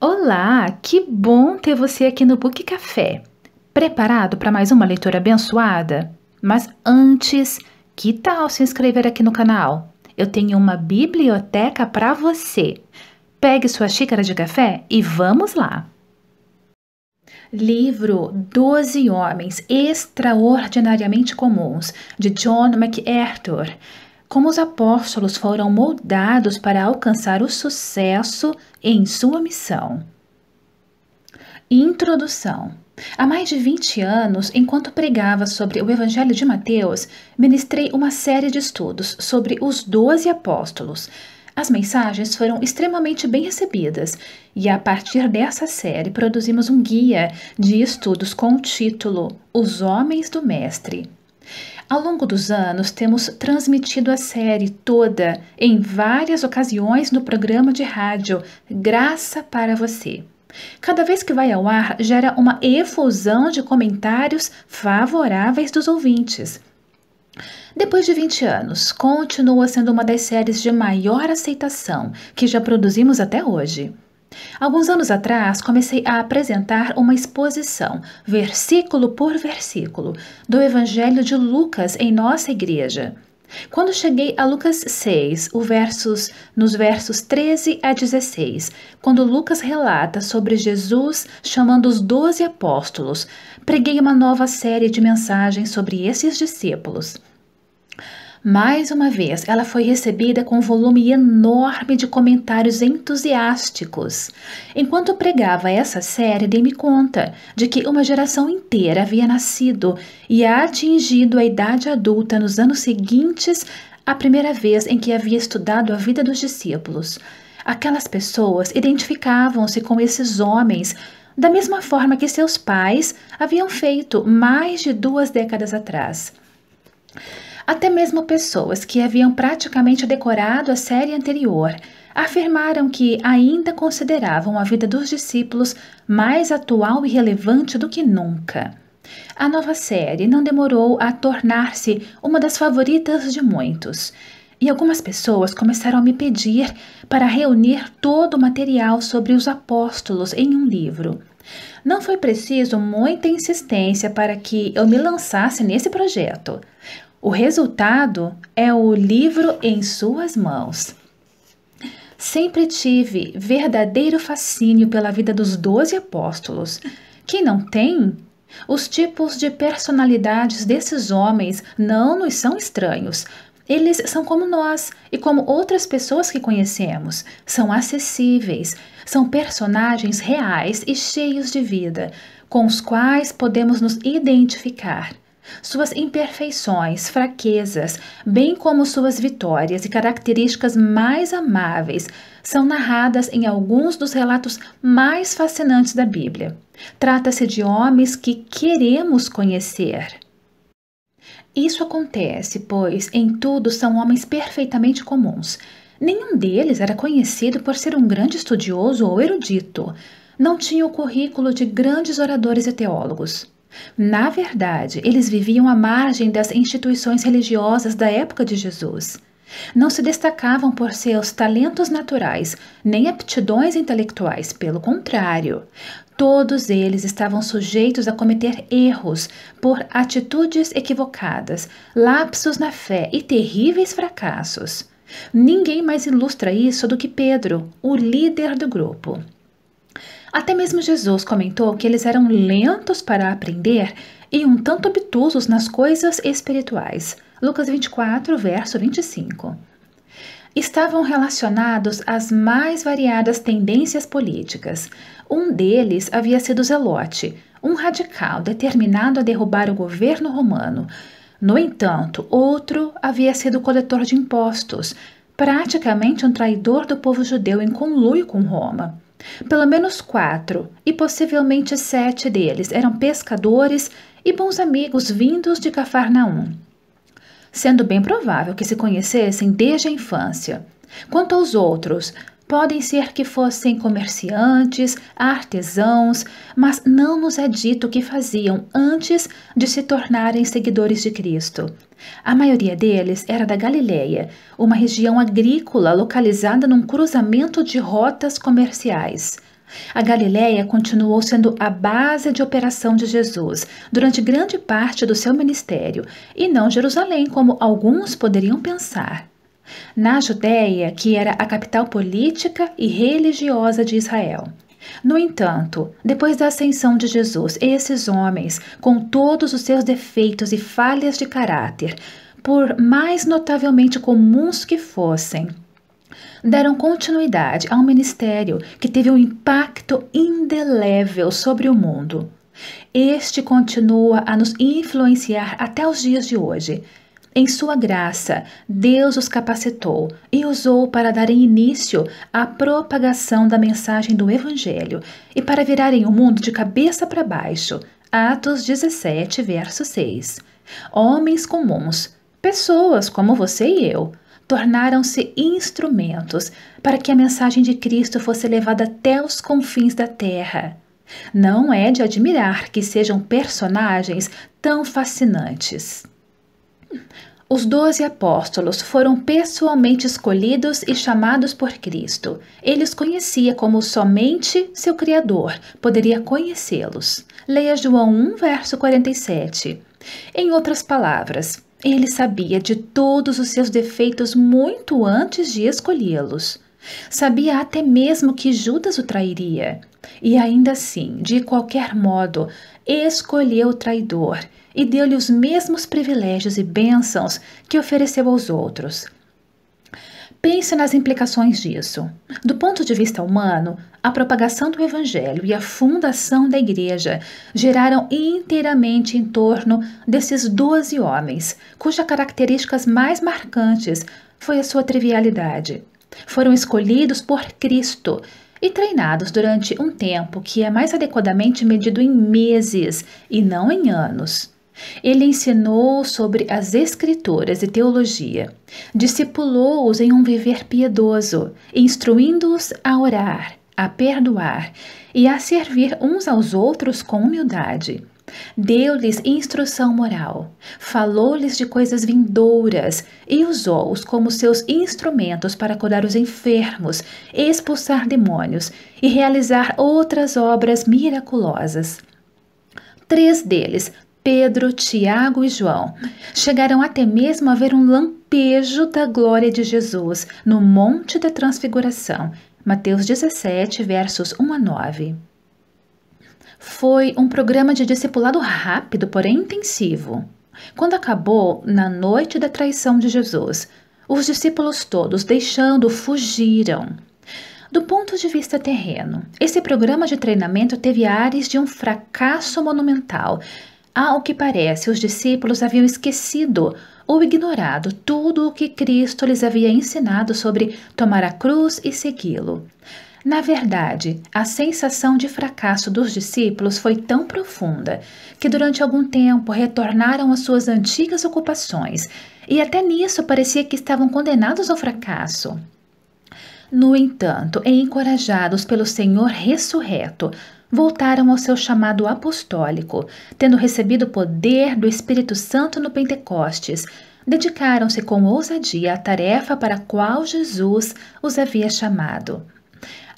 Olá, que bom ter você aqui no Book Café. Preparado para mais uma leitura abençoada? Mas antes, que tal se inscrever aqui no canal? Eu tenho uma biblioteca para você. Pegue sua xícara de café e vamos lá! Livro Doze Homens Extraordinariamente Comuns, de John MacArthur como os apóstolos foram moldados para alcançar o sucesso em sua missão. Introdução. Há mais de 20 anos, enquanto pregava sobre o Evangelho de Mateus, ministrei uma série de estudos sobre os doze apóstolos. As mensagens foram extremamente bem recebidas, e a partir dessa série produzimos um guia de estudos com o título Os Homens do Mestre. Ao longo dos anos, temos transmitido a série toda em várias ocasiões no programa de rádio Graça para Você. Cada vez que vai ao ar, gera uma efusão de comentários favoráveis dos ouvintes. Depois de 20 anos, continua sendo uma das séries de maior aceitação que já produzimos até hoje. Alguns anos atrás, comecei a apresentar uma exposição, versículo por versículo, do Evangelho de Lucas em nossa igreja. Quando cheguei a Lucas 6, versos, nos versos 13 a 16, quando Lucas relata sobre Jesus chamando os doze apóstolos, preguei uma nova série de mensagens sobre esses discípulos. Mais uma vez, ela foi recebida com um volume enorme de comentários entusiásticos. Enquanto pregava essa série, dei-me conta de que uma geração inteira havia nascido e atingido a idade adulta nos anos seguintes à primeira vez em que havia estudado a vida dos discípulos. Aquelas pessoas identificavam-se com esses homens da mesma forma que seus pais haviam feito mais de duas décadas atrás. Até mesmo pessoas que haviam praticamente decorado a série anterior afirmaram que ainda consideravam a vida dos discípulos mais atual e relevante do que nunca. A nova série não demorou a tornar-se uma das favoritas de muitos, e algumas pessoas começaram a me pedir para reunir todo o material sobre os apóstolos em um livro. Não foi preciso muita insistência para que eu me lançasse nesse projeto. O resultado é o livro em suas mãos. Sempre tive verdadeiro fascínio pela vida dos doze apóstolos. Quem não tem? Os tipos de personalidades desses homens não nos são estranhos. Eles são como nós e como outras pessoas que conhecemos. São acessíveis, são personagens reais e cheios de vida, com os quais podemos nos identificar suas imperfeições, fraquezas, bem como suas vitórias e características mais amáveis, são narradas em alguns dos relatos mais fascinantes da Bíblia. Trata-se de homens que queremos conhecer. Isso acontece, pois em tudo são homens perfeitamente comuns. Nenhum deles era conhecido por ser um grande estudioso ou erudito. Não tinha o currículo de grandes oradores e teólogos. Na verdade, eles viviam à margem das instituições religiosas da época de Jesus. Não se destacavam por seus talentos naturais, nem aptidões intelectuais, pelo contrário. Todos eles estavam sujeitos a cometer erros por atitudes equivocadas, lapsos na fé e terríveis fracassos. Ninguém mais ilustra isso do que Pedro, o líder do grupo. Até mesmo Jesus comentou que eles eram lentos para aprender e um tanto obtusos nas coisas espirituais. Lucas 24, verso 25. Estavam relacionados às mais variadas tendências políticas. Um deles havia sido Zelote, um radical determinado a derrubar o governo romano. No entanto, outro havia sido coletor de impostos, praticamente um traidor do povo judeu em conluio com Roma. Pelo menos quatro, e possivelmente sete deles, eram pescadores e bons amigos vindos de Cafarnaum, sendo bem provável que se conhecessem desde a infância. Quanto aos outros, Podem ser que fossem comerciantes, artesãos, mas não nos é dito o que faziam antes de se tornarem seguidores de Cristo. A maioria deles era da Galileia, uma região agrícola localizada num cruzamento de rotas comerciais. A Galileia continuou sendo a base de operação de Jesus durante grande parte do seu ministério, e não Jerusalém, como alguns poderiam pensar na Judéia, que era a capital política e religiosa de Israel. No entanto, depois da ascensão de Jesus, esses homens, com todos os seus defeitos e falhas de caráter, por mais notavelmente comuns que fossem, deram continuidade a um ministério que teve um impacto indelével sobre o mundo. Este continua a nos influenciar até os dias de hoje, em sua graça, Deus os capacitou e usou para darem início à propagação da mensagem do Evangelho e para virarem o mundo de cabeça para baixo. Atos 17, verso 6. Homens comuns, pessoas como você e eu, tornaram-se instrumentos para que a mensagem de Cristo fosse levada até os confins da terra. Não é de admirar que sejam personagens tão fascinantes. Os doze apóstolos foram pessoalmente escolhidos e chamados por Cristo. Ele os conhecia como somente seu Criador poderia conhecê-los. Leia João 1, verso 47. Em outras palavras, ele sabia de todos os seus defeitos muito antes de escolhê-los. Sabia até mesmo que Judas o trairia. E ainda assim, de qualquer modo, escolheu o traidor e deu-lhe os mesmos privilégios e bênçãos que ofereceu aos outros. Pense nas implicações disso. Do ponto de vista humano, a propagação do Evangelho e a fundação da Igreja geraram inteiramente em torno desses doze homens, cujas características mais marcantes foi a sua trivialidade. Foram escolhidos por Cristo e treinados durante um tempo que é mais adequadamente medido em meses e não em anos. Ele ensinou sobre as Escrituras e teologia, discipulou-os em um viver piedoso, instruindo-os a orar, a perdoar e a servir uns aos outros com humildade. Deu-lhes instrução moral, falou-lhes de coisas vindouras e usou-os como seus instrumentos para curar os enfermos, expulsar demônios e realizar outras obras miraculosas. Três deles Pedro, Tiago e João. Chegaram até mesmo a ver um lampejo da glória de Jesus no Monte da Transfiguração. Mateus 17, versos 1 a 9. Foi um programa de discipulado rápido, porém intensivo. Quando acabou, na noite da traição de Jesus, os discípulos todos, deixando, fugiram. Do ponto de vista terreno, esse programa de treinamento teve ares de um fracasso monumental, ao que parece, os discípulos haviam esquecido ou ignorado tudo o que Cristo lhes havia ensinado sobre tomar a cruz e segui-lo. Na verdade, a sensação de fracasso dos discípulos foi tão profunda que durante algum tempo retornaram às suas antigas ocupações e até nisso parecia que estavam condenados ao fracasso. No entanto, encorajados pelo Senhor ressurreto, voltaram ao seu chamado apostólico, tendo recebido o poder do Espírito Santo no Pentecostes, dedicaram-se com ousadia à tarefa para a qual Jesus os havia chamado.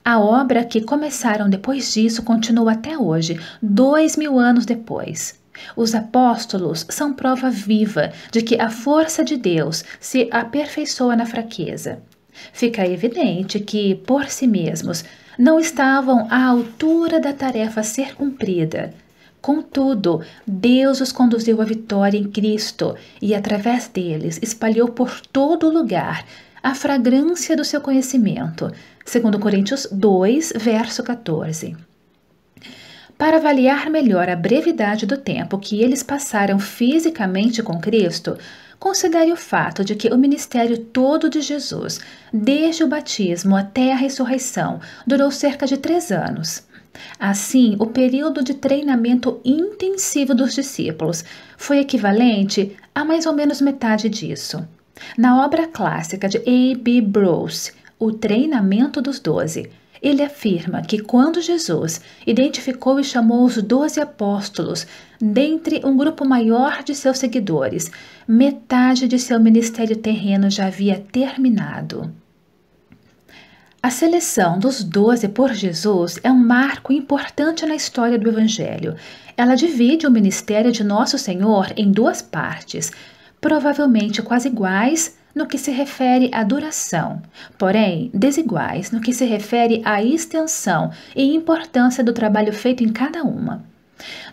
A obra que começaram depois disso continua até hoje, dois mil anos depois. Os apóstolos são prova viva de que a força de Deus se aperfeiçoa na fraqueza. Fica evidente que, por si mesmos, não estavam à altura da tarefa a ser cumprida. Contudo, Deus os conduziu à vitória em Cristo e, através deles, espalhou por todo lugar a fragrância do seu conhecimento. Segundo Coríntios 2, verso 14. Para avaliar melhor a brevidade do tempo que eles passaram fisicamente com Cristo, considere o fato de que o ministério todo de Jesus, desde o batismo até a ressurreição, durou cerca de três anos. Assim, o período de treinamento intensivo dos discípulos foi equivalente a mais ou menos metade disso. Na obra clássica de A. B. Brose, O Treinamento dos Doze, ele afirma que quando Jesus identificou e chamou os doze apóstolos, dentre um grupo maior de seus seguidores, metade de seu ministério terreno já havia terminado. A seleção dos doze por Jesus é um marco importante na história do Evangelho. Ela divide o ministério de Nosso Senhor em duas partes, provavelmente quase iguais no que se refere à duração, porém desiguais no que se refere à extensão e importância do trabalho feito em cada uma.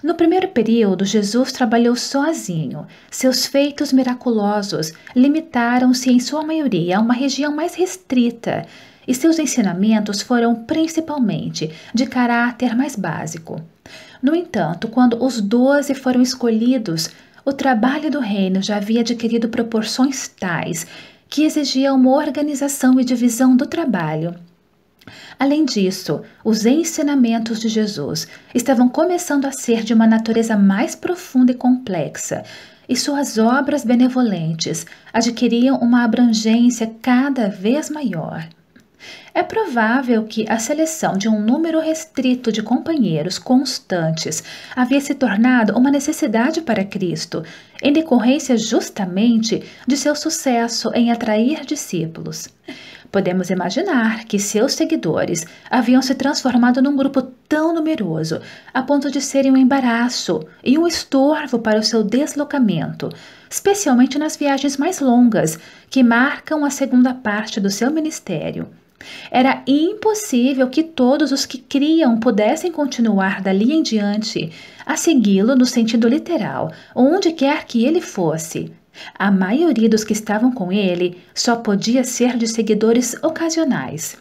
No primeiro período, Jesus trabalhou sozinho. Seus feitos miraculosos limitaram-se em sua maioria a uma região mais restrita, e seus ensinamentos foram principalmente de caráter mais básico. No entanto, quando os doze foram escolhidos o trabalho do reino já havia adquirido proporções tais que exigia uma organização e divisão do trabalho. Além disso, os ensinamentos de Jesus estavam começando a ser de uma natureza mais profunda e complexa, e suas obras benevolentes adquiriam uma abrangência cada vez maior. É provável que a seleção de um número restrito de companheiros constantes havia se tornado uma necessidade para Cristo, em decorrência justamente de seu sucesso em atrair discípulos. Podemos imaginar que seus seguidores haviam se transformado num grupo tão numeroso a ponto de serem um embaraço e um estorvo para o seu deslocamento, especialmente nas viagens mais longas, que marcam a segunda parte do seu ministério. Era impossível que todos os que criam pudessem continuar dali em diante a segui-lo no sentido literal, onde quer que ele fosse. A maioria dos que estavam com ele só podia ser de seguidores ocasionais.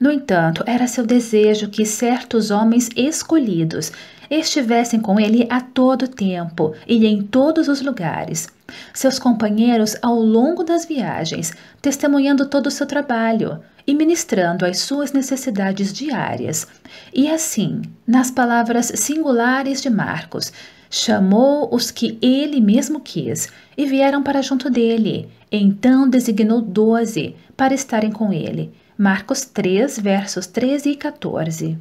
No entanto, era seu desejo que certos homens escolhidos estivessem com ele a todo tempo e em todos os lugares. Seus companheiros ao longo das viagens, testemunhando todo o seu trabalho e ministrando às suas necessidades diárias. E assim, nas palavras singulares de Marcos, chamou os que ele mesmo quis e vieram para junto dele. Então designou doze para estarem com ele. Marcos 3, versos 13 e 14.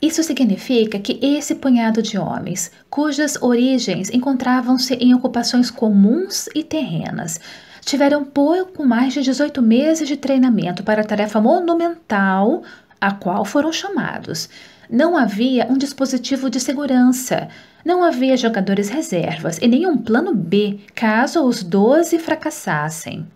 Isso significa que esse punhado de homens, cujas origens encontravam-se em ocupações comuns e terrenas, tiveram pouco mais de 18 meses de treinamento para a tarefa monumental a qual foram chamados. Não havia um dispositivo de segurança, não havia jogadores reservas e nenhum plano B caso os 12 fracassassem.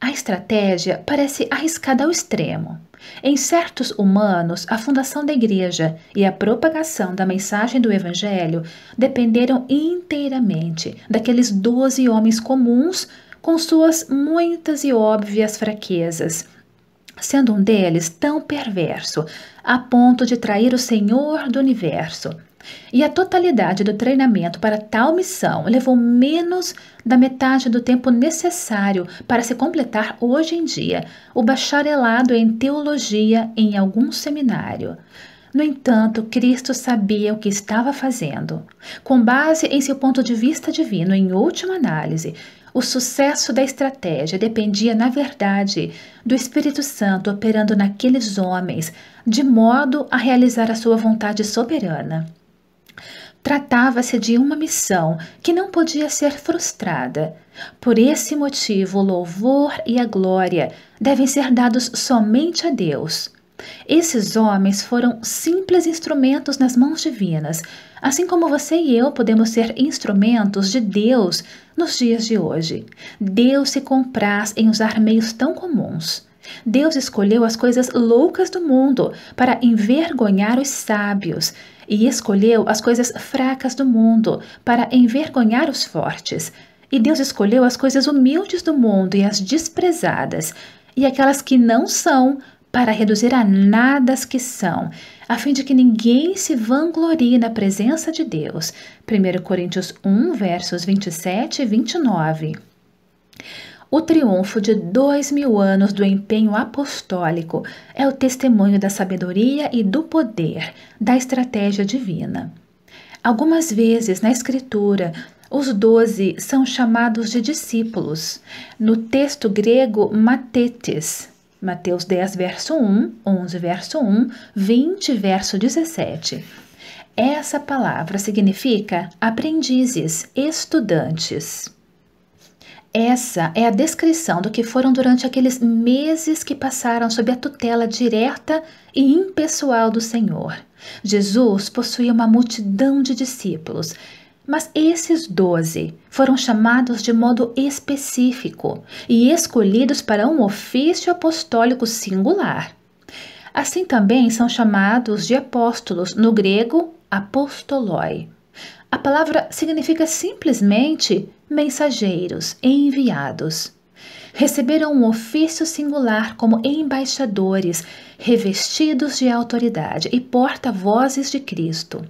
A estratégia parece arriscada ao extremo. Em certos humanos, a fundação da igreja e a propagação da mensagem do evangelho dependeram inteiramente daqueles doze homens comuns com suas muitas e óbvias fraquezas, sendo um deles tão perverso a ponto de trair o Senhor do universo e a totalidade do treinamento para tal missão levou menos da metade do tempo necessário para se completar hoje em dia o bacharelado em teologia em algum seminário. No entanto, Cristo sabia o que estava fazendo. Com base em seu ponto de vista divino, em última análise, o sucesso da estratégia dependia, na verdade, do Espírito Santo operando naqueles homens, de modo a realizar a sua vontade soberana. Tratava-se de uma missão que não podia ser frustrada. Por esse motivo, o louvor e a glória devem ser dados somente a Deus. Esses homens foram simples instrumentos nas mãos divinas, assim como você e eu podemos ser instrumentos de Deus nos dias de hoje. Deus se compraz em usar meios tão comuns. Deus escolheu as coisas loucas do mundo para envergonhar os sábios e escolheu as coisas fracas do mundo para envergonhar os fortes. E Deus escolheu as coisas humildes do mundo e as desprezadas, e aquelas que não são, para reduzir a nada as que são, a fim de que ninguém se vanglorie na presença de Deus. 1 Coríntios 1, versos 27 e 29. O triunfo de dois mil anos do empenho apostólico é o testemunho da sabedoria e do poder da estratégia divina. Algumas vezes na Escritura, os doze são chamados de discípulos. No texto grego, matetes, Mateus 10, verso 1, 11, verso 1, 20, verso 17. Essa palavra significa aprendizes, estudantes. Essa é a descrição do que foram durante aqueles meses que passaram sob a tutela direta e impessoal do Senhor. Jesus possuía uma multidão de discípulos, mas esses doze foram chamados de modo específico e escolhidos para um ofício apostólico singular. Assim também são chamados de apóstolos no grego apostoloi. A palavra significa simplesmente mensageiros, enviados. Receberam um ofício singular como embaixadores, revestidos de autoridade e porta-vozes de Cristo.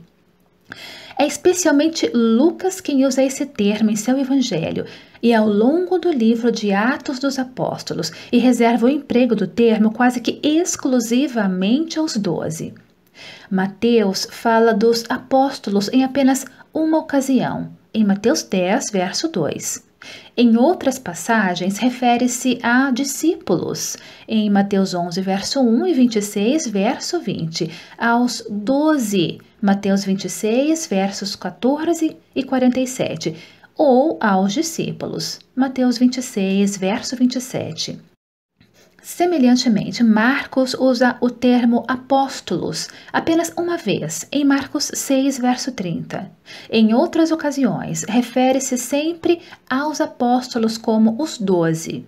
É especialmente Lucas quem usa esse termo em seu evangelho e ao longo do livro de Atos dos Apóstolos e reserva o emprego do termo quase que exclusivamente aos doze. Mateus fala dos apóstolos em apenas uma ocasião, em Mateus 10, verso 2. Em outras passagens, refere-se a discípulos, em Mateus 11, verso 1 e 26, verso 20, aos doze, Mateus 26, versos 14 e 47, ou aos discípulos, Mateus 26, verso 27. Semelhantemente, Marcos usa o termo apóstolos apenas uma vez, em Marcos 6, verso 30. Em outras ocasiões, refere-se sempre aos apóstolos como os doze.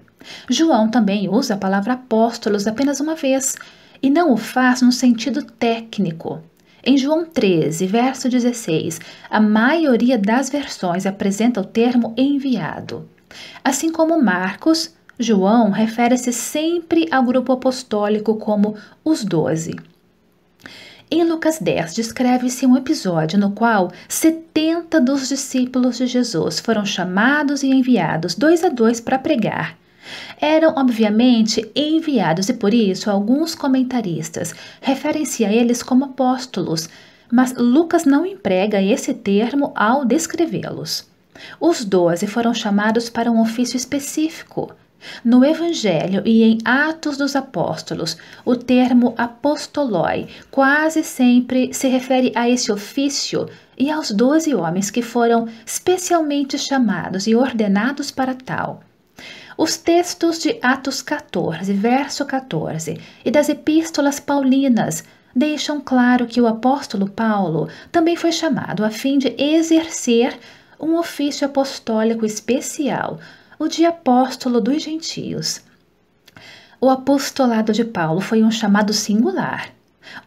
João também usa a palavra apóstolos apenas uma vez, e não o faz no sentido técnico. Em João 13, verso 16, a maioria das versões apresenta o termo enviado. Assim como Marcos, João refere-se sempre ao grupo apostólico como os doze. Em Lucas 10, descreve-se um episódio no qual 70 dos discípulos de Jesus foram chamados e enviados dois a dois para pregar. Eram, obviamente, enviados e por isso alguns comentaristas referem-se a eles como apóstolos, mas Lucas não emprega esse termo ao descrevê-los. Os doze foram chamados para um ofício específico. No Evangelho e em Atos dos Apóstolos, o termo apostoloi quase sempre se refere a esse ofício e aos doze homens que foram especialmente chamados e ordenados para tal. Os textos de Atos 14, verso 14, e das epístolas paulinas deixam claro que o apóstolo Paulo também foi chamado a fim de exercer um ofício apostólico especial o de apóstolo dos gentios. O apostolado de Paulo foi um chamado singular.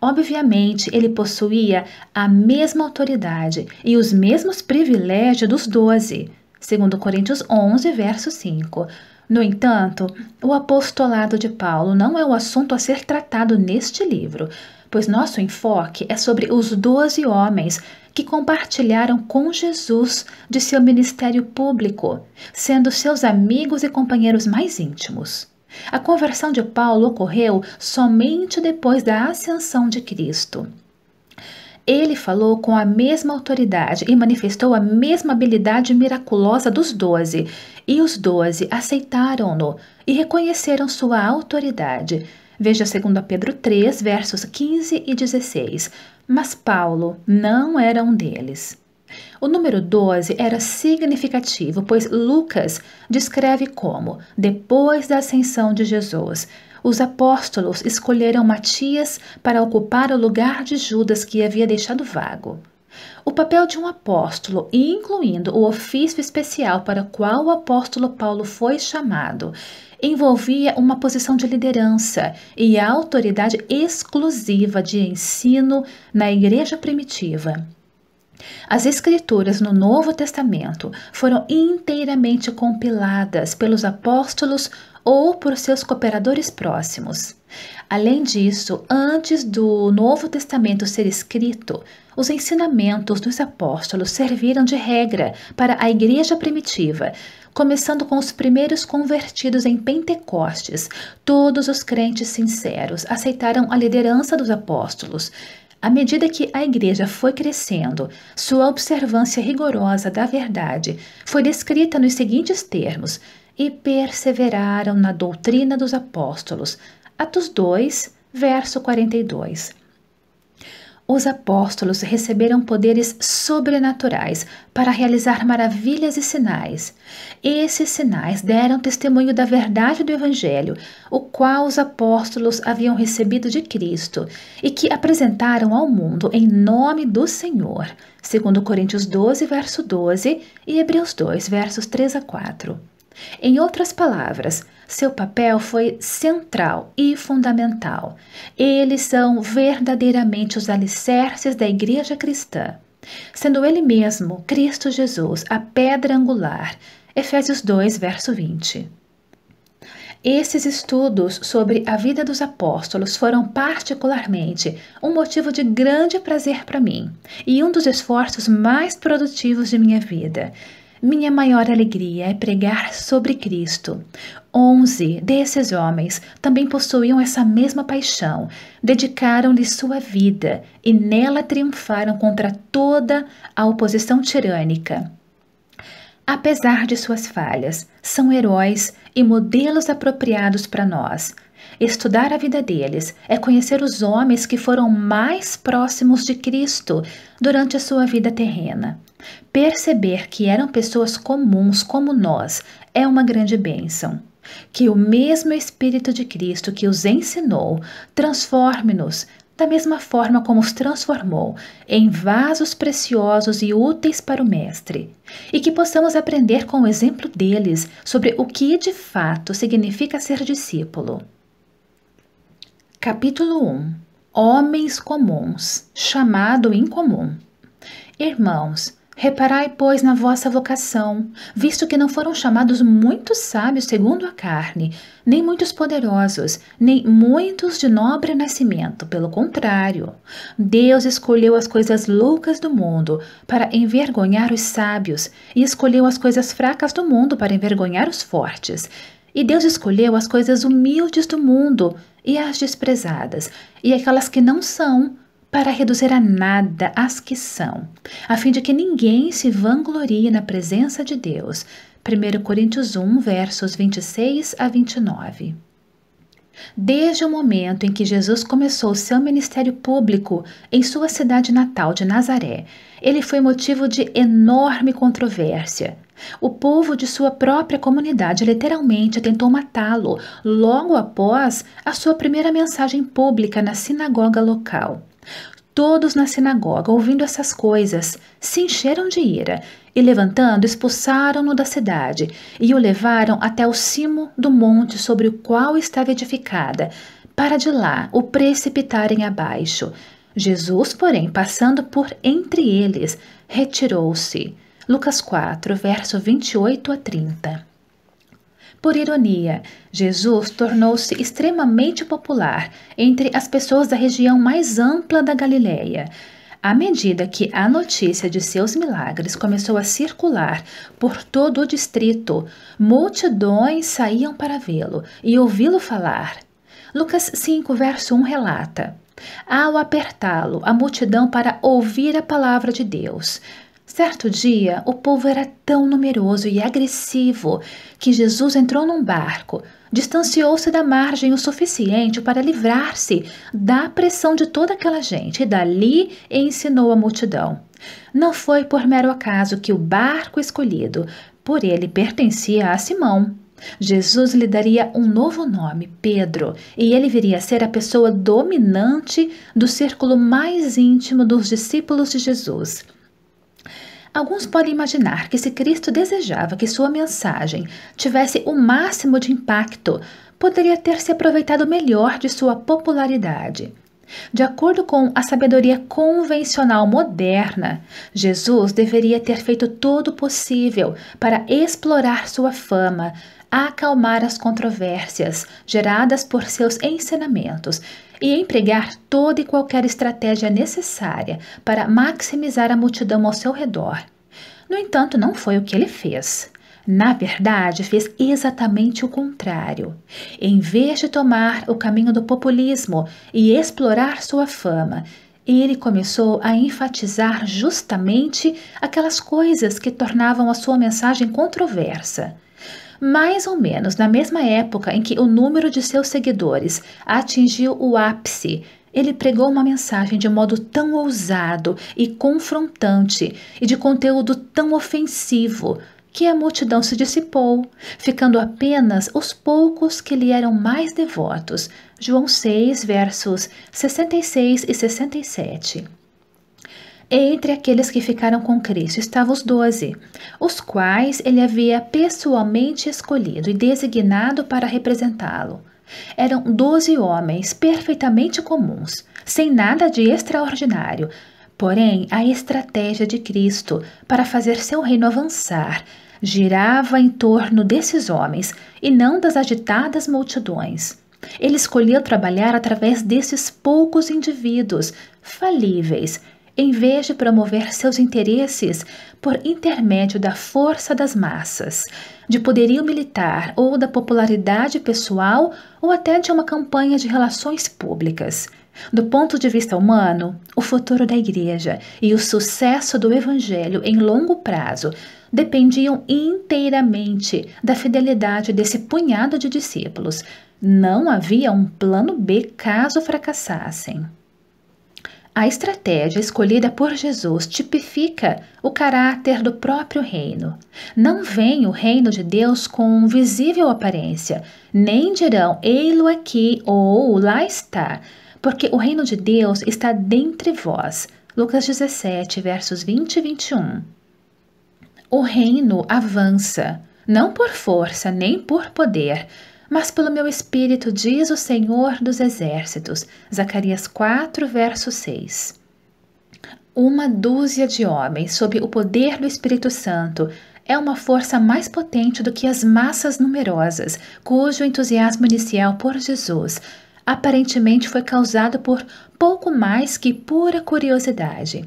Obviamente, ele possuía a mesma autoridade e os mesmos privilégios dos doze, segundo Coríntios 11, verso 5. No entanto, o apostolado de Paulo não é o assunto a ser tratado neste livro, pois nosso enfoque é sobre os doze homens que compartilharam com Jesus de seu ministério público, sendo seus amigos e companheiros mais íntimos. A conversão de Paulo ocorreu somente depois da ascensão de Cristo. Ele falou com a mesma autoridade e manifestou a mesma habilidade miraculosa dos doze, e os doze aceitaram-no e reconheceram sua autoridade, Veja 2 Pedro 3, versos 15 e 16. Mas Paulo não era um deles. O número 12 era significativo, pois Lucas descreve como, depois da ascensão de Jesus, os apóstolos escolheram Matias para ocupar o lugar de Judas que havia deixado vago. O papel de um apóstolo, incluindo o ofício especial para qual o apóstolo Paulo foi chamado, envolvia uma posição de liderança e a autoridade exclusiva de ensino na igreja primitiva. As Escrituras no Novo Testamento foram inteiramente compiladas pelos apóstolos ou por seus cooperadores próximos. Além disso, antes do Novo Testamento ser escrito, os ensinamentos dos apóstolos serviram de regra para a igreja primitiva, começando com os primeiros convertidos em Pentecostes. Todos os crentes sinceros aceitaram a liderança dos apóstolos. À medida que a igreja foi crescendo, sua observância rigorosa da verdade foi descrita nos seguintes termos: e perseveraram na doutrina dos apóstolos. Atos 2, verso 42 os apóstolos receberam poderes sobrenaturais para realizar maravilhas e sinais. Esses sinais deram testemunho da verdade do Evangelho, o qual os apóstolos haviam recebido de Cristo e que apresentaram ao mundo em nome do Senhor, segundo Coríntios 12, verso 12 e Hebreus 2, versos 3 a 4. Em outras palavras, seu papel foi central e fundamental. Eles são verdadeiramente os alicerces da Igreja Cristã, sendo ele mesmo, Cristo Jesus, a pedra angular. Efésios 2, verso 20. Esses estudos sobre a vida dos apóstolos foram particularmente um motivo de grande prazer para mim e um dos esforços mais produtivos de minha vida. Minha maior alegria é pregar sobre Cristo. Onze desses homens também possuíam essa mesma paixão, dedicaram-lhe sua vida e nela triunfaram contra toda a oposição tirânica. Apesar de suas falhas, são heróis e modelos apropriados para nós. Estudar a vida deles é conhecer os homens que foram mais próximos de Cristo durante a sua vida terrena. Perceber que eram pessoas comuns como nós é uma grande bênção. Que o mesmo Espírito de Cristo que os ensinou transforme-nos, da mesma forma como os transformou, em vasos preciosos e úteis para o Mestre, e que possamos aprender com o exemplo deles sobre o que de fato significa ser discípulo. Capítulo 1 Homens comuns, chamado incomum. Irmãos, Reparai, pois, na vossa vocação, visto que não foram chamados muitos sábios segundo a carne, nem muitos poderosos, nem muitos de nobre nascimento. Pelo contrário, Deus escolheu as coisas loucas do mundo para envergonhar os sábios, e escolheu as coisas fracas do mundo para envergonhar os fortes. E Deus escolheu as coisas humildes do mundo e as desprezadas, e aquelas que não são, para reduzir a nada as que são, a fim de que ninguém se vanglorie na presença de Deus. 1 Coríntios 1, versos 26 a 29. Desde o momento em que Jesus começou seu ministério público em sua cidade natal de Nazaré, ele foi motivo de enorme controvérsia. O povo de sua própria comunidade literalmente tentou matá-lo logo após a sua primeira mensagem pública na sinagoga local. Todos na sinagoga, ouvindo essas coisas, se encheram de ira e, levantando, expulsaram-no da cidade e o levaram até o cimo do monte sobre o qual estava edificada, para de lá o precipitarem abaixo. Jesus, porém, passando por entre eles, retirou-se. Lucas 4, verso 28 a 30. Por ironia, Jesus tornou-se extremamente popular entre as pessoas da região mais ampla da Galileia. À medida que a notícia de seus milagres começou a circular por todo o distrito, multidões saíam para vê-lo e ouvi-lo falar. Lucas 5, verso 1 relata: Ao apertá-lo, a multidão para ouvir a palavra de Deus, Certo dia, o povo era tão numeroso e agressivo que Jesus entrou num barco, distanciou-se da margem o suficiente para livrar-se da pressão de toda aquela gente e dali ensinou a multidão. Não foi por mero acaso que o barco escolhido por ele pertencia a Simão. Jesus lhe daria um novo nome, Pedro, e ele viria a ser a pessoa dominante do círculo mais íntimo dos discípulos de Jesus. Alguns podem imaginar que se Cristo desejava que sua mensagem tivesse o máximo de impacto, poderia ter se aproveitado melhor de sua popularidade. De acordo com a sabedoria convencional moderna, Jesus deveria ter feito todo o possível para explorar sua fama, acalmar as controvérsias geradas por seus ensinamentos e empregar toda e qualquer estratégia necessária para maximizar a multidão ao seu redor. No entanto, não foi o que ele fez. Na verdade, fez exatamente o contrário. Em vez de tomar o caminho do populismo e explorar sua fama, ele começou a enfatizar justamente aquelas coisas que tornavam a sua mensagem controversa mais ou menos na mesma época em que o número de seus seguidores atingiu o ápice, ele pregou uma mensagem de modo tão ousado e confrontante e de conteúdo tão ofensivo que a multidão se dissipou, ficando apenas os poucos que lhe eram mais devotos. João 6, versos 66 e 67. Entre aqueles que ficaram com Cristo estavam os doze, os quais ele havia pessoalmente escolhido e designado para representá-lo. Eram doze homens perfeitamente comuns, sem nada de extraordinário, porém a estratégia de Cristo para fazer seu reino avançar girava em torno desses homens e não das agitadas multidões. Ele escolheu trabalhar através desses poucos indivíduos, falíveis, em vez de promover seus interesses por intermédio da força das massas, de poderio militar ou da popularidade pessoal ou até de uma campanha de relações públicas. Do ponto de vista humano, o futuro da Igreja e o sucesso do Evangelho em longo prazo dependiam inteiramente da fidelidade desse punhado de discípulos. Não havia um plano B caso fracassassem. A estratégia escolhida por Jesus tipifica o caráter do próprio reino. Não vem o reino de Deus com visível aparência, nem dirão ei-lo aqui ou lá está, porque o reino de Deus está dentre vós. Lucas 17, versos 20 e 21. O reino avança, não por força nem por poder, mas pelo meu espírito, diz o Senhor dos Exércitos. Zacarias 4, verso 6. Uma dúzia de homens sob o poder do Espírito Santo é uma força mais potente do que as massas numerosas, cujo entusiasmo inicial por Jesus aparentemente foi causado por pouco mais que pura curiosidade.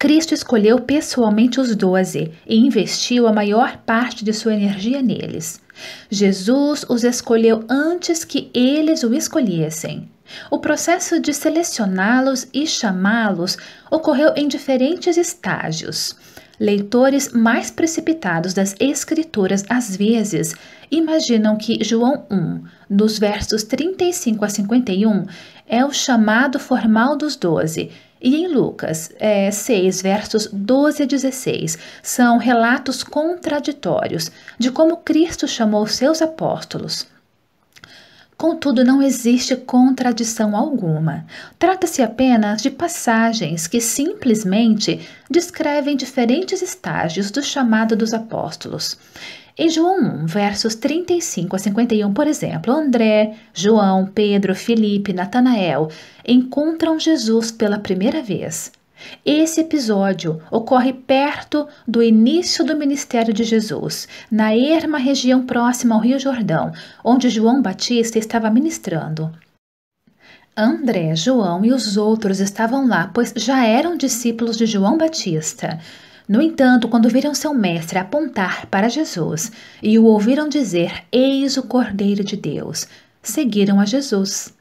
Cristo escolheu pessoalmente os doze e investiu a maior parte de sua energia neles. Jesus os escolheu antes que eles o escolhessem. O processo de selecioná-los e chamá-los ocorreu em diferentes estágios. Leitores mais precipitados das Escrituras, às vezes, imaginam que João 1, nos versos 35 a 51, é o chamado formal dos doze e em Lucas é, 6, versos 12 a 16, são relatos contraditórios de como Cristo chamou seus apóstolos. Contudo, não existe contradição alguma. Trata-se apenas de passagens que simplesmente descrevem diferentes estágios do chamado dos apóstolos. Em João 1, versos 35 a 51, por exemplo, André, João, Pedro, Felipe, Natanael encontram Jesus pela primeira vez. Esse episódio ocorre perto do início do ministério de Jesus, na erma região próxima ao Rio Jordão, onde João Batista estava ministrando. André, João e os outros estavam lá, pois já eram discípulos de João Batista. No entanto, quando viram seu mestre apontar para Jesus e o ouviram dizer: Eis o Cordeiro de Deus, seguiram a Jesus.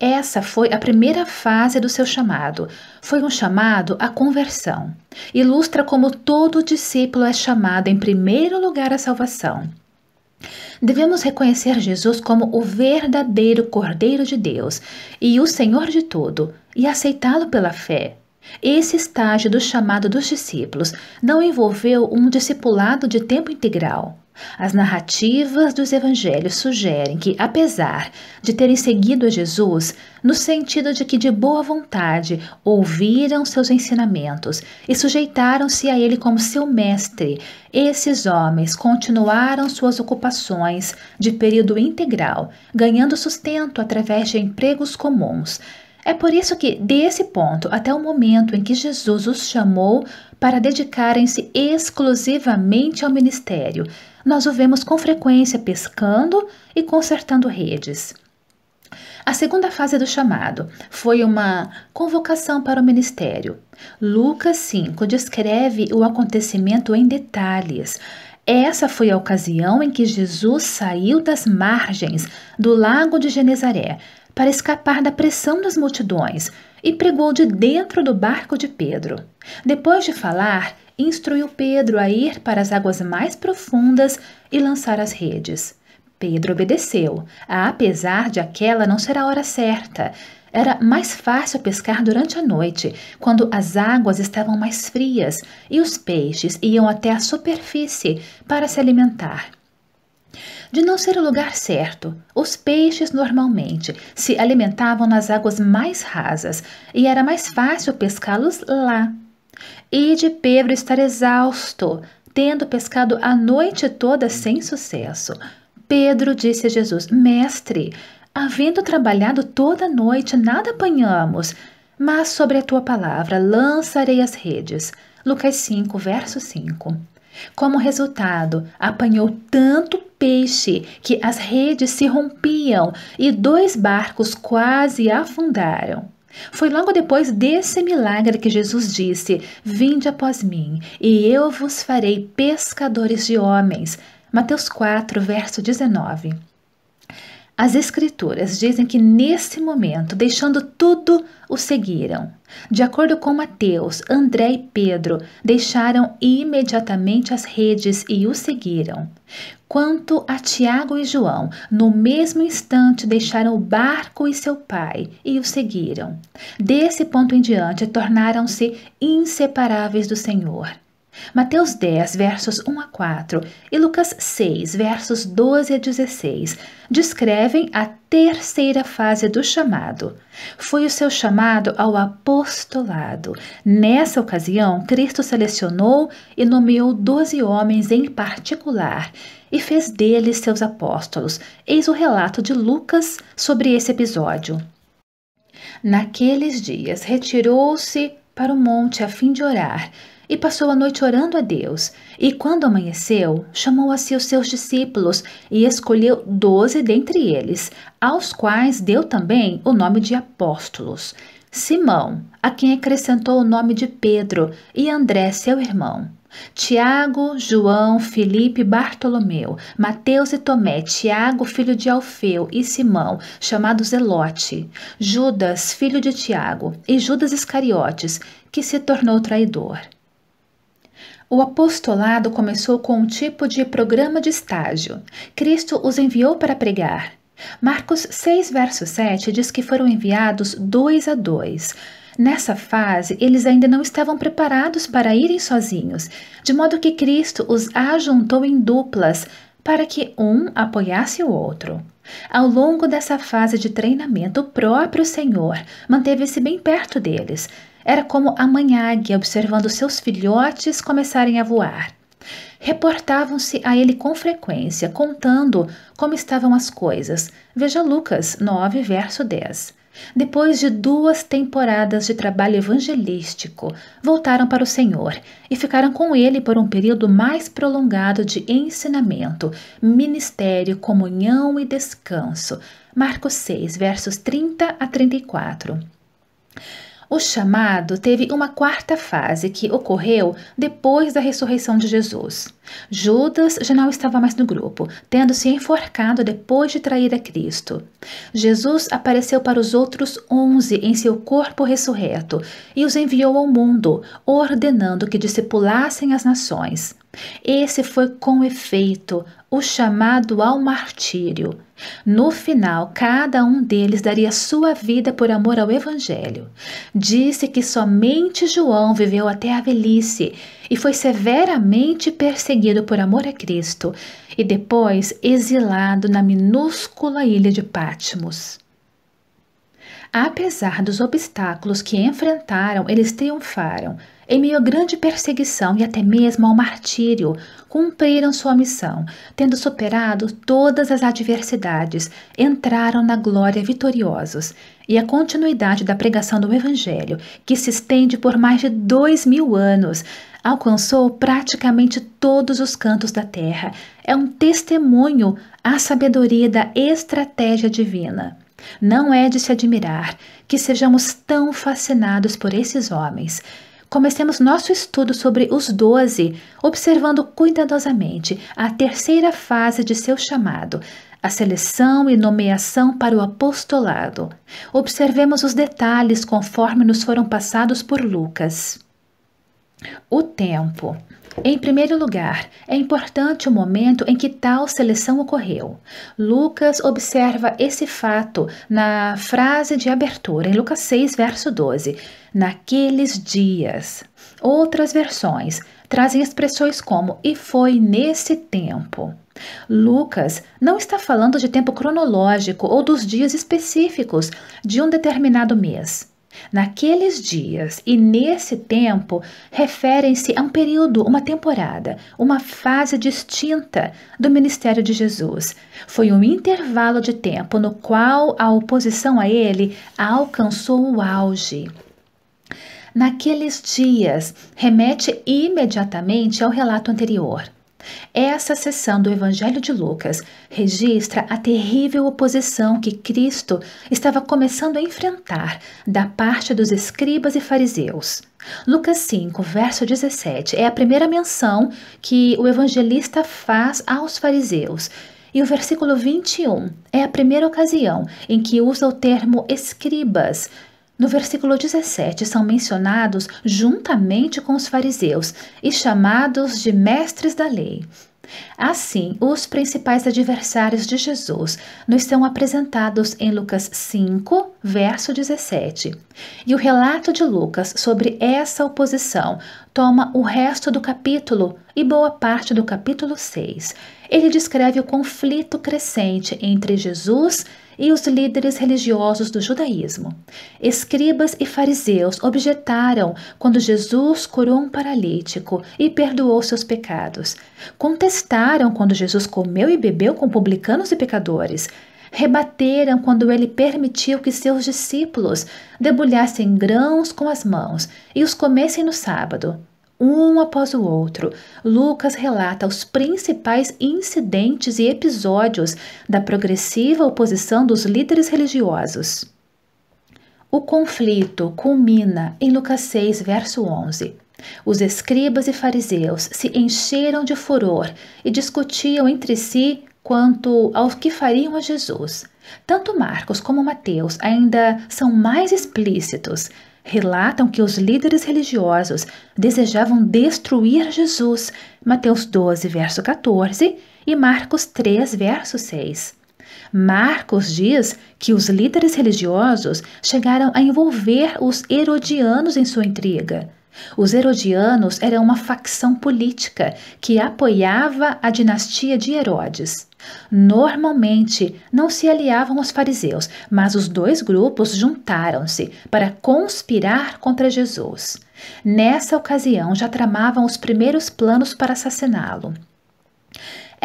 Essa foi a primeira fase do seu chamado. Foi um chamado à conversão. Ilustra como todo discípulo é chamado em primeiro lugar à salvação. Devemos reconhecer Jesus como o verdadeiro Cordeiro de Deus e o Senhor de tudo e aceitá-lo pela fé. Esse estágio do chamado dos discípulos não envolveu um discipulado de tempo integral. As narrativas dos evangelhos sugerem que, apesar de terem seguido a Jesus, no sentido de que de boa vontade ouviram seus ensinamentos e sujeitaram-se a ele como seu mestre, esses homens continuaram suas ocupações de período integral, ganhando sustento através de empregos comuns, é por isso que, desse ponto até o momento em que Jesus os chamou para dedicarem-se exclusivamente ao ministério, nós o vemos com frequência pescando e consertando redes. A segunda fase do chamado foi uma convocação para o ministério. Lucas 5 descreve o acontecimento em detalhes. Essa foi a ocasião em que Jesus saiu das margens do lago de Genezaré para escapar da pressão das multidões e pregou de dentro do barco de Pedro. Depois de falar, instruiu Pedro a ir para as águas mais profundas e lançar as redes. Pedro obedeceu, apesar de aquela não ser a hora certa. Era mais fácil pescar durante a noite, quando as águas estavam mais frias e os peixes iam até a superfície para se alimentar de não ser o lugar certo. Os peixes normalmente se alimentavam nas águas mais rasas e era mais fácil pescá-los lá. E de Pedro estar exausto, tendo pescado a noite toda sem sucesso. Pedro disse a Jesus: Mestre, havendo trabalhado toda noite, nada apanhamos, mas sobre a tua palavra lançarei as redes. Lucas 5, verso 5. Como resultado, apanhou tanto peixe que as redes se rompiam e dois barcos quase afundaram. Foi logo depois desse milagre que Jesus disse: Vinde após mim, e eu vos farei pescadores de homens. Mateus 4, verso 19. As Escrituras dizem que nesse momento, deixando tudo, o seguiram. De acordo com Mateus, André e Pedro deixaram imediatamente as redes e o seguiram. Quanto a Tiago e João, no mesmo instante deixaram o barco e seu pai e o seguiram. Desse ponto em diante, tornaram-se inseparáveis do Senhor. Mateus 10, versos 1 a 4 e Lucas 6, versos 12 a 16 descrevem a terceira fase do chamado. Foi o seu chamado ao apostolado. Nessa ocasião, Cristo selecionou e nomeou doze homens em particular e fez deles seus apóstolos. Eis o relato de Lucas sobre esse episódio. Naqueles dias, retirou-se para o monte a fim de orar e passou a noite orando a Deus. E quando amanheceu, chamou a si os seus discípulos e escolheu doze dentre eles, aos quais deu também o nome de apóstolos: Simão, a quem acrescentou o nome de Pedro, e André, seu irmão. Tiago, João, Felipe, Bartolomeu, Mateus e Tomé, Tiago, filho de Alfeu, e Simão, chamado Zelote, Judas, filho de Tiago, e Judas Iscariotes, que se tornou traidor. O apostolado começou com um tipo de programa de estágio. Cristo os enviou para pregar. Marcos 6, verso 7 diz que foram enviados dois a dois. Nessa fase, eles ainda não estavam preparados para irem sozinhos, de modo que Cristo os ajuntou em duplas para que um apoiasse o outro. Ao longo dessa fase de treinamento, o próprio Senhor manteve-se bem perto deles, era como a mãe águia observando seus filhotes começarem a voar. Reportavam-se a ele com frequência, contando como estavam as coisas. Veja Lucas 9, verso 10. Depois de duas temporadas de trabalho evangelístico, voltaram para o Senhor e ficaram com ele por um período mais prolongado de ensinamento, ministério, comunhão e descanso. Marcos 6, versos 30 a 34. O chamado teve uma quarta fase que ocorreu depois da ressurreição de Jesus. Judas já não estava mais no grupo, tendo se enforcado depois de trair a Cristo. Jesus apareceu para os outros onze em seu corpo ressurreto e os enviou ao mundo, ordenando que discipulassem as nações. Esse foi, com efeito, o chamado ao martírio. No final, cada um deles daria sua vida por amor ao Evangelho. Disse que somente João viveu até a velhice e foi severamente perseguido por amor a Cristo e depois exilado na minúscula ilha de Patmos. Apesar dos obstáculos que enfrentaram, eles triunfaram, em meio a grande perseguição e até mesmo ao martírio, cumpriram sua missão, tendo superado todas as adversidades, entraram na glória vitoriosos. E a continuidade da pregação do Evangelho, que se estende por mais de dois mil anos, alcançou praticamente todos os cantos da terra. É um testemunho à sabedoria da estratégia divina. Não é de se admirar que sejamos tão fascinados por esses homens comecemos nosso estudo sobre os doze, observando cuidadosamente a terceira fase de seu chamado, a seleção e nomeação para o apostolado. Observemos os detalhes conforme nos foram passados por Lucas. O tempo. Em primeiro lugar, é importante o momento em que tal seleção ocorreu. Lucas observa esse fato na frase de abertura, em Lucas 6, verso 12, naqueles dias. Outras versões trazem expressões como e foi nesse tempo. Lucas não está falando de tempo cronológico ou dos dias específicos de um determinado mês. Naqueles dias e nesse tempo referem-se a um período, uma temporada, uma fase distinta do ministério de Jesus. Foi um intervalo de tempo no qual a oposição a ele alcançou o auge. Naqueles dias remete imediatamente ao relato anterior. Essa seção do Evangelho de Lucas registra a terrível oposição que Cristo estava começando a enfrentar da parte dos escribas e fariseus. Lucas 5, verso 17, é a primeira menção que o evangelista faz aos fariseus. E o versículo 21 é a primeira ocasião em que usa o termo escribas no versículo 17 são mencionados juntamente com os fariseus e chamados de mestres da lei. Assim, os principais adversários de Jesus nos são apresentados em Lucas 5, verso 17. E o relato de Lucas sobre essa oposição toma o resto do capítulo e boa parte do capítulo 6. Ele descreve o conflito crescente entre Jesus e os líderes religiosos do judaísmo. Escribas e fariseus objetaram quando Jesus curou um paralítico e perdoou seus pecados. Contestaram quando Jesus comeu e bebeu com publicanos e pecadores rebateram quando ele permitiu que seus discípulos debulhassem grãos com as mãos e os comessem no sábado. Um após o outro, Lucas relata os principais incidentes e episódios da progressiva oposição dos líderes religiosos. O conflito culmina em Lucas 6, verso 11. Os escribas e fariseus se encheram de furor e discutiam entre si quanto aos que fariam a Jesus. Tanto Marcos como Mateus ainda são mais explícitos. Relatam que os líderes religiosos desejavam destruir Jesus, Mateus 12, verso 14 e Marcos 3, verso 6. Marcos diz que os líderes religiosos chegaram a envolver os herodianos em sua intriga. Os Herodianos eram uma facção política que apoiava a dinastia de Herodes. Normalmente não se aliavam aos fariseus, mas os dois grupos juntaram-se para conspirar contra Jesus. Nessa ocasião já tramavam os primeiros planos para assassiná-lo.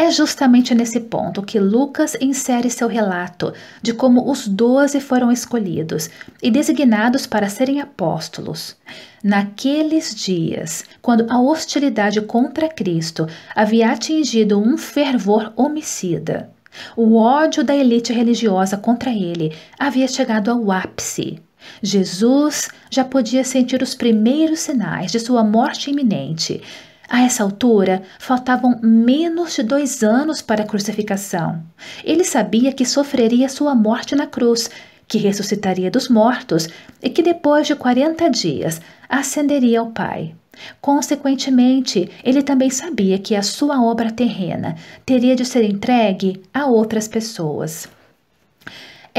É justamente nesse ponto que Lucas insere seu relato de como os doze foram escolhidos e designados para serem apóstolos. Naqueles dias, quando a hostilidade contra Cristo havia atingido um fervor homicida, o ódio da elite religiosa contra ele havia chegado ao ápice. Jesus já podia sentir os primeiros sinais de sua morte iminente a essa altura, faltavam menos de dois anos para a crucificação. Ele sabia que sofreria sua morte na cruz, que ressuscitaria dos mortos e que depois de 40 dias ascenderia ao Pai. Consequentemente, ele também sabia que a sua obra terrena teria de ser entregue a outras pessoas.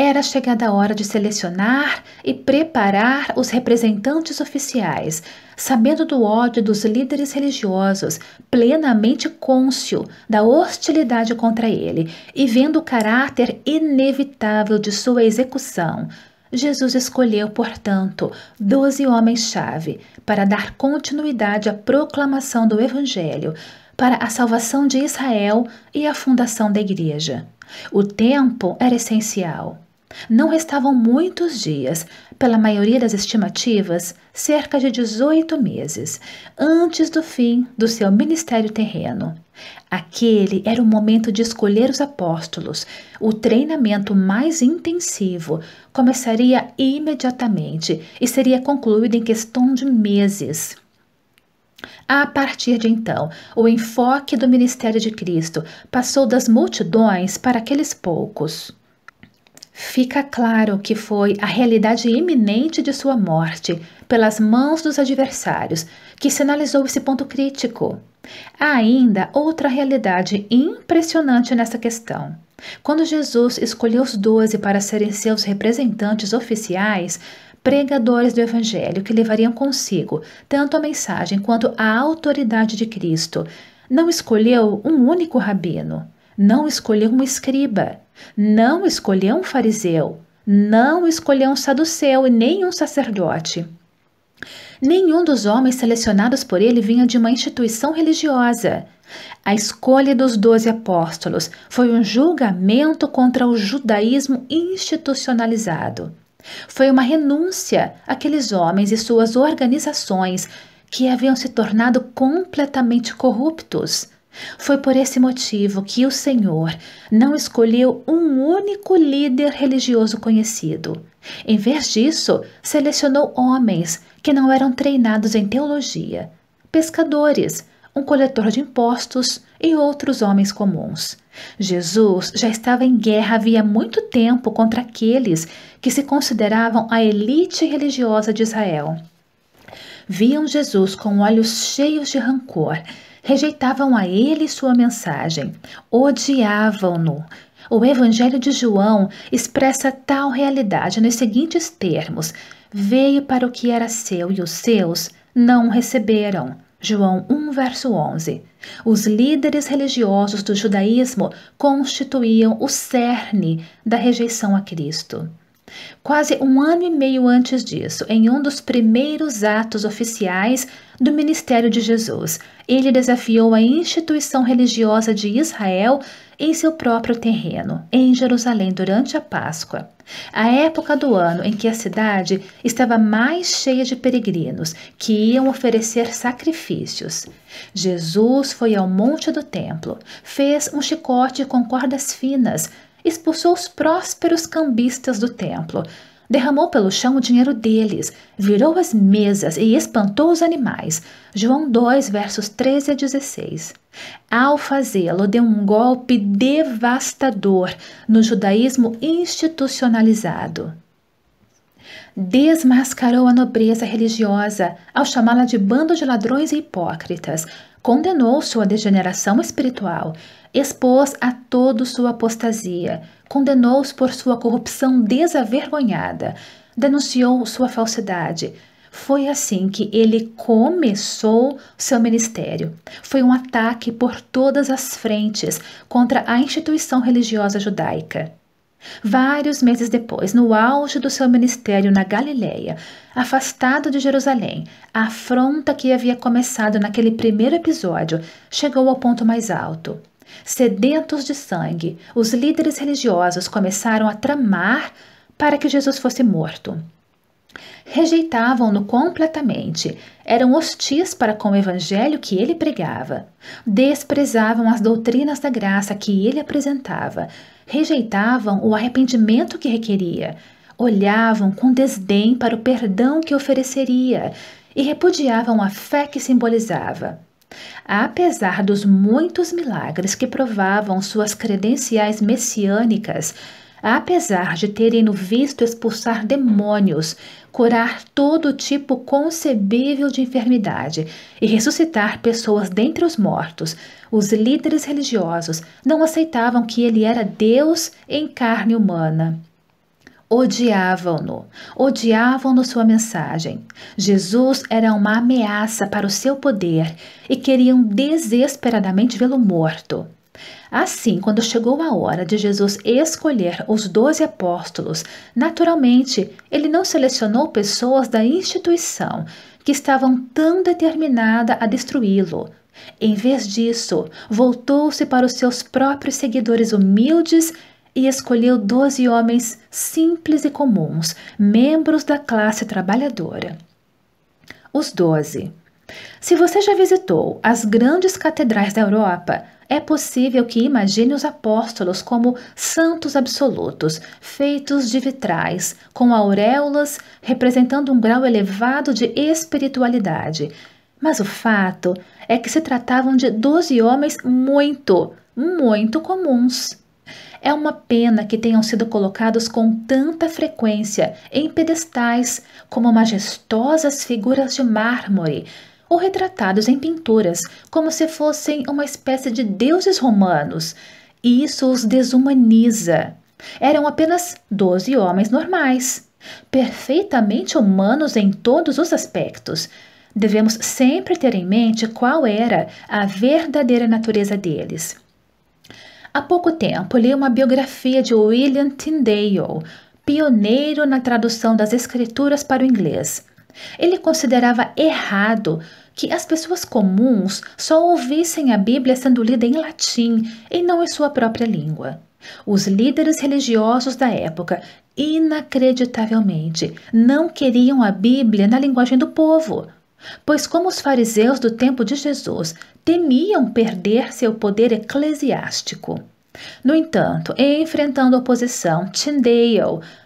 Era chegada a hora de selecionar e preparar os representantes oficiais, sabendo do ódio dos líderes religiosos, plenamente cônscio da hostilidade contra ele e vendo o caráter inevitável de sua execução. Jesus escolheu, portanto, doze homens-chave para dar continuidade à proclamação do Evangelho, para a salvação de Israel e a fundação da Igreja. O tempo era essencial. Não restavam muitos dias, pela maioria das estimativas, cerca de 18 meses, antes do fim do seu ministério terreno. Aquele era o momento de escolher os apóstolos. O treinamento mais intensivo começaria imediatamente e seria concluído em questão de meses. A partir de então, o enfoque do ministério de Cristo passou das multidões para aqueles poucos. Fica claro que foi a realidade iminente de sua morte pelas mãos dos adversários que sinalizou esse ponto crítico. Há ainda outra realidade impressionante nessa questão. Quando Jesus escolheu os doze para serem seus representantes oficiais, pregadores do Evangelho que levariam consigo tanto a mensagem quanto a autoridade de Cristo, não escolheu um único rabino não escolheu um escriba, não escolheu um fariseu, não escolheu um saduceu e nenhum sacerdote. Nenhum dos homens selecionados por ele vinha de uma instituição religiosa. A escolha dos doze apóstolos foi um julgamento contra o judaísmo institucionalizado. Foi uma renúncia àqueles homens e suas organizações que haviam se tornado completamente corruptos, foi por esse motivo que o Senhor não escolheu um único líder religioso conhecido. Em vez disso, selecionou homens que não eram treinados em teologia, pescadores, um coletor de impostos e outros homens comuns. Jesus já estava em guerra havia muito tempo contra aqueles que se consideravam a elite religiosa de Israel. Viam Jesus com olhos cheios de rancor rejeitavam a ele e sua mensagem, odiavam-no. O Evangelho de João expressa tal realidade nos seguintes termos: Veio para o que era seu e os seus não receberam. João 1, verso 11. Os líderes religiosos do judaísmo constituíam o cerne da rejeição a Cristo. Quase um ano e meio antes disso, em um dos primeiros atos oficiais do ministério de Jesus, ele desafiou a instituição religiosa de Israel em seu próprio terreno, em Jerusalém, durante a Páscoa, a época do ano em que a cidade estava mais cheia de peregrinos que iam oferecer sacrifícios. Jesus foi ao monte do templo, fez um chicote com cordas finas expulsou os prósperos cambistas do templo, derramou pelo chão o dinheiro deles, virou as mesas e espantou os animais. João 2, versos 13 a 16. Ao fazê-lo, deu um golpe devastador no judaísmo institucionalizado. Desmascarou a nobreza religiosa ao chamá-la de bando de ladrões e hipócritas, condenou sua degeneração espiritual expôs a todos sua apostasia, condenou-os por sua corrupção desavergonhada, denunciou sua falsidade. Foi assim que ele começou seu ministério. Foi um ataque por todas as frentes contra a instituição religiosa judaica. Vários meses depois, no auge do seu ministério na Galileia, afastado de Jerusalém, a afronta que havia começado naquele primeiro episódio chegou ao ponto mais alto. Sedentos de sangue, os líderes religiosos começaram a tramar para que Jesus fosse morto. Rejeitavam-no completamente, eram hostis para com o evangelho que ele pregava, desprezavam as doutrinas da graça que ele apresentava, rejeitavam o arrependimento que requeria, olhavam com desdém para o perdão que ofereceria e repudiavam a fé que simbolizava. Apesar dos muitos milagres que provavam suas credenciais messiânicas, apesar de terem no visto expulsar demônios, curar todo tipo concebível de enfermidade e ressuscitar pessoas dentre os mortos, os líderes religiosos não aceitavam que ele era Deus em carne humana odiavam-no, odiavam-no sua mensagem. Jesus era uma ameaça para o seu poder e queriam desesperadamente vê-lo morto. Assim, quando chegou a hora de Jesus escolher os doze apóstolos, naturalmente ele não selecionou pessoas da instituição que estavam tão determinada a destruí-lo. Em vez disso, voltou-se para os seus próprios seguidores humildes e escolheu doze homens simples e comuns, membros da classe trabalhadora. Os doze. Se você já visitou as grandes catedrais da Europa, é possível que imagine os apóstolos como santos absolutos, feitos de vitrais, com auréolas representando um grau elevado de espiritualidade. Mas o fato é que se tratavam de doze homens muito, muito comuns. É uma pena que tenham sido colocados com tanta frequência em pedestais como majestosas figuras de mármore ou retratados em pinturas como se fossem uma espécie de deuses romanos. E isso os desumaniza. Eram apenas 12 homens normais, perfeitamente humanos em todos os aspectos. Devemos sempre ter em mente qual era a verdadeira natureza deles. Há pouco tempo li uma biografia de William Tyndale, pioneiro na tradução das escrituras para o inglês. Ele considerava errado que as pessoas comuns só ouvissem a Bíblia sendo lida em latim e não em sua própria língua. Os líderes religiosos da época, inacreditavelmente, não queriam a Bíblia na linguagem do povo. Pois, como os fariseus do tempo de Jesus temiam perder seu poder eclesiástico. No entanto, enfrentando a oposição, Tyndale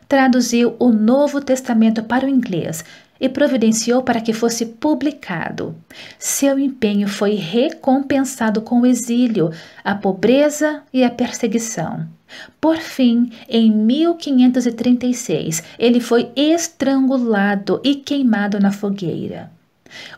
traduziu o Novo Testamento para o inglês e providenciou para que fosse publicado. Seu empenho foi recompensado com o exílio, a pobreza e a perseguição. Por fim, em 1536, ele foi estrangulado e queimado na fogueira.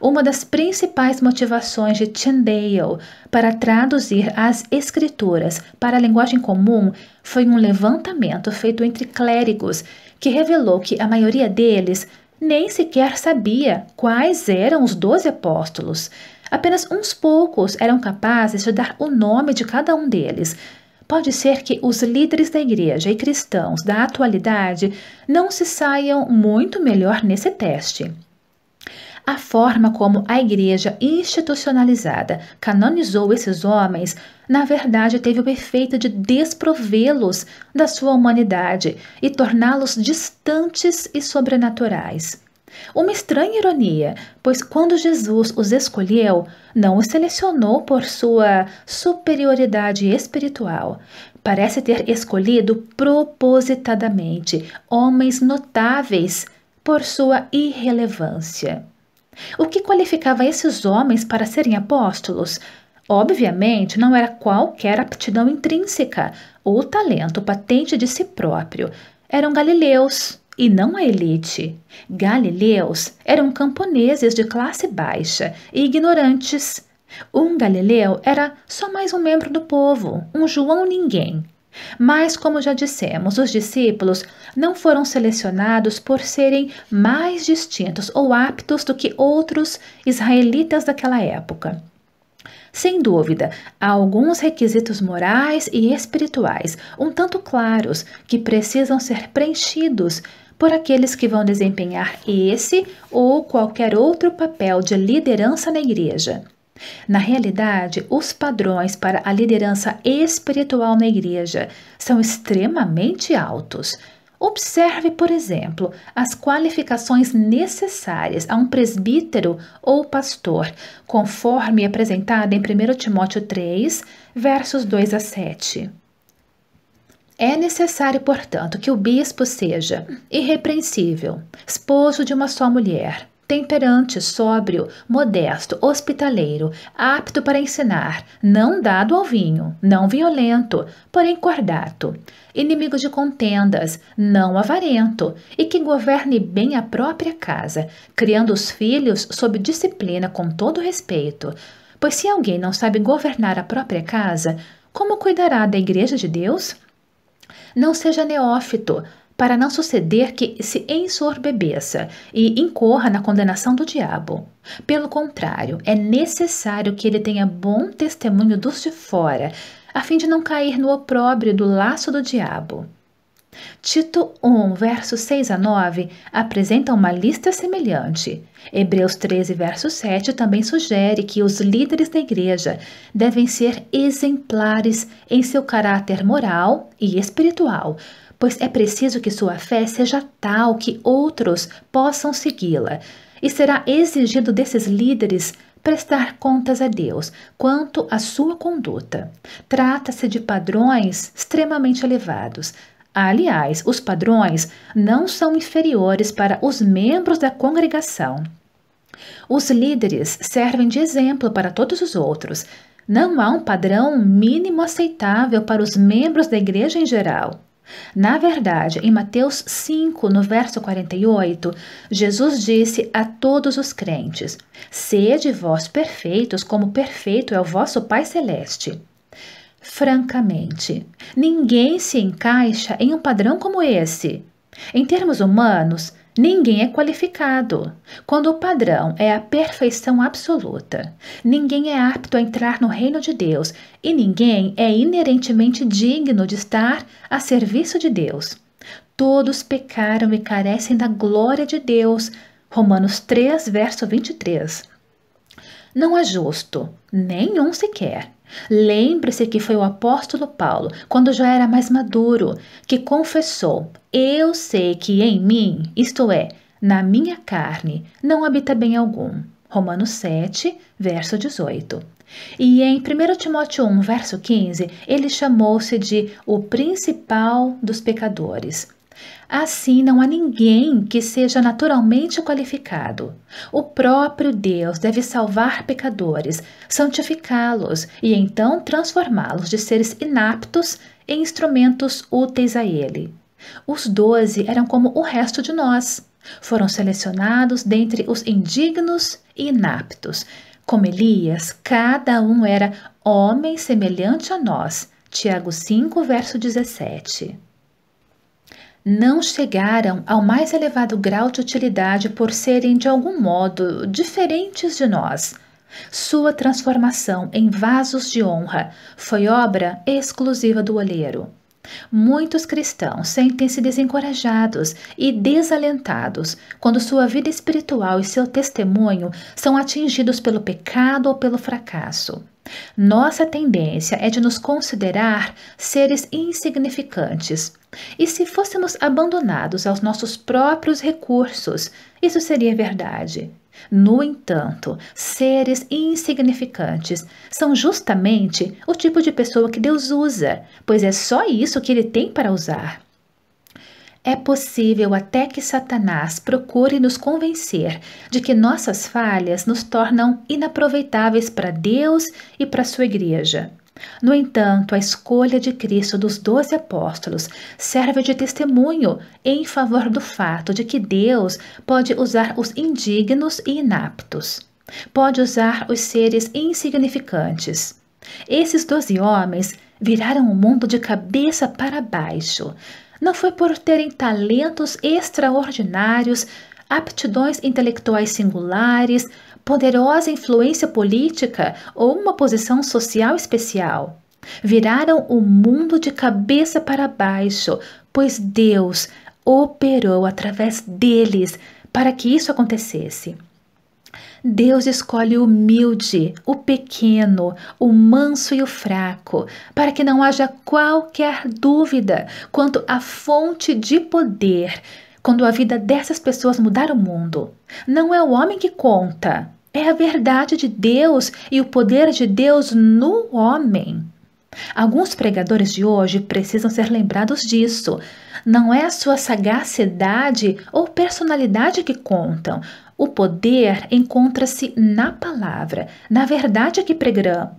Uma das principais motivações de Tyndale para traduzir as escrituras para a linguagem comum foi um levantamento feito entre clérigos que revelou que a maioria deles nem sequer sabia quais eram os doze apóstolos. Apenas uns poucos eram capazes de dar o nome de cada um deles. Pode ser que os líderes da igreja e cristãos da atualidade não se saiam muito melhor nesse teste. A forma como a igreja institucionalizada canonizou esses homens, na verdade, teve o efeito de desprovê-los da sua humanidade e torná-los distantes e sobrenaturais. Uma estranha ironia, pois quando Jesus os escolheu, não os selecionou por sua superioridade espiritual. Parece ter escolhido propositadamente homens notáveis por sua irrelevância. O que qualificava esses homens para serem apóstolos? Obviamente, não era qualquer aptidão intrínseca ou talento patente de si próprio. Eram galileus e não a elite. Galileus eram camponeses de classe baixa e ignorantes. Um galileu era só mais um membro do povo, um João ninguém, mas, como já dissemos, os discípulos não foram selecionados por serem mais distintos ou aptos do que outros israelitas daquela época. Sem dúvida, há alguns requisitos morais e espirituais, um tanto claros, que precisam ser preenchidos por aqueles que vão desempenhar esse ou qualquer outro papel de liderança na igreja. Na realidade, os padrões para a liderança espiritual na igreja são extremamente altos. Observe, por exemplo, as qualificações necessárias a um presbítero ou pastor, conforme apresentado em 1 Timóteo 3, versos 2 a 7. É necessário, portanto, que o bispo seja irrepreensível, esposo de uma só mulher, temperante, sóbrio, modesto, hospitaleiro, apto para ensinar, não dado ao vinho, não violento, porém cordato, inimigo de contendas, não avarento, e que governe bem a própria casa, criando os filhos sob disciplina com todo respeito. Pois se alguém não sabe governar a própria casa, como cuidará da igreja de Deus? Não seja neófito, para não suceder que se ensorbebeça e incorra na condenação do diabo. Pelo contrário, é necessário que ele tenha bom testemunho dos de fora, a fim de não cair no opróbrio do laço do diabo. Tito 1, versos 6 a 9, apresenta uma lista semelhante. Hebreus 13, verso 7 também sugere que os líderes da igreja devem ser exemplares em seu caráter moral e espiritual, pois é preciso que sua fé seja tal que outros possam segui-la, e será exigido desses líderes prestar contas a Deus quanto à sua conduta. Trata-se de padrões extremamente elevados. Aliás, os padrões não são inferiores para os membros da congregação. Os líderes servem de exemplo para todos os outros. Não há um padrão mínimo aceitável para os membros da igreja em geral. Na verdade, em Mateus 5, no verso 48, Jesus disse a todos os crentes: Sede vós perfeitos, como perfeito é o vosso Pai Celeste. Francamente, ninguém se encaixa em um padrão como esse. Em termos humanos, Ninguém é qualificado. Quando o padrão é a perfeição absoluta, ninguém é apto a entrar no reino de Deus e ninguém é inerentemente digno de estar a serviço de Deus. Todos pecaram e carecem da glória de Deus. Romanos 3, verso 23. Não há é justo, nenhum sequer. Lembre-se que foi o apóstolo Paulo, quando já era mais maduro, que confessou: Eu sei que em mim, isto é, na minha carne, não habita bem algum. Romanos 7, verso 18. E em 1 Timóteo 1, verso 15, ele chamou-se de o principal dos pecadores. Assim, não há ninguém que seja naturalmente qualificado. O próprio Deus deve salvar pecadores, santificá-los e então transformá-los de seres inaptos em instrumentos úteis a Ele. Os doze eram como o resto de nós. Foram selecionados dentre os indignos e inaptos. Como Elias, cada um era homem semelhante a nós. Tiago 5, verso 17 não chegaram ao mais elevado grau de utilidade por serem, de algum modo, diferentes de nós. Sua transformação em vasos de honra foi obra exclusiva do olheiro. Muitos cristãos sentem-se desencorajados e desalentados quando sua vida espiritual e seu testemunho são atingidos pelo pecado ou pelo fracasso. Nossa tendência é de nos considerar seres insignificantes. E se fôssemos abandonados aos nossos próprios recursos, isso seria verdade. No entanto, seres insignificantes são justamente o tipo de pessoa que Deus usa, pois é só isso que ele tem para usar. É possível até que Satanás procure nos convencer de que nossas falhas nos tornam inaproveitáveis para Deus e para sua igreja. No entanto, a escolha de Cristo dos doze apóstolos serve de testemunho em favor do fato de que Deus pode usar os indignos e inaptos, pode usar os seres insignificantes. Esses doze homens viraram o mundo de cabeça para baixo, não foi por terem talentos extraordinários, aptidões intelectuais singulares, poderosa influência política ou uma posição social especial. Viraram o mundo de cabeça para baixo, pois Deus operou através deles para que isso acontecesse. Deus escolhe o humilde, o pequeno, o manso e o fraco, para que não haja qualquer dúvida quanto à fonte de poder quando a vida dessas pessoas mudar o mundo. Não é o homem que conta, é a verdade de Deus e o poder de Deus no homem. Alguns pregadores de hoje precisam ser lembrados disso. Não é a sua sagacidade ou personalidade que contam, o poder encontra-se na palavra, na verdade é que,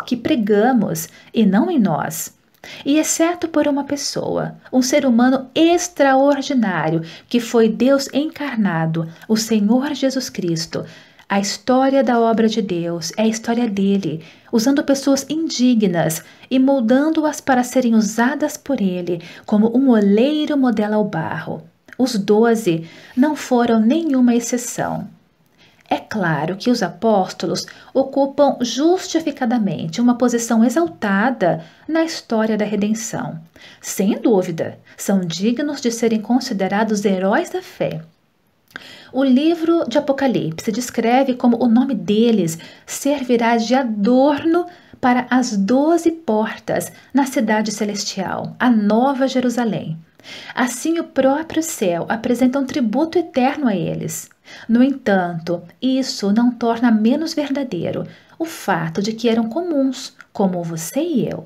que pregamos e não em nós. E exceto por uma pessoa, um ser humano extraordinário, que foi Deus encarnado, o Senhor Jesus Cristo, a história da obra de Deus é a história dele, usando pessoas indignas e moldando-as para serem usadas por ele, como um oleiro modela o barro. Os doze não foram nenhuma exceção. É claro que os apóstolos ocupam justificadamente uma posição exaltada na história da redenção. Sem dúvida, são dignos de serem considerados heróis da fé. O livro de Apocalipse descreve como o nome deles servirá de adorno para as doze portas na cidade celestial, a Nova Jerusalém. Assim, o próprio céu apresenta um tributo eterno a eles. No entanto, isso não torna menos verdadeiro o fato de que eram comuns, como você e eu.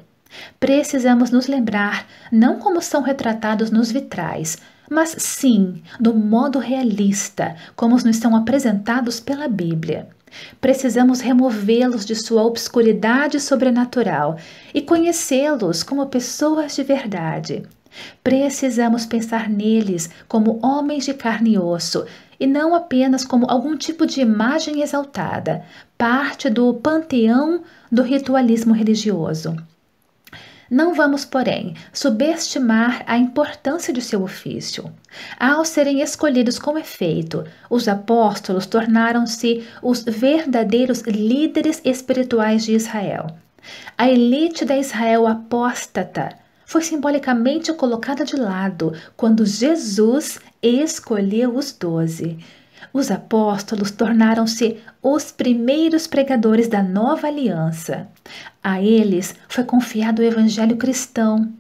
Precisamos nos lembrar não como são retratados nos vitrais, mas sim do modo realista como nos são apresentados pela Bíblia. Precisamos removê-los de sua obscuridade sobrenatural e conhecê-los como pessoas de verdade. Precisamos pensar neles como homens de carne e osso e não apenas como algum tipo de imagem exaltada, parte do panteão do ritualismo religioso. Não vamos, porém, subestimar a importância de seu ofício. Ao serem escolhidos com efeito, os apóstolos tornaram-se os verdadeiros líderes espirituais de Israel. A elite da Israel apóstata foi simbolicamente colocada de lado quando Jesus escolheu os doze os apóstolos tornaram-se os primeiros pregadores da nova aliança. A eles foi confiado o evangelho cristão.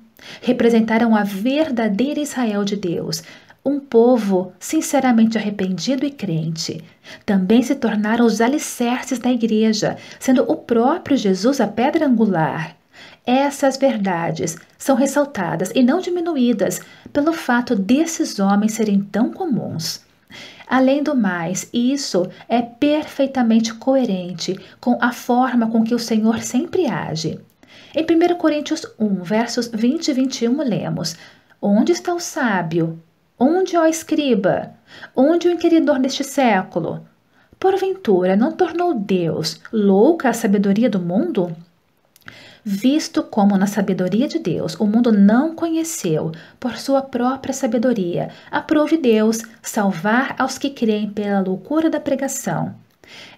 Representaram a verdadeira Israel de Deus, um povo sinceramente arrependido e crente. Também se tornaram os alicerces da igreja, sendo o próprio Jesus a pedra angular. Essas verdades são ressaltadas e não diminuídas pelo fato desses homens serem tão comuns. Além do mais, isso é perfeitamente coerente com a forma com que o Senhor sempre age. Em 1 Coríntios 1, versos 20 e 21, lemos: Onde está o sábio? Onde, o escriba? Onde o inquiridor deste século? Porventura, não tornou Deus louca a sabedoria do mundo? visto como na sabedoria de Deus o mundo não conheceu, por sua própria sabedoria, aprove Deus salvar aos que creem pela loucura da pregação.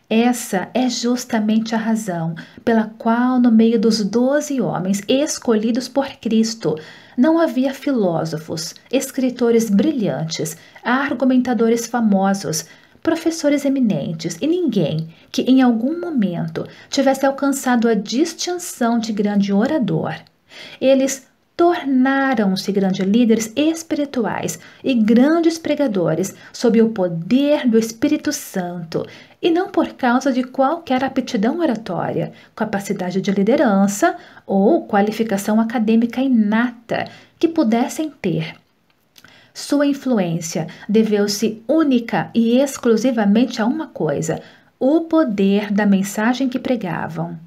Essa é justamente a razão pela qual, no meio dos doze homens escolhidos por Cristo, não havia filósofos, escritores brilhantes, argumentadores famosos, professores eminentes e ninguém que em algum momento tivesse alcançado a distinção de grande orador. Eles tornaram-se grandes líderes espirituais e grandes pregadores sob o poder do Espírito Santo, e não por causa de qualquer aptidão oratória, capacidade de liderança ou qualificação acadêmica inata que pudessem ter sua influência deveu-se única e exclusivamente a uma coisa: o poder da mensagem que pregavam.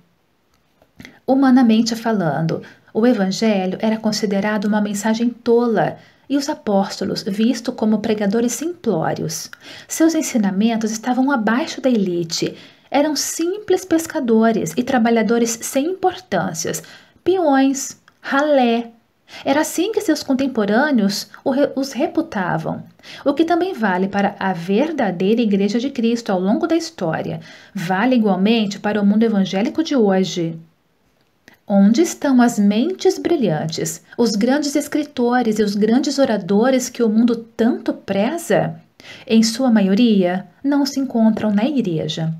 Humanamente falando, o Evangelho era considerado uma mensagem tola e os apóstolos visto como pregadores simplórios. Seus ensinamentos estavam abaixo da elite. Eram simples pescadores e trabalhadores sem importâncias, peões, ralé, era assim que seus contemporâneos os reputavam, o que também vale para a verdadeira Igreja de Cristo ao longo da história, vale igualmente para o mundo evangélico de hoje. Onde estão as mentes brilhantes, os grandes escritores e os grandes oradores que o mundo tanto preza? Em sua maioria, não se encontram na igreja.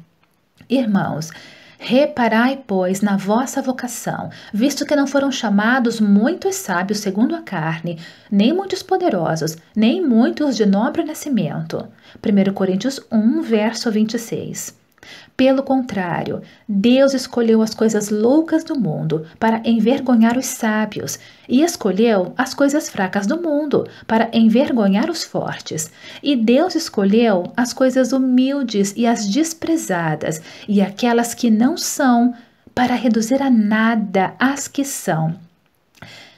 Irmãos, Reparai, pois, na vossa vocação, visto que não foram chamados muitos sábios segundo a carne, nem muitos poderosos, nem muitos de nobre nascimento. 1 Coríntios 1, verso 26. Pelo contrário, Deus escolheu as coisas loucas do mundo para envergonhar os sábios, e escolheu as coisas fracas do mundo para envergonhar os fortes. E Deus escolheu as coisas humildes e as desprezadas, e aquelas que não são, para reduzir a nada as que são,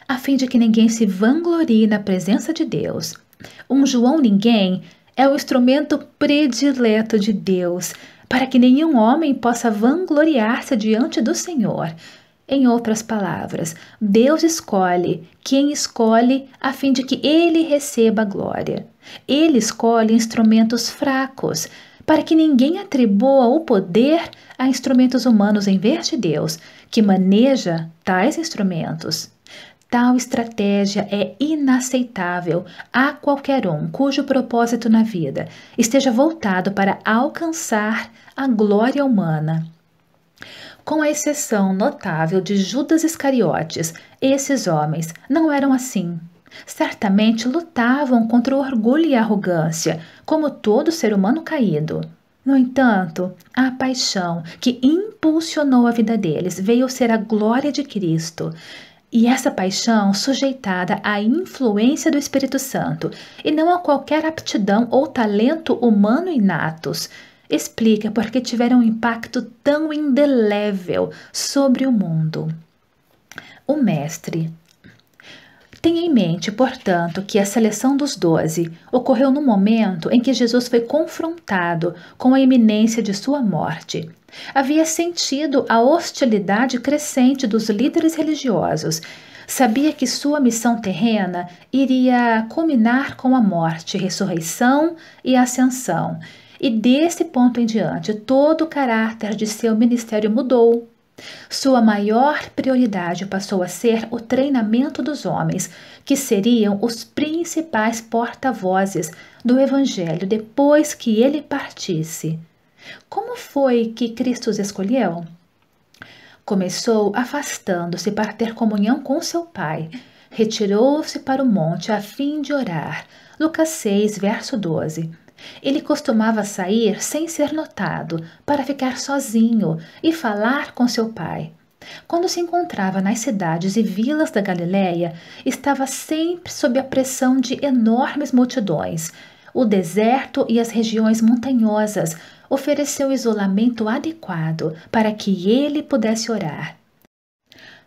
a fim de que ninguém se vanglorie na presença de Deus. Um João Ninguém é o instrumento predileto de Deus para que nenhum homem possa vangloriar-se diante do Senhor. Em outras palavras, Deus escolhe quem escolhe a fim de que ele receba glória. Ele escolhe instrumentos fracos, para que ninguém atribua o poder a instrumentos humanos em vez de Deus, que maneja tais instrumentos. Tal estratégia é inaceitável a qualquer um cujo propósito na vida esteja voltado para alcançar a glória humana. Com a exceção notável de Judas Iscariotes, esses homens não eram assim. Certamente lutavam contra o orgulho e a arrogância, como todo ser humano caído. No entanto, a paixão que impulsionou a vida deles veio ser a glória de Cristo, e essa paixão sujeitada à influência do Espírito Santo e não a qualquer aptidão ou talento humano inatos, explica por que tiveram um impacto tão indelével sobre o mundo. O Mestre. Tenha em mente, portanto, que a seleção dos doze ocorreu no momento em que Jesus foi confrontado com a iminência de sua morte Havia sentido a hostilidade crescente dos líderes religiosos. Sabia que sua missão terrena iria culminar com a morte, ressurreição e ascensão. E desse ponto em diante, todo o caráter de seu ministério mudou. Sua maior prioridade passou a ser o treinamento dos homens, que seriam os principais porta-vozes do Evangelho depois que ele partisse. Como foi que Cristo os escolheu? Começou afastando-se para ter comunhão com seu Pai. Retirou-se para o monte a fim de orar. Lucas 6, verso 12. Ele costumava sair sem ser notado, para ficar sozinho e falar com seu pai. Quando se encontrava nas cidades e vilas da Galiléia, estava sempre sob a pressão de enormes multidões. O deserto e as regiões montanhosas ofereceu isolamento adequado para que ele pudesse orar.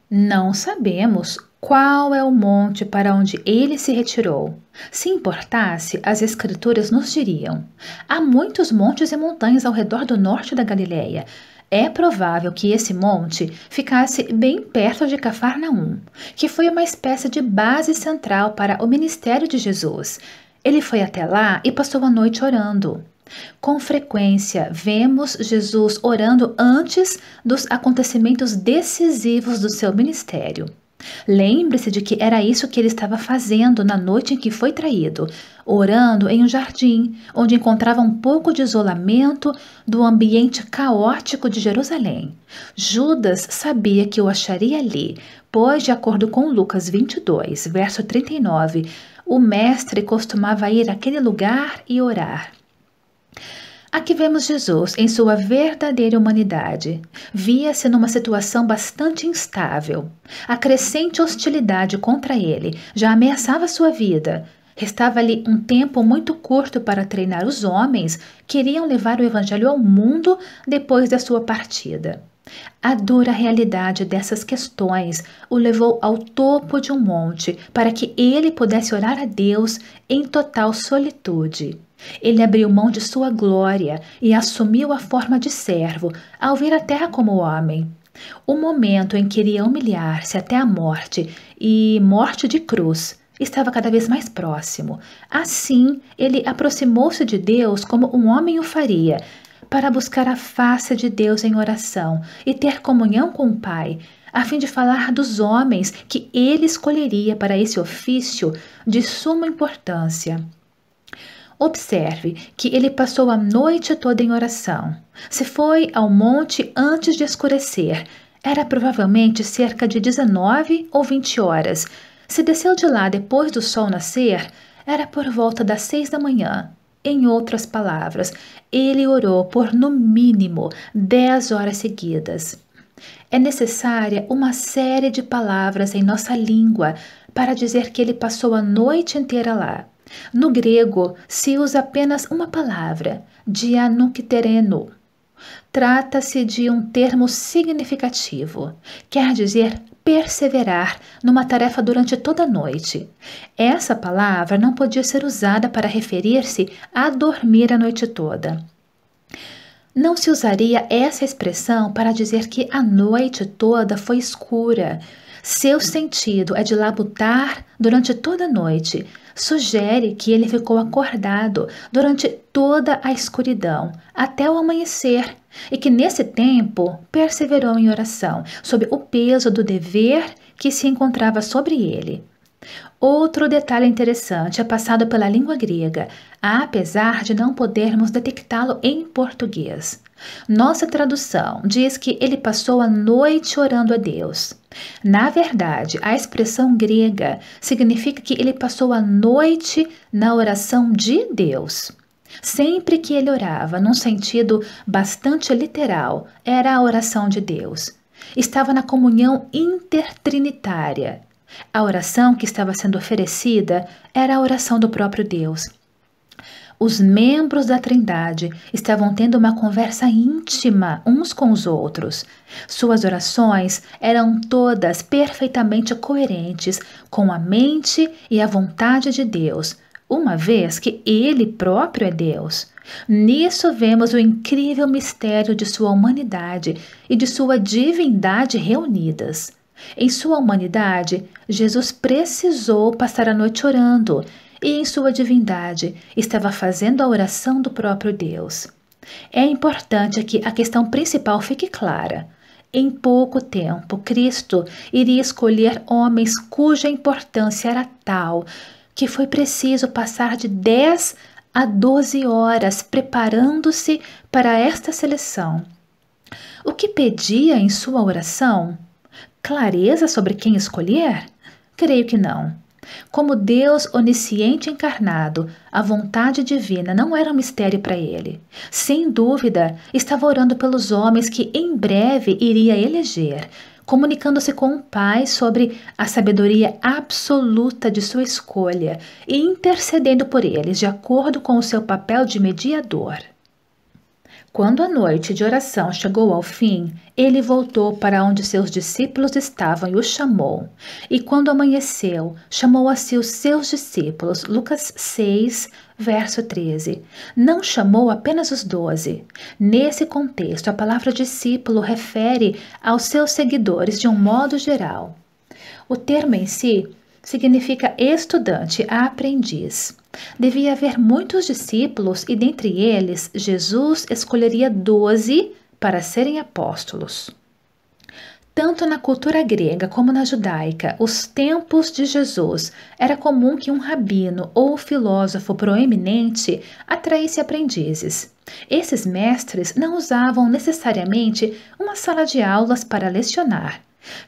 Não sabemos qual é o monte para onde ele se retirou. Se importasse, as Escrituras nos diriam: há muitos montes e montanhas ao redor do norte da Galileia. É provável que esse monte ficasse bem perto de Cafarnaum, que foi uma espécie de base central para o ministério de Jesus. Ele foi até lá e passou a noite orando. Com frequência, vemos Jesus orando antes dos acontecimentos decisivos do seu ministério. Lembre-se de que era isso que ele estava fazendo na noite em que foi traído, orando em um jardim, onde encontrava um pouco de isolamento do ambiente caótico de Jerusalém. Judas sabia que o acharia ali, pois, de acordo com Lucas 22, verso 39, o mestre costumava ir àquele lugar e orar. Aqui vemos Jesus em sua verdadeira humanidade. Via-se numa situação bastante instável. A crescente hostilidade contra ele já ameaçava sua vida. Restava-lhe um tempo muito curto para treinar os homens que iriam levar o Evangelho ao mundo depois da sua partida. A dura realidade dessas questões o levou ao topo de um monte para que ele pudesse orar a Deus em total solitude. Ele abriu mão de sua glória e assumiu a forma de servo, ao vir à terra como homem. O momento em que iria humilhar-se até a morte e morte de cruz estava cada vez mais próximo. Assim, ele aproximou-se de Deus como um homem o faria, para buscar a face de Deus em oração e ter comunhão com o Pai, a fim de falar dos homens que ele escolheria para esse ofício de suma importância. Observe que ele passou a noite toda em oração. Se foi ao monte antes de escurecer, era provavelmente cerca de 19 ou 20 horas. Se desceu de lá depois do sol nascer, era por volta das seis da manhã. Em outras palavras, ele orou por no mínimo 10 horas seguidas. É necessária uma série de palavras em nossa língua para dizer que ele passou a noite inteira lá. No grego, se usa apenas uma palavra, dianuktereno. Trata-se de um termo significativo, quer dizer perseverar numa tarefa durante toda a noite. Essa palavra não podia ser usada para referir-se a dormir a noite toda. Não se usaria essa expressão para dizer que a noite toda foi escura, seu sentido é de labutar durante toda a noite. Sugere que ele ficou acordado durante toda a escuridão, até o amanhecer, e que nesse tempo perseverou em oração, sob o peso do dever que se encontrava sobre ele. Outro detalhe interessante é passado pela língua grega, apesar de não podermos detectá-lo em português. Nossa tradução diz que ele passou a noite orando a Deus. Na verdade, a expressão grega significa que ele passou a noite na oração de Deus. Sempre que ele orava, num sentido bastante literal, era a oração de Deus. Estava na comunhão intertrinitária. A oração que estava sendo oferecida era a oração do próprio Deus os membros da Trindade estavam tendo uma conversa íntima uns com os outros. Suas orações eram todas perfeitamente coerentes com a mente e a vontade de Deus, uma vez que Ele próprio é Deus. Nisso vemos o incrível mistério de sua humanidade e de sua divindade reunidas. Em sua humanidade, Jesus precisou passar a noite orando e em sua divindade estava fazendo a oração do próprio Deus. É importante que a questão principal fique clara. Em pouco tempo, Cristo iria escolher homens cuja importância era tal que foi preciso passar de 10 a 12 horas preparando-se para esta seleção. O que pedia em sua oração? Clareza sobre quem escolher? Creio que não. Como Deus onisciente encarnado, a vontade divina não era um mistério para ele. Sem dúvida, estava orando pelos homens que em breve iria eleger, comunicando-se com o Pai sobre a sabedoria absoluta de sua escolha e intercedendo por eles de acordo com o seu papel de mediador. Quando a noite de oração chegou ao fim, ele voltou para onde seus discípulos estavam e os chamou. E quando amanheceu, chamou a si os seus discípulos. Lucas 6, verso 13. Não chamou apenas os doze. Nesse contexto, a palavra discípulo refere aos seus seguidores de um modo geral. O termo em si significa estudante, aprendiz. Devia haver muitos discípulos e dentre eles Jesus escolheria doze para serem apóstolos. Tanto na cultura grega como na judaica, os tempos de Jesus, era comum que um rabino ou filósofo proeminente atraísse aprendizes. Esses mestres não usavam necessariamente uma sala de aulas para lecionar,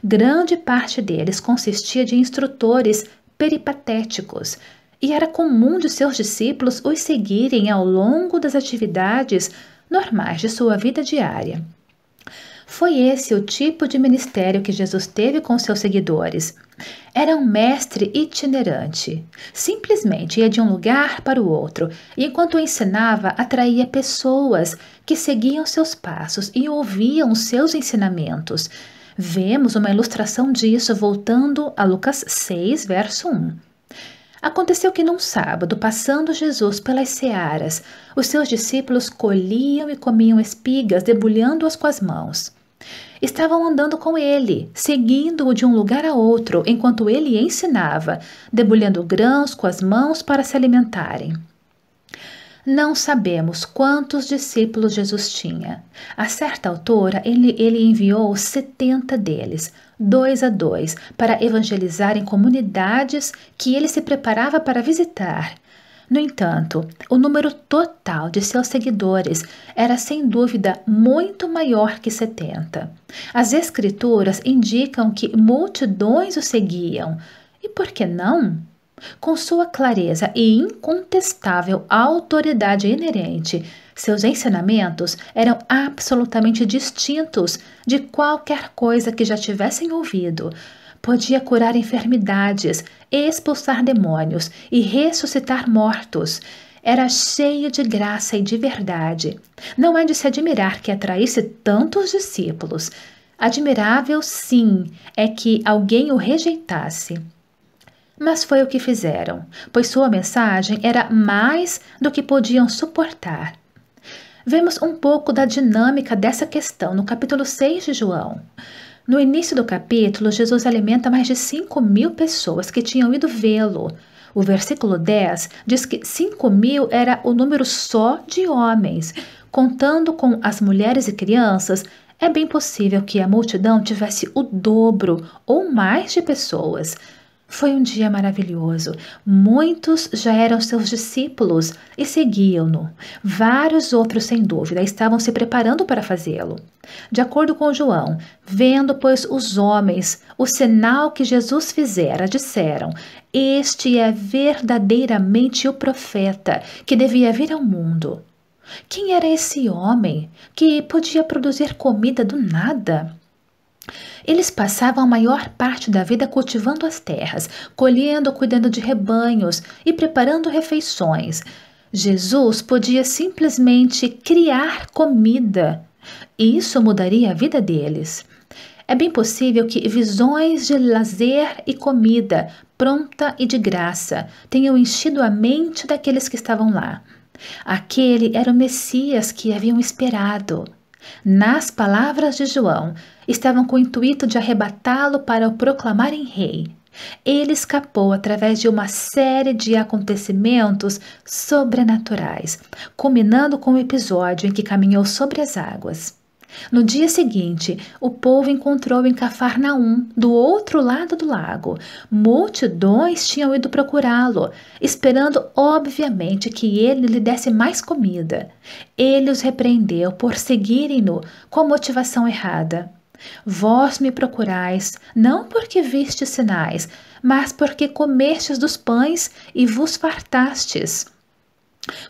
Grande parte deles consistia de instrutores peripatéticos, e era comum de seus discípulos os seguirem ao longo das atividades normais de sua vida diária. Foi esse o tipo de ministério que Jesus teve com seus seguidores. Era um mestre itinerante. Simplesmente ia de um lugar para o outro e, enquanto ensinava, atraía pessoas que seguiam seus passos e ouviam seus ensinamentos. Vemos uma ilustração disso voltando a Lucas 6, verso 1. Aconteceu que num sábado, passando Jesus pelas searas, os seus discípulos colhiam e comiam espigas, debulhando-as com as mãos. Estavam andando com ele, seguindo-o de um lugar a outro, enquanto ele ensinava, debulhando grãos com as mãos para se alimentarem. Não sabemos quantos discípulos Jesus tinha. A certa altura, ele, ele enviou 70 deles, dois a dois, para evangelizar em comunidades que ele se preparava para visitar. No entanto, o número total de seus seguidores era sem dúvida muito maior que 70. As Escrituras indicam que multidões o seguiam. E por que não? Com sua clareza e incontestável autoridade inerente, seus ensinamentos eram absolutamente distintos de qualquer coisa que já tivessem ouvido. Podia curar enfermidades, expulsar demônios e ressuscitar mortos. Era cheio de graça e de verdade. Não é de se admirar que atraísse tantos discípulos. Admirável, sim, é que alguém o rejeitasse. Mas foi o que fizeram, pois sua mensagem era mais do que podiam suportar. Vemos um pouco da dinâmica dessa questão no capítulo 6 de João. No início do capítulo, Jesus alimenta mais de 5 mil pessoas que tinham ido vê-lo. O versículo 10 diz que 5 mil era o número só de homens. Contando com as mulheres e crianças, é bem possível que a multidão tivesse o dobro ou mais de pessoas. Foi um dia maravilhoso. Muitos já eram seus discípulos e seguiam-no. Vários outros, sem dúvida, estavam se preparando para fazê-lo. De acordo com João, vendo, pois, os homens o sinal que Jesus fizera, disseram: Este é verdadeiramente o profeta que devia vir ao mundo. Quem era esse homem que podia produzir comida do nada? Eles passavam a maior parte da vida cultivando as terras, colhendo, cuidando de rebanhos e preparando refeições. Jesus podia simplesmente criar comida. E isso mudaria a vida deles. É bem possível que visões de lazer e comida, pronta e de graça, tenham enchido a mente daqueles que estavam lá. Aquele era o Messias que haviam esperado. Nas palavras de João, estavam com o intuito de arrebatá-lo para o proclamarem rei. Ele escapou através de uma série de acontecimentos sobrenaturais, culminando com o um episódio em que caminhou sobre as águas. No dia seguinte, o povo encontrou em Cafarnaum, do outro lado do lago. Multidões tinham ido procurá-lo, esperando, obviamente, que ele lhe desse mais comida. Ele os repreendeu por seguirem-no com motivação errada. Vós me procurais, não porque viste sinais, mas porque comestes dos pães e vos fartastes.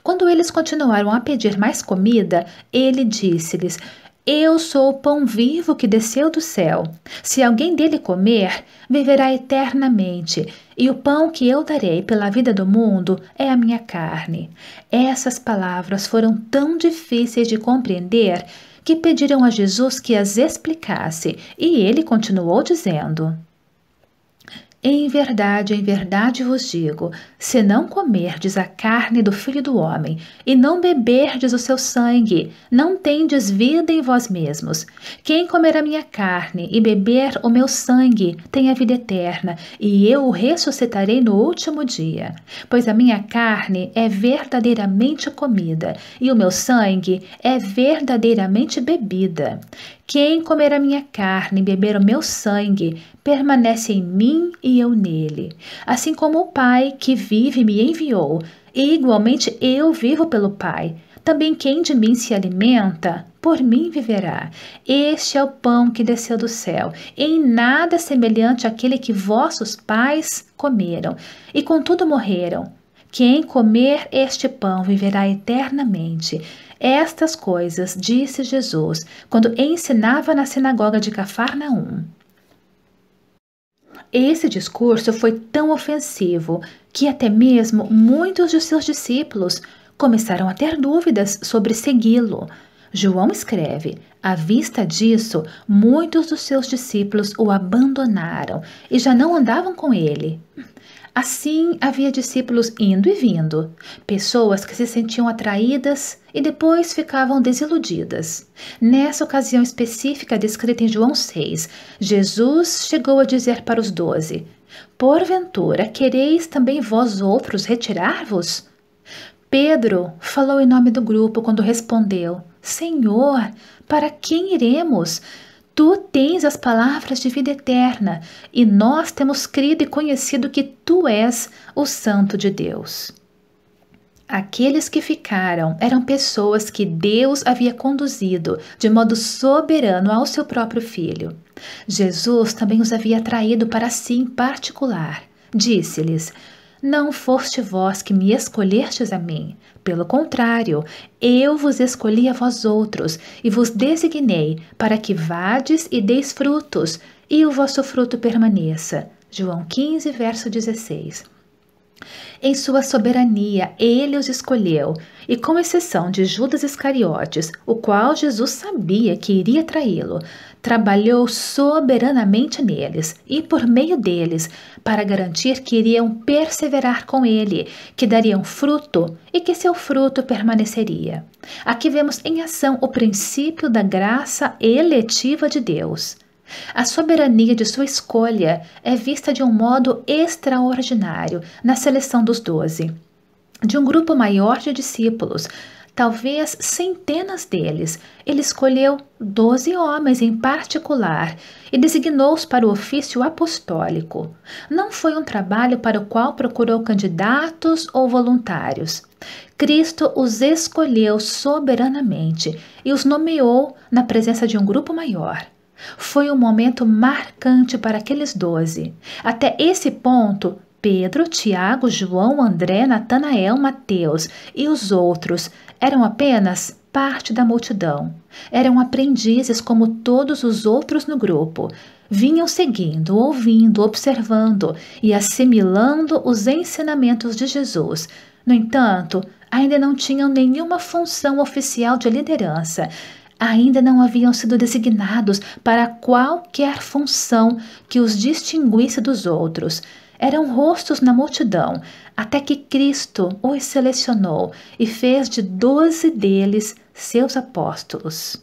Quando eles continuaram a pedir mais comida, ele disse-lhes: Eu sou o pão vivo que desceu do céu. Se alguém dele comer, viverá eternamente, e o pão que eu darei pela vida do mundo é a minha carne. Essas palavras foram tão difíceis de compreender que pediram a Jesus que as explicasse, e ele continuou dizendo: em verdade, em verdade vos digo: se não comerdes a carne do filho do homem e não beberdes o seu sangue, não tendes vida em vós mesmos. Quem comer a minha carne e beber o meu sangue tem a vida eterna, e eu o ressuscitarei no último dia. Pois a minha carne é verdadeiramente comida e o meu sangue é verdadeiramente bebida. Quem comer a minha carne e beber o meu sangue permanece em mim e eu nele. Assim como o Pai que vive me enviou, e igualmente eu vivo pelo Pai. Também quem de mim se alimenta, por mim viverá. Este é o pão que desceu do céu, em nada semelhante àquele que vossos pais comeram, e contudo morreram. Quem comer este pão viverá eternamente. Estas coisas disse Jesus quando ensinava na sinagoga de Cafarnaum. Esse discurso foi tão ofensivo que até mesmo muitos de seus discípulos começaram a ter dúvidas sobre segui-lo. João escreve: à vista disso, muitos dos seus discípulos o abandonaram e já não andavam com ele. Assim havia discípulos indo e vindo, pessoas que se sentiam atraídas e depois ficavam desiludidas. Nessa ocasião específica descrita em João 6, Jesus chegou a dizer para os doze: Porventura quereis também vós outros retirar-vos? Pedro falou em nome do grupo quando respondeu: Senhor, para quem iremos? Tu tens as palavras de vida eterna, e nós temos crido e conhecido que tu és o Santo de Deus. Aqueles que ficaram eram pessoas que Deus havia conduzido de modo soberano ao seu próprio filho. Jesus também os havia traído para si em particular. Disse-lhes: Não foste vós que me escolhestes a mim, pelo contrário, eu vos escolhi a vós outros e vos designei para que vades e deis frutos, e o vosso fruto permaneça. João 15, verso 16. Em sua soberania, ele os escolheu, e com exceção de Judas Iscariotes, o qual Jesus sabia que iria traí-lo, trabalhou soberanamente neles e por meio deles para garantir que iriam perseverar com ele, que dariam fruto e que seu fruto permaneceria. Aqui vemos em ação o princípio da graça eletiva de Deus. A soberania de sua escolha é vista de um modo extraordinário na seleção dos doze de um grupo maior de discípulos, talvez centenas deles. Ele escolheu doze homens em particular e designou-os para o ofício apostólico. Não foi um trabalho para o qual procurou candidatos ou voluntários. Cristo os escolheu soberanamente e os nomeou na presença de um grupo maior. Foi um momento marcante para aqueles doze. Até esse ponto, Pedro, Tiago, João, André, Natanael, Mateus e os outros eram apenas parte da multidão. Eram aprendizes como todos os outros no grupo. Vinham seguindo, ouvindo, observando e assimilando os ensinamentos de Jesus. No entanto, ainda não tinham nenhuma função oficial de liderança. Ainda não haviam sido designados para qualquer função que os distinguisse dos outros eram rostos na multidão, até que Cristo os selecionou e fez de doze deles seus apóstolos.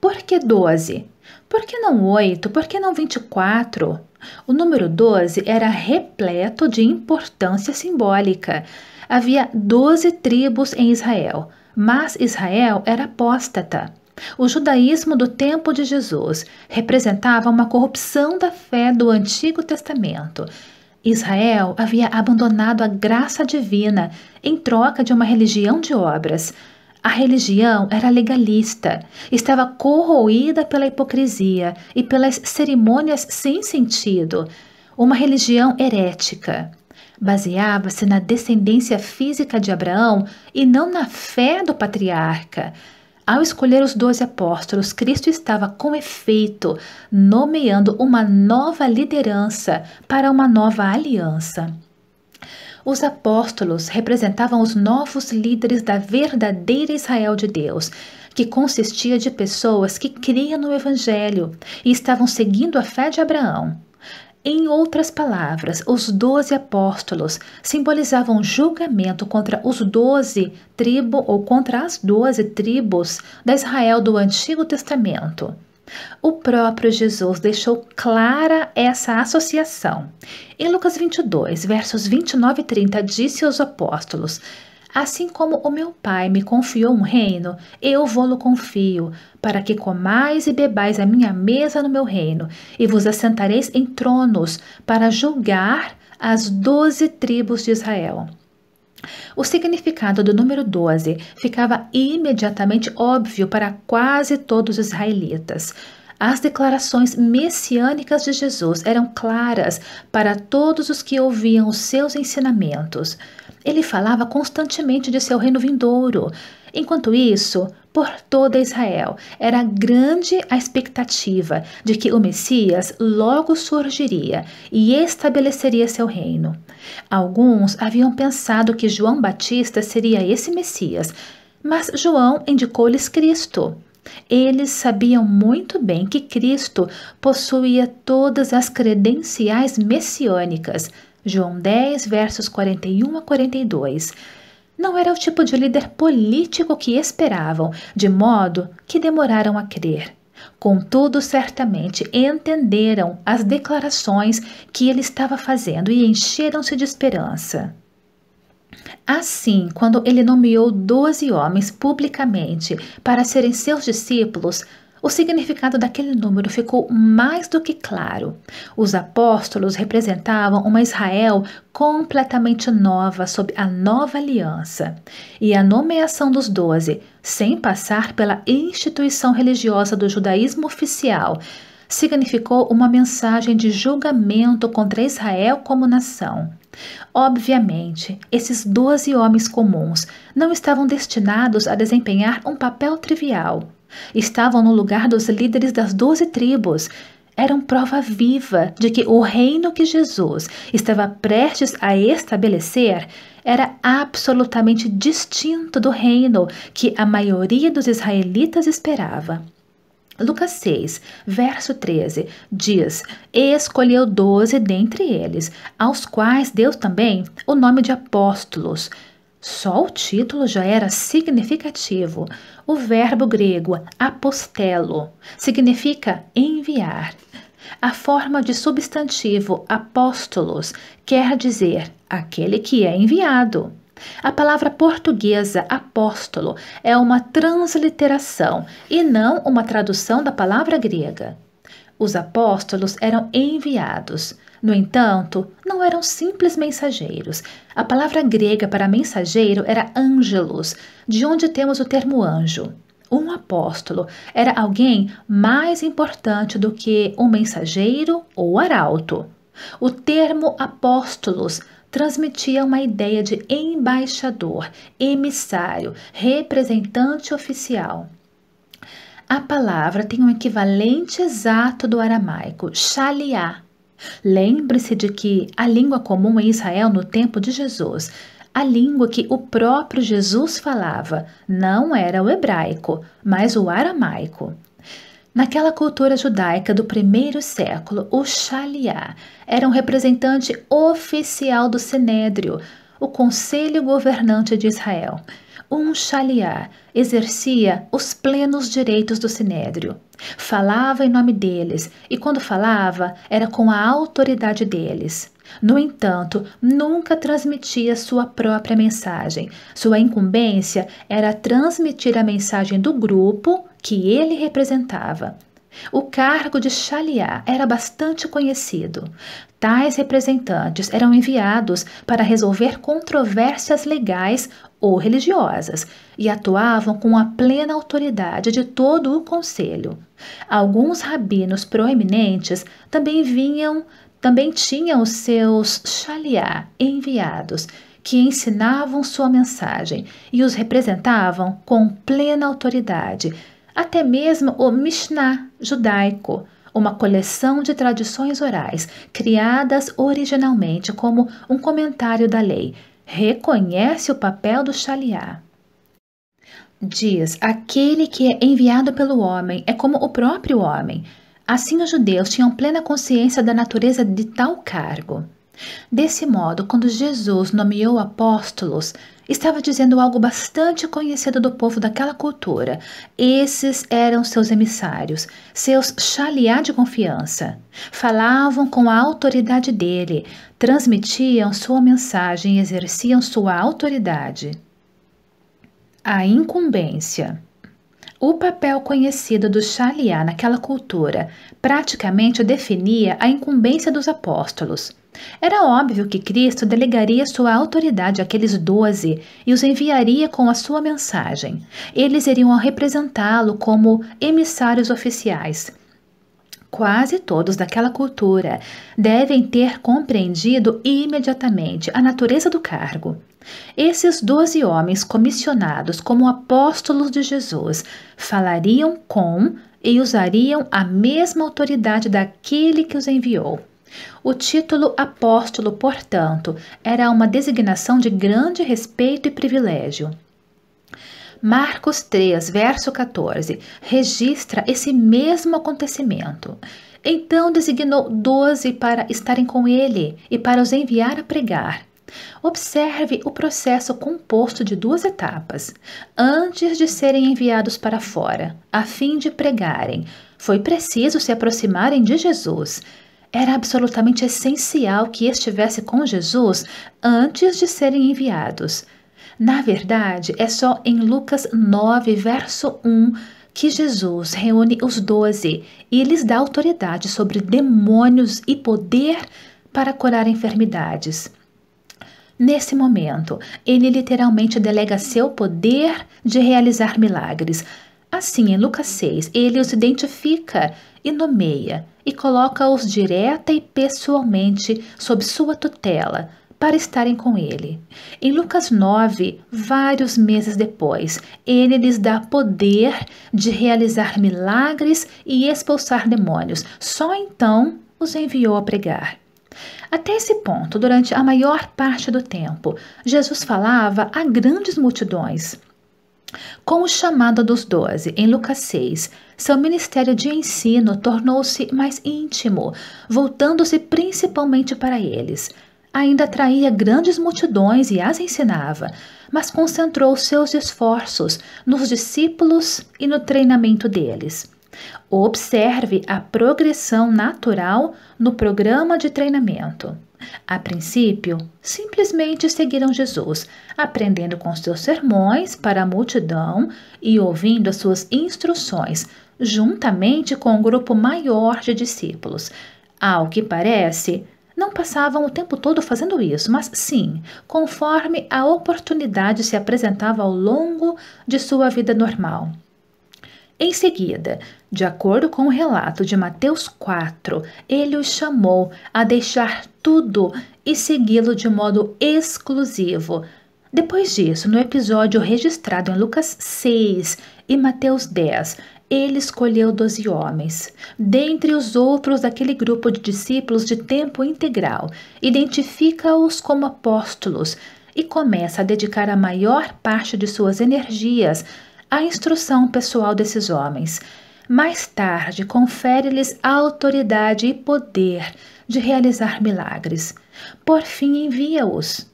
Por que doze? Por que não oito? Por que não vinte e quatro? O número doze era repleto de importância simbólica. Havia doze tribos em Israel, mas Israel era apóstata. O judaísmo do tempo de Jesus representava uma corrupção da fé do Antigo Testamento. Israel havia abandonado a graça divina em troca de uma religião de obras. A religião era legalista, estava corroída pela hipocrisia e pelas cerimônias sem sentido. Uma religião herética. Baseava-se na descendência física de Abraão e não na fé do patriarca. Ao escolher os doze apóstolos, Cristo estava com efeito nomeando uma nova liderança para uma nova aliança. Os apóstolos representavam os novos líderes da verdadeira Israel de Deus, que consistia de pessoas que criam no Evangelho e estavam seguindo a fé de Abraão. Em outras palavras, os doze apóstolos simbolizavam julgamento contra os doze tribos ou contra as doze tribos da Israel do Antigo Testamento. O próprio Jesus deixou clara essa associação. Em Lucas 22, versos 29 e 30, disse aos apóstolos: Assim como o meu Pai me confiou um reino, eu vou-lo confio, para que comais e bebais a minha mesa no meu reino, e vos assentareis em tronos, para julgar as doze tribos de Israel. O significado do número 12 ficava imediatamente óbvio para quase todos os israelitas. As declarações messiânicas de Jesus eram claras para todos os que ouviam os seus ensinamentos. Ele falava constantemente de seu reino vindouro. Enquanto isso, por toda Israel, era grande a expectativa de que o Messias logo surgiria e estabeleceria seu reino. Alguns haviam pensado que João Batista seria esse Messias, mas João indicou-lhes Cristo. Eles sabiam muito bem que Cristo possuía todas as credenciais messiânicas, João 10, versos 41 a 42. Não era o tipo de líder político que esperavam, de modo que demoraram a crer. Contudo, certamente entenderam as declarações que ele estava fazendo e encheram-se de esperança. Assim, quando ele nomeou doze homens publicamente para serem seus discípulos, o significado daquele número ficou mais do que claro. Os apóstolos representavam uma Israel completamente nova sob a nova aliança. E a nomeação dos doze, sem passar pela instituição religiosa do judaísmo oficial, significou uma mensagem de julgamento contra Israel como nação. Obviamente, esses doze homens comuns não estavam destinados a desempenhar um papel trivial. Estavam no lugar dos líderes das doze tribos. Eram prova viva de que o reino que Jesus estava prestes a estabelecer era absolutamente distinto do reino que a maioria dos israelitas esperava. Lucas 6, verso 13, diz: Escolheu doze dentre eles, aos quais deu também o nome de apóstolos. Só o título já era significativo. O verbo grego apostelo significa enviar. A forma de substantivo apóstolos quer dizer aquele que é enviado. A palavra portuguesa apóstolo é uma transliteração e não uma tradução da palavra grega. Os apóstolos eram enviados, no entanto, não eram simples mensageiros. A palavra grega para mensageiro era ângelos, de onde temos o termo anjo. Um apóstolo era alguém mais importante do que um mensageiro ou arauto. O termo apóstolos transmitia uma ideia de embaixador, emissário, representante oficial. A palavra tem um equivalente exato do aramaico, shaliah, Lembre-se de que a língua comum em Israel no tempo de Jesus, a língua que o próprio Jesus falava, não era o hebraico, mas o aramaico. Naquela cultura judaica do primeiro século, o Shaliá era um representante oficial do Sinédrio, o conselho governante de Israel. Um xaliá, exercia os plenos direitos do sinédrio. Falava em nome deles e, quando falava, era com a autoridade deles. No entanto, nunca transmitia sua própria mensagem. Sua incumbência era transmitir a mensagem do grupo que ele representava. O cargo de xaliá era bastante conhecido. Tais representantes eram enviados para resolver controvérsias legais ou religiosas e atuavam com a plena autoridade de todo o conselho. Alguns rabinos proeminentes também vinham, também tinham seus xaliá enviados que ensinavam sua mensagem e os representavam com plena autoridade. Até mesmo o Mishnah judaico, uma coleção de tradições orais criadas originalmente como um comentário da lei, reconhece o papel do Shaliá. Diz: aquele que é enviado pelo homem é como o próprio homem. Assim, os judeus tinham plena consciência da natureza de tal cargo. Desse modo, quando Jesus nomeou apóstolos, estava dizendo algo bastante conhecido do povo daquela cultura. Esses eram seus emissários, seus chaliá de confiança. Falavam com a autoridade dele, transmitiam sua mensagem e exerciam sua autoridade. A incumbência. O papel conhecido do Xaliá naquela cultura praticamente definia a incumbência dos apóstolos. Era óbvio que Cristo delegaria sua autoridade àqueles doze e os enviaria com a sua mensagem. Eles iriam representá-lo como emissários oficiais quase todos daquela cultura devem ter compreendido imediatamente a natureza do cargo. Esses doze homens comissionados como apóstolos de Jesus falariam com e usariam a mesma autoridade daquele que os enviou. O título apóstolo, portanto, era uma designação de grande respeito e privilégio. Marcos 3, verso 14, registra esse mesmo acontecimento. Então designou doze para estarem com ele e para os enviar a pregar. Observe o processo composto de duas etapas. Antes de serem enviados para fora, a fim de pregarem, foi preciso se aproximarem de Jesus. Era absolutamente essencial que estivesse com Jesus antes de serem enviados. Na verdade, é só em Lucas 9, verso 1, que Jesus reúne os doze e lhes dá autoridade sobre demônios e poder para curar enfermidades. Nesse momento, ele literalmente delega seu poder de realizar milagres. Assim, em Lucas 6, ele os identifica e nomeia e coloca-os direta e pessoalmente sob sua tutela para estarem com ele. Em Lucas 9, vários meses depois, ele lhes dá poder de realizar milagres e expulsar demônios. Só então os enviou a pregar. Até esse ponto, durante a maior parte do tempo, Jesus falava a grandes multidões. Com o chamado dos doze, em Lucas 6, seu ministério de ensino tornou-se mais íntimo, voltando-se principalmente para eles ainda atraía grandes multidões e as ensinava, mas concentrou seus esforços nos discípulos e no treinamento deles. Observe a progressão natural no programa de treinamento. A princípio, simplesmente seguiram Jesus, aprendendo com seus sermões para a multidão e ouvindo as suas instruções, juntamente com um grupo maior de discípulos. Ao que parece, não passavam o tempo todo fazendo isso, mas sim, conforme a oportunidade se apresentava ao longo de sua vida normal. Em seguida, de acordo com o relato de Mateus 4, ele os chamou a deixar tudo e segui-lo de modo exclusivo. Depois disso, no episódio registrado em Lucas 6 e Mateus 10, ele escolheu doze homens, dentre os outros daquele grupo de discípulos de tempo integral, identifica-os como apóstolos e começa a dedicar a maior parte de suas energias à instrução pessoal desses homens. Mais tarde, confere-lhes autoridade e poder de realizar milagres. Por fim, envia-os.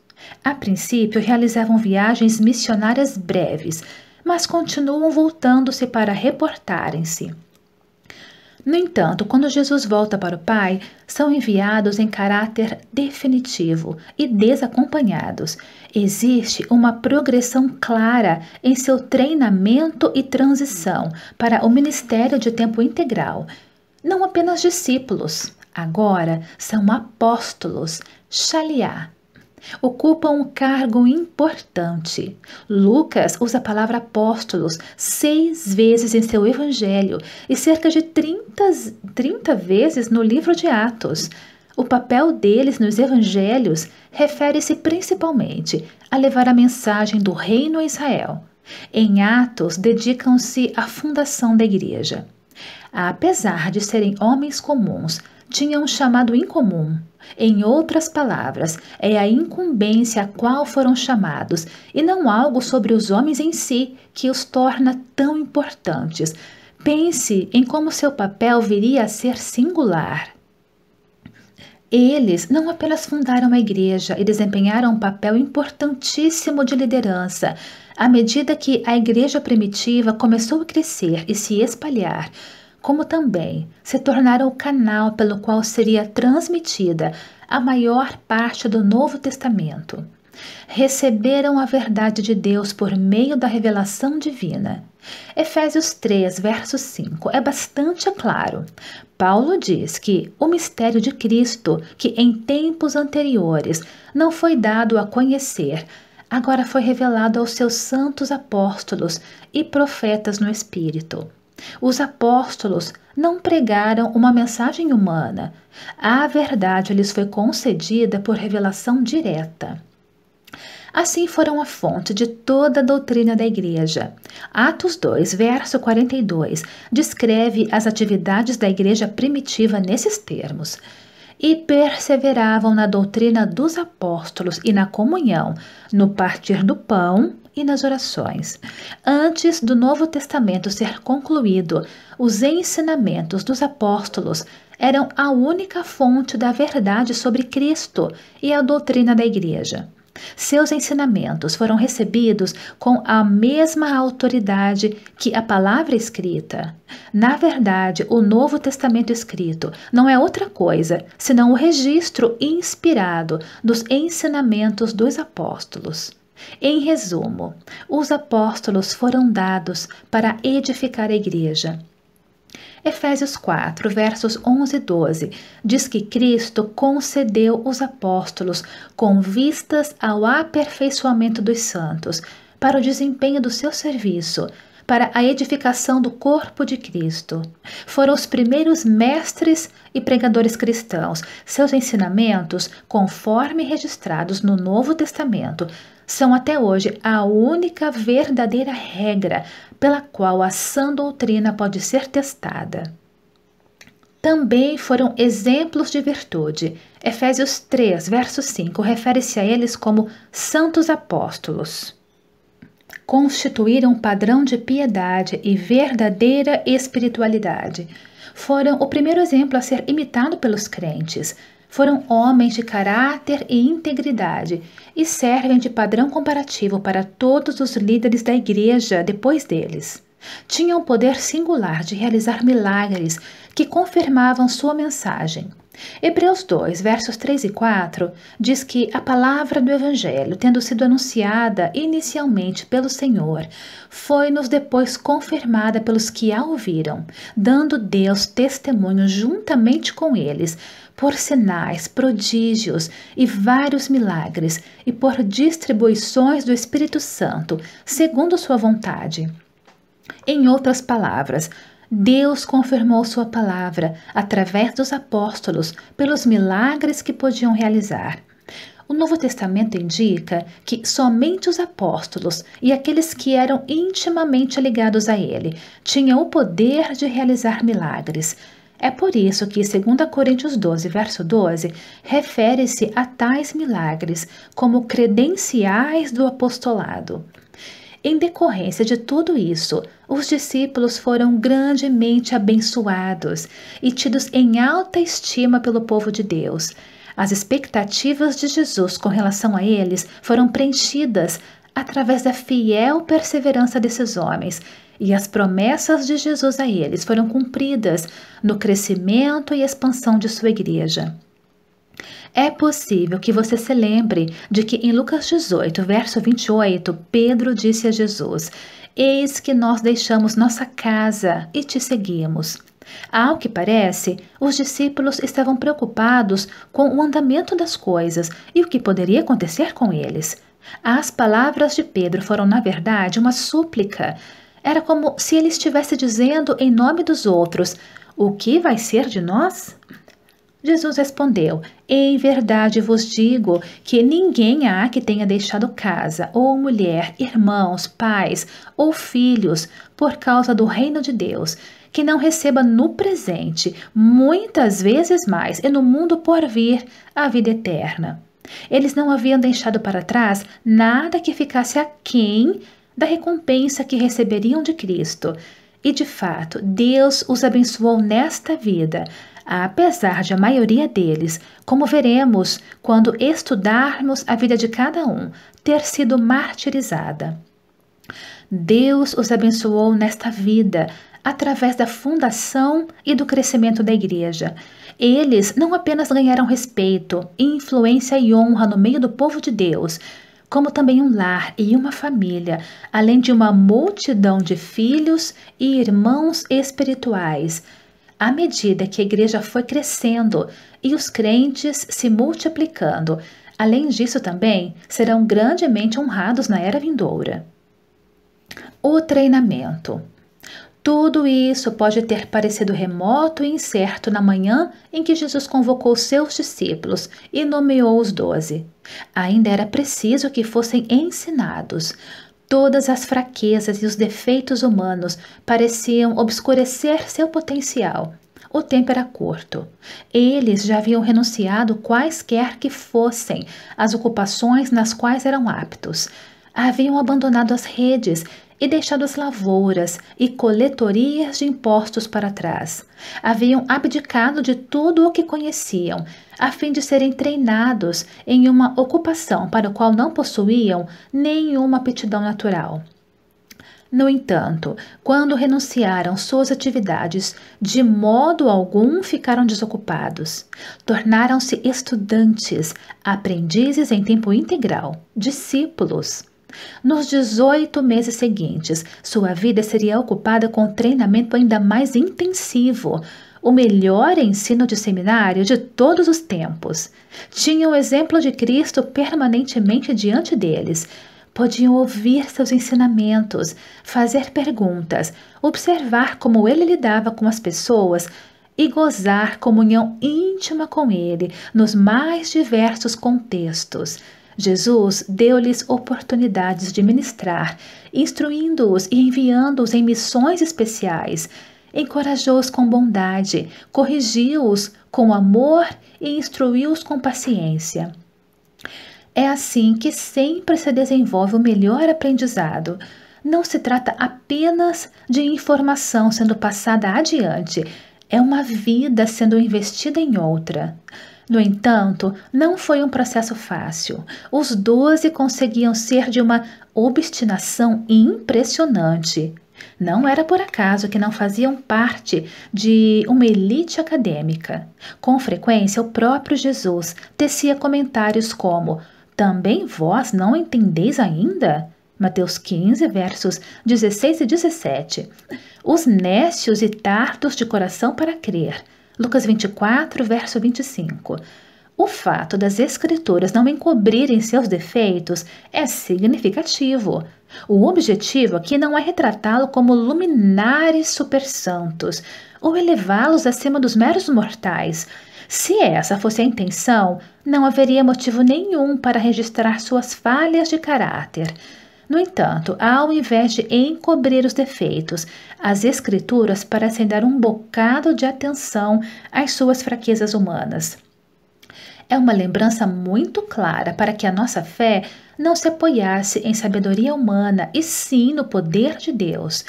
A princípio, realizavam viagens missionárias breves mas continuam voltando-se para reportarem-se. No entanto, quando Jesus volta para o Pai, são enviados em caráter definitivo e desacompanhados. Existe uma progressão clara em seu treinamento e transição para o ministério de tempo integral. Não apenas discípulos, agora são apóstolos, Shaliá, Ocupa um cargo importante. Lucas usa a palavra apóstolos seis vezes em seu evangelho e cerca de 30, 30 vezes no livro de Atos. O papel deles nos evangelhos refere-se principalmente a levar a mensagem do reino a Israel. Em Atos, dedicam-se à fundação da igreja. Apesar de serem homens comuns, tinha um chamado incomum. Em outras palavras, é a incumbência a qual foram chamados, e não algo sobre os homens em si que os torna tão importantes. Pense em como seu papel viria a ser singular. Eles não apenas fundaram a igreja e desempenharam um papel importantíssimo de liderança. À medida que a igreja primitiva começou a crescer e se espalhar, como também se tornaram o canal pelo qual seria transmitida a maior parte do Novo Testamento. Receberam a verdade de Deus por meio da revelação divina. Efésios 3, verso 5 é bastante claro. Paulo diz que o mistério de Cristo, que em tempos anteriores não foi dado a conhecer, agora foi revelado aos seus santos apóstolos e profetas no Espírito. Os apóstolos não pregaram uma mensagem humana. A verdade lhes foi concedida por revelação direta. Assim foram a fonte de toda a doutrina da Igreja. Atos 2, verso 42, descreve as atividades da Igreja primitiva nesses termos. E perseveravam na doutrina dos apóstolos e na comunhão, no partir do pão e nas orações. Antes do Novo Testamento ser concluído, os ensinamentos dos apóstolos eram a única fonte da verdade sobre Cristo e a doutrina da Igreja. Seus ensinamentos foram recebidos com a mesma autoridade que a palavra escrita. Na verdade, o Novo Testamento escrito não é outra coisa senão o registro inspirado dos ensinamentos dos apóstolos. Em resumo, os apóstolos foram dados para edificar a igreja. Efésios 4, versos 11 e 12 diz que Cristo concedeu os apóstolos com vistas ao aperfeiçoamento dos santos, para o desempenho do seu serviço, para a edificação do corpo de Cristo. Foram os primeiros mestres e pregadores cristãos. Seus ensinamentos, conforme registrados no Novo Testamento, são até hoje a única verdadeira regra pela qual a sã doutrina pode ser testada. Também foram exemplos de virtude. Efésios 3, verso 5, refere-se a eles como santos apóstolos. Constituíram um padrão de piedade e verdadeira espiritualidade. Foram o primeiro exemplo a ser imitado pelos crentes, foram homens de caráter e integridade e servem de padrão comparativo para todos os líderes da igreja depois deles. Tinham o poder singular de realizar milagres que confirmavam sua mensagem. Hebreus 2, versos 3 e 4 diz que a palavra do Evangelho, tendo sido anunciada inicialmente pelo Senhor, foi-nos depois confirmada pelos que a ouviram, dando Deus testemunho juntamente com eles por sinais, prodígios e vários milagres, e por distribuições do Espírito Santo, segundo sua vontade. Em outras palavras, Deus confirmou sua palavra através dos apóstolos pelos milagres que podiam realizar. O Novo Testamento indica que somente os apóstolos e aqueles que eram intimamente ligados a ele tinham o poder de realizar milagres, é por isso que 2 Coríntios 12, verso 12, refere-se a tais milagres como credenciais do apostolado. Em decorrência de tudo isso, os discípulos foram grandemente abençoados e tidos em alta estima pelo povo de Deus. As expectativas de Jesus com relação a eles foram preenchidas, através da fiel perseverança desses homens, e as promessas de Jesus a eles foram cumpridas no crescimento e expansão de sua igreja. É possível que você se lembre de que em Lucas 18, verso 28, Pedro disse a Jesus: Eis que nós deixamos nossa casa e te seguimos. Ao que parece, os discípulos estavam preocupados com o andamento das coisas e o que poderia acontecer com eles. As palavras de Pedro foram, na verdade, uma súplica. Era como se ele estivesse dizendo em nome dos outros: O que vai ser de nós? Jesus respondeu: Em verdade vos digo que ninguém há que tenha deixado casa, ou mulher, irmãos, pais ou filhos, por causa do reino de Deus, que não receba no presente, muitas vezes mais, e no mundo por vir, a vida eterna. Eles não haviam deixado para trás nada que ficasse aquém da recompensa que receberiam de Cristo. E de fato, Deus os abençoou nesta vida, apesar de a maioria deles, como veremos quando estudarmos a vida de cada um, ter sido martirizada. Deus os abençoou nesta vida através da fundação e do crescimento da igreja. Eles não apenas ganharam respeito, influência e honra no meio do povo de Deus, como também um lar e uma família, além de uma multidão de filhos e irmãos espirituais. À medida que a igreja foi crescendo e os crentes se multiplicando, além disso também serão grandemente honrados na era vindoura. O treinamento. Tudo isso pode ter parecido remoto e incerto na manhã em que Jesus convocou seus discípulos e nomeou os doze. Ainda era preciso que fossem ensinados. Todas as fraquezas e os defeitos humanos pareciam obscurecer seu potencial. O tempo era curto. Eles já haviam renunciado quaisquer que fossem as ocupações nas quais eram aptos haviam abandonado as redes e deixado as lavouras e coletorias de impostos para trás. Haviam abdicado de tudo o que conheciam, a fim de serem treinados em uma ocupação para a qual não possuíam nenhuma aptidão natural. No entanto, quando renunciaram suas atividades, de modo algum ficaram desocupados. Tornaram-se estudantes, aprendizes em tempo integral, discípulos. Nos 18 meses seguintes, sua vida seria ocupada com treinamento ainda mais intensivo, o melhor ensino de seminário de todos os tempos. Tinha o exemplo de Cristo permanentemente diante deles. Podiam ouvir seus ensinamentos, fazer perguntas, observar como ele lidava com as pessoas e gozar comunhão íntima com ele nos mais diversos contextos. Jesus deu-lhes oportunidades de ministrar, instruindo-os e enviando-os em missões especiais. Encorajou-os com bondade, corrigiu-os com amor e instruiu-os com paciência. É assim que sempre se desenvolve o melhor aprendizado. Não se trata apenas de informação sendo passada adiante, é uma vida sendo investida em outra. No entanto, não foi um processo fácil. Os doze conseguiam ser de uma obstinação impressionante. Não era por acaso que não faziam parte de uma elite acadêmica. Com frequência, o próprio Jesus tecia comentários como: Também vós não entendeis ainda? Mateus 15, versos 16 e 17. Os nécios e tardos de coração para crer, Lucas 24, verso 25. O fato das escrituras não encobrirem seus defeitos é significativo. O objetivo aqui não é retratá-lo como luminares supersantos ou elevá-los acima dos meros mortais. Se essa fosse a intenção, não haveria motivo nenhum para registrar suas falhas de caráter. No entanto, ao invés de encobrir os defeitos, as Escrituras parecem dar um bocado de atenção às suas fraquezas humanas. É uma lembrança muito clara para que a nossa fé não se apoiasse em sabedoria humana e sim no poder de Deus.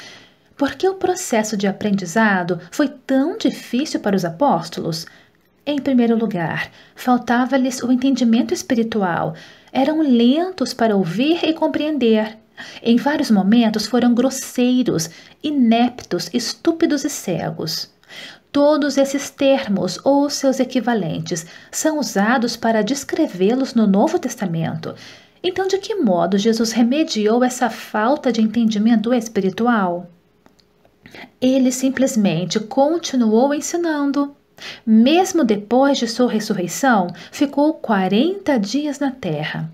Porque o processo de aprendizado foi tão difícil para os apóstolos? Em primeiro lugar, faltava-lhes o entendimento espiritual eram lentos para ouvir e compreender. Em vários momentos foram grosseiros, ineptos, estúpidos e cegos. Todos esses termos ou seus equivalentes são usados para descrevê-los no Novo Testamento. Então, de que modo Jesus remediou essa falta de entendimento espiritual? Ele simplesmente continuou ensinando. Mesmo depois de sua ressurreição, ficou 40 dias na terra.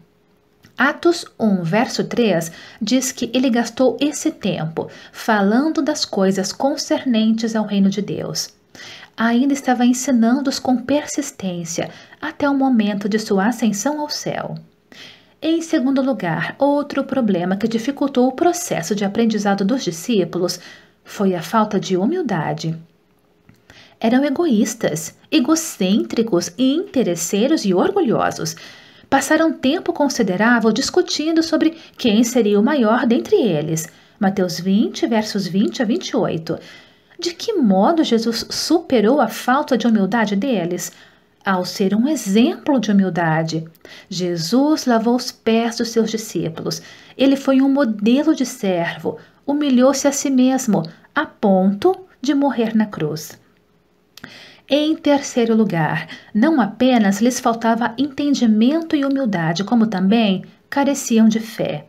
Atos 1, verso 3 diz que ele gastou esse tempo falando das coisas concernentes ao reino de Deus. Ainda estava ensinando-os com persistência até o momento de sua ascensão ao céu. Em segundo lugar, outro problema que dificultou o processo de aprendizado dos discípulos foi a falta de humildade eram egoístas, egocêntricos, interesseiros e orgulhosos. Passaram tempo considerável discutindo sobre quem seria o maior dentre eles. Mateus 20, versos 20 a 28. De que modo Jesus superou a falta de humildade deles? Ao ser um exemplo de humildade, Jesus lavou os pés dos seus discípulos. Ele foi um modelo de servo, humilhou-se a si mesmo, a ponto de morrer na cruz. Em terceiro lugar, não apenas lhes faltava entendimento e humildade, como também careciam de fé.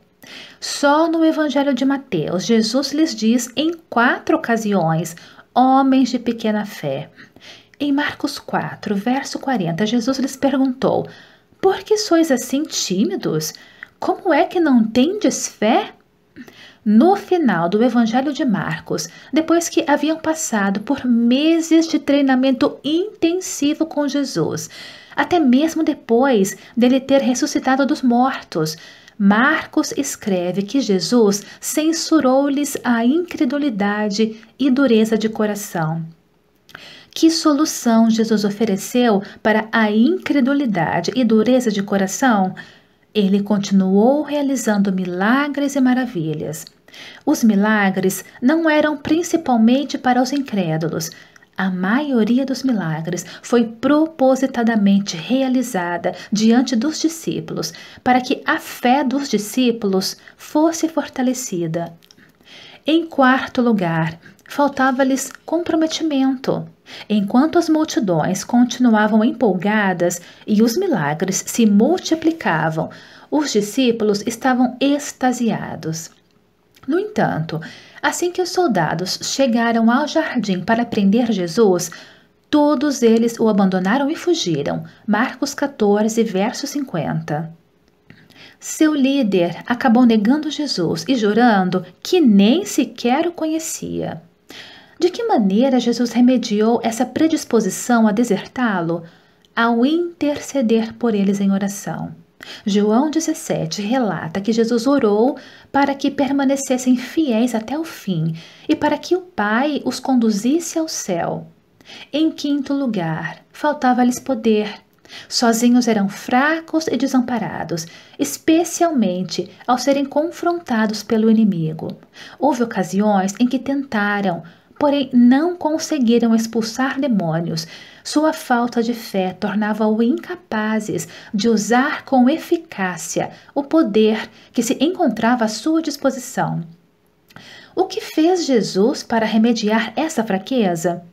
Só no Evangelho de Mateus, Jesus lhes diz em quatro ocasiões: homens de pequena fé. Em Marcos 4, verso 40, Jesus lhes perguntou: Por que sois assim tímidos? Como é que não tendes fé? no final do Evangelho de Marcos, depois que haviam passado por meses de treinamento intensivo com Jesus, até mesmo depois dele ter ressuscitado dos mortos. Marcos escreve que Jesus censurou-lhes a incredulidade e dureza de coração. Que solução Jesus ofereceu para a incredulidade e dureza de coração? Ele continuou realizando milagres e maravilhas. Os milagres não eram principalmente para os incrédulos. A maioria dos milagres foi propositadamente realizada diante dos discípulos, para que a fé dos discípulos fosse fortalecida. Em quarto lugar, faltava-lhes comprometimento. Enquanto as multidões continuavam empolgadas e os milagres se multiplicavam, os discípulos estavam extasiados. No entanto, assim que os soldados chegaram ao jardim para prender Jesus, todos eles o abandonaram e fugiram. Marcos 14, verso 50. Seu líder acabou negando Jesus e jurando que nem sequer o conhecia. De que maneira Jesus remediou essa predisposição a desertá-lo? Ao interceder por eles em oração. João 17 relata que Jesus orou para que permanecessem fiéis até o fim e para que o Pai os conduzisse ao céu. Em quinto lugar, faltava-lhes poder. Sozinhos eram fracos e desamparados, especialmente ao serem confrontados pelo inimigo. Houve ocasiões em que tentaram, porém não conseguiram expulsar demônios. Sua falta de fé tornava-o incapazes de usar com eficácia o poder que se encontrava à sua disposição. O que fez Jesus para remediar essa fraqueza?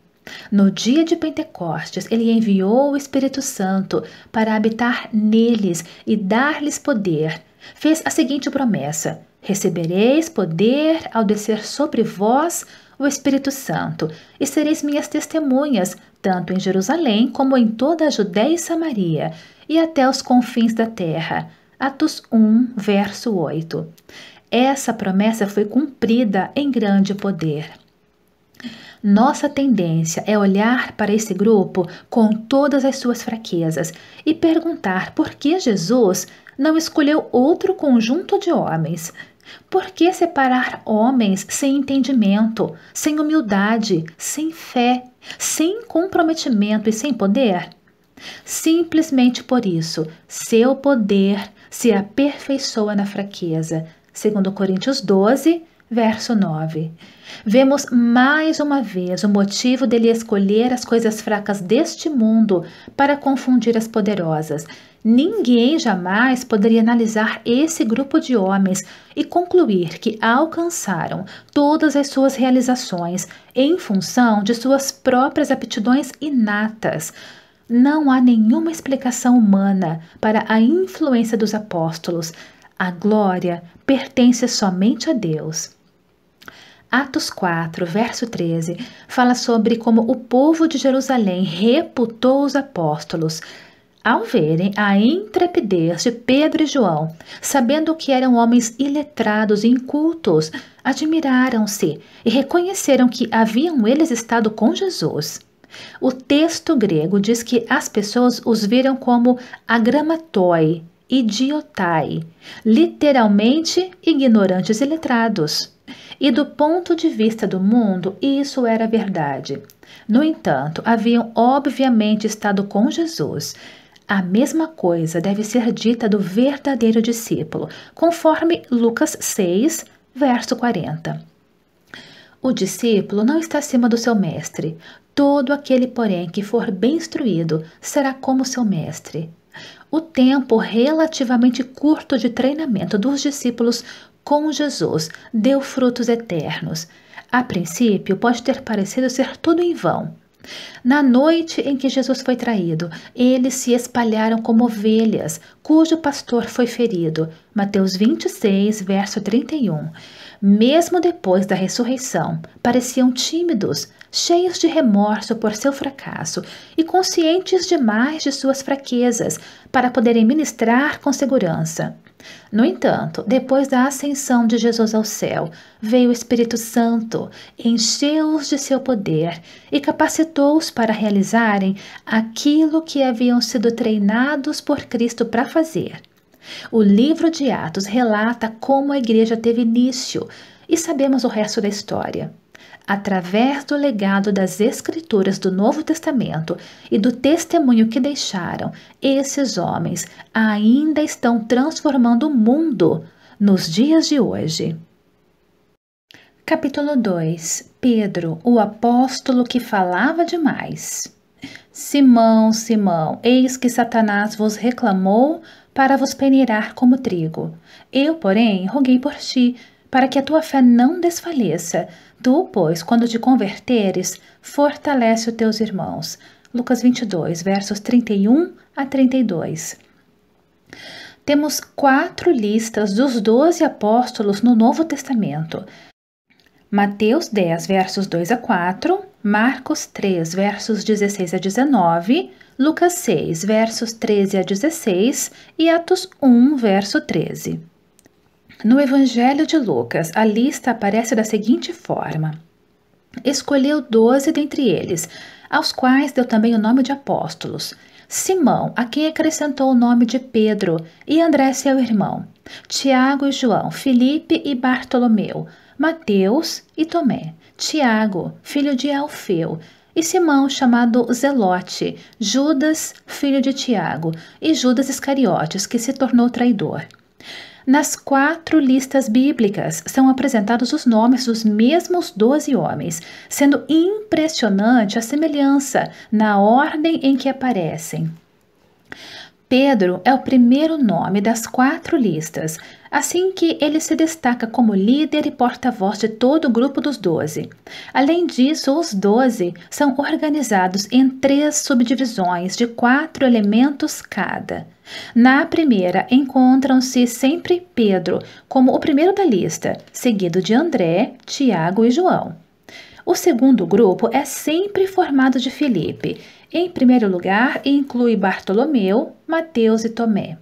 No dia de Pentecostes, ele enviou o Espírito Santo para habitar neles e dar-lhes poder. Fez a seguinte promessa: Recebereis poder ao descer sobre vós o Espírito Santo, e sereis minhas testemunhas, tanto em Jerusalém como em toda a Judéia e Samaria, e até os confins da terra. Atos 1, verso 8. Essa promessa foi cumprida em grande poder. Nossa tendência é olhar para esse grupo com todas as suas fraquezas e perguntar por que Jesus não escolheu outro conjunto de homens. Por que separar homens sem entendimento, sem humildade, sem fé, sem comprometimento e sem poder? Simplesmente por isso, seu poder se aperfeiçoa na fraqueza. Segundo Coríntios 12, Verso 9. Vemos mais uma vez o motivo dele escolher as coisas fracas deste mundo para confundir as poderosas. Ninguém jamais poderia analisar esse grupo de homens e concluir que alcançaram todas as suas realizações em função de suas próprias aptidões inatas. Não há nenhuma explicação humana para a influência dos apóstolos. A glória pertence somente a Deus. Atos 4, verso 13, fala sobre como o povo de Jerusalém reputou os apóstolos ao verem a intrepidez de Pedro e João, sabendo que eram homens iletrados e incultos, admiraram-se e reconheceram que haviam eles estado com Jesus. O texto grego diz que as pessoas os viram como agramatoi, idiotai, literalmente ignorantes e letrados. E do ponto de vista do mundo, isso era verdade. No entanto, haviam obviamente estado com Jesus. A mesma coisa deve ser dita do verdadeiro discípulo, conforme Lucas 6, verso 40. O discípulo não está acima do seu mestre. Todo aquele, porém, que for bem instruído será como seu mestre. O tempo relativamente curto de treinamento dos discípulos com Jesus, deu frutos eternos. A princípio, pode ter parecido ser tudo em vão. Na noite em que Jesus foi traído, eles se espalharam como ovelhas, cujo pastor foi ferido. Mateus 26, verso 31. Mesmo depois da ressurreição, pareciam tímidos, cheios de remorso por seu fracasso e conscientes demais de suas fraquezas para poderem ministrar com segurança. No entanto, depois da ascensão de Jesus ao céu, veio o Espírito Santo, encheu-os de seu poder e capacitou-os para realizarem aquilo que haviam sido treinados por Cristo para fazer. O livro de Atos relata como a igreja teve início e sabemos o resto da história através do legado das Escrituras do Novo Testamento e do testemunho que deixaram, esses homens ainda estão transformando o mundo nos dias de hoje. Capítulo 2 Pedro, o apóstolo que falava demais. Simão, Simão, eis que Satanás vos reclamou para vos peneirar como trigo. Eu, porém, roguei por ti para que a tua fé não desfaleça. Tu, pois, quando te converteres, fortalece os teus irmãos. Lucas 22, versos 31 a 32. Temos quatro listas dos doze apóstolos no Novo Testamento. Mateus 10, versos 2 a 4, Marcos 3, versos 16 a 19, Lucas 6, versos 13 a 16 e Atos 1, verso 13. No Evangelho de Lucas, a lista aparece da seguinte forma: Escolheu doze dentre eles, aos quais deu também o nome de apóstolos. Simão, a quem acrescentou o nome de Pedro, e André seu irmão, Tiago e João, Felipe e Bartolomeu, Mateus e Tomé, Tiago, filho de Alfeu, e Simão, chamado Zelote, Judas, filho de Tiago, e Judas Iscariotes, que se tornou traidor. Nas quatro listas bíblicas são apresentados os nomes dos mesmos doze homens, sendo impressionante a semelhança na ordem em que aparecem. Pedro é o primeiro nome das quatro listas, assim que ele se destaca como líder e porta-voz de todo o grupo dos doze. Além disso, os doze são organizados em três subdivisões de quatro elementos cada. Na primeira, encontram-se sempre Pedro como o primeiro da lista, seguido de André, Tiago e João. O segundo grupo é sempre formado de Felipe. Em primeiro lugar, inclui Bartolomeu, Mateus e Tomé.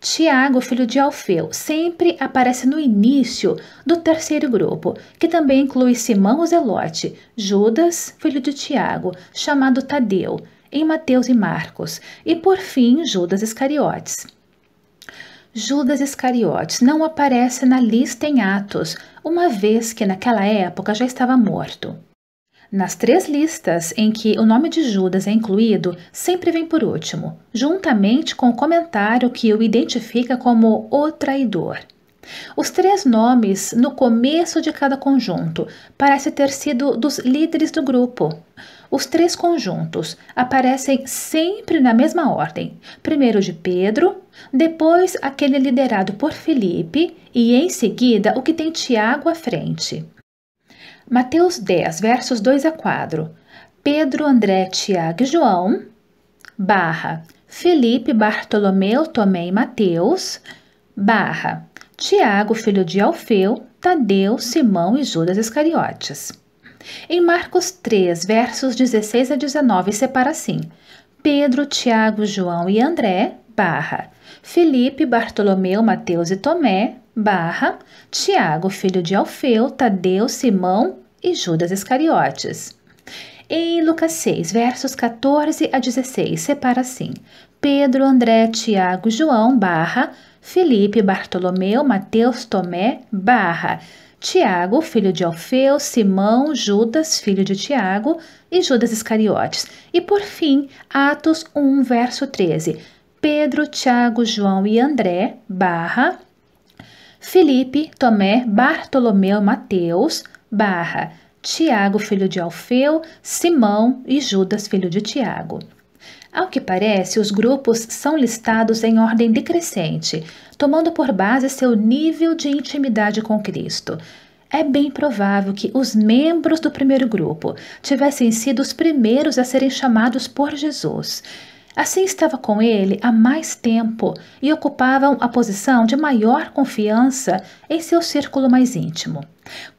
Tiago, filho de Alfeu, sempre aparece no início do terceiro grupo, que também inclui Simão o Zelote, Judas, filho de Tiago, chamado Tadeu, em Mateus e Marcos, e por fim Judas Iscariotes. Judas Iscariotes não aparece na lista em Atos, uma vez que naquela época já estava morto. Nas três listas em que o nome de Judas é incluído, sempre vem por último, juntamente com o comentário que o identifica como o traidor. Os três nomes no começo de cada conjunto parece ter sido dos líderes do grupo, os três conjuntos aparecem sempre na mesma ordem: primeiro de Pedro, depois aquele liderado por Felipe e em seguida o que tem Tiago à frente. Mateus 10, versos 2 a 4. Pedro, André, Tiago e João, barra Felipe, Bartolomeu, Tomé e Mateus, barra Tiago, filho de Alfeu, Tadeu, Simão e Judas Iscariotes. Em Marcos 3, versos 16 a 19, separa assim: Pedro, Tiago, João e André, barra. Felipe, Bartolomeu, Mateus e Tomé, barra. Tiago, filho de Alfeu, Tadeu, Simão e Judas Iscariotes. Em Lucas 6, versos 14 a 16, separa assim: Pedro, André, Tiago, João, barra, Felipe, Bartolomeu, Mateus, Tomé, barra, Tiago, filho de Alfeu, Simão, Judas, filho de Tiago, e Judas Iscariotes. E por fim, Atos 1, verso 13. Pedro, Tiago, João e André, barra, Felipe, Tomé, Bartolomeu, Mateus, barra, Tiago, filho de Alfeu, Simão e Judas, filho de Tiago. Ao que parece, os grupos são listados em ordem decrescente, tomando por base seu nível de intimidade com Cristo. É bem provável que os membros do primeiro grupo tivessem sido os primeiros a serem chamados por Jesus. Assim estava com ele há mais tempo e ocupavam a posição de maior confiança em seu círculo mais íntimo.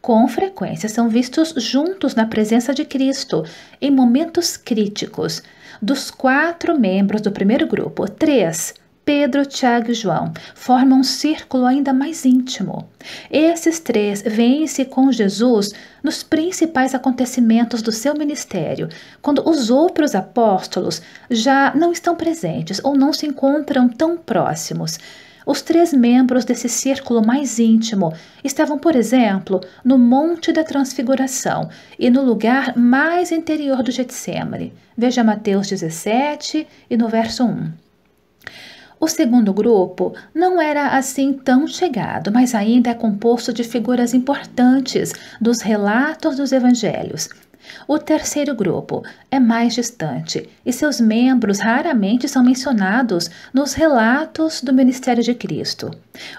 Com frequência são vistos juntos na presença de Cristo, em momentos críticos, dos quatro membros do primeiro grupo, três Pedro, Tiago e João formam um círculo ainda mais íntimo. Esses três vêm-se com Jesus nos principais acontecimentos do seu ministério, quando os outros apóstolos já não estão presentes ou não se encontram tão próximos. Os três membros desse círculo mais íntimo estavam, por exemplo, no Monte da Transfiguração e no lugar mais interior do Getsemane. Veja Mateus 17 e no verso 1. O segundo grupo não era assim tão chegado, mas ainda é composto de figuras importantes dos relatos dos evangelhos. O terceiro grupo é mais distante e seus membros raramente são mencionados nos relatos do Ministério de Cristo.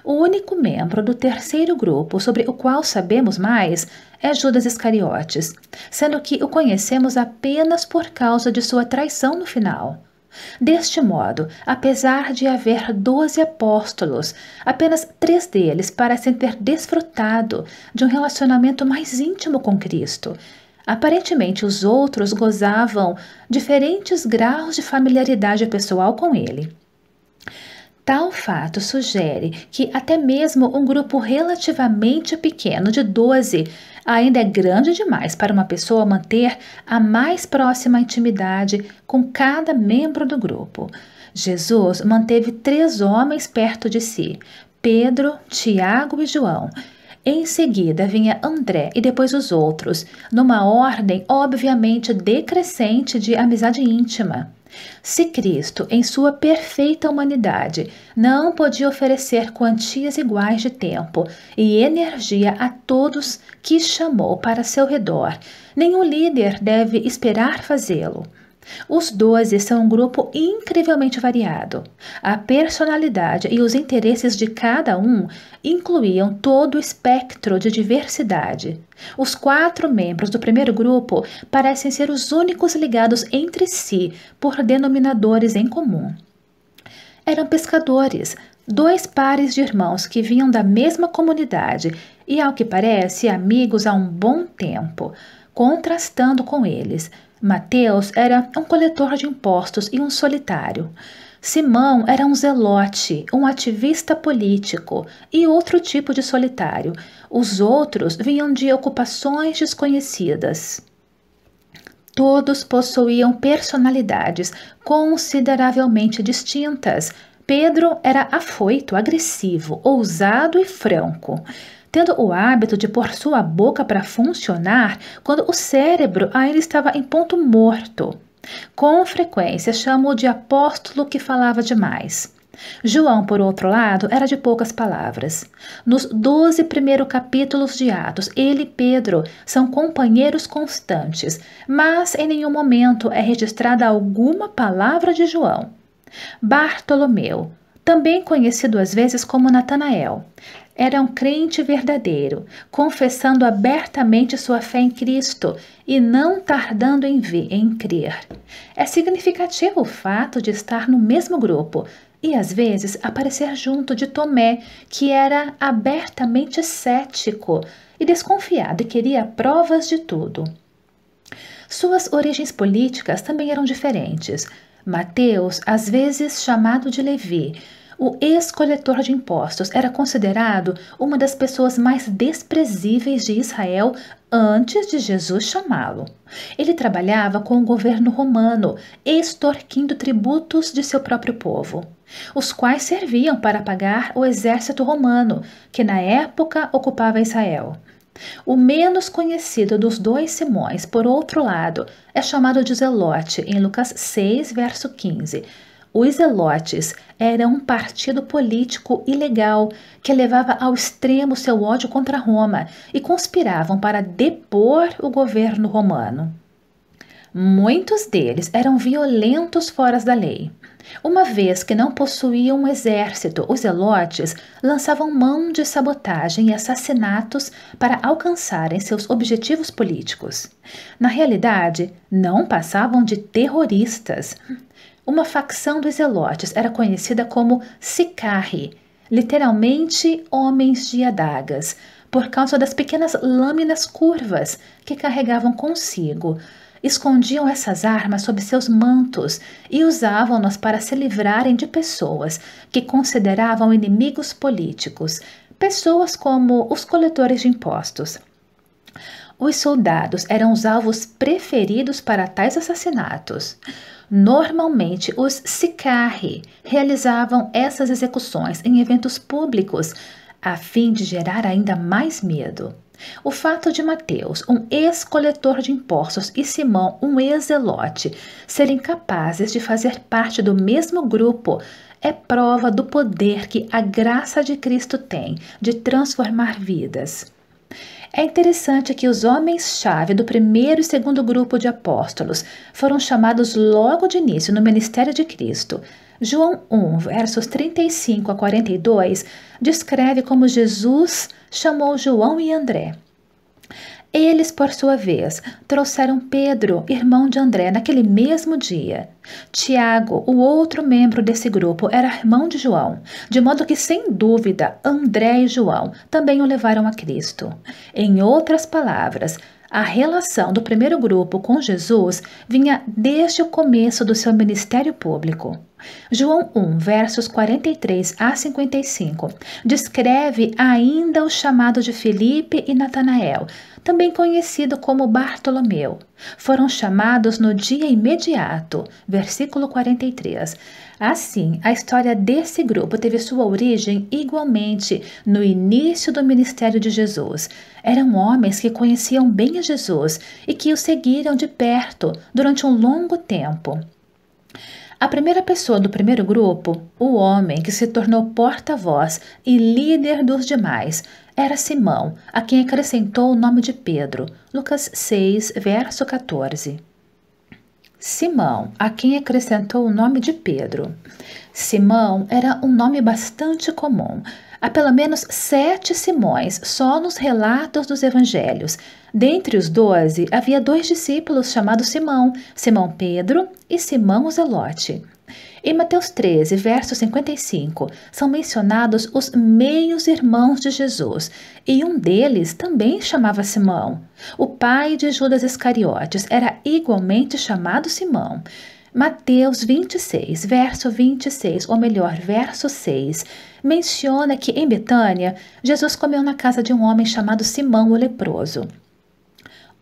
O único membro do terceiro grupo sobre o qual sabemos mais é Judas Iscariotes, sendo que o conhecemos apenas por causa de sua traição no final. Deste modo, apesar de haver doze apóstolos, apenas três deles parecem ter desfrutado de um relacionamento mais íntimo com Cristo, Aparentemente, os outros gozavam diferentes graus de familiaridade pessoal com ele. Tal fato sugere que até mesmo um grupo relativamente pequeno de 12 ainda é grande demais para uma pessoa manter a mais próxima intimidade com cada membro do grupo. Jesus manteve três homens perto de si: Pedro, Tiago e João em seguida vinha André e depois os outros, numa ordem obviamente decrescente de amizade íntima. Se Cristo, em sua perfeita humanidade, não podia oferecer quantias iguais de tempo e energia a todos que chamou para seu redor, nenhum líder deve esperar fazê-lo. Os doze são um grupo incrivelmente variado. A personalidade e os interesses de cada um incluíam todo o espectro de diversidade. Os quatro membros do primeiro grupo parecem ser os únicos ligados entre si por denominadores em comum. Eram pescadores, dois pares de irmãos que vinham da mesma comunidade e, ao que parece, amigos há um bom tempo, contrastando com eles Mateus era um coletor de impostos e um solitário. Simão era um zelote, um ativista político e outro tipo de solitário. Os outros vinham de ocupações desconhecidas. Todos possuíam personalidades consideravelmente distintas. Pedro era afoito, agressivo, ousado e franco tendo o hábito de pôr sua boca para funcionar quando o cérebro ainda estava em ponto morto. Com frequência chamo-o de apóstolo que falava demais. João, por outro lado, era de poucas palavras. Nos doze primeiros capítulos de Atos, ele e Pedro são companheiros constantes, mas em nenhum momento é registrada alguma palavra de João. Bartolomeu, também conhecido às vezes como Natanael, era um crente verdadeiro, confessando abertamente sua fé em Cristo e não tardando em, ver, em crer. É significativo o fato de estar no mesmo grupo e às vezes aparecer junto de Tomé, que era abertamente cético e desconfiado e queria provas de tudo. Suas origens políticas também eram diferentes. Mateus, às vezes chamado de Levi, o ex-coletor de impostos era considerado uma das pessoas mais desprezíveis de Israel antes de Jesus chamá-lo. Ele trabalhava com o governo romano, extorquindo tributos de seu próprio povo, os quais serviam para pagar o exército romano, que na época ocupava Israel. O menos conhecido dos dois Simões, por outro lado, é chamado de Zelote em Lucas 6, verso 15. Os Zelotes era um partido político ilegal que levava ao extremo seu ódio contra Roma e conspiravam para depor o governo romano. Muitos deles eram violentos fora da lei. Uma vez que não possuíam um exército, os zelotes lançavam mão de sabotagem e assassinatos para alcançarem seus objetivos políticos. Na realidade, não passavam de terroristas, uma facção dos Elotes era conhecida como Sicarri, literalmente homens de adagas, por causa das pequenas lâminas curvas que carregavam consigo. Escondiam essas armas sob seus mantos e usavam-nas para se livrarem de pessoas que consideravam inimigos políticos, pessoas como os coletores de impostos. Os soldados eram os alvos preferidos para tais assassinatos. Normalmente, os sicari realizavam essas execuções em eventos públicos, a fim de gerar ainda mais medo. O fato de Mateus, um ex-coletor de impostos, e Simão, um ex elote serem capazes de fazer parte do mesmo grupo é prova do poder que a graça de Cristo tem de transformar vidas. É interessante que os homens-chave do primeiro e segundo grupo de apóstolos foram chamados logo de início no ministério de Cristo. João 1, versos 35 a 42, descreve como Jesus chamou João e André. Eles, por sua vez, trouxeram Pedro, irmão de André, naquele mesmo dia. Tiago, o outro membro desse grupo, era irmão de João, de modo que, sem dúvida, André e João também o levaram a Cristo. Em outras palavras, a relação do primeiro grupo com Jesus vinha desde o começo do seu ministério público. João 1, versos 43 a 55, descreve ainda o chamado de Felipe e Natanael, também conhecido como Bartolomeu. Foram chamados no dia imediato, versículo 43. Assim, a história desse grupo teve sua origem igualmente no início do ministério de Jesus. Eram homens que conheciam bem a Jesus e que o seguiram de perto durante um longo tempo. A primeira pessoa do primeiro grupo, o homem que se tornou porta-voz e líder dos demais, era Simão, a quem acrescentou o nome de Pedro. Lucas 6, verso 14. Simão, a quem acrescentou o nome de Pedro. Simão era um nome bastante comum. Há pelo menos sete Simões só nos relatos dos evangelhos. Dentre os doze, havia dois discípulos chamados Simão, Simão Pedro e Simão Zelote. Em Mateus 13, verso 55, são mencionados os meios irmãos de Jesus, e um deles também chamava Simão. O pai de Judas Iscariotes era igualmente chamado Simão. Mateus 26, verso 26, ou melhor, verso 6, menciona que em Betânia, Jesus comeu na casa de um homem chamado Simão o leproso.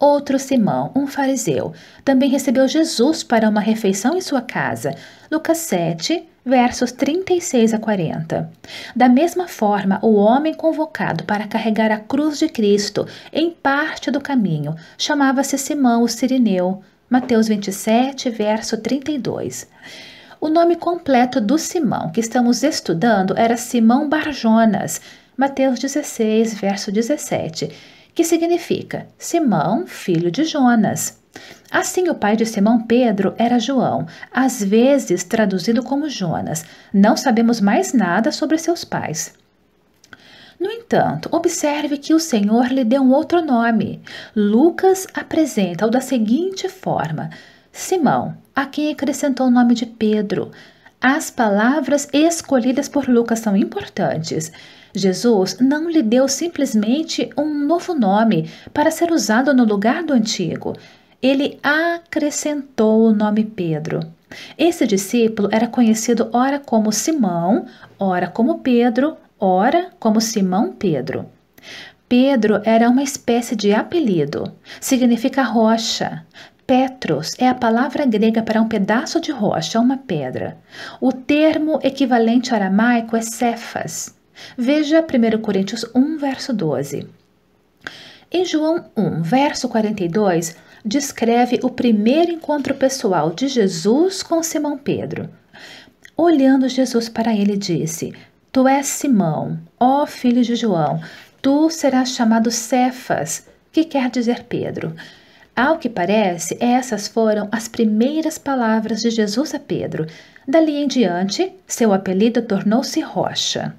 Outro Simão, um fariseu, também recebeu Jesus para uma refeição em sua casa. Lucas 7, versos 36 a 40. Da mesma forma, o homem convocado para carregar a cruz de Cristo em parte do caminho chamava-se Simão o Sirineu. Mateus 27, verso 32. O nome completo do Simão que estamos estudando era Simão Barjonas. Mateus 16, verso 17 que significa Simão, filho de Jonas. Assim, o pai de Simão Pedro era João, às vezes traduzido como Jonas. Não sabemos mais nada sobre seus pais. No entanto, observe que o Senhor lhe deu um outro nome. Lucas apresenta-o da seguinte forma: Simão, a quem acrescentou o nome de Pedro. As palavras escolhidas por Lucas são importantes. Jesus não lhe deu simplesmente um novo nome para ser usado no lugar do antigo. Ele acrescentou o nome Pedro. Esse discípulo era conhecido ora como Simão, ora como Pedro, ora como Simão Pedro. Pedro era uma espécie de apelido, significa rocha. Petros é a palavra grega para um pedaço de rocha, uma pedra. O termo equivalente aramaico é cefas. Veja 1 Coríntios 1, verso 12. Em João 1, verso 42, descreve o primeiro encontro pessoal de Jesus com Simão Pedro. Olhando Jesus para ele, disse: Tu és Simão, ó filho de João, tu serás chamado Cefas, que quer dizer Pedro. Ao que parece, essas foram as primeiras palavras de Jesus a Pedro. Dali em diante, seu apelido tornou-se Rocha.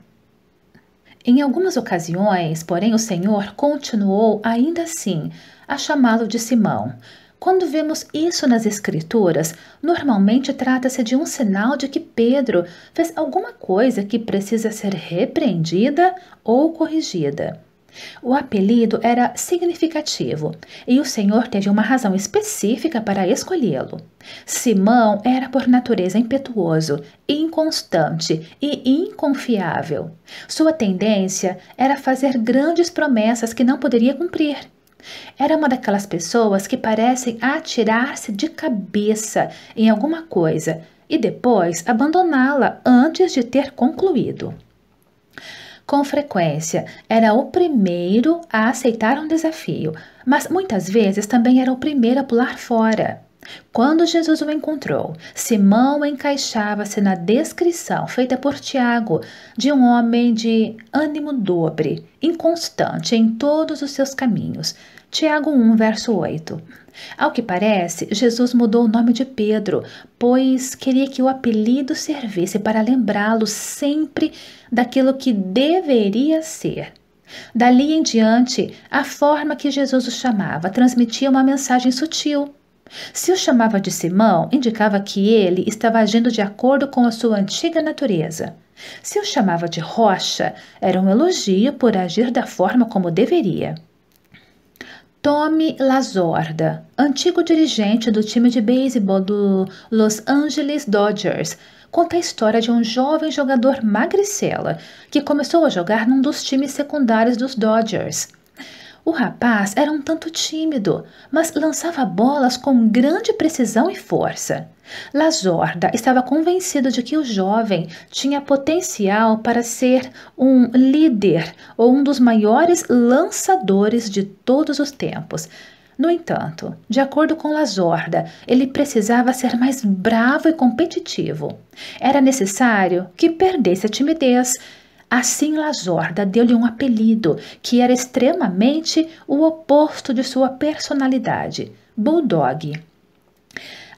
Em algumas ocasiões, porém, o Senhor continuou ainda assim a chamá-lo de Simão. Quando vemos isso nas Escrituras, normalmente trata-se de um sinal de que Pedro fez alguma coisa que precisa ser repreendida ou corrigida. O apelido era significativo e o Senhor teve uma razão específica para escolhê-lo. Simão era por natureza impetuoso, inconstante e inconfiável. Sua tendência era fazer grandes promessas que não poderia cumprir. Era uma daquelas pessoas que parecem atirar-se de cabeça em alguma coisa e depois abandoná-la antes de ter concluído com frequência era o primeiro a aceitar um desafio, mas muitas vezes também era o primeiro a pular fora. Quando Jesus o encontrou, Simão encaixava-se na descrição feita por Tiago de um homem de ânimo dobre, inconstante em todos os seus caminhos. Tiago 1, verso 8. Ao que parece, Jesus mudou o nome de Pedro, pois queria que o apelido servisse para lembrá-lo sempre daquilo que deveria ser. Dali em diante, a forma que Jesus o chamava transmitia uma mensagem sutil. Se o chamava de Simão, indicava que ele estava agindo de acordo com a sua antiga natureza. Se o chamava de rocha, era um elogio por agir da forma como deveria. Tommy Lazorda, antigo dirigente do time de beisebol do Los Angeles Dodgers, conta a história de um jovem jogador magricela que começou a jogar num dos times secundários dos Dodgers. O rapaz era um tanto tímido, mas lançava bolas com grande precisão e força. Lazorda estava convencido de que o jovem tinha potencial para ser um líder ou um dos maiores lançadores de todos os tempos, no entanto, de acordo com Lazorda, ele precisava ser mais bravo e competitivo. Era necessário que perdesse a timidez. Assim, Lazorda deu-lhe um apelido que era extremamente o oposto de sua personalidade: Bulldog.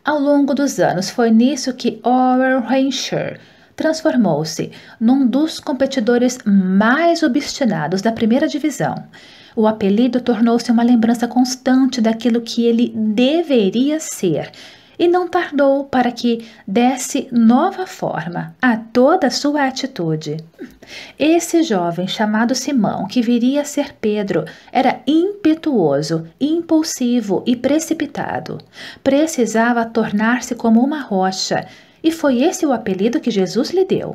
Ao longo dos anos, foi nisso que Owen Renshaw transformou-se num dos competidores mais obstinados da primeira divisão. O apelido tornou-se uma lembrança constante daquilo que ele deveria ser e não tardou para que desse nova forma a toda a sua atitude. Esse jovem chamado Simão, que viria a ser Pedro, era impetuoso, impulsivo e precipitado. Precisava tornar-se como uma rocha, e foi esse o apelido que Jesus lhe deu.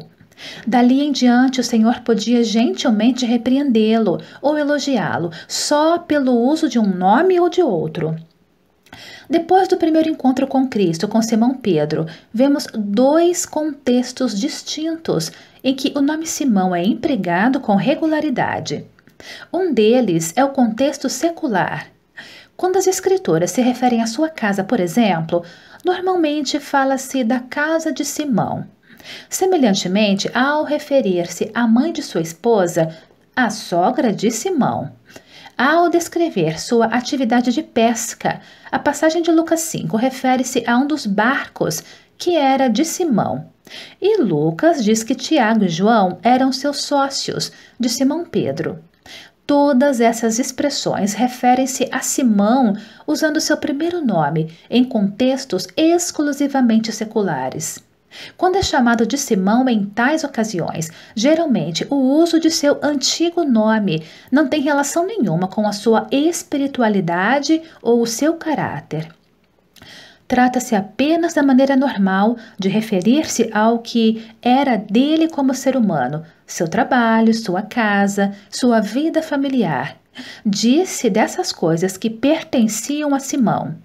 Dali em diante, o Senhor podia gentilmente repreendê-lo ou elogiá-lo, só pelo uso de um nome ou de outro. Depois do primeiro encontro com Cristo, com Simão Pedro, vemos dois contextos distintos em que o nome Simão é empregado com regularidade. Um deles é o contexto secular. Quando as escrituras se referem à sua casa, por exemplo, normalmente fala-se da casa de Simão semelhantemente ao referir-se à mãe de sua esposa, a sogra de Simão. Ao descrever sua atividade de pesca, a passagem de Lucas 5 refere-se a um dos barcos que era de Simão. E Lucas diz que Tiago e João eram seus sócios, de Simão Pedro. Todas essas expressões referem-se a Simão usando seu primeiro nome em contextos exclusivamente seculares. Quando é chamado de Simão em tais ocasiões, geralmente o uso de seu antigo nome não tem relação nenhuma com a sua espiritualidade ou o seu caráter. Trata-se apenas da maneira normal de referir-se ao que era dele como ser humano, seu trabalho, sua casa, sua vida familiar. Disse dessas coisas que pertenciam a Simão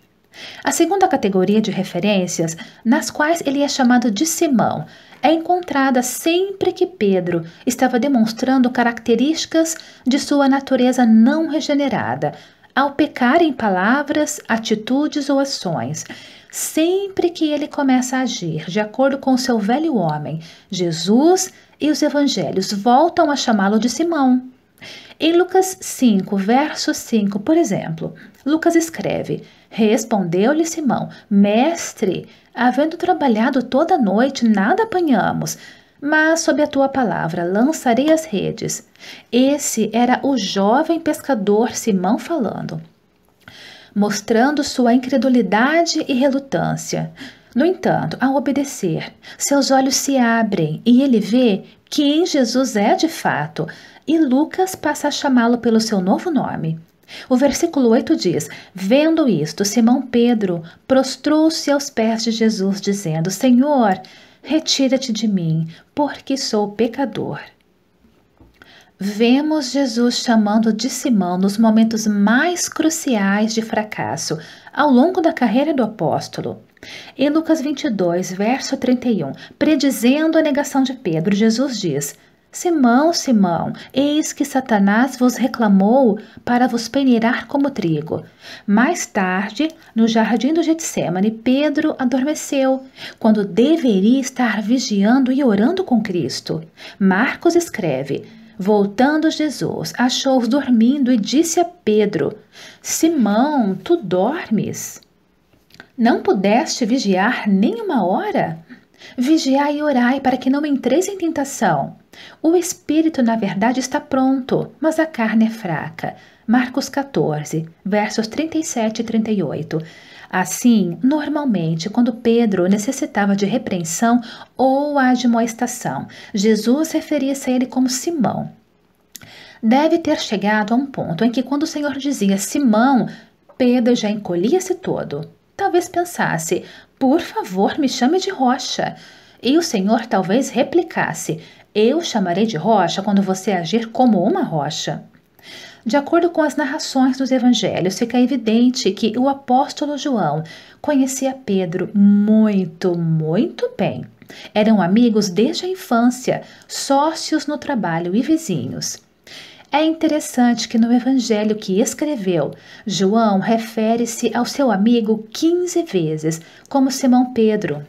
a segunda categoria de referências, nas quais ele é chamado de Simão, é encontrada sempre que Pedro estava demonstrando características de sua natureza não regenerada, ao pecar em palavras, atitudes ou ações. Sempre que ele começa a agir de acordo com seu velho homem, Jesus e os evangelhos voltam a chamá-lo de Simão. Em Lucas 5, verso 5, por exemplo, Lucas escreve: Respondeu-lhe Simão: Mestre, havendo trabalhado toda a noite, nada apanhamos, mas sob a tua palavra lançarei as redes. Esse era o jovem pescador Simão falando, mostrando sua incredulidade e relutância. No entanto, ao obedecer, seus olhos se abrem e ele vê quem Jesus é de fato, e Lucas passa a chamá-lo pelo seu novo nome. O versículo 8 diz: Vendo isto, Simão Pedro prostrou-se aos pés de Jesus, dizendo: Senhor, retira-te de mim, porque sou pecador. Vemos Jesus chamando de Simão nos momentos mais cruciais de fracasso ao longo da carreira do apóstolo. Em Lucas 22, verso 31, predizendo a negação de Pedro, Jesus diz: Simão, Simão, eis que Satanás vos reclamou para vos peneirar como trigo. Mais tarde, no jardim do Getsemane, Pedro adormeceu, quando deveria estar vigiando e orando com Cristo. Marcos escreve: Voltando Jesus, achou-os dormindo e disse a Pedro: Simão, tu dormes? Não pudeste vigiar nem uma hora? Vigiai e orai para que não entreis em tentação. O espírito, na verdade, está pronto, mas a carne é fraca. Marcos 14, versos 37 e 38. Assim, normalmente, quando Pedro necessitava de repreensão ou admoestação, Jesus referia-se a ele como Simão. Deve ter chegado a um ponto em que, quando o Senhor dizia Simão, Pedro já encolhia-se todo. Talvez pensasse, por favor, me chame de Rocha. E o senhor talvez replicasse: Eu chamarei de Rocha quando você agir como uma rocha. De acordo com as narrações dos evangelhos, fica evidente que o apóstolo João conhecia Pedro muito, muito bem. Eram amigos desde a infância, sócios no trabalho e vizinhos. É interessante que no evangelho que escreveu, João refere-se ao seu amigo 15 vezes, como Simão Pedro.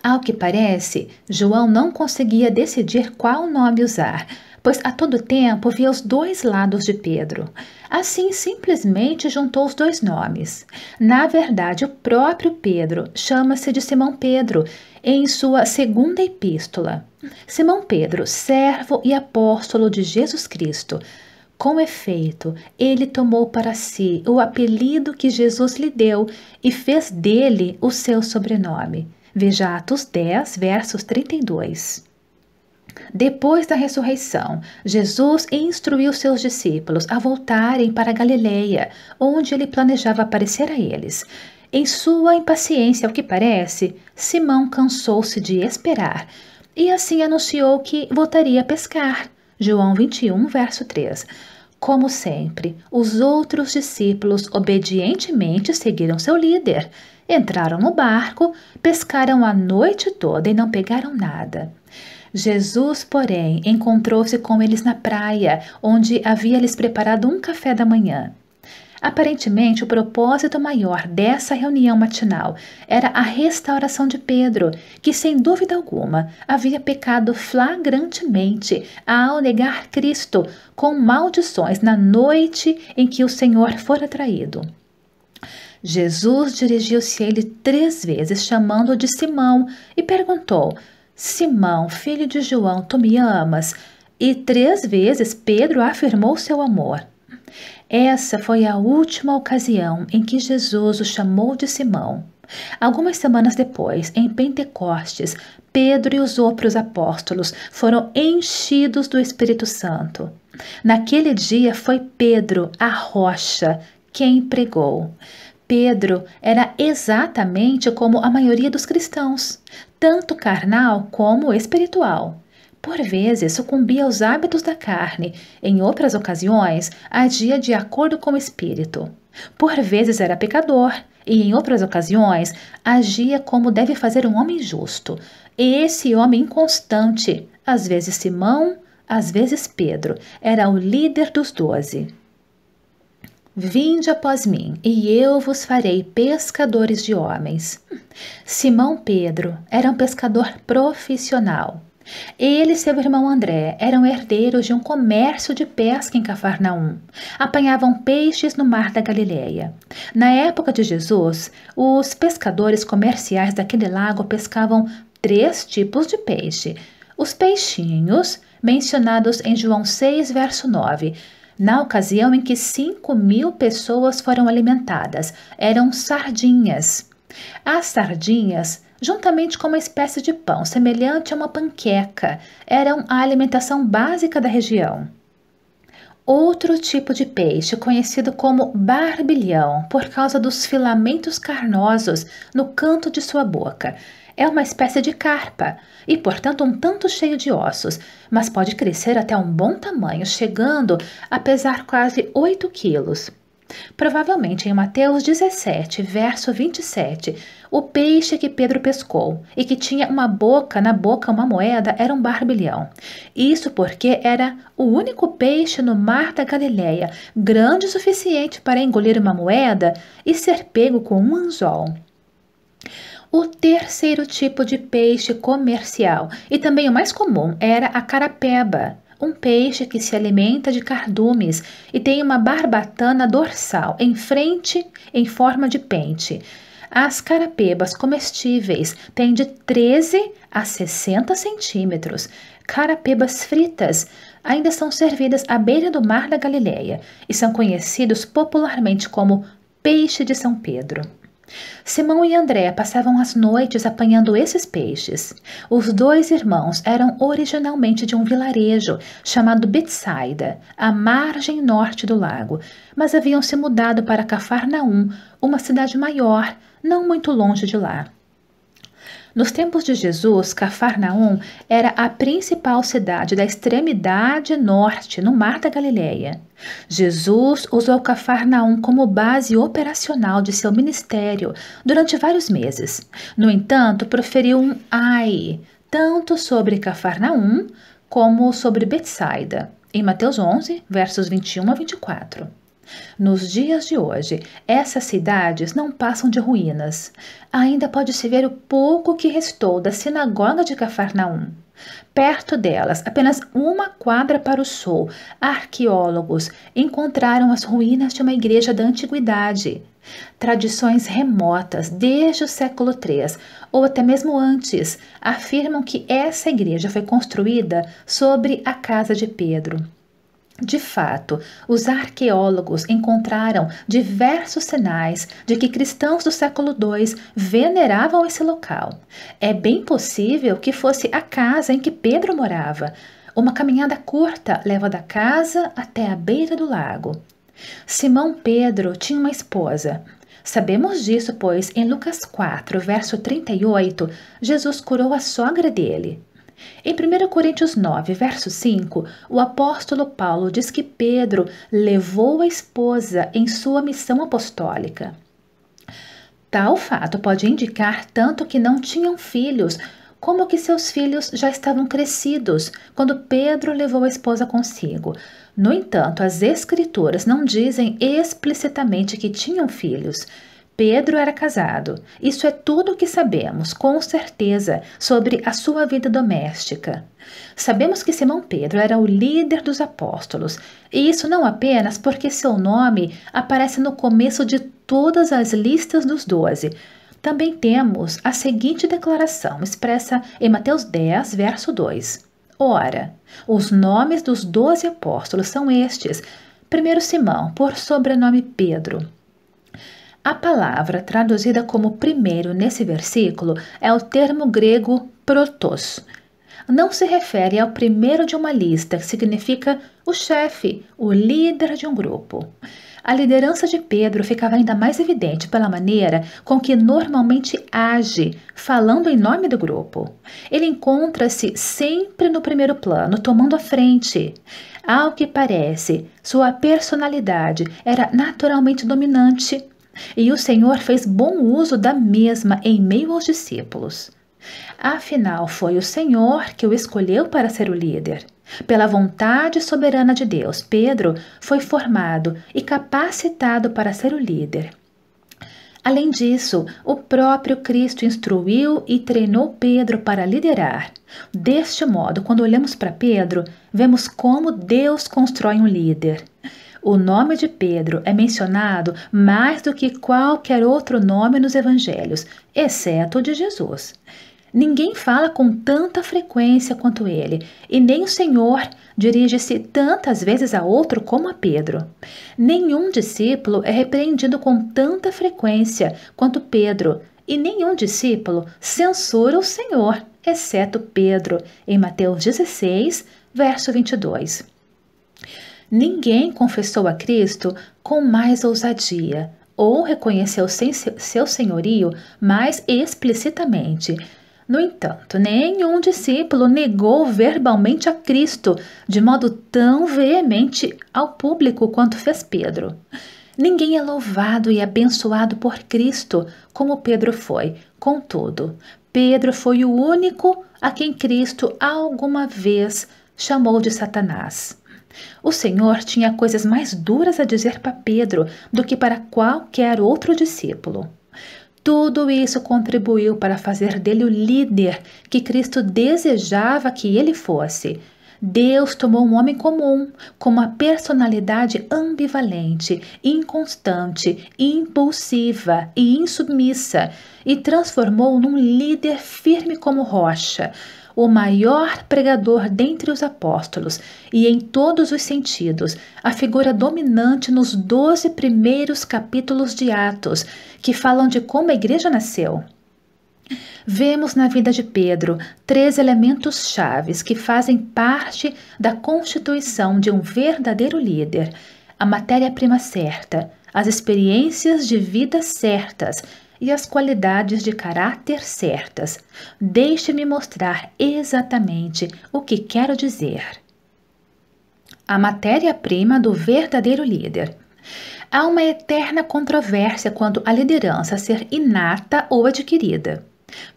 Ao que parece, João não conseguia decidir qual nome usar pois a todo tempo via os dois lados de Pedro. Assim, simplesmente juntou os dois nomes. Na verdade, o próprio Pedro chama-se de Simão Pedro em sua segunda epístola. Simão Pedro, servo e apóstolo de Jesus Cristo. Com efeito, ele tomou para si o apelido que Jesus lhe deu e fez dele o seu sobrenome. Veja Atos 10, versos 32. Depois da ressurreição, Jesus instruiu seus discípulos a voltarem para Galileia, onde ele planejava aparecer a eles. Em sua impaciência, ao que parece, Simão cansou-se de esperar e assim anunciou que voltaria a pescar. João 21, verso 3. Como sempre, os outros discípulos obedientemente seguiram seu líder. Entraram no barco, pescaram a noite toda e não pegaram nada. Jesus, porém, encontrou-se com eles na praia, onde havia lhes preparado um café da manhã. Aparentemente, o propósito maior dessa reunião matinal era a restauração de Pedro, que, sem dúvida alguma, havia pecado flagrantemente ao negar Cristo com maldições na noite em que o Senhor fora traído. Jesus dirigiu-se a ele três vezes, chamando-o de Simão, e perguntou: Simão, filho de João, tu me amas? E três vezes Pedro afirmou seu amor. Essa foi a última ocasião em que Jesus o chamou de Simão. Algumas semanas depois, em Pentecostes, Pedro e os outros apóstolos foram enchidos do Espírito Santo. Naquele dia foi Pedro, a rocha, quem pregou. Pedro era exatamente como a maioria dos cristãos, tanto carnal como espiritual. Por vezes sucumbia aos hábitos da carne, em outras ocasiões agia de acordo com o espírito. Por vezes era pecador, e em outras ocasiões agia como deve fazer um homem justo. E esse homem inconstante, às vezes Simão, às vezes Pedro, era o líder dos doze. Vinde após mim, e eu vos farei pescadores de homens. Simão Pedro era um pescador profissional. Ele e seu irmão André eram herdeiros de um comércio de pesca em Cafarnaum. Apanhavam peixes no mar da Galileia. Na época de Jesus, os pescadores comerciais daquele lago pescavam três tipos de peixe: os peixinhos, mencionados em João 6, verso 9 na ocasião em que 5 mil pessoas foram alimentadas. Eram sardinhas. As sardinhas, juntamente com uma espécie de pão semelhante a uma panqueca, eram a alimentação básica da região. Outro tipo de peixe, conhecido como barbilhão, por causa dos filamentos carnosos no canto de sua boca, é uma espécie de carpa e, portanto, um tanto cheio de ossos, mas pode crescer até um bom tamanho, chegando a pesar quase 8 quilos. Provavelmente em Mateus 17, verso 27, o peixe que Pedro pescou e que tinha uma boca, na boca uma moeda, era um barbilhão. Isso porque era o único peixe no mar da Galileia, grande o suficiente para engolir uma moeda e ser pego com um anzol. O terceiro tipo de peixe comercial e também o mais comum era a carapeba, um peixe que se alimenta de cardumes e tem uma barbatana dorsal em frente em forma de pente. As carapebas comestíveis têm de 13 a 60 centímetros. Carapebas fritas ainda são servidas à beira do mar da Galileia e são conhecidos popularmente como peixe de São Pedro. Simão e André passavam as noites apanhando esses peixes. Os dois irmãos eram originalmente de um vilarejo chamado Betsaida, à margem norte do lago, mas haviam se mudado para Cafarnaum, uma cidade maior, não muito longe de lá. Nos tempos de Jesus, Cafarnaum era a principal cidade da extremidade norte, no Mar da Galileia. Jesus usou Cafarnaum como base operacional de seu ministério durante vários meses. No entanto, proferiu um ai, tanto sobre Cafarnaum como sobre Betsaida, em Mateus 11, versos 21 a 24. Nos dias de hoje, essas cidades não passam de ruínas. Ainda pode-se ver o pouco que restou da sinagoga de Cafarnaum. Perto delas, apenas uma quadra para o sul, arqueólogos encontraram as ruínas de uma igreja da antiguidade. Tradições remotas, desde o século III ou até mesmo antes, afirmam que essa igreja foi construída sobre a casa de Pedro. De fato, os arqueólogos encontraram diversos sinais de que cristãos do século II veneravam esse local. É bem possível que fosse a casa em que Pedro morava. Uma caminhada curta leva da casa até a beira do lago. Simão Pedro tinha uma esposa. Sabemos disso, pois, em Lucas 4, verso 38, Jesus curou a sogra dele. Em 1 Coríntios 9, verso 5, o apóstolo Paulo diz que Pedro levou a esposa em sua missão apostólica. Tal fato pode indicar tanto que não tinham filhos, como que seus filhos já estavam crescidos quando Pedro levou a esposa consigo. No entanto, as Escrituras não dizem explicitamente que tinham filhos. Pedro era casado. Isso é tudo o que sabemos, com certeza, sobre a sua vida doméstica. Sabemos que Simão Pedro era o líder dos apóstolos, e isso não apenas porque seu nome aparece no começo de todas as listas dos doze. Também temos a seguinte declaração, expressa em Mateus 10, verso 2. Ora, os nomes dos doze apóstolos são estes: primeiro Simão, por sobrenome Pedro a palavra traduzida como primeiro nesse versículo é o termo grego protos. Não se refere ao primeiro de uma lista, que significa o chefe, o líder de um grupo. A liderança de Pedro ficava ainda mais evidente pela maneira com que normalmente age, falando em nome do grupo. Ele encontra-se sempre no primeiro plano, tomando a frente. Ao que parece, sua personalidade era naturalmente dominante e o Senhor fez bom uso da mesma em meio aos discípulos. Afinal, foi o Senhor que o escolheu para ser o líder. Pela vontade soberana de Deus, Pedro foi formado e capacitado para ser o líder. Além disso, o próprio Cristo instruiu e treinou Pedro para liderar. Deste modo, quando olhamos para Pedro, vemos como Deus constrói um líder. O nome de Pedro é mencionado mais do que qualquer outro nome nos evangelhos, exceto o de Jesus. Ninguém fala com tanta frequência quanto ele, e nem o Senhor dirige-se tantas vezes a outro como a Pedro. Nenhum discípulo é repreendido com tanta frequência quanto Pedro, e nenhum discípulo censura o Senhor, exceto Pedro, em Mateus 16, verso 22. Ninguém confessou a Cristo com mais ousadia ou reconheceu seu senhorio mais explicitamente. No entanto, nenhum discípulo negou verbalmente a Cristo de modo tão veemente ao público quanto fez Pedro. Ninguém é louvado e abençoado por Cristo como Pedro foi. Contudo, Pedro foi o único a quem Cristo alguma vez chamou de Satanás. O Senhor tinha coisas mais duras a dizer para Pedro do que para qualquer outro discípulo. Tudo isso contribuiu para fazer dele o líder que Cristo desejava que ele fosse. Deus tomou um homem comum, com uma personalidade ambivalente, inconstante, impulsiva e insubmissa, e transformou num líder firme como rocha, o maior pregador dentre os apóstolos e em todos os sentidos, a figura dominante nos doze primeiros capítulos de Atos, que falam de como a igreja nasceu. Vemos na vida de Pedro três elementos chaves que fazem parte da constituição de um verdadeiro líder: a matéria-prima certa, as experiências de vida certas e as qualidades de caráter certas. Deixe-me mostrar exatamente o que quero dizer. A matéria-prima do verdadeiro líder. Há uma eterna controvérsia quanto à liderança ser inata ou adquirida.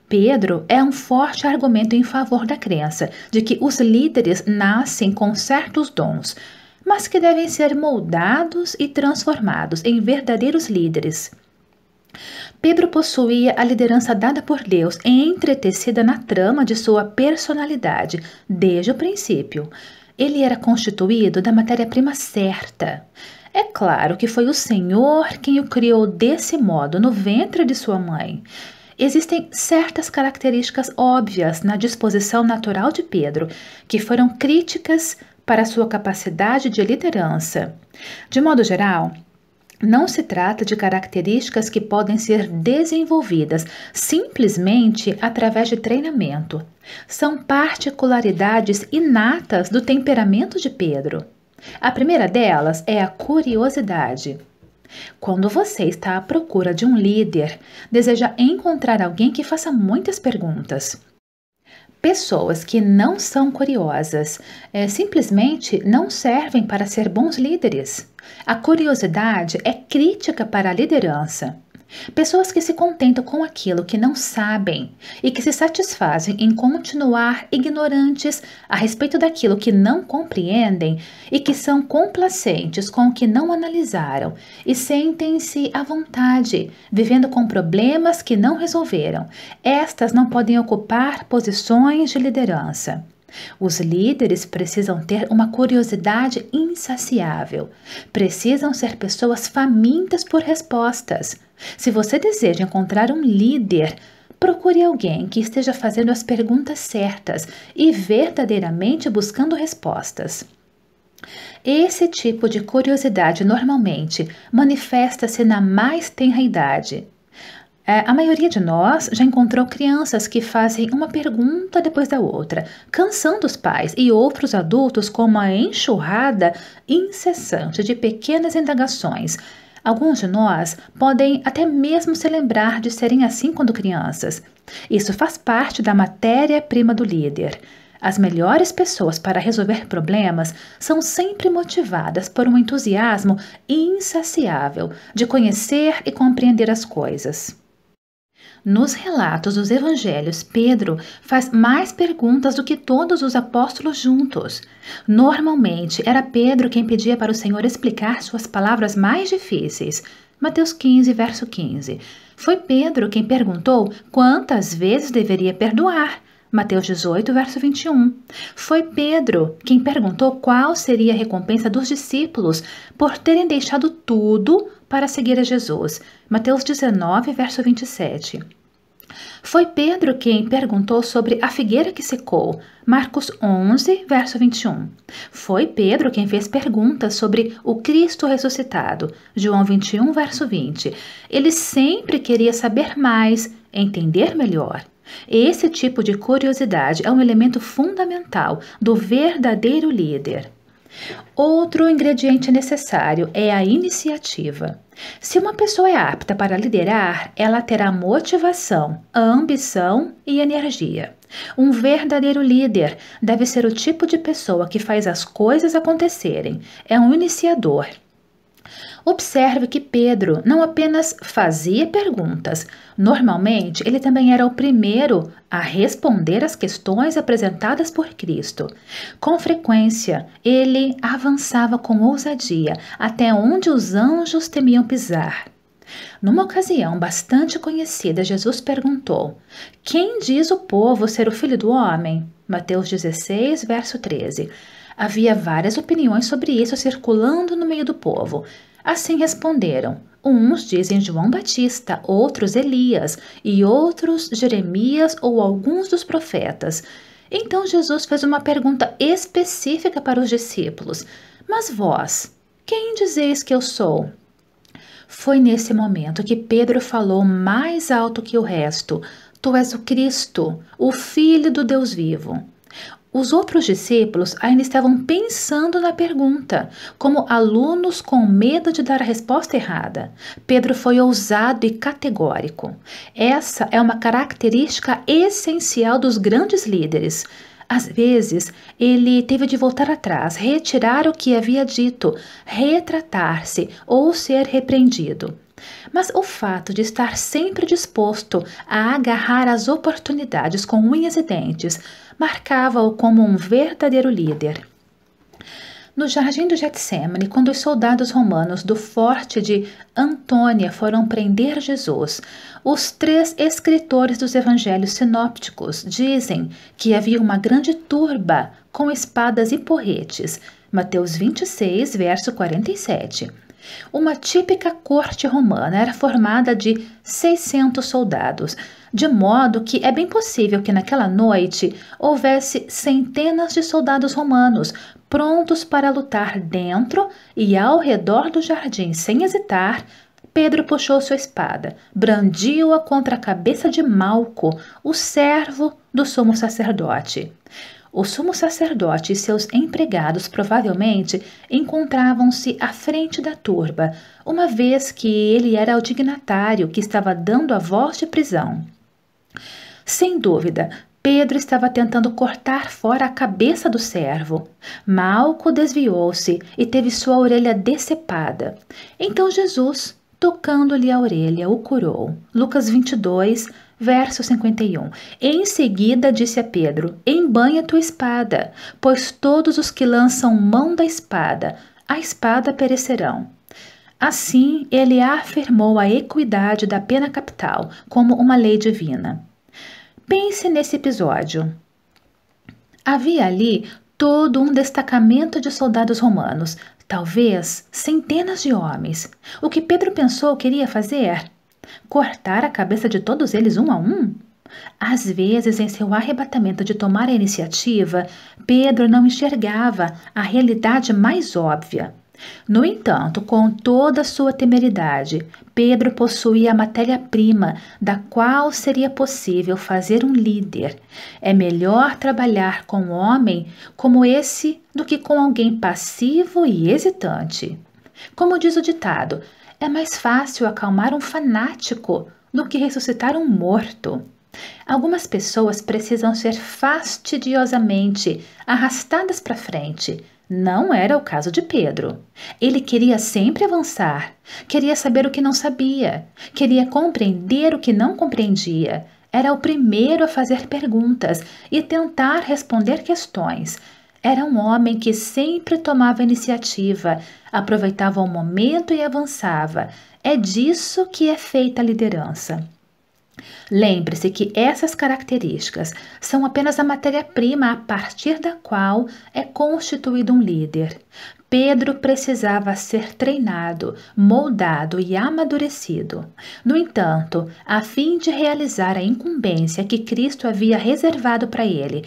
Pedro é um forte argumento em favor da crença de que os líderes nascem com certos dons, mas que devem ser moldados e transformados em verdadeiros líderes. Pedro possuía a liderança dada por Deus entretecida na trama de sua personalidade desde o princípio. Ele era constituído da matéria-prima certa. É claro que foi o Senhor quem o criou desse modo no ventre de sua mãe. Existem certas características óbvias na disposição natural de Pedro que foram críticas para sua capacidade de liderança. De modo geral, não se trata de características que podem ser desenvolvidas simplesmente através de treinamento. São particularidades inatas do temperamento de Pedro. A primeira delas é a curiosidade. Quando você está à procura de um líder, deseja encontrar alguém que faça muitas perguntas. Pessoas que não são curiosas é, simplesmente não servem para ser bons líderes. A curiosidade é crítica para a liderança. Pessoas que se contentam com aquilo que não sabem e que se satisfazem em continuar ignorantes a respeito daquilo que não compreendem e que são complacentes com o que não analisaram e sentem-se à vontade, vivendo com problemas que não resolveram. Estas não podem ocupar posições de liderança. Os líderes precisam ter uma curiosidade insaciável. Precisam ser pessoas famintas por respostas. Se você deseja encontrar um líder, procure alguém que esteja fazendo as perguntas certas e verdadeiramente buscando respostas. Esse tipo de curiosidade normalmente manifesta-se na mais tenra idade. É, a maioria de nós já encontrou crianças que fazem uma pergunta depois da outra, cansando os pais e outros adultos com uma enxurrada incessante de pequenas indagações. Alguns de nós podem até mesmo se lembrar de serem assim quando crianças. Isso faz parte da matéria-prima do líder. As melhores pessoas para resolver problemas são sempre motivadas por um entusiasmo insaciável de conhecer e compreender as coisas. Nos relatos dos evangelhos, Pedro faz mais perguntas do que todos os apóstolos juntos. Normalmente, era Pedro quem pedia para o Senhor explicar suas palavras mais difíceis. Mateus 15, verso 15. Foi Pedro quem perguntou quantas vezes deveria perdoar. Mateus 18, verso 21. Foi Pedro quem perguntou qual seria a recompensa dos discípulos por terem deixado tudo para seguir a Jesus. Mateus 19, verso 27. Foi Pedro quem perguntou sobre a figueira que secou. Marcos 11, verso 21. Foi Pedro quem fez perguntas sobre o Cristo ressuscitado. João 21, verso 20. Ele sempre queria saber mais, entender melhor. Esse tipo de curiosidade é um elemento fundamental do verdadeiro líder. Outro ingrediente necessário é a iniciativa. Se uma pessoa é apta para liderar, ela terá motivação, ambição e energia. Um verdadeiro líder deve ser o tipo de pessoa que faz as coisas acontecerem, é um iniciador, Observe que Pedro não apenas fazia perguntas, normalmente ele também era o primeiro a responder às questões apresentadas por Cristo. Com frequência, ele avançava com ousadia até onde os anjos temiam pisar. Numa ocasião bastante conhecida, Jesus perguntou: Quem diz o povo ser o filho do homem? Mateus 16, verso 13. Havia várias opiniões sobre isso circulando no meio do povo. Assim responderam: Uns dizem João Batista, outros Elias, e outros Jeremias ou alguns dos profetas. Então Jesus fez uma pergunta específica para os discípulos: Mas vós, quem dizeis que eu sou? Foi nesse momento que Pedro falou mais alto que o resto: Tu és o Cristo, o Filho do Deus vivo. Os outros discípulos ainda estavam pensando na pergunta, como alunos com medo de dar a resposta errada. Pedro foi ousado e categórico. Essa é uma característica essencial dos grandes líderes. Às vezes, ele teve de voltar atrás, retirar o que havia dito, retratar-se ou ser repreendido. Mas o fato de estar sempre disposto a agarrar as oportunidades com unhas e dentes marcava-o como um verdadeiro líder. No jardim do Getsemane, quando os soldados romanos do forte de Antônia foram prender Jesus, os três escritores dos evangelhos sinópticos dizem que havia uma grande turba com espadas e porretes. Mateus 26, verso 47. Uma típica corte romana era formada de 600 soldados de modo que é bem possível que naquela noite houvesse centenas de soldados romanos prontos para lutar dentro e ao redor do jardim sem hesitar. Pedro puxou sua espada, brandiu-a contra a cabeça de Malco, o servo do sumo sacerdote. O sumo sacerdote e seus empregados provavelmente encontravam-se à frente da turba, uma vez que ele era o dignatário que estava dando a voz de prisão. Sem dúvida, Pedro estava tentando cortar fora a cabeça do servo. Malco desviou-se e teve sua orelha decepada. Então Jesus, tocando-lhe a orelha, o curou. Lucas 22, verso 51. Em seguida disse a Pedro: Embanha tua espada, pois todos os que lançam mão da espada, a espada perecerão. Assim, ele afirmou a equidade da pena capital como uma lei divina. Pense nesse episódio. Havia ali todo um destacamento de soldados romanos, talvez centenas de homens. O que Pedro pensou queria fazer? Cortar a cabeça de todos eles um a um? Às vezes, em seu arrebatamento de tomar a iniciativa, Pedro não enxergava a realidade mais óbvia. No entanto, com toda sua temeridade, Pedro possuía a matéria-prima da qual seria possível fazer um líder. É melhor trabalhar com um homem como esse do que com alguém passivo e hesitante. Como diz o ditado, é mais fácil acalmar um fanático do que ressuscitar um morto. Algumas pessoas precisam ser fastidiosamente arrastadas para frente não era o caso de Pedro. Ele queria sempre avançar, queria saber o que não sabia, queria compreender o que não compreendia. Era o primeiro a fazer perguntas e tentar responder questões. Era um homem que sempre tomava iniciativa, aproveitava o momento e avançava. É disso que é feita a liderança. Lembre-se que essas características são apenas a matéria-prima a partir da qual é constituído um líder. Pedro precisava ser treinado, moldado e amadurecido. No entanto, a fim de realizar a incumbência que Cristo havia reservado para ele,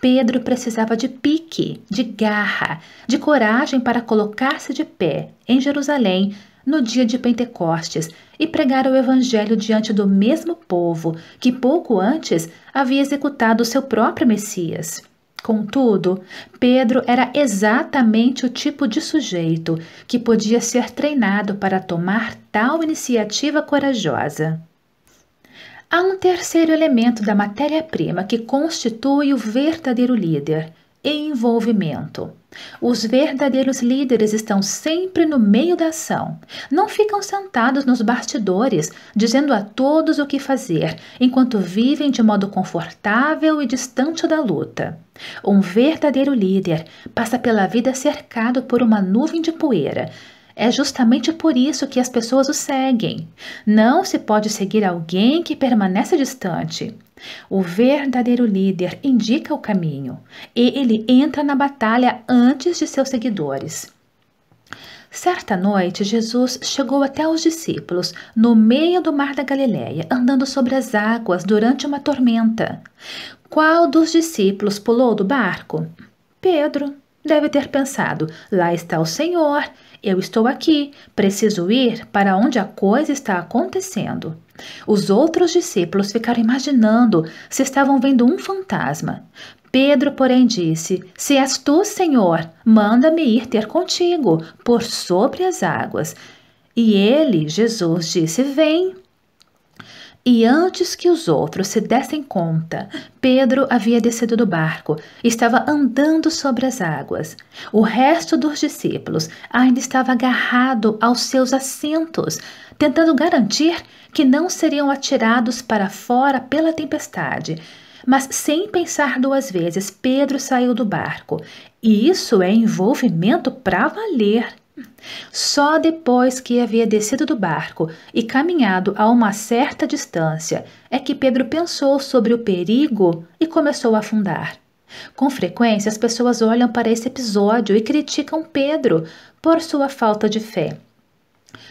Pedro precisava de pique, de garra, de coragem para colocar-se de pé em Jerusalém no dia de Pentecostes e pregar o Evangelho diante do mesmo povo que pouco antes havia executado o seu próprio Messias. Contudo, Pedro era exatamente o tipo de sujeito que podia ser treinado para tomar tal iniciativa corajosa. Há um terceiro elemento da matéria-prima que constitui o verdadeiro líder: envolvimento. Os verdadeiros líderes estão sempre no meio da ação. Não ficam sentados nos bastidores, dizendo a todos o que fazer, enquanto vivem de modo confortável e distante da luta. Um verdadeiro líder passa pela vida cercado por uma nuvem de poeira. É justamente por isso que as pessoas o seguem. Não se pode seguir alguém que permanece distante. O verdadeiro líder indica o caminho e ele entra na batalha antes de seus seguidores. Certa noite, Jesus chegou até os discípulos no meio do mar da Galileia, andando sobre as águas durante uma tormenta. Qual dos discípulos pulou do barco? Pedro deve ter pensado: lá está o Senhor, eu estou aqui, preciso ir para onde a coisa está acontecendo. Os outros discípulos ficaram imaginando se estavam vendo um fantasma. Pedro, porém, disse: Se és tu, Senhor, manda-me ir ter contigo por sobre as águas. E ele, Jesus, disse: Vem. E antes que os outros se dessem conta, Pedro havia descido do barco, e estava andando sobre as águas. O resto dos discípulos ainda estava agarrado aos seus assentos, tentando garantir que não seriam atirados para fora pela tempestade. Mas sem pensar duas vezes, Pedro saiu do barco. E isso é envolvimento para valer. Só depois que havia descido do barco e caminhado a uma certa distância é que Pedro pensou sobre o perigo e começou a afundar. Com frequência, as pessoas olham para esse episódio e criticam Pedro por sua falta de fé.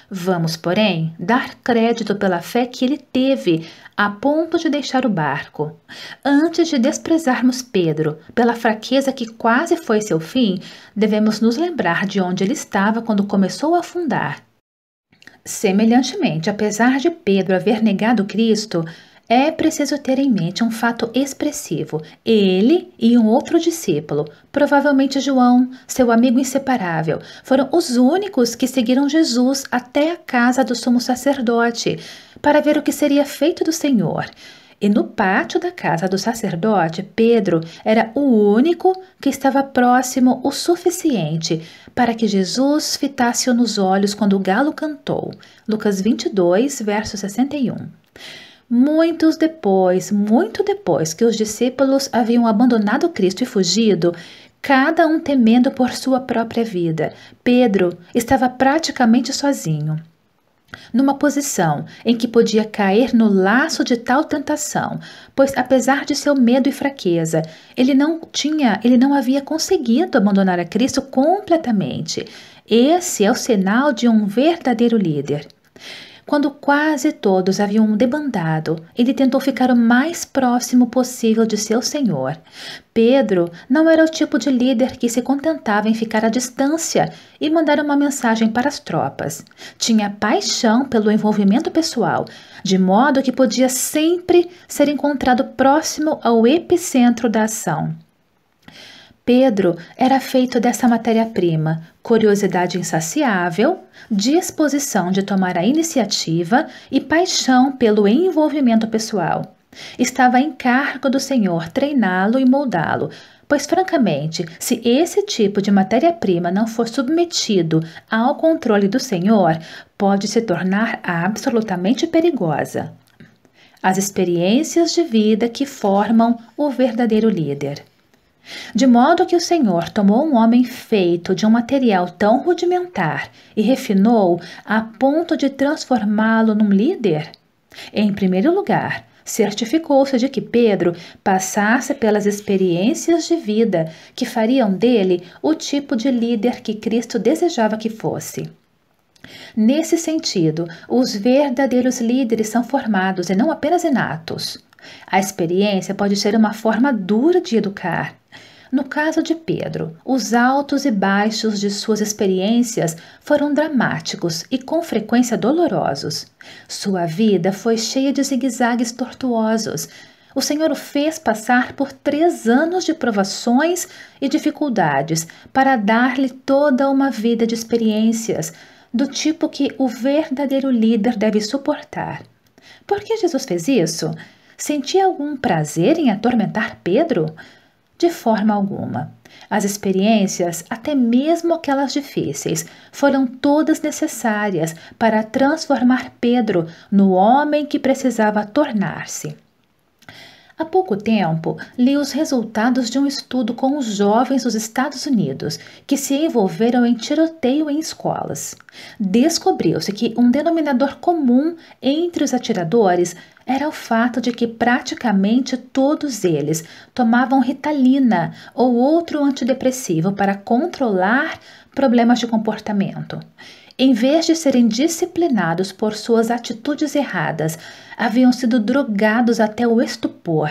Vamos, porém, dar crédito pela fé que ele teve a ponto de deixar o barco. Antes de desprezarmos Pedro pela fraqueza que quase foi seu fim, devemos nos lembrar de onde ele estava quando começou a afundar. Semelhantemente, apesar de Pedro haver negado Cristo, é preciso ter em mente um fato expressivo: ele e um outro discípulo, provavelmente João, seu amigo inseparável, foram os únicos que seguiram Jesus até a casa do sumo sacerdote, para ver o que seria feito do Senhor. E no pátio da casa do sacerdote, Pedro era o único que estava próximo o suficiente para que Jesus fitasse-o nos olhos quando o galo cantou. Lucas 22, verso 61. Muitos depois, muito depois que os discípulos haviam abandonado Cristo e fugido, cada um temendo por sua própria vida, Pedro estava praticamente sozinho numa posição em que podia cair no laço de tal tentação, pois apesar de seu medo e fraqueza, ele não tinha, ele não havia conseguido abandonar a Cristo completamente. Esse é o sinal de um verdadeiro líder. Quando quase todos haviam debandado, ele tentou ficar o mais próximo possível de seu senhor. Pedro não era o tipo de líder que se contentava em ficar à distância e mandar uma mensagem para as tropas. Tinha paixão pelo envolvimento pessoal, de modo que podia sempre ser encontrado próximo ao epicentro da ação. Pedro era feito dessa matéria-prima, curiosidade insaciável, disposição de tomar a iniciativa e paixão pelo envolvimento pessoal. Estava em cargo do Senhor treiná-lo e moldá-lo, pois, francamente, se esse tipo de matéria-prima não for submetido ao controle do Senhor, pode se tornar absolutamente perigosa. As experiências de vida que formam o verdadeiro líder. De modo que o Senhor tomou um homem feito de um material tão rudimentar e refinou a ponto de transformá-lo num líder? Em primeiro lugar, certificou-se de que Pedro passasse pelas experiências de vida que fariam dele o tipo de líder que Cristo desejava que fosse. Nesse sentido, os verdadeiros líderes são formados e não apenas inatos. A experiência pode ser uma forma dura de educar, no caso de Pedro, os altos e baixos de suas experiências foram dramáticos e com frequência dolorosos. Sua vida foi cheia de zigue-zagues tortuosos. O Senhor o fez passar por três anos de provações e dificuldades para dar-lhe toda uma vida de experiências, do tipo que o verdadeiro líder deve suportar. Por que Jesus fez isso? Sentia algum prazer em atormentar Pedro? De forma alguma. As experiências, até mesmo aquelas difíceis, foram todas necessárias para transformar Pedro no homem que precisava tornar-se. Há pouco tempo, li os resultados de um estudo com os jovens dos Estados Unidos que se envolveram em tiroteio em escolas. Descobriu-se que um denominador comum entre os atiradores era o fato de que praticamente todos eles tomavam ritalina ou outro antidepressivo para controlar problemas de comportamento em vez de serem disciplinados por suas atitudes erradas, haviam sido drogados até o estupor.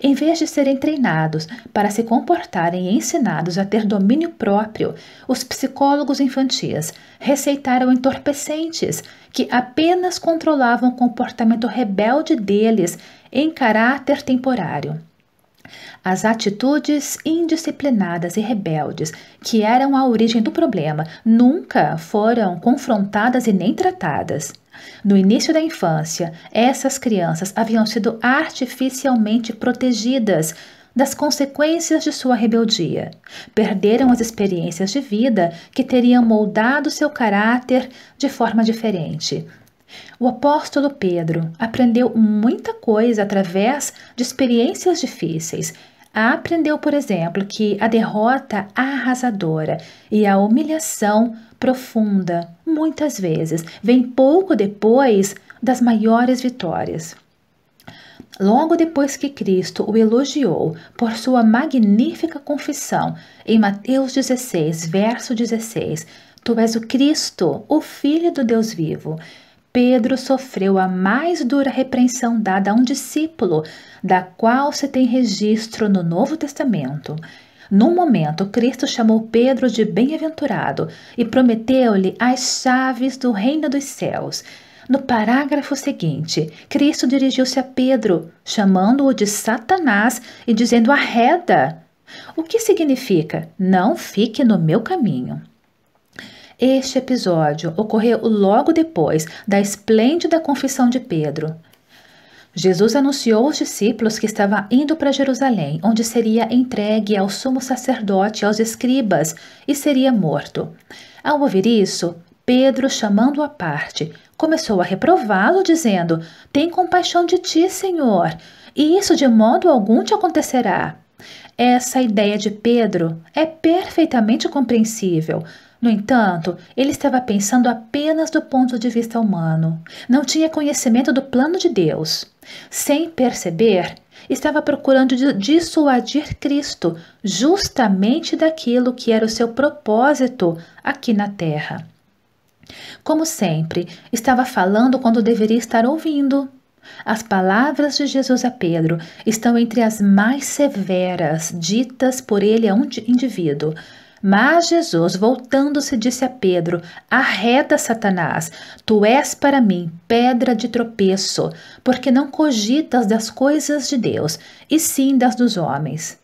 Em vez de serem treinados para se comportarem e ensinados a ter domínio próprio, os psicólogos infantis receitaram entorpecentes que apenas controlavam o comportamento rebelde deles em caráter temporário. As atitudes indisciplinadas e rebeldes, que eram a origem do problema, nunca foram confrontadas e nem tratadas. No início da infância, essas crianças haviam sido artificialmente protegidas das consequências de sua rebeldia. Perderam as experiências de vida que teriam moldado seu caráter de forma diferente. O apóstolo Pedro aprendeu muita coisa através de experiências difíceis Aprendeu, por exemplo, que a derrota arrasadora e a humilhação profunda, muitas vezes, vem pouco depois das maiores vitórias. Logo depois que Cristo o elogiou por sua magnífica confissão, em Mateus 16, verso 16, Tu és o Cristo, o Filho do Deus vivo. Pedro sofreu a mais dura repreensão dada a um discípulo, da qual se tem registro no Novo Testamento. Num momento, Cristo chamou Pedro de bem-aventurado e prometeu-lhe as chaves do reino dos céus. No parágrafo seguinte, Cristo dirigiu-se a Pedro, chamando-o de Satanás e dizendo: Arreda! O que significa: Não fique no meu caminho. Este episódio ocorreu logo depois da esplêndida confissão de Pedro. Jesus anunciou aos discípulos que estava indo para Jerusalém, onde seria entregue ao sumo sacerdote e aos escribas e seria morto. Ao ouvir isso, Pedro, chamando-o à parte, começou a reprová-lo, dizendo: Tem compaixão de ti, Senhor, e isso de modo algum te acontecerá. Essa ideia de Pedro é perfeitamente compreensível, no entanto, ele estava pensando apenas do ponto de vista humano. Não tinha conhecimento do plano de Deus. Sem perceber, estava procurando dissuadir Cristo justamente daquilo que era o seu propósito aqui na terra. Como sempre, estava falando quando deveria estar ouvindo. As palavras de Jesus a Pedro estão entre as mais severas ditas por ele a um indivíduo, mas Jesus, voltando-se, disse a Pedro: Arreda, Satanás, tu és para mim pedra de tropeço, porque não cogitas das coisas de Deus, e sim das dos homens.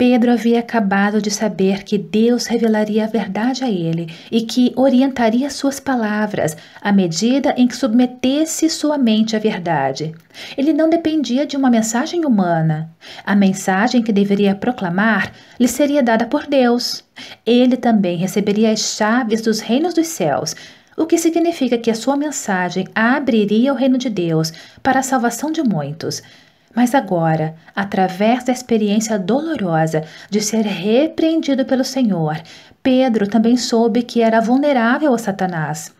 Pedro havia acabado de saber que Deus revelaria a verdade a ele e que orientaria suas palavras à medida em que submetesse sua mente à verdade. Ele não dependia de uma mensagem humana. A mensagem que deveria proclamar lhe seria dada por Deus. Ele também receberia as chaves dos reinos dos céus, o que significa que a sua mensagem abriria o reino de Deus para a salvação de muitos. Mas agora, através da experiência dolorosa de ser repreendido pelo Senhor, Pedro também soube que era vulnerável a Satanás.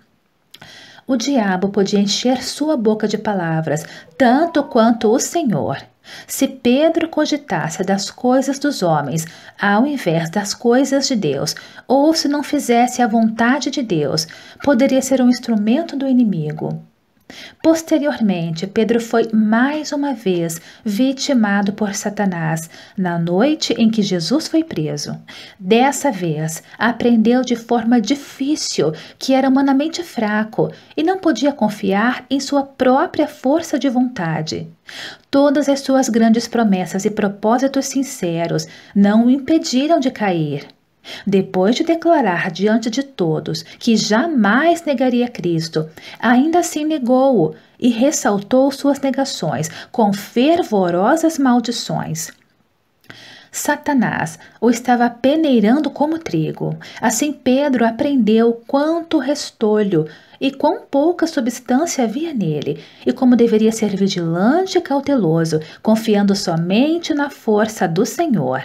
O diabo podia encher sua boca de palavras, tanto quanto o Senhor. Se Pedro cogitasse das coisas dos homens ao invés das coisas de Deus, ou se não fizesse a vontade de Deus, poderia ser um instrumento do inimigo. Posteriormente, Pedro foi mais uma vez vitimado por Satanás na noite em que Jesus foi preso. Dessa vez, aprendeu de forma difícil que era humanamente fraco e não podia confiar em sua própria força de vontade. Todas as suas grandes promessas e propósitos sinceros não o impediram de cair. Depois de declarar diante de todos que jamais negaria Cristo, ainda assim negou-o e ressaltou suas negações com fervorosas maldições. Satanás o estava peneirando como trigo. Assim, Pedro aprendeu quanto restolho e quão pouca substância havia nele, e como deveria ser vigilante e cauteloso, confiando somente na força do Senhor.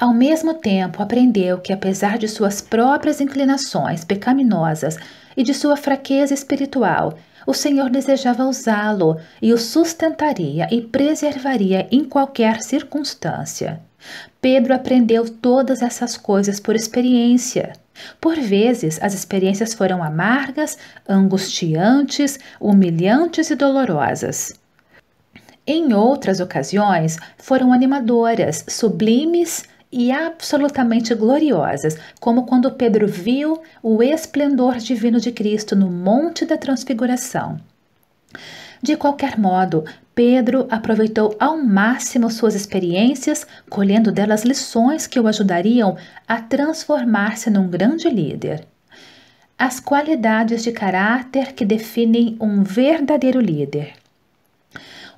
Ao mesmo tempo, aprendeu que, apesar de suas próprias inclinações pecaminosas e de sua fraqueza espiritual, o Senhor desejava usá-lo e o sustentaria e preservaria em qualquer circunstância. Pedro aprendeu todas essas coisas por experiência. Por vezes, as experiências foram amargas, angustiantes, humilhantes e dolorosas. Em outras ocasiões, foram animadoras, sublimes e absolutamente gloriosas, como quando Pedro viu o esplendor divino de Cristo no Monte da Transfiguração. De qualquer modo, Pedro aproveitou ao máximo suas experiências, colhendo delas lições que o ajudariam a transformar-se num grande líder. As qualidades de caráter que definem um verdadeiro líder.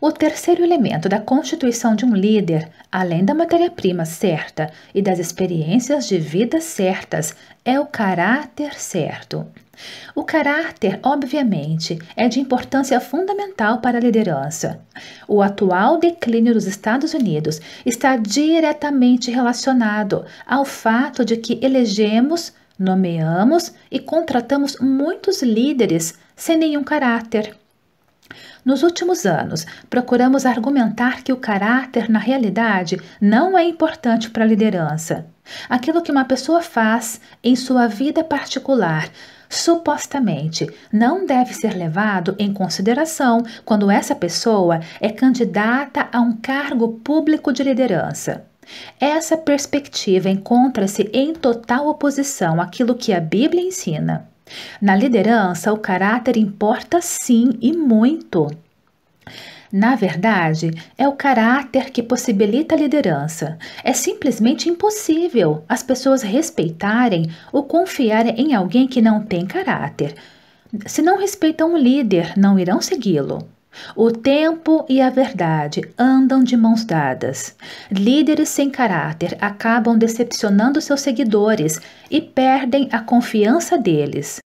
O terceiro elemento da constituição de um líder, além da matéria-prima certa e das experiências de vida certas, é o caráter certo. O caráter, obviamente, é de importância fundamental para a liderança. O atual declínio dos Estados Unidos está diretamente relacionado ao fato de que elegemos, nomeamos e contratamos muitos líderes sem nenhum caráter. Nos últimos anos, procuramos argumentar que o caráter, na realidade, não é importante para a liderança. Aquilo que uma pessoa faz em sua vida particular, supostamente, não deve ser levado em consideração quando essa pessoa é candidata a um cargo público de liderança. Essa perspectiva encontra-se em total oposição àquilo que a Bíblia ensina. Na liderança, o caráter importa sim e muito. Na verdade, é o caráter que possibilita a liderança. É simplesmente impossível as pessoas respeitarem ou confiarem em alguém que não tem caráter. Se não respeitam o líder, não irão segui-lo. O tempo e a verdade andam de mãos dadas. Líderes sem caráter acabam decepcionando seus seguidores e perdem a confiança deles.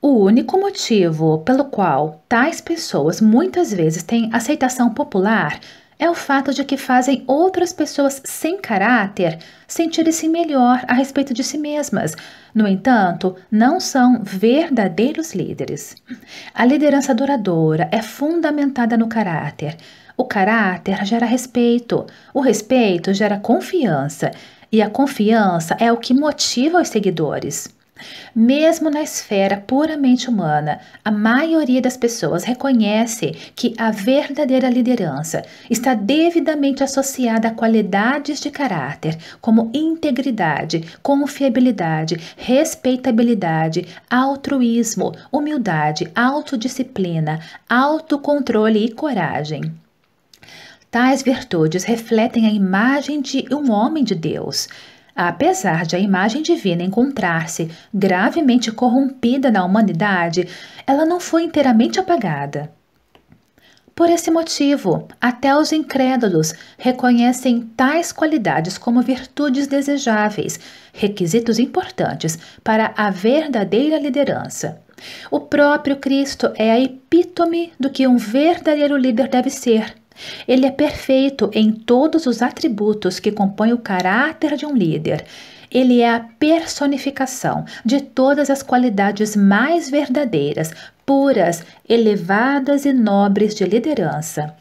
O único motivo pelo qual tais pessoas muitas vezes têm aceitação popular é o fato de que fazem outras pessoas sem caráter sentirem-se melhor a respeito de si mesmas. No entanto, não são verdadeiros líderes. A liderança duradoura é fundamentada no caráter. O caráter gera respeito, o respeito gera confiança, e a confiança é o que motiva os seguidores. Mesmo na esfera puramente humana, a maioria das pessoas reconhece que a verdadeira liderança está devidamente associada a qualidades de caráter, como integridade, confiabilidade, respeitabilidade, altruísmo, humildade, autodisciplina, autocontrole e coragem. Tais virtudes refletem a imagem de um homem de Deus Apesar de a imagem divina encontrar-se gravemente corrompida na humanidade, ela não foi inteiramente apagada. Por esse motivo, até os incrédulos reconhecem tais qualidades como virtudes desejáveis, requisitos importantes para a verdadeira liderança. O próprio Cristo é a epítome do que um verdadeiro líder deve ser. Ele é perfeito em todos os atributos que compõem o caráter de um líder. Ele é a personificação de todas as qualidades mais verdadeiras, puras, elevadas e nobres de liderança.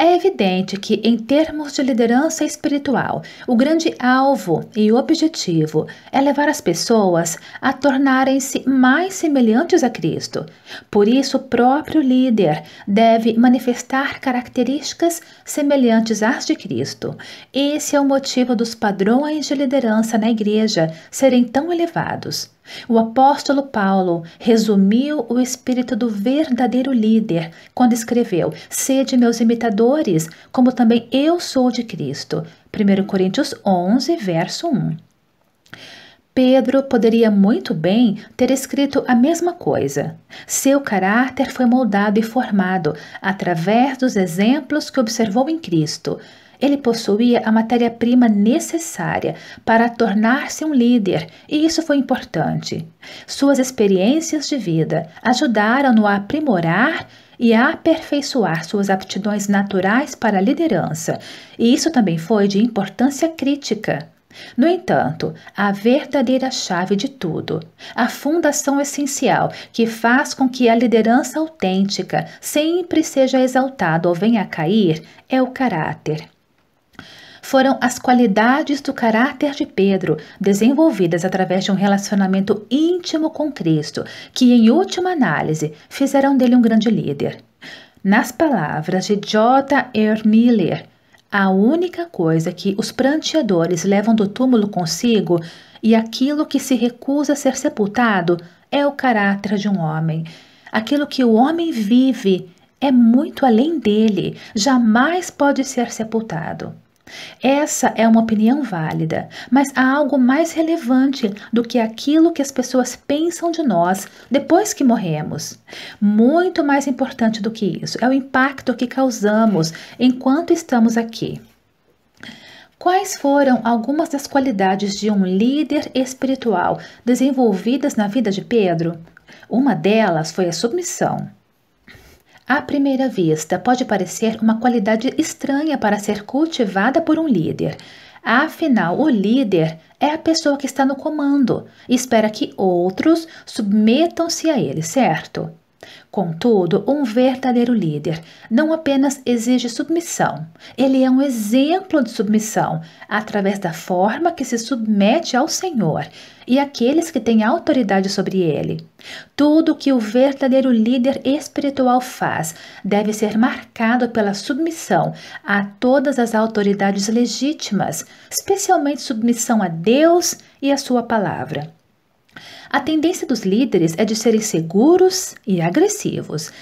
É evidente que, em termos de liderança espiritual, o grande alvo e objetivo é levar as pessoas a tornarem-se mais semelhantes a Cristo. Por isso, o próprio líder deve manifestar características semelhantes às de Cristo. Esse é o motivo dos padrões de liderança na igreja serem tão elevados. O apóstolo Paulo resumiu o espírito do verdadeiro líder quando escreveu: Sede meus imitadores, como também eu sou de Cristo. 1 Coríntios 11, verso 1. Pedro poderia muito bem ter escrito a mesma coisa. Seu caráter foi moldado e formado através dos exemplos que observou em Cristo. Ele possuía a matéria-prima necessária para tornar-se um líder, e isso foi importante. Suas experiências de vida ajudaram-no a aprimorar e a aperfeiçoar suas aptidões naturais para a liderança, e isso também foi de importância crítica. No entanto, a verdadeira chave de tudo, a fundação essencial que faz com que a liderança autêntica sempre seja exaltada ou venha a cair, é o caráter foram as qualidades do caráter de Pedro, desenvolvidas através de um relacionamento íntimo com Cristo, que, em última análise, fizeram dele um grande líder. Nas palavras de J. R. Miller, a única coisa que os pranteadores levam do túmulo consigo e aquilo que se recusa a ser sepultado é o caráter de um homem. Aquilo que o homem vive é muito além dele, jamais pode ser sepultado. Essa é uma opinião válida, mas há algo mais relevante do que aquilo que as pessoas pensam de nós depois que morremos. Muito mais importante do que isso é o impacto que causamos enquanto estamos aqui. Quais foram algumas das qualidades de um líder espiritual desenvolvidas na vida de Pedro? Uma delas foi a submissão. À primeira vista, pode parecer uma qualidade estranha para ser cultivada por um líder. Afinal, o líder é a pessoa que está no comando e espera que outros submetam-se a ele, certo? Contudo, um verdadeiro líder não apenas exige submissão, ele é um exemplo de submissão através da forma que se submete ao Senhor e àqueles que têm autoridade sobre ele. Tudo que o verdadeiro líder espiritual faz deve ser marcado pela submissão a todas as autoridades legítimas, especialmente submissão a Deus e a sua palavra. A tendência dos líderes é de serem seguros e agressivos.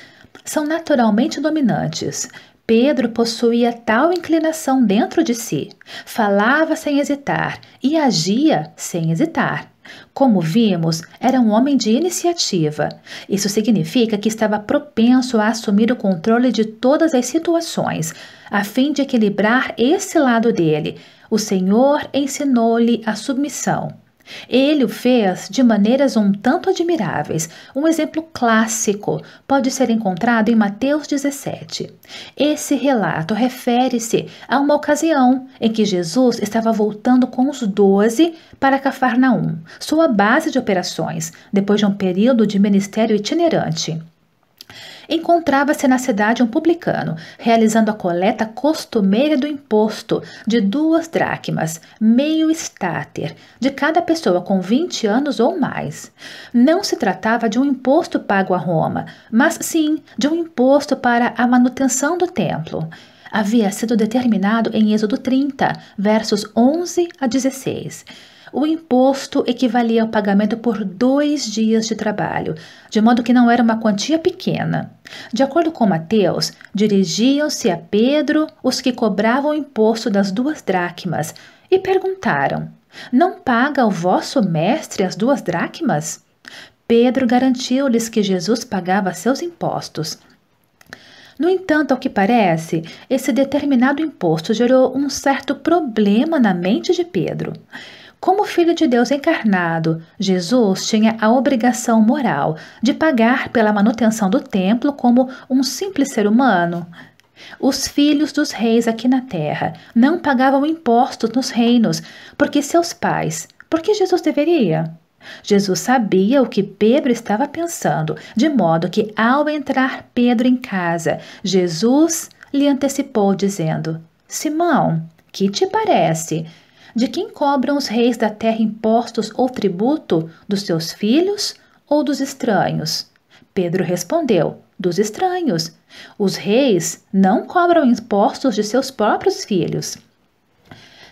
São naturalmente dominantes. Pedro possuía tal inclinação dentro de si. Falava sem hesitar e agia sem hesitar. Como vimos, era um homem de iniciativa. Isso significa que estava propenso a assumir o controle de todas as situações, a fim de equilibrar esse lado dele. O Senhor ensinou-lhe a submissão. Ele o fez de maneiras um tanto admiráveis. Um exemplo clássico pode ser encontrado em Mateus 17. Esse relato refere-se a uma ocasião em que Jesus estava voltando com os doze para Cafarnaum, sua base de operações, depois de um período de ministério itinerante encontrava-se na cidade um publicano, realizando a coleta costumeira do imposto de duas dracmas, meio estáter, de cada pessoa com 20 anos ou mais. Não se tratava de um imposto pago a Roma, mas sim de um imposto para a manutenção do templo havia sido determinado em Êxodo 30, versos 11 a 16 o imposto equivalia ao pagamento por dois dias de trabalho, de modo que não era uma quantia pequena. De acordo com Mateus, dirigiam-se a Pedro os que cobravam o imposto das duas dracmas e perguntaram: Não paga o vosso mestre as duas dracmas? Pedro garantiu-lhes que Jesus pagava seus impostos. No entanto, ao que parece, esse determinado imposto gerou um certo problema na mente de Pedro. Como Filho de Deus encarnado, Jesus tinha a obrigação moral de pagar pela manutenção do templo como um simples ser humano. Os filhos dos reis aqui na terra não pagavam impostos nos reinos, porque seus pais, porque Jesus deveria? Jesus sabia o que Pedro estava pensando, de modo que, ao entrar Pedro em casa, Jesus lhe antecipou, dizendo: Simão, que te parece de quem cobram os reis da terra impostos ou tributo, dos seus filhos ou dos estranhos? Pedro respondeu: Dos estranhos. Os reis não cobram impostos de seus próprios filhos.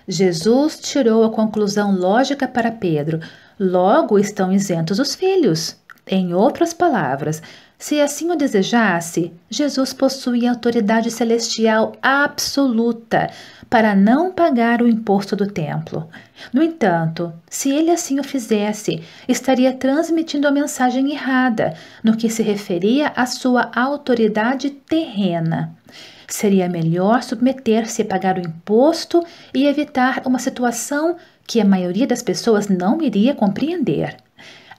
Jesus tirou a conclusão lógica para Pedro: logo estão isentos os filhos. Em outras palavras, se assim o desejasse, Jesus possuía autoridade celestial absoluta para não pagar o imposto do templo. No entanto, se ele assim o fizesse, estaria transmitindo a mensagem errada no que se referia à sua autoridade terrena. Seria melhor submeter-se a pagar o imposto e evitar uma situação que a maioria das pessoas não iria compreender.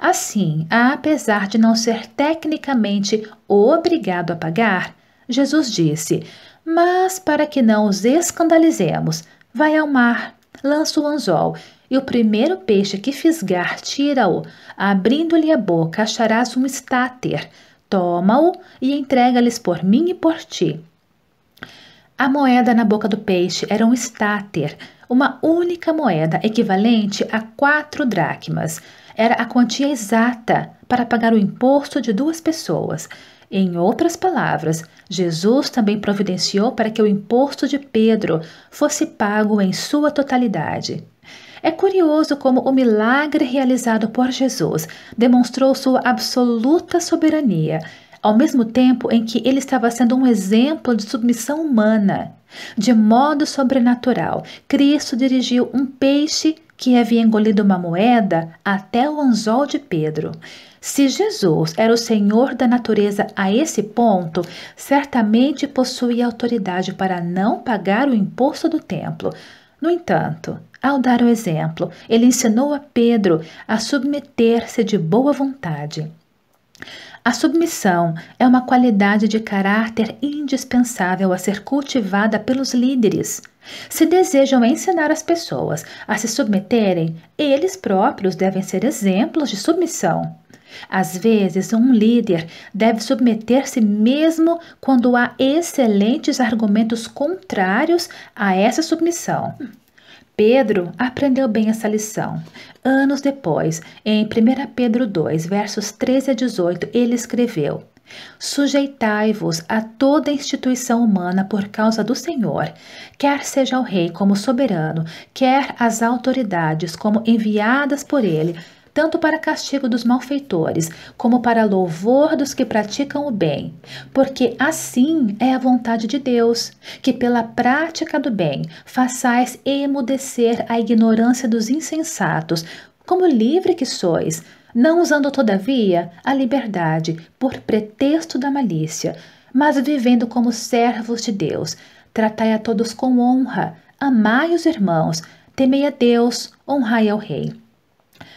Assim, apesar de não ser tecnicamente obrigado a pagar, Jesus disse: Mas para que não os escandalizemos, vai ao mar, lança o anzol, e o primeiro peixe que fisgar, tira-o. Abrindo-lhe a boca, acharás um estáter. Toma-o e entrega-lhes por mim e por ti. A moeda na boca do peixe era um estáter, uma única moeda equivalente a quatro dracmas era a quantia exata para pagar o imposto de duas pessoas. Em outras palavras, Jesus também providenciou para que o imposto de Pedro fosse pago em sua totalidade. É curioso como o milagre realizado por Jesus demonstrou sua absoluta soberania, ao mesmo tempo em que ele estava sendo um exemplo de submissão humana. De modo sobrenatural, Cristo dirigiu um peixe que havia engolido uma moeda até o anzol de Pedro. Se Jesus era o Senhor da natureza a esse ponto, certamente possuía autoridade para não pagar o imposto do templo. No entanto, ao dar o exemplo, ele ensinou a Pedro a submeter-se de boa vontade a submissão é uma qualidade de caráter indispensável a ser cultivada pelos líderes. Se desejam ensinar as pessoas a se submeterem, eles próprios devem ser exemplos de submissão. Às vezes, um líder deve submeter-se mesmo quando há excelentes argumentos contrários a essa submissão. Pedro aprendeu bem essa lição. Anos depois, em 1 Pedro 2, versos 13 a 18, ele escreveu: Sujeitai-vos a toda instituição humana por causa do Senhor, quer seja o rei como soberano, quer as autoridades como enviadas por ele, tanto para castigo dos malfeitores, como para louvor dos que praticam o bem, porque assim é a vontade de Deus, que pela prática do bem façais emudecer a ignorância dos insensatos, como livre que sois, não usando todavia a liberdade por pretexto da malícia, mas vivendo como servos de Deus. Tratai a todos com honra, amai os irmãos, temei a Deus, honrai ao Rei.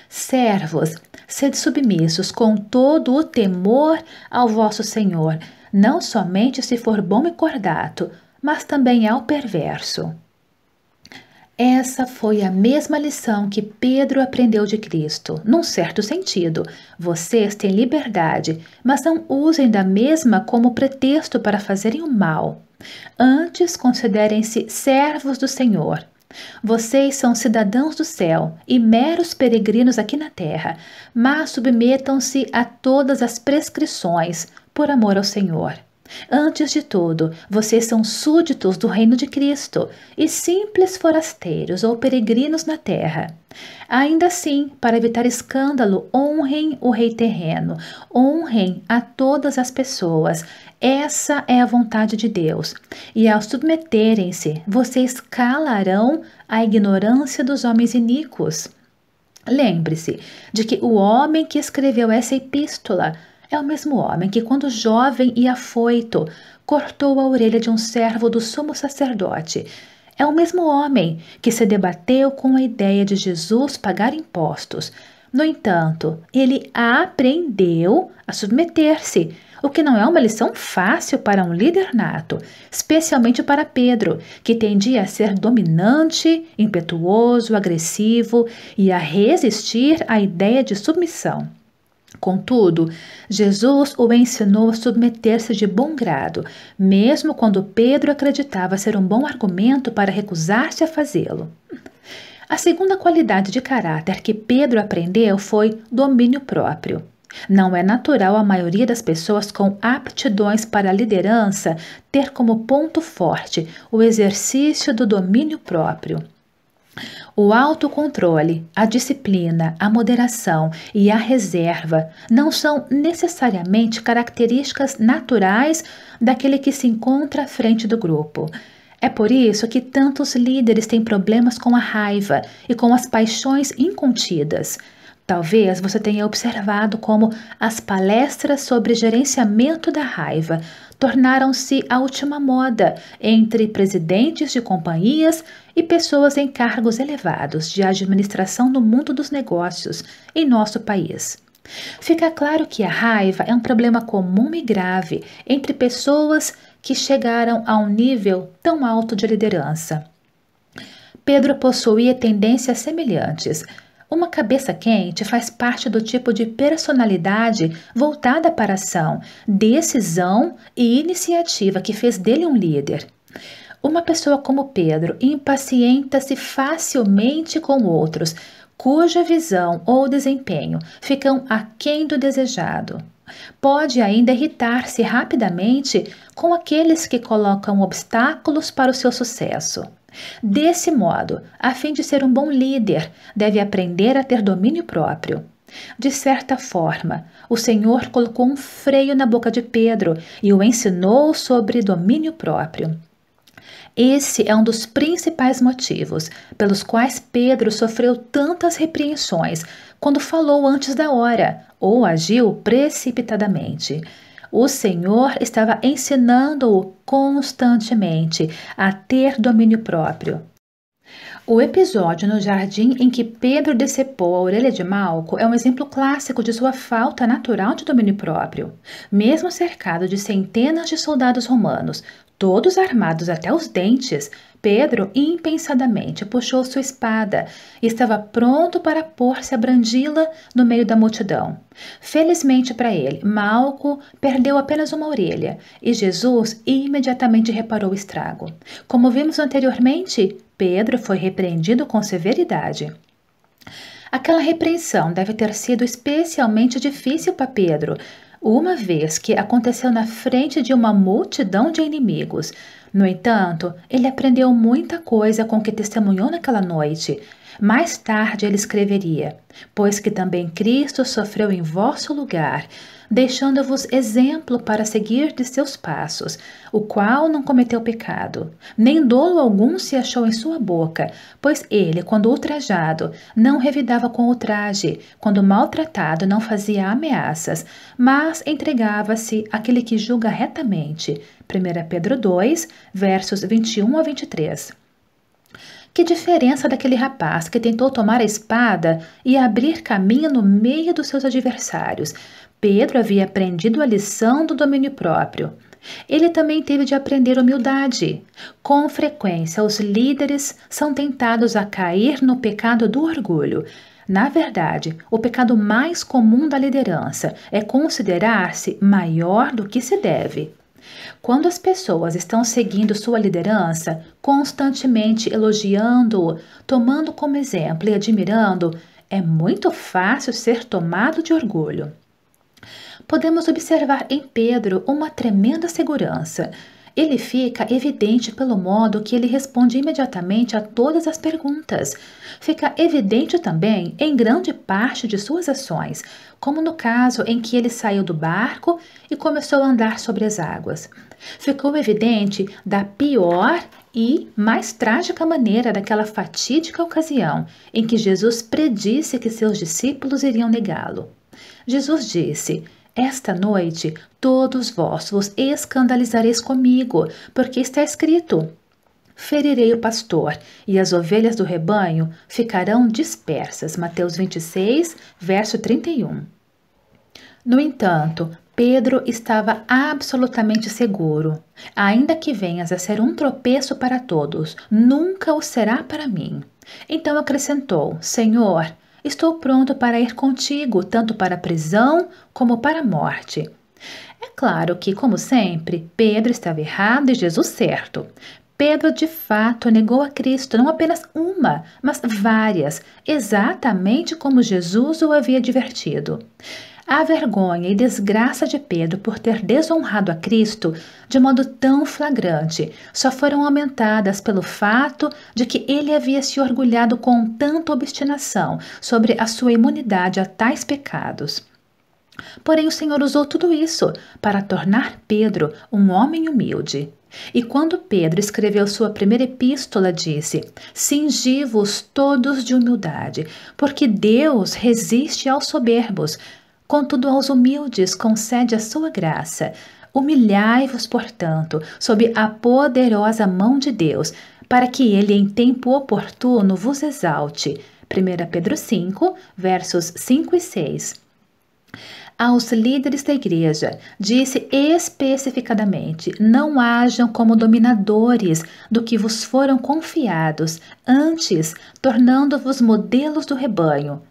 Servos, sede submissos com todo o temor ao vosso Senhor, não somente se for bom e cordato, mas também ao perverso. Essa foi a mesma lição que Pedro aprendeu de Cristo. Num certo sentido, vocês têm liberdade, mas não usem da mesma como pretexto para fazerem o mal. Antes, considerem-se servos do Senhor. Vocês são cidadãos do céu e meros peregrinos aqui na terra, mas submetam-se a todas as prescrições por amor ao Senhor. Antes de tudo, vocês são súditos do reino de Cristo e simples forasteiros ou peregrinos na terra. Ainda assim, para evitar escândalo, honrem o rei terreno, honrem a todas as pessoas, essa é a vontade de Deus. E ao submeterem-se, vocês calarão a ignorância dos homens iníquos. Lembre-se de que o homem que escreveu essa epístola é o mesmo homem que, quando jovem e afoito, cortou a orelha de um servo do sumo sacerdote. É o mesmo homem que se debateu com a ideia de Jesus pagar impostos. No entanto, ele aprendeu a submeter-se o que não é uma lição fácil para um líder nato, especialmente para Pedro, que tendia a ser dominante, impetuoso, agressivo e a resistir à ideia de submissão. Contudo, Jesus o ensinou a submeter-se de bom grado, mesmo quando Pedro acreditava ser um bom argumento para recusar-se a fazê-lo. A segunda qualidade de caráter que Pedro aprendeu foi domínio próprio. Não é natural a maioria das pessoas com aptidões para a liderança ter como ponto forte o exercício do domínio próprio. O autocontrole, a disciplina, a moderação e a reserva não são necessariamente características naturais daquele que se encontra à frente do grupo. É por isso que tantos líderes têm problemas com a raiva e com as paixões incontidas Talvez você tenha observado como as palestras sobre gerenciamento da raiva tornaram-se a última moda entre presidentes de companhias e pessoas em cargos elevados de administração no mundo dos negócios em nosso país. Fica claro que a raiva é um problema comum e grave entre pessoas que chegaram a um nível tão alto de liderança. Pedro possuía tendências semelhantes uma cabeça quente faz parte do tipo de personalidade voltada para ação, decisão e iniciativa que fez dele um líder. Uma pessoa como Pedro impacienta-se facilmente com outros, cuja visão ou desempenho ficam aquém do desejado. Pode ainda irritar-se rapidamente com aqueles que colocam obstáculos para o seu sucesso. Desse modo, a fim de ser um bom líder, deve aprender a ter domínio próprio. De certa forma, o Senhor colocou um freio na boca de Pedro e o ensinou sobre domínio próprio. Esse é um dos principais motivos pelos quais Pedro sofreu tantas repreensões quando falou antes da hora ou agiu precipitadamente. O Senhor estava ensinando-o constantemente a ter domínio próprio. O episódio no jardim em que Pedro decepou a orelha de Malco é um exemplo clássico de sua falta natural de domínio próprio. Mesmo cercado de centenas de soldados romanos, Todos armados até os dentes, Pedro impensadamente puxou sua espada e estava pronto para pôr-se a brandi-la no meio da multidão. Felizmente para ele, Malco perdeu apenas uma orelha e Jesus imediatamente reparou o estrago. Como vimos anteriormente, Pedro foi repreendido com severidade. Aquela repreensão deve ter sido especialmente difícil para Pedro, uma vez que aconteceu na frente de uma multidão de inimigos. No entanto, ele aprendeu muita coisa com o que testemunhou naquela noite mais tarde ele escreveria: Pois que também Cristo sofreu em vosso lugar, deixando-vos exemplo para seguir de seus passos, o qual não cometeu pecado, nem dolo algum se achou em sua boca, pois ele, quando ultrajado, não revidava com ultraje, quando maltratado, não fazia ameaças, mas entregava-se àquele que julga retamente. 1 Pedro 2, versos 21 a 23. Que diferença daquele rapaz que tentou tomar a espada e abrir caminho no meio dos seus adversários. Pedro havia aprendido a lição do domínio próprio. Ele também teve de aprender humildade. Com frequência, os líderes são tentados a cair no pecado do orgulho. Na verdade, o pecado mais comum da liderança é considerar-se maior do que se deve. Quando as pessoas estão seguindo sua liderança, constantemente elogiando, tomando como exemplo e admirando, é muito fácil ser tomado de orgulho. Podemos observar em Pedro uma tremenda segurança ele fica evidente pelo modo que ele responde imediatamente a todas as perguntas. Fica evidente também em grande parte de suas ações, como no caso em que ele saiu do barco e começou a andar sobre as águas. Ficou evidente da pior e mais trágica maneira daquela fatídica ocasião em que Jesus predisse que seus discípulos iriam negá-lo. Jesus disse: esta noite todos vós vos escandalizareis comigo, porque está escrito: Ferirei o pastor, e as ovelhas do rebanho ficarão dispersas. Mateus 26, verso 31. No entanto, Pedro estava absolutamente seguro. Ainda que venhas a ser um tropeço para todos, nunca o será para mim. Então acrescentou: Senhor, Estou pronto para ir contigo, tanto para a prisão como para a morte. É claro que, como sempre, Pedro estava errado e Jesus certo. Pedro de fato negou a Cristo não apenas uma, mas várias, exatamente como Jesus o havia advertido a vergonha e desgraça de Pedro por ter desonrado a Cristo de modo tão flagrante só foram aumentadas pelo fato de que ele havia se orgulhado com tanta obstinação sobre a sua imunidade a tais pecados. Porém, o Senhor usou tudo isso para tornar Pedro um homem humilde. E quando Pedro escreveu sua primeira epístola, disse: Cingi-vos todos de humildade, porque Deus resiste aos soberbos, Contudo, aos humildes concede a sua graça. Humilhai-vos, portanto, sob a poderosa mão de Deus, para que ele em tempo oportuno vos exalte. 1 Pedro 5, versos 5 e 6 aos líderes da igreja, disse especificadamente: não hajam como dominadores do que vos foram confiados, antes tornando-vos modelos do rebanho.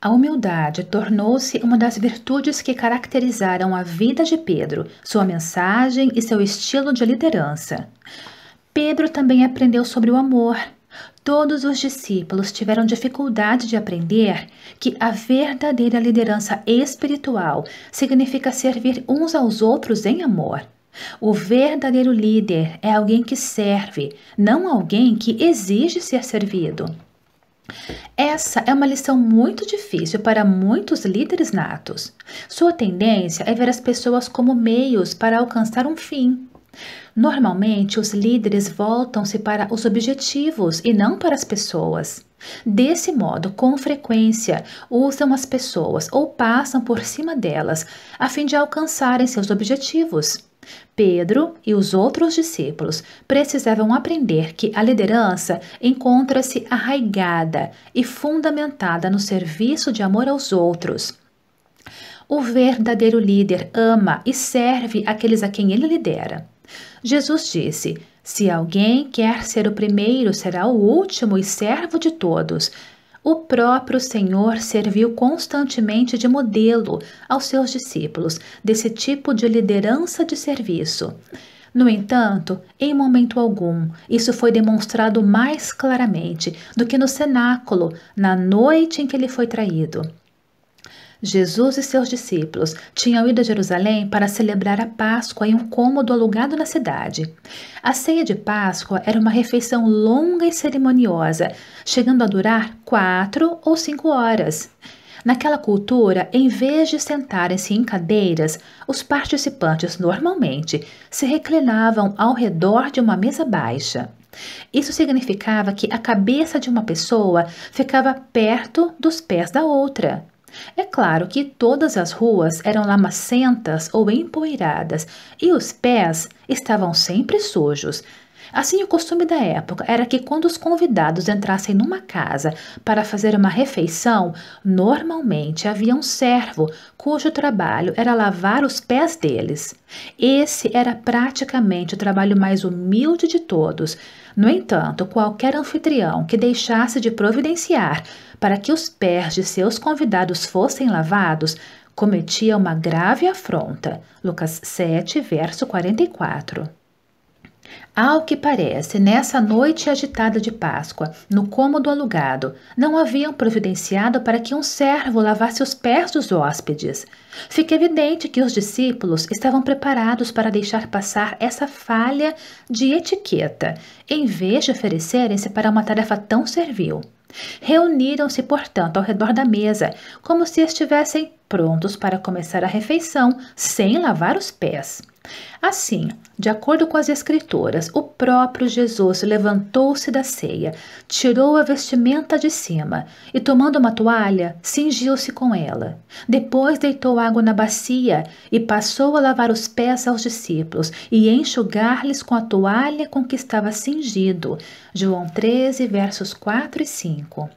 A humildade tornou-se uma das virtudes que caracterizaram a vida de Pedro, sua mensagem e seu estilo de liderança. Pedro também aprendeu sobre o amor. Todos os discípulos tiveram dificuldade de aprender que a verdadeira liderança espiritual significa servir uns aos outros em amor. O verdadeiro líder é alguém que serve, não alguém que exige ser servido. Essa é uma lição muito difícil para muitos líderes natos. Sua tendência é ver as pessoas como meios para alcançar um fim. Normalmente, os líderes voltam-se para os objetivos e não para as pessoas. Desse modo, com frequência, usam as pessoas ou passam por cima delas a fim de alcançarem seus objetivos. Pedro e os outros discípulos precisavam aprender que a liderança encontra-se arraigada e fundamentada no serviço de amor aos outros. O verdadeiro líder ama e serve aqueles a quem ele lidera. Jesus disse: Se alguém quer ser o primeiro, será o último e servo de todos o próprio Senhor serviu constantemente de modelo aos seus discípulos desse tipo de liderança de serviço. No entanto, em momento algum, isso foi demonstrado mais claramente do que no cenáculo, na noite em que ele foi traído. Jesus e seus discípulos tinham ido a Jerusalém para celebrar a Páscoa em um cômodo alugado na cidade. A ceia de Páscoa era uma refeição longa e cerimoniosa, chegando a durar quatro ou cinco horas. Naquela cultura, em vez de sentarem-se em cadeiras, os participantes normalmente se reclinavam ao redor de uma mesa baixa. Isso significava que a cabeça de uma pessoa ficava perto dos pés da outra. É claro que todas as ruas eram lamacentas ou empoeiradas e os pés estavam sempre sujos. Assim, o costume da época era que, quando os convidados entrassem numa casa para fazer uma refeição, normalmente havia um servo cujo trabalho era lavar os pés deles. Esse era praticamente o trabalho mais humilde de todos. No entanto, qualquer anfitrião que deixasse de providenciar para que os pés de seus convidados fossem lavados, cometia uma grave afronta. Lucas 7, verso 44. Ao que parece, nessa noite agitada de Páscoa, no cômodo alugado, não haviam providenciado para que um servo lavasse os pés dos hóspedes. Fica evidente que os discípulos estavam preparados para deixar passar essa falha de etiqueta, em vez de oferecerem-se para uma tarefa tão servil. Reuniram-se, portanto, ao redor da mesa, como se estivessem prontos para começar a refeição, sem lavar os pés. Assim, de acordo com as Escrituras, o próprio Jesus levantou-se da ceia, tirou a vestimenta de cima e, tomando uma toalha, cingiu-se com ela. Depois deitou água na bacia e passou a lavar os pés aos discípulos e enxugar-lhes com a toalha com que estava cingido. João 13, versos 4 e 5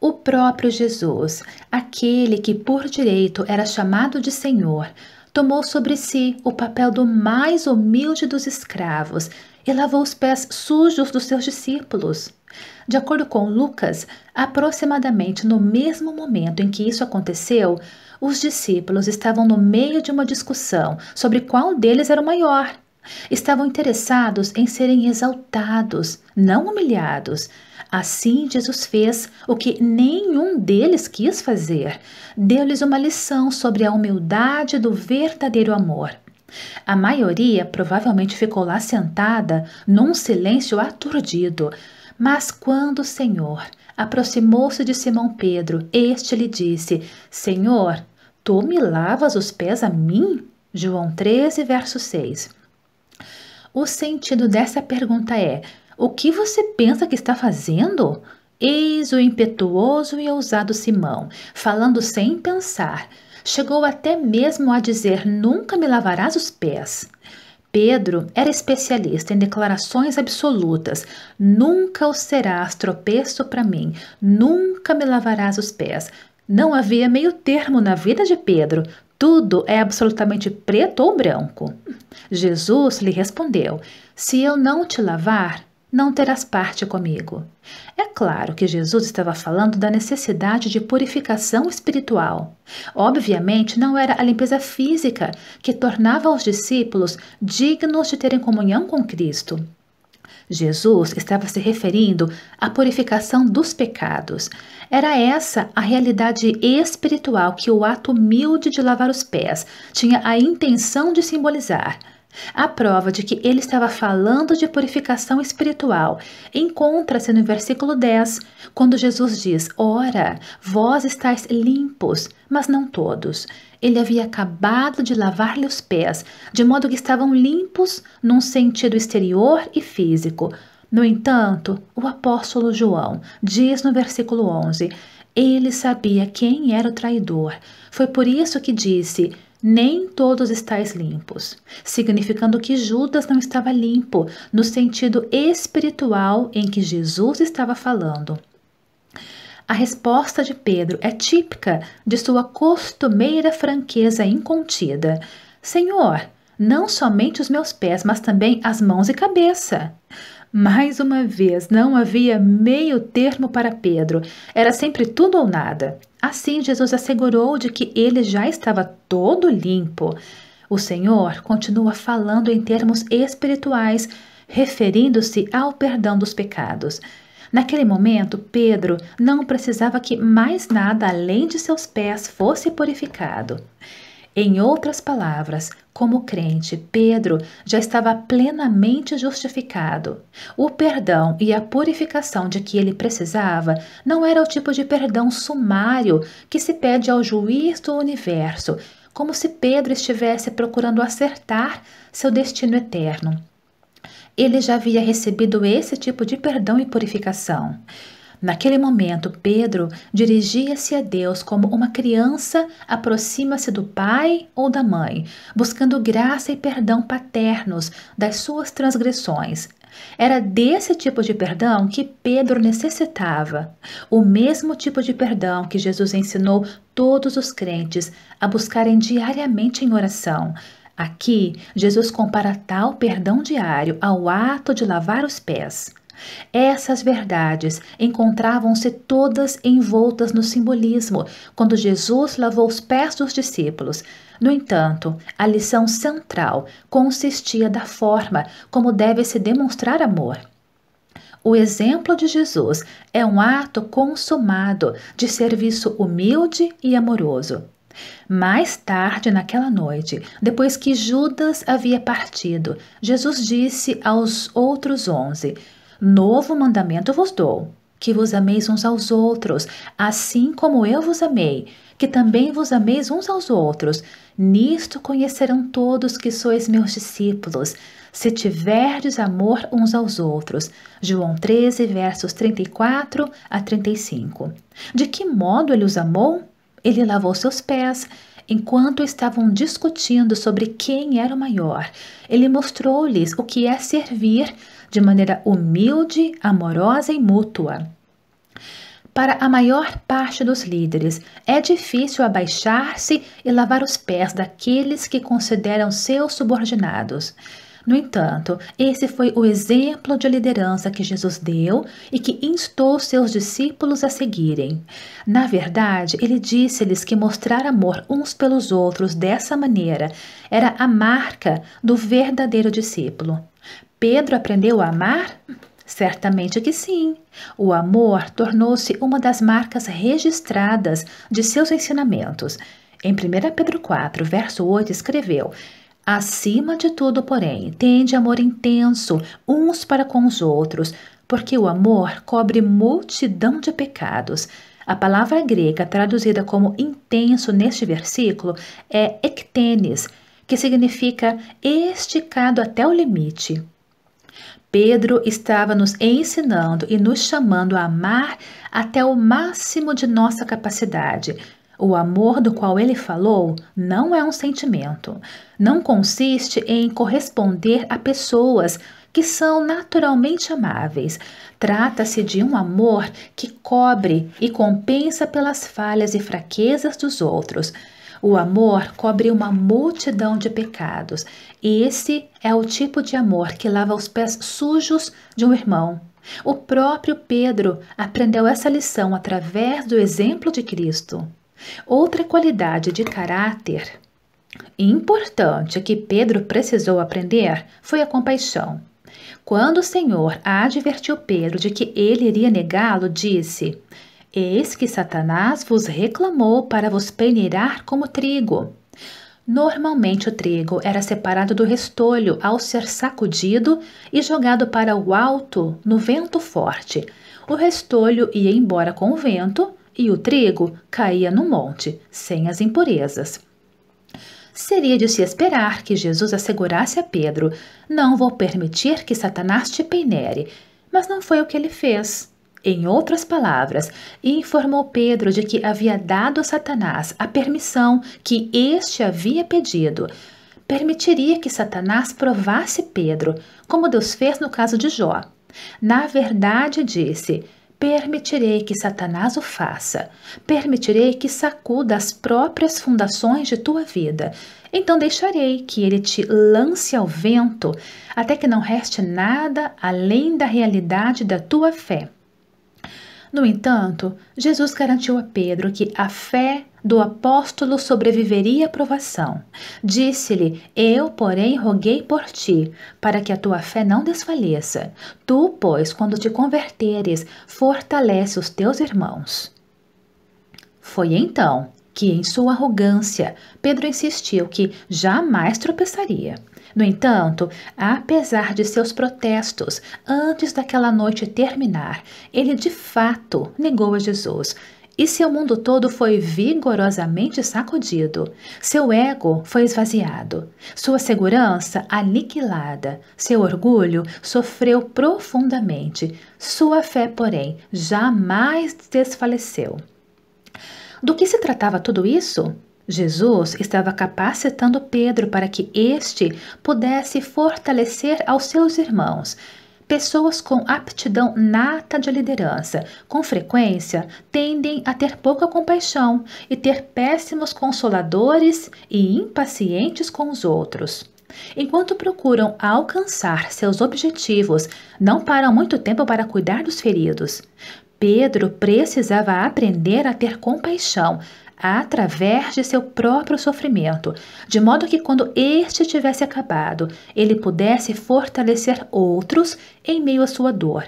o próprio Jesus, aquele que por direito era chamado de Senhor, tomou sobre si o papel do mais humilde dos escravos e lavou os pés sujos dos seus discípulos. De acordo com Lucas, aproximadamente no mesmo momento em que isso aconteceu, os discípulos estavam no meio de uma discussão sobre qual deles era o maior. Estavam interessados em serem exaltados, não humilhados, Assim, Jesus fez o que nenhum deles quis fazer. Deu-lhes uma lição sobre a humildade do verdadeiro amor. A maioria provavelmente ficou lá sentada, num silêncio aturdido. Mas quando o Senhor aproximou-se de Simão Pedro, este lhe disse: Senhor, tu me lavas os pés a mim? João 13, verso 6. O sentido dessa pergunta é: o que você pensa que está fazendo? Eis o impetuoso e ousado Simão, falando sem pensar. Chegou até mesmo a dizer: Nunca me lavarás os pés. Pedro era especialista em declarações absolutas. Nunca o serás tropeço para mim, nunca me lavarás os pés. Não havia meio termo na vida de Pedro. Tudo é absolutamente preto ou branco. Jesus lhe respondeu: Se eu não te lavar, não terás parte comigo. É claro que Jesus estava falando da necessidade de purificação espiritual. Obviamente, não era a limpeza física que tornava os discípulos dignos de terem comunhão com Cristo. Jesus estava se referindo à purificação dos pecados. Era essa a realidade espiritual que o ato humilde de lavar os pés tinha a intenção de simbolizar. A prova de que ele estava falando de purificação espiritual encontra-se no versículo 10, quando Jesus diz: Ora, vós estáis limpos, mas não todos. Ele havia acabado de lavar-lhe os pés, de modo que estavam limpos num sentido exterior e físico. No entanto, o apóstolo João diz no versículo 11: Ele sabia quem era o traidor. Foi por isso que disse: nem todos estáis limpos, significando que Judas não estava limpo no sentido espiritual em que Jesus estava falando. A resposta de Pedro é típica de sua costumeira franqueza incontida. Senhor, não somente os meus pés, mas também as mãos e cabeça. Mais uma vez, não havia meio termo para Pedro. Era sempre tudo ou nada. Assim, Jesus assegurou de que ele já estava todo limpo. O Senhor continua falando em termos espirituais, referindo-se ao perdão dos pecados. Naquele momento, Pedro não precisava que mais nada além de seus pés fosse purificado. Em outras palavras, como crente, Pedro já estava plenamente justificado. O perdão e a purificação de que ele precisava não era o tipo de perdão sumário que se pede ao juiz do universo, como se Pedro estivesse procurando acertar seu destino eterno. Ele já havia recebido esse tipo de perdão e purificação. Naquele momento, Pedro dirigia-se a Deus como uma criança aproxima-se do pai ou da mãe, buscando graça e perdão paternos das suas transgressões. Era desse tipo de perdão que Pedro necessitava, o mesmo tipo de perdão que Jesus ensinou todos os crentes a buscarem diariamente em oração. Aqui, Jesus compara tal perdão diário ao ato de lavar os pés. Essas verdades encontravam-se todas envoltas no simbolismo quando Jesus lavou os pés dos discípulos. No entanto, a lição central consistia da forma como deve se demonstrar amor. O exemplo de Jesus é um ato consumado de serviço humilde e amoroso. Mais tarde naquela noite, depois que Judas havia partido, Jesus disse aos outros onze: Novo mandamento vos dou, que vos ameis uns aos outros, assim como eu vos amei, que também vos ameis uns aos outros. Nisto conhecerão todos que sois meus discípulos, se tiverdes amor uns aos outros. João 13, versos 34 a 35. De que modo ele os amou? Ele lavou seus pés. Enquanto estavam discutindo sobre quem era o maior, ele mostrou-lhes o que é servir de maneira humilde, amorosa e mútua. Para a maior parte dos líderes, é difícil abaixar-se e lavar os pés daqueles que consideram seus subordinados. No entanto, esse foi o exemplo de liderança que Jesus deu e que instou seus discípulos a seguirem. Na verdade, ele disse-lhes que mostrar amor uns pelos outros dessa maneira era a marca do verdadeiro discípulo. Pedro aprendeu a amar? Certamente que sim. O amor tornou-se uma das marcas registradas de seus ensinamentos. Em 1 Pedro 4, verso 8, escreveu: Acima de tudo, porém, tende amor intenso uns para com os outros, porque o amor cobre multidão de pecados. A palavra grega traduzida como intenso neste versículo é ectenes, que significa esticado até o limite. Pedro estava nos ensinando e nos chamando a amar até o máximo de nossa capacidade. O amor do qual ele falou não é um sentimento. Não consiste em corresponder a pessoas que são naturalmente amáveis. Trata-se de um amor que cobre e compensa pelas falhas e fraquezas dos outros o amor cobre uma multidão de pecados, e esse é o tipo de amor que lava os pés sujos de um irmão. O próprio Pedro aprendeu essa lição através do exemplo de Cristo. Outra qualidade de caráter importante que Pedro precisou aprender foi a compaixão. Quando o Senhor advertiu Pedro de que ele iria negá-lo, disse: Eis que Satanás vos reclamou para vos peneirar como trigo. Normalmente o trigo era separado do restolho ao ser sacudido e jogado para o alto no vento forte. O restolho ia embora com o vento e o trigo caía no monte, sem as impurezas. Seria de se esperar que Jesus assegurasse a Pedro: Não vou permitir que Satanás te peneire. Mas não foi o que ele fez. Em outras palavras, informou Pedro de que havia dado a Satanás a permissão que este havia pedido. Permitiria que Satanás provasse Pedro, como Deus fez no caso de Jó. Na verdade, disse: Permitirei que Satanás o faça. Permitirei que sacuda as próprias fundações de tua vida. Então deixarei que ele te lance ao vento, até que não reste nada além da realidade da tua fé. No entanto, Jesus garantiu a Pedro que a fé do apóstolo sobreviveria à provação. Disse-lhe: Eu, porém, roguei por ti, para que a tua fé não desfaleça. Tu, pois, quando te converteres, fortalece os teus irmãos. Foi então que, em sua arrogância, Pedro insistiu que jamais tropeçaria. No entanto, apesar de seus protestos, antes daquela noite terminar, ele de fato negou a Jesus e seu mundo todo foi vigorosamente sacudido. Seu ego foi esvaziado, sua segurança aniquilada, seu orgulho sofreu profundamente, sua fé, porém, jamais desfaleceu. Do que se tratava tudo isso? Jesus estava capacitando Pedro para que este pudesse fortalecer aos seus irmãos, pessoas com aptidão nata de liderança, com frequência tendem a ter pouca compaixão e ter péssimos consoladores e impacientes com os outros. Enquanto procuram alcançar seus objetivos, não param muito tempo para cuidar dos feridos. Pedro precisava aprender a ter compaixão, através de seu próprio sofrimento, de modo que quando este tivesse acabado, ele pudesse fortalecer outros em meio à sua dor.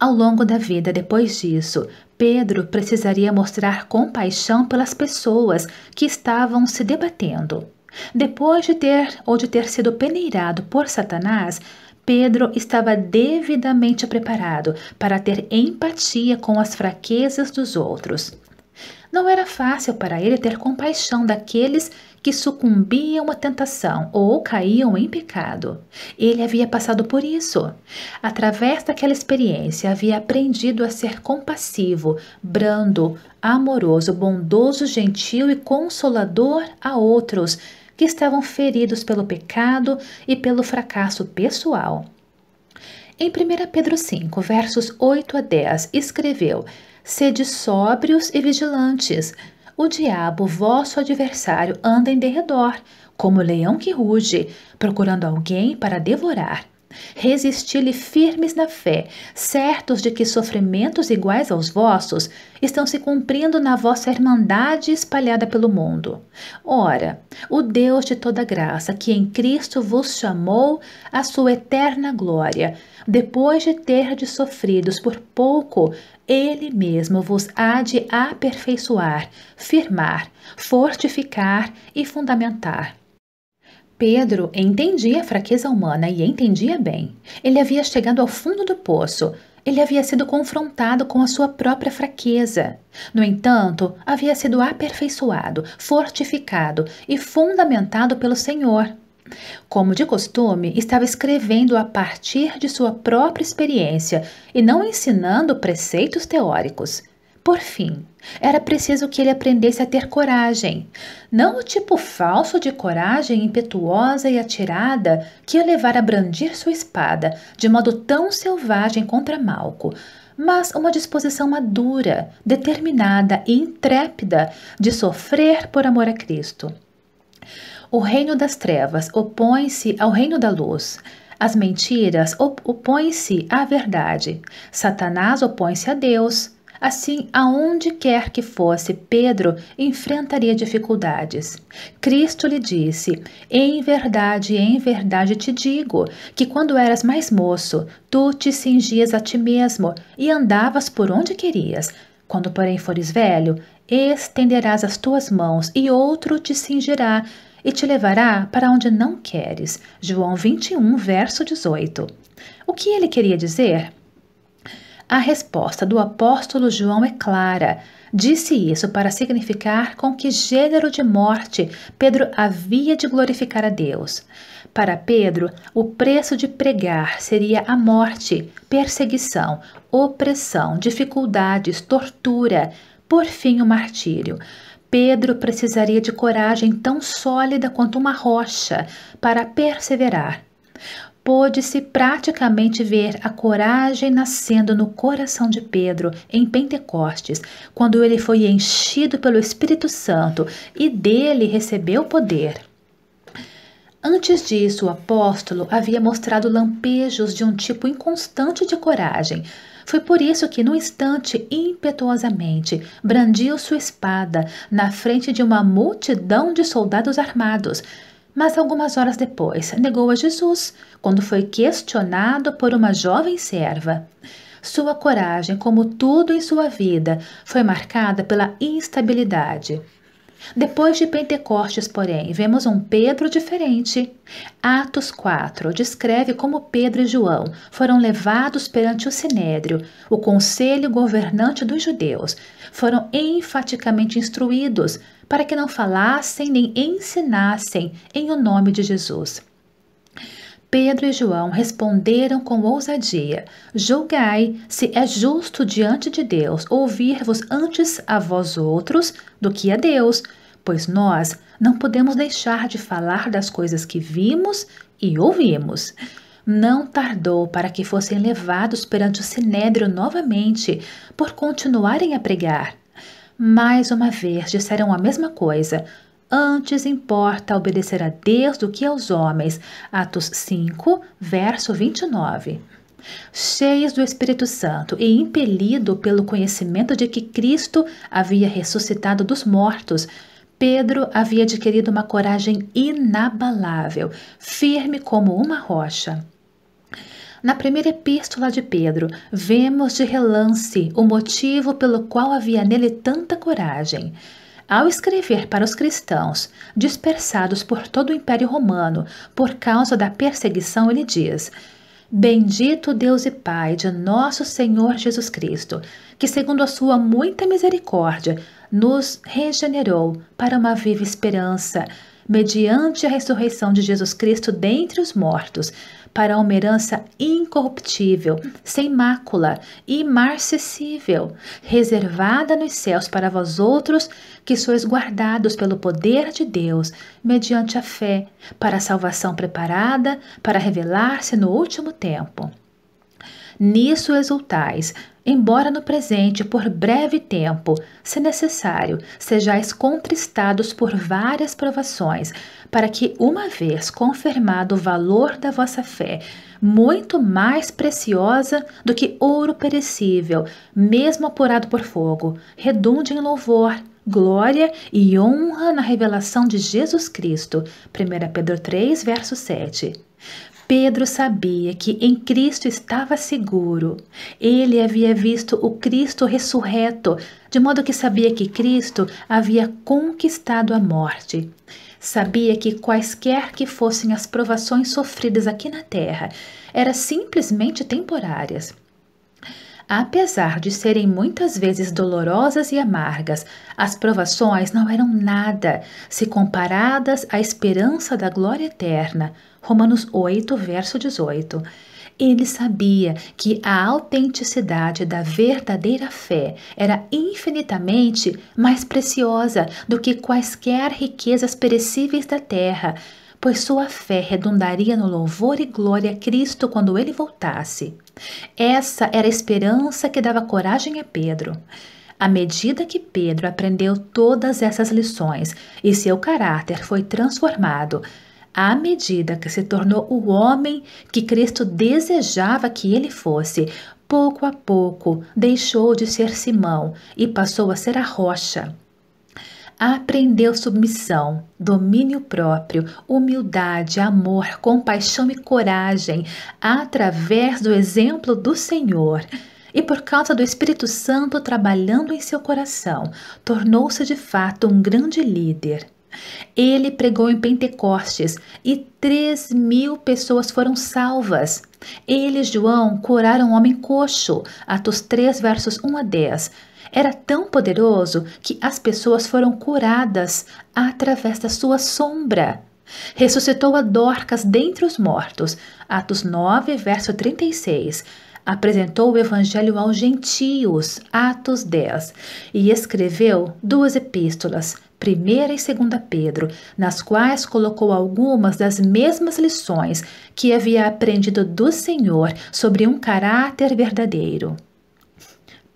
Ao longo da vida depois disso, Pedro precisaria mostrar compaixão pelas pessoas que estavam se debatendo. Depois de ter ou de ter sido peneirado por Satanás, Pedro estava devidamente preparado para ter empatia com as fraquezas dos outros. Não era fácil para ele ter compaixão daqueles que sucumbiam à tentação ou caíam em pecado. Ele havia passado por isso. Através daquela experiência, havia aprendido a ser compassivo, brando, amoroso, bondoso, gentil e consolador a outros que estavam feridos pelo pecado e pelo fracasso pessoal. Em 1 Pedro 5, versos 8 a 10, escreveu: Sede sóbrios e vigilantes. O diabo, vosso adversário, anda em derredor, como leão que ruge, procurando alguém para devorar resisti-lhe firmes na fé, certos de que sofrimentos iguais aos vossos estão se cumprindo na vossa irmandade espalhada pelo mundo. Ora, o Deus de toda graça, que em Cristo vos chamou à sua eterna glória, depois de terdes sofridos por pouco, ele mesmo vos há de aperfeiçoar, firmar, fortificar e fundamentar. Pedro entendia a fraqueza humana e entendia bem. Ele havia chegado ao fundo do poço. Ele havia sido confrontado com a sua própria fraqueza. No entanto, havia sido aperfeiçoado, fortificado e fundamentado pelo Senhor. Como de costume, estava escrevendo a partir de sua própria experiência e não ensinando preceitos teóricos. Por fim, era preciso que ele aprendesse a ter coragem, não o tipo falso de coragem impetuosa e atirada que o levara a brandir sua espada de modo tão selvagem contra Malco, mas uma disposição madura, determinada e intrépida de sofrer por amor a Cristo. O reino das trevas opõe-se ao reino da luz. As mentiras opõem-se à verdade. Satanás opõe-se a Deus. Assim, aonde quer que fosse, Pedro enfrentaria dificuldades. Cristo lhe disse: Em verdade, em verdade te digo, que quando eras mais moço, tu te cingias a ti mesmo e andavas por onde querias. Quando, porém, fores velho, estenderás as tuas mãos e outro te cingirá e te levará para onde não queres. João 21, verso 18. O que ele queria dizer? A resposta do apóstolo João é clara. Disse isso para significar com que gênero de morte Pedro havia de glorificar a Deus. Para Pedro, o preço de pregar seria a morte, perseguição, opressão, dificuldades, tortura, por fim o martírio. Pedro precisaria de coragem tão sólida quanto uma rocha para perseverar pôde-se praticamente ver a coragem nascendo no coração de Pedro em Pentecostes, quando ele foi enchido pelo Espírito Santo e dele recebeu poder. Antes disso, o apóstolo havia mostrado lampejos de um tipo inconstante de coragem. Foi por isso que, num instante, impetuosamente, brandiu sua espada na frente de uma multidão de soldados armados mas algumas horas depois negou a Jesus quando foi questionado por uma jovem serva. Sua coragem, como tudo em sua vida, foi marcada pela instabilidade. Depois de Pentecostes, porém, vemos um Pedro diferente. Atos 4 descreve como Pedro e João foram levados perante o Sinédrio, o conselho governante dos judeus. Foram enfaticamente instruídos para que não falassem nem ensinassem em o nome de Jesus. Pedro e João responderam com ousadia: Julgai se é justo diante de Deus ouvir-vos antes a vós outros do que a Deus, pois nós não podemos deixar de falar das coisas que vimos e ouvimos. Não tardou para que fossem levados perante o sinédrio novamente por continuarem a pregar mais uma vez disseram a mesma coisa. Antes importa obedecer a Deus do que aos homens. Atos 5, verso 29 cheios do Espírito Santo e impelido pelo conhecimento de que Cristo havia ressuscitado dos mortos, Pedro havia adquirido uma coragem inabalável, firme como uma rocha. Na primeira epístola de Pedro, vemos de relance o motivo pelo qual havia nele tanta coragem. Ao escrever para os cristãos, dispersados por todo o Império Romano por causa da perseguição, ele diz: Bendito Deus e Pai de nosso Senhor Jesus Cristo, que, segundo a sua muita misericórdia, nos regenerou para uma viva esperança, mediante a ressurreição de Jesus Cristo dentre os mortos, para uma herança incorruptível, sem mácula, imarcessível, reservada nos céus para vós outros que sois guardados pelo poder de Deus, mediante a fé, para a salvação preparada para revelar-se no último tempo. Nisso exultais, embora no presente por breve tempo, se necessário, sejais contristados por várias provações, para que, uma vez confirmado o valor da vossa fé, muito mais preciosa do que ouro perecível, mesmo apurado por fogo, redunde em louvor, glória e honra na revelação de Jesus Cristo. 1 Pedro 3, verso 7. Pedro sabia que em Cristo estava seguro. Ele havia visto o Cristo ressurreto, de modo que sabia que Cristo havia conquistado a morte. Sabia que quaisquer que fossem as provações sofridas aqui na terra, eram simplesmente temporárias. Apesar de serem muitas vezes dolorosas e amargas, as provações não eram nada se comparadas à esperança da glória eterna Romanos 8, verso 18. Ele sabia que a autenticidade da verdadeira fé era infinitamente mais preciosa do que quaisquer riquezas perecíveis da terra, pois sua fé redundaria no louvor e glória a Cristo quando ele voltasse. Essa era a esperança que dava coragem a Pedro. À medida que Pedro aprendeu todas essas lições e seu caráter foi transformado, à medida que se tornou o homem que Cristo desejava que ele fosse, pouco a pouco deixou de ser Simão e passou a ser a rocha. Aprendeu submissão, domínio próprio, humildade, amor, compaixão e coragem através do exemplo do Senhor e por causa do Espírito Santo trabalhando em seu coração, tornou-se de fato um grande líder. Ele pregou em Pentecostes e 3 mil pessoas foram salvas. Ele e João curaram um homem coxo, Atos 3, versos 1 a 10. Era tão poderoso que as pessoas foram curadas através da sua sombra. Ressuscitou a Dorcas dentre os mortos, Atos 9, verso 36 apresentou o Evangelho aos gentios, Atos 10, e escreveu duas epístolas, 1 e 2 Pedro, nas quais colocou algumas das mesmas lições que havia aprendido do Senhor sobre um caráter verdadeiro.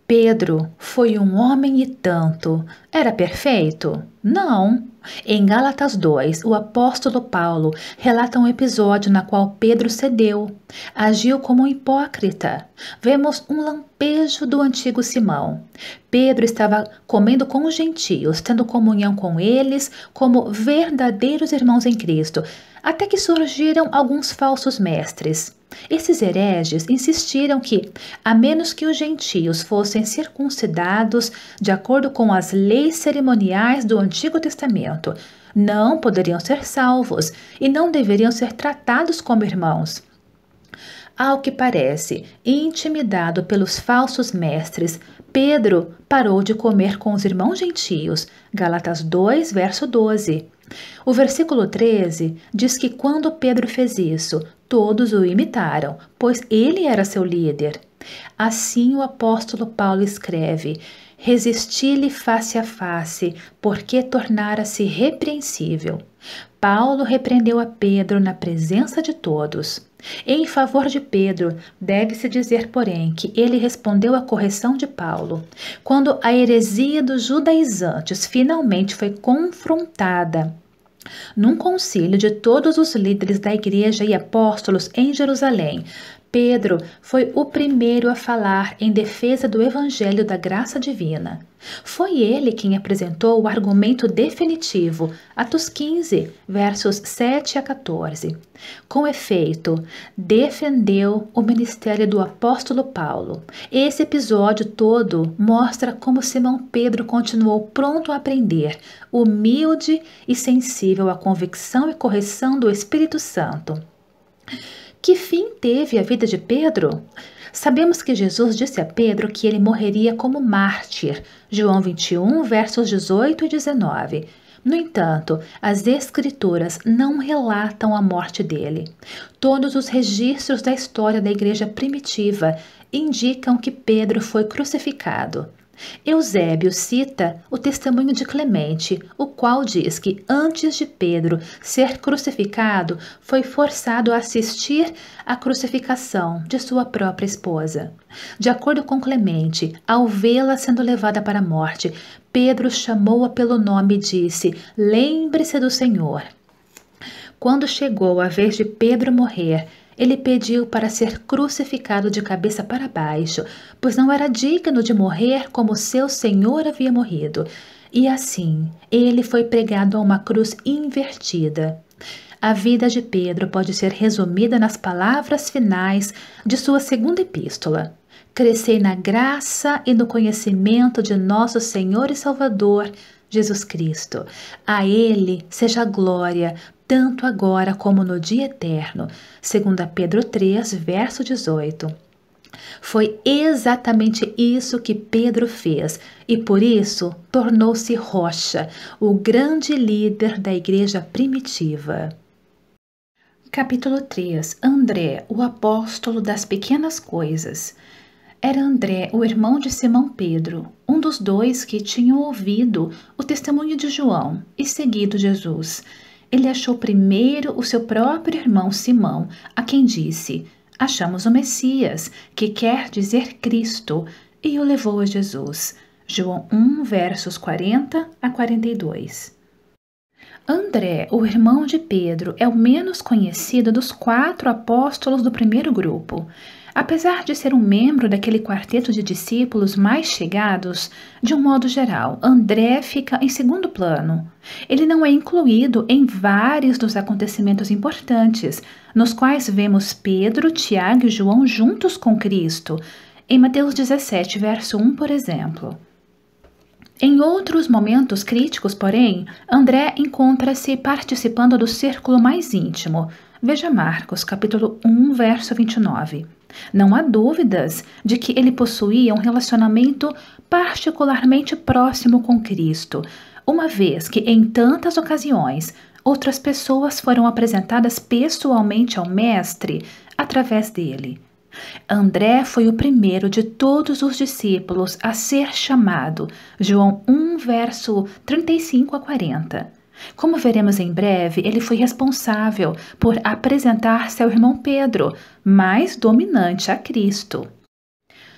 Pedro foi um homem e tanto. Era perfeito? Não. Em Gálatas 2, o apóstolo Paulo relata um episódio na qual Pedro cedeu, agiu como um hipócrita. Vemos um lampejo do antigo Simão. Pedro estava comendo com os gentios, tendo comunhão com eles como verdadeiros irmãos em Cristo até que surgiram alguns falsos mestres. Esses hereges insistiram que, a menos que os gentios fossem circuncidados de acordo com as leis cerimoniais do Antigo Testamento, não poderiam ser salvos e não deveriam ser tratados como irmãos. Ao que parece, intimidado pelos falsos mestres, Pedro parou de comer com os irmãos gentios. Galatas 2, verso 12. O versículo 13 diz que quando Pedro fez isso, todos o imitaram, pois ele era seu líder. Assim o apóstolo Paulo escreve: Resisti-lhe face a face, porque tornara-se repreensível. Paulo repreendeu a Pedro na presença de todos. Em favor de Pedro, deve-se dizer, porém, que ele respondeu à correção de Paulo. Quando a heresia dos judaizantes finalmente foi confrontada num concílio de todos os líderes da igreja e apóstolos em Jerusalém, Pedro foi o primeiro a falar em defesa do Evangelho da Graça Divina. Foi ele quem apresentou o argumento definitivo, Atos 15, versos 7 a 14. Com efeito, defendeu o ministério do apóstolo Paulo. Esse episódio todo mostra como Simão Pedro continuou pronto a aprender, humilde e sensível à convicção e correção do Espírito Santo. Que fim teve a vida de Pedro? Sabemos que Jesus disse a Pedro que ele morreria como mártir. João 21, versos 18 e 19. No entanto, as Escrituras não relatam a morte dele. Todos os registros da história da igreja primitiva indicam que Pedro foi crucificado. Eusébio cita o testemunho de Clemente, o qual diz que antes de Pedro ser crucificado, foi forçado a assistir à crucificação de sua própria esposa. De acordo com Clemente, ao vê-la sendo levada para a morte, Pedro chamou-a pelo nome e disse: Lembre-se do Senhor. Quando chegou a vez de Pedro morrer, ele pediu para ser crucificado de cabeça para baixo, pois não era digno de morrer como seu Senhor havia morrido. E assim, ele foi pregado a uma cruz invertida. A vida de Pedro pode ser resumida nas palavras finais de sua segunda epístola. Crescei na graça e no conhecimento de nosso Senhor e Salvador, Jesus Cristo. A Ele seja glória tanto agora como no dia eterno, segundo Pedro 3, verso 18. Foi exatamente isso que Pedro fez e por isso tornou-se Rocha, o grande líder da igreja primitiva. Capítulo 3 André, o apóstolo das pequenas coisas. Era André, o irmão de Simão Pedro, um dos dois que tinham ouvido o testemunho de João e seguido Jesus ele achou primeiro o seu próprio irmão Simão, a quem disse: Achamos o Messias, que quer dizer Cristo, e o levou a Jesus. João 1, versos 40 a 42. André, o irmão de Pedro, é o menos conhecido dos quatro apóstolos do primeiro grupo. Apesar de ser um membro daquele quarteto de discípulos mais chegados, de um modo geral, André fica em segundo plano. Ele não é incluído em vários dos acontecimentos importantes, nos quais vemos Pedro, Tiago e João juntos com Cristo, em Mateus 17, verso 1, por exemplo. Em outros momentos críticos, porém, André encontra-se participando do círculo mais íntimo, Veja Marcos, capítulo 1, verso 29. Não há dúvidas de que ele possuía um relacionamento particularmente próximo com Cristo, uma vez que em tantas ocasiões outras pessoas foram apresentadas pessoalmente ao Mestre através dele. André foi o primeiro de todos os discípulos a ser chamado, João 1, verso 35 a 40. Como veremos em breve, ele foi responsável por apresentar seu irmão Pedro, mais dominante a Cristo.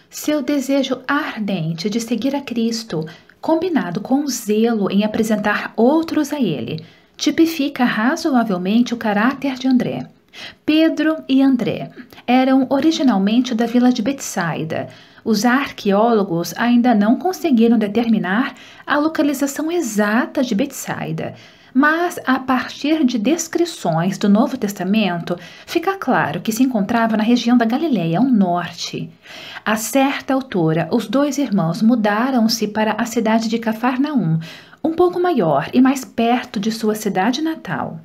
Seu desejo ardente de seguir a Cristo, combinado com zelo em apresentar outros a ele, tipifica razoavelmente o caráter de André. Pedro e André eram originalmente da vila de Betsaida, os arqueólogos ainda não conseguiram determinar a localização exata de Betsaida, mas a partir de descrições do Novo Testamento, fica claro que se encontrava na região da Galileia, ao norte. A certa altura, os dois irmãos mudaram-se para a cidade de Cafarnaum, um pouco maior e mais perto de sua cidade natal.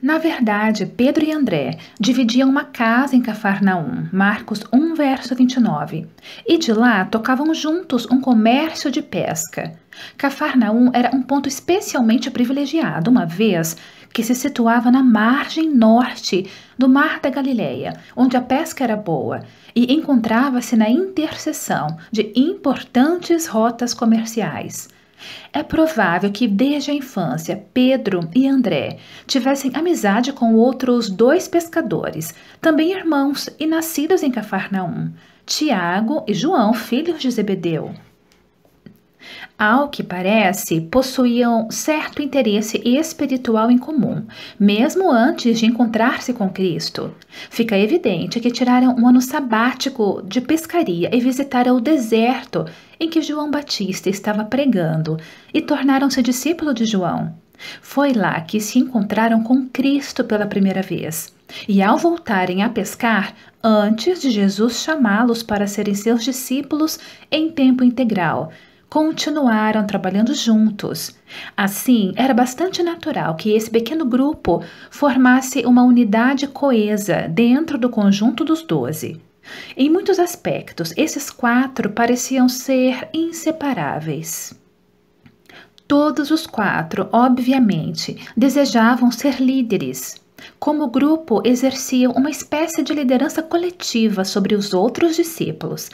Na verdade, Pedro e André dividiam uma casa em Cafarnaum, Marcos 1, verso 29, e de lá tocavam juntos um comércio de pesca. Cafarnaum era um ponto especialmente privilegiado, uma vez que se situava na margem norte do Mar da Galileia, onde a pesca era boa e encontrava-se na interseção de importantes rotas comerciais. É provável que desde a infância Pedro e André tivessem amizade com outros dois pescadores, também irmãos e nascidos em Cafarnaum, Tiago e João, filhos de Zebedeu. Ao que parece, possuíam certo interesse espiritual em comum, mesmo antes de encontrar-se com Cristo. Fica evidente que tiraram um ano sabático de pescaria e visitaram o deserto em que João Batista estava pregando e tornaram-se discípulo de João. Foi lá que se encontraram com Cristo pela primeira vez. E ao voltarem a pescar, antes de Jesus chamá-los para serem seus discípulos em tempo integral, continuaram trabalhando juntos. Assim, era bastante natural que esse pequeno grupo formasse uma unidade coesa dentro do conjunto dos doze. Em muitos aspectos, esses quatro pareciam ser inseparáveis. Todos os quatro, obviamente, desejavam ser líderes. Como grupo, exerciam uma espécie de liderança coletiva sobre os outros discípulos,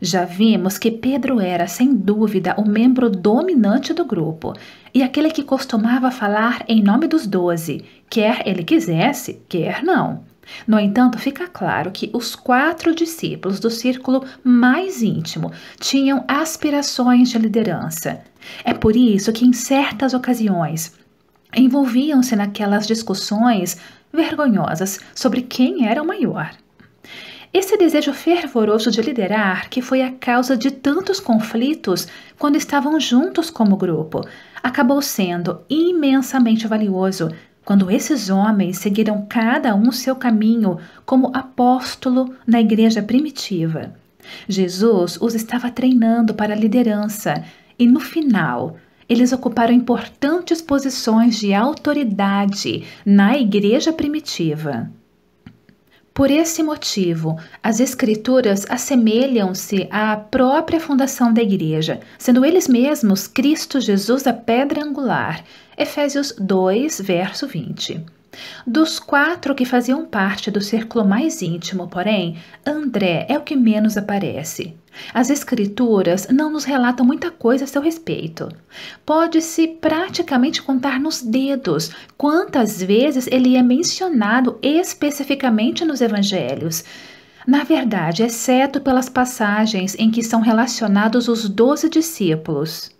já vimos que Pedro era, sem dúvida, o membro dominante do grupo e aquele que costumava falar em nome dos doze, quer ele quisesse, quer não. No entanto, fica claro que os quatro discípulos do círculo mais íntimo tinham aspirações de liderança. É por isso que, em certas ocasiões, envolviam-se naquelas discussões vergonhosas sobre quem era o maior. Esse é desejo fervoroso de liderar que foi a causa de tantos conflitos quando estavam juntos como grupo, acabou sendo imensamente valioso quando esses homens seguiram cada um seu caminho como apóstolo na igreja primitiva. Jesus os estava treinando para a liderança e no final eles ocuparam importantes posições de autoridade na igreja primitiva. Por esse motivo, as Escrituras assemelham-se à própria fundação da Igreja, sendo eles mesmos Cristo Jesus a pedra angular. Efésios 2, verso 20. Dos quatro que faziam parte do círculo mais íntimo, porém, André é o que menos aparece. As escrituras não nos relatam muita coisa a seu respeito. Pode-se praticamente contar nos dedos quantas vezes ele é mencionado especificamente nos evangelhos. Na verdade, exceto pelas passagens em que são relacionados os doze discípulos.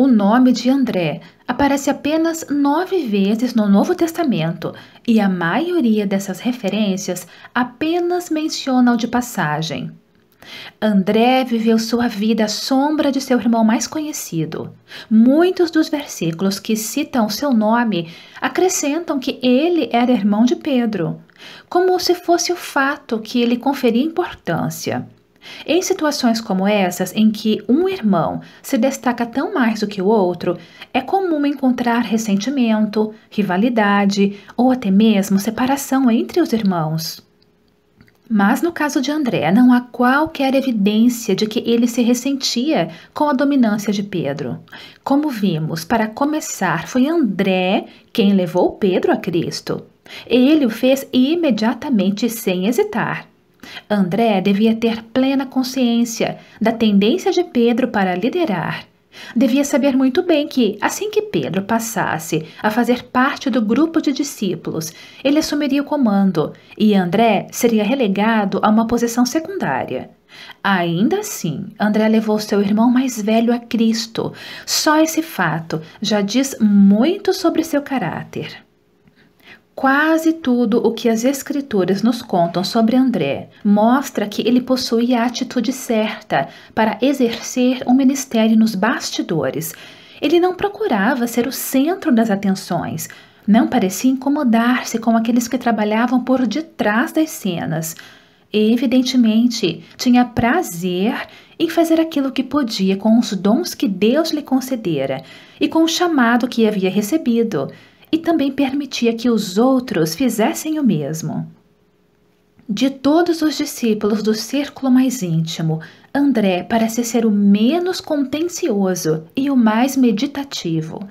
O nome de André aparece apenas nove vezes no Novo Testamento e a maioria dessas referências apenas menciona o de passagem. André viveu sua vida à sombra de seu irmão mais conhecido. Muitos dos versículos que citam seu nome acrescentam que ele era irmão de Pedro, como se fosse o fato que lhe conferia importância. Em situações como essas, em que um irmão se destaca tão mais do que o outro, é comum encontrar ressentimento, rivalidade ou até mesmo separação entre os irmãos. Mas no caso de André, não há qualquer evidência de que ele se ressentia com a dominância de Pedro. Como vimos, para começar, foi André quem levou Pedro a Cristo. Ele o fez imediatamente sem hesitar. André devia ter plena consciência da tendência de Pedro para liderar. Devia saber muito bem que, assim que Pedro passasse a fazer parte do grupo de discípulos, ele assumiria o comando e André seria relegado a uma posição secundária. Ainda assim, André levou seu irmão mais velho a Cristo. Só esse fato já diz muito sobre seu caráter. Quase tudo o que as escrituras nos contam sobre André mostra que ele possuía a atitude certa para exercer um ministério nos bastidores. Ele não procurava ser o centro das atenções, não parecia incomodar-se com aqueles que trabalhavam por detrás das cenas. Evidentemente, tinha prazer em fazer aquilo que podia com os dons que Deus lhe concedera e com o chamado que havia recebido e também permitia que os outros fizessem o mesmo. De todos os discípulos do círculo mais íntimo, André parece ser o menos contencioso e o mais meditativo.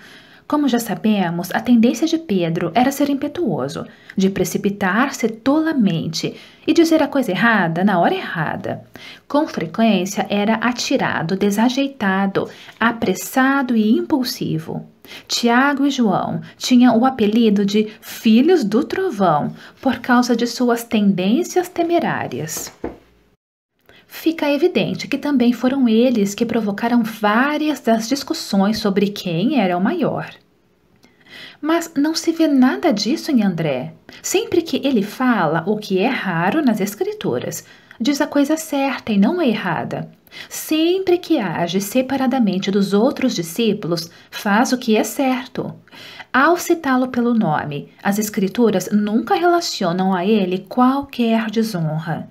Como já sabemos, a tendência de Pedro era ser impetuoso, de precipitar-se tolamente e dizer a coisa errada na hora errada. Com frequência era atirado, desajeitado, apressado e impulsivo. Tiago e João tinham o apelido de Filhos do Trovão por causa de suas tendências temerárias. Fica evidente que também foram eles que provocaram várias das discussões sobre quem era o maior. Mas não se vê nada disso em André. Sempre que ele fala, o que é raro nas escrituras, diz a coisa certa e não a errada. Sempre que age separadamente dos outros discípulos, faz o que é certo. Ao citá-lo pelo nome, as Escrituras nunca relacionam a ele qualquer desonra.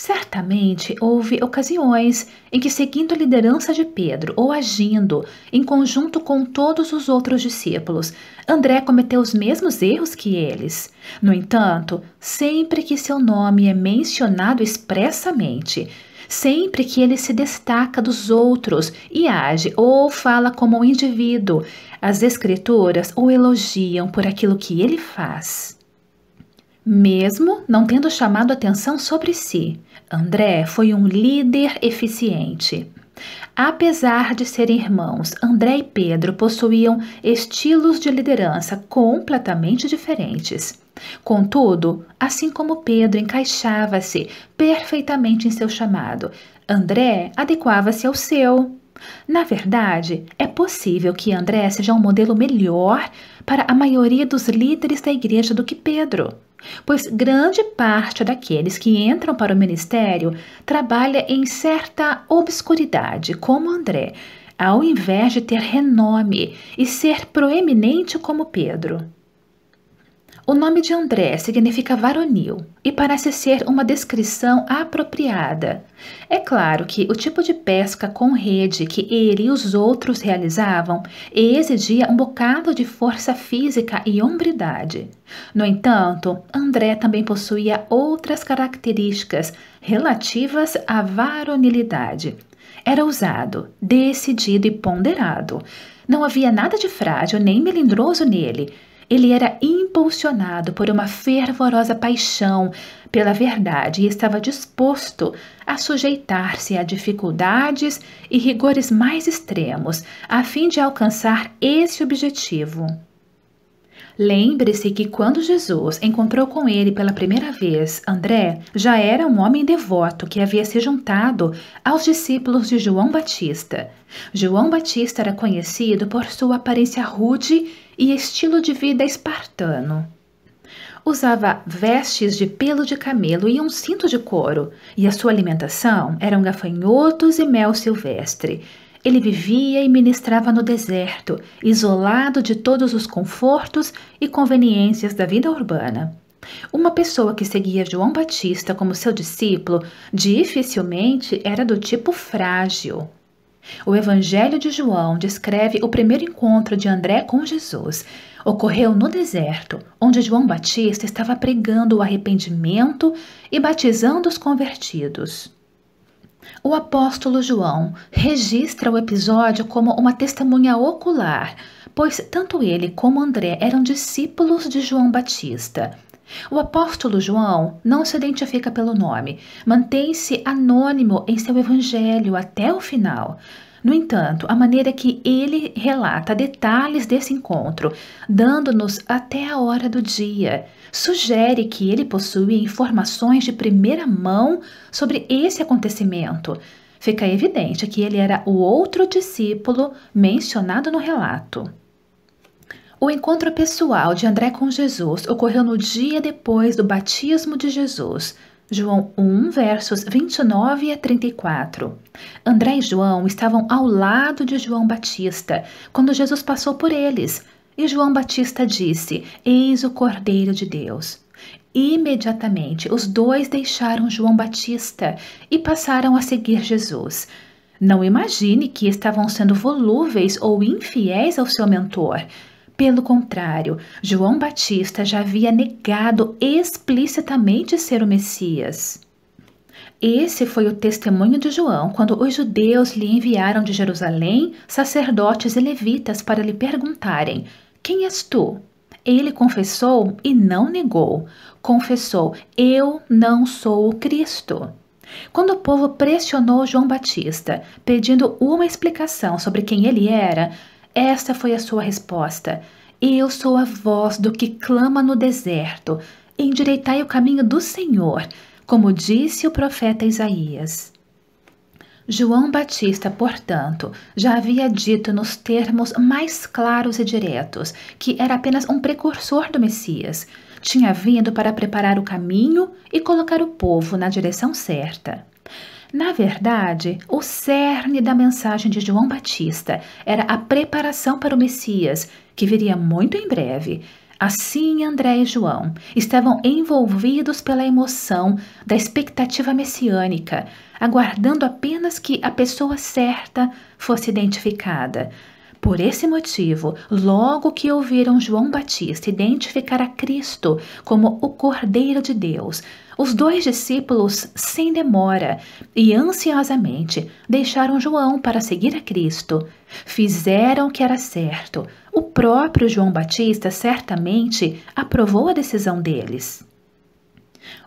Certamente houve ocasiões em que, seguindo a liderança de Pedro ou agindo em conjunto com todos os outros discípulos, André cometeu os mesmos erros que eles. No entanto, sempre que seu nome é mencionado expressamente, sempre que ele se destaca dos outros e age ou fala como um indivíduo, as Escrituras o elogiam por aquilo que ele faz. Mesmo não tendo chamado atenção sobre si, André foi um líder eficiente. Apesar de serem irmãos, André e Pedro possuíam estilos de liderança completamente diferentes. Contudo, assim como Pedro encaixava-se perfeitamente em seu chamado, André adequava-se ao seu. Na verdade, é possível que André seja um modelo melhor para a maioria dos líderes da igreja do que Pedro, pois grande parte daqueles que entram para o ministério trabalha em certa obscuridade, como André, ao invés de ter renome e ser proeminente como Pedro. O nome de André significa varonil e parece ser uma descrição apropriada. É claro que o tipo de pesca com rede que ele e os outros realizavam exigia um bocado de força física e hombridade. No entanto, André também possuía outras características relativas à varonilidade. Era ousado, decidido e ponderado. Não havia nada de frágil nem melindroso nele, ele era impulsionado por uma fervorosa paixão pela verdade e estava disposto a sujeitar-se a dificuldades e rigores mais extremos a fim de alcançar esse objetivo. Lembre-se que quando Jesus encontrou com ele pela primeira vez, André já era um homem devoto que havia se juntado aos discípulos de João Batista. João Batista era conhecido por sua aparência rude e estilo de vida espartano. Usava vestes de pelo de camelo e um cinto de couro, e a sua alimentação eram gafanhotos e mel silvestre. Ele vivia e ministrava no deserto, isolado de todos os confortos e conveniências da vida urbana. Uma pessoa que seguia João Batista como seu discípulo dificilmente era do tipo frágil. O Evangelho de João descreve o primeiro encontro de André com Jesus. Ocorreu no deserto, onde João Batista estava pregando o arrependimento e batizando os convertidos. O apóstolo João registra o episódio como uma testemunha ocular, pois tanto ele como André eram discípulos de João Batista. O apóstolo João não se identifica pelo nome, mantém-se anônimo em seu evangelho até o final. No entanto, a maneira que ele relata detalhes desse encontro, dando-nos até a hora do dia, sugere que ele possui informações de primeira mão sobre esse acontecimento. Fica evidente que ele era o outro discípulo mencionado no relato. O encontro pessoal de André com Jesus ocorreu no dia depois do batismo de Jesus, João 1, versos 29 a 34. André e João estavam ao lado de João Batista quando Jesus passou por eles. E João Batista disse: Eis o Cordeiro de Deus. Imediatamente os dois deixaram João Batista e passaram a seguir Jesus. Não imagine que estavam sendo volúveis ou infiéis ao seu mentor. Pelo contrário, João Batista já havia negado explicitamente ser o Messias. Esse foi o testemunho de João quando os judeus lhe enviaram de Jerusalém sacerdotes e levitas para lhe perguntarem: Quem és tu? Ele confessou e não negou. Confessou: Eu não sou o Cristo. Quando o povo pressionou João Batista, pedindo uma explicação sobre quem ele era, esta foi a sua resposta. Eu sou a voz do que clama no deserto. Endireitai o caminho do Senhor, como disse o profeta Isaías. João Batista, portanto, já havia dito nos termos mais claros e diretos que era apenas um precursor do Messias. Tinha vindo para preparar o caminho e colocar o povo na direção certa. Na verdade, o cerne da mensagem de João Batista era a preparação para o Messias, que viria muito em breve. Assim, André e João estavam envolvidos pela emoção da expectativa messiânica, aguardando apenas que a pessoa certa fosse identificada. Por esse motivo, logo que ouviram João Batista identificar a Cristo como o Cordeiro de Deus, os dois discípulos, sem demora e ansiosamente, deixaram João para seguir a Cristo. Fizeram o que era certo. O próprio João Batista certamente aprovou a decisão deles.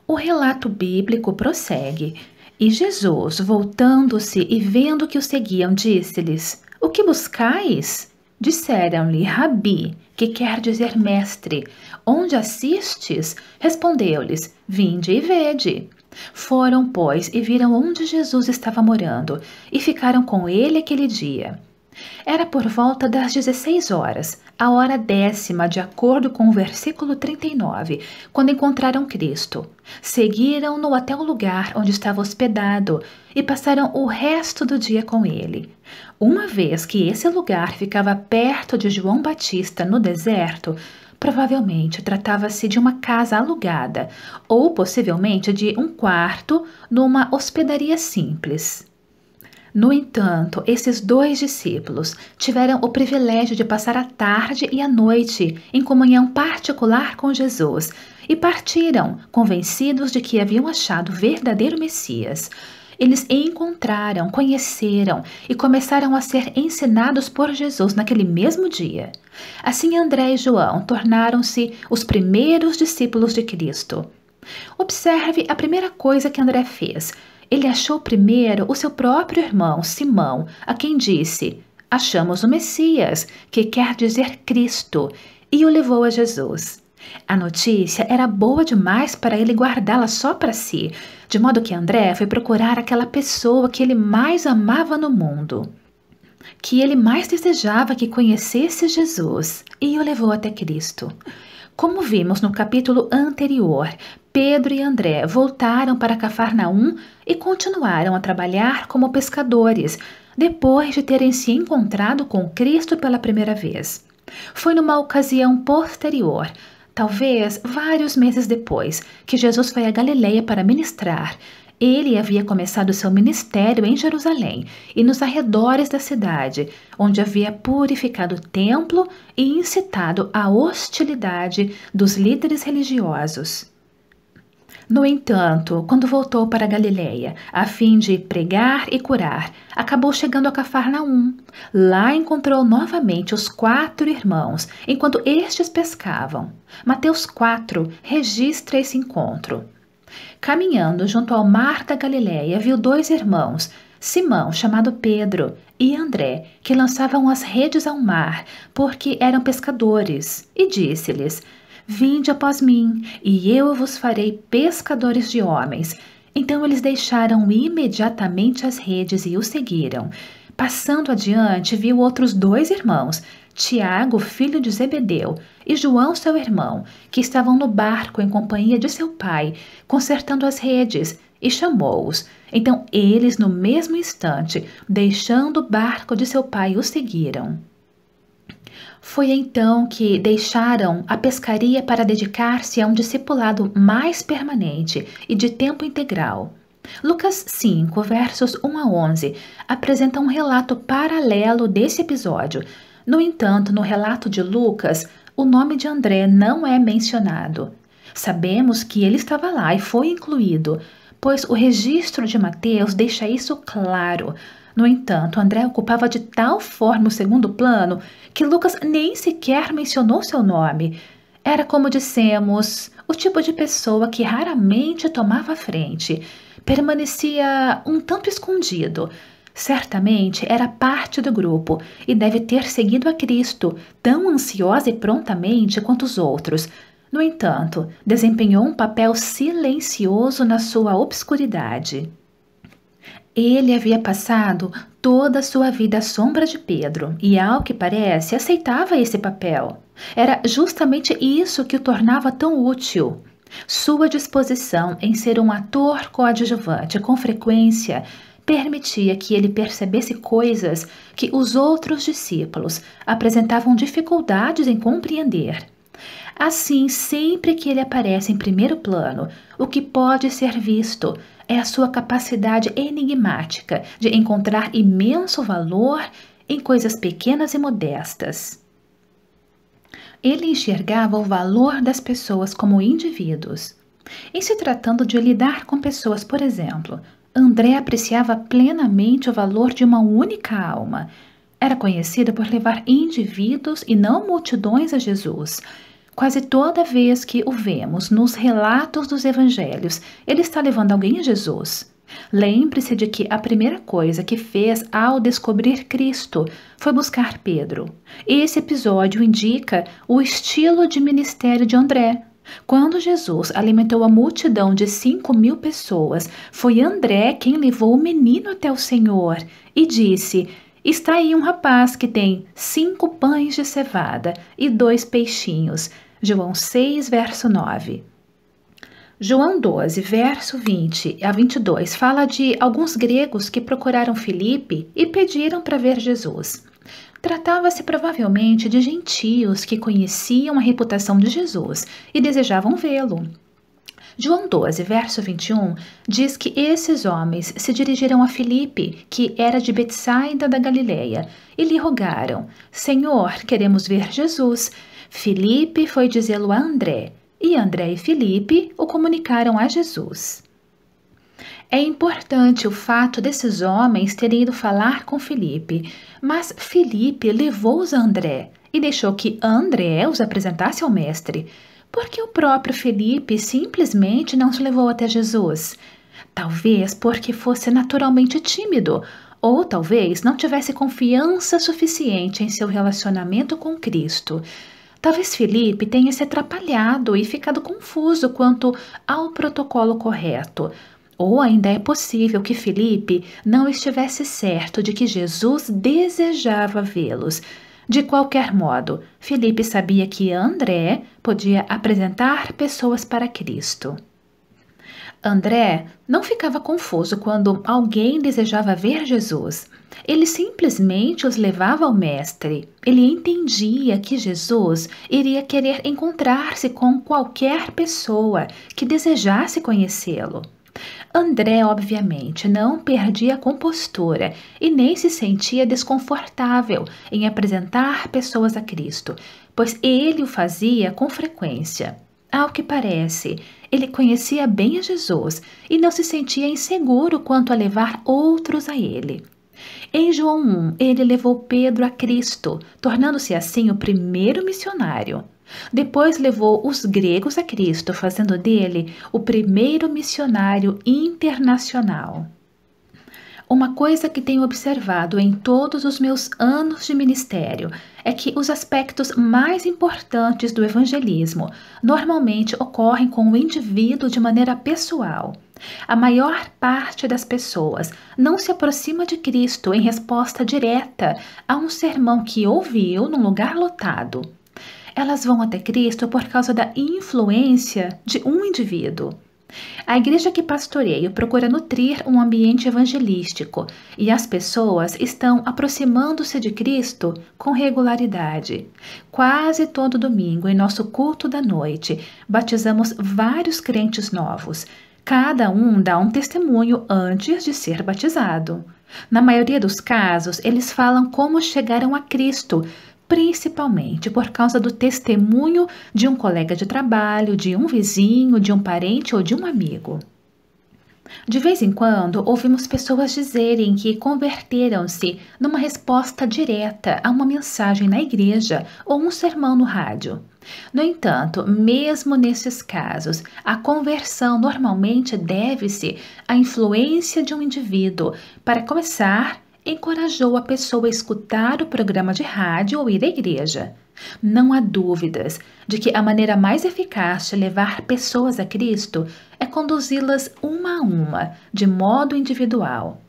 O relato bíblico prossegue. E Jesus, voltando-se e vendo que o seguiam, disse-lhes: O que buscais? Disseram-lhe, Rabi, que quer dizer mestre, onde assistes? Respondeu-lhes, vinde e vede. Foram, pois, e viram onde Jesus estava morando, e ficaram com ele aquele dia. Era por volta das 16 horas, a hora décima, de acordo com o versículo 39, quando encontraram Cristo. Seguiram-no até o lugar onde estava hospedado e passaram o resto do dia com ele. Uma vez que esse lugar ficava perto de João Batista, no deserto, provavelmente tratava-se de uma casa alugada ou possivelmente de um quarto numa hospedaria simples. No entanto, esses dois discípulos tiveram o privilégio de passar a tarde e a noite em comunhão particular com Jesus e partiram, convencidos de que haviam achado o verdadeiro Messias. Eles encontraram, conheceram e começaram a ser ensinados por Jesus naquele mesmo dia. Assim, André e João tornaram-se os primeiros discípulos de Cristo. Observe a primeira coisa que André fez ele achou primeiro o seu próprio irmão Simão, a quem disse: Achamos o Messias, que quer dizer Cristo, e o levou a Jesus. A notícia era boa demais para ele guardá-la só para si, de modo que André foi procurar aquela pessoa que ele mais amava no mundo, que ele mais desejava que conhecesse Jesus, e o levou até Cristo. Como vimos no capítulo anterior, Pedro e André voltaram para Cafarnaum e continuaram a trabalhar como pescadores, depois de terem se encontrado com Cristo pela primeira vez. Foi numa ocasião posterior, talvez vários meses depois, que Jesus foi a Galileia para ministrar. Ele havia começado seu ministério em Jerusalém e nos arredores da cidade, onde havia purificado o templo e incitado a hostilidade dos líderes religiosos. No entanto, quando voltou para Galiléia, a fim de pregar e curar, acabou chegando a Cafarnaum. Lá encontrou novamente os quatro irmãos, enquanto estes pescavam. Mateus 4 registra esse encontro. Caminhando junto ao mar da Galiléia, viu dois irmãos, Simão, chamado Pedro, e André, que lançavam as redes ao mar, porque eram pescadores, e disse-lhes: Vinde após mim, e eu vos farei pescadores de homens. Então eles deixaram imediatamente as redes e o seguiram. Passando adiante, viu outros dois irmãos, Tiago, filho de Zebedeu, e João, seu irmão, que estavam no barco em companhia de seu pai, consertando as redes, e chamou-os. Então eles, no mesmo instante, deixando o barco de seu pai, o seguiram. Foi então que deixaram a pescaria para dedicar-se a um discipulado mais permanente e de tempo integral. Lucas 5, versos 1 a 11, apresenta um relato paralelo desse episódio. No entanto, no relato de Lucas, o nome de André não é mencionado. Sabemos que ele estava lá e foi incluído, pois o registro de Mateus deixa isso claro. No entanto, André ocupava de tal forma o segundo plano que Lucas nem sequer mencionou seu nome. Era, como dissemos, o tipo de pessoa que raramente tomava a frente. Permanecia um tanto escondido. Certamente era parte do grupo e deve ter seguido a Cristo tão ansiosa e prontamente quanto os outros. No entanto, desempenhou um papel silencioso na sua obscuridade. Ele havia passado toda a sua vida à sombra de Pedro e, ao que parece, aceitava esse papel. Era justamente isso que o tornava tão útil. Sua disposição em ser um ator coadjuvante com frequência permitia que ele percebesse coisas que os outros discípulos apresentavam dificuldades em compreender. Assim, sempre que ele aparece em primeiro plano, o que pode ser visto é a sua capacidade enigmática de encontrar imenso valor em coisas pequenas e modestas. Ele enxergava o valor das pessoas como indivíduos. Em se tratando de lidar com pessoas, por exemplo, André apreciava plenamente o valor de uma única alma. Era conhecido por levar indivíduos e não multidões a Jesus Quase toda vez que o vemos nos relatos dos evangelhos, ele está levando alguém a Jesus. Lembre-se de que a primeira coisa que fez ao descobrir Cristo foi buscar Pedro. Esse episódio indica o estilo de ministério de André. Quando Jesus alimentou a multidão de cinco mil pessoas, foi André quem levou o menino até o Senhor e disse: Está aí um rapaz que tem cinco pães de cevada e dois peixinhos. João 6, verso 9. João 12, verso 20 a 22 fala de alguns gregos que procuraram Filipe e pediram para ver Jesus. Tratava-se provavelmente de gentios que conheciam a reputação de Jesus e desejavam vê-lo. João 12, verso 21, diz que esses homens se dirigiram a Filipe, que era de Betsaida da Galileia, e lhe rogaram: Senhor, queremos ver Jesus. Filipe foi dizê-lo a André, e André e Filipe o comunicaram a Jesus. É importante o fato desses homens terem ido falar com Filipe, mas Filipe levou-os a André e deixou que André os apresentasse ao mestre. Porque o próprio Felipe simplesmente não se levou até Jesus? Talvez porque fosse naturalmente tímido, ou talvez não tivesse confiança suficiente em seu relacionamento com Cristo. Talvez Felipe tenha se atrapalhado e ficado confuso quanto ao protocolo correto. Ou ainda é possível que Felipe não estivesse certo de que Jesus desejava vê-los. De qualquer modo, Felipe sabia que André podia apresentar pessoas para Cristo. André não ficava confuso quando alguém desejava ver Jesus. Ele simplesmente os levava ao Mestre. Ele entendia que Jesus iria querer encontrar-se com qualquer pessoa que desejasse conhecê-lo. André, obviamente, não perdia a compostura e nem se sentia desconfortável em apresentar pessoas a Cristo, pois ele o fazia com frequência. Ao que parece, ele conhecia bem a Jesus e não se sentia inseguro quanto a levar outros a ele. Em João 1, ele levou Pedro a Cristo, tornando-se assim o primeiro missionário. Depois levou os gregos a Cristo, fazendo dele o primeiro missionário internacional. Uma coisa que tenho observado em todos os meus anos de ministério é que os aspectos mais importantes do evangelismo normalmente ocorrem com o indivíduo de maneira pessoal. A maior parte das pessoas não se aproxima de Cristo em resposta direta a um sermão que ouviu num lugar lotado. Elas vão até Cristo por causa da influência de um indivíduo. A igreja que pastoreio procura nutrir um ambiente evangelístico e as pessoas estão aproximando-se de Cristo com regularidade. Quase todo domingo, em nosso culto da noite, batizamos vários crentes novos Cada um dá um testemunho antes de ser batizado. Na maioria dos casos, eles falam como chegaram a Cristo, principalmente por causa do testemunho de um colega de trabalho, de um vizinho, de um parente ou de um amigo. De vez em quando, ouvimos pessoas dizerem que converteram-se numa resposta direta a uma mensagem na igreja ou um sermão no rádio. No entanto, mesmo nesses casos, a conversão normalmente deve-se à influência de um indivíduo. Para começar, encorajou a pessoa a escutar o programa de rádio ou ir à igreja. Não há dúvidas de que a maneira mais eficaz de levar pessoas a Cristo é conduzi-las uma a uma, de modo individual.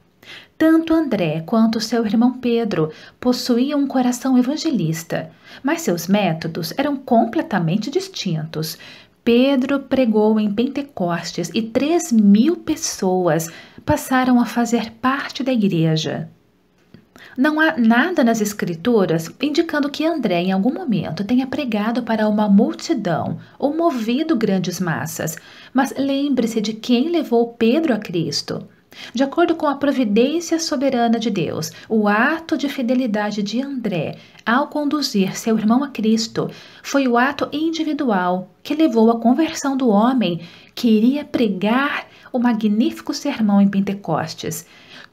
Tanto André quanto seu irmão Pedro possuíam um coração evangelista, mas seus métodos eram completamente distintos. Pedro pregou em Pentecostes e 3 mil pessoas passaram a fazer parte da igreja. Não há nada nas Escrituras indicando que André, em algum momento, tenha pregado para uma multidão ou movido grandes massas, mas lembre-se de quem levou Pedro a Cristo. De acordo com a providência soberana de Deus, o ato de fidelidade de André ao conduzir seu irmão a Cristo foi o ato individual que levou à conversão do homem que iria pregar o magnífico sermão em Pentecostes,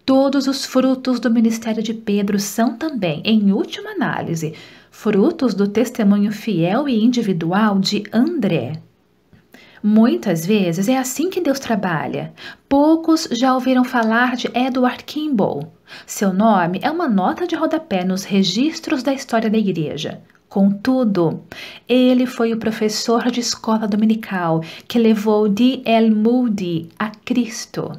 Todos os frutos do ministério de Pedro são também, em última análise, frutos do testemunho fiel e individual de André. Muitas vezes é assim que Deus trabalha. Poucos já ouviram falar de Edward Kimball. Seu nome é uma nota de rodapé nos registros da história da igreja. Contudo, ele foi o professor de escola dominical que levou D. L. Moody a Cristo.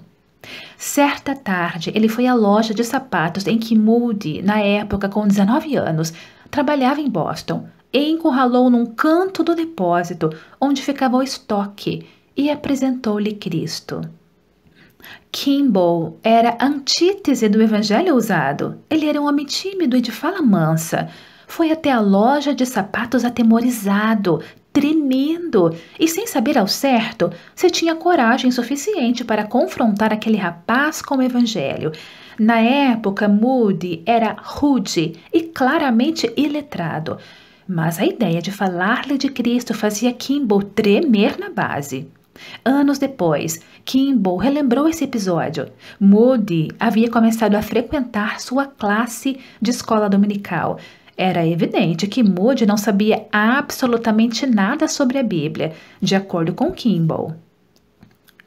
Certa tarde, ele foi à loja de sapatos em que Moody, na época com 19 anos, trabalhava em Boston e encurralou num canto do depósito onde ficava o estoque e apresentou-lhe Cristo. Kimball era antítese do evangelho usado. Ele era um homem tímido e de fala mansa. Foi até a loja de sapatos atemorizado, tremendo e, sem saber ao certo, se tinha coragem suficiente para confrontar aquele rapaz com o Evangelho. Na época, Moody era rude e claramente iletrado, mas a ideia de falar-lhe de Cristo fazia Kimball tremer na base. Anos depois, Kimball relembrou esse episódio. Moody havia começado a frequentar sua classe de escola dominical era evidente que Moody não sabia absolutamente nada sobre a Bíblia, de acordo com Kimball.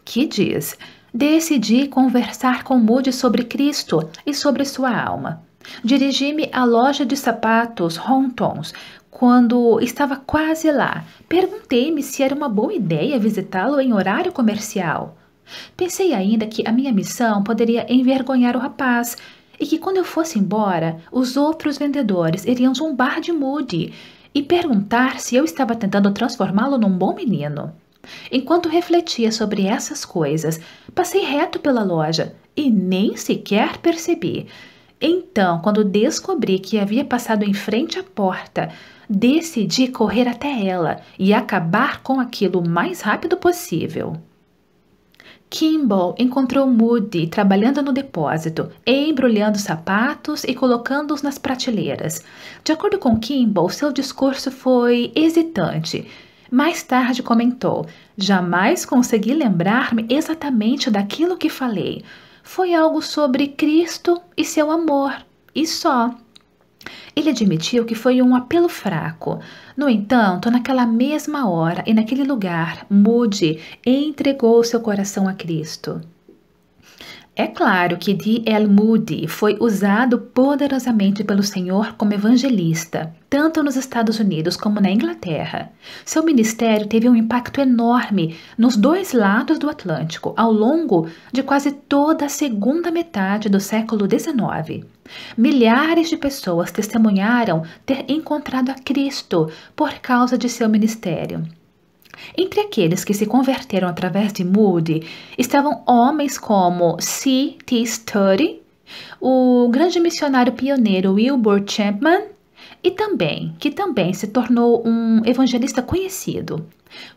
Que diz: Decidi conversar com Moody sobre Cristo e sobre sua alma. Dirigi-me à loja de sapatos Hontons. Quando estava quase lá, perguntei-me se era uma boa ideia visitá-lo em horário comercial. Pensei ainda que a minha missão poderia envergonhar o rapaz e que quando eu fosse embora, os outros vendedores iriam zombar de Moody e perguntar se eu estava tentando transformá-lo num bom menino. Enquanto refletia sobre essas coisas, passei reto pela loja e nem sequer percebi. Então, quando descobri que havia passado em frente à porta, decidi correr até ela e acabar com aquilo o mais rápido possível. Kimball encontrou Moody trabalhando no depósito, embrulhando sapatos e colocando-os nas prateleiras. De acordo com Kimball, seu discurso foi hesitante. Mais tarde comentou: Jamais consegui lembrar-me exatamente daquilo que falei. Foi algo sobre Cristo e seu amor, e só. Ele admitiu que foi um apelo fraco. No entanto, naquela mesma hora e naquele lugar, Moody entregou seu coração a Cristo. É claro que D. L. Moody foi usado poderosamente pelo Senhor como evangelista, tanto nos Estados Unidos como na Inglaterra. Seu ministério teve um impacto enorme nos dois lados do Atlântico ao longo de quase toda a segunda metade do século XIX. Milhares de pessoas testemunharam ter encontrado a Cristo por causa de seu ministério entre aqueles que se converteram através de Moody estavam homens como C. T. Study, o grande missionário pioneiro Wilbur Chapman e também que também se tornou um evangelista conhecido.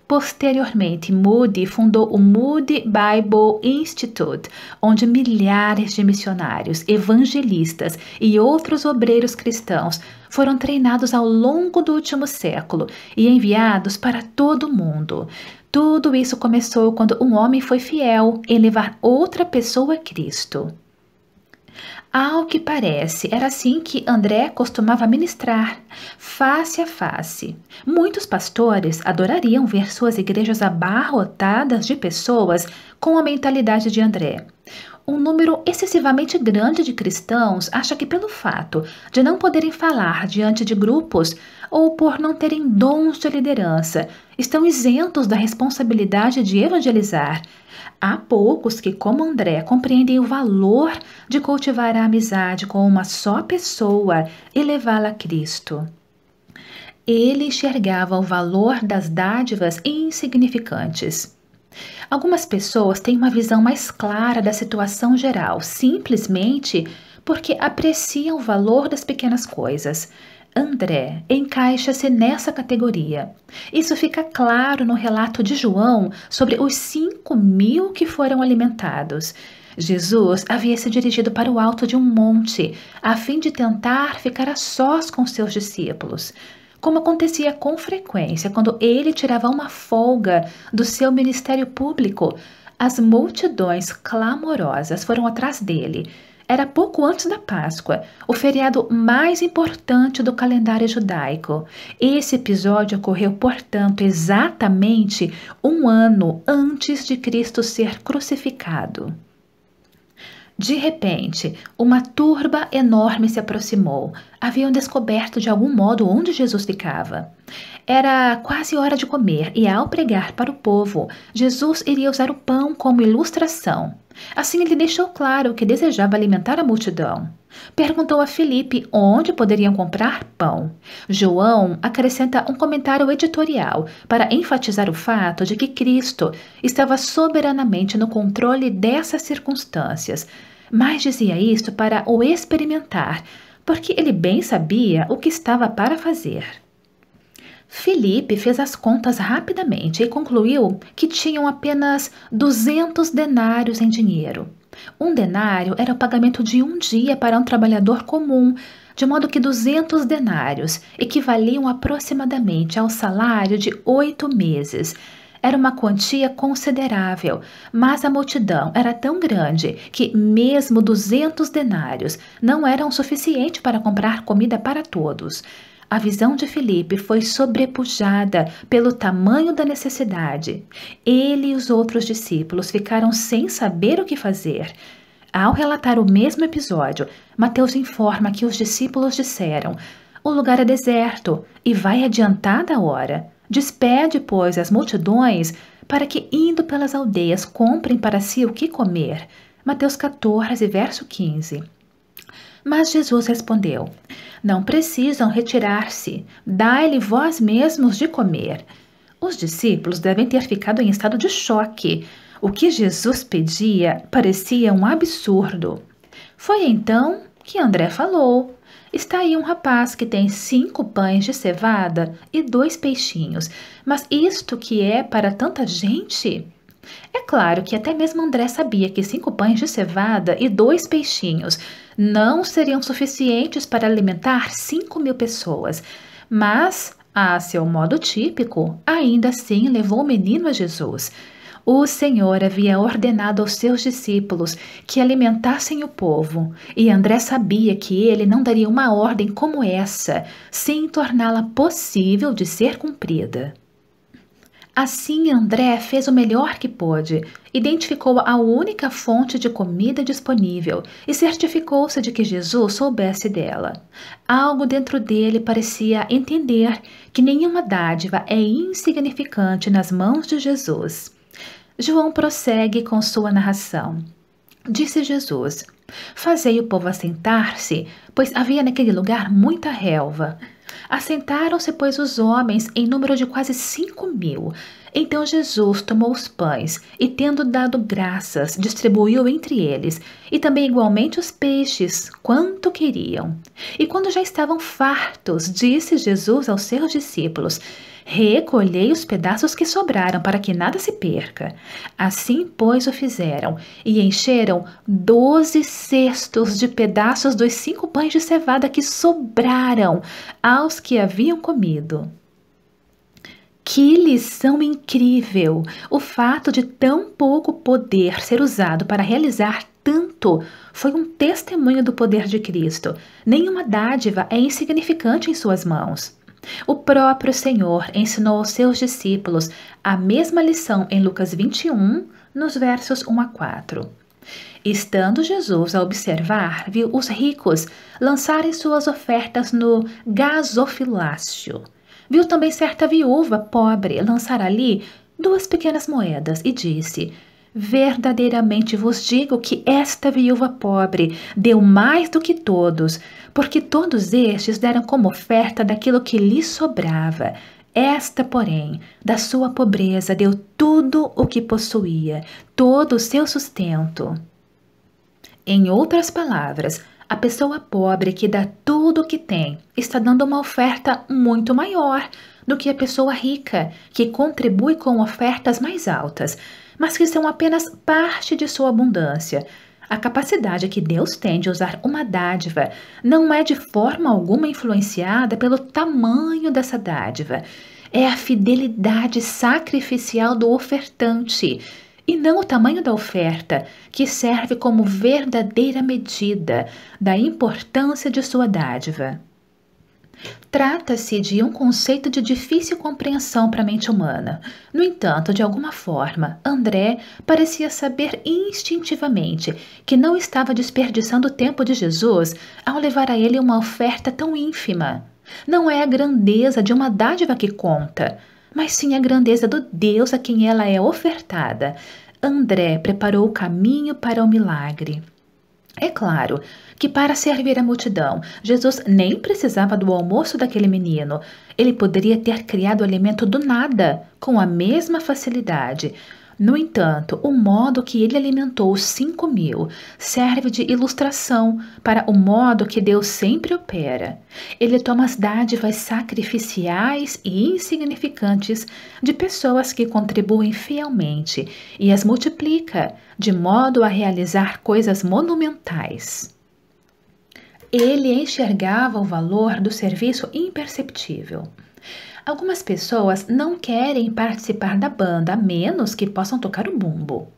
Posteriormente, Moody fundou o Moody Bible Institute, onde milhares de missionários, evangelistas e outros obreiros cristãos foram treinados ao longo do último século e enviados para todo o mundo. Tudo isso começou quando um homem foi fiel em levar outra pessoa a Cristo. Ao que parece, era assim que André costumava ministrar, face a face. Muitos pastores adorariam ver suas igrejas abarrotadas de pessoas com a mentalidade de André um número excessivamente grande de cristãos acha que, pelo fato de não poderem falar diante de grupos ou por não terem dons de liderança, estão isentos da responsabilidade de evangelizar. Há poucos que, como André, compreendem o valor de cultivar a amizade com uma só pessoa e levá-la a Cristo. Ele enxergava o valor das dádivas insignificantes. Algumas pessoas têm uma visão mais clara da situação geral, simplesmente porque apreciam o valor das pequenas coisas. André encaixa-se nessa categoria. Isso fica claro no relato de João sobre os cinco mil que foram alimentados. Jesus havia se dirigido para o alto de um monte, a fim de tentar ficar a sós com seus discípulos como acontecia com frequência quando ele tirava uma folga do seu ministério público. As multidões clamorosas foram atrás dele. Era pouco antes da Páscoa, o feriado mais importante do calendário judaico. Esse episódio ocorreu, portanto, exatamente um ano antes de Cristo ser crucificado. De repente, uma turba enorme se aproximou. Haviam descoberto de algum modo onde Jesus ficava. Era quase hora de comer, e ao pregar para o povo, Jesus iria usar o pão como ilustração. Assim, ele deixou claro que desejava alimentar a multidão. Perguntou a Felipe onde poderiam comprar pão. João acrescenta um comentário editorial para enfatizar o fato de que Cristo estava soberanamente no controle dessas circunstâncias, mas dizia isto para o experimentar, porque ele bem sabia o que estava para fazer. Felipe fez as contas rapidamente e concluiu que tinham apenas 200 denários em dinheiro. Um denário era o pagamento de um dia para um trabalhador comum, de modo que 200 denários equivaliam aproximadamente ao salário de oito meses. Era uma quantia considerável, mas a multidão era tão grande que mesmo 200 denários não eram suficiente para comprar comida para todos. A visão de Felipe foi sobrepujada pelo tamanho da necessidade. Ele e os outros discípulos ficaram sem saber o que fazer. Ao relatar o mesmo episódio, Mateus informa que os discípulos disseram: O lugar é deserto e vai adiantada a hora. Despede, pois, as multidões para que, indo pelas aldeias, comprem para si o que comer. Mateus 14, verso 15. Mas Jesus respondeu: Não precisam retirar-se, dai-lhe vós mesmos de comer. Os discípulos devem ter ficado em estado de choque. O que Jesus pedia parecia um absurdo. Foi então que André falou: Está aí um rapaz que tem cinco pães de cevada e dois peixinhos, mas isto que é para tanta gente? É claro que até mesmo André sabia que cinco pães de cevada e dois peixinhos não seriam suficientes para alimentar cinco mil pessoas, mas, a seu modo típico, ainda assim levou o menino a Jesus. O Senhor havia ordenado aos seus discípulos que alimentassem o povo, e André sabia que ele não daria uma ordem como essa sem torná-la possível de ser cumprida. Assim, André fez o melhor que pôde, identificou a única fonte de comida disponível e certificou-se de que Jesus soubesse dela. Algo dentro dele parecia entender que nenhuma dádiva é insignificante nas mãos de Jesus. João prossegue com sua narração. Disse Jesus: Fazei o povo assentar-se, pois havia naquele lugar muita relva. Assentaram-se, pois, os homens, em número de quase cinco mil, então Jesus tomou os pães e, tendo dado graças, distribuiu entre eles, e também igualmente os peixes, quanto queriam. E quando já estavam fartos, disse Jesus aos seus discípulos: Recolhei os pedaços que sobraram, para que nada se perca. Assim, pois, o fizeram, e encheram doze cestos de pedaços dos cinco pães de cevada que sobraram aos que haviam comido. Que lição incrível! O fato de tão pouco poder ser usado para realizar tanto foi um testemunho do poder de Cristo. Nenhuma dádiva é insignificante em suas mãos. O próprio Senhor ensinou aos seus discípulos a mesma lição em Lucas 21, nos versos 1 a 4. Estando Jesus a observar, viu os ricos lançarem suas ofertas no gasofilácio Viu também certa viúva pobre lançar ali duas pequenas moedas e disse: Verdadeiramente vos digo que esta viúva pobre deu mais do que todos, porque todos estes deram como oferta daquilo que lhes sobrava. Esta, porém, da sua pobreza deu tudo o que possuía, todo o seu sustento. Em outras palavras, a pessoa pobre que dá tudo o que tem está dando uma oferta muito maior do que a pessoa rica, que contribui com ofertas mais altas, mas que são apenas parte de sua abundância. A capacidade que Deus tem de usar uma dádiva não é de forma alguma influenciada pelo tamanho dessa dádiva. É a fidelidade sacrificial do ofertante e não o tamanho da oferta, que serve como verdadeira medida da importância de sua dádiva. Trata-se de um conceito de difícil compreensão para a mente humana. No entanto, de alguma forma, André parecia saber instintivamente que não estava desperdiçando o tempo de Jesus ao levar a ele uma oferta tão ínfima. Não é a grandeza de uma dádiva que conta, mas sim a grandeza do Deus a quem ela é ofertada. André preparou o caminho para o milagre. É claro que para servir a multidão, Jesus nem precisava do almoço daquele menino. Ele poderia ter criado o alimento do nada com a mesma facilidade. No entanto, o modo que ele alimentou os cinco mil serve de ilustração para o modo que Deus sempre opera. Ele toma as dádivas sacrificiais e insignificantes de pessoas que contribuem fielmente e as multiplica de modo a realizar coisas monumentais. Ele enxergava o valor do serviço imperceptível. Algumas pessoas não querem participar da banda, a menos que possam tocar o bumbo.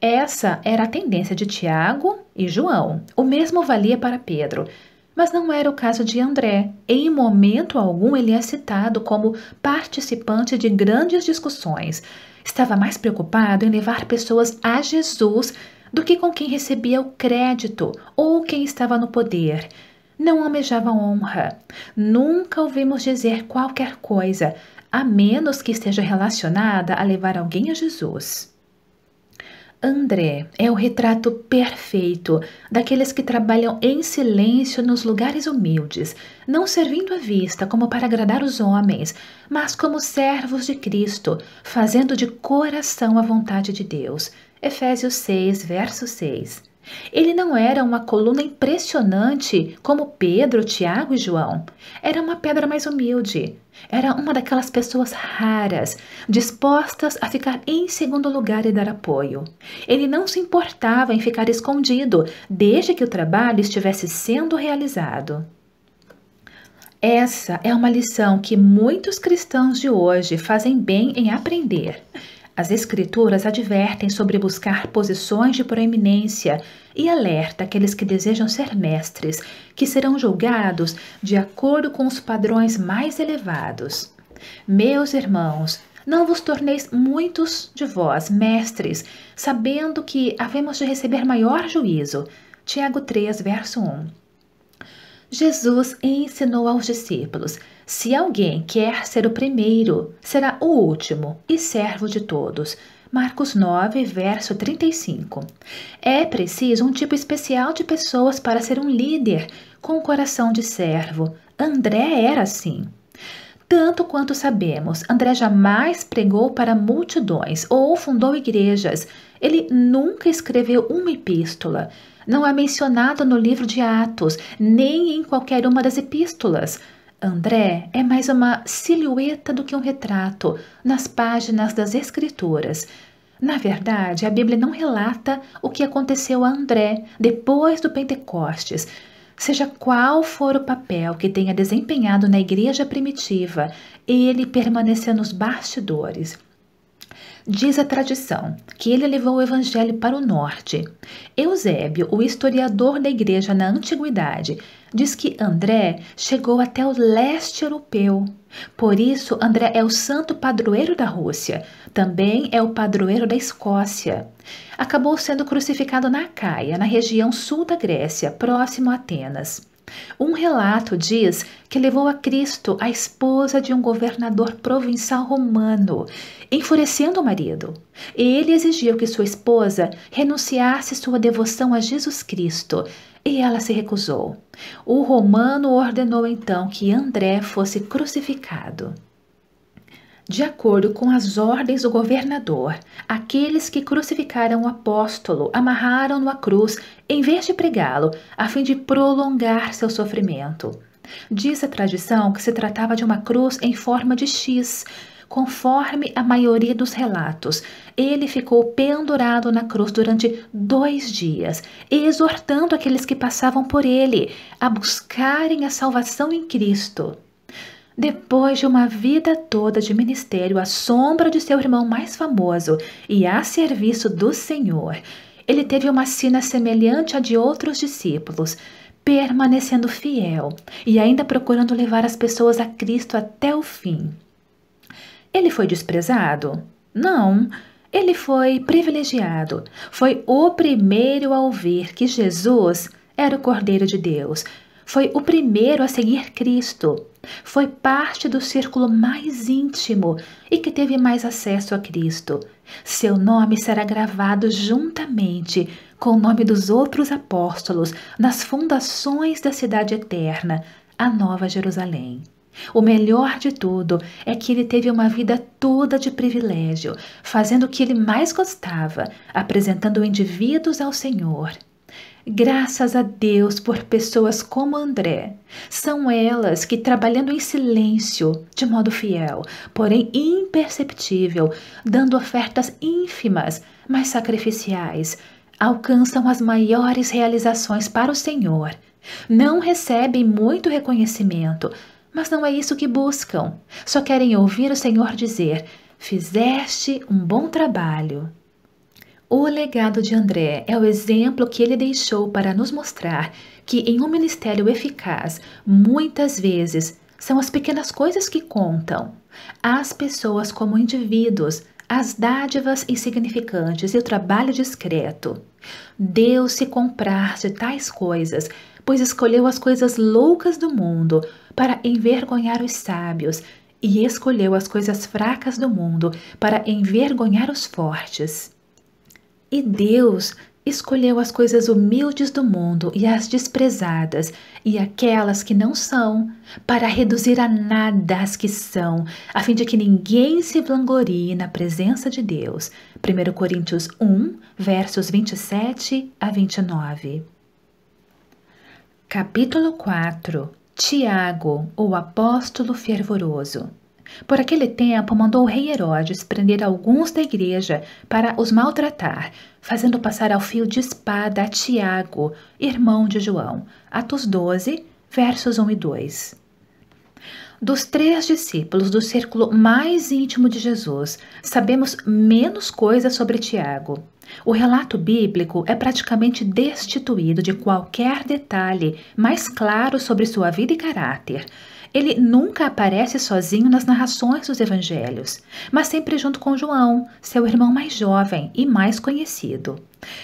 Essa era a tendência de Tiago e João. O mesmo valia para Pedro. Mas não era o caso de André. Em momento algum ele é citado como participante de grandes discussões. Estava mais preocupado em levar pessoas a Jesus do que com quem recebia o crédito ou quem estava no poder não almejava honra. Nunca ouvimos dizer qualquer coisa, a menos que esteja relacionada a levar alguém a Jesus. André é o retrato perfeito daqueles que trabalham em silêncio nos lugares humildes, não servindo à vista como para agradar os homens, mas como servos de Cristo, fazendo de coração a vontade de Deus. Efésios 6, verso 6. Ele não era uma coluna impressionante como Pedro, Tiago e João. Era uma pedra mais humilde. Era uma daquelas pessoas raras, dispostas a ficar em segundo lugar e dar apoio. Ele não se importava em ficar escondido, desde que o trabalho estivesse sendo realizado. Essa é uma lição que muitos cristãos de hoje fazem bem em aprender. As Escrituras advertem sobre buscar posições de proeminência e alerta aqueles que desejam ser mestres, que serão julgados de acordo com os padrões mais elevados. Meus irmãos, não vos torneis muitos de vós mestres, sabendo que havemos de receber maior juízo. Tiago 3, verso 1. Jesus ensinou aos discípulos: Se alguém quer ser o primeiro, será o último e servo de todos. Marcos 9, verso 35. É preciso um tipo especial de pessoas para ser um líder, com o um coração de servo. André era assim. Tanto quanto sabemos, André jamais pregou para multidões ou fundou igrejas. Ele nunca escreveu uma epístola não é mencionado no livro de Atos, nem em qualquer uma das epístolas. André é mais uma silhueta do que um retrato nas páginas das Escrituras. Na verdade, a Bíblia não relata o que aconteceu a André depois do Pentecostes. Seja qual for o papel que tenha desempenhado na igreja primitiva, ele permaneceu nos bastidores. Diz a tradição que ele levou o evangelho para o norte. Eusébio, o historiador da igreja na antiguidade, diz que André chegou até o leste europeu. Por isso, André é o santo padroeiro da Rússia, também é o padroeiro da Escócia. Acabou sendo crucificado na Caia, na região sul da Grécia, próximo a Atenas. Um relato diz que levou a Cristo a esposa de um governador provincial romano, enfurecendo o marido. Ele exigiu que sua esposa renunciasse sua devoção a Jesus Cristo e ela se recusou. O romano ordenou então que André fosse crucificado de acordo com as ordens do governador, aqueles que crucificaram o apóstolo amarraram-no à cruz em vez de pregá-lo, a fim de prolongar seu sofrimento. Diz a tradição que se tratava de uma cruz em forma de X. Conforme a maioria dos relatos, ele ficou pendurado na cruz durante dois dias, exortando aqueles que passavam por ele a buscarem a salvação em Cristo. Depois de uma vida toda de ministério à sombra de seu irmão mais famoso e a serviço do Senhor, ele teve uma sina semelhante à de outros discípulos, permanecendo fiel e ainda procurando levar as pessoas a Cristo até o fim. Ele foi desprezado? Não. Ele foi privilegiado. Foi o primeiro a ouvir que Jesus era o Cordeiro de Deus. Foi o primeiro a seguir Cristo foi parte do círculo mais íntimo e que teve mais acesso a Cristo. Seu nome será gravado juntamente com o nome dos outros apóstolos nas fundações da cidade eterna, a Nova Jerusalém. O melhor de tudo é que ele teve uma vida toda de privilégio, fazendo o que ele mais gostava, apresentando indivíduos ao Senhor. Graças a Deus por pessoas como André. São elas que, trabalhando em silêncio, de modo fiel, porém imperceptível, dando ofertas ínfimas, mas sacrificiais, alcançam as maiores realizações para o Senhor. Não recebem muito reconhecimento, mas não é isso que buscam. Só querem ouvir o Senhor dizer: Fizeste um bom trabalho. O legado de André é o exemplo que ele deixou para nos mostrar que, em um ministério eficaz, muitas vezes são as pequenas coisas que contam. As pessoas, como indivíduos, as dádivas insignificantes e o trabalho discreto. Deus se comprar de tais coisas, pois escolheu as coisas loucas do mundo para envergonhar os sábios, e escolheu as coisas fracas do mundo para envergonhar os fortes. E Deus escolheu as coisas humildes do mundo e as desprezadas, e aquelas que não são, para reduzir a nada as que são, a fim de que ninguém se vanglorie na presença de Deus. 1 Coríntios 1, versos 27 a 29. Capítulo 4 Tiago, o apóstolo fervoroso. Por aquele tempo, mandou o rei Herodes prender alguns da igreja para os maltratar, fazendo passar ao fio de espada a Tiago, irmão de João. Atos 12, versos 1 e 2 dos três discípulos do círculo mais íntimo de Jesus, sabemos menos coisa sobre Tiago. O relato bíblico é praticamente destituído de qualquer detalhe mais claro sobre sua vida e caráter, ele nunca aparece sozinho nas narrações dos evangelhos, mas sempre junto com João, seu irmão mais jovem e mais conhecido.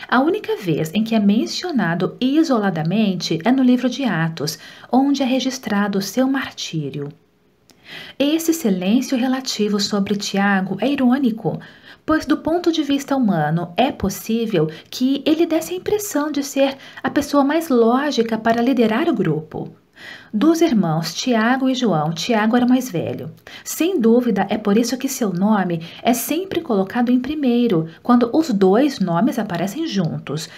A única vez em que é mencionado isoladamente é no livro de Atos, onde é registrado o seu martírio. Esse silêncio relativo sobre Tiago é irônico, pois, do ponto de vista humano, é possível que ele desse a impressão de ser a pessoa mais lógica para liderar o grupo. Dos irmãos Tiago e João, Tiago era mais velho. Sem dúvida, é por isso que seu nome é sempre colocado em primeiro, quando os dois nomes aparecem juntos.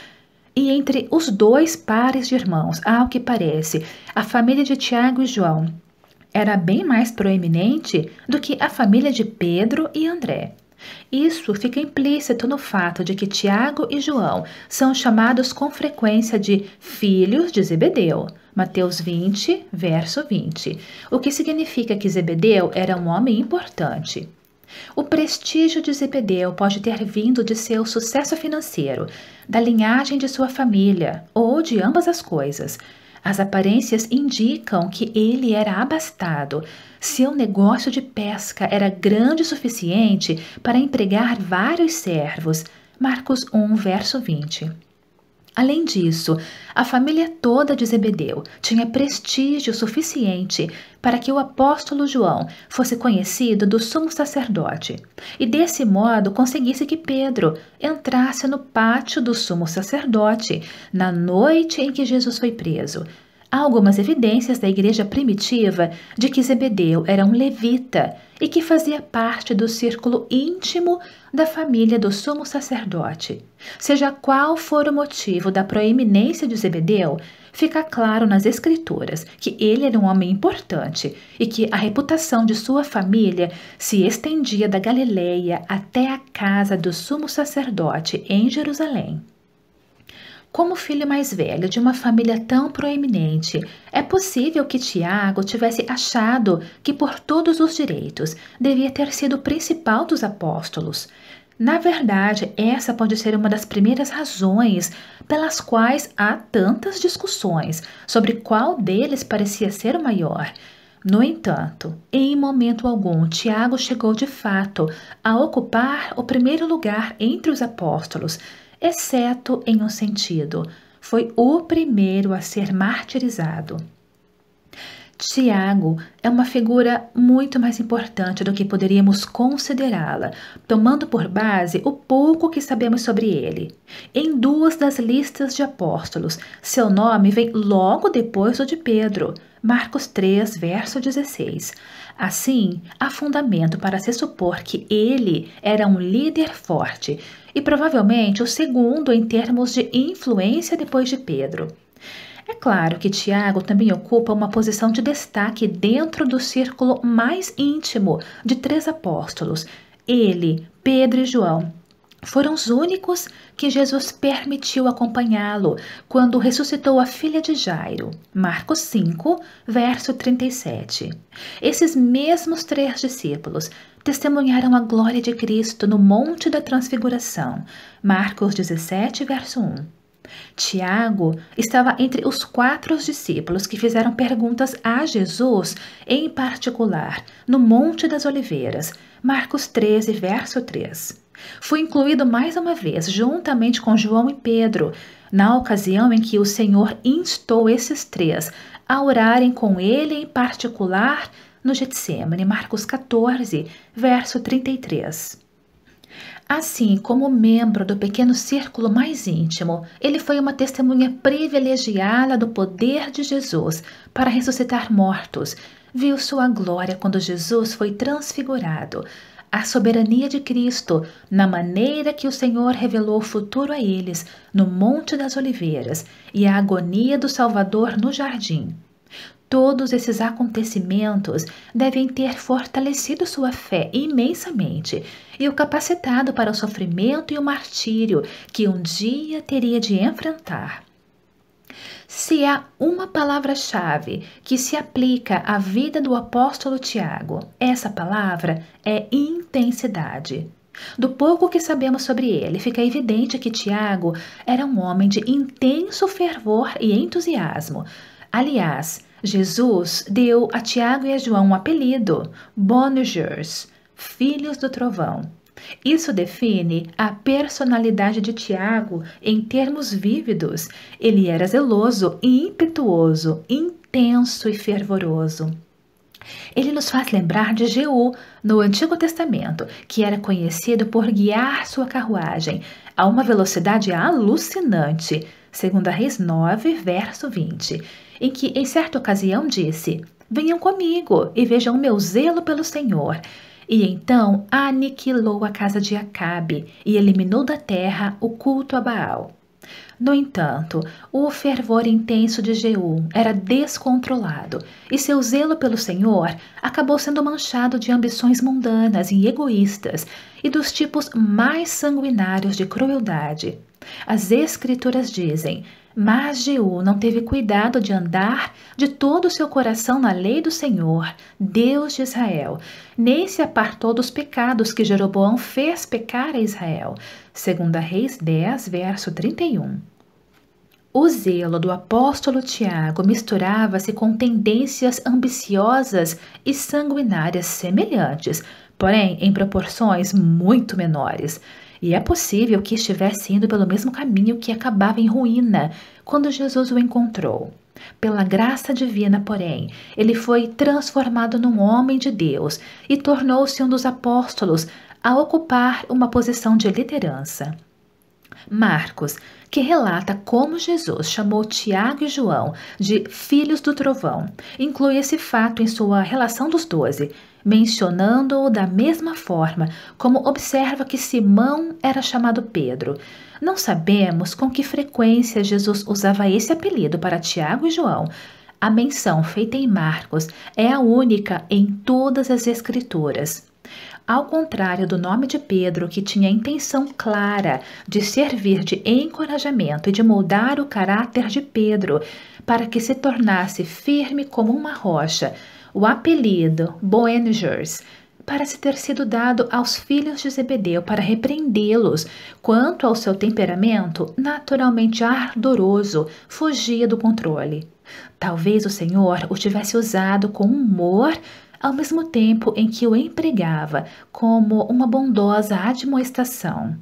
E entre os dois pares de irmãos, ao que parece, a família de Tiago e João era bem mais proeminente do que a família de Pedro e André. Isso fica implícito no fato de que Tiago e João são chamados com frequência de filhos de Zebedeu. Mateus 20, verso 20, o que significa que Zebedeu era um homem importante. O prestígio de Zebedeu pode ter vindo de seu sucesso financeiro, da linhagem de sua família ou de ambas as coisas. As aparências indicam que ele era abastado. Seu negócio de pesca era grande o suficiente para empregar vários servos. Marcos 1, verso 20. Além disso, a família toda de Zebedeu tinha prestígio suficiente para que o apóstolo João fosse conhecido do sumo sacerdote e, desse modo, conseguisse que Pedro entrasse no pátio do sumo sacerdote na noite em que Jesus foi preso. Há algumas evidências da igreja primitiva de que Zebedeu era um levita e que fazia parte do círculo íntimo da família do sumo sacerdote. Seja qual for o motivo da proeminência de Zebedeu, fica claro nas Escrituras que ele era um homem importante e que a reputação de sua família se estendia da Galileia até a casa do sumo sacerdote em Jerusalém. Como filho mais velho de uma família tão proeminente, é possível que Tiago tivesse achado que, por todos os direitos, devia ter sido o principal dos apóstolos. Na verdade, essa pode ser uma das primeiras razões pelas quais há tantas discussões sobre qual deles parecia ser o maior. No entanto, em momento algum, Tiago chegou de fato a ocupar o primeiro lugar entre os apóstolos exceto em um sentido: foi o primeiro a ser martirizado. Tiago é uma figura muito mais importante do que poderíamos considerá-la, tomando por base o pouco que sabemos sobre ele. Em duas das listas de apóstolos, seu nome vem logo depois do de Pedro, Marcos 3, verso 16. Assim, há fundamento para se supor que ele era um líder forte e provavelmente o segundo em termos de influência depois de Pedro. É claro que Tiago também ocupa uma posição de destaque dentro do círculo mais íntimo de três apóstolos: ele, Pedro e João, foram os únicos que Jesus permitiu acompanhá-lo quando ressuscitou a filha de Jairo. Marcos 5, verso 37. Esses mesmos três discípulos testemunharam a glória de Cristo no Monte da Transfiguração. Marcos 17, verso 1. Tiago estava entre os quatro discípulos que fizeram perguntas a Jesus, em particular, no Monte das Oliveiras, Marcos 13, verso 3. Foi incluído mais uma vez, juntamente com João e Pedro, na ocasião em que o Senhor instou esses três a orarem com ele em particular no Getsemane, Marcos 14, verso 33. Assim como membro do pequeno círculo mais íntimo, ele foi uma testemunha privilegiada do poder de Jesus para ressuscitar mortos. Viu sua glória quando Jesus foi transfigurado a soberania de Cristo na maneira que o Senhor revelou o futuro a eles no Monte das Oliveiras e a agonia do Salvador no jardim. Todos esses acontecimentos devem ter fortalecido sua fé imensamente e o capacitado para o sofrimento e o martírio que um dia teria de enfrentar. Se há uma palavra-chave que se aplica à vida do apóstolo Tiago, essa palavra é intensidade. Do pouco que sabemos sobre ele, fica evidente que Tiago era um homem de intenso fervor e entusiasmo. Aliás, Jesus deu a Tiago e a João um apelido, Bonagers, filhos do trovão. Isso define a personalidade de Tiago em termos vívidos. Ele era zeloso e impetuoso, intenso e fervoroso. Ele nos faz lembrar de Jeú no Antigo Testamento, que era conhecido por guiar sua carruagem a uma velocidade alucinante, segundo a Reis 9, verso 20, em que em certa ocasião disse: Venham comigo e vejam meu zelo pelo Senhor e então aniquilou a casa de Acabe e eliminou da terra o culto a Baal. No entanto, o fervor intenso de Jeú era descontrolado, e seu zelo pelo Senhor acabou sendo manchado de ambições mundanas e egoístas e dos tipos mais sanguinários de crueldade. As Escrituras dizem mas Jeú não teve cuidado de andar de todo o seu coração na lei do Senhor, Deus de Israel, nem se apartou dos pecados que Jeroboão fez pecar a Israel. 2 Reis 10, verso 31. O zelo do apóstolo Tiago misturava-se com tendências ambiciosas e sanguinárias semelhantes, porém em proporções muito menores. E é possível que estivesse indo pelo mesmo caminho que acabava em ruína quando Jesus o encontrou. Pela graça divina, porém, ele foi transformado num homem de Deus e tornou-se um dos apóstolos a ocupar uma posição de liderança. Marcos, que relata como Jesus chamou Tiago e João de filhos do trovão, inclui esse fato em sua relação dos doze mencionando-o da mesma forma, como observa que Simão era chamado Pedro. Não sabemos com que frequência Jesus usava esse apelido para Tiago e João. A menção feita em Marcos é a única em todas as Escrituras. Ao contrário do nome de Pedro, que tinha a intenção clara de servir de encorajamento e de moldar o caráter de Pedro para que se tornasse firme como uma rocha, o apelido Boenjers parece ter sido dado aos filhos de Zebedeu para repreendê-los quanto ao seu temperamento naturalmente ardoroso, fugia do controle. Talvez o Senhor o tivesse usado com humor ao mesmo tempo em que o empregava como uma bondosa admoestação.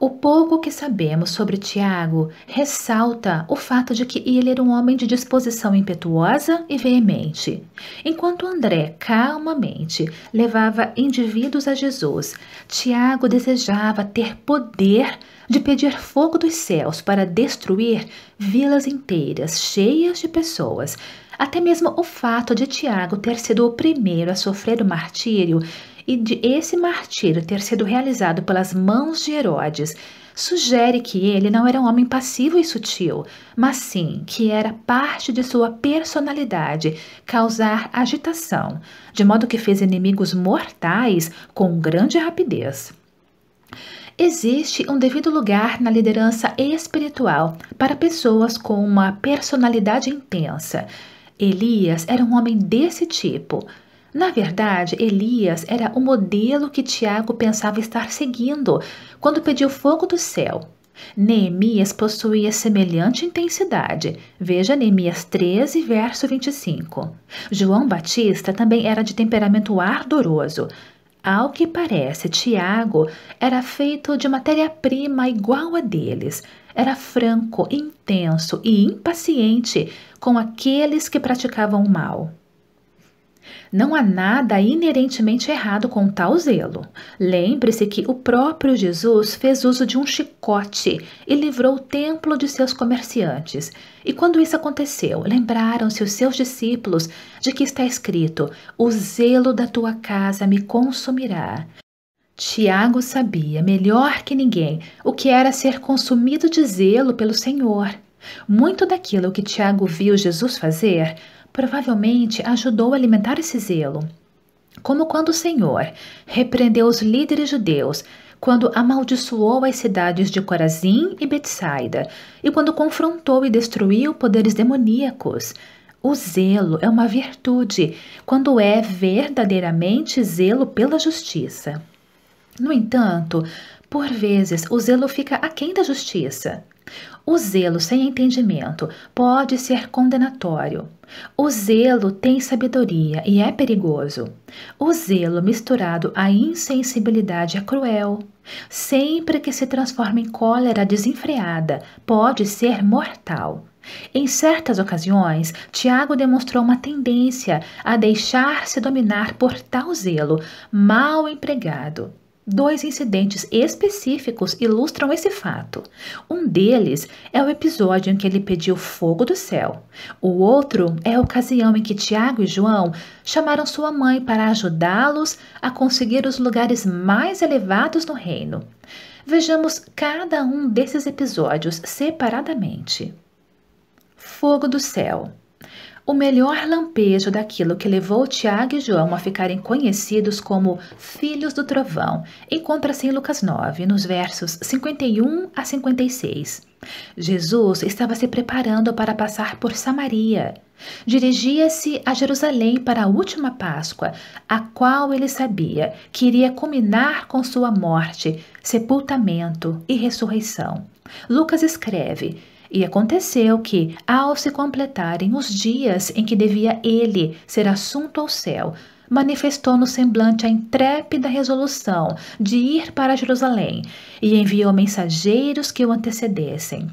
O pouco que sabemos sobre Tiago ressalta o fato de que ele era um homem de disposição impetuosa e veemente, enquanto André calmamente levava indivíduos a Jesus. Tiago desejava ter poder de pedir fogo dos céus para destruir vilas inteiras cheias de pessoas. Até mesmo o fato de Tiago ter sido o primeiro a sofrer o martírio e de esse martírio ter sido realizado pelas mãos de Herodes, sugere que ele não era um homem passivo e sutil, mas sim que era parte de sua personalidade causar agitação, de modo que fez inimigos mortais com grande rapidez existe um devido lugar na liderança espiritual para pessoas com uma personalidade intensa. Elias era um homem desse tipo. Na verdade, Elias era o modelo que Tiago pensava estar seguindo quando pediu fogo do céu. Neemias possuía semelhante intensidade. Veja Neemias 13, verso 25. João Batista também era de temperamento ardoroso. Ao que parece, Tiago era feito de matéria-prima igual a deles. Era franco, intenso e impaciente com aqueles que praticavam o mal. Não há nada inerentemente errado com tal zelo. Lembre-se que o próprio Jesus fez uso de um chicote e livrou o templo de seus comerciantes. E quando isso aconteceu, lembraram-se os seus discípulos de que está escrito: O zelo da tua casa me consumirá. Tiago sabia melhor que ninguém o que era ser consumido de zelo pelo Senhor. Muito daquilo que Tiago viu Jesus fazer provavelmente ajudou a alimentar esse zelo. Como quando o Senhor repreendeu os líderes judeus quando amaldiçoou as cidades de Corazim e Betsaida, e quando confrontou e destruiu poderes demoníacos. O zelo é uma virtude quando é verdadeiramente zelo pela justiça. No entanto, por vezes o zelo fica aquém da justiça. O zelo sem entendimento pode ser condenatório. O zelo tem sabedoria e é perigoso. O zelo misturado à insensibilidade é cruel. Sempre que se transforma em cólera desenfreada, pode ser mortal. Em certas ocasiões, Tiago demonstrou uma tendência a deixar-se dominar por tal zelo mal empregado. Dois incidentes específicos ilustram esse fato. Um deles é o episódio em que ele pediu fogo do céu. O outro é a ocasião em que Tiago e João chamaram sua mãe para ajudá-los a conseguir os lugares mais elevados no reino. Vejamos cada um desses episódios separadamente. Fogo do céu. O melhor lampejo daquilo que levou Tiago e João a ficarem conhecidos como Filhos do Trovão encontra-se em Lucas 9, nos versos 51 a 56. Jesus estava se preparando para passar por Samaria. Dirigia-se a Jerusalém para a última Páscoa, a qual ele sabia que iria culminar com sua morte, sepultamento e ressurreição. Lucas escreve: e aconteceu que, ao se completarem os dias em que devia ele ser assunto ao céu, manifestou no semblante a intrépida resolução de ir para Jerusalém e enviou mensageiros que o antecedessem.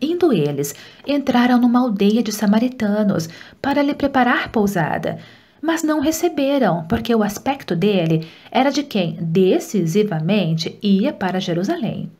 Indo eles, entraram numa aldeia de samaritanos para lhe preparar pousada, mas não receberam, porque o aspecto dele era de quem decisivamente ia para Jerusalém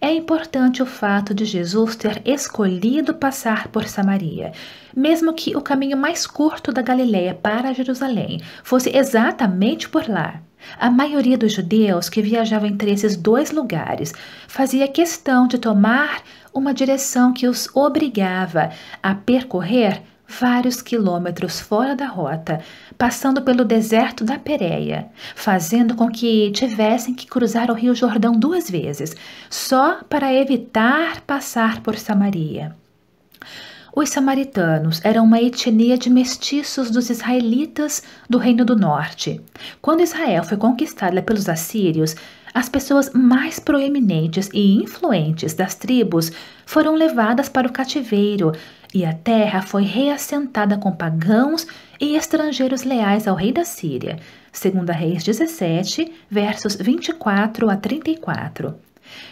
é importante o fato de Jesus ter escolhido passar por Samaria, mesmo que o caminho mais curto da Galileia para Jerusalém fosse exatamente por lá. A maioria dos judeus que viajavam entre esses dois lugares fazia questão de tomar uma direção que os obrigava a percorrer vários quilômetros fora da rota, passando pelo deserto da Pérea, fazendo com que tivessem que cruzar o Rio Jordão duas vezes, só para evitar passar por Samaria. Os samaritanos eram uma etnia de mestiços dos israelitas do Reino do Norte. Quando Israel foi conquistada pelos assírios, as pessoas mais proeminentes e influentes das tribos foram levadas para o cativeiro e a terra foi reassentada com pagãos e estrangeiros leais ao rei da Síria, segundo Reis 17, versos 24 a 34.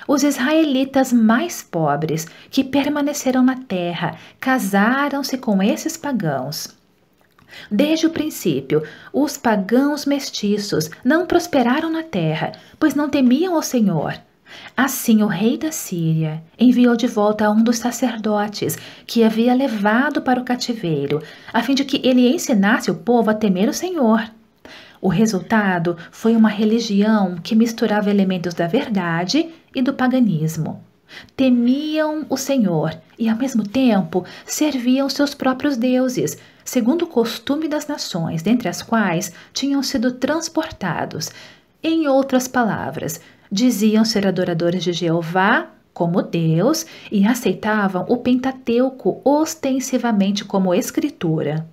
Os israelitas mais pobres que permaneceram na terra casaram-se com esses pagãos. Desde o princípio, os pagãos mestiços não prosperaram na terra, pois não temiam ao Senhor, Assim, o rei da Síria enviou de volta um dos sacerdotes que havia levado para o cativeiro, a fim de que ele ensinasse o povo a temer o Senhor. O resultado foi uma religião que misturava elementos da verdade e do paganismo. Temiam o Senhor e, ao mesmo tempo, serviam seus próprios deuses, segundo o costume das nações dentre as quais tinham sido transportados. Em outras palavras, diziam ser adoradores de Jeová como Deus e aceitavam o Pentateuco ostensivamente como escritura.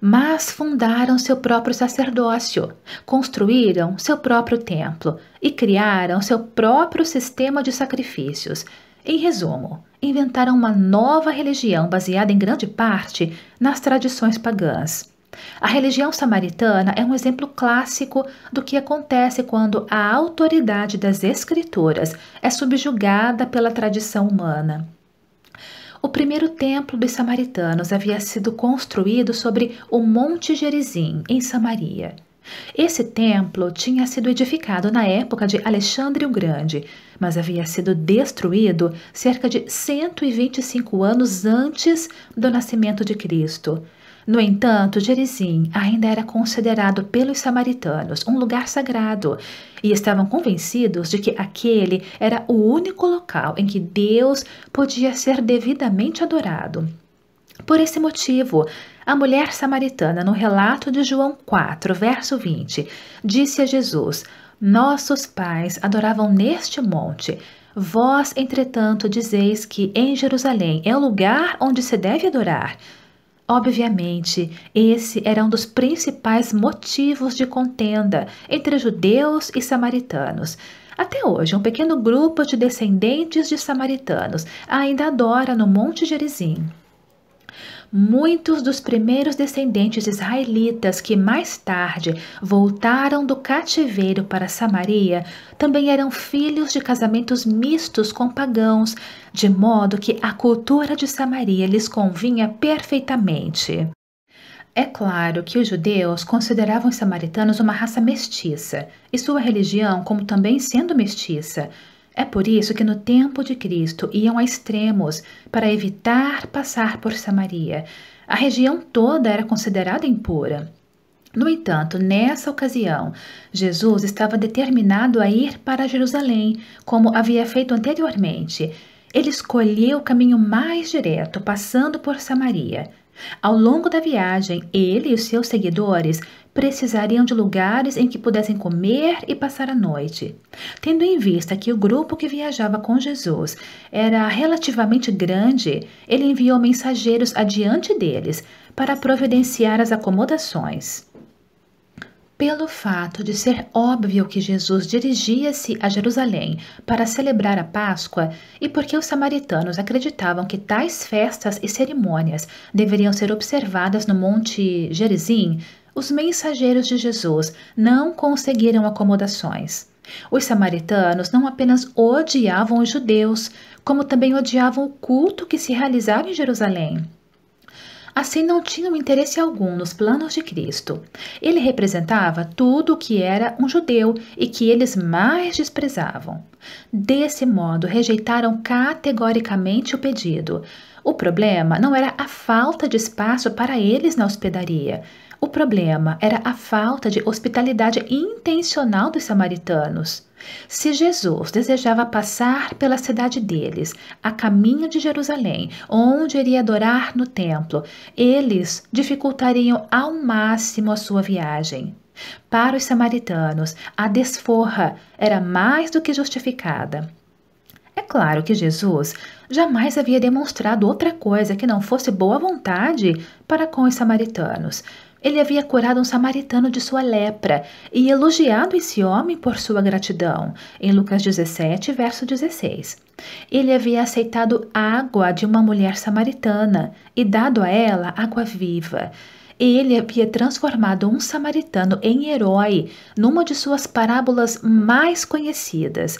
Mas fundaram seu próprio sacerdócio, construíram seu próprio templo e criaram seu próprio sistema de sacrifícios. Em resumo, inventaram uma nova religião baseada em grande parte nas tradições pagãs. A religião samaritana é um exemplo clássico do que acontece quando a autoridade das escrituras é subjugada pela tradição humana. O primeiro templo dos samaritanos havia sido construído sobre o Monte Gerizim, em Samaria. Esse templo tinha sido edificado na época de Alexandre o Grande, mas havia sido destruído cerca de 125 anos antes do nascimento de Cristo, no entanto, Gerizim ainda era considerado pelos samaritanos um lugar sagrado, e estavam convencidos de que aquele era o único local em que Deus podia ser devidamente adorado. Por esse motivo, a mulher samaritana, no relato de João 4, verso 20, disse a Jesus: Nossos pais adoravam neste monte. Vós, entretanto, dizeis que em Jerusalém é o lugar onde se deve adorar. Obviamente, esse era um dos principais motivos de contenda entre judeus e samaritanos. Até hoje, um pequeno grupo de descendentes de samaritanos ainda adora no Monte Gerizim Muitos dos primeiros descendentes israelitas que mais tarde voltaram do cativeiro para Samaria também eram filhos de casamentos mistos com pagãos, de modo que a cultura de Samaria lhes convinha perfeitamente. É claro que os judeus consideravam os samaritanos uma raça mestiça, e sua religião como também sendo mestiça, é por isso que no tempo de Cristo iam a extremos para evitar passar por Samaria. A região toda era considerada impura. No entanto, nessa ocasião, Jesus estava determinado a ir para Jerusalém, como havia feito anteriormente. Ele escolheu o caminho mais direto, passando por Samaria. Ao longo da viagem, ele e os seus seguidores precisariam de lugares em que pudessem comer e passar a noite. Tendo em vista que o grupo que viajava com Jesus era relativamente grande, ele enviou mensageiros adiante deles para providenciar as acomodações. Pelo fato de ser óbvio que Jesus dirigia-se a Jerusalém para celebrar a Páscoa e porque os samaritanos acreditavam que tais festas e cerimônias deveriam ser observadas no Monte Gerizim, os mensageiros de Jesus não conseguiram acomodações. Os samaritanos não apenas odiavam os judeus, como também odiavam o culto que se realizava em Jerusalém. Assim, não tinham interesse algum nos planos de Cristo. Ele representava tudo o que era um judeu e que eles mais desprezavam. Desse modo, rejeitaram categoricamente o pedido. O problema não era a falta de espaço para eles na hospedaria, o problema era a falta de hospitalidade intencional dos samaritanos. Se Jesus desejava passar pela cidade deles, a caminho de Jerusalém, onde iria adorar no templo, eles dificultariam ao máximo a sua viagem. Para os samaritanos, a desforra era mais do que justificada. É claro que Jesus jamais havia demonstrado outra coisa que não fosse boa vontade para com os samaritanos, ele havia curado um samaritano de sua lepra e elogiado esse homem por sua gratidão, em Lucas 17, verso 16. Ele havia aceitado água de uma mulher samaritana e dado a ela água viva. Ele havia transformado um samaritano em herói numa de suas parábolas mais conhecidas.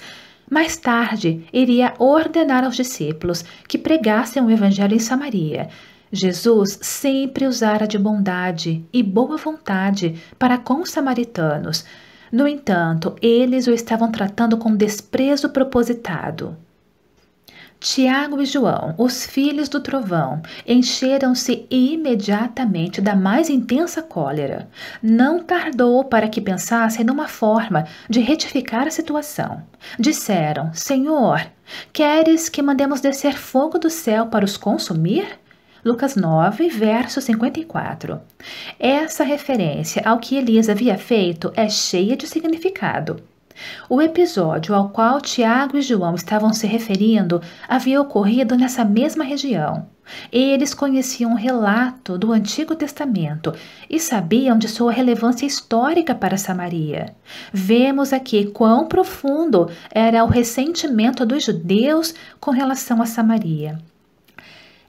Mais tarde, iria ordenar aos discípulos que pregassem o evangelho em Samaria. Jesus sempre usara de bondade e boa vontade para com os samaritanos. No entanto, eles o estavam tratando com desprezo propositado. Tiago e João, os filhos do trovão, encheram-se imediatamente da mais intensa cólera. Não tardou para que pensassem numa forma de retificar a situação. Disseram: Senhor, queres que mandemos descer fogo do céu para os consumir? Lucas 9, verso 54. Essa referência ao que Elias havia feito é cheia de significado. O episódio ao qual Tiago e João estavam se referindo havia ocorrido nessa mesma região. Eles conheciam o relato do Antigo Testamento e sabiam de sua relevância histórica para Samaria. Vemos aqui quão profundo era o ressentimento dos judeus com relação a Samaria.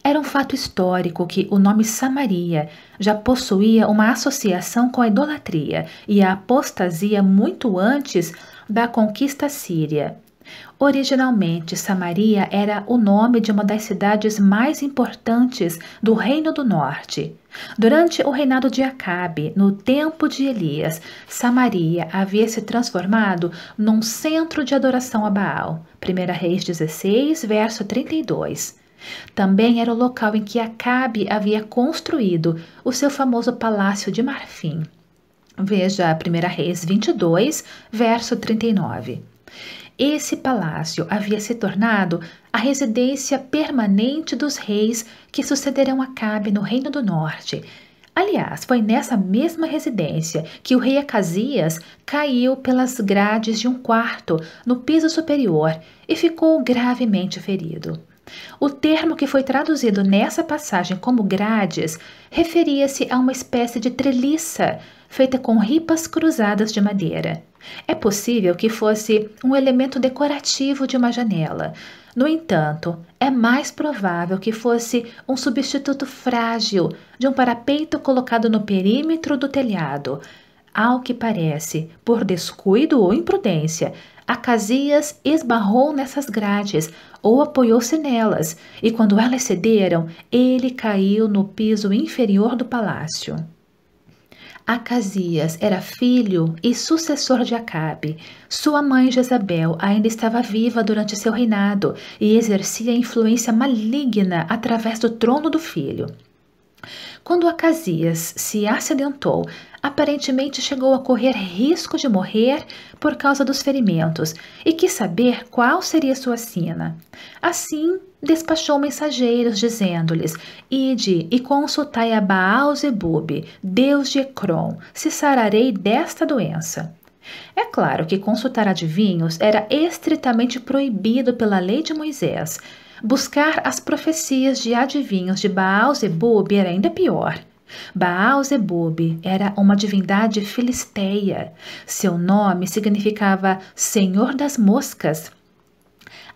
Era um fato histórico que o nome Samaria já possuía uma associação com a idolatria e a apostasia muito antes da conquista síria. Originalmente, Samaria era o nome de uma das cidades mais importantes do Reino do Norte. Durante o reinado de Acabe, no tempo de Elias, Samaria havia se transformado num centro de adoração a Baal. 1 Reis 16, verso 32. Também era o local em que Acabe havia construído o seu famoso palácio de marfim. Veja 1 Reis 22, verso 39. Esse palácio havia se tornado a residência permanente dos reis que sucederão Acabe no Reino do Norte. Aliás, foi nessa mesma residência que o rei Acasias caiu pelas grades de um quarto no piso superior e ficou gravemente ferido. O termo que foi traduzido nessa passagem como grades referia-se a uma espécie de treliça feita com ripas cruzadas de madeira. É possível que fosse um elemento decorativo de uma janela. No entanto, é mais provável que fosse um substituto frágil de um parapeito colocado no perímetro do telhado. Ao que parece, por descuido ou imprudência, Acasias esbarrou nessas grades ou apoiou-se nelas, e quando elas cederam, ele caiu no piso inferior do palácio. Acasias era filho e sucessor de Acabe. Sua mãe Jezabel ainda estava viva durante seu reinado e exercia influência maligna através do trono do filho. Quando Acasias se acidentou, aparentemente chegou a correr risco de morrer por causa dos ferimentos e quis saber qual seria sua sina. Assim, despachou mensageiros, dizendo-lhes: Ide e consultai a Baal Zebub, deus de Ecrón, se sararei desta doença. É claro que consultar adivinhos era estritamente proibido pela lei de Moisés. Buscar as profecias de adivinhos de Baal Zebub era ainda pior. Baal Zebub era uma divindade filisteia. Seu nome significava Senhor das Moscas.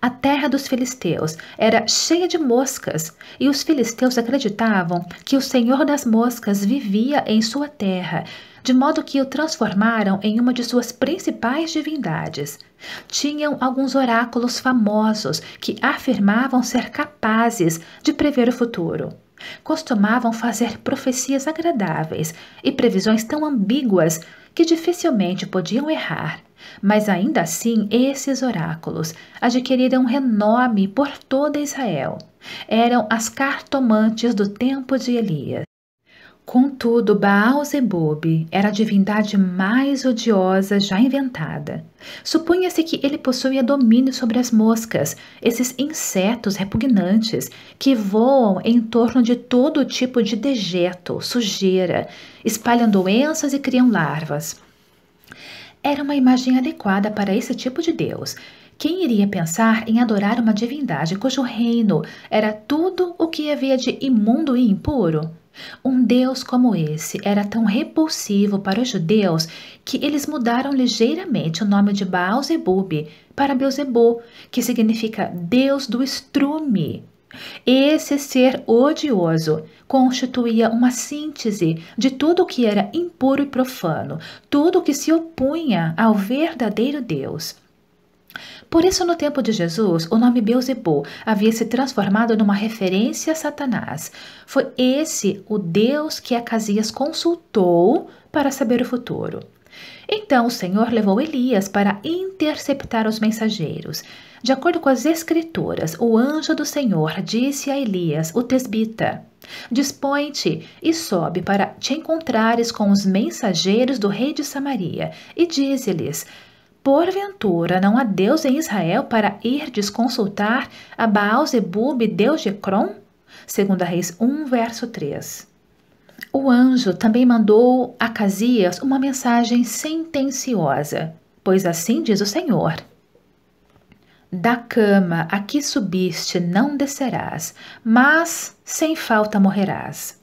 A terra dos filisteus era cheia de moscas, e os filisteus acreditavam que o Senhor das Moscas vivia em sua terra, de modo que o transformaram em uma de suas principais divindades. Tinham alguns oráculos famosos que afirmavam ser capazes de prever o futuro costumavam fazer profecias agradáveis e previsões tão ambíguas que dificilmente podiam errar. Mas ainda assim, esses oráculos adquiriram renome por toda Israel. Eram as cartomantes do tempo de Elias. Contudo, Baal Zebub era a divindade mais odiosa já inventada. Supunha-se que ele possuía domínio sobre as moscas, esses insetos repugnantes que voam em torno de todo tipo de dejeto, sujeira, espalham doenças e criam larvas. Era uma imagem adequada para esse tipo de Deus. Quem iria pensar em adorar uma divindade cujo reino era tudo o que havia de imundo e impuro? Um Deus como esse era tão repulsivo para os judeus que eles mudaram ligeiramente o nome de Baal Zebub para Beuzebu, que significa Deus do estrume. Esse ser odioso constituía uma síntese de tudo o que era impuro e profano, tudo o que se opunha ao verdadeiro Deus. Por isso, no tempo de Jesus, o nome Beuzebu havia se transformado numa referência a Satanás. Foi esse o Deus que Acasias consultou para saber o futuro. Então o Senhor levou Elias para interceptar os mensageiros. De acordo com as Escrituras, o anjo do Senhor disse a Elias, o tesbita: Dispõe-te e sobe para te encontrares com os mensageiros do rei de Samaria, e dize-lhes: Porventura, não há Deus em Israel para irdes consultar a Baal Zebub, Deus de Ecrom? 2 Reis 1, verso 3. O anjo também mandou a Casias uma mensagem sentenciosa, pois assim diz o Senhor. Da cama a que subiste não descerás, mas sem falta morrerás.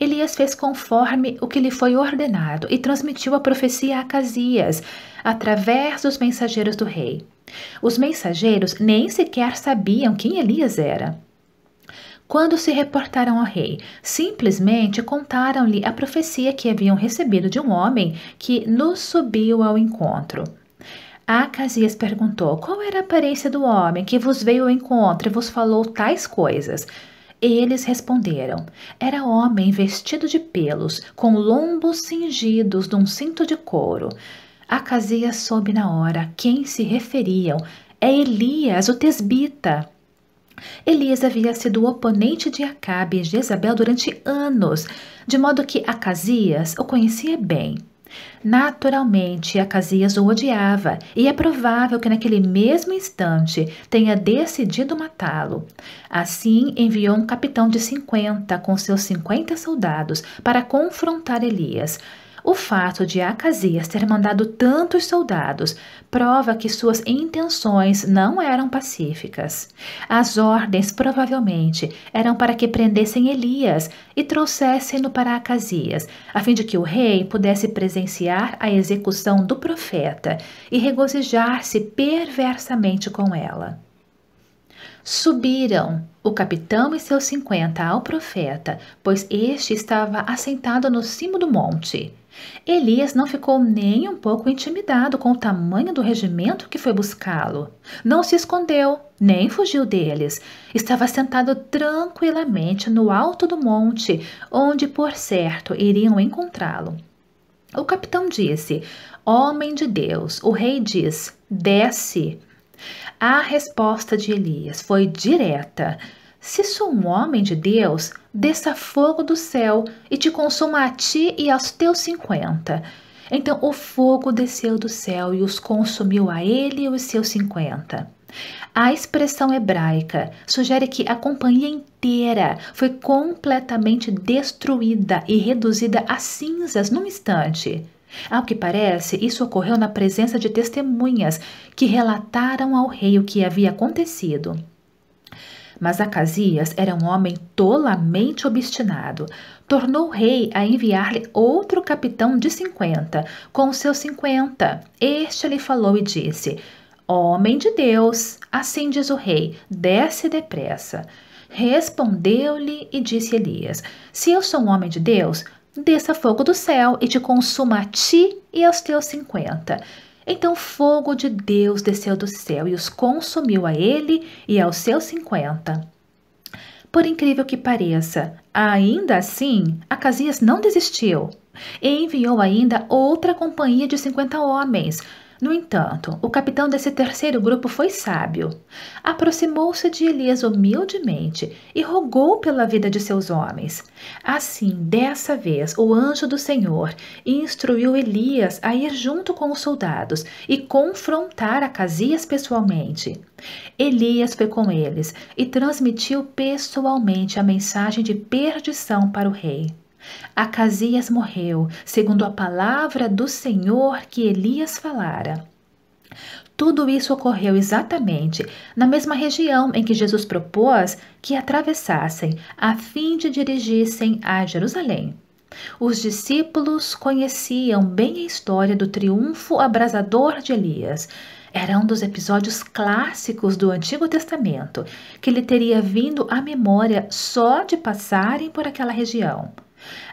Elias fez conforme o que lhe foi ordenado e transmitiu a profecia a Casias, através dos mensageiros do rei. Os mensageiros nem sequer sabiam quem Elias era. Quando se reportaram ao rei, simplesmente contaram-lhe a profecia que haviam recebido de um homem que nos subiu ao encontro. Acasias perguntou: Qual era a aparência do homem que vos veio ao encontro e vos falou tais coisas? Eles responderam: Era homem vestido de pelos, com lombos cingidos de um cinto de couro. Acasias soube na hora a quem se referiam. É Elias, o tesbita. Elias havia sido o oponente de Acabe e Jezabel durante anos, de modo que Acasias o conhecia bem. Naturalmente, Acasias o odiava, e é provável que naquele mesmo instante tenha decidido matá-lo. Assim, enviou um capitão de 50 com seus 50 soldados para confrontar Elias. O fato de Acasias ter mandado tantos soldados prova que suas intenções não eram pacíficas. As ordens provavelmente eram para que prendessem Elias e trouxessem-no para Acasias, a fim de que o rei pudesse presenciar a execução do profeta e regozijar-se perversamente com ela. Subiram o capitão e seus cinquenta ao profeta, pois este estava assentado no cimo do monte. Elias não ficou nem um pouco intimidado com o tamanho do regimento que foi buscá-lo. Não se escondeu, nem fugiu deles. Estava sentado tranquilamente no alto do monte, onde, por certo, iriam encontrá-lo. O capitão disse: Homem de Deus, o rei diz: Desce. A resposta de Elias foi direta. Se sou um homem de Deus, desça fogo do céu e te consuma a ti e aos teus cinquenta. Então o fogo desceu do céu e os consumiu a ele e os seus cinquenta. A expressão hebraica sugere que a companhia inteira foi completamente destruída e reduzida a cinzas num instante. Ao que parece, isso ocorreu na presença de testemunhas que relataram ao rei o que havia acontecido. Mas Acasias era um homem tolamente obstinado. Tornou o rei a enviar-lhe outro capitão de cinquenta, com seus cinquenta. Este lhe falou e disse: Homem de Deus, assim diz o rei, desce depressa. Respondeu-lhe e disse Elias: Se eu sou um homem de Deus, desça fogo do céu e te consuma a ti e aos teus cinquenta. Então fogo de Deus desceu do céu e os consumiu a ele e aos seus cinquenta. Por incrível que pareça, ainda assim, Acasias não desistiu e enviou ainda outra companhia de cinquenta homens no entanto, o capitão desse terceiro grupo foi sábio. Aproximou-se de Elias humildemente e rogou pela vida de seus homens. Assim, dessa vez, o anjo do Senhor instruiu Elias a ir junto com os soldados e confrontar Acasias pessoalmente. Elias foi com eles e transmitiu pessoalmente a mensagem de perdição para o rei. Acasias morreu, segundo a palavra do Senhor que Elias falara. Tudo isso ocorreu exatamente na mesma região em que Jesus propôs que atravessassem, a fim de dirigissem a Jerusalém. Os discípulos conheciam bem a história do triunfo abrasador de Elias. Era um dos episódios clássicos do Antigo Testamento, que lhe teria vindo à memória só de passarem por aquela região.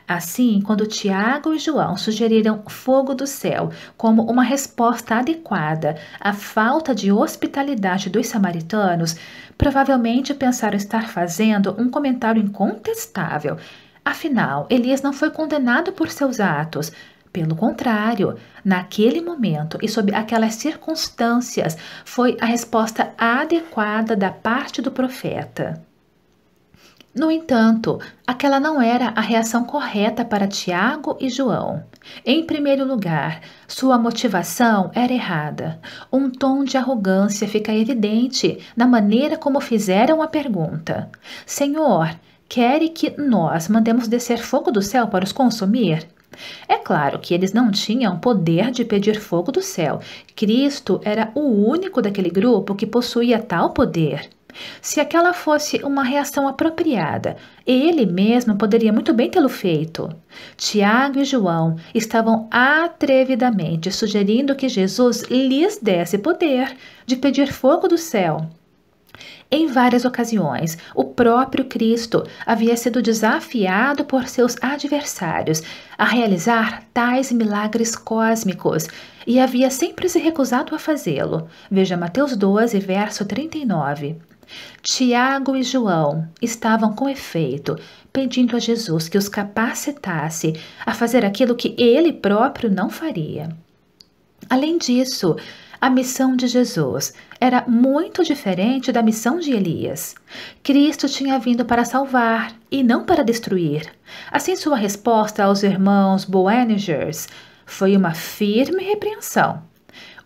Assim, quando Tiago e João sugeriram fogo do céu como uma resposta adequada à falta de hospitalidade dos samaritanos, provavelmente pensaram estar fazendo um comentário incontestável. Afinal, Elias não foi condenado por seus atos. Pelo contrário, naquele momento e sob aquelas circunstâncias, foi a resposta adequada da parte do profeta. No entanto, aquela não era a reação correta para Tiago e João. Em primeiro lugar, sua motivação era errada. Um tom de arrogância fica evidente na maneira como fizeram a pergunta: Senhor, querem que nós mandemos descer fogo do céu para os consumir? É claro que eles não tinham poder de pedir fogo do céu. Cristo era o único daquele grupo que possuía tal poder. Se aquela fosse uma reação apropriada, ele mesmo poderia muito bem tê-lo feito. Tiago e João estavam atrevidamente sugerindo que Jesus lhes desse poder de pedir fogo do céu. Em várias ocasiões, o próprio Cristo havia sido desafiado por seus adversários a realizar tais milagres cósmicos e havia sempre se recusado a fazê-lo. Veja Mateus 12, verso 39. Tiago e João estavam com efeito pedindo a Jesus que os capacitasse a fazer aquilo que ele próprio não faria. Além disso, a missão de Jesus era muito diferente da missão de Elias. Cristo tinha vindo para salvar e não para destruir. Assim, sua resposta aos irmãos Boanergers foi uma firme repreensão.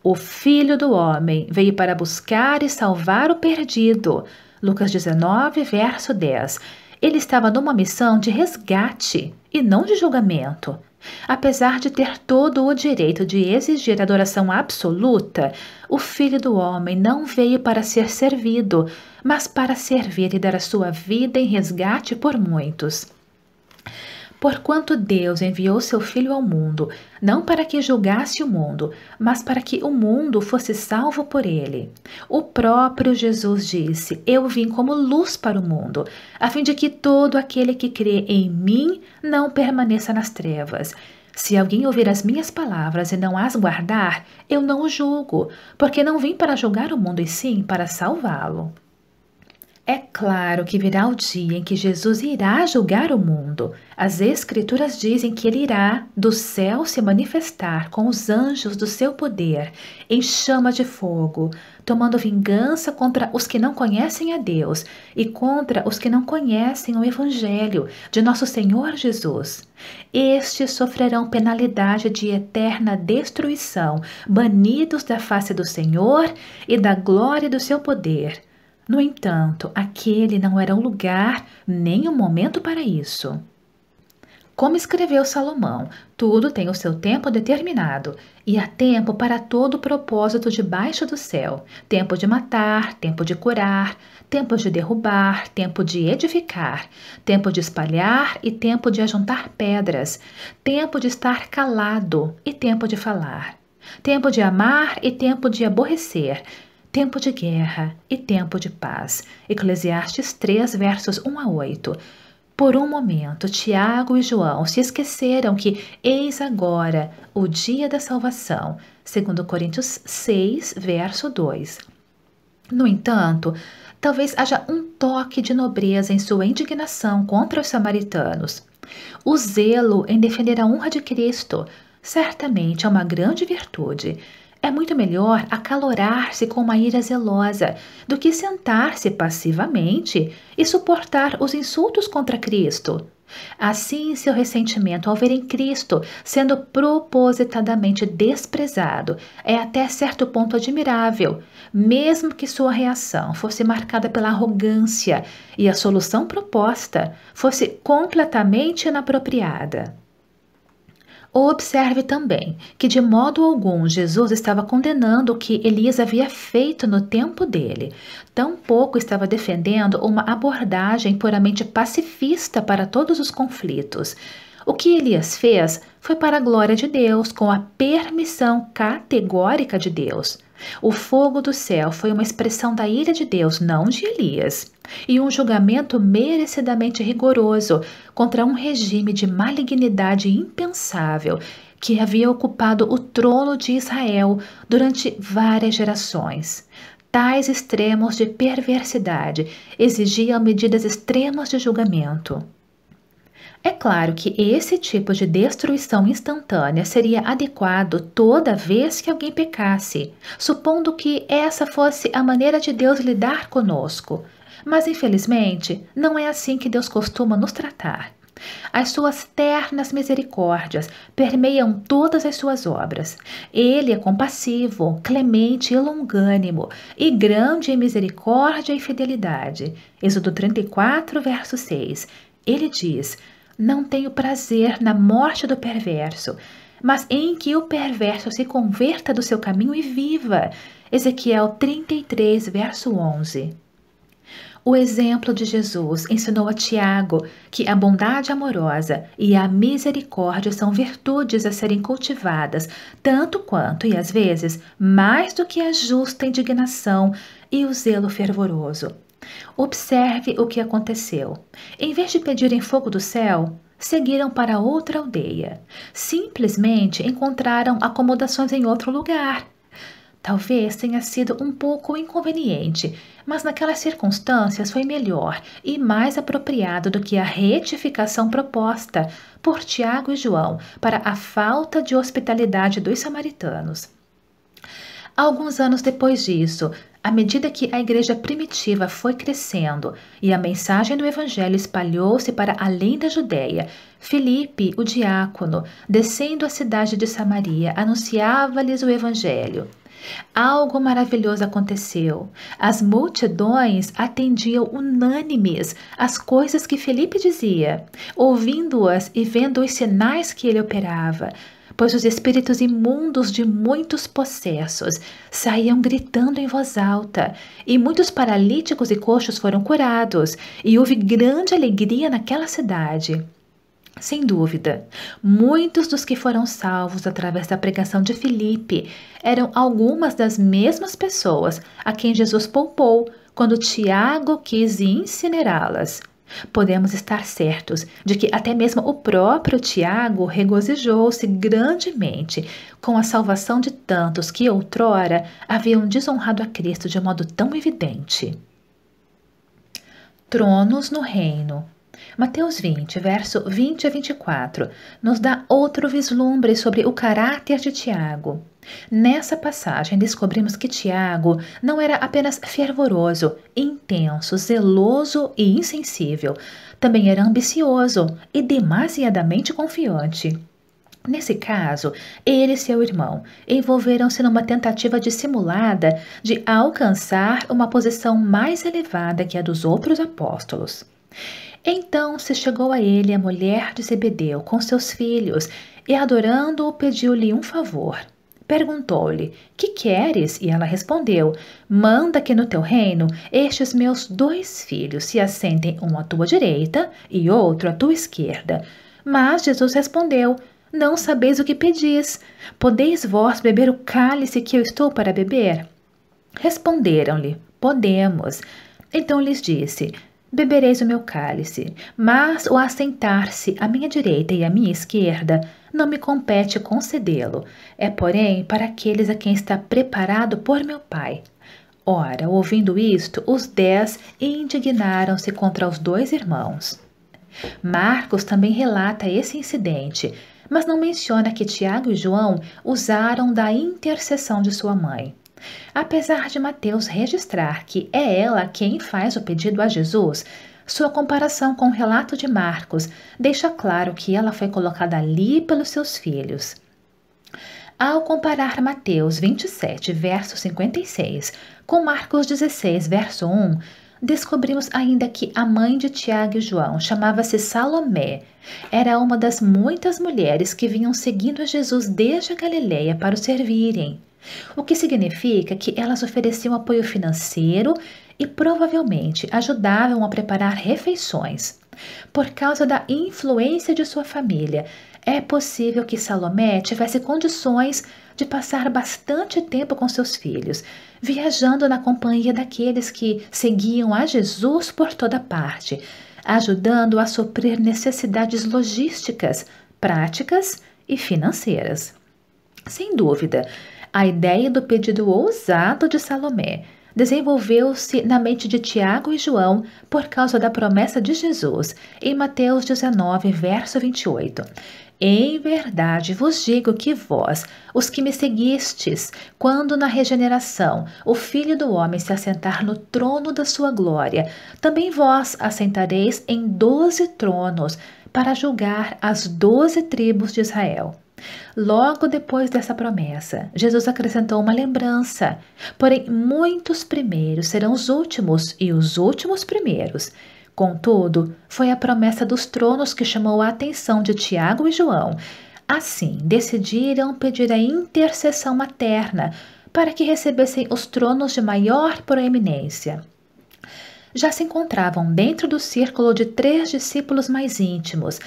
O Filho do Homem veio para buscar e salvar o perdido. Lucas 19, verso 10. Ele estava numa missão de resgate e não de julgamento. Apesar de ter todo o direito de exigir adoração absoluta, o Filho do Homem não veio para ser servido, mas para servir e dar a sua vida em resgate por muitos. Porquanto Deus enviou seu Filho ao mundo, não para que julgasse o mundo, mas para que o mundo fosse salvo por ele. O próprio Jesus disse: Eu vim como luz para o mundo, a fim de que todo aquele que crê em mim não permaneça nas trevas. Se alguém ouvir as minhas palavras e não as guardar, eu não o julgo, porque não vim para julgar o mundo, e sim para salvá-lo. É claro que virá o dia em que Jesus irá julgar o mundo. As Escrituras dizem que ele irá do céu se manifestar com os anjos do seu poder, em chama de fogo, tomando vingança contra os que não conhecem a Deus e contra os que não conhecem o Evangelho de nosso Senhor Jesus. Estes sofrerão penalidade de eterna destruição, banidos da face do Senhor e da glória do seu poder no entanto, aquele não era o lugar nem o momento para isso. Como escreveu Salomão, tudo tem o seu tempo determinado, e há tempo para todo propósito debaixo do céu: tempo de matar, tempo de curar, tempo de derrubar, tempo de edificar, tempo de espalhar e tempo de ajuntar pedras, tempo de estar calado e tempo de falar, tempo de amar e tempo de aborrecer tempo de guerra e tempo de paz. Eclesiastes 3, versos 1 a 8. Por um momento, Tiago e João se esqueceram que eis agora o dia da salvação, segundo Coríntios 6, verso 2. No entanto, talvez haja um toque de nobreza em sua indignação contra os samaritanos. O zelo em defender a honra de Cristo certamente é uma grande virtude, é muito melhor acalorar-se com uma ira zelosa do que sentar-se passivamente e suportar os insultos contra Cristo. Assim, seu ressentimento ao verem Cristo sendo propositadamente desprezado é até certo ponto admirável, mesmo que sua reação fosse marcada pela arrogância e a solução proposta fosse completamente inapropriada. Observe também que, de modo algum, Jesus estava condenando o que Elias havia feito no tempo dele, tampouco estava defendendo uma abordagem puramente pacifista para todos os conflitos. O que Elias fez foi para a glória de Deus, com a permissão categórica de Deus. O fogo do céu foi uma expressão da ira de Deus, não de Elias, e um julgamento merecidamente rigoroso contra um regime de malignidade impensável que havia ocupado o trono de Israel durante várias gerações. Tais extremos de perversidade exigiam medidas extremas de julgamento. É claro que esse tipo de destruição instantânea seria adequado toda vez que alguém pecasse, supondo que essa fosse a maneira de Deus lidar conosco. Mas infelizmente, não é assim que Deus costuma nos tratar. As suas ternas misericórdias permeiam todas as suas obras. Ele é compassivo, clemente e longânimo, e grande em misericórdia e fidelidade. Êxodo 34, verso 6. Ele diz: não tenho prazer na morte do perverso, mas em que o perverso se converta do seu caminho e viva. Ezequiel 33, verso 11. O exemplo de Jesus ensinou a Tiago que a bondade amorosa e a misericórdia são virtudes a serem cultivadas, tanto quanto, e às vezes, mais do que a justa indignação e o zelo fervoroso. Observe o que aconteceu. Em vez de pedirem fogo do céu, seguiram para outra aldeia. Simplesmente encontraram acomodações em outro lugar. Talvez tenha sido um pouco inconveniente, mas naquelas circunstâncias foi melhor e mais apropriado do que a retificação proposta por Tiago e João para a falta de hospitalidade dos samaritanos. Alguns anos depois disso, à medida que a igreja primitiva foi crescendo e a mensagem do evangelho espalhou-se para além da Judéia, Filipe, o diácono, descendo à cidade de Samaria, anunciava-lhes o evangelho. Algo maravilhoso aconteceu. As multidões atendiam unânimes às coisas que Felipe dizia, ouvindo-as e vendo os sinais que ele operava pois os espíritos imundos de muitos possessos saíam gritando em voz alta, e muitos paralíticos e coxos foram curados, e houve grande alegria naquela cidade. Sem dúvida, muitos dos que foram salvos através da pregação de Filipe eram algumas das mesmas pessoas a quem Jesus poupou quando Tiago quis incinerá-las. Podemos estar certos de que até mesmo o próprio Tiago regozijou-se grandemente com a salvação de tantos que outrora haviam desonrado a Cristo de modo tão evidente. Tronos no reino. Mateus 20, verso 20 a 24, nos dá outro vislumbre sobre o caráter de Tiago. Nessa passagem, descobrimos que Tiago não era apenas fervoroso, intenso, zeloso e insensível, também era ambicioso e demasiadamente confiante. Nesse caso, ele e seu irmão envolveram-se numa tentativa dissimulada de alcançar uma posição mais elevada que a dos outros apóstolos. Então se chegou a ele a mulher de Zebedeu com seus filhos, e adorando-o pediu-lhe um favor. Perguntou-lhe: Que queres? E ela respondeu: Manda que no teu reino estes meus dois filhos se assentem um à tua direita e outro à tua esquerda. Mas Jesus respondeu: Não sabeis o que pedis. Podeis vós beber o cálice que eu estou para beber? Responderam-lhe: Podemos. Então lhes disse: bebereis o meu cálice, mas o assentar-se à minha direita e à minha esquerda não me compete concedê-lo, é, porém, para aqueles a quem está preparado por meu Pai. Ora, ouvindo isto, os dez indignaram-se contra os dois irmãos. Marcos também relata esse incidente, mas não menciona que Tiago e João usaram da intercessão de sua mãe. Apesar de Mateus registrar que é ela quem faz o pedido a Jesus, sua comparação com o relato de Marcos deixa claro que ela foi colocada ali pelos seus filhos. Ao comparar Mateus 27, verso 56, com Marcos 16, verso 1, descobrimos ainda que a mãe de Tiago e João chamava-se Salomé. Era uma das muitas mulheres que vinham seguindo Jesus desde a Galileia para o servirem o que significa que elas ofereciam apoio financeiro e provavelmente ajudavam a preparar refeições. Por causa da influência de sua família, é possível que Salomé tivesse condições de passar bastante tempo com seus filhos, viajando na companhia daqueles que seguiam a Jesus por toda parte, ajudando a suprir necessidades logísticas, práticas e financeiras. Sem dúvida, a ideia do pedido ousado de Salomé desenvolveu-se na mente de Tiago e João por causa da promessa de Jesus em Mateus 19, verso 28. Em verdade vos digo que vós, os que me seguistes, quando na regeneração o Filho do Homem se assentar no trono da sua glória, também vós assentareis em doze tronos para julgar as doze tribos de Israel. Logo depois dessa promessa, Jesus acrescentou uma lembrança. Porém, muitos primeiros serão os últimos e os últimos primeiros. Contudo, foi a promessa dos tronos que chamou a atenção de Tiago e João. Assim, decidiram pedir a intercessão materna para que recebessem os tronos de maior proeminência. Já se encontravam dentro do círculo de três discípulos mais íntimos,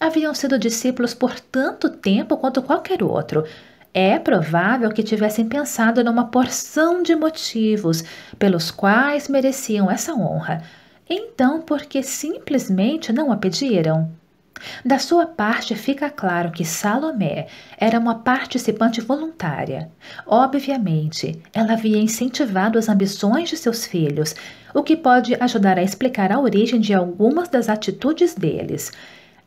haviam sido discípulos por tanto tempo quanto qualquer outro. É provável que tivessem pensado numa porção de motivos pelos quais mereciam essa honra. Então, por que simplesmente não a pediram? Da sua parte, fica claro que Salomé era uma participante voluntária. Obviamente, ela havia incentivado as ambições de seus filhos, o que pode ajudar a explicar a origem de algumas das atitudes deles.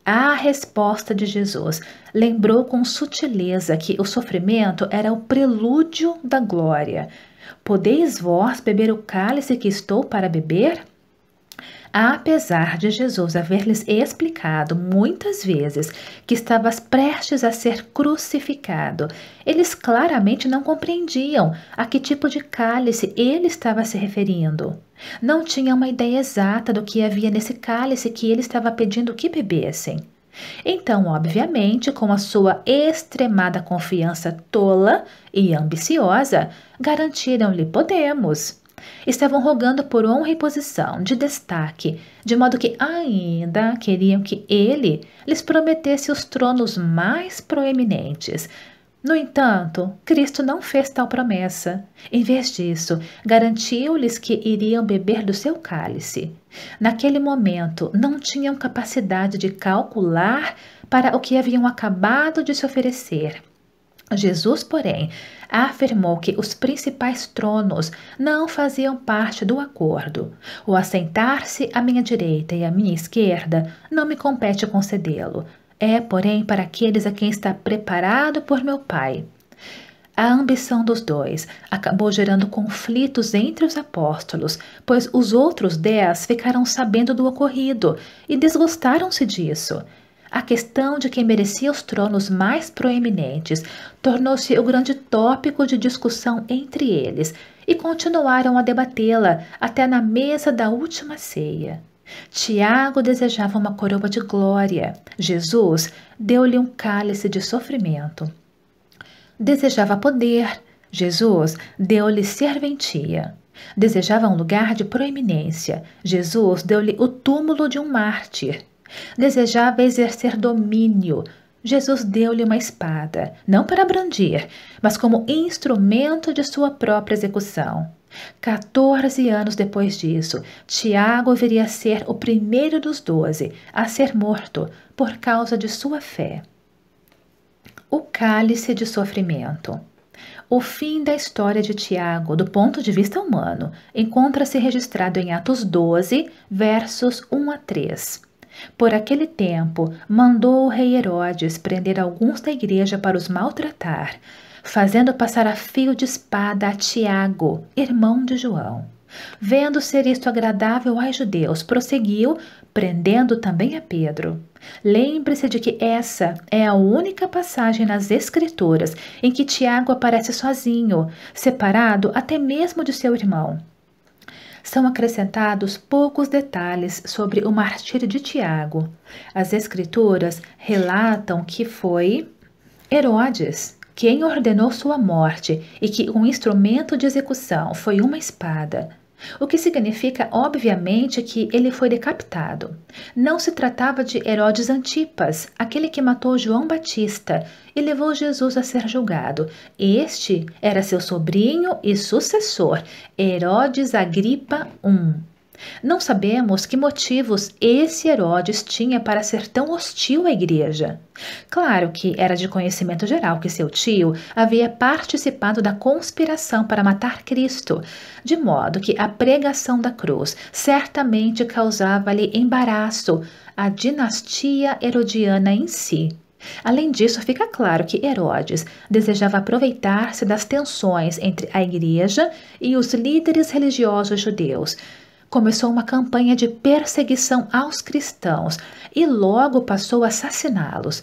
A resposta de Jesus lembrou com sutileza que o sofrimento era o prelúdio da glória. Podeis vós beber o cálice que estou para beber? apesar de Jesus haver-lhes explicado muitas vezes que estavas prestes a ser crucificado. Eles claramente não compreendiam a que tipo de cálice ele estava se referindo. Não tinham uma ideia exata do que havia nesse cálice que ele estava pedindo que bebessem. Então, obviamente, com a sua extremada confiança tola e ambiciosa, garantiram-lhe: podemos. Estavam rogando por honra e posição de destaque, de modo que ainda queriam que ele lhes prometesse os tronos mais proeminentes. No entanto, Cristo não fez tal promessa. Em vez disso, garantiu-lhes que iriam beber do seu cálice. Naquele momento, não tinham capacidade de calcular para o que haviam acabado de se oferecer. Jesus, porém, afirmou que os principais tronos não faziam parte do acordo. O assentar-se à minha direita e à minha esquerda não me compete concedê-lo. É, porém, para aqueles a quem está preparado por meu Pai. A ambição dos dois acabou gerando conflitos entre os apóstolos, pois os outros dez ficaram sabendo do ocorrido e desgostaram-se disso. A questão de quem merecia os tronos mais proeminentes tornou-se o grande tópico de discussão entre eles e continuaram a debatê-la até na mesa da última ceia. Tiago desejava uma coroa de glória. Jesus deu-lhe um cálice de sofrimento. Desejava poder. Jesus deu-lhe serventia. Desejava um lugar de proeminência. Jesus deu-lhe o túmulo de um mártir. Desejava exercer domínio. Jesus deu-lhe uma espada, não para brandir, mas como instrumento de sua própria execução. 14 anos depois disso, Tiago viria a ser o primeiro dos doze a ser morto por causa de sua fé. O cálice de sofrimento. O fim da história de Tiago, do ponto de vista humano, encontra-se registrado em Atos 12, versos 1 a 3. Por aquele tempo, mandou o rei Herodes prender alguns da igreja para os maltratar, fazendo passar a fio de espada a Tiago, irmão de João. Vendo ser isto agradável aos judeus, prosseguiu, prendendo também a Pedro. Lembre-se de que essa é a única passagem nas Escrituras em que Tiago aparece sozinho, separado até mesmo de seu irmão são acrescentados poucos detalhes sobre o martírio de Tiago. As escrituras relatam que foi Herodes quem ordenou sua morte e que um instrumento de execução foi uma espada. O que significa, obviamente, que ele foi decapitado. Não se tratava de Herodes Antipas, aquele que matou João Batista e levou Jesus a ser julgado. Este era seu sobrinho e sucessor, Herodes Agripa I. Não sabemos que motivos esse Herodes tinha para ser tão hostil à igreja. Claro que era de conhecimento geral que seu tio havia participado da conspiração para matar Cristo, de modo que a pregação da cruz certamente causava-lhe embaraço à dinastia herodiana em si. Além disso, fica claro que Herodes desejava aproveitar-se das tensões entre a igreja e os líderes religiosos judeus começou uma campanha de perseguição aos cristãos e logo passou a assassiná-los.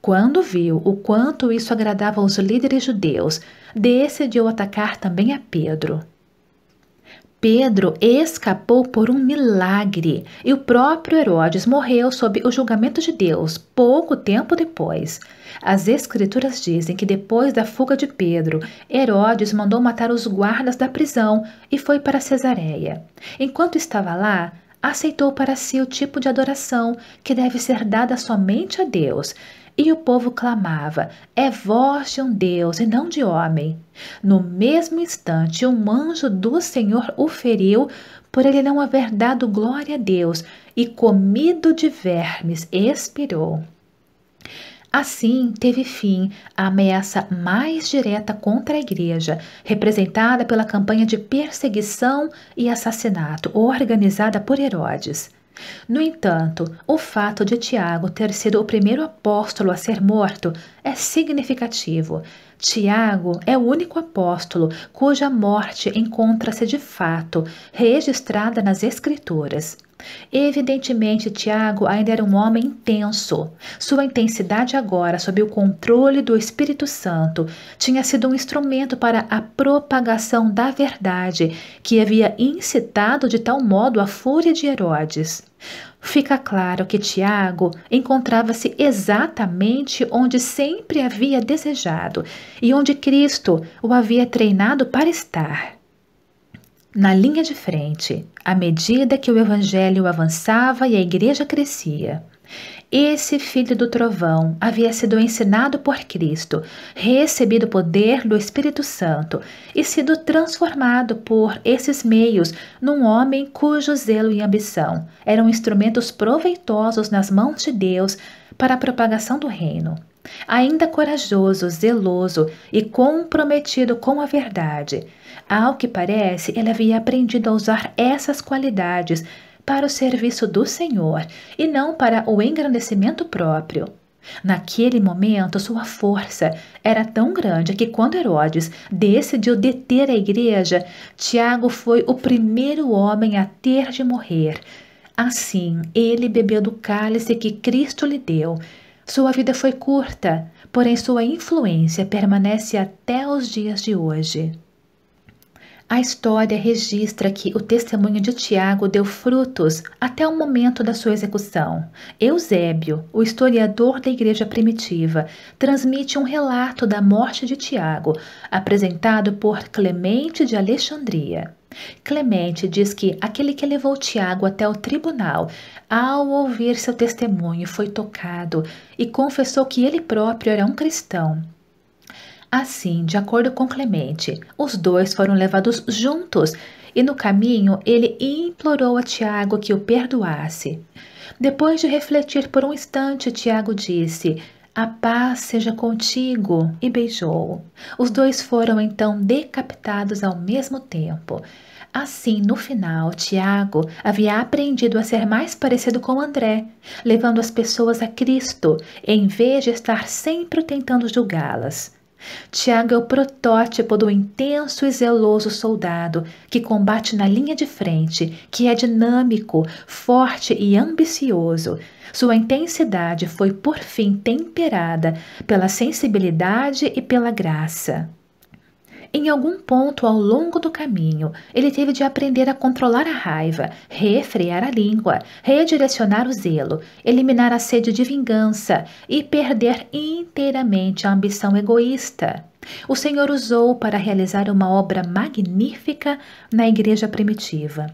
Quando viu o quanto isso agradava aos líderes judeus, decidiu atacar também a Pedro. Pedro escapou por um milagre e o próprio Herodes morreu sob o julgamento de Deus pouco tempo depois. As Escrituras dizem que depois da fuga de Pedro, Herodes mandou matar os guardas da prisão e foi para Cesareia. Enquanto estava lá, aceitou para si o tipo de adoração que deve ser dada somente a Deus e o povo clamava: É voz de um Deus e não de homem. No mesmo instante, um anjo do Senhor o feriu, por ele não haver dado glória a Deus, e comido de vermes, expirou. Assim, teve fim a ameaça mais direta contra a igreja, representada pela campanha de perseguição e assassinato organizada por Herodes. No entanto, o fato de Tiago ter sido o primeiro apóstolo a ser morto é significativo. Tiago é o único apóstolo cuja morte encontra-se de fato registrada nas Escrituras. Evidentemente, Tiago ainda era um homem intenso. Sua intensidade agora, sob o controle do Espírito Santo, tinha sido um instrumento para a propagação da verdade, que havia incitado de tal modo a fúria de Herodes. Fica claro que Tiago encontrava-se exatamente onde sempre havia desejado e onde Cristo o havia treinado para estar na linha de frente à medida que o Evangelho avançava e a igreja crescia. Esse filho do trovão havia sido ensinado por Cristo, recebido o poder do Espírito Santo e sido transformado por esses meios num homem cujo zelo e ambição eram instrumentos proveitosos nas mãos de Deus para a propagação do reino. Ainda corajoso, zeloso e comprometido com a verdade, ao que parece, ele havia aprendido a usar essas qualidades para o serviço do Senhor e não para o engrandecimento próprio. Naquele momento, sua força era tão grande que, quando Herodes decidiu deter a igreja, Tiago foi o primeiro homem a ter de morrer. Assim, ele bebeu do cálice que Cristo lhe deu. Sua vida foi curta, porém sua influência permanece até os dias de hoje. A história registra que o testemunho de Tiago deu frutos até o momento da sua execução. Eusébio, o historiador da igreja primitiva, transmite um relato da morte de Tiago, apresentado por Clemente de Alexandria. Clemente diz que aquele que levou Tiago até o tribunal, ao ouvir seu testemunho, foi tocado e confessou que ele próprio era um cristão Assim, de acordo com Clemente, os dois foram levados juntos e no caminho ele implorou a Tiago que o perdoasse. Depois de refletir por um instante, Tiago disse: A paz seja contigo, e beijou. Os dois foram então decapitados ao mesmo tempo. Assim, no final, Tiago havia aprendido a ser mais parecido com André, levando as pessoas a Cristo, em vez de estar sempre tentando julgá-las. Tiago é o protótipo do intenso e zeloso soldado que combate na linha de frente, que é dinâmico, forte e ambicioso. Sua intensidade foi por fim temperada pela sensibilidade e pela graça. Em algum ponto ao longo do caminho, ele teve de aprender a controlar a raiva, refrear a língua, redirecionar o zelo, eliminar a sede de vingança e perder inteiramente a ambição egoísta. O Senhor usou para realizar uma obra magnífica na igreja primitiva.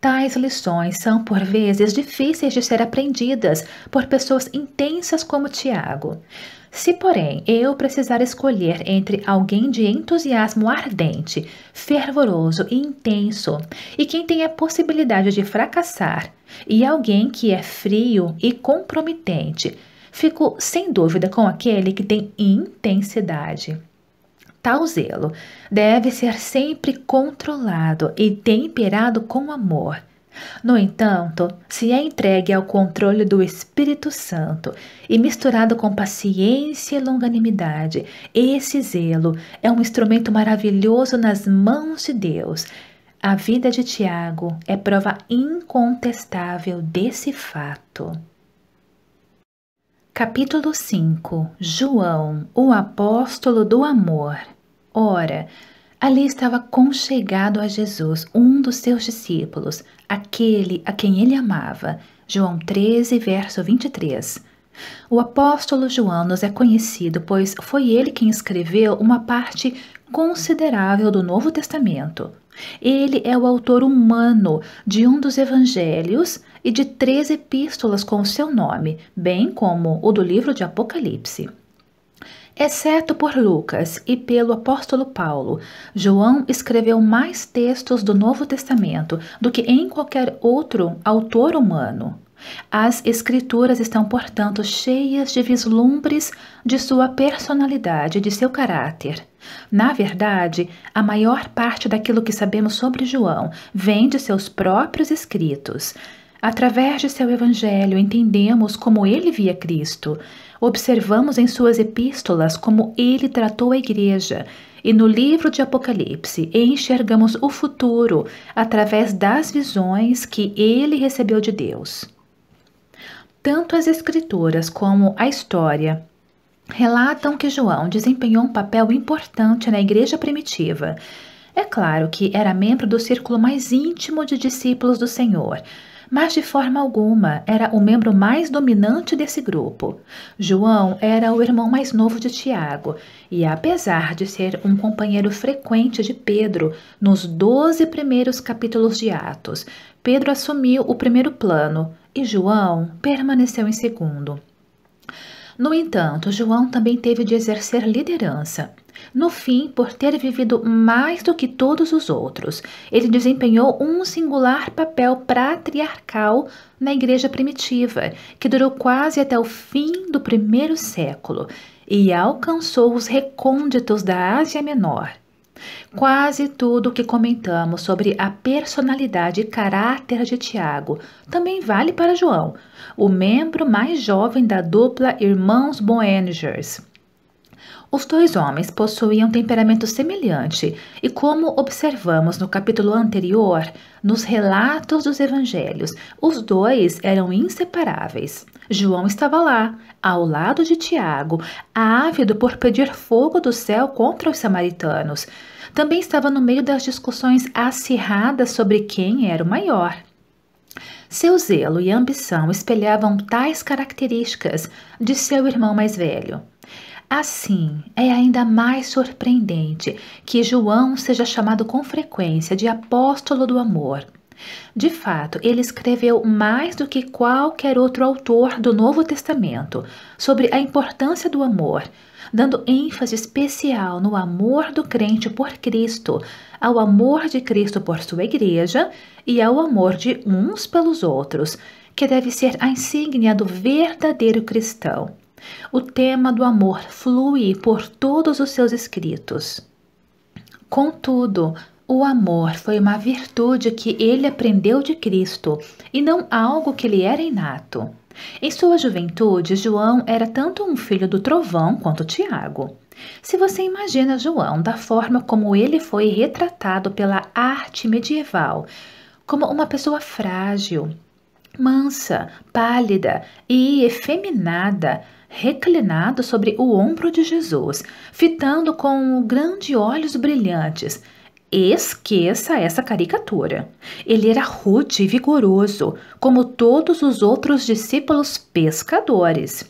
Tais lições são, por vezes, difíceis de ser aprendidas por pessoas intensas como Tiago. Se, porém, eu precisar escolher entre alguém de entusiasmo ardente, fervoroso e intenso, e quem tem a possibilidade de fracassar, e alguém que é frio e comprometente, fico sem dúvida com aquele que tem intensidade. Tal zelo deve ser sempre controlado e temperado com amor no entanto, se é entregue ao controle do Espírito Santo e misturado com paciência e longanimidade, esse zelo é um instrumento maravilhoso nas mãos de Deus. A vida de Tiago é prova incontestável desse fato. Capítulo 5 João, o apóstolo do amor. Ora, Ali estava conchegado a Jesus, um dos seus discípulos, aquele a quem ele amava. João 13, verso 23. O apóstolo João nos é conhecido, pois foi ele quem escreveu uma parte considerável do Novo Testamento. Ele é o autor humano de um dos evangelhos e de três epístolas com o seu nome, bem como o do livro de Apocalipse. Exceto por Lucas e pelo apóstolo Paulo, João escreveu mais textos do Novo Testamento do que em qualquer outro autor humano. As Escrituras estão, portanto, cheias de vislumbres de sua personalidade, de seu caráter. Na verdade, a maior parte daquilo que sabemos sobre João vem de seus próprios escritos. Através de seu Evangelho, entendemos como ele via Cristo, observamos em suas epístolas como ele tratou a igreja, e no livro de Apocalipse enxergamos o futuro através das visões que ele recebeu de Deus. Tanto as Escrituras como a história relatam que João desempenhou um papel importante na igreja primitiva. É claro que era membro do círculo mais íntimo de discípulos do Senhor mas de forma alguma era o membro mais dominante desse grupo. João era o irmão mais novo de Tiago, e apesar de ser um companheiro frequente de Pedro nos doze primeiros capítulos de Atos, Pedro assumiu o primeiro plano e João permaneceu em segundo. No entanto, João também teve de exercer liderança. No fim, por ter vivido mais do que todos os outros, ele desempenhou um singular papel patriarcal na Igreja primitiva, que durou quase até o fim do primeiro século e alcançou os recônditos da Ásia Menor. Quase tudo o que comentamos sobre a personalidade e caráter de Tiago também vale para João, o membro mais jovem da dupla Irmãos Boengers. Os dois homens possuíam temperamento semelhante, e como observamos no capítulo anterior, nos relatos dos evangelhos, os dois eram inseparáveis. João estava lá, ao lado de Tiago, ávido por pedir fogo do céu contra os samaritanos. Também estava no meio das discussões acirradas sobre quem era o maior. Seu zelo e ambição espelhavam tais características de seu irmão mais velho. Assim, é ainda mais surpreendente que João seja chamado com frequência de apóstolo do amor. De fato, ele escreveu mais do que qualquer outro autor do Novo Testamento sobre a importância do amor, dando ênfase especial no amor do crente por Cristo, ao amor de Cristo por sua igreja e ao amor de uns pelos outros, que deve ser a insígnia do verdadeiro cristão. O tema do amor flui por todos os seus escritos. Contudo, o amor foi uma virtude que ele aprendeu de Cristo e não algo que lhe era inato. Em sua juventude, João era tanto um filho do trovão quanto Tiago. Se você imagina João da forma como ele foi retratado pela arte medieval, como uma pessoa frágil, mansa, pálida e efeminada, reclinado sobre o ombro de Jesus, fitando com grandes olhos brilhantes. Esqueça essa caricatura. Ele era rude e vigoroso, como todos os outros discípulos pescadores.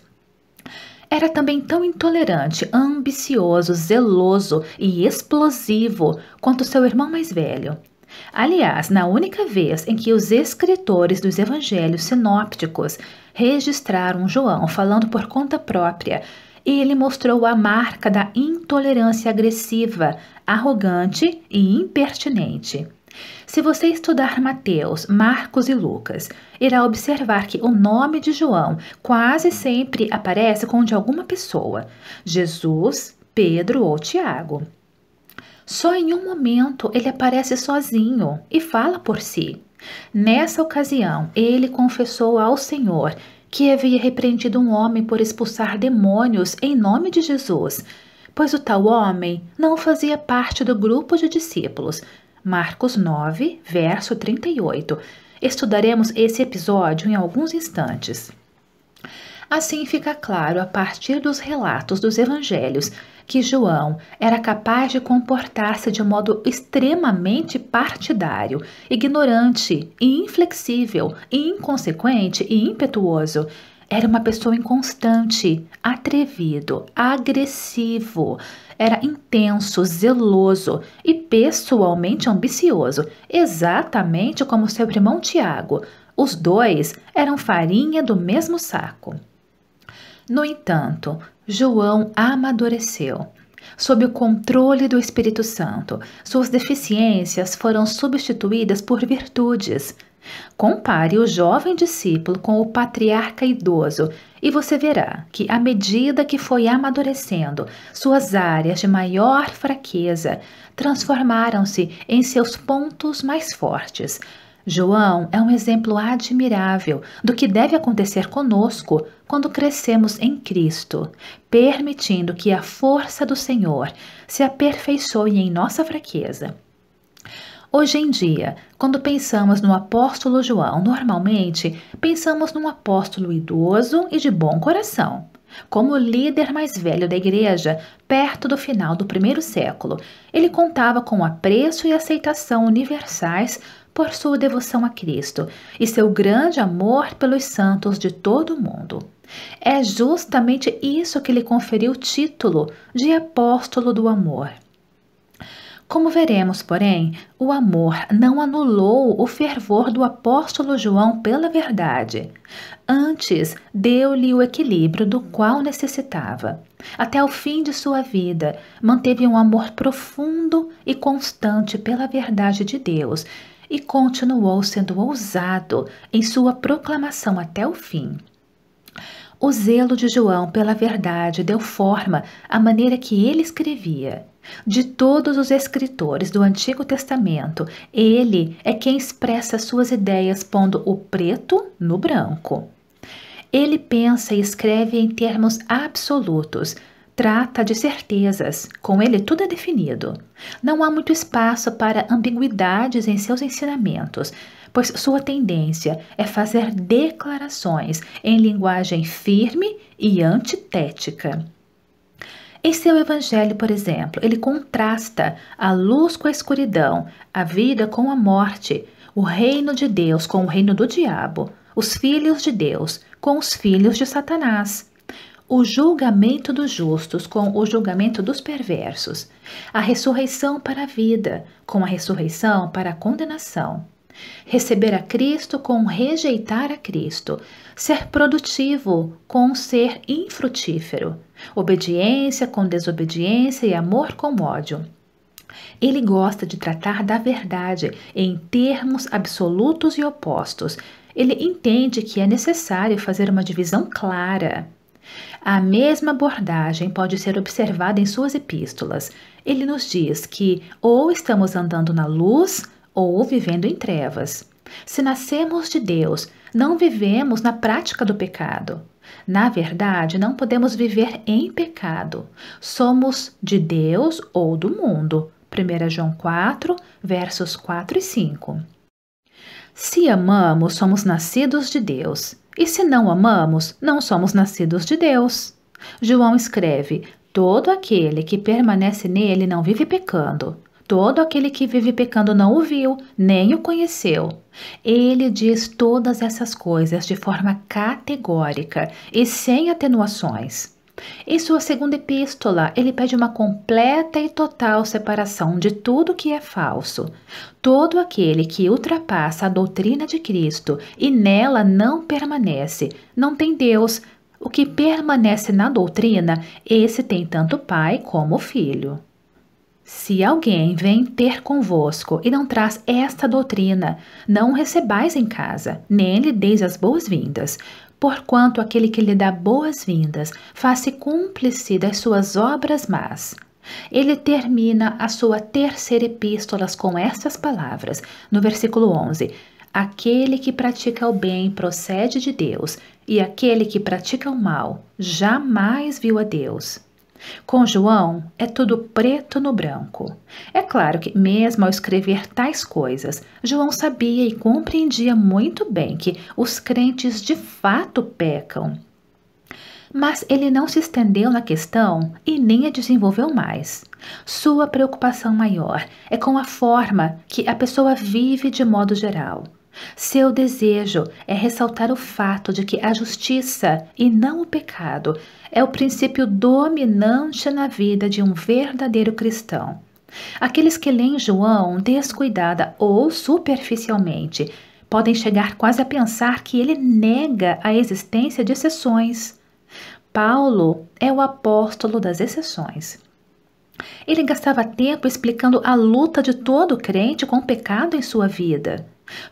Era também tão intolerante, ambicioso, zeloso e explosivo quanto seu irmão mais velho. Aliás, na única vez em que os escritores dos evangelhos sinópticos registraram João falando por conta própria, ele mostrou a marca da intolerância agressiva, arrogante e impertinente. Se você estudar Mateus, Marcos e Lucas, irá observar que o nome de João quase sempre aparece com o de alguma pessoa: Jesus, Pedro ou Tiago. Só em um momento ele aparece sozinho e fala por si. Nessa ocasião, ele confessou ao Senhor que havia repreendido um homem por expulsar demônios em nome de Jesus, pois o tal homem não fazia parte do grupo de discípulos. Marcos 9, verso 38. Estudaremos esse episódio em alguns instantes. Assim fica claro, a partir dos relatos dos evangelhos, que João era capaz de comportar-se de modo extremamente partidário, ignorante e inflexível, inconsequente e impetuoso. Era uma pessoa inconstante, atrevido, agressivo, era intenso, zeloso e pessoalmente ambicioso, exatamente como seu irmão Tiago. Os dois eram farinha do mesmo saco. No entanto, João amadureceu. Sob o controle do Espírito Santo, suas deficiências foram substituídas por virtudes. Compare o jovem discípulo com o patriarca idoso e você verá que, à medida que foi amadurecendo, suas áreas de maior fraqueza transformaram-se em seus pontos mais fortes, João é um exemplo admirável do que deve acontecer conosco quando crescemos em Cristo, permitindo que a força do Senhor se aperfeiçoe em nossa fraqueza. Hoje em dia, quando pensamos no apóstolo João, normalmente pensamos num apóstolo idoso e de bom coração, como líder mais velho da igreja, perto do final do primeiro século, ele contava com apreço e aceitação universais por sua devoção a Cristo e seu grande amor pelos santos de todo o mundo. É justamente isso que lhe conferiu o título de Apóstolo do Amor. Como veremos, porém, o amor não anulou o fervor do apóstolo João pela verdade. Antes, deu-lhe o equilíbrio do qual necessitava. Até o fim de sua vida, manteve um amor profundo e constante pela verdade de Deus e continuou sendo ousado em sua proclamação até o fim. O zelo de João pela verdade deu forma à maneira que ele escrevia. De todos os escritores do Antigo Testamento, ele é quem expressa suas ideias pondo o preto no branco. Ele pensa e escreve em termos absolutos, trata de certezas, com ele tudo é definido. Não há muito espaço para ambiguidades em seus ensinamentos, pois sua tendência é fazer declarações em linguagem firme e antitética. Em seu evangelho, por exemplo, ele contrasta a luz com a escuridão, a vida com a morte, o reino de Deus com o reino do diabo, os filhos de Deus com os filhos de Satanás o julgamento dos justos com o julgamento dos perversos, a ressurreição para a vida com a ressurreição para a condenação, receber a Cristo com rejeitar a Cristo, ser produtivo com ser infrutífero, obediência com desobediência e amor com ódio. Ele gosta de tratar da verdade em termos absolutos e opostos. Ele entende que é necessário fazer uma divisão clara a mesma abordagem pode ser observada em suas epístolas. Ele nos diz que ou estamos andando na luz ou vivendo em trevas. Se nascemos de Deus, não vivemos na prática do pecado. Na verdade, não podemos viver em pecado. Somos de Deus ou do mundo. 1 João 4, versos 4 e 5. Se amamos, somos nascidos de Deus. E se não amamos, não somos nascidos de Deus. João escreve: Todo aquele que permanece nele não vive pecando. Todo aquele que vive pecando não o viu, nem o conheceu. Ele diz todas essas coisas de forma categórica e sem atenuações. Em sua segunda epístola, ele pede uma completa e total separação de tudo que é falso. Todo aquele que ultrapassa a doutrina de Cristo e nela não permanece, não tem Deus. O que permanece na doutrina, esse tem tanto pai como filho. Se alguém vem ter convosco e não traz esta doutrina, não recebais em casa, nem lhe deis as boas-vindas, porquanto aquele que lhe dá boas-vindas faz-se cúmplice das suas obras más. Ele termina a sua terceira epístola com estas palavras, no versículo 11: Aquele que pratica o bem procede de Deus, e aquele que pratica o mal jamais viu a Deus. Com João, é tudo preto no branco. É claro que, mesmo ao escrever tais coisas, João sabia e compreendia muito bem que os crentes de fato pecam. Mas ele não se estendeu na questão e nem a desenvolveu mais. Sua preocupação maior é com a forma que a pessoa vive de modo geral seu desejo é ressaltar o fato de que a justiça e não o pecado é o princípio dominante na vida de um verdadeiro cristão. Aqueles que leem João descuidada ou superficialmente podem chegar quase a pensar que ele nega a existência de exceções. Paulo é o apóstolo das exceções. Ele gastava tempo explicando a luta de todo crente com o pecado em sua vida.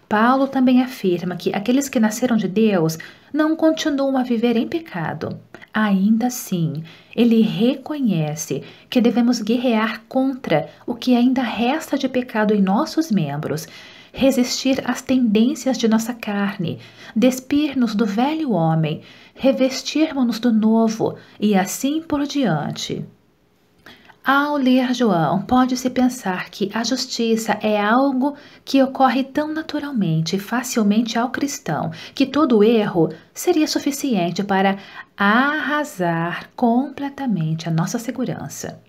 Paulo também afirma que aqueles que nasceram de Deus não continuam a viver em pecado. Ainda assim, ele reconhece que devemos guerrear contra o que ainda resta de pecado em nossos membros, resistir às tendências de nossa carne, despir-nos do velho homem, revestirmos-nos do novo e assim por diante. Ao ler João, pode-se pensar que a justiça é algo que ocorre tão naturalmente e facilmente ao cristão que todo erro seria suficiente para arrasar completamente a nossa segurança.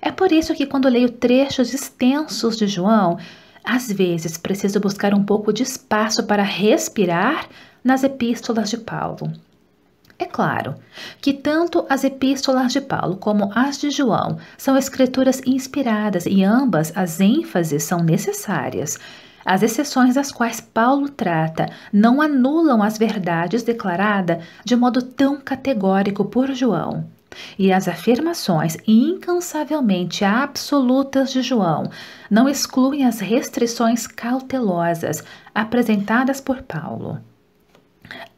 É por isso que, quando leio trechos extensos de João, às vezes preciso buscar um pouco de espaço para respirar nas epístolas de Paulo. É claro que tanto as epístolas de Paulo como as de João são escrituras inspiradas e ambas as ênfases são necessárias. As exceções das quais Paulo trata não anulam as verdades declaradas de modo tão categórico por João. E as afirmações incansavelmente absolutas de João não excluem as restrições cautelosas apresentadas por Paulo.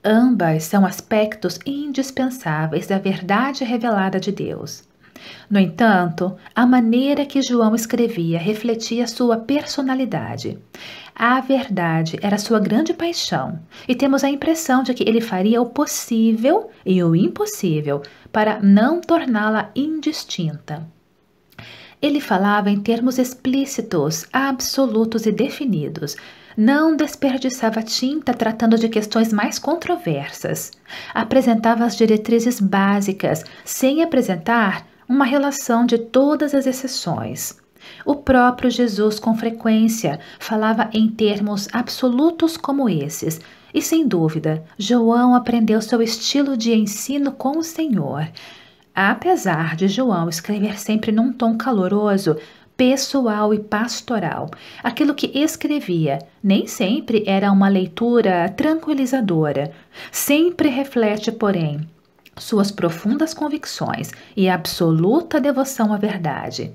Ambas são aspectos indispensáveis da verdade revelada de Deus. No entanto, a maneira que João escrevia refletia sua personalidade. A verdade era sua grande paixão, e temos a impressão de que ele faria o possível e o impossível para não torná-la indistinta. Ele falava em termos explícitos, absolutos e definidos, não desperdiçava tinta tratando de questões mais controversas. Apresentava as diretrizes básicas, sem apresentar uma relação de todas as exceções. O próprio Jesus, com frequência, falava em termos absolutos como esses, e sem dúvida, João aprendeu seu estilo de ensino com o Senhor. Apesar de João escrever sempre num tom caloroso, pessoal e pastoral. Aquilo que escrevia nem sempre era uma leitura tranquilizadora, sempre reflete, porém, suas profundas convicções e absoluta devoção à verdade.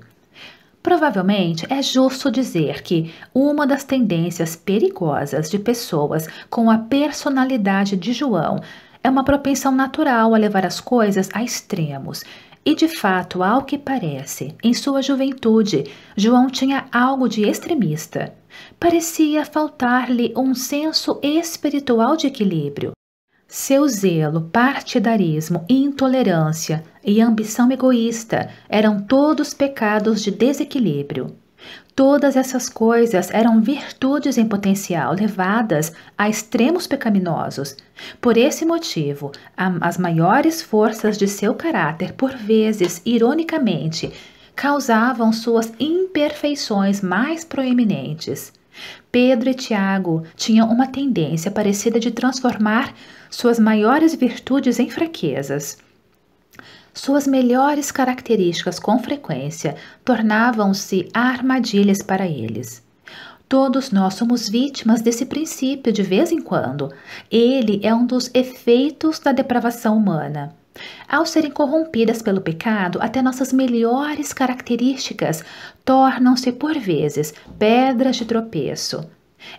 Provavelmente é justo dizer que uma das tendências perigosas de pessoas com a personalidade de João é uma propensão natural a levar as coisas a extremos e de fato, ao que parece, em sua juventude, João tinha algo de extremista. Parecia faltar-lhe um senso espiritual de equilíbrio. Seu zelo, partidarismo, intolerância e ambição egoísta eram todos pecados de desequilíbrio. Todas essas coisas eram virtudes em potencial levadas a extremos pecaminosos. Por esse motivo, as maiores forças de seu caráter, por vezes, ironicamente, causavam suas imperfeições mais proeminentes. Pedro e Tiago tinham uma tendência parecida de transformar suas maiores virtudes em fraquezas. Suas melhores características, com frequência, tornavam-se armadilhas para eles. Todos nós somos vítimas desse princípio de vez em quando. Ele é um dos efeitos da depravação humana. Ao serem corrompidas pelo pecado, até nossas melhores características tornam-se, por vezes, pedras de tropeço.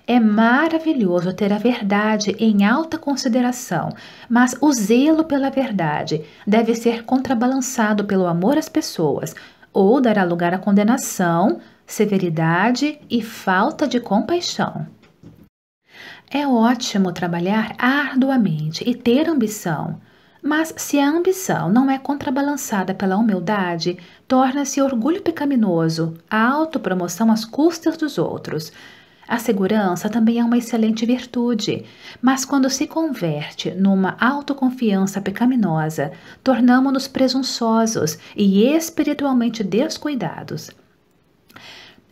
É maravilhoso ter a verdade em alta consideração, mas o zelo pela verdade deve ser contrabalançado pelo amor às pessoas, ou dará lugar à condenação, severidade e falta de compaixão. É ótimo trabalhar arduamente e ter ambição, mas se a ambição não é contrabalançada pela humildade, torna-se orgulho pecaminoso, a autopromoção às custas dos outros a segurança também é uma excelente virtude, mas quando se converte numa autoconfiança pecaminosa, tornamos-nos presunçosos e espiritualmente descuidados.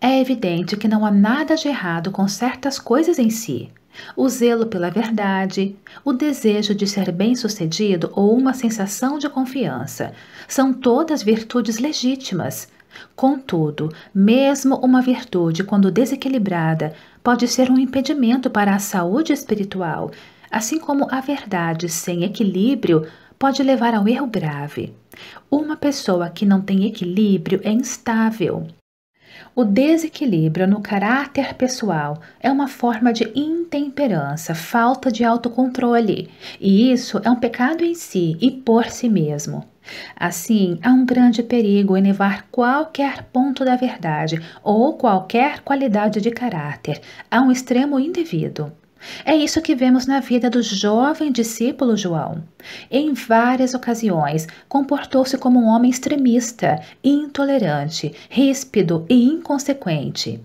É evidente que não há nada de errado com certas coisas em si. O zelo pela verdade, o desejo de ser bem-sucedido ou uma sensação de confiança são todas virtudes legítimas, Contudo, mesmo uma virtude, quando desequilibrada, pode ser um impedimento para a saúde espiritual, assim como a verdade sem equilíbrio pode levar ao erro grave. Uma pessoa que não tem equilíbrio é instável, o desequilíbrio no caráter pessoal é uma forma de intemperança, falta de autocontrole, e isso é um pecado em si e por si mesmo. Assim, há um grande perigo em levar qualquer ponto da verdade ou qualquer qualidade de caráter a um extremo indevido. É isso que vemos na vida do jovem discípulo João. Em várias ocasiões, comportou-se como um homem extremista, intolerante, ríspido e inconsequente.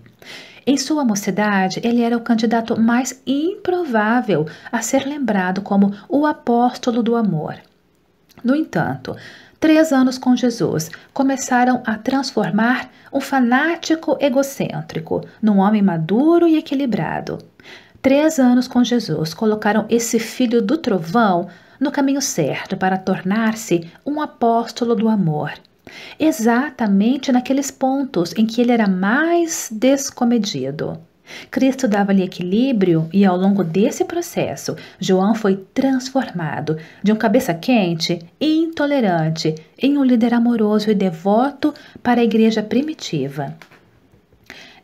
Em sua mocidade, ele era o candidato mais improvável a ser lembrado como o apóstolo do amor. No entanto, três anos com Jesus começaram a transformar um fanático egocêntrico num homem maduro e equilibrado três anos com Jesus colocaram esse filho do trovão no caminho certo para tornar-se um apóstolo do amor, exatamente naqueles pontos em que ele era mais descomedido. Cristo dava-lhe equilíbrio e, ao longo desse processo, João foi transformado de um cabeça quente e intolerante em um líder amoroso e devoto para a igreja primitiva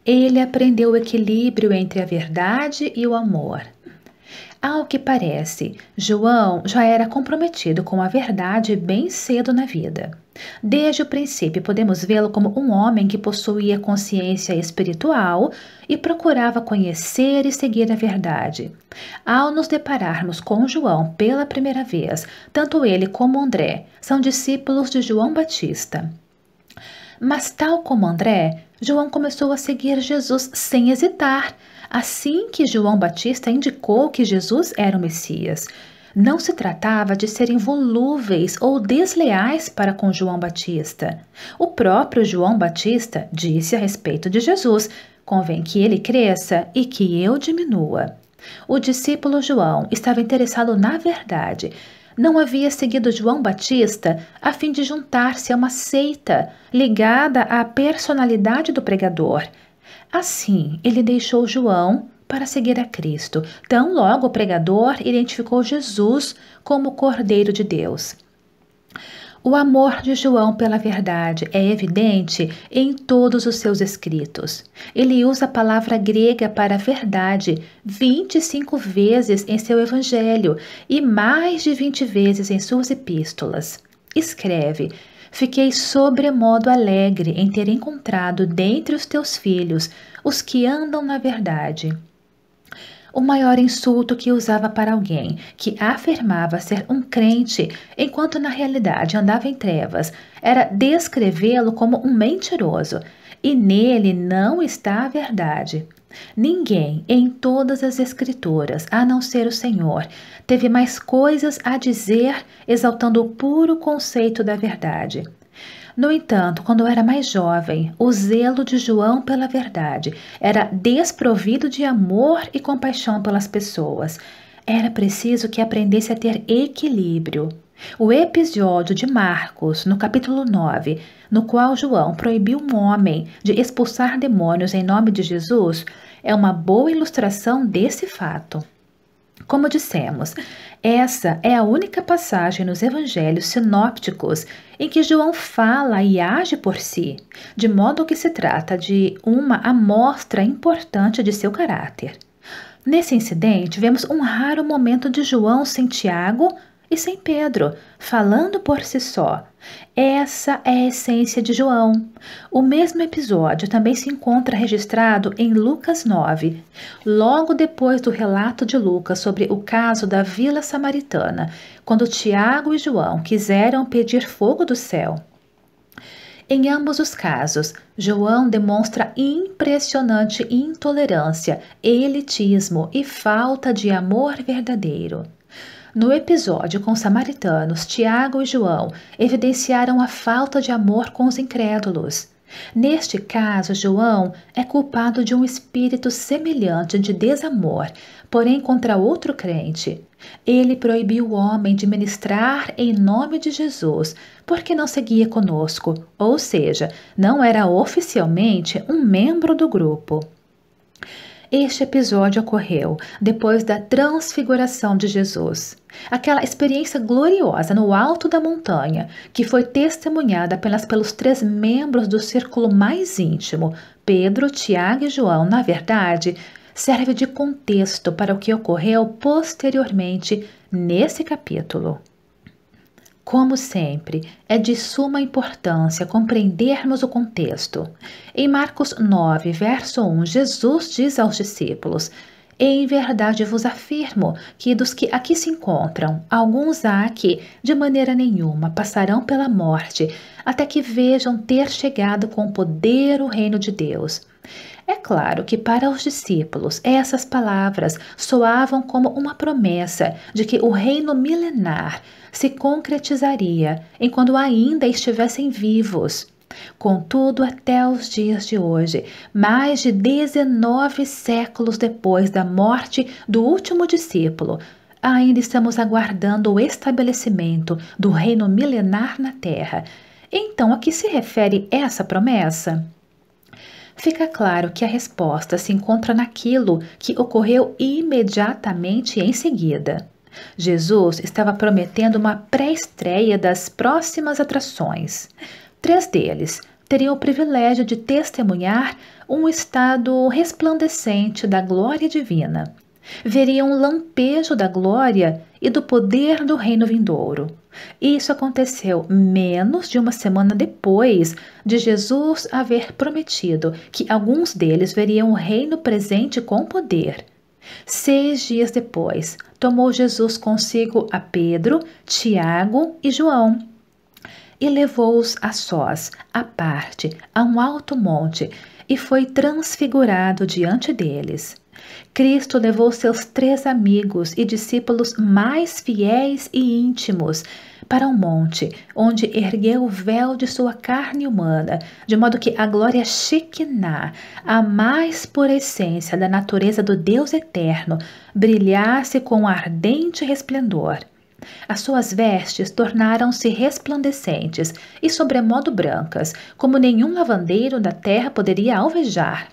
ele aprendeu o equilíbrio entre a verdade e o amor. Ao que parece, João já era comprometido com a verdade bem cedo na vida. Desde o princípio, podemos vê-lo como um homem que possuía consciência espiritual e procurava conhecer e seguir a verdade. Ao nos depararmos com João pela primeira vez, tanto ele como André são discípulos de João Batista. Mas, tal como André, João começou a seguir Jesus sem hesitar, assim que João Batista indicou que Jesus era o Messias. Não se tratava de serem volúveis ou desleais para com João Batista. O próprio João Batista disse a respeito de Jesus: convém que ele cresça e que eu diminua. O discípulo João estava interessado na verdade, não havia seguido João Batista a fim de juntar-se a uma seita ligada à personalidade do pregador. Assim, ele deixou João para seguir a Cristo. Tão logo o pregador identificou Jesus como o Cordeiro de Deus. O amor de João pela verdade é evidente em todos os seus escritos. Ele usa a palavra grega para verdade 25 vezes em seu evangelho e mais de 20 vezes em suas epístolas. Escreve: Fiquei sobremodo alegre em ter encontrado dentre os teus filhos os que andam na verdade o maior insulto que usava para alguém que afirmava ser um crente, enquanto na realidade andava em trevas, era descrevê-lo como um mentiroso, e nele não está a verdade. Ninguém em todas as Escrituras, a não ser o Senhor, teve mais coisas a dizer exaltando o puro conceito da verdade. No entanto, quando era mais jovem, o zelo de João pela verdade era desprovido de amor e compaixão pelas pessoas. Era preciso que aprendesse a ter equilíbrio. O episódio de Marcos, no capítulo 9, no qual João proibiu um homem de expulsar demônios em nome de Jesus, é uma boa ilustração desse fato. Como dissemos, essa é a única passagem nos evangelhos sinópticos em que João fala e age por si, de modo que se trata de uma amostra importante de seu caráter. Nesse incidente, vemos um raro momento de João sem Tiago e sem Pedro, falando por si só. Essa é a essência de João. O mesmo episódio também se encontra registrado em Lucas 9, logo depois do relato de Lucas sobre o caso da vila samaritana, quando Tiago e João quiseram pedir fogo do céu. Em ambos os casos, João demonstra impressionante intolerância, elitismo e falta de amor verdadeiro. No episódio com os samaritanos, Tiago e João evidenciaram a falta de amor com os incrédulos. Neste caso, João é culpado de um espírito semelhante de desamor, porém contra outro crente. Ele proibiu o homem de ministrar em nome de Jesus, porque não seguia conosco, ou seja, não era oficialmente um membro do grupo. Este episódio ocorreu depois da transfiguração de Jesus, aquela experiência gloriosa no alto da montanha que foi testemunhada apenas pelos três membros do círculo mais íntimo, Pedro, Tiago e João, na verdade, serve de contexto para o que ocorreu posteriormente nesse capítulo. Como sempre, é de suma importância compreendermos o contexto. Em Marcos 9, verso 1, Jesus diz aos discípulos: em verdade vos afirmo que dos que aqui se encontram, alguns há que, de maneira nenhuma, passarão pela morte, até que vejam ter chegado com poder o reino de Deus. É claro que para os discípulos essas palavras soavam como uma promessa de que o reino milenar se concretizaria enquanto ainda estivessem vivos. Contudo, até os dias de hoje, mais de 19 séculos depois da morte do último discípulo, ainda estamos aguardando o estabelecimento do reino milenar na Terra. Então, a que se refere essa promessa? fica claro que a resposta se encontra naquilo que ocorreu imediatamente em seguida. Jesus estava prometendo uma pré-estreia das próximas atrações. Três deles teriam o privilégio de testemunhar um estado resplandecente da glória divina. Veriam um lampejo da glória e do poder do reino vindouro e isso aconteceu menos de uma semana depois de Jesus haver prometido que alguns deles veriam o reino presente com poder. Seis dias depois, tomou Jesus consigo a Pedro, Tiago e João e levou-os a sós, à parte, a um alto monte, e foi transfigurado diante deles. Cristo levou seus três amigos e discípulos mais fiéis e íntimos para um monte, onde ergueu o véu de sua carne humana, de modo que a glória Shekinah, a mais pura essência da natureza do Deus eterno, brilhasse com ardente resplendor. As suas vestes tornaram-se resplandecentes e sobremodo brancas, como nenhum lavandeiro da terra poderia alvejar.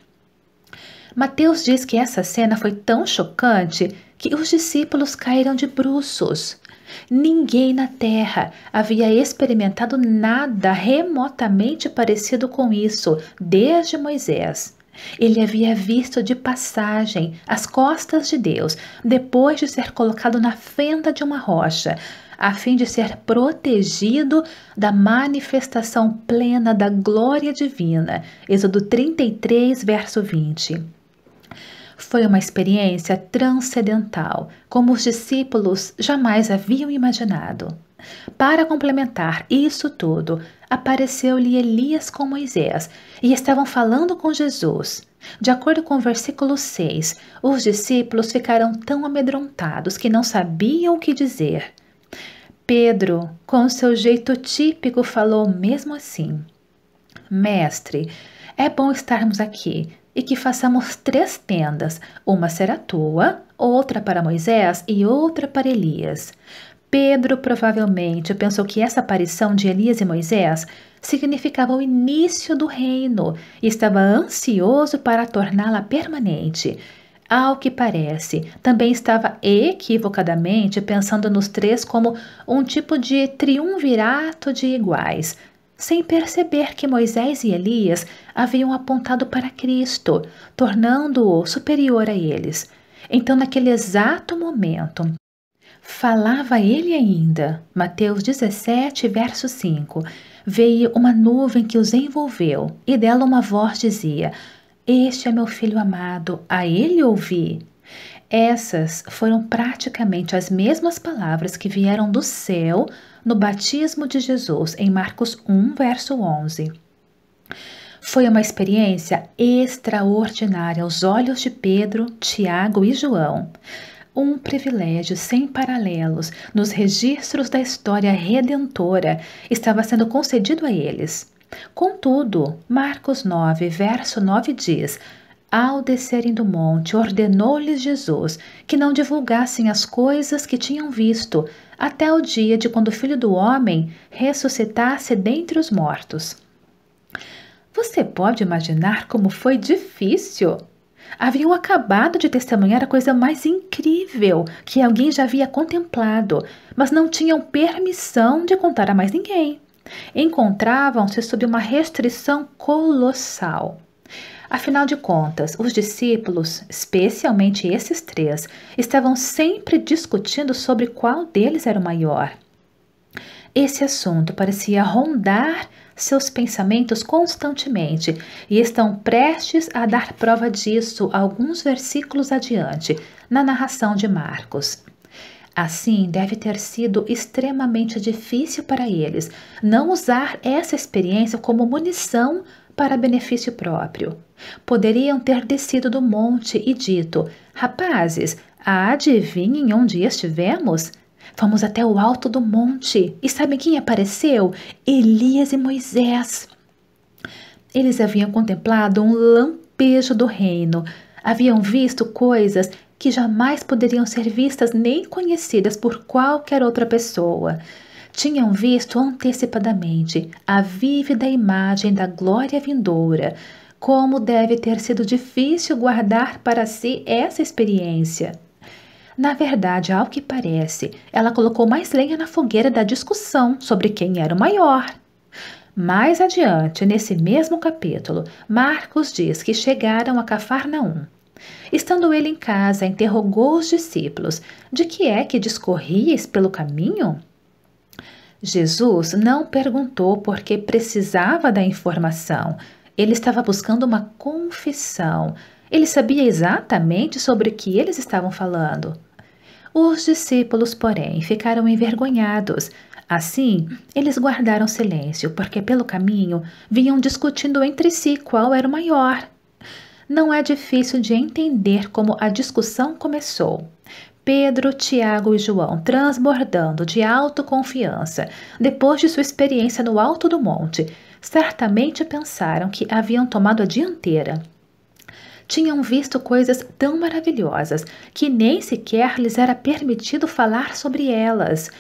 Mateus diz que essa cena foi tão chocante que os discípulos caíram de bruços. Ninguém na terra havia experimentado nada remotamente parecido com isso desde Moisés. Ele havia visto de passagem as costas de Deus, depois de ser colocado na fenda de uma rocha, a fim de ser protegido da manifestação plena da glória divina. Êxodo 33, verso 20. Foi uma experiência transcendental, como os discípulos jamais haviam imaginado. Para complementar isso tudo, apareceu-lhe Elias com Moisés e estavam falando com Jesus. De acordo com o versículo 6, os discípulos ficaram tão amedrontados que não sabiam o que dizer. Pedro, com seu jeito típico, falou mesmo assim: Mestre, é bom estarmos aqui e que façamos três tendas: uma será tua, outra para Moisés e outra para Elias. Pedro provavelmente pensou que essa aparição de Elias e Moisés significava o início do reino e estava ansioso para torná-la permanente. Ao que parece, também estava equivocadamente pensando nos três como um tipo de triunvirato de iguais, sem perceber que Moisés e Elias haviam apontado para Cristo, tornando-o superior a eles. Então, naquele exato momento, falava ele ainda, Mateus 17, verso 5. Veio uma nuvem que os envolveu, e dela uma voz dizia: Este é meu filho amado, a ele ouvi. Essas foram praticamente as mesmas palavras que vieram do céu no batismo de Jesus, em Marcos 1, verso 11. Foi uma experiência extraordinária aos olhos de Pedro, Tiago e João. Um privilégio sem paralelos nos registros da história redentora estava sendo concedido a eles. Contudo, Marcos 9, verso 9 diz: ao descerem do monte, ordenou-lhes Jesus que não divulgassem as coisas que tinham visto, até o dia de quando o filho do homem ressuscitasse dentre os mortos. Você pode imaginar como foi difícil? Haviam acabado de testemunhar a coisa mais incrível que alguém já havia contemplado, mas não tinham permissão de contar a mais ninguém. Encontravam-se sob uma restrição colossal. Afinal de contas, os discípulos, especialmente esses três, estavam sempre discutindo sobre qual deles era o maior. Esse assunto parecia rondar seus pensamentos constantemente e estão prestes a dar prova disso alguns versículos adiante, na narração de Marcos. Assim, deve ter sido extremamente difícil para eles não usar essa experiência como munição para benefício próprio. Poderiam ter descido do monte e dito: Rapazes, adivinhem onde estivemos? Fomos até o alto do monte e sabe quem apareceu? Elias e Moisés. Eles haviam contemplado um lampejo do reino, haviam visto coisas que jamais poderiam ser vistas nem conhecidas por qualquer outra pessoa. Tinham visto antecipadamente a vívida imagem da glória vindoura, como deve ter sido difícil guardar para si essa experiência. Na verdade, ao que parece, ela colocou mais lenha na fogueira da discussão sobre quem era o maior. Mais adiante, nesse mesmo capítulo, Marcos diz que chegaram a Cafarnaum. Estando ele em casa, interrogou os discípulos: De que é que discorrias pelo caminho? Jesus não perguntou porque precisava da informação, ele estava buscando uma confissão. Ele sabia exatamente sobre o que eles estavam falando. Os discípulos, porém, ficaram envergonhados. Assim, eles guardaram silêncio, porque pelo caminho vinham discutindo entre si qual era o maior. Não é difícil de entender como a discussão começou. Pedro, Tiago e João transbordando de autoconfiança depois de sua experiência no alto do monte, certamente pensaram que haviam tomado a dianteira. Tinham visto coisas tão maravilhosas que nem sequer lhes era permitido falar sobre elas.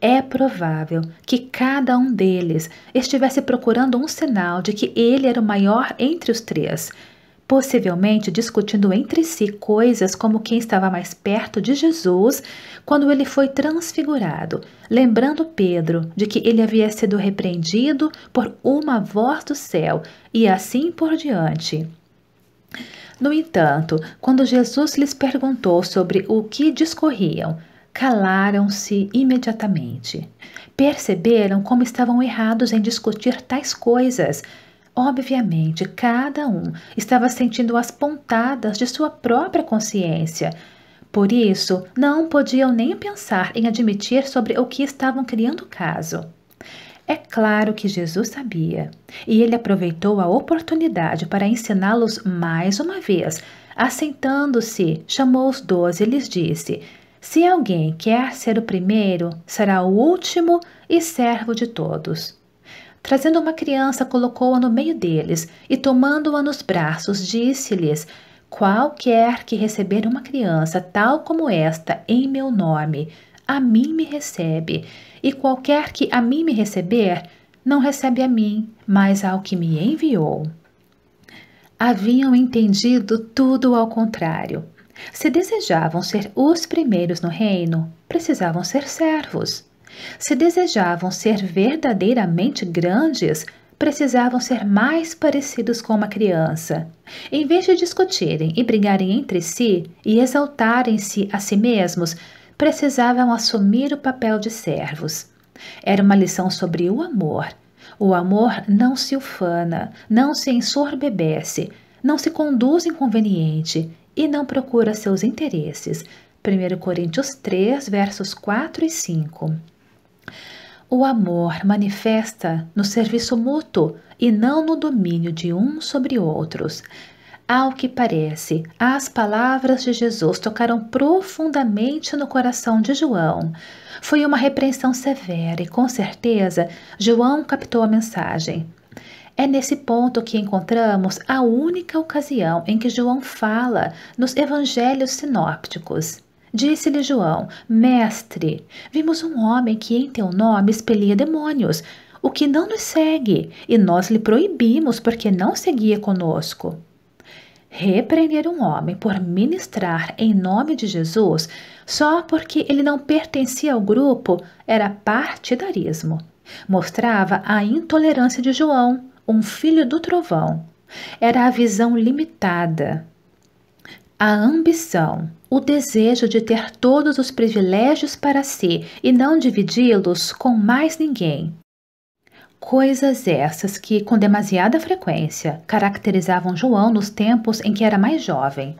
É provável que cada um deles estivesse procurando um sinal de que ele era o maior entre os três possivelmente discutindo entre si coisas como quem estava mais perto de Jesus quando ele foi transfigurado, lembrando Pedro de que ele havia sido repreendido por uma voz do céu e assim por diante. No entanto, quando Jesus lhes perguntou sobre o que discorriam, calaram-se imediatamente. Perceberam como estavam errados em discutir tais coisas Obviamente, cada um estava sentindo as pontadas de sua própria consciência. Por isso, não podiam nem pensar em admitir sobre o que estavam criando caso. É claro que Jesus sabia, e ele aproveitou a oportunidade para ensiná-los mais uma vez. Assentando-se, chamou os doze e lhes disse: Se alguém quer ser o primeiro, será o último e servo de todos. Trazendo uma criança, colocou-a no meio deles e, tomando-a nos braços, disse-lhes: Qualquer que receber uma criança tal como esta em meu nome, a mim me recebe, e qualquer que a mim me receber, não recebe a mim, mas ao que me enviou. Haviam entendido tudo ao contrário. Se desejavam ser os primeiros no reino, precisavam ser servos. Se desejavam ser verdadeiramente grandes, precisavam ser mais parecidos com uma criança. Em vez de discutirem e brigarem entre si e exaltarem-se a si mesmos, precisavam assumir o papel de servos. Era uma lição sobre o amor. O amor não se ufana, não se ensorbebece, não se conduz inconveniente e não procura seus interesses. 1 Coríntios 3, versos 4 e 5. O amor manifesta no serviço mútuo e não no domínio de um sobre outros. Ao que parece, as palavras de Jesus tocaram profundamente no coração de João. Foi uma repreensão severa e, com certeza, João captou a mensagem. É nesse ponto que encontramos a única ocasião em que João fala nos evangelhos sinópticos. Disse-lhe João: Mestre, vimos um homem que em teu nome expelia demônios, o que não nos segue, e nós lhe proibimos porque não seguia conosco. Repreender um homem por ministrar em nome de Jesus só porque ele não pertencia ao grupo era partidarismo. Mostrava a intolerância de João, um filho do trovão. Era a visão limitada, a ambição, o desejo de ter todos os privilégios para si e não dividi-los com mais ninguém. Coisas essas que, com demasiada frequência, caracterizavam João nos tempos em que era mais jovem.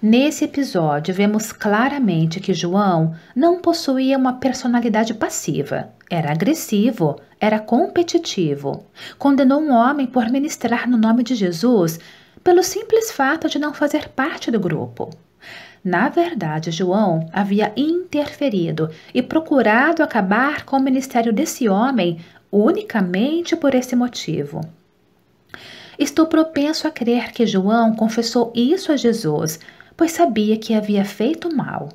Nesse episódio, vemos claramente que João não possuía uma personalidade passiva. Era agressivo, era competitivo. Condenou um homem por ministrar no nome de Jesus pelo simples fato de não fazer parte do grupo. Na verdade, João havia interferido e procurado acabar com o ministério desse homem unicamente por esse motivo. Estou propenso a crer que João confessou isso a Jesus, pois sabia que havia feito mal.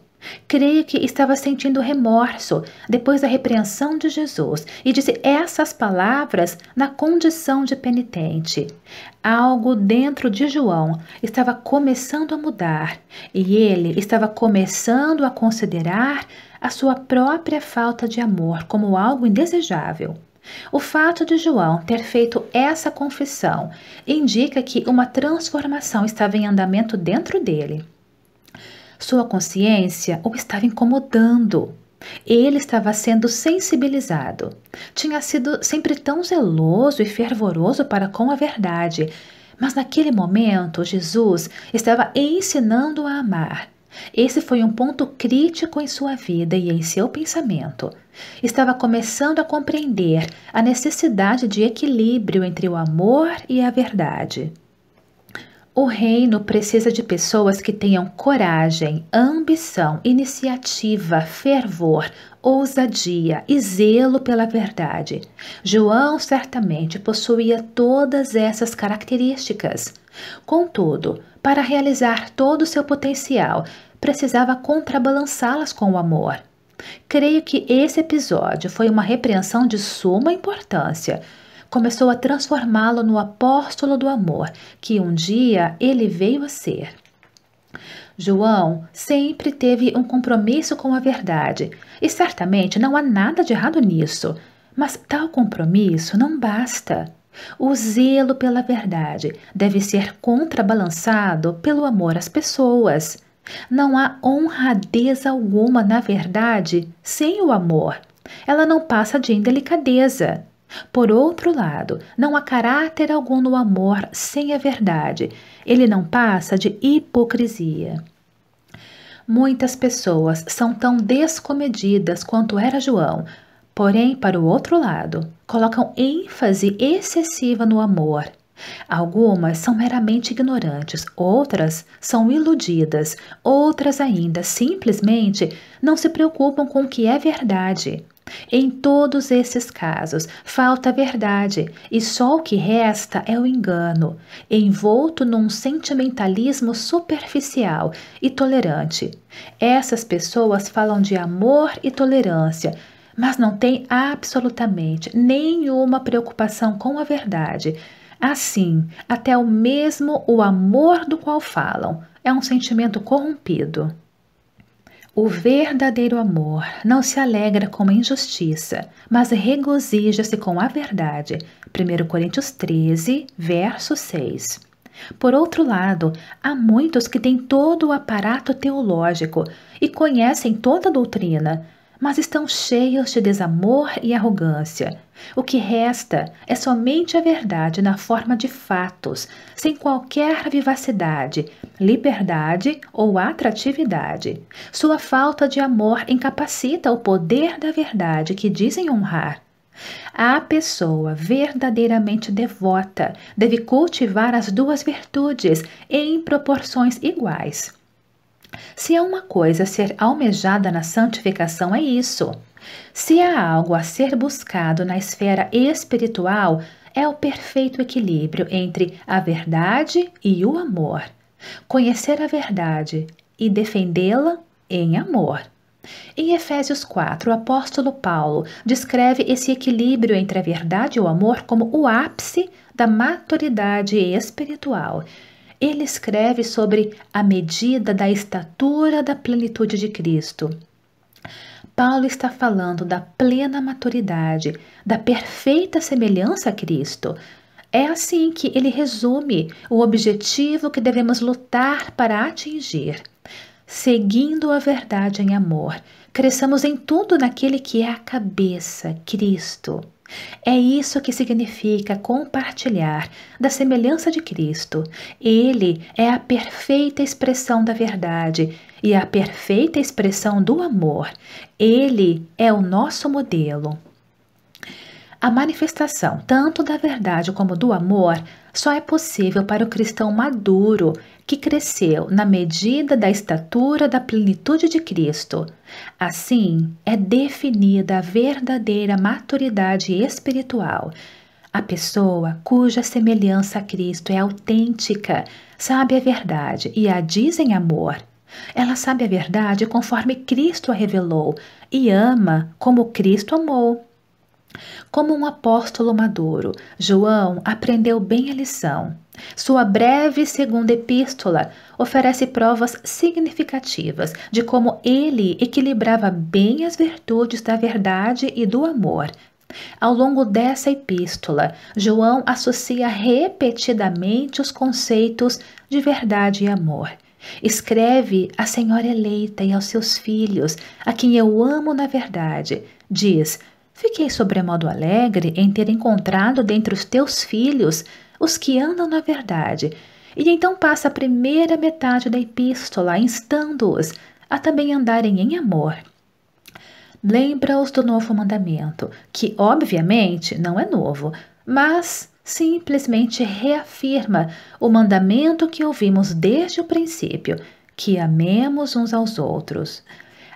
Creio que estava sentindo remorso depois da repreensão de Jesus e disse essas palavras na condição de penitente. Algo dentro de João estava começando a mudar e ele estava começando a considerar a sua própria falta de amor como algo indesejável. O fato de João ter feito essa confissão indica que uma transformação estava em andamento dentro dele. Sua consciência o estava incomodando. Ele estava sendo sensibilizado. Tinha sido sempre tão zeloso e fervoroso para com a verdade, mas naquele momento Jesus estava ensinando a amar. Esse foi um ponto crítico em sua vida e em seu pensamento. Estava começando a compreender a necessidade de equilíbrio entre o amor e a verdade. O reino precisa de pessoas que tenham coragem, ambição, iniciativa, fervor, ousadia e zelo pela verdade. João certamente possuía todas essas características. Contudo, para realizar todo o seu potencial, precisava contrabalançá-las com o amor. Creio que esse episódio foi uma repreensão de suma importância começou a transformá-lo no apóstolo do amor que um dia ele veio a ser. João sempre teve um compromisso com a verdade, e certamente não há nada de errado nisso, mas tal compromisso não basta. O zelo pela verdade deve ser contrabalançado pelo amor às pessoas. Não há honradez alguma na verdade sem o amor. Ela não passa de indelicadeza. Por outro lado, não há caráter algum no amor sem a verdade. Ele não passa de hipocrisia. Muitas pessoas são tão descomedidas quanto era João, porém, para o outro lado, colocam ênfase excessiva no amor. Algumas são meramente ignorantes, outras são iludidas, outras ainda simplesmente não se preocupam com o que é verdade. Em todos esses casos, falta a verdade e só o que resta é o engano, envolto num sentimentalismo superficial e tolerante. Essas pessoas falam de amor e tolerância, mas não têm absolutamente nenhuma preocupação com a verdade. Assim, até o mesmo o amor do qual falam é um sentimento corrompido. O verdadeiro amor não se alegra com a injustiça, mas regozija-se com a verdade. 1 Coríntios 13, verso 6. Por outro lado, há muitos que têm todo o aparato teológico e conhecem toda a doutrina, mas estão cheios de desamor e arrogância. O que resta é somente a verdade na forma de fatos, sem qualquer vivacidade, liberdade ou atratividade. Sua falta de amor incapacita o poder da verdade que dizem honrar. A pessoa verdadeiramente devota deve cultivar as duas virtudes em proporções iguais se há uma coisa a ser almejada na santificação, é isso. Se há algo a ser buscado na esfera espiritual, é o perfeito equilíbrio entre a verdade e o amor. Conhecer a verdade e defendê-la em amor. Em Efésios 4, o apóstolo Paulo descreve esse equilíbrio entre a verdade e o amor como o ápice da maturidade espiritual ele escreve sobre a medida da estatura da plenitude de Cristo. Paulo está falando da plena maturidade, da perfeita semelhança a Cristo. É assim que ele resume o objetivo que devemos lutar para atingir. Seguindo a verdade em amor, cresçamos em tudo naquele que é a cabeça, Cristo. É isso que significa compartilhar da semelhança de Cristo. Ele é a perfeita expressão da verdade e a perfeita expressão do amor. Ele é o nosso modelo. A manifestação tanto da verdade como do amor só é possível para o cristão maduro que cresceu na medida da estatura da plenitude de Cristo. Assim é definida a verdadeira maturidade espiritual. A pessoa cuja semelhança a Cristo é autêntica sabe a verdade e a diz em amor. Ela sabe a verdade conforme Cristo a revelou e ama como Cristo amou. Como um apóstolo maduro, João aprendeu bem a lição. Sua breve segunda epístola oferece provas significativas de como ele equilibrava bem as virtudes da verdade e do amor. Ao longo dessa epístola, João associa repetidamente os conceitos de verdade e amor. Escreve à Senhora eleita e aos seus filhos, a quem eu amo na verdade. Diz: Fiquei sobremodo alegre em ter encontrado dentre os teus filhos os que andam na verdade. E então passa a primeira metade da epístola, instando-os a também andarem em amor. Lembra-os do novo mandamento, que obviamente não é novo, mas simplesmente reafirma o mandamento que ouvimos desde o princípio, que amemos uns aos outros.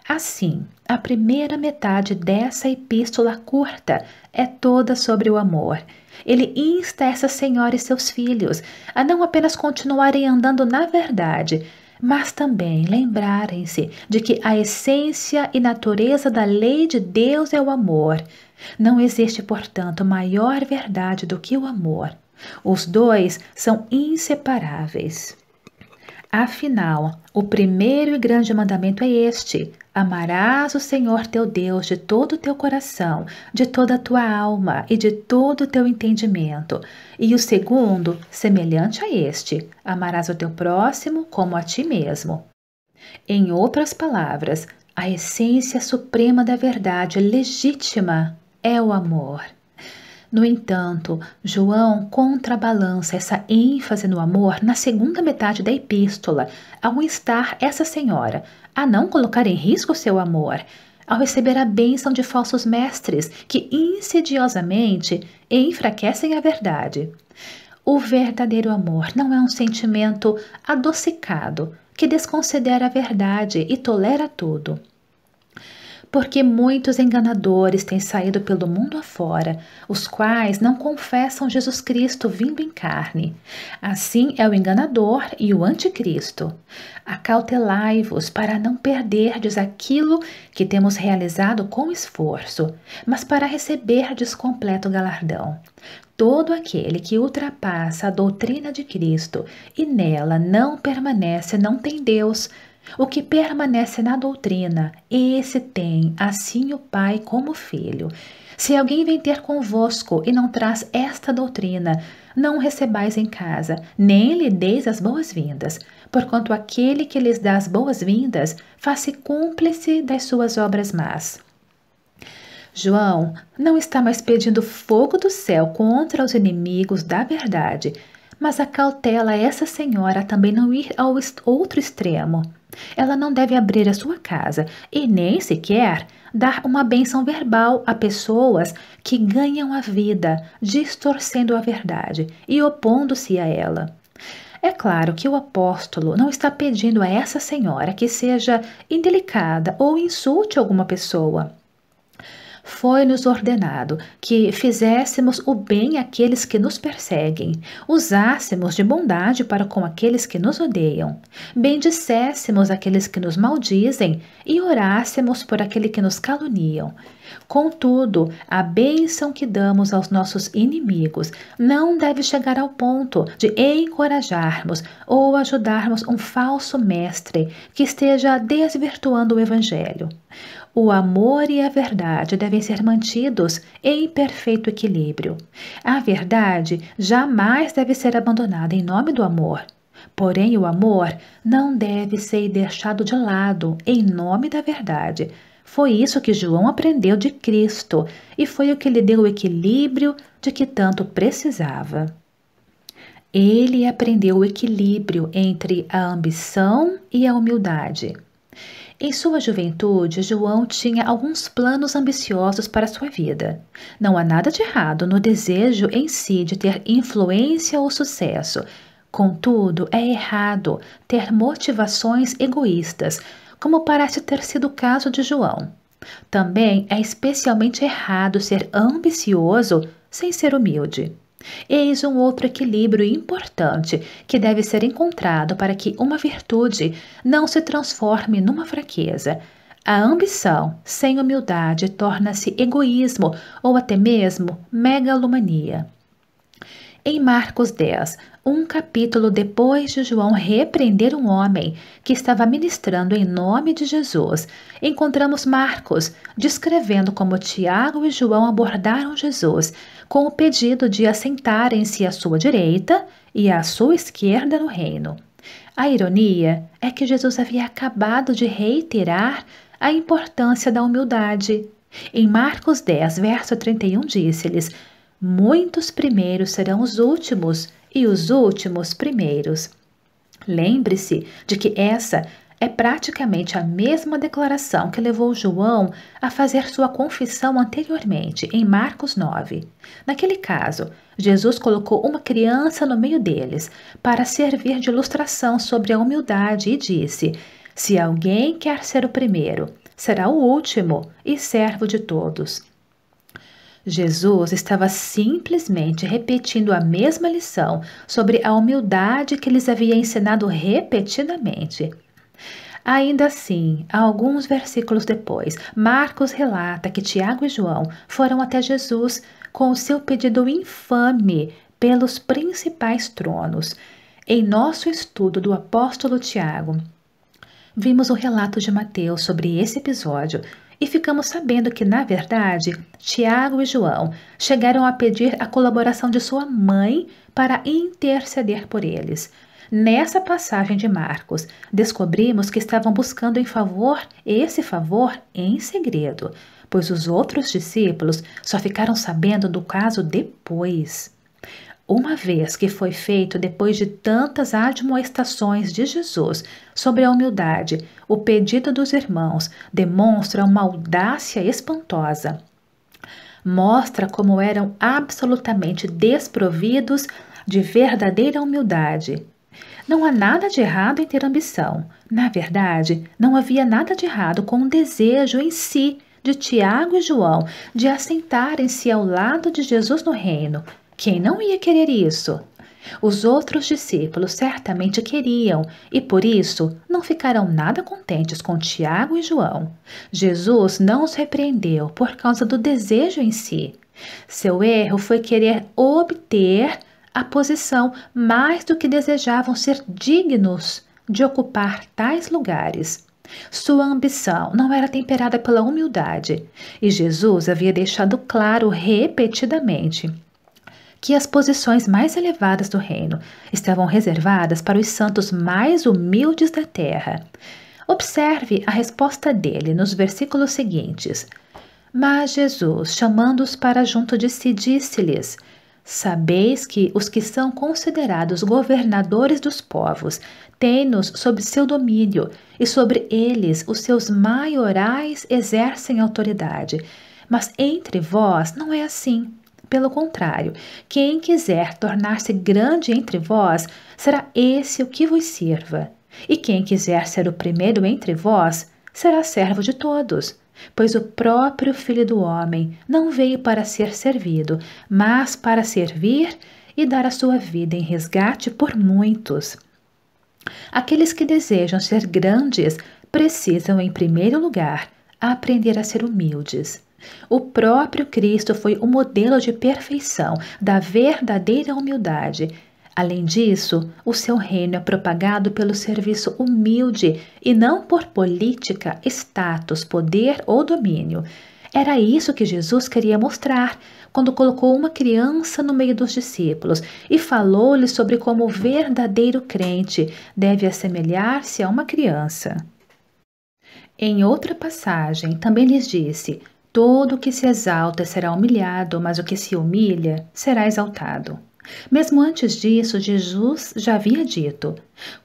Assim, a primeira metade dessa epístola curta é toda sobre o amor. Ele insta essa senhora e seus filhos a não apenas continuarem andando na verdade, mas também lembrarem-se de que a essência e natureza da lei de Deus é o amor. Não existe, portanto, maior verdade do que o amor. Os dois são inseparáveis. Afinal, o primeiro e grande mandamento é este: amarás o Senhor teu Deus de todo o teu coração, de toda a tua alma e de todo o teu entendimento. E o segundo, semelhante a este: amarás o teu próximo como a ti mesmo. Em outras palavras, a essência suprema da verdade legítima é o amor. No entanto, João contrabalança essa ênfase no amor na segunda metade da epístola, ao instar essa senhora a não colocar em risco seu amor, ao receber a bênção de falsos mestres que insidiosamente enfraquecem a verdade. O verdadeiro amor não é um sentimento adocicado que desconsidera a verdade e tolera tudo porque muitos enganadores têm saído pelo mundo afora, os quais não confessam Jesus Cristo vindo em carne. Assim é o enganador e o anticristo. Acautelai-vos para não perderdes aquilo que temos realizado com esforço, mas para receberdes completo galardão. Todo aquele que ultrapassa a doutrina de Cristo e nela não permanece não tem Deus, o que permanece na doutrina, esse tem, assim o Pai como o Filho. Se alguém vem ter convosco e não traz esta doutrina, não o recebais em casa, nem lhe deis as boas-vindas, porquanto aquele que lhes dá as boas-vindas faz-se cúmplice das suas obras más. João não está mais pedindo fogo do céu contra os inimigos da verdade, mas a cautela essa senhora também não ir ao outro extremo. Ela não deve abrir a sua casa e nem sequer dar uma benção verbal a pessoas que ganham a vida distorcendo a verdade e opondo-se a ela. É claro que o apóstolo não está pedindo a essa senhora que seja indelicada ou insulte alguma pessoa foi-nos ordenado que fizéssemos o bem àqueles que nos perseguem, usássemos de bondade para com aqueles que nos odeiam, bendisséssemos aqueles que nos maldizem e orássemos por aquele que nos caluniam. Contudo, a bênção que damos aos nossos inimigos não deve chegar ao ponto de encorajarmos ou ajudarmos um falso mestre que esteja desvirtuando o Evangelho. O amor e a verdade devem ser mantidos em perfeito equilíbrio. A verdade jamais deve ser abandonada em nome do amor. Porém, o amor não deve ser deixado de lado em nome da verdade. Foi isso que João aprendeu de Cristo e foi o que lhe deu o equilíbrio de que tanto precisava. Ele aprendeu o equilíbrio entre a ambição e a humildade. Em sua juventude, João tinha alguns planos ambiciosos para sua vida. Não há nada de errado no desejo em si de ter influência ou sucesso. Contudo, é errado ter motivações egoístas, como parece ter sido o caso de João. Também é especialmente errado ser ambicioso sem ser humilde. Eis um outro equilíbrio importante que deve ser encontrado para que uma virtude não se transforme numa fraqueza. A ambição sem humildade torna-se egoísmo ou até mesmo megalomania. Em Marcos 10, um capítulo depois de João repreender um homem que estava ministrando em nome de Jesus, encontramos Marcos descrevendo como Tiago e João abordaram Jesus com o pedido de assentarem-se à sua direita e à sua esquerda no reino. A ironia é que Jesus havia acabado de reiterar a importância da humildade. Em Marcos 10, verso 31, disse-lhes: Muitos primeiros serão os últimos e os últimos primeiros. Lembre-se de que essa é praticamente a mesma declaração que levou João a fazer sua confissão anteriormente, em Marcos 9. Naquele caso, Jesus colocou uma criança no meio deles para servir de ilustração sobre a humildade e disse: Se alguém quer ser o primeiro, será o último e servo de todos. Jesus estava simplesmente repetindo a mesma lição sobre a humildade que lhes havia ensinado repetidamente. Ainda assim, alguns versículos depois, Marcos relata que Tiago e João foram até Jesus com o seu pedido infame pelos principais tronos. Em nosso estudo do apóstolo Tiago, vimos o relato de Mateus sobre esse episódio, e ficamos sabendo que, na verdade, Tiago e João chegaram a pedir a colaboração de sua mãe para interceder por eles. Nessa passagem de Marcos, descobrimos que estavam buscando em favor esse favor em segredo, pois os outros discípulos só ficaram sabendo do caso depois uma vez que foi feito depois de tantas admoestações de Jesus sobre a humildade, o pedido dos irmãos demonstra uma audácia espantosa. Mostra como eram absolutamente desprovidos de verdadeira humildade. Não há nada de errado em ter ambição. Na verdade, não havia nada de errado com o desejo em si de Tiago e João de assentarem-se ao lado de Jesus no reino, quem não ia querer isso? Os outros discípulos certamente queriam e por isso não ficaram nada contentes com Tiago e João. Jesus não os repreendeu por causa do desejo em si. Seu erro foi querer obter a posição mais do que desejavam ser dignos de ocupar tais lugares. Sua ambição não era temperada pela humildade, e Jesus havia deixado claro repetidamente que as posições mais elevadas do reino estavam reservadas para os santos mais humildes da terra. Observe a resposta dele nos versículos seguintes. Mas Jesus, chamando-os para junto de si, disse-lhes: Sabeis que os que são considerados governadores dos povos têm-nos sob seu domínio, e sobre eles os seus maiorais exercem autoridade. Mas entre vós não é assim. Pelo contrário, quem quiser tornar-se grande entre vós, será esse o que vos sirva. E quem quiser ser o primeiro entre vós, será servo de todos. Pois o próprio Filho do Homem não veio para ser servido, mas para servir e dar a sua vida em resgate por muitos. Aqueles que desejam ser grandes precisam, em primeiro lugar, aprender a ser humildes. O próprio Cristo foi o modelo de perfeição da verdadeira humildade. Além disso, o seu reino é propagado pelo serviço humilde e não por política, status, poder ou domínio. Era isso que Jesus queria mostrar quando colocou uma criança no meio dos discípulos e falou-lhe sobre como o verdadeiro crente deve assemelhar-se a uma criança. Em outra passagem, também lhes disse: Todo o que se exalta será humilhado, mas o que se humilha será exaltado. Mesmo antes disso, Jesus já havia dito: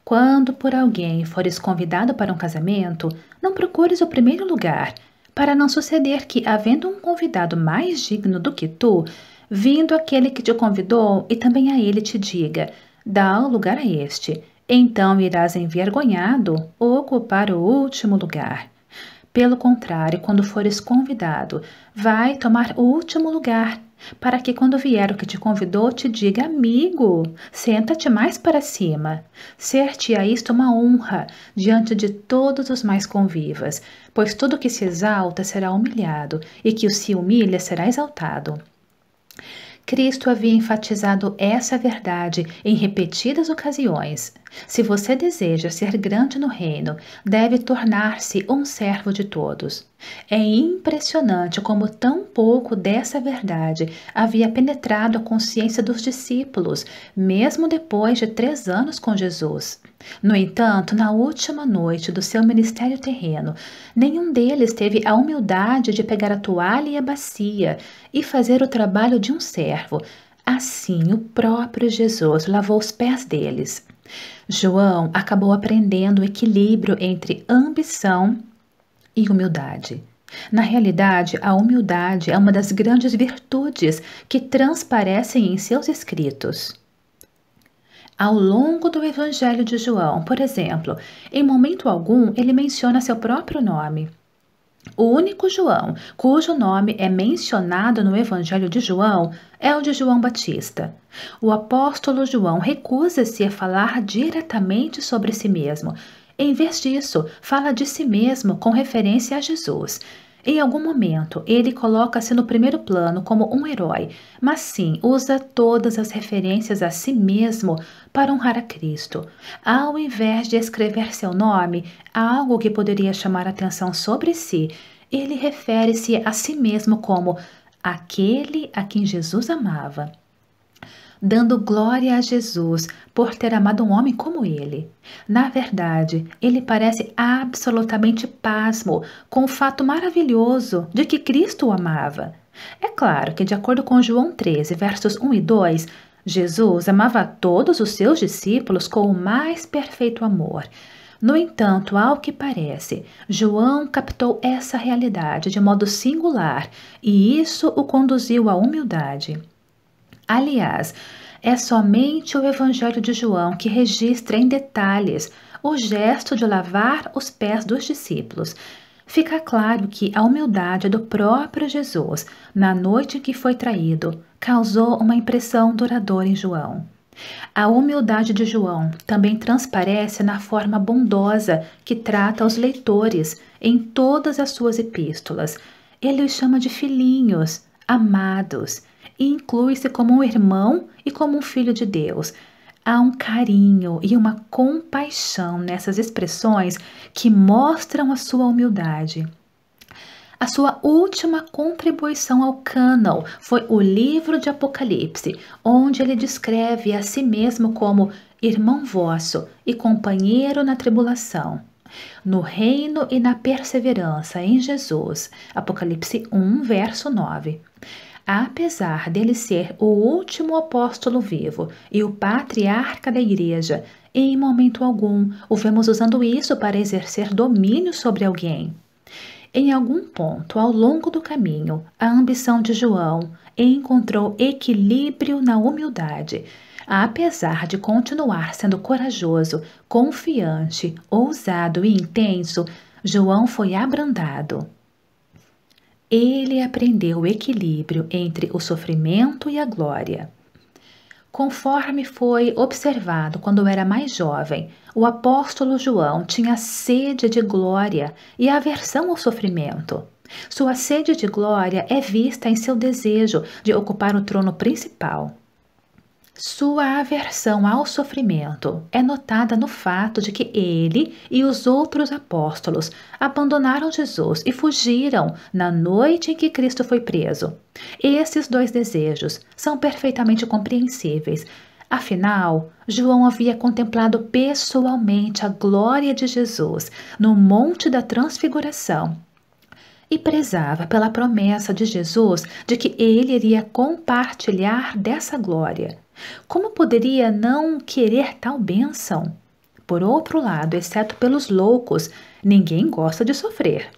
Quando por alguém fores convidado para um casamento, não procures o primeiro lugar, para não suceder que, havendo um convidado mais digno do que tu, vindo aquele que te convidou e também a ele te diga: Dá o lugar a este. Então irás envergonhado ocupar o último lugar. Pelo contrário, quando fores convidado, vai tomar o último lugar, para que quando vier o que te convidou, te diga: Amigo, senta-te mais para cima. Ser-te a isto uma honra diante de todos os mais convivas, pois todo que se exalta será humilhado, e que o se humilha será exaltado. Cristo havia enfatizado essa verdade em repetidas ocasiões. Se você deseja ser grande no reino, deve tornar-se um servo de todos. É impressionante como tão pouco dessa verdade havia penetrado a consciência dos discípulos, mesmo depois de três anos com Jesus. No entanto, na última noite do seu ministério terreno, nenhum deles teve a humildade de pegar a toalha e a bacia e fazer o trabalho de um servo. Assim, o próprio Jesus lavou os pés deles. João acabou aprendendo o equilíbrio entre ambição e humildade. Na realidade, a humildade é uma das grandes virtudes que transparecem em seus escritos. Ao longo do Evangelho de João, por exemplo, em momento algum ele menciona seu próprio nome. O único João cujo nome é mencionado no Evangelho de João é o de João Batista. O apóstolo João recusa-se a falar diretamente sobre si mesmo. Em vez disso, fala de si mesmo com referência a Jesus em algum momento, ele coloca-se no primeiro plano como um herói, mas sim usa todas as referências a si mesmo para honrar a Cristo. Ao invés de escrever seu nome, algo que poderia chamar atenção sobre si, ele refere-se a si mesmo como aquele a quem Jesus amava dando glória a Jesus por ter amado um homem como ele. Na verdade, ele parece absolutamente pasmo com o fato maravilhoso de que Cristo o amava. É claro que, de acordo com João 13, versos 1 e 2, Jesus amava todos os seus discípulos com o mais perfeito amor. No entanto, ao que parece, João captou essa realidade de modo singular e isso o conduziu à humildade. Aliás, é somente o Evangelho de João que registra em detalhes o gesto de lavar os pés dos discípulos. Fica claro que a humildade do próprio Jesus, na noite em que foi traído, causou uma impressão duradoura em João. A humildade de João também transparece na forma bondosa que trata os leitores em todas as suas epístolas. Ele os chama de filhinhos, amados, e inclui-se como um irmão e como um filho de Deus. Há um carinho e uma compaixão nessas expressões que mostram a sua humildade. A sua última contribuição ao cânon foi o livro de Apocalipse, onde ele descreve a si mesmo como irmão vosso e companheiro na tribulação. No reino e na perseverança em Jesus. Apocalipse 1, verso 9 apesar dele ser o último apóstolo vivo e o patriarca da igreja, em momento algum o vemos usando isso para exercer domínio sobre alguém. Em algum ponto ao longo do caminho, a ambição de João encontrou equilíbrio na humildade, apesar de continuar sendo corajoso, confiante, ousado e intenso, João foi abrandado ele aprendeu o equilíbrio entre o sofrimento e a glória. Conforme foi observado quando era mais jovem, o apóstolo João tinha sede de glória e aversão ao sofrimento. Sua sede de glória é vista em seu desejo de ocupar o trono principal. Sua aversão ao sofrimento é notada no fato de que ele e os outros apóstolos abandonaram Jesus e fugiram na noite em que Cristo foi preso. Esses dois desejos são perfeitamente compreensíveis. Afinal, João havia contemplado pessoalmente a glória de Jesus no Monte da Transfiguração e prezava pela promessa de Jesus de que ele iria compartilhar dessa glória. Como poderia não querer tal bênção? Por outro lado, exceto pelos loucos, ninguém gosta de sofrer.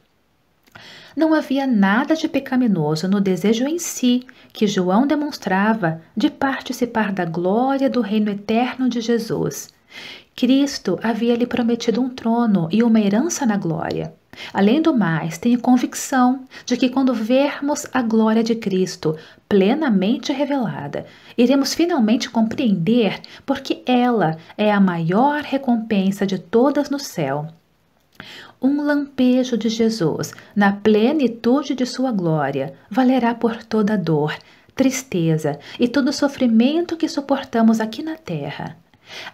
Não havia nada de pecaminoso no desejo em si que João demonstrava de participar da glória do reino eterno de Jesus. Cristo havia lhe prometido um trono e uma herança na glória. Além do mais, tenho convicção de que quando vermos a glória de Cristo plenamente revelada, iremos finalmente compreender porque ela é a maior recompensa de todas no céu. Um lampejo de Jesus, na plenitude de sua glória, valerá por toda dor, tristeza e todo sofrimento que suportamos aqui na terra.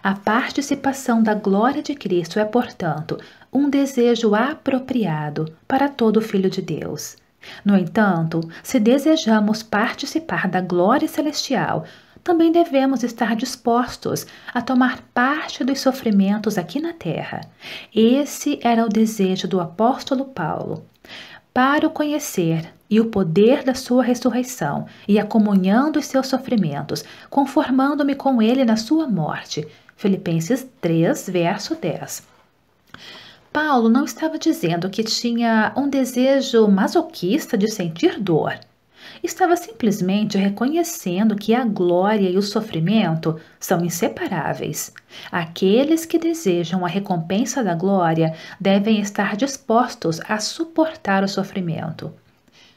A participação da glória de Cristo é, portanto, um desejo apropriado para todo filho de Deus. No entanto, se desejamos participar da glória celestial, também devemos estar dispostos a tomar parte dos sofrimentos aqui na terra. Esse era o desejo do apóstolo Paulo. Para o conhecer e o poder da sua ressurreição e a comunhão dos seus sofrimentos, conformando-me com ele na sua morte. Filipenses 3, verso 10. Paulo não estava dizendo que tinha um desejo masoquista de sentir dor. Estava simplesmente reconhecendo que a glória e o sofrimento são inseparáveis. Aqueles que desejam a recompensa da glória devem estar dispostos a suportar o sofrimento.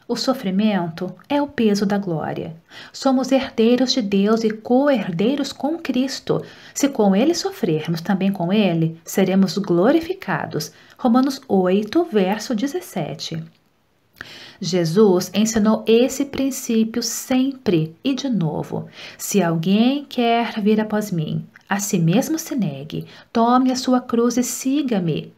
O sofrimento é o peso da glória. Somos herdeiros de Deus e co-herdeiros com Cristo. Se com Ele sofrermos, também com Ele seremos glorificados. Romanos 8, verso 17. Jesus ensinou esse princípio sempre e de novo. Se alguém quer vir após mim, a si mesmo se negue, tome a sua cruz e siga-me.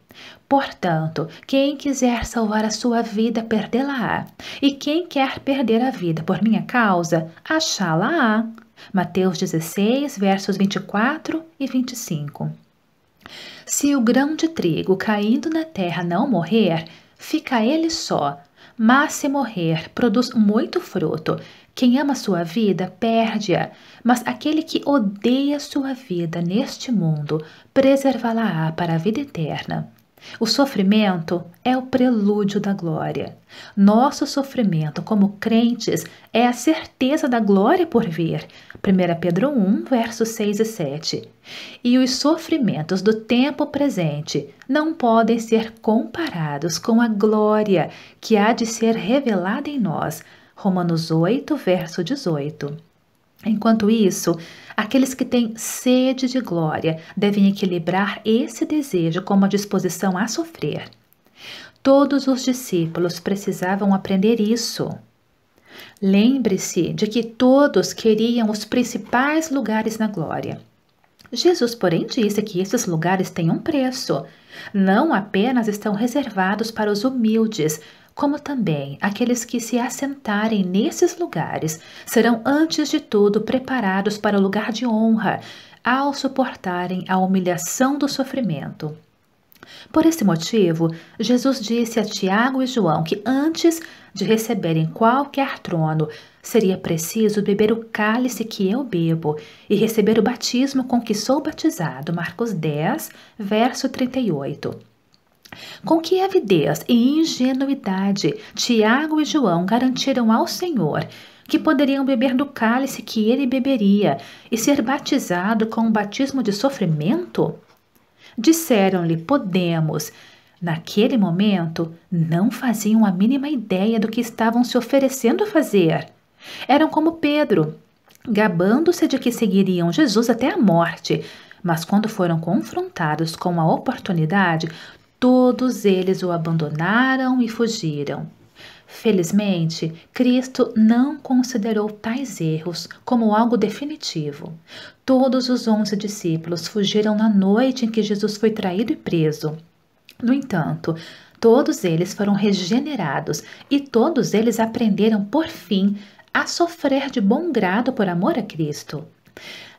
Portanto, quem quiser salvar a sua vida, perdê-la-á. E quem quer perder a vida por minha causa, achá-la-á. Mateus 16, versos 24 e 25. Se o grão de trigo caindo na terra não morrer, fica ele só. Mas se morrer, produz muito fruto. Quem ama sua vida, perde-a. Mas aquele que odeia sua vida neste mundo, preservá-la-á para a vida eterna. O sofrimento é o prelúdio da glória. Nosso sofrimento como crentes é a certeza da glória por vir. 1 Pedro 1, versos 6 e 7. E os sofrimentos do tempo presente não podem ser comparados com a glória que há de ser revelada em nós. Romanos 8, verso 18. Enquanto isso, aqueles que têm sede de glória devem equilibrar esse desejo com uma disposição a sofrer. Todos os discípulos precisavam aprender isso. Lembre-se de que todos queriam os principais lugares na glória. Jesus, porém, disse que esses lugares têm um preço. Não apenas estão reservados para os humildes, como também aqueles que se assentarem nesses lugares serão antes de tudo preparados para o lugar de honra ao suportarem a humilhação do sofrimento. Por esse motivo, Jesus disse a Tiago e João que antes de receberem qualquer trono, seria preciso beber o cálice que eu bebo e receber o batismo com que sou batizado. Marcos 10, verso 38. Com que avidez e ingenuidade Tiago e João garantiram ao Senhor que poderiam beber do cálice que ele beberia e ser batizado com um batismo de sofrimento? Disseram-lhe: Podemos. Naquele momento, não faziam a mínima ideia do que estavam se oferecendo a fazer. Eram como Pedro, gabando-se de que seguiriam Jesus até a morte, mas quando foram confrontados com a oportunidade, Todos eles o abandonaram e fugiram. Felizmente, Cristo não considerou tais erros como algo definitivo. Todos os onze discípulos fugiram na noite em que Jesus foi traído e preso. No entanto, todos eles foram regenerados e todos eles aprenderam, por fim, a sofrer de bom grado por amor a Cristo.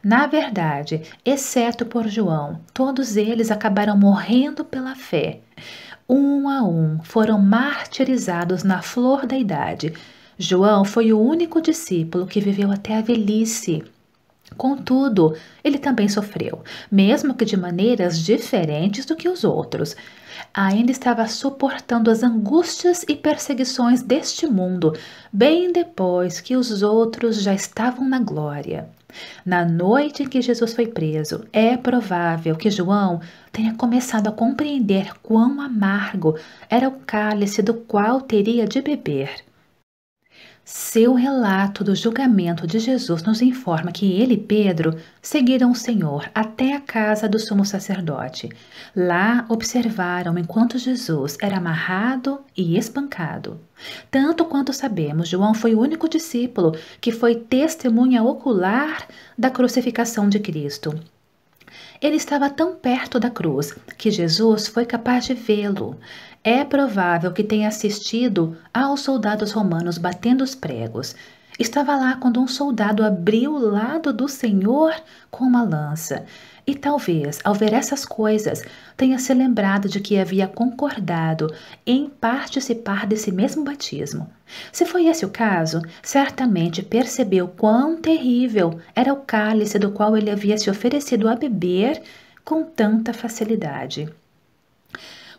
Na verdade, exceto por João, todos eles acabaram morrendo pela fé. Um a um foram martirizados na flor da idade. João foi o único discípulo que viveu até a velhice. Contudo, ele também sofreu, mesmo que de maneiras diferentes do que os outros. Ainda estava suportando as angústias e perseguições deste mundo, bem depois que os outros já estavam na glória. Na noite em que Jesus foi preso, é provável que João tenha começado a compreender quão amargo era o cálice do qual teria de beber seu relato do julgamento de Jesus nos informa que ele e Pedro seguiram o Senhor até a casa do sumo sacerdote. Lá observaram enquanto Jesus era amarrado e espancado. Tanto quanto sabemos, João foi o único discípulo que foi testemunha ocular da crucificação de Cristo. Ele estava tão perto da cruz que Jesus foi capaz de vê-lo. É provável que tenha assistido aos soldados romanos batendo os pregos. Estava lá quando um soldado abriu o lado do Senhor com uma lança. E talvez, ao ver essas coisas, tenha se lembrado de que havia concordado em participar desse mesmo batismo. Se foi esse o caso, certamente percebeu quão terrível era o cálice do qual ele havia se oferecido a beber com tanta facilidade.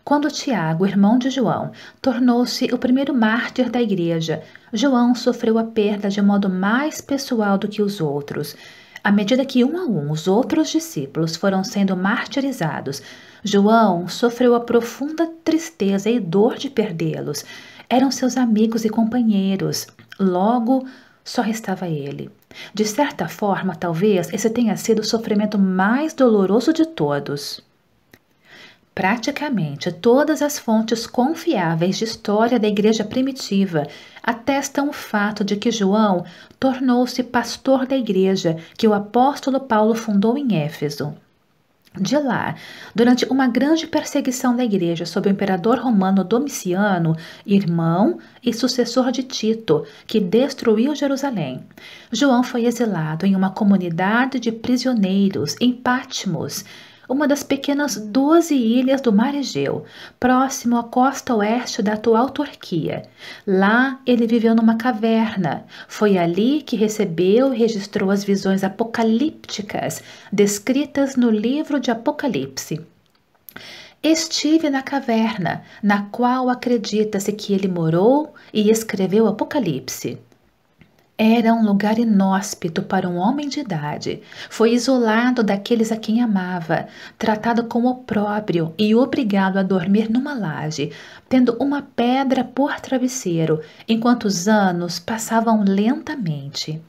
Quando Tiago, irmão de João, tornou-se o primeiro mártir da igreja, João sofreu a perda de modo mais pessoal do que os outros. À medida que um a um os outros discípulos foram sendo martirizados, João sofreu a profunda tristeza e dor de perdê-los. Eram seus amigos e companheiros. Logo, só restava ele. De certa forma, talvez esse tenha sido o sofrimento mais doloroso de todos. Praticamente todas as fontes confiáveis de história da igreja primitiva atestam o fato de que João tornou-se pastor da igreja que o apóstolo Paulo fundou em Éfeso. De lá, durante uma grande perseguição da igreja sob o imperador romano Domiciano, irmão e sucessor de Tito, que destruiu Jerusalém, João foi exilado em uma comunidade de prisioneiros em Patmos, uma das pequenas 12 ilhas do Mar Egeu, próximo à costa oeste da atual Turquia. Lá ele viveu numa caverna. Foi ali que recebeu e registrou as visões apocalípticas descritas no livro de Apocalipse. Estive na caverna, na qual acredita-se que ele morou e escreveu Apocalipse. Era um lugar inóspito para um homem de idade. Foi isolado daqueles a quem amava, tratado com opróbrio e obrigado a dormir numa laje, tendo uma pedra por travesseiro, enquanto os anos passavam lentamente.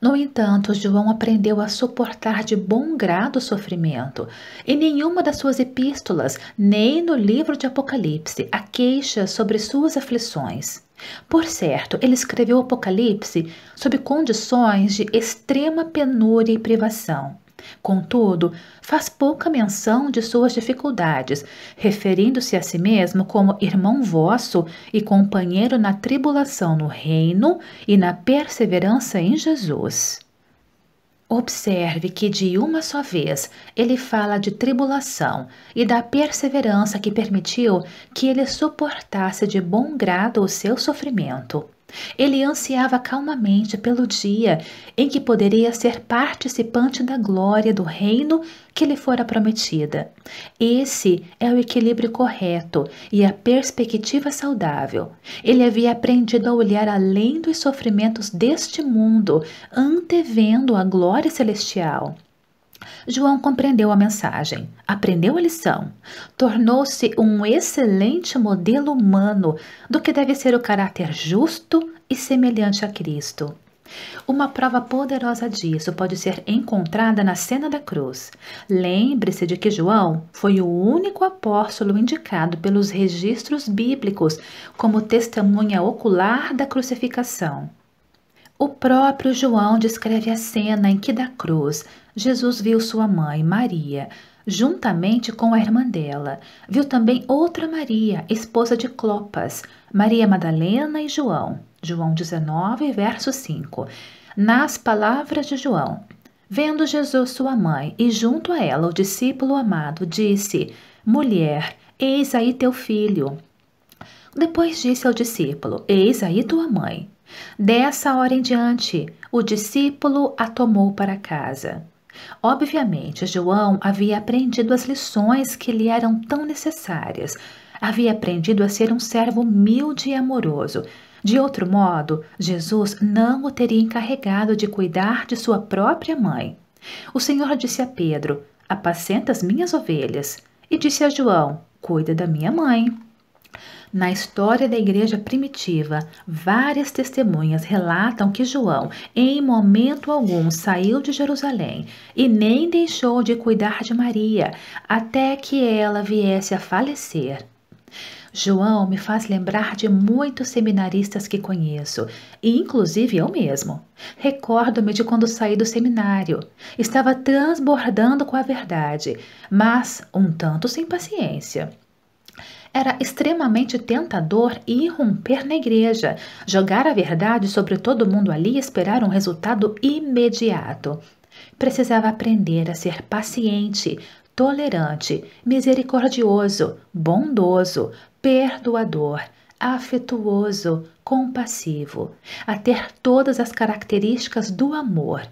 No entanto, João aprendeu a suportar de bom grado o sofrimento. Em nenhuma das suas epístolas, nem no livro de Apocalipse, há queixa sobre suas aflições. Por certo, ele escreveu o Apocalipse sob condições de extrema penúria e privação. Contudo, faz pouca menção de suas dificuldades, referindo-se a si mesmo como irmão vosso e companheiro na tribulação no reino e na perseverança em Jesus. Observe que de uma só vez ele fala de tribulação e da perseverança que permitiu que ele suportasse de bom grado o seu sofrimento. Ele ansiava calmamente pelo dia em que poderia ser participante da glória do reino que lhe fora prometida. Esse é o equilíbrio correto e a perspectiva saudável. Ele havia aprendido a olhar além dos sofrimentos deste mundo, antevendo a glória celestial. João compreendeu a mensagem, aprendeu a lição, tornou-se um excelente modelo humano do que deve ser o caráter justo e semelhante a Cristo. Uma prova poderosa disso pode ser encontrada na cena da cruz. Lembre-se de que João foi o único apóstolo indicado pelos registros bíblicos como testemunha ocular da crucificação. O próprio João descreve a cena em que da cruz Jesus viu sua mãe, Maria, juntamente com a irmã dela. Viu também outra Maria, esposa de Clopas, Maria Madalena e João. João 19, verso 5. Nas palavras de João, vendo Jesus sua mãe e junto a ela o discípulo amado, disse: Mulher, eis aí teu filho. Depois disse ao discípulo: Eis aí tua mãe. Dessa hora em diante, o discípulo a tomou para casa. Obviamente, João havia aprendido as lições que lhe eram tão necessárias. Havia aprendido a ser um servo humilde e amoroso. De outro modo, Jesus não o teria encarregado de cuidar de sua própria mãe. O Senhor disse a Pedro: Apacenta as minhas ovelhas. E disse a João: Cuida da minha mãe. Na história da igreja primitiva, várias testemunhas relatam que João, em momento algum, saiu de Jerusalém e nem deixou de cuidar de Maria até que ela viesse a falecer. João me faz lembrar de muitos seminaristas que conheço, e inclusive eu mesmo. Recordo-me de quando saí do seminário. Estava transbordando com a verdade, mas um tanto sem paciência. Era extremamente tentador irromper na igreja, jogar a verdade sobre todo mundo ali e esperar um resultado imediato. Precisava aprender a ser paciente, tolerante, misericordioso, bondoso, perdoador, afetuoso, compassivo, a ter todas as características do amor.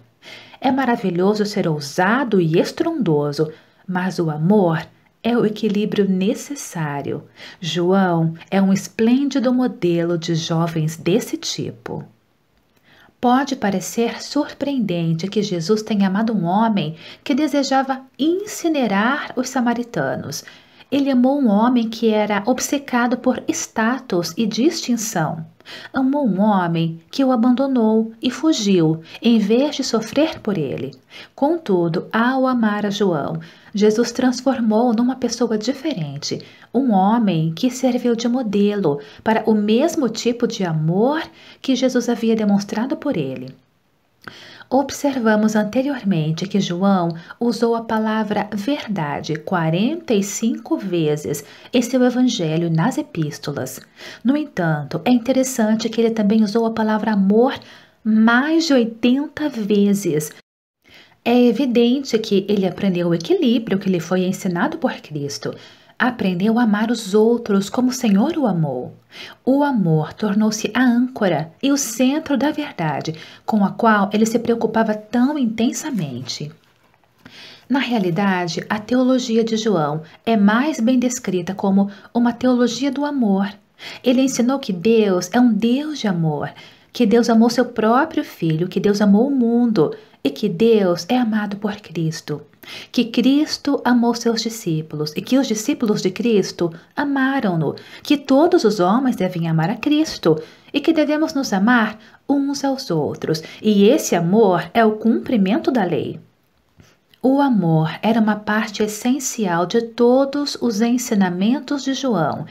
É maravilhoso ser ousado e estrondoso, mas o amor é o equilíbrio necessário. João é um esplêndido modelo de jovens desse tipo. Pode parecer surpreendente que Jesus tenha amado um homem que desejava incinerar os samaritanos, ele amou um homem que era obcecado por status e distinção. Amou um homem que o abandonou e fugiu, em vez de sofrer por ele. Contudo, ao amar a João, Jesus transformou numa pessoa diferente, um homem que serviu de modelo para o mesmo tipo de amor que Jesus havia demonstrado por ele. Observamos anteriormente que João usou a palavra verdade 45 vezes em seu evangelho nas epístolas. No entanto, é interessante que ele também usou a palavra amor mais de 80 vezes. É evidente que ele aprendeu o equilíbrio que lhe foi ensinado por Cristo aprendeu a amar os outros como o Senhor o amou. O amor tornou-se a âncora e o centro da verdade com a qual ele se preocupava tão intensamente. Na realidade, a teologia de João é mais bem descrita como uma teologia do amor. Ele ensinou que Deus é um Deus de amor, que Deus amou seu próprio filho, que Deus amou o mundo, e que Deus é amado por Cristo, que Cristo amou seus discípulos e que os discípulos de Cristo amaram-no, que todos os homens devem amar a Cristo e que devemos nos amar uns aos outros, e esse amor é o cumprimento da lei. O amor era uma parte essencial de todos os ensinamentos de João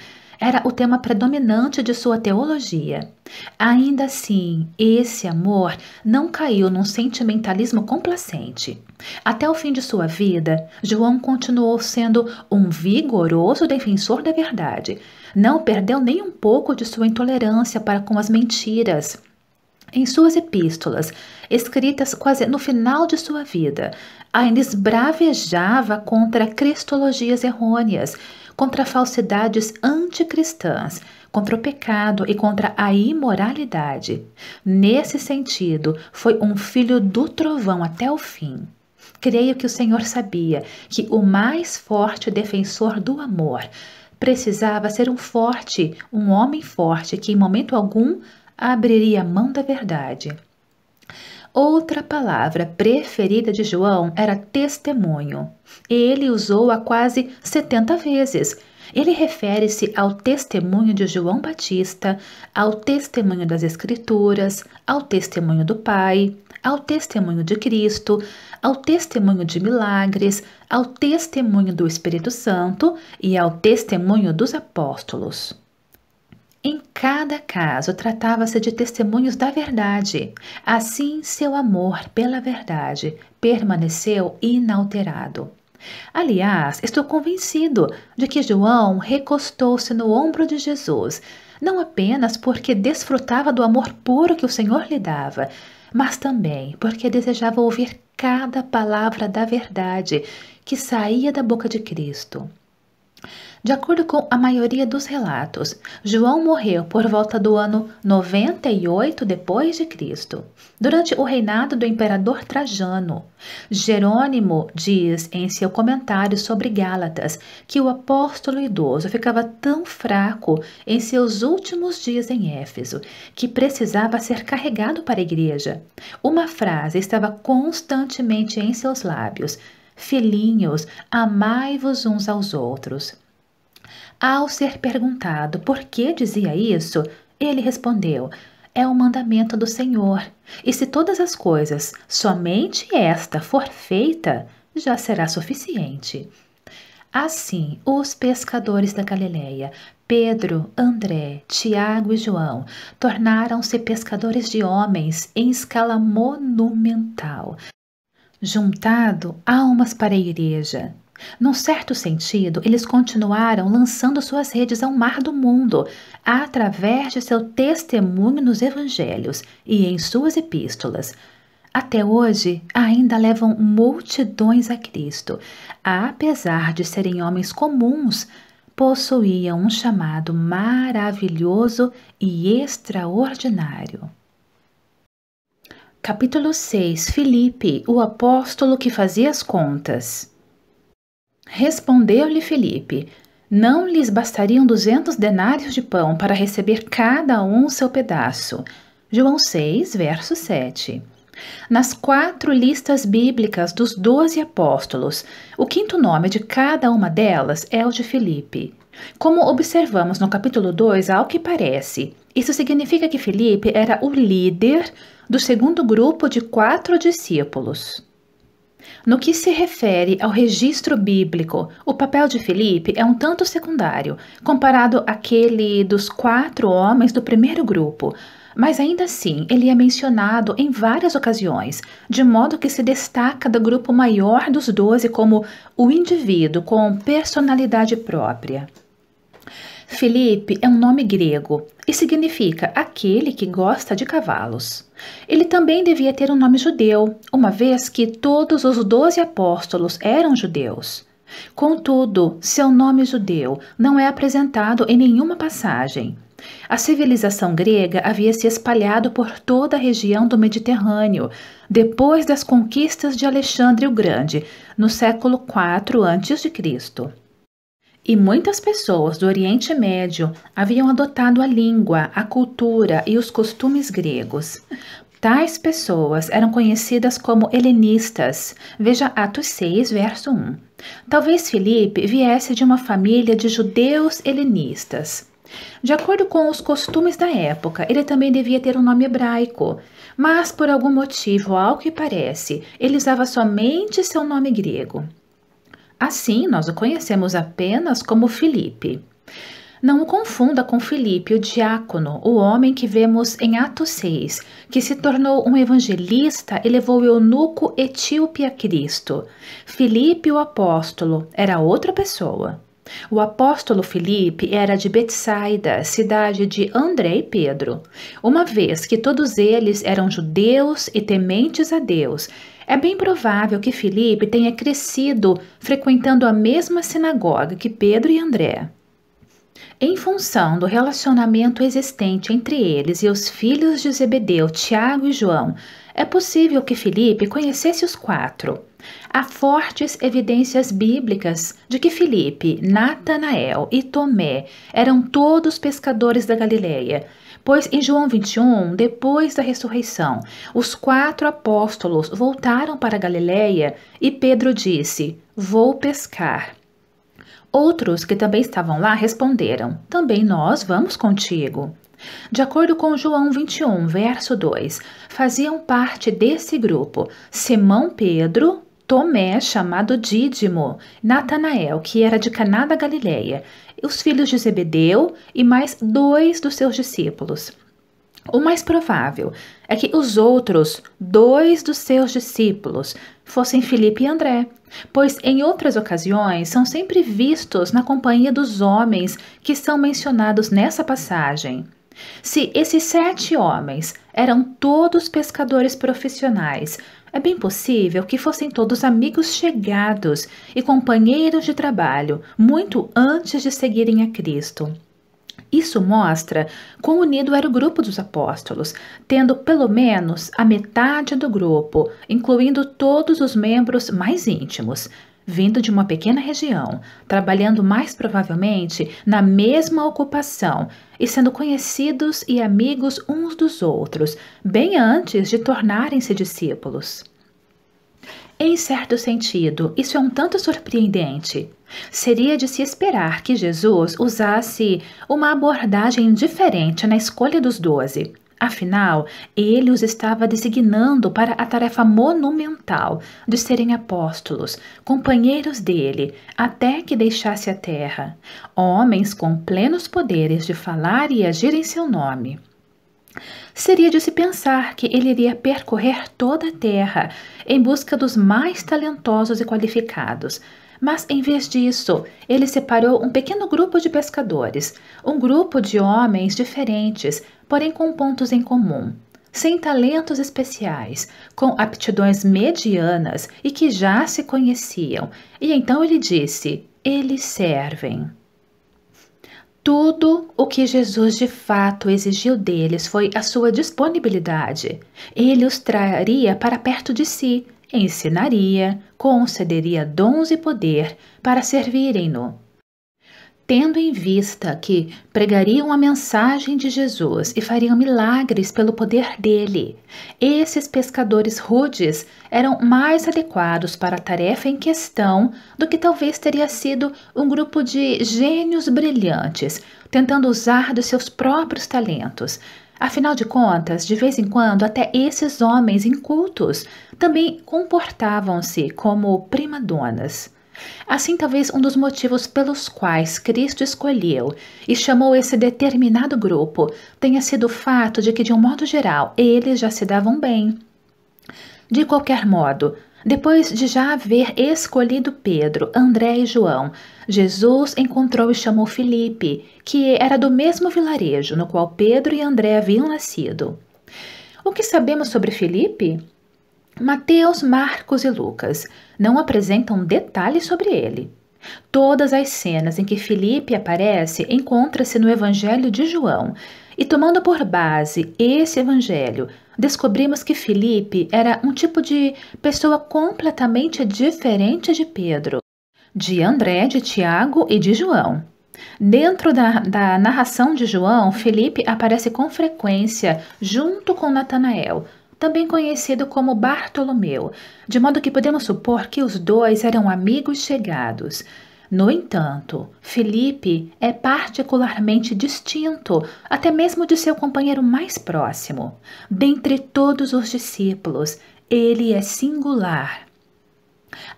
era o tema predominante de sua teologia. Ainda assim, esse amor não caiu num sentimentalismo complacente. Até o fim de sua vida, João continuou sendo um vigoroso defensor da verdade. Não perdeu nem um pouco de sua intolerância para com as mentiras. Em suas epístolas, escritas quase no final de sua vida, Aines bravejava contra cristologias errôneas, contra falsidades anticristãs, contra o pecado e contra a imoralidade. Nesse sentido, foi um filho do trovão até o fim. Creio que o Senhor sabia que o mais forte defensor do amor precisava ser um forte, um homem forte que em momento algum abriria a mão da verdade. Outra palavra preferida de João era testemunho. Ele usou a quase 70 vezes. Ele refere-se ao testemunho de João Batista, ao testemunho das Escrituras, ao testemunho do Pai, ao testemunho de Cristo, ao testemunho de milagres, ao testemunho do Espírito Santo e ao testemunho dos apóstolos. Em cada caso, tratava-se de testemunhos da verdade. Assim, seu amor pela verdade permaneceu inalterado. Aliás, estou convencido de que João recostou-se no ombro de Jesus, não apenas porque desfrutava do amor puro que o Senhor lhe dava, mas também porque desejava ouvir cada palavra da verdade que saía da boca de Cristo. De acordo com a maioria dos relatos, João morreu por volta do ano 98 depois de Cristo, durante o reinado do imperador Trajano. Jerônimo diz em seu comentário sobre Gálatas que o apóstolo idoso ficava tão fraco em seus últimos dias em Éfeso que precisava ser carregado para a igreja. Uma frase estava constantemente em seus lábios Filhinhos, amai-vos uns aos outros. Ao ser perguntado por que dizia isso, ele respondeu: É o mandamento do Senhor. E se todas as coisas, somente esta, for feita, já será suficiente. Assim, os pescadores da Galileia, Pedro, André, Tiago e João, tornaram-se pescadores de homens em escala monumental, juntado almas para a igreja. Num certo sentido, eles continuaram lançando suas redes ao mar do mundo através de seu testemunho nos evangelhos e em suas epístolas. Até hoje, ainda levam multidões a Cristo, apesar de serem homens comuns, possuíam um chamado maravilhoso e extraordinário. Capítulo 6 Filipe, o apóstolo que fazia as contas. Respondeu-lhe Filipe: Não lhes bastariam duzentos denários de pão para receber cada um seu pedaço. João 6, verso 7. Nas quatro listas bíblicas dos doze apóstolos, o quinto nome de cada uma delas é o de Filipe. Como observamos no capítulo 2, ao que parece, isso significa que Felipe era o líder do segundo grupo de quatro discípulos. No que se refere ao registro bíblico, o papel de Felipe é um tanto secundário, comparado àquele dos quatro homens do primeiro grupo, mas ainda assim ele é mencionado em várias ocasiões, de modo que se destaca do grupo maior dos doze como o indivíduo com personalidade própria. Felipe é um nome grego e significa aquele que gosta de cavalos. Ele também devia ter um nome judeu, uma vez que todos os doze apóstolos eram judeus. Contudo, seu nome judeu não é apresentado em nenhuma passagem. A civilização grega havia se espalhado por toda a região do Mediterrâneo depois das conquistas de Alexandre o Grande, no século IV a.C. E muitas pessoas do Oriente Médio haviam adotado a língua, a cultura e os costumes gregos. Tais pessoas eram conhecidas como helenistas. Veja Atos 6, verso 1. Talvez Filipe viesse de uma família de judeus helenistas. De acordo com os costumes da época, ele também devia ter um nome hebraico, mas por algum motivo, ao que parece, ele usava somente seu nome grego. Assim, nós o conhecemos apenas como Filipe. Não o confunda com Filipe, o diácono, o homem que vemos em Atos 6, que se tornou um evangelista e levou o eunuco etíope a Cristo. Filipe, o apóstolo, era outra pessoa. O apóstolo Filipe era de Betsaida, cidade de André e Pedro, uma vez que todos eles eram judeus e tementes a Deus é bem provável que Felipe tenha crescido frequentando a mesma sinagoga que Pedro e André. Em função do relacionamento existente entre eles e os filhos de Zebedeu, Tiago e João, é possível que Felipe conhecesse os quatro. Há fortes evidências bíblicas de que Felipe, Natanael e Tomé eram todos pescadores da Galileia Pois em João 21, depois da ressurreição, os quatro apóstolos voltaram para Galiléia e Pedro disse: Vou pescar. Outros que também estavam lá responderam: Também nós vamos contigo. De acordo com João 21, verso 2, faziam parte desse grupo Simão Pedro, Tomé, chamado Dídimo, Natanael, que era de Caná da Galileia, os filhos de Zebedeu e mais dois dos seus discípulos. O mais provável é que os outros dois dos seus discípulos fossem Filipe e André, pois em outras ocasiões são sempre vistos na companhia dos homens que são mencionados nessa passagem. Se esses sete homens eram todos pescadores profissionais é bem possível que fossem todos amigos chegados e companheiros de trabalho, muito antes de seguirem a Cristo. Isso mostra quão unido era o grupo dos apóstolos, tendo pelo menos a metade do grupo, incluindo todos os membros mais íntimos, vindo de uma pequena região, trabalhando mais provavelmente na mesma ocupação e sendo conhecidos e amigos uns dos outros, bem antes de tornarem-se discípulos. Em certo sentido, isso é um tanto surpreendente. Seria de se esperar que Jesus usasse uma abordagem diferente na escolha dos doze. Afinal, ele os estava designando para a tarefa monumental de serem apóstolos, companheiros dele, até que deixasse a terra, homens com plenos poderes de falar e agir em seu nome. Seria de se pensar que ele iria percorrer toda a terra em busca dos mais talentosos e qualificados, mas em vez disso, ele separou um pequeno grupo de pescadores, um grupo de homens diferentes, porém com pontos em comum. Sem talentos especiais, com aptidões medianas e que já se conheciam. E então ele disse: Eles servem. Tudo o que Jesus de fato exigiu deles foi a sua disponibilidade. Ele os traria para perto de si, ensinaria, concederia dons e poder para servirem-no. Tendo em vista que pregariam a mensagem de Jesus e fariam milagres pelo poder dele, esses pescadores rudes eram mais adequados para a tarefa em questão do que talvez teria sido um grupo de gênios brilhantes tentando usar dos seus próprios talentos, Afinal de contas, de vez em quando, até esses homens incultos também comportavam-se como primadonas. Assim, talvez um dos motivos pelos quais Cristo escolheu e chamou esse determinado grupo tenha sido o fato de que, de um modo geral, eles já se davam bem. De qualquer modo, depois de já haver escolhido Pedro, André e João, Jesus encontrou e chamou Felipe, que era do mesmo vilarejo no qual Pedro e André haviam nascido. O que sabemos sobre Felipe? Mateus, Marcos e Lucas não apresentam detalhes sobre ele. Todas as cenas em que Felipe aparece encontra-se no Evangelho de João, e tomando por base esse evangelho, descobrimos que Felipe era um tipo de pessoa completamente diferente de Pedro, de André, de Tiago e de João. Dentro da, da narração de João, Felipe aparece com frequência junto com Natanael, também conhecido como Bartolomeu, de modo que podemos supor que os dois eram amigos chegados. No entanto, Felipe é particularmente distinto, até mesmo de seu companheiro mais próximo. Dentre todos os discípulos, ele é singular.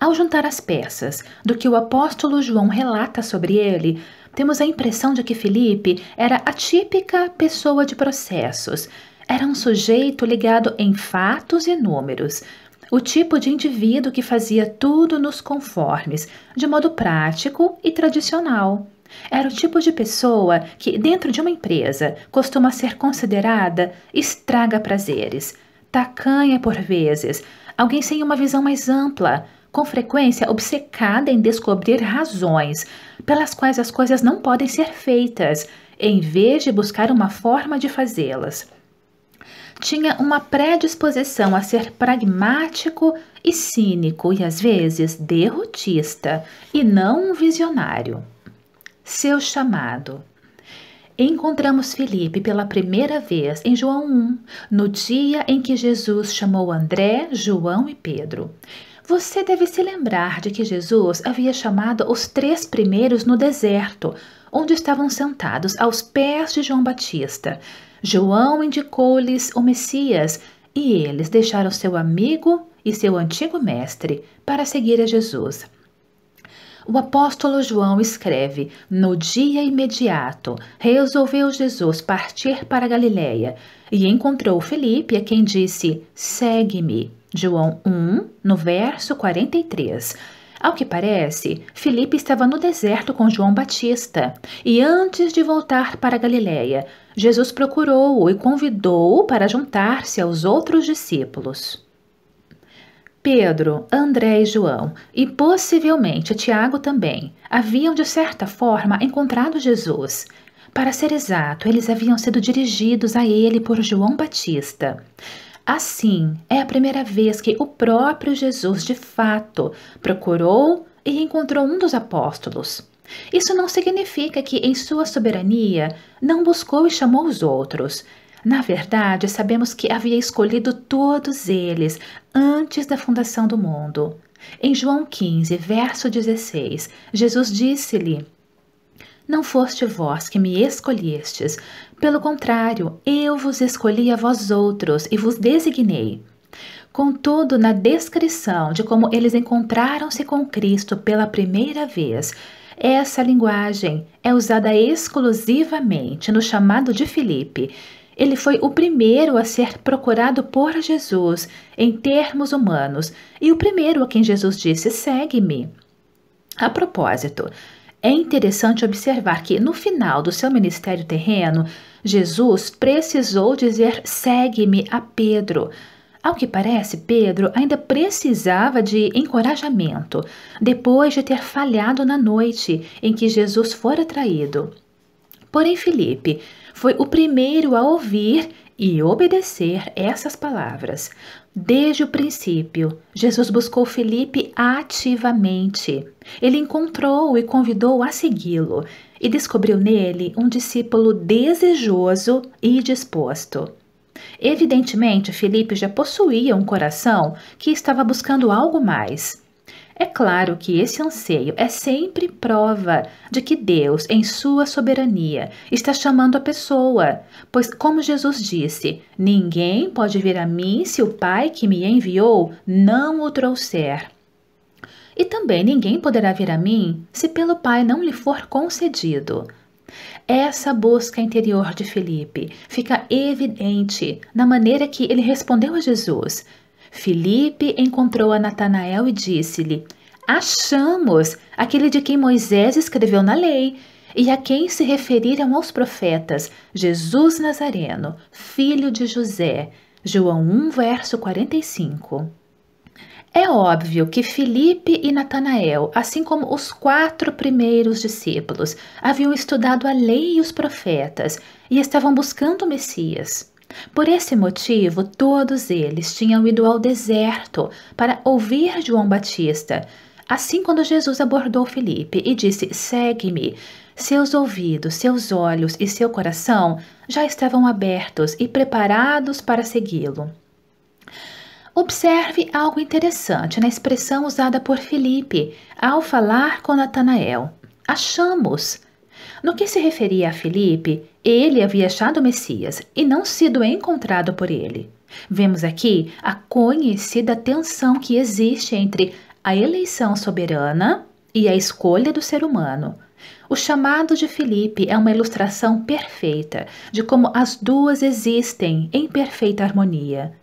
Ao juntar as peças do que o apóstolo João relata sobre ele, temos a impressão de que Felipe era a típica pessoa de processos, era um sujeito ligado em fatos e números, o tipo de indivíduo que fazia tudo nos conformes, de modo prático e tradicional. Era o tipo de pessoa que, dentro de uma empresa, costuma ser considerada estraga prazeres, tacanha por vezes, alguém sem uma visão mais ampla, com frequência obcecada em descobrir razões pelas quais as coisas não podem ser feitas, em vez de buscar uma forma de fazê-las tinha uma predisposição a ser pragmático e cínico e às vezes derrotista e não um visionário. Seu chamado. Encontramos Felipe pela primeira vez em João 1, no dia em que Jesus chamou André, João e Pedro. Você deve se lembrar de que Jesus havia chamado os três primeiros no deserto, onde estavam sentados aos pés de João Batista. João indicou-lhes o Messias e eles deixaram seu amigo e seu antigo mestre para seguir a Jesus. O apóstolo João escreve: No dia imediato, resolveu Jesus partir para Galiléia e encontrou Felipe, a quem disse: Segue-me. João 1, no verso 43. Ao que parece, Filipe estava no deserto com João Batista, e antes de voltar para Galiléia, Jesus procurou-o e convidou-o para juntar-se aos outros discípulos. Pedro, André e João, e possivelmente Tiago também, haviam de certa forma encontrado Jesus. Para ser exato, eles haviam sido dirigidos a ele por João Batista. Assim, é a primeira vez que o próprio Jesus de fato procurou e encontrou um dos apóstolos. Isso não significa que, em sua soberania, não buscou e chamou os outros. Na verdade, sabemos que havia escolhido todos eles antes da fundação do mundo. Em João 15, verso 16, Jesus disse-lhe: Não foste vós que me escolhestes, pelo contrário, eu vos escolhi a vós outros e vos designei. Contudo, na descrição de como eles encontraram-se com Cristo pela primeira vez, essa linguagem é usada exclusivamente no chamado de Filipe. Ele foi o primeiro a ser procurado por Jesus em termos humanos e o primeiro a quem Jesus disse: segue-me. A propósito, é interessante observar que, no final do seu ministério terreno, Jesus precisou dizer: segue-me a Pedro. Ao que parece, Pedro ainda precisava de encorajamento, depois de ter falhado na noite em que Jesus fora traído. Porém, Felipe foi o primeiro a ouvir e obedecer essas palavras. Desde o princípio, Jesus buscou Felipe ativamente. Ele encontrou e convidou a segui-lo e descobriu nele um discípulo desejoso e disposto. Evidentemente, Felipe já possuía um coração que estava buscando algo mais. É claro que esse anseio é sempre prova de que Deus, em sua soberania, está chamando a pessoa, pois, como Jesus disse, ninguém pode vir a mim se o Pai que me enviou não o trouxer. E também ninguém poderá vir a mim se pelo Pai não lhe for concedido. Essa busca interior de Felipe fica evidente na maneira que ele respondeu a Jesus. Felipe encontrou a Natanael e disse-lhe: Achamos aquele de quem Moisés escreveu na lei e a quem se referiram aos profetas, Jesus Nazareno, filho de José. João 1, verso 45. É óbvio que Felipe e Natanael, assim como os quatro primeiros discípulos, haviam estudado a lei e os profetas e estavam buscando o Messias. Por esse motivo, todos eles tinham ido ao deserto para ouvir João Batista. Assim, quando Jesus abordou Felipe e disse: Segue-me, seus ouvidos, seus olhos e seu coração já estavam abertos e preparados para segui-lo. Observe algo interessante na expressão usada por Felipe ao falar com Natanael. Achamos. No que se referia a Felipe, ele havia achado o Messias e não sido encontrado por ele. Vemos aqui a conhecida tensão que existe entre a eleição soberana e a escolha do ser humano. O chamado de Felipe é uma ilustração perfeita de como as duas existem em perfeita harmonia.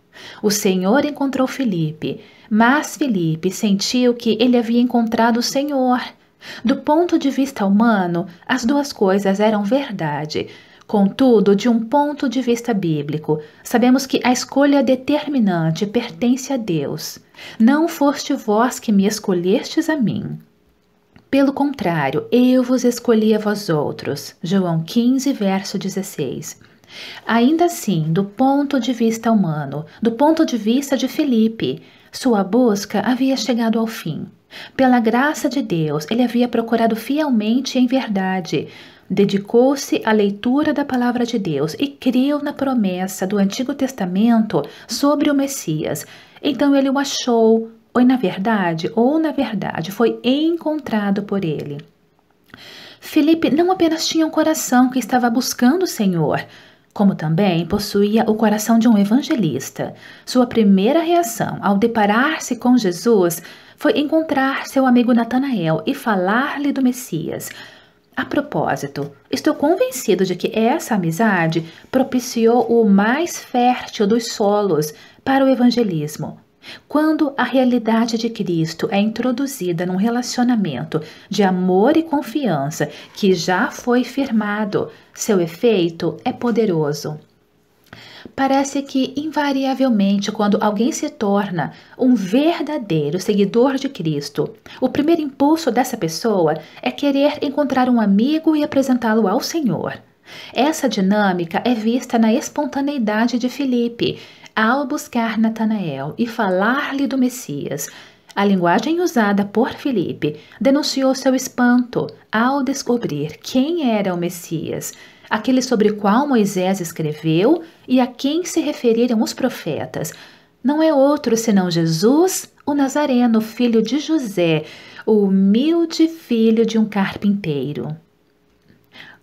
O Senhor encontrou Felipe, mas Felipe sentiu que ele havia encontrado o Senhor. Do ponto de vista humano, as duas coisas eram verdade. Contudo, de um ponto de vista bíblico, sabemos que a escolha determinante pertence a Deus. Não foste vós que me escolhestes a mim. Pelo contrário, eu vos escolhi a vós outros. João 15, verso 16. Ainda assim, do ponto de vista humano, do ponto de vista de Felipe, sua busca havia chegado ao fim. Pela graça de Deus, ele havia procurado fielmente em verdade. Dedicou-se à leitura da palavra de Deus e creu na promessa do Antigo Testamento sobre o Messias. Então ele o achou, ou na verdade, ou na verdade, foi encontrado por ele. Felipe não apenas tinha um coração que estava buscando o Senhor, como também possuía o coração de um evangelista. Sua primeira reação ao deparar-se com Jesus foi encontrar seu amigo Natanael e falar-lhe do Messias. A propósito, estou convencido de que essa amizade propiciou o mais fértil dos solos para o evangelismo. Quando a realidade de Cristo é introduzida num relacionamento de amor e confiança que já foi firmado, seu efeito é poderoso. Parece que, invariavelmente, quando alguém se torna um verdadeiro seguidor de Cristo, o primeiro impulso dessa pessoa é querer encontrar um amigo e apresentá-lo ao Senhor. Essa dinâmica é vista na espontaneidade de Felipe, ao buscar Natanael e falar-lhe do Messias. A linguagem usada por Filipe denunciou seu espanto ao descobrir quem era o Messias, aquele sobre qual Moisés escreveu e a quem se referiram os profetas. Não é outro senão Jesus, o Nazareno, filho de José, o humilde filho de um carpinteiro.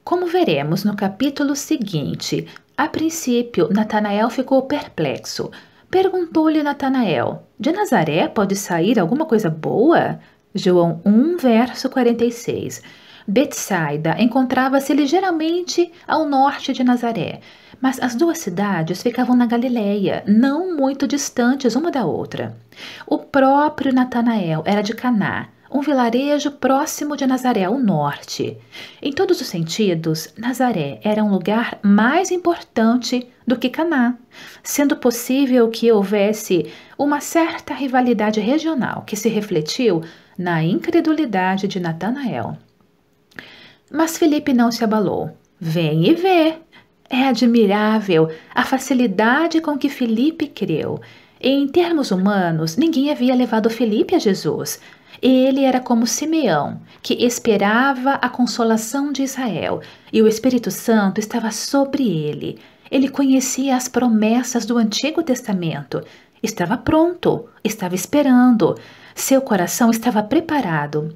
Como veremos no capítulo seguinte, a princípio, Natanael ficou perplexo. Perguntou-lhe Natanael: De Nazaré pode sair alguma coisa boa? João 1, verso 46. Betsaida encontrava-se ligeiramente ao norte de Nazaré, mas as duas cidades ficavam na Galileia, não muito distantes uma da outra. O próprio Natanael era de Caná, um vilarejo próximo de Nazaré, ao norte. Em todos os sentidos, Nazaré era um lugar mais importante do que Caná, sendo possível que houvesse uma certa rivalidade regional que se refletiu na incredulidade de Natanael. Mas Felipe não se abalou. Vem e vê. É admirável a facilidade com que Felipe creu. Em termos humanos, ninguém havia levado Felipe a Jesus, ele era como Simeão, que esperava a consolação de Israel, e o Espírito Santo estava sobre ele. Ele conhecia as promessas do Antigo Testamento, estava pronto, estava esperando, seu coração estava preparado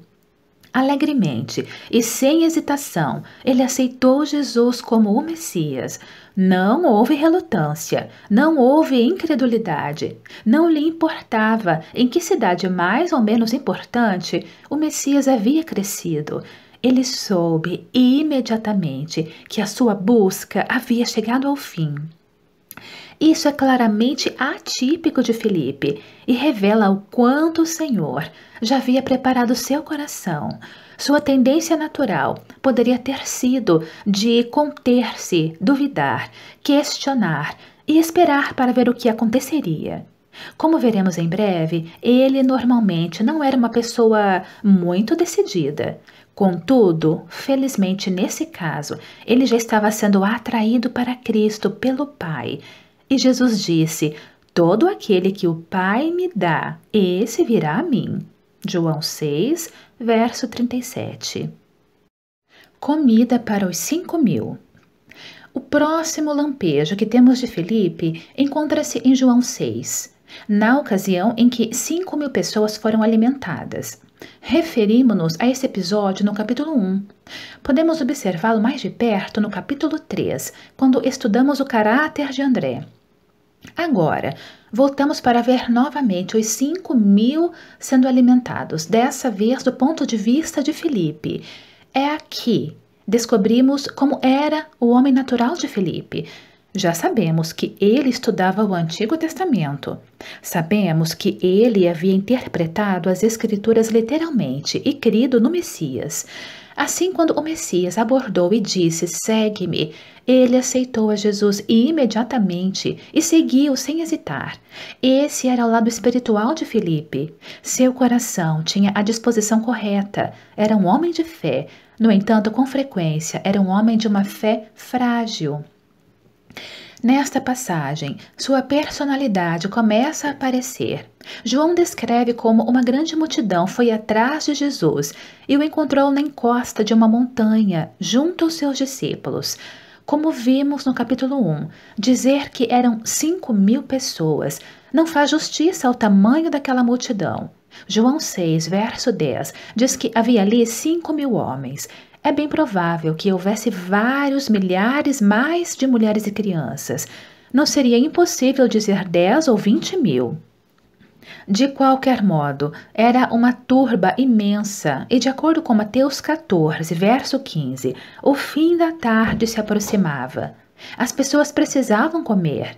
alegremente e sem hesitação, ele aceitou Jesus como o Messias. Não houve relutância, não houve incredulidade. Não lhe importava em que cidade mais ou menos importante o Messias havia crescido. Ele soube imediatamente que a sua busca havia chegado ao fim. Isso é claramente atípico de Felipe e revela o quanto o Senhor já havia preparado seu coração. Sua tendência natural poderia ter sido de conter-se, duvidar, questionar e esperar para ver o que aconteceria. Como veremos em breve, ele normalmente não era uma pessoa muito decidida. Contudo, felizmente nesse caso, ele já estava sendo atraído para Cristo pelo Pai e Jesus disse: Todo aquele que o Pai me dá, esse virá a mim. João 6, verso 37. Comida para os cinco mil. O próximo lampejo que temos de Felipe encontra-se em João 6, na ocasião em que 5 mil pessoas foram alimentadas. Referimos-nos a esse episódio no capítulo 1. Podemos observá-lo mais de perto no capítulo 3, quando estudamos o caráter de André. Agora, voltamos para ver novamente os 5 mil sendo alimentados, dessa vez do ponto de vista de Felipe. É aqui descobrimos como era o homem natural de Felipe. Já sabemos que ele estudava o Antigo Testamento. Sabemos que ele havia interpretado as Escrituras literalmente e crido no Messias. Assim, quando o Messias abordou e disse: Segue-me, ele aceitou a Jesus imediatamente e seguiu sem hesitar. Esse era o lado espiritual de Felipe. Seu coração tinha a disposição correta, era um homem de fé. No entanto, com frequência, era um homem de uma fé frágil. Nesta passagem, sua personalidade começa a aparecer. João descreve como uma grande multidão foi atrás de Jesus e o encontrou na encosta de uma montanha, junto aos seus discípulos. Como vimos no capítulo 1, dizer que eram 5 mil pessoas não faz justiça ao tamanho daquela multidão. João 6, verso 10, diz que havia ali cinco mil homens, é bem provável que houvesse vários milhares mais de mulheres e crianças. Não seria impossível dizer 10 ou 20 mil. De qualquer modo, era uma turba imensa, e de acordo com Mateus 14, verso 15, o fim da tarde se aproximava. As pessoas precisavam comer.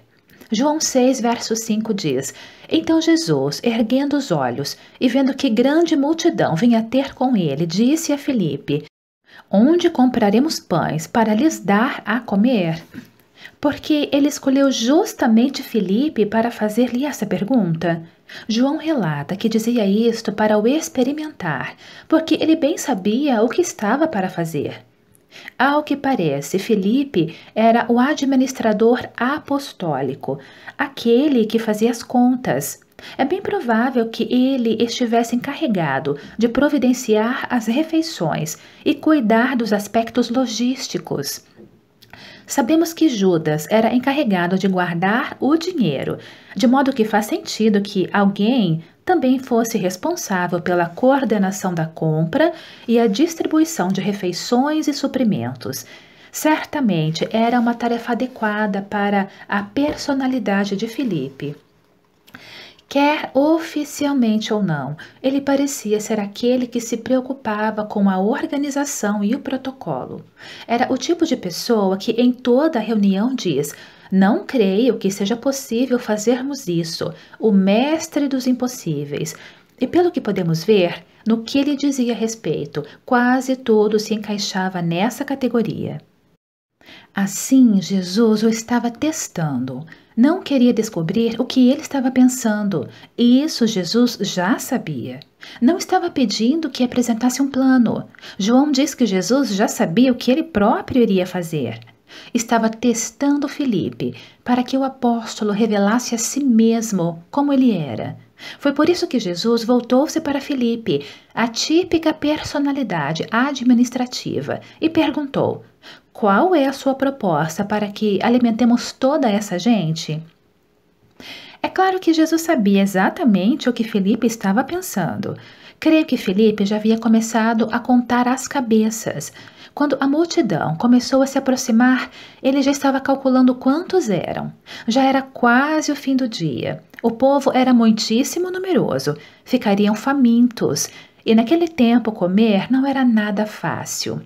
João 6, verso 5 diz: Então Jesus, erguendo os olhos e vendo que grande multidão vinha ter com ele, disse a Filipe: Onde compraremos pães para lhes dar a comer? Porque ele escolheu justamente Felipe para fazer-lhe essa pergunta. João relata que dizia isto para o experimentar, porque ele bem sabia o que estava para fazer. Ao que parece, Felipe era o administrador apostólico, aquele que fazia as contas, é bem provável que ele estivesse encarregado de providenciar as refeições e cuidar dos aspectos logísticos. Sabemos que Judas era encarregado de guardar o dinheiro, de modo que faz sentido que alguém também fosse responsável pela coordenação da compra e a distribuição de refeições e suprimentos. Certamente era uma tarefa adequada para a personalidade de Filipe. Quer oficialmente ou não, ele parecia ser aquele que se preocupava com a organização e o protocolo. Era o tipo de pessoa que em toda reunião diz: Não creio que seja possível fazermos isso, o mestre dos impossíveis. E pelo que podemos ver, no que ele dizia a respeito, quase todo se encaixava nessa categoria. Assim, Jesus o estava testando. Não queria descobrir o que ele estava pensando. E isso Jesus já sabia. Não estava pedindo que apresentasse um plano. João diz que Jesus já sabia o que ele próprio iria fazer. Estava testando Felipe para que o apóstolo revelasse a si mesmo como ele era. Foi por isso que Jesus voltou-se para Felipe, a típica personalidade administrativa, e perguntou: qual é a sua proposta para que alimentemos toda essa gente? É claro que Jesus sabia exatamente o que Felipe estava pensando. Creio que Felipe já havia começado a contar as cabeças. Quando a multidão começou a se aproximar, ele já estava calculando quantos eram. Já era quase o fim do dia. O povo era muitíssimo numeroso. Ficariam famintos. E naquele tempo comer não era nada fácil.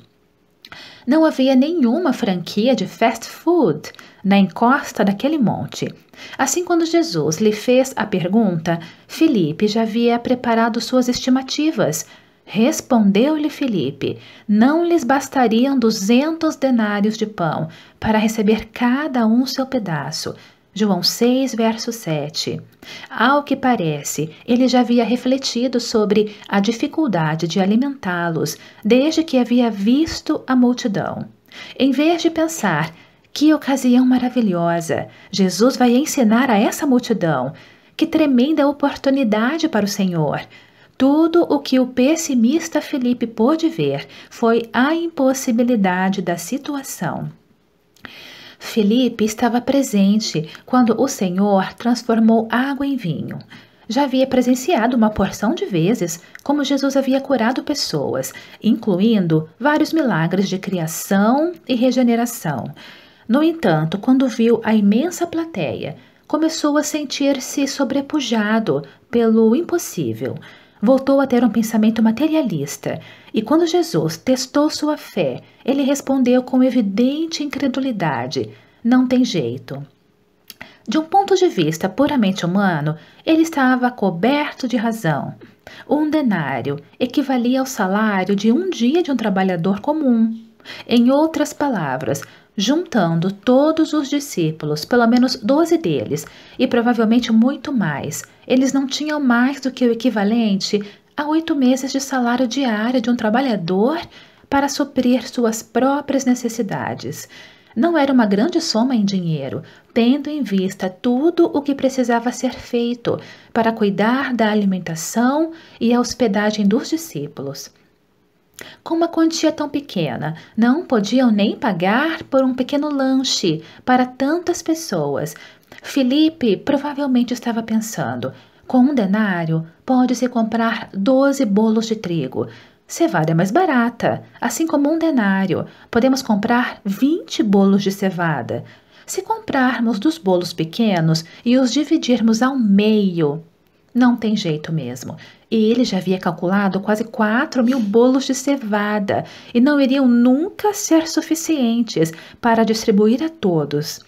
Não havia nenhuma franquia de fast food na encosta daquele monte. Assim, quando Jesus lhe fez a pergunta, Felipe já havia preparado suas estimativas. Respondeu-lhe Felipe: Não lhes bastariam duzentos denários de pão para receber cada um seu pedaço. João 6, verso 7. Ao que parece, ele já havia refletido sobre a dificuldade de alimentá-los desde que havia visto a multidão. Em vez de pensar, que ocasião maravilhosa! Jesus vai ensinar a essa multidão. Que tremenda oportunidade para o Senhor! Tudo o que o pessimista Felipe pôde ver foi a impossibilidade da situação. Felipe estava presente quando o Senhor transformou água em vinho. Já havia presenciado uma porção de vezes como Jesus havia curado pessoas, incluindo vários milagres de criação e regeneração. No entanto, quando viu a imensa plateia, começou a sentir-se sobrepujado pelo impossível voltou a ter um pensamento materialista, e quando Jesus testou sua fé, ele respondeu com evidente incredulidade: Não tem jeito. De um ponto de vista puramente humano, ele estava coberto de razão. Um denário equivalia ao salário de um dia de um trabalhador comum. Em outras palavras, juntando todos os discípulos, pelo menos 12 deles, e provavelmente muito mais. Eles não tinham mais do que o equivalente a oito meses de salário diário de um trabalhador para suprir suas próprias necessidades. Não era uma grande soma em dinheiro, tendo em vista tudo o que precisava ser feito para cuidar da alimentação e a hospedagem dos discípulos. Com uma quantia tão pequena, não podiam nem pagar por um pequeno lanche para tantas pessoas. Felipe provavelmente estava pensando: com um denário, pode-se comprar 12 bolos de trigo. Cevada é mais barata, assim como um denário, podemos comprar 20 bolos de cevada. Se comprarmos dos bolos pequenos e os dividirmos ao meio, não tem jeito mesmo. Ele já havia calculado quase 4 mil bolos de cevada e não iriam nunca ser suficientes para distribuir a todos.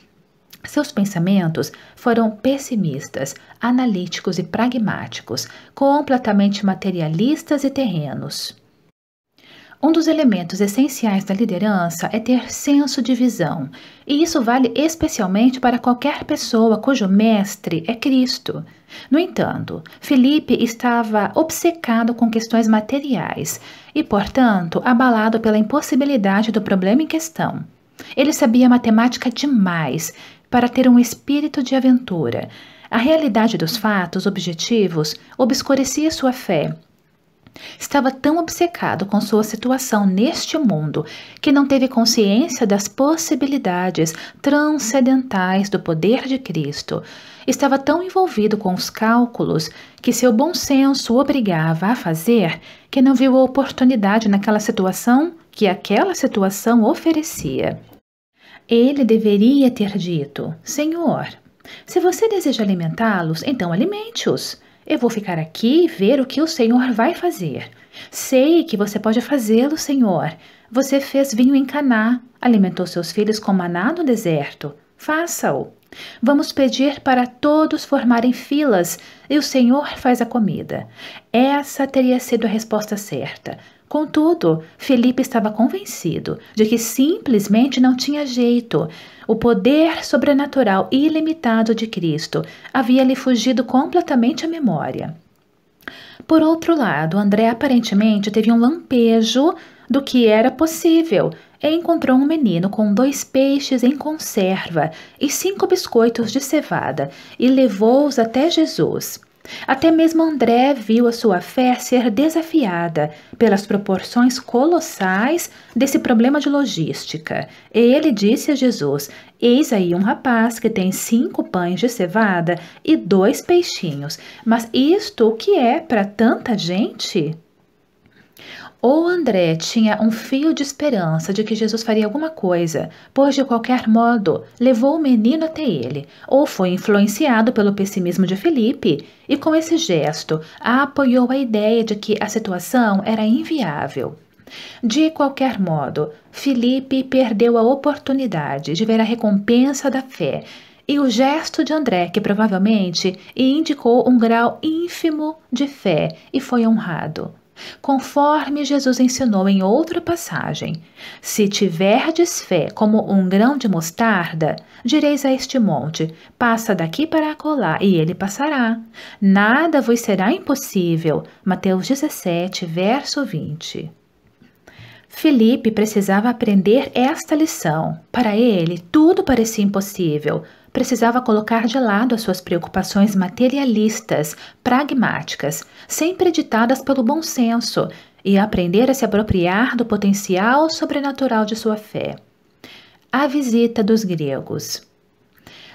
Seus pensamentos foram pessimistas, analíticos e pragmáticos, completamente materialistas e terrenos. Um dos elementos essenciais da liderança é ter senso de visão, e isso vale especialmente para qualquer pessoa cujo mestre é Cristo. No entanto, Felipe estava obcecado com questões materiais e, portanto, abalado pela impossibilidade do problema em questão. Ele sabia matemática demais para ter um espírito de aventura. A realidade dos fatos objetivos obscurecia sua fé. Estava tão obcecado com sua situação neste mundo que não teve consciência das possibilidades transcendentais do poder de Cristo estava tão envolvido com os cálculos que seu bom senso obrigava a fazer que não viu a oportunidade naquela situação que aquela situação oferecia. Ele deveria ter dito: Senhor, se você deseja alimentá-los, então alimente-os. Eu vou ficar aqui e ver o que o Senhor vai fazer. Sei que você pode fazê-lo, Senhor. Você fez vinho em Caná, alimentou seus filhos com maná no deserto. Faça-o. Vamos pedir para todos formarem filas e o Senhor faz a comida. Essa teria sido a resposta certa. Contudo, Felipe estava convencido de que simplesmente não tinha jeito. O poder sobrenatural ilimitado de Cristo havia lhe fugido completamente à memória. Por outro lado, André aparentemente teve um lampejo do que era possível encontrou um menino com dois peixes em conserva e cinco biscoitos de cevada e levou-os até Jesus. Até mesmo André viu a sua fé ser desafiada pelas proporções colossais desse problema de logística. Ele disse a Jesus: Eis aí um rapaz que tem cinco pães de cevada e dois peixinhos, mas isto o que é para tanta gente? Ou André tinha um fio de esperança de que Jesus faria alguma coisa, pois de qualquer modo levou o menino até ele, ou foi influenciado pelo pessimismo de Felipe e com esse gesto apoiou a ideia de que a situação era inviável. De qualquer modo, Felipe perdeu a oportunidade de ver a recompensa da fé e o gesto de André, que provavelmente indicou um grau ínfimo de fé e foi honrado conforme Jesus ensinou em outra passagem: Se tiverdes fé como um grão de mostarda, direis a este monte: passa daqui para acolá, e ele passará. Nada vos será impossível. Mateus 17, verso 20. Felipe precisava aprender esta lição. Para ele, tudo parecia impossível, precisava colocar de lado as suas preocupações materialistas, pragmáticas, sempre ditadas pelo bom senso, e aprender a se apropriar do potencial sobrenatural de sua fé. A visita dos gregos.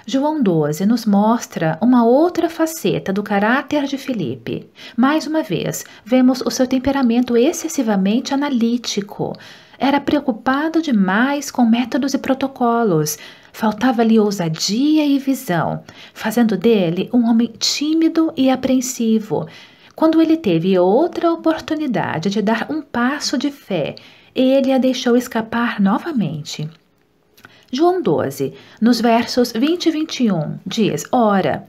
João 12 nos mostra uma outra faceta do caráter de Felipe. Mais uma vez, vemos o seu temperamento excessivamente analítico. Era preocupado demais com métodos e protocolos, Faltava-lhe ousadia e visão, fazendo dele um homem tímido e apreensivo. Quando ele teve outra oportunidade de dar um passo de fé, ele a deixou escapar novamente. João 12, nos versos 20 e 21, diz: Ora,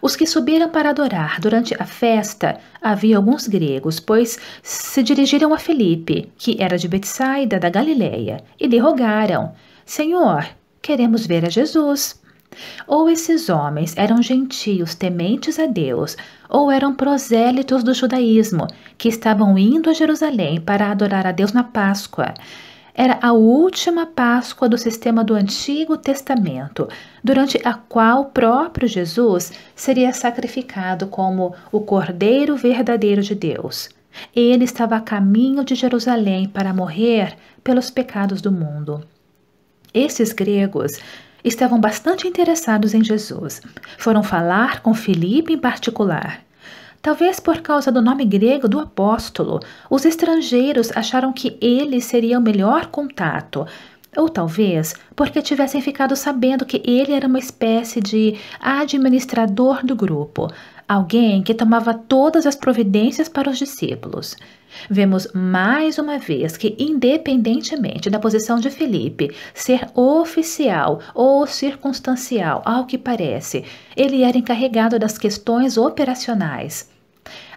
os que subiram para adorar durante a festa, havia alguns gregos, pois se dirigiram a Felipe, que era de Betsaida da Galileia, e lhe rogaram: Senhor, queremos ver a Jesus. Ou esses homens eram gentios tementes a Deus, ou eram prosélitos do judaísmo, que estavam indo a Jerusalém para adorar a Deus na Páscoa. Era a última Páscoa do sistema do Antigo Testamento, durante a qual o próprio Jesus seria sacrificado como o Cordeiro Verdadeiro de Deus. Ele estava a caminho de Jerusalém para morrer pelos pecados do mundo. Esses gregos estavam bastante interessados em Jesus. Foram falar com Filipe em particular. Talvez por causa do nome grego do apóstolo, os estrangeiros acharam que ele seria o melhor contato. Ou talvez porque tivessem ficado sabendo que ele era uma espécie de administrador do grupo, alguém que tomava todas as providências para os discípulos. Vemos mais uma vez que, independentemente da posição de Felipe ser oficial ou circunstancial, ao que parece, ele era encarregado das questões operacionais.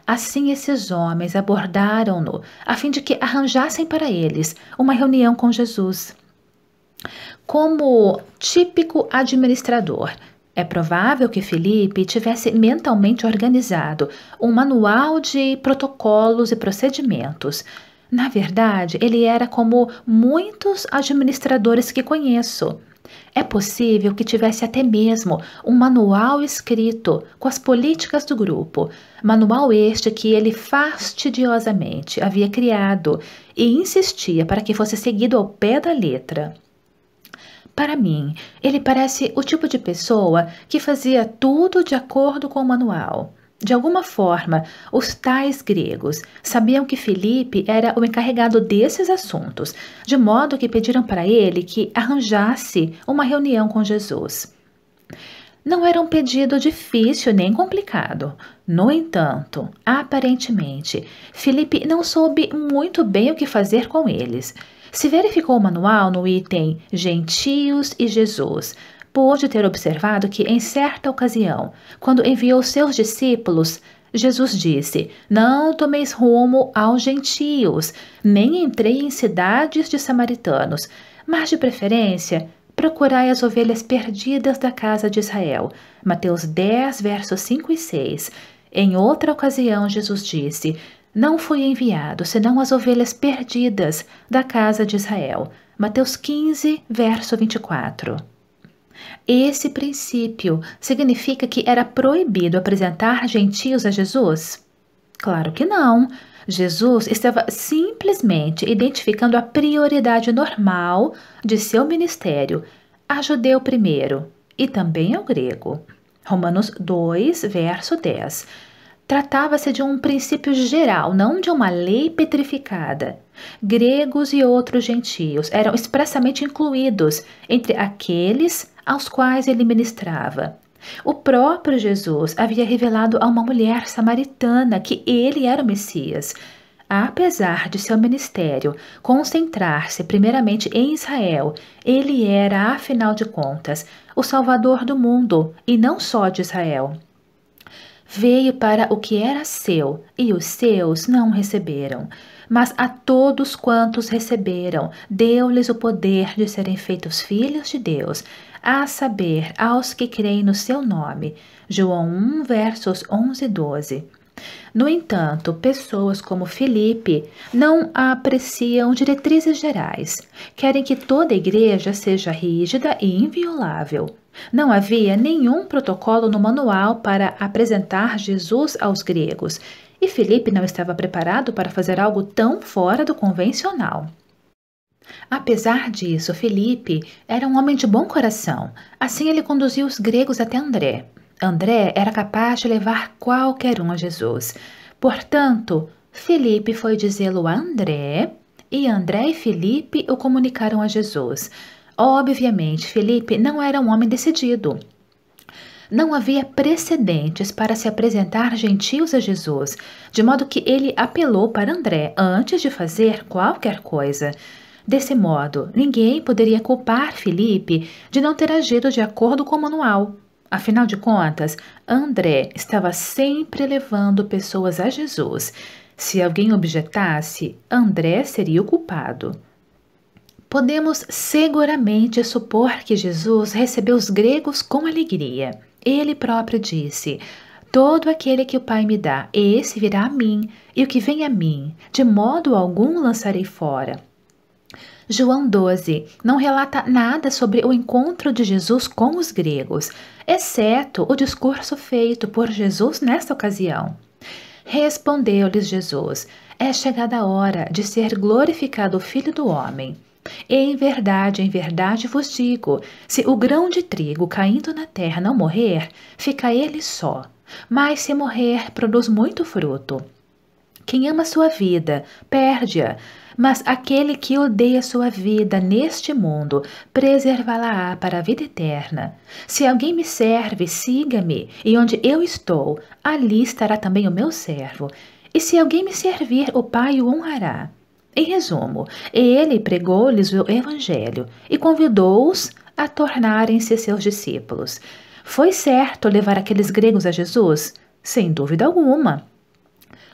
Assim, esses homens abordaram-no a fim de que arranjassem para eles uma reunião com Jesus. Como típico administrador, é provável que Felipe tivesse mentalmente organizado um manual de protocolos e procedimentos. Na verdade, ele era como muitos administradores que conheço. É possível que tivesse até mesmo um manual escrito com as políticas do grupo, manual este que ele fastidiosamente havia criado e insistia para que fosse seguido ao pé da letra. Para mim, ele parece o tipo de pessoa que fazia tudo de acordo com o manual. De alguma forma, os tais gregos sabiam que Felipe era o encarregado desses assuntos, de modo que pediram para ele que arranjasse uma reunião com Jesus. Não era um pedido difícil nem complicado. No entanto, aparentemente, Felipe não soube muito bem o que fazer com eles. Se verificou o manual no item Gentios e Jesus, pôde ter observado que, em certa ocasião, quando enviou seus discípulos, Jesus disse: Não tomeis rumo aos gentios, nem entrei em cidades de samaritanos, mas de preferência procurai as ovelhas perdidas da casa de Israel. Mateus 10, versos 5 e 6. Em outra ocasião, Jesus disse: não fui enviado senão as ovelhas perdidas da casa de Israel. Mateus 15, verso 24. Esse princípio significa que era proibido apresentar gentios a Jesus? Claro que não. Jesus estava simplesmente identificando a prioridade normal de seu ministério, a judeu primeiro e também ao grego. Romanos 2, verso 10. Tratava-se de um princípio geral, não de uma lei petrificada. Gregos e outros gentios eram expressamente incluídos entre aqueles aos quais ele ministrava. O próprio Jesus havia revelado a uma mulher samaritana que ele era o Messias. Apesar de seu ministério concentrar-se primeiramente em Israel, ele era, afinal de contas, o Salvador do mundo e não só de Israel veio para o que era seu, e os seus não receberam. Mas a todos quantos receberam, deu-lhes o poder de serem feitos filhos de Deus, a saber, aos que creem no seu nome. João 1, versos 11 e 12. No entanto, pessoas como Felipe não apreciam diretrizes gerais, querem que toda igreja seja rígida e inviolável. Não havia nenhum protocolo no manual para apresentar Jesus aos gregos, e Felipe não estava preparado para fazer algo tão fora do convencional. Apesar disso, Felipe era um homem de bom coração, assim ele conduziu os gregos até André. André era capaz de levar qualquer um a Jesus. Portanto, Felipe foi dizê-lo a André, e André e Felipe o comunicaram a Jesus. Obviamente, Felipe não era um homem decidido. Não havia precedentes para se apresentar gentios a Jesus, de modo que ele apelou para André antes de fazer qualquer coisa. Desse modo, ninguém poderia culpar Felipe de não ter agido de acordo com o manual. Afinal de contas, André estava sempre levando pessoas a Jesus. Se alguém objetasse, André seria o culpado podemos seguramente supor que Jesus recebeu os gregos com alegria. Ele próprio disse: Todo aquele que o Pai me dá, esse virá a mim, e o que vem a mim, de modo algum lançarei fora. João 12 não relata nada sobre o encontro de Jesus com os gregos, exceto o discurso feito por Jesus nesta ocasião. Respondeu-lhes Jesus: É chegada a hora de ser glorificado o Filho do Homem. Em verdade, em verdade vos digo: se o grão de trigo caindo na terra não morrer, fica ele só. Mas se morrer, produz muito fruto. Quem ama sua vida, perde-a. Mas aquele que odeia sua vida neste mundo, preservá la para a vida eterna. Se alguém me serve, siga-me, e onde eu estou, ali estará também o meu servo. E se alguém me servir, o Pai o honrará. Em resumo, ele pregou-lhes o Evangelho e convidou-os a tornarem-se seus discípulos. Foi certo levar aqueles gregos a Jesus? Sem dúvida alguma.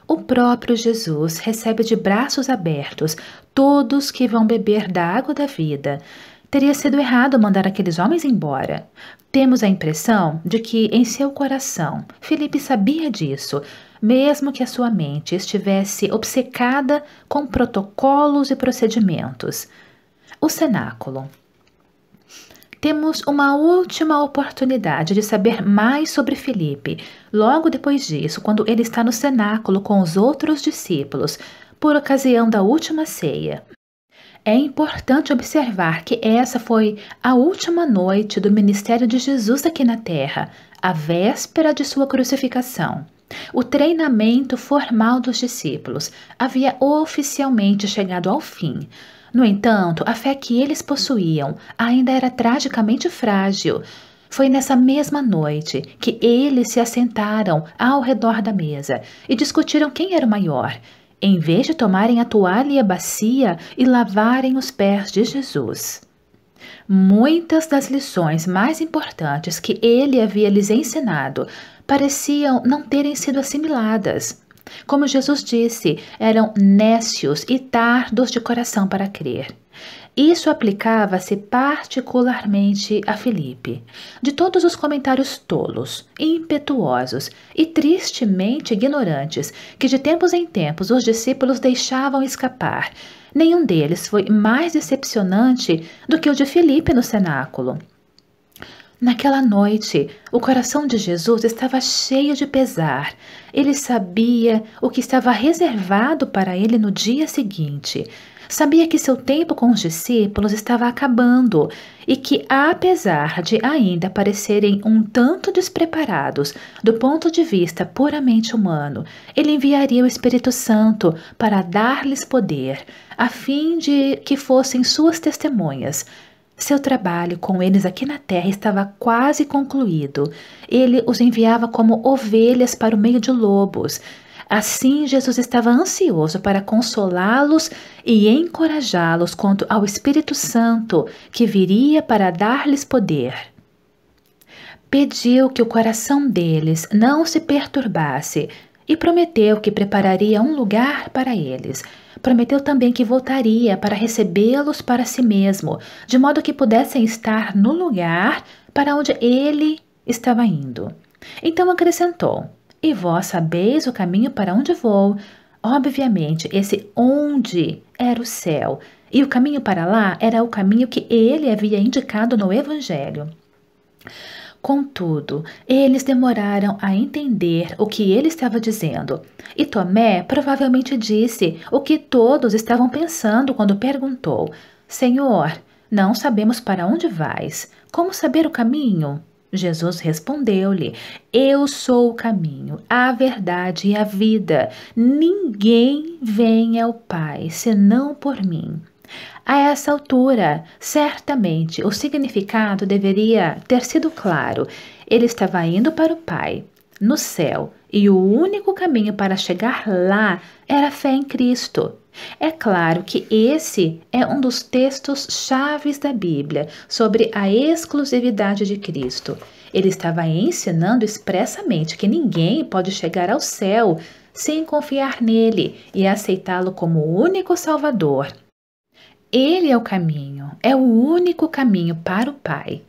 O próprio Jesus recebe de braços abertos todos que vão beber da água da vida. Teria sido errado mandar aqueles homens embora. Temos a impressão de que, em seu coração, Felipe sabia disso, mesmo que a sua mente estivesse obcecada com protocolos e procedimentos. O cenáculo. Temos uma última oportunidade de saber mais sobre Felipe, logo depois disso, quando ele está no cenáculo com os outros discípulos, por ocasião da última ceia. É importante observar que essa foi a última noite do ministério de Jesus aqui na Terra, a véspera de sua crucificação. O treinamento formal dos discípulos havia oficialmente chegado ao fim. No entanto, a fé que eles possuíam ainda era tragicamente frágil. Foi nessa mesma noite que eles se assentaram ao redor da mesa e discutiram quem era o maior. Em vez de tomarem a toalha e a bacia e lavarem os pés de Jesus. Muitas das lições mais importantes que ele havia lhes ensinado pareciam não terem sido assimiladas. Como Jesus disse, eram nécios e tardos de coração para crer. Isso aplicava-se particularmente a Felipe. De todos os comentários tolos, impetuosos e tristemente ignorantes que de tempos em tempos os discípulos deixavam escapar, nenhum deles foi mais decepcionante do que o de Felipe no cenáculo. Naquela noite, o coração de Jesus estava cheio de pesar. Ele sabia o que estava reservado para ele no dia seguinte. Sabia que seu tempo com os discípulos estava acabando e que, apesar de ainda parecerem um tanto despreparados do ponto de vista puramente humano, ele enviaria o Espírito Santo para dar-lhes poder, a fim de que fossem suas testemunhas seu trabalho com eles aqui na terra estava quase concluído. Ele os enviava como ovelhas para o meio de lobos. Assim, Jesus estava ansioso para consolá-los e encorajá-los quanto ao Espírito Santo, que viria para dar-lhes poder pediu que o coração deles não se perturbasse e prometeu que prepararia um lugar para eles prometeu também que voltaria para recebê-los para si mesmo, de modo que pudessem estar no lugar para onde ele estava indo. Então acrescentou: E vós sabeis o caminho para onde vou. Obviamente, esse onde era o céu, e o caminho para lá era o caminho que ele havia indicado no Evangelho. Contudo, eles demoraram a entender o que ele estava dizendo, e Tomé provavelmente disse o que todos estavam pensando quando perguntou: Senhor, não sabemos para onde vais. Como saber o caminho? Jesus respondeu-lhe: Eu sou o caminho, a verdade e a vida. Ninguém vem ao Pai senão por mim. A essa altura, certamente o significado deveria ter sido claro. Ele estava indo para o Pai, no céu, e o único caminho para chegar lá era a fé em Cristo. É claro que esse é um dos textos chaves da Bíblia sobre a exclusividade de Cristo. Ele estava ensinando expressamente que ninguém pode chegar ao céu sem confiar nele e aceitá-lo como único Salvador ele é o caminho, é o único caminho para o Pai.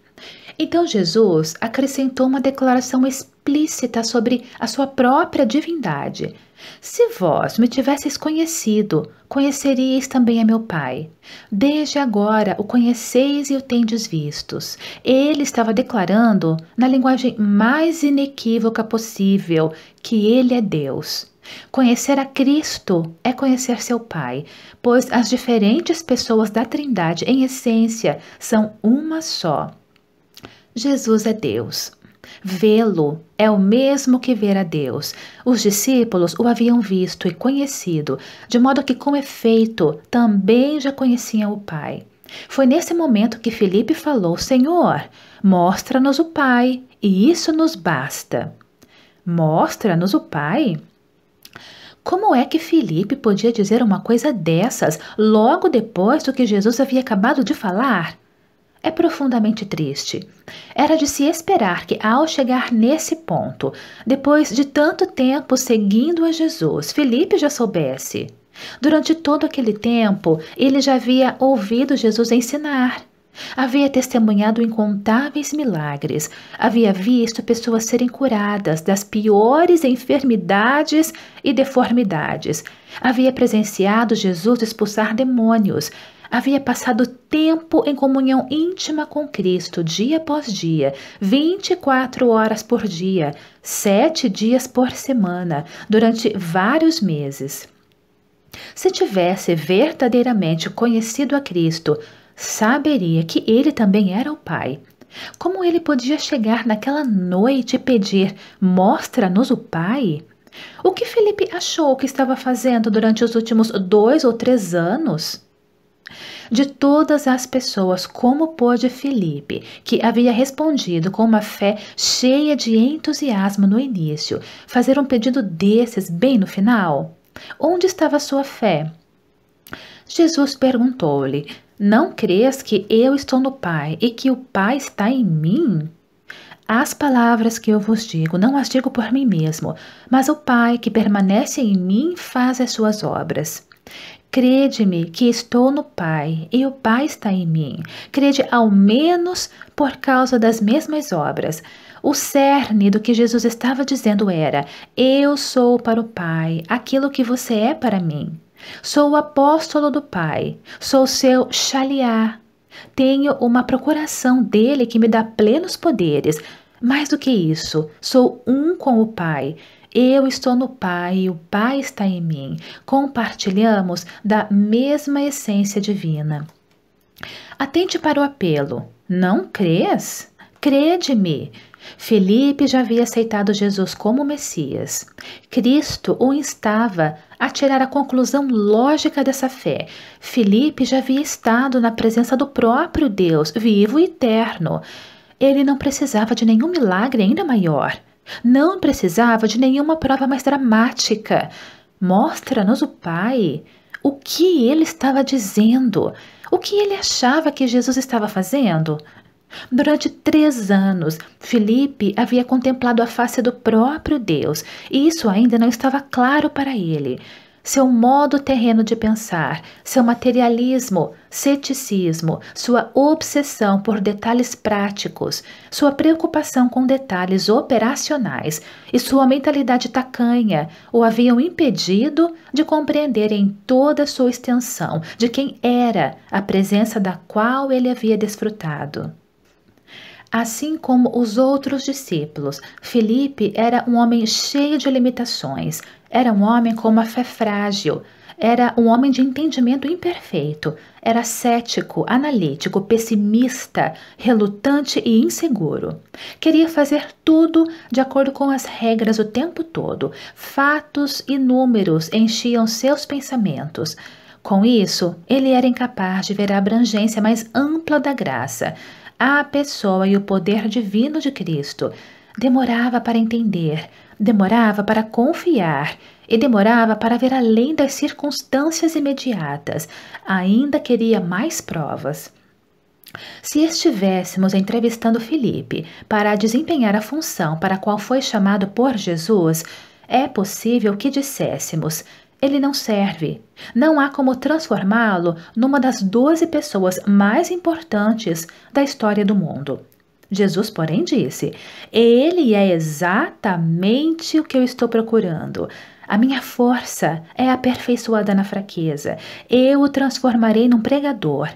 Então Jesus acrescentou uma declaração explícita sobre a sua própria divindade. Se vós me tivesseis conhecido, conheceríeis também a meu Pai. Desde agora o conheceis e o tendes vistos. Ele estava declarando, na linguagem mais inequívoca possível, que ele é Deus. Conhecer a Cristo é conhecer seu Pai, pois as diferentes pessoas da Trindade, em essência, são uma só. Jesus é Deus. Vê-lo é o mesmo que ver a Deus. Os discípulos o haviam visto e conhecido, de modo que, com efeito, também já conheciam o Pai. Foi nesse momento que Felipe falou: Senhor, mostra-nos o Pai, e isso nos basta. Mostra-nos o Pai? Como é que Felipe podia dizer uma coisa dessas logo depois do que Jesus havia acabado de falar? É profundamente triste. Era de se esperar que, ao chegar nesse ponto, depois de tanto tempo seguindo a Jesus, Felipe já soubesse. Durante todo aquele tempo, ele já havia ouvido Jesus ensinar. Havia testemunhado incontáveis milagres, havia visto pessoas serem curadas das piores enfermidades e deformidades, havia presenciado Jesus expulsar demônios, havia passado tempo em comunhão íntima com Cristo, dia após dia, 24 horas por dia, sete dias por semana, durante vários meses. Se tivesse verdadeiramente conhecido a Cristo, saberia que ele também era o pai. Como ele podia chegar naquela noite e pedir: Mostra-nos o pai? O que Felipe achou que estava fazendo durante os últimos dois ou três anos? De todas as pessoas, como pôde Felipe, que havia respondido com uma fé cheia de entusiasmo no início, fazer um pedido desses bem no final? Onde estava sua fé? Jesus perguntou-lhe: não crês que eu estou no Pai e que o Pai está em mim? As palavras que eu vos digo, não as digo por mim mesmo, mas o Pai que permanece em mim faz as suas obras. Crede-me que estou no Pai e o Pai está em mim. Crede ao menos por causa das mesmas obras. O cerne do que Jesus estava dizendo era: Eu sou para o Pai aquilo que você é para mim. Sou o apóstolo do Pai, sou seu xaliá. Tenho uma procuração dele que me dá plenos poderes. Mais do que isso, sou um com o Pai. Eu estou no Pai e o Pai está em mim. Compartilhamos da mesma essência divina. Atente para o apelo. Não crês? Crede-me. Felipe já havia aceitado Jesus como Messias. Cristo o instava a tirar a conclusão lógica dessa fé. Felipe já havia estado na presença do próprio Deus, vivo e eterno. Ele não precisava de nenhum milagre ainda maior. Não precisava de nenhuma prova mais dramática. Mostra-nos o Pai. O que ele estava dizendo? O que ele achava que Jesus estava fazendo? Durante três anos, Felipe havia contemplado a face do próprio Deus, e isso ainda não estava claro para ele. Seu modo terreno de pensar, seu materialismo, ceticismo, sua obsessão por detalhes práticos, sua preocupação com detalhes operacionais e sua mentalidade tacanha o haviam impedido de compreender em toda sua extensão de quem era a presença da qual ele havia desfrutado. Assim como os outros discípulos, Felipe era um homem cheio de limitações, era um homem com uma fé frágil, era um homem de entendimento imperfeito, era cético, analítico, pessimista, relutante e inseguro. Queria fazer tudo de acordo com as regras o tempo todo. Fatos e números enchiam seus pensamentos. Com isso, ele era incapaz de ver a abrangência mais ampla da graça a pessoa e o poder divino de Cristo. Demorava para entender, demorava para confiar e demorava para ver além das circunstâncias imediatas. Ainda queria mais provas. Se estivéssemos entrevistando Felipe para desempenhar a função para a qual foi chamado por Jesus, é possível que disséssemos: ele não serve. Não há como transformá-lo numa das doze pessoas mais importantes da história do mundo. Jesus, porém, disse: Ele é exatamente o que eu estou procurando. A minha força é aperfeiçoada na fraqueza. Eu o transformarei num pregador.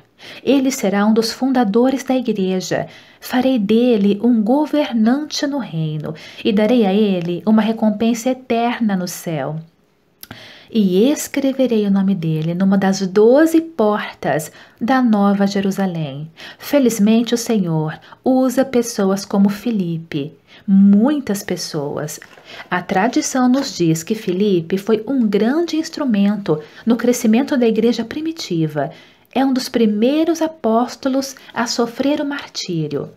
Ele será um dos fundadores da igreja. Farei dele um governante no reino e darei a ele uma recompensa eterna no céu e escreverei o nome dele numa das doze portas da Nova Jerusalém. Felizmente o Senhor usa pessoas como Filipe, muitas pessoas. A tradição nos diz que Filipe foi um grande instrumento no crescimento da igreja primitiva. É um dos primeiros apóstolos a sofrer o martírio.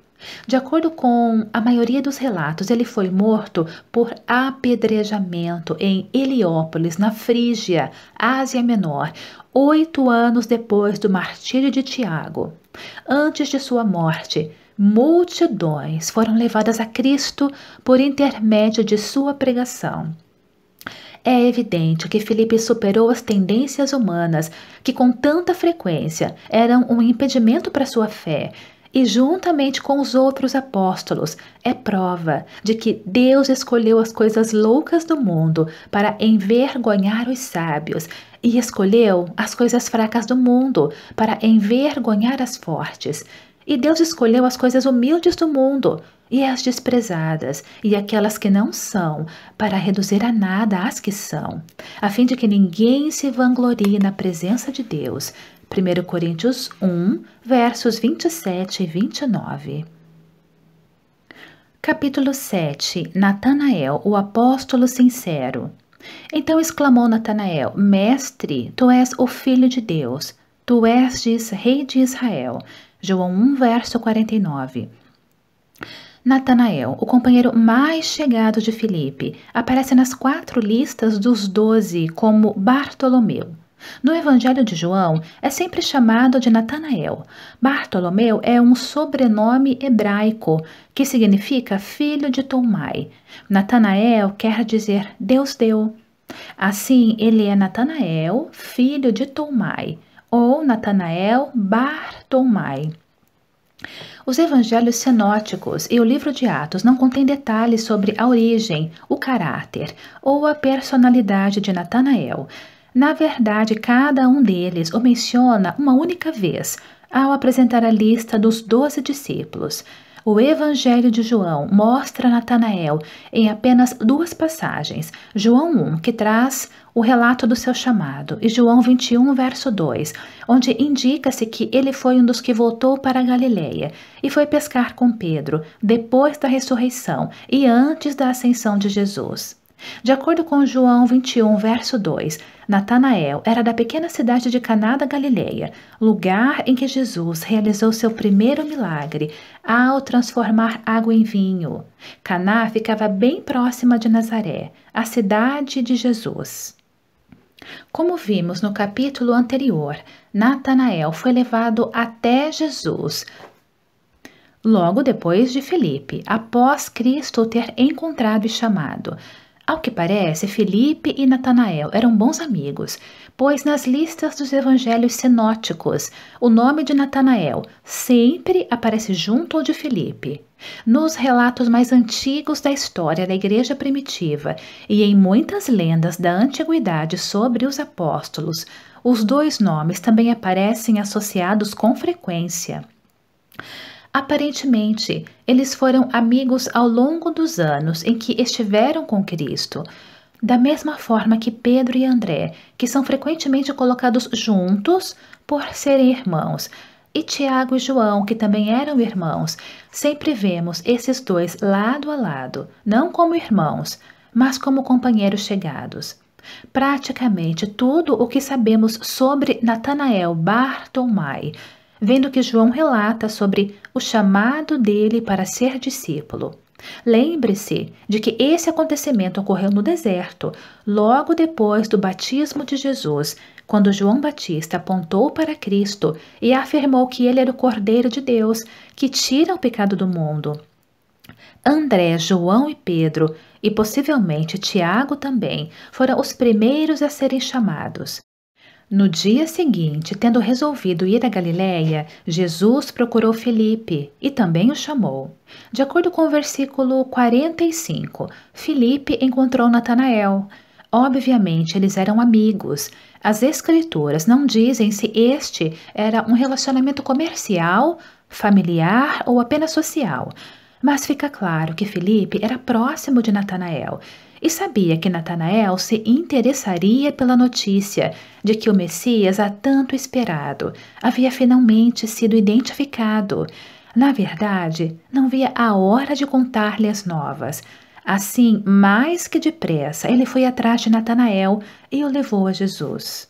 De acordo com a maioria dos relatos, ele foi morto por apedrejamento em Heliópolis, na Frígia, Ásia Menor, oito anos depois do martírio de Tiago. Antes de sua morte, multidões foram levadas a Cristo por intermédio de sua pregação. É evidente que Felipe superou as tendências humanas que com tanta frequência eram um impedimento para sua fé e juntamente com os outros apóstolos, é prova de que Deus escolheu as coisas loucas do mundo para envergonhar os sábios, e escolheu as coisas fracas do mundo para envergonhar as fortes. E Deus escolheu as coisas humildes do mundo e as desprezadas, e aquelas que não são, para reduzir a nada as que são, a fim de que ninguém se vanglorie na presença de Deus. 1 Coríntios 1, versos 27 e 29. Capítulo 7 Natanael, o apóstolo sincero. Então exclamou Natanael: Mestre, tu és o filho de Deus, tu és diz, rei de Israel. João 1, verso 49. Natanael, o companheiro mais chegado de Filipe, aparece nas quatro listas dos doze como Bartolomeu. No Evangelho de João, é sempre chamado de Natanael. Bartolomeu é um sobrenome hebraico que significa filho de Tomai. Natanael quer dizer Deus deu. Assim, ele é Natanael, filho de Tomai, ou Natanael Bartomai. Os evangelhos sinóticos e o livro de Atos não contêm detalhes sobre a origem, o caráter ou a personalidade de Natanael. Na verdade, cada um deles o menciona uma única vez ao apresentar a lista dos doze discípulos. O Evangelho de João mostra Natanael em apenas duas passagens: João 1, que traz o relato do seu chamado, e João 21, verso 2, onde indica-se que ele foi um dos que voltou para Galileia e foi pescar com Pedro depois da ressurreição e antes da ascensão de Jesus. De acordo com João 21, verso 2, Natanael era da pequena cidade de Caná da Galileia, lugar em que Jesus realizou seu primeiro milagre ao transformar água em vinho. Caná ficava bem próxima de Nazaré, a cidade de Jesus. Como vimos no capítulo anterior, Natanael foi levado até Jesus logo depois de Felipe, após Cristo ter encontrado e chamado. Ao que parece, Felipe e Natanael eram bons amigos, pois nas listas dos evangelhos sinóticos, o nome de Natanael sempre aparece junto ao de Felipe. Nos relatos mais antigos da história da igreja primitiva e em muitas lendas da antiguidade sobre os apóstolos, os dois nomes também aparecem associados com frequência. Aparentemente, eles foram amigos ao longo dos anos em que estiveram com Cristo, da mesma forma que Pedro e André, que são frequentemente colocados juntos por serem irmãos, e Tiago e João, que também eram irmãos, sempre vemos esses dois lado a lado, não como irmãos, mas como companheiros chegados. Praticamente tudo o que sabemos sobre Natanael Bartolomai vendo que João relata sobre o chamado dele para ser discípulo. Lembre-se de que esse acontecimento ocorreu no deserto, logo depois do batismo de Jesus, quando João Batista apontou para Cristo e afirmou que ele era o Cordeiro de Deus que tira o pecado do mundo. André, João e Pedro, e possivelmente Tiago também, foram os primeiros a serem chamados. No dia seguinte, tendo resolvido ir a Galiléia, Jesus procurou Felipe e também o chamou. De acordo com o versículo 45, Felipe encontrou Natanael. Obviamente, eles eram amigos. As escrituras não dizem se este era um relacionamento comercial, familiar ou apenas social. Mas fica claro que Felipe era próximo de Natanael e sabia que Natanael se interessaria pela notícia de que o Messias, há tanto esperado, havia finalmente sido identificado. Na verdade, não via a hora de contar-lhe as novas. Assim, mais que depressa, ele foi atrás de Natanael e o levou a Jesus.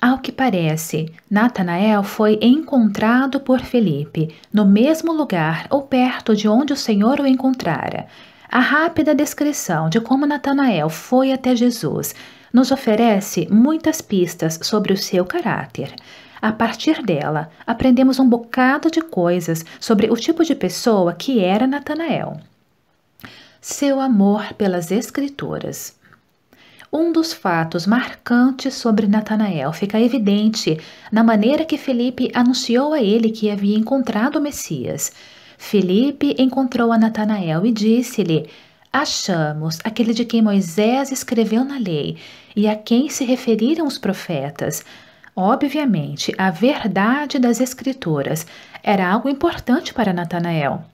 Ao que parece, Natanael foi encontrado por Felipe, no mesmo lugar ou perto de onde o Senhor o encontrara, a rápida descrição de como Natanael foi até Jesus nos oferece muitas pistas sobre o seu caráter. A partir dela, aprendemos um bocado de coisas sobre o tipo de pessoa que era Natanael. Seu amor pelas Escrituras. Um dos fatos marcantes sobre Natanael fica evidente na maneira que Felipe anunciou a ele que havia encontrado o Messias. Felipe encontrou a Natanael e disse-lhe: Achamos aquele de quem Moisés escreveu na lei e a quem se referiram os profetas. Obviamente, a verdade das Escrituras era algo importante para Natanael.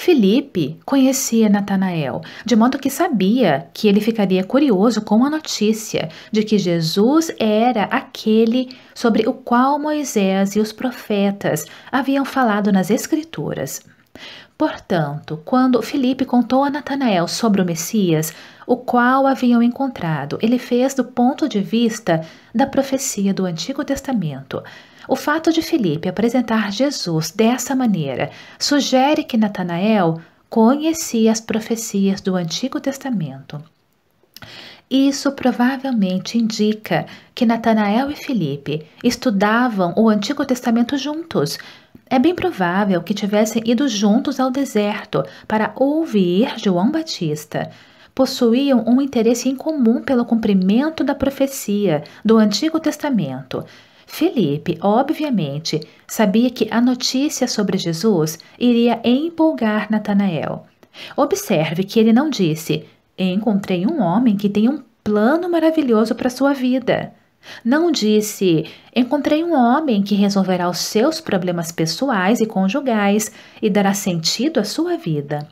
Felipe conhecia Natanael, de modo que sabia que ele ficaria curioso com a notícia de que Jesus era aquele sobre o qual Moisés e os profetas haviam falado nas Escrituras. Portanto, quando Felipe contou a Natanael sobre o Messias, o qual haviam encontrado, ele fez do ponto de vista da profecia do Antigo Testamento, o fato de Felipe apresentar Jesus dessa maneira sugere que Natanael conhecia as profecias do Antigo Testamento. Isso provavelmente indica que Natanael e Felipe estudavam o Antigo Testamento juntos. É bem provável que tivessem ido juntos ao deserto para ouvir João Batista. Possuíam um interesse em comum pelo cumprimento da profecia do Antigo Testamento Felipe, obviamente, sabia que a notícia sobre Jesus iria empolgar Natanael. Observe que ele não disse: Encontrei um homem que tem um plano maravilhoso para sua vida. Não disse: Encontrei um homem que resolverá os seus problemas pessoais e conjugais e dará sentido à sua vida.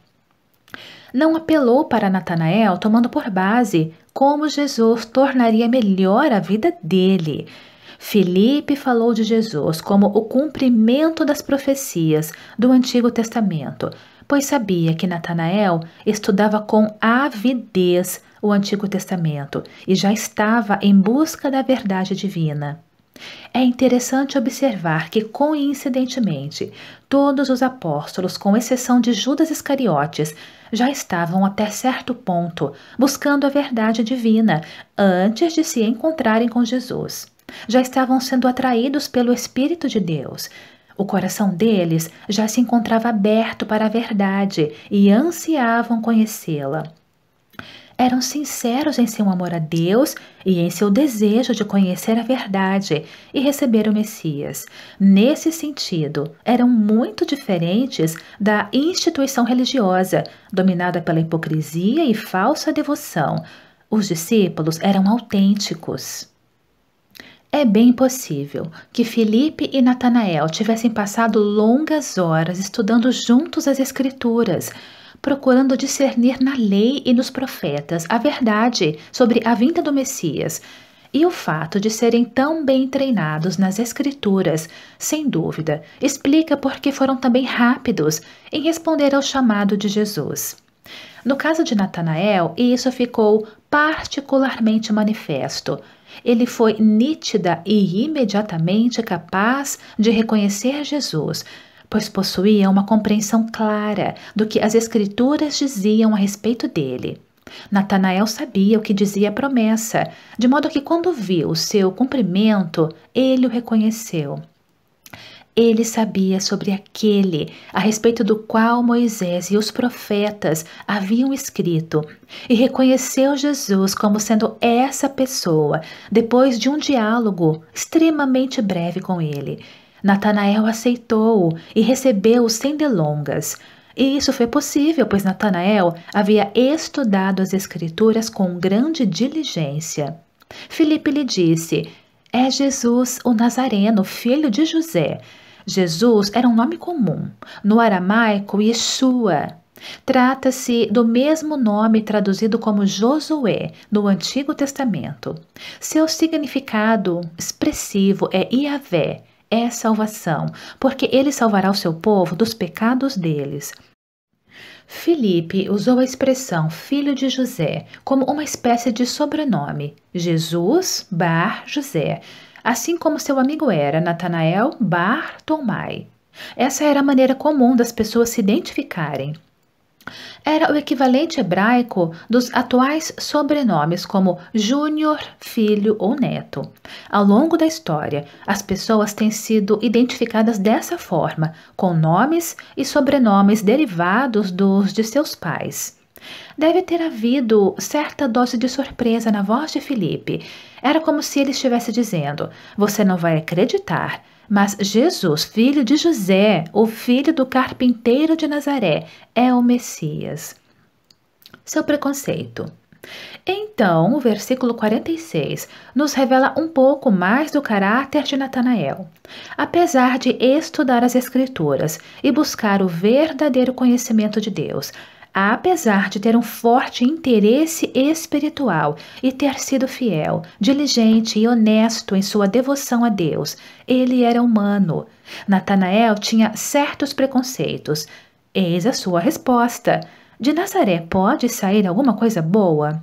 Não apelou para Natanael tomando por base como Jesus tornaria melhor a vida dele, Felipe falou de Jesus como o cumprimento das profecias do Antigo Testamento, pois sabia que Natanael estudava com avidez o Antigo Testamento e já estava em busca da verdade divina. É interessante observar que, coincidentemente, todos os apóstolos, com exceção de Judas Iscariotes, já estavam até certo ponto buscando a verdade divina antes de se encontrarem com Jesus já estavam sendo atraídos pelo Espírito de Deus. O coração deles já se encontrava aberto para a verdade e ansiavam conhecê-la. Eram sinceros em seu amor a Deus e em seu desejo de conhecer a verdade e receber o Messias. Nesse sentido, eram muito diferentes da instituição religiosa, dominada pela hipocrisia e falsa devoção. Os discípulos eram autênticos. É bem possível que Felipe e Natanael tivessem passado longas horas estudando juntos as Escrituras, procurando discernir na lei e nos profetas a verdade sobre a vinda do Messias. E o fato de serem tão bem treinados nas Escrituras, sem dúvida, explica por que foram também rápidos em responder ao chamado de Jesus. No caso de Natanael, isso ficou particularmente manifesto ele foi nítida e imediatamente capaz de reconhecer Jesus, pois possuía uma compreensão clara do que as Escrituras diziam a respeito dele. Natanael sabia o que dizia a promessa, de modo que, quando viu o seu cumprimento, ele o reconheceu. Ele sabia sobre aquele a respeito do qual Moisés e os profetas haviam escrito e reconheceu Jesus como sendo essa pessoa depois de um diálogo extremamente breve com ele. Natanael aceitou-o e recebeu-o sem delongas. E isso foi possível, pois Natanael havia estudado as Escrituras com grande diligência. Filipe lhe disse: É Jesus o Nazareno, filho de José. Jesus era um nome comum, no aramaico Yeshua. Trata-se do mesmo nome traduzido como Josué no Antigo Testamento. Seu significado expressivo é Iavé, é salvação, porque ele salvará o seu povo dos pecados deles. Filipe usou a expressão filho de José como uma espécie de sobrenome, Jesus bar José, assim como seu amigo era Natanael, Bar Tomai. Essa era a maneira comum das pessoas se identificarem. Era o equivalente hebraico dos atuais sobrenomes como Júnior, filho ou neto. Ao longo da história, as pessoas têm sido identificadas dessa forma, com nomes e sobrenomes derivados dos de seus pais. Deve ter havido certa dose de surpresa na voz de Felipe era como se ele estivesse dizendo: Você não vai acreditar, mas Jesus, filho de José, o filho do carpinteiro de Nazaré, é o Messias. Seu preconceito. Então, o versículo 46 nos revela um pouco mais do caráter de Natanael. Apesar de estudar as Escrituras e buscar o verdadeiro conhecimento de Deus, apesar de ter um forte interesse espiritual e ter sido fiel, diligente e honesto em sua devoção a Deus, ele era humano. Natanael tinha certos preconceitos. Eis a sua resposta: De Nazaré pode sair alguma coisa boa?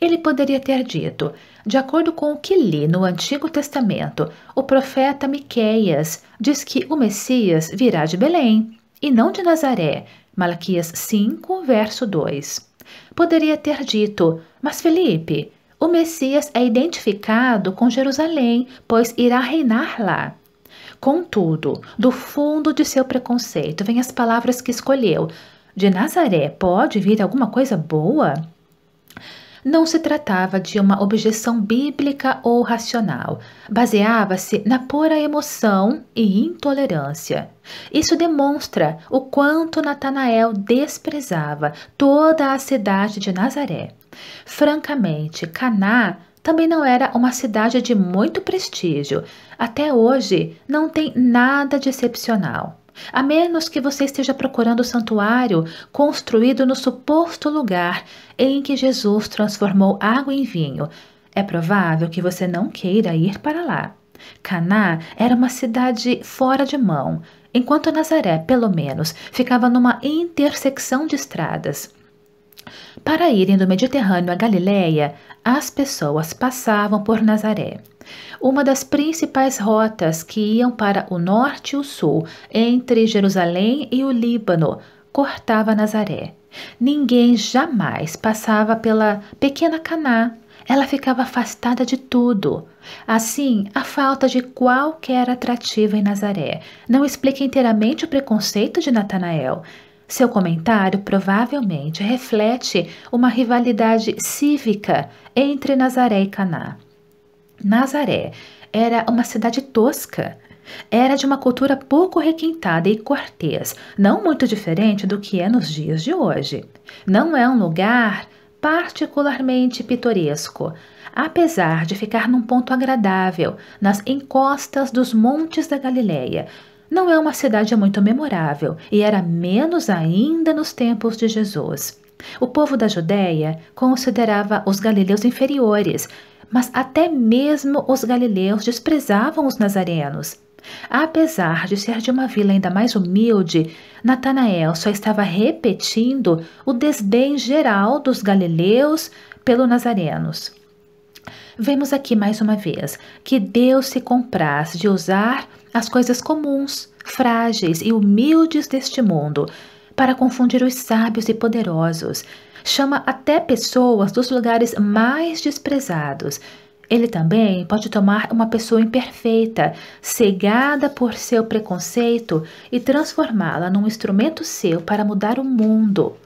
Ele poderia ter dito: De acordo com o que li no Antigo Testamento, o profeta Miqueias diz que o Messias virá de Belém e não de Nazaré, Malaquias 5, verso 2. Poderia ter dito: Mas Felipe, o Messias é identificado com Jerusalém, pois irá reinar lá. Contudo, do fundo de seu preconceito vêm as palavras que escolheu. De Nazaré pode vir alguma coisa boa? não se tratava de uma objeção bíblica ou racional, baseava-se na pura emoção e intolerância. Isso demonstra o quanto Natanael desprezava toda a cidade de Nazaré. Francamente, Caná também não era uma cidade de muito prestígio. Até hoje, não tem nada de excepcional a menos que você esteja procurando o santuário construído no suposto lugar em que Jesus transformou água em vinho. É provável que você não queira ir para lá. Caná era uma cidade fora de mão, enquanto Nazaré, pelo menos, ficava numa intersecção de estradas. Para irem do Mediterrâneo à Galiléia, as pessoas passavam por Nazaré, uma das principais rotas que iam para o norte e o sul, entre Jerusalém e o Líbano, cortava Nazaré. Ninguém jamais passava pela pequena Caná. Ela ficava afastada de tudo. Assim, a falta de qualquer atrativo em Nazaré não explica inteiramente o preconceito de Natanael, seu comentário provavelmente reflete uma rivalidade cívica entre Nazaré e Caná. Nazaré era uma cidade tosca, era de uma cultura pouco requintada e cortês, não muito diferente do que é nos dias de hoje. Não é um lugar particularmente pitoresco, apesar de ficar num ponto agradável, nas encostas dos Montes da Galileia, não é uma cidade muito memorável e era menos ainda nos tempos de Jesus. O povo da Judéia considerava os galileus inferiores, mas até mesmo os galileus desprezavam os nazarenos. Apesar de ser de uma vila ainda mais humilde, Natanael só estava repetindo o desdém geral dos galileus pelos nazarenos. Vemos aqui mais uma vez que Deus se compraz de usar as coisas comuns, frágeis e humildes deste mundo, para confundir os sábios e poderosos. Chama até pessoas dos lugares mais desprezados. Ele também pode tomar uma pessoa imperfeita, cegada por seu preconceito, e transformá-la num instrumento seu para mudar o mundo.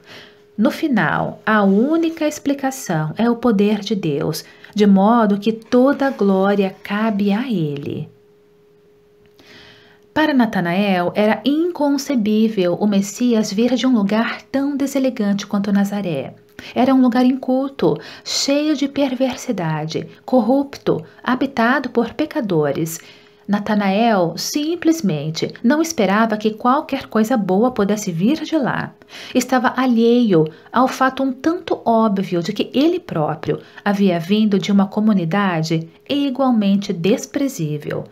No final, a única explicação é o poder de Deus, de modo que toda glória cabe a Ele. Para Natanael, era inconcebível o Messias vir de um lugar tão deselegante quanto Nazaré. Era um lugar inculto, cheio de perversidade, corrupto, habitado por pecadores. Natanael simplesmente não esperava que qualquer coisa boa pudesse vir de lá. Estava alheio ao fato um tanto óbvio de que ele próprio havia vindo de uma comunidade igualmente desprezível.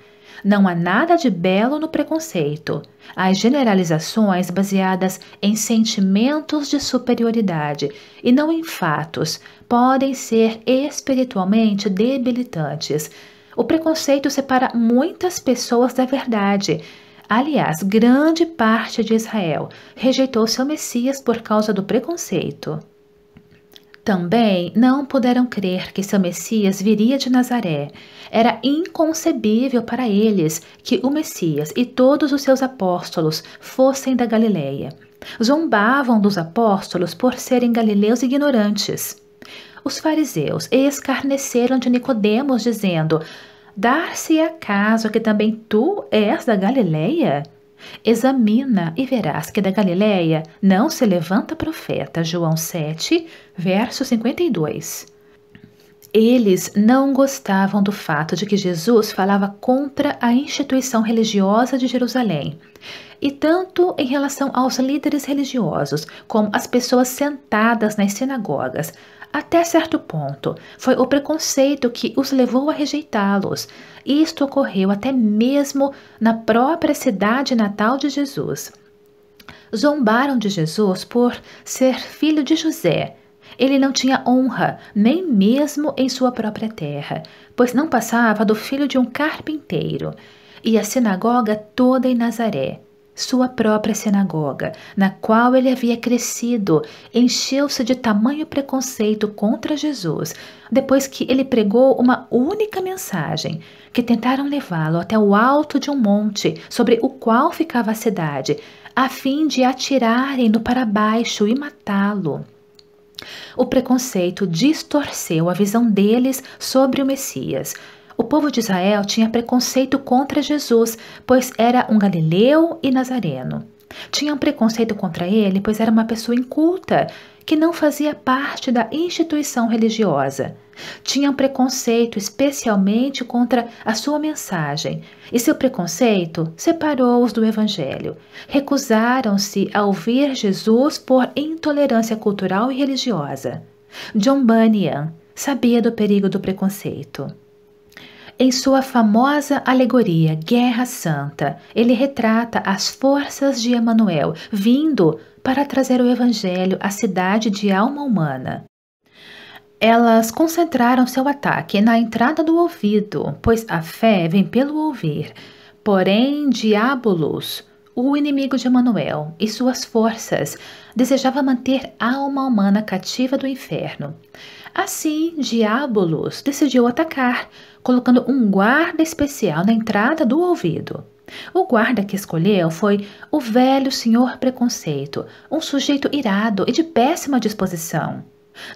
Não há nada de belo no preconceito. As generalizações baseadas em sentimentos de superioridade e não em fatos podem ser espiritualmente debilitantes. O preconceito separa muitas pessoas da verdade. Aliás, grande parte de Israel rejeitou seu Messias por causa do preconceito. Também não puderam crer que seu Messias viria de Nazaré. Era inconcebível para eles que o Messias e todos os seus apóstolos fossem da Galileia. Zombavam dos apóstolos por serem galileus ignorantes. Os fariseus escarneceram de Nicodemos, dizendo: Dar-se-á caso que também tu és da Galileia? Examina e verás que da Galiléia não se levanta profeta. João 7, verso 52. Eles não gostavam do fato de que Jesus falava contra a instituição religiosa de Jerusalém, e tanto em relação aos líderes religiosos como às pessoas sentadas nas sinagogas, até certo ponto, foi o preconceito que os levou a rejeitá-los. Isto ocorreu até mesmo na própria cidade natal de Jesus. Zombaram de Jesus por ser filho de José. Ele não tinha honra, nem mesmo em sua própria terra, pois não passava do filho de um carpinteiro. E a sinagoga toda em Nazaré sua própria sinagoga, na qual ele havia crescido, encheu-se de tamanho preconceito contra Jesus, depois que ele pregou uma única mensagem, que tentaram levá-lo até o alto de um monte sobre o qual ficava a cidade, a fim de atirarem-no para baixo e matá-lo. O preconceito distorceu a visão deles sobre o Messias. O povo de Israel tinha preconceito contra Jesus, pois era um galileu e nazareno. Tinham um preconceito contra ele, pois era uma pessoa inculta, que não fazia parte da instituição religiosa. Tinham um preconceito especialmente contra a sua mensagem, e seu preconceito separou-os do Evangelho. Recusaram-se a ouvir Jesus por intolerância cultural e religiosa. John Bunyan sabia do perigo do preconceito. Em sua famosa alegoria Guerra Santa, ele retrata as forças de Emanuel vindo para trazer o evangelho à cidade de alma humana. Elas concentraram seu ataque na entrada do ouvido, pois a fé vem pelo ouvir. Porém, Diabolos, o inimigo de Emanuel e suas forças, desejava manter a alma humana cativa do inferno. Assim, Diabolos decidiu atacar, colocando um guarda especial na entrada do ouvido. O guarda que escolheu foi o velho senhor preconceito, um sujeito irado e de péssima disposição.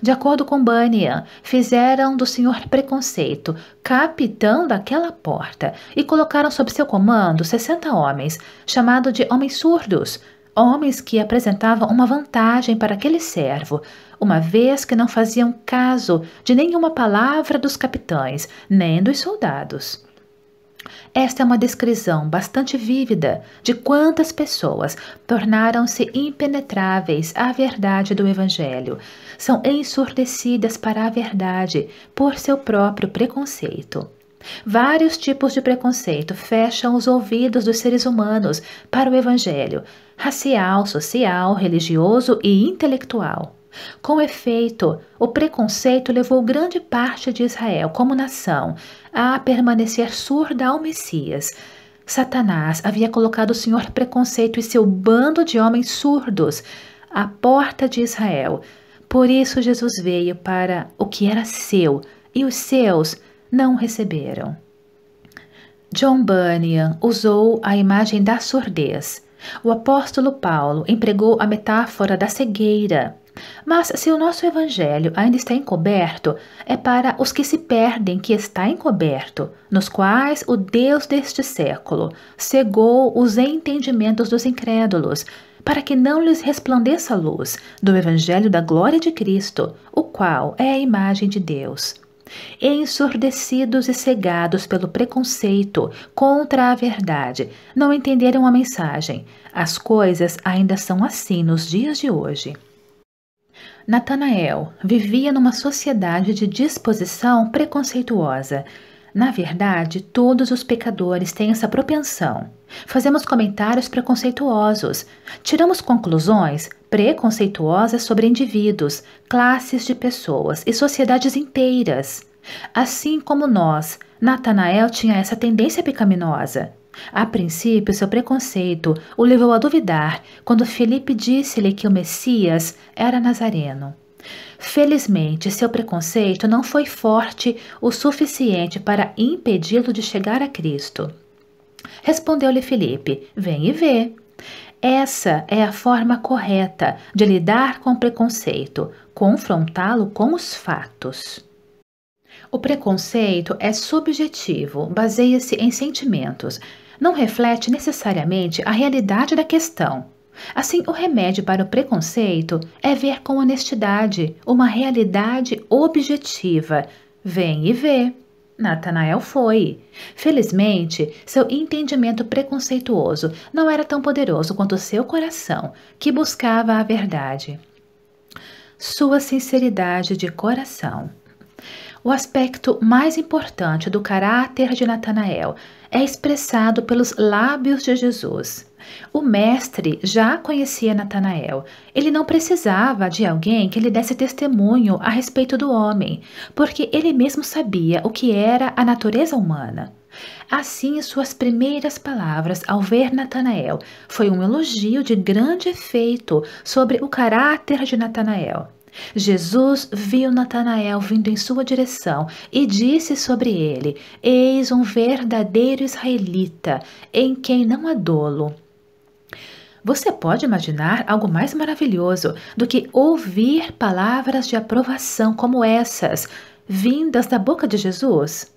De acordo com Bunyan, fizeram do senhor preconceito capitão daquela porta e colocaram sob seu comando 60 homens, chamados de homens surdos, homens que apresentavam uma vantagem para aquele servo, uma vez que não faziam caso de nenhuma palavra dos capitães nem dos soldados. Esta é uma descrição bastante vívida de quantas pessoas tornaram-se impenetráveis à verdade do Evangelho, são ensurdecidas para a verdade por seu próprio preconceito. Vários tipos de preconceito fecham os ouvidos dos seres humanos para o Evangelho, racial, social, religioso e intelectual. Com efeito, o preconceito levou grande parte de Israel, como nação, a permanecer surda ao Messias. Satanás havia colocado o Senhor preconceito e seu bando de homens surdos à porta de Israel. Por isso, Jesus veio para o que era seu e os seus não receberam. John Bunyan usou a imagem da surdez. O apóstolo Paulo empregou a metáfora da cegueira. Mas se o nosso evangelho ainda está encoberto, é para os que se perdem que está encoberto, nos quais o Deus deste século cegou os entendimentos dos incrédulos, para que não lhes resplandeça a luz do evangelho da glória de Cristo, o qual é a imagem de Deus ensurdecidos e cegados pelo preconceito contra a verdade, não entenderam a mensagem. As coisas ainda são assim nos dias de hoje. Natanael vivia numa sociedade de disposição preconceituosa. Na verdade, todos os pecadores têm essa propensão. Fazemos comentários preconceituosos, tiramos conclusões preconceituosas sobre indivíduos, classes de pessoas e sociedades inteiras. Assim como nós, Natanael tinha essa tendência pecaminosa. A princípio, seu preconceito o levou a duvidar quando Felipe disse-lhe que o Messias era nazareno. Felizmente, seu preconceito não foi forte o suficiente para impedi-lo de chegar a Cristo. Respondeu-lhe Felipe: Vem e vê. Essa é a forma correta de lidar com o preconceito, confrontá-lo com os fatos. O preconceito é subjetivo, baseia-se em sentimentos, não reflete necessariamente a realidade da questão. Assim, o remédio para o preconceito é ver com honestidade uma realidade objetiva. Vem e vê. Natanael foi. Felizmente, seu entendimento preconceituoso não era tão poderoso quanto seu coração, que buscava a verdade. Sua sinceridade de coração. O aspecto mais importante do caráter de Natanael é expressado pelos lábios de Jesus. O mestre já conhecia Natanael. Ele não precisava de alguém que lhe desse testemunho a respeito do homem, porque ele mesmo sabia o que era a natureza humana. Assim, suas primeiras palavras ao ver Natanael foi um elogio de grande efeito sobre o caráter de Natanael. Jesus viu Natanael vindo em sua direção e disse sobre ele: Eis um verdadeiro israelita, em quem não há dolo. Você pode imaginar algo mais maravilhoso do que ouvir palavras de aprovação como essas, vindas da boca de Jesus?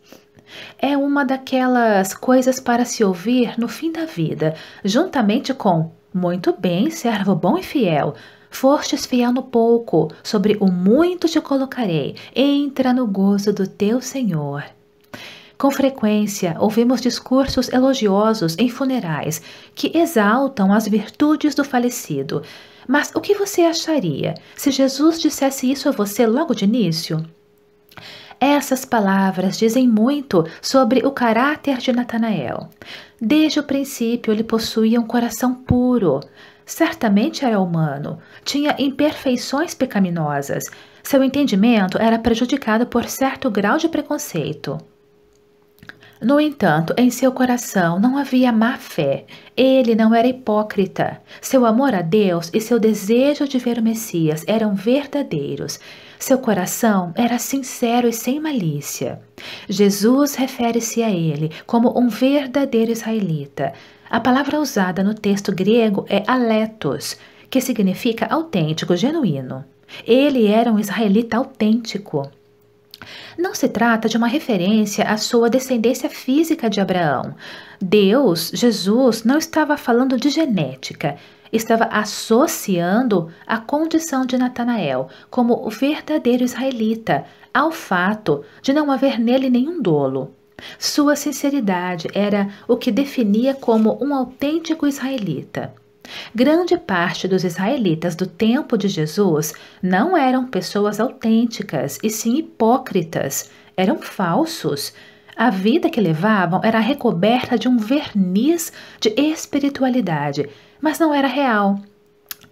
É uma daquelas coisas para se ouvir no fim da vida, juntamente com muito bem, servo bom e fiel. Fostes fiel no pouco, sobre o muito te colocarei. Entra no gozo do teu Senhor. Com frequência, ouvimos discursos elogiosos em funerais que exaltam as virtudes do falecido. Mas o que você acharia se Jesus dissesse isso a você logo de início? Essas palavras dizem muito sobre o caráter de Natanael. Desde o princípio, ele possuía um coração puro. Certamente era humano, tinha imperfeições pecaminosas, seu entendimento era prejudicado por certo grau de preconceito. No entanto, em seu coração não havia má fé. Ele não era hipócrita. Seu amor a Deus e seu desejo de ver o Messias eram verdadeiros. Seu coração era sincero e sem malícia. Jesus refere-se a ele como um verdadeiro israelita. A palavra usada no texto grego é aletos, que significa autêntico, genuíno. Ele era um israelita autêntico. Não se trata de uma referência à sua descendência física de Abraão. Deus, Jesus, não estava falando de genética, estava associando a condição de Natanael como o verdadeiro israelita ao fato de não haver nele nenhum dolo. Sua sinceridade era o que definia como um autêntico israelita. Grande parte dos israelitas do tempo de Jesus não eram pessoas autênticas e sim hipócritas, eram falsos. A vida que levavam era recoberta de um verniz de espiritualidade, mas não era real.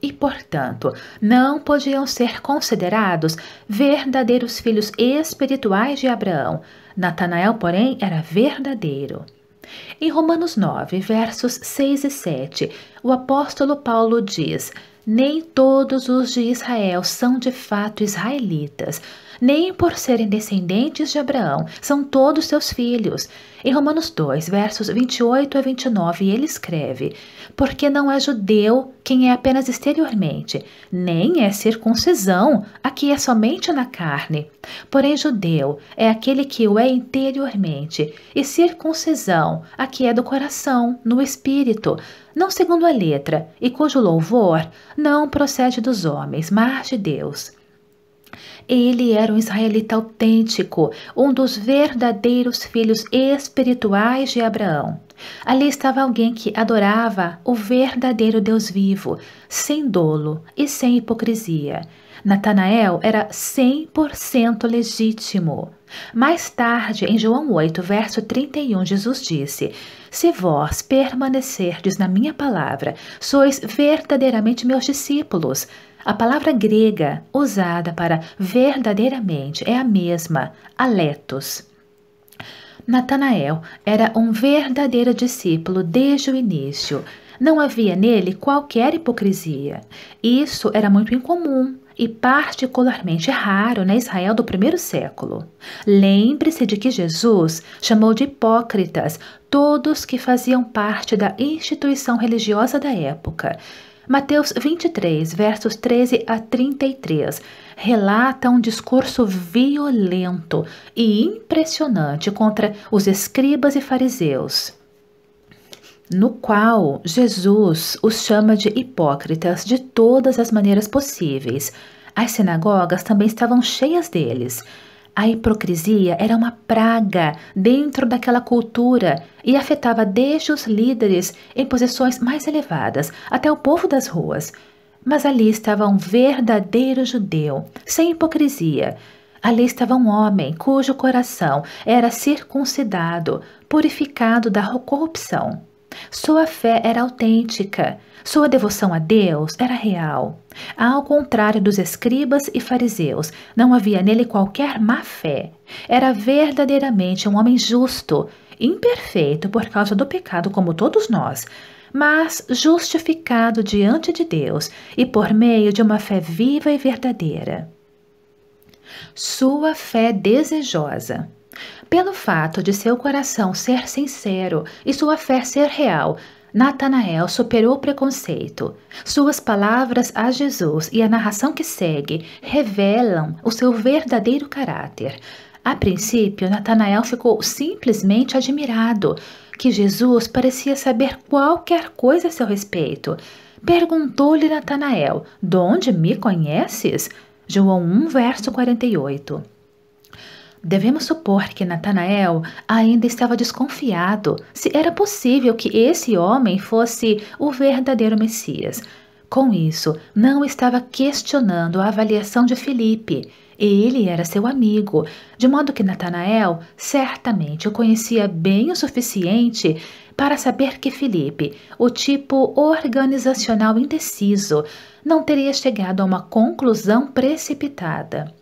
E, portanto, não podiam ser considerados verdadeiros filhos espirituais de Abraão. Natanael, porém, era verdadeiro. Em Romanos 9, versos 6 e 7, o apóstolo Paulo diz: Nem todos os de Israel são de fato israelitas, nem por serem descendentes de Abraão, são todos seus filhos. Em Romanos 2, versos 28 a 29, ele escreve: Porque não é judeu quem é apenas exteriormente, nem é circuncisão a que é somente na carne. Porém, judeu é aquele que o é interiormente, e circuncisão a que é do coração, no espírito, não segundo a letra, e cujo louvor não procede dos homens, mas de Deus. Ele era um israelita autêntico, um dos verdadeiros filhos espirituais de Abraão. Ali estava alguém que adorava o verdadeiro Deus vivo, sem dolo e sem hipocrisia. Natanael era 100% legítimo. Mais tarde, em João 8, verso 31, Jesus disse: Se vós permanecerdes na minha palavra, sois verdadeiramente meus discípulos a palavra grega usada para verdadeiramente é a mesma, aletos. Natanael era um verdadeiro discípulo desde o início. Não havia nele qualquer hipocrisia. Isso era muito incomum e particularmente raro na Israel do primeiro século. Lembre-se de que Jesus chamou de hipócritas todos que faziam parte da instituição religiosa da época Mateus 23, versos 13 a 33, relata um discurso violento e impressionante contra os escribas e fariseus, no qual Jesus os chama de hipócritas de todas as maneiras possíveis. As sinagogas também estavam cheias deles. A hipocrisia era uma praga dentro daquela cultura e afetava desde os líderes em posições mais elevadas até o povo das ruas. Mas ali estava um verdadeiro judeu, sem hipocrisia. Ali estava um homem cujo coração era circuncidado, purificado da corrupção. Sua fé era autêntica, sua devoção a Deus era real. Ao contrário dos escribas e fariseus, não havia nele qualquer má fé. Era verdadeiramente um homem justo, imperfeito por causa do pecado, como todos nós, mas justificado diante de Deus e por meio de uma fé viva e verdadeira. Sua fé desejosa. Pelo fato de seu coração ser sincero e sua fé ser real, Natanael superou o preconceito. Suas palavras a Jesus e a narração que segue revelam o seu verdadeiro caráter. A princípio, Natanael ficou simplesmente admirado que Jesus parecia saber qualquer coisa a seu respeito. Perguntou-lhe Natanael: "De onde me conheces?" João 1 verso 48. Devemos supor que Natanael ainda estava desconfiado se era possível que esse homem fosse o verdadeiro Messias. Com isso, não estava questionando a avaliação de Felipe. Ele era seu amigo, de modo que Natanael certamente o conhecia bem o suficiente para saber que Felipe, o tipo organizacional indeciso, não teria chegado a uma conclusão precipitada.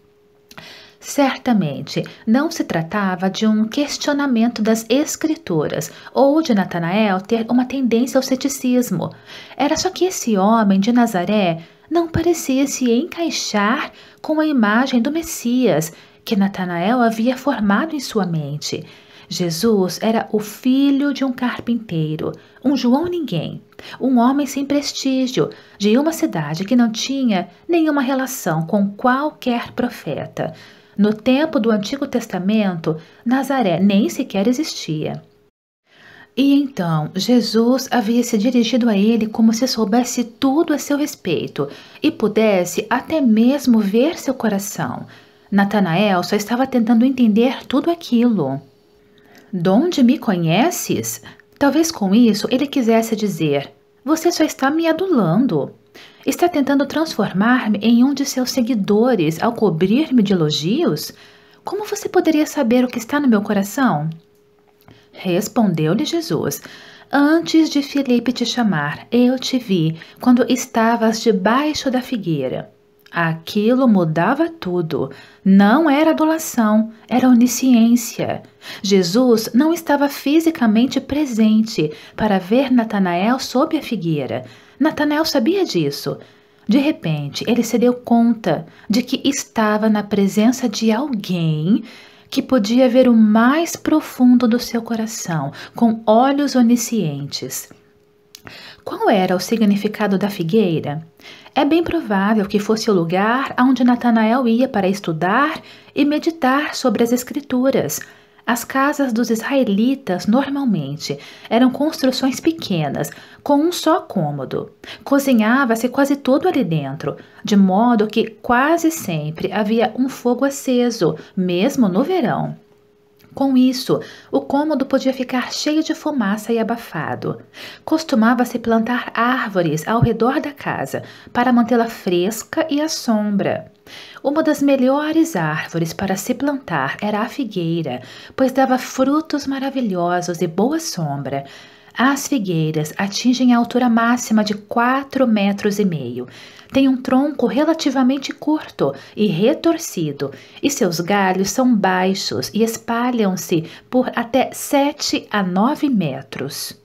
Certamente, não se tratava de um questionamento das Escrituras ou de Natanael ter uma tendência ao ceticismo. Era só que esse homem de Nazaré não parecia se encaixar com a imagem do Messias que Natanael havia formado em sua mente. Jesus era o filho de um carpinteiro, um João ninguém, um homem sem prestígio, de uma cidade que não tinha nenhuma relação com qualquer profeta. No tempo do Antigo Testamento, Nazaré nem sequer existia. E então Jesus havia se dirigido a ele como se soubesse tudo a seu respeito e pudesse até mesmo ver seu coração. Natanael só estava tentando entender tudo aquilo. Donde me conheces? Talvez com isso ele quisesse dizer: Você só está me adulando. Está tentando transformar-me em um de seus seguidores ao cobrir-me de elogios? Como você poderia saber o que está no meu coração? Respondeu-lhe Jesus: Antes de Filipe te chamar, eu te vi quando estavas debaixo da figueira. Aquilo mudava tudo. Não era adulação, era onisciência. Jesus não estava fisicamente presente para ver Natanael sob a figueira, Natanael sabia disso. De repente, ele se deu conta de que estava na presença de alguém que podia ver o mais profundo do seu coração, com olhos oniscientes. Qual era o significado da figueira? É bem provável que fosse o lugar onde Natanael ia para estudar e meditar sobre as Escrituras as casas dos israelitas normalmente eram construções pequenas, com um só cômodo. Cozinhava-se quase tudo ali dentro, de modo que quase sempre havia um fogo aceso, mesmo no verão. Com isso, o cômodo podia ficar cheio de fumaça e abafado. Costumava-se plantar árvores ao redor da casa para mantê-la fresca e à sombra. Uma das melhores árvores para se plantar era a figueira, pois dava frutos maravilhosos e boa sombra. As figueiras atingem a altura máxima de 4 metros e meio. Tem um tronco relativamente curto e retorcido, e seus galhos são baixos e espalham-se por até 7 a 9 metros.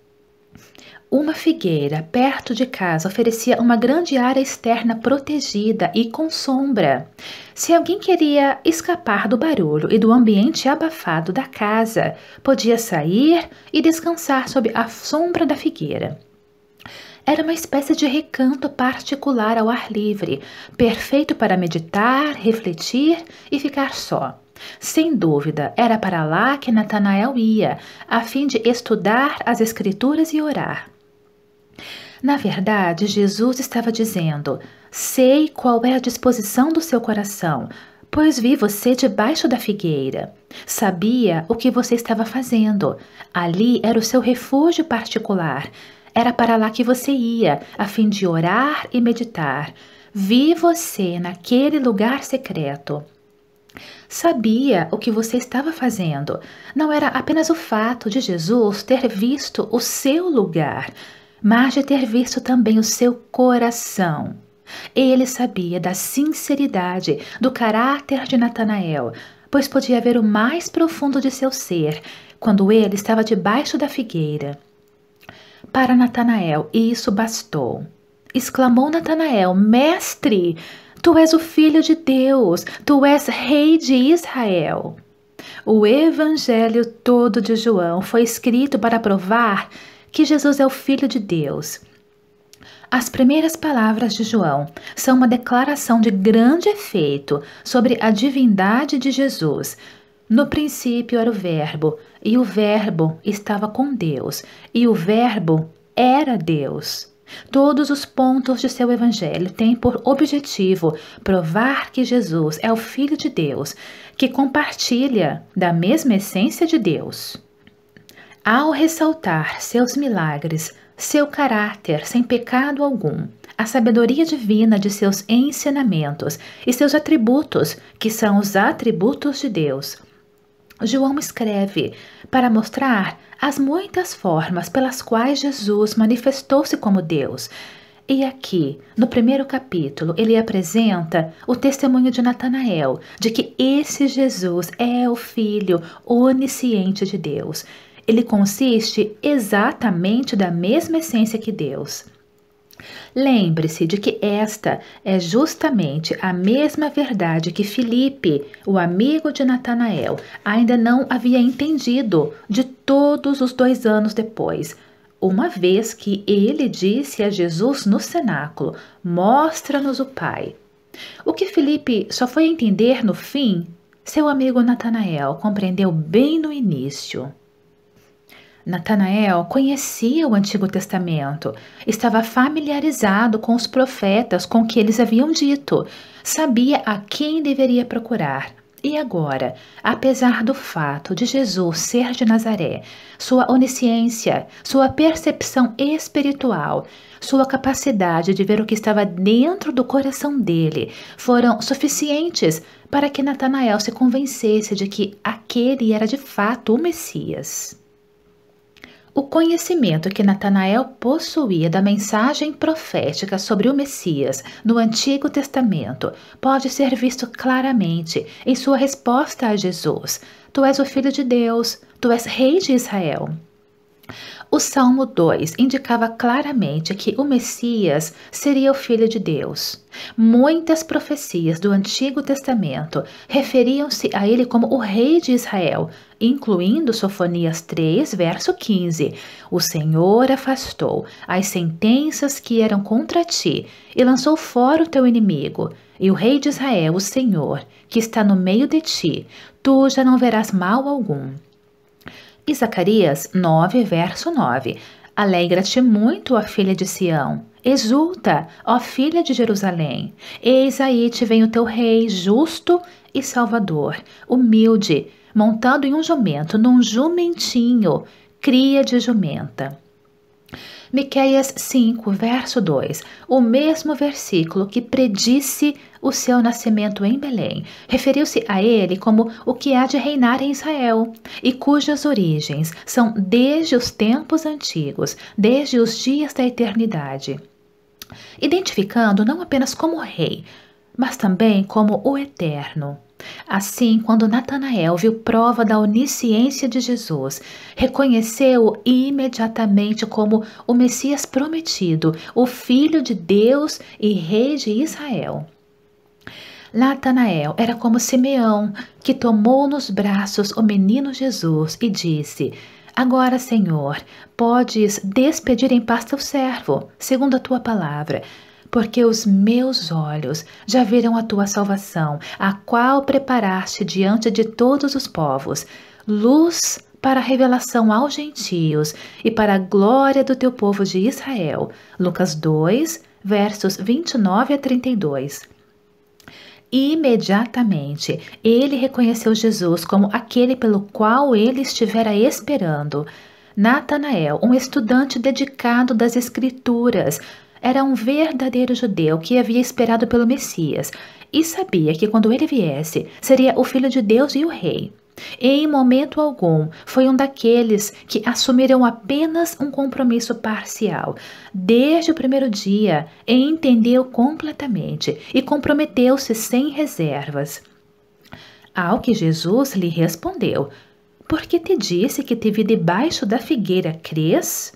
Uma figueira perto de casa oferecia uma grande área externa protegida e com sombra. Se alguém queria escapar do barulho e do ambiente abafado da casa, podia sair e descansar sob a sombra da figueira. Era uma espécie de recanto particular ao ar livre, perfeito para meditar, refletir e ficar só. Sem dúvida, era para lá que Natanael ia, a fim de estudar as Escrituras e orar. Na verdade, Jesus estava dizendo: Sei qual é a disposição do seu coração, pois vi você debaixo da figueira. Sabia o que você estava fazendo. Ali era o seu refúgio particular. Era para lá que você ia, a fim de orar e meditar. Vi você naquele lugar secreto. Sabia o que você estava fazendo. Não era apenas o fato de Jesus ter visto o seu lugar, mas de ter visto também o seu coração. Ele sabia da sinceridade do caráter de Natanael, pois podia ver o mais profundo de seu ser quando ele estava debaixo da figueira. Para Natanael, isso bastou. Exclamou Natanael: Mestre, tu és o filho de Deus, tu és rei de Israel. O evangelho todo de João foi escrito para provar que Jesus é o Filho de Deus. As primeiras palavras de João são uma declaração de grande efeito sobre a divindade de Jesus. No princípio era o Verbo, e o Verbo estava com Deus, e o Verbo era Deus. Todos os pontos de seu evangelho têm por objetivo provar que Jesus é o Filho de Deus, que compartilha da mesma essência de Deus. Ao ressaltar seus milagres, seu caráter sem pecado algum, a sabedoria divina de seus ensinamentos e seus atributos, que são os atributos de Deus, João escreve para mostrar as muitas formas pelas quais Jesus manifestou-se como Deus. E aqui, no primeiro capítulo, ele apresenta o testemunho de Natanael de que esse Jesus é o Filho onisciente de Deus ele consiste exatamente da mesma essência que Deus. Lembre-se de que esta é justamente a mesma verdade que Filipe, o amigo de Natanael, ainda não havia entendido de todos os dois anos depois, uma vez que ele disse a Jesus no cenáculo: Mostra-nos o Pai. O que Filipe só foi entender no fim, seu amigo Natanael compreendeu bem no início. Natanael conhecia o Antigo Testamento, estava familiarizado com os profetas, com o que eles haviam dito, sabia a quem deveria procurar. E agora, apesar do fato de Jesus ser de Nazaré, sua onisciência, sua percepção espiritual, sua capacidade de ver o que estava dentro do coração dele foram suficientes para que Natanael se convencesse de que aquele era de fato o Messias. O conhecimento que Natanael possuía da mensagem profética sobre o Messias no Antigo Testamento pode ser visto claramente em sua resposta a Jesus: Tu és o Filho de Deus, tu és Rei de Israel. O Salmo 2 indicava claramente que o Messias seria o Filho de Deus. Muitas profecias do Antigo Testamento referiam-se a ele como o Rei de Israel, incluindo Sofonias 3, verso 15: O Senhor afastou as sentenças que eram contra ti e lançou fora o teu inimigo. E o Rei de Israel, o Senhor, que está no meio de ti, tu já não verás mal algum. E Zacarias 9, verso 9. Alegra-te muito, ó filha de Sião. Exulta, ó filha de Jerusalém. Eis aí te vem o teu rei, justo e salvador, humilde, montado em um jumento, num jumentinho, cria de jumenta. Miqueias 5, verso 2, o mesmo versículo que predisse o seu nascimento em Belém, referiu-se a ele como o que há de reinar em Israel, e cujas origens são desde os tempos antigos, desde os dias da eternidade. Identificando não apenas como rei, mas também como o eterno. Assim, quando Natanael viu prova da onisciência de Jesus, reconheceu-o imediatamente como o Messias prometido, o Filho de Deus e Rei de Israel. Natanael era como Simeão, que tomou nos braços o menino Jesus e disse: Agora, Senhor, podes despedir em paz teu servo, segundo a tua palavra, porque os meus olhos já viram a tua salvação, a qual preparaste diante de todos os povos, luz para a revelação aos gentios e para a glória do teu povo de Israel. Lucas 2, versos 29 a 32. Imediatamente ele reconheceu Jesus como aquele pelo qual ele estivera esperando. Natanael, um estudante dedicado das Escrituras, era um verdadeiro judeu que havia esperado pelo Messias e sabia que quando ele viesse, seria o filho de Deus e o rei. em momento algum, foi um daqueles que assumiram apenas um compromisso parcial. Desde o primeiro dia, entendeu completamente e comprometeu-se sem reservas. Ao que Jesus lhe respondeu: Por que te disse que te vi debaixo da figueira, crês?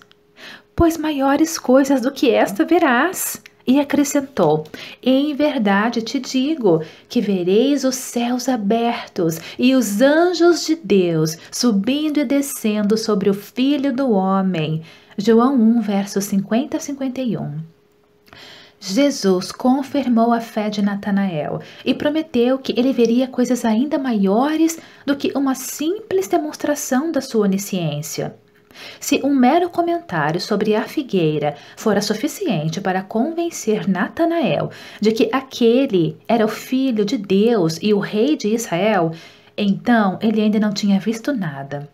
pois maiores coisas do que esta verás. E acrescentou: Em verdade te digo que vereis os céus abertos e os anjos de Deus subindo e descendo sobre o filho do homem. João 1, versos 50 a 51. Jesus confirmou a fé de Natanael e prometeu que ele veria coisas ainda maiores do que uma simples demonstração da sua onisciência. Se um mero comentário sobre a figueira fora suficiente para convencer Natanael de que aquele era o filho de Deus e o rei de Israel, então ele ainda não tinha visto nada.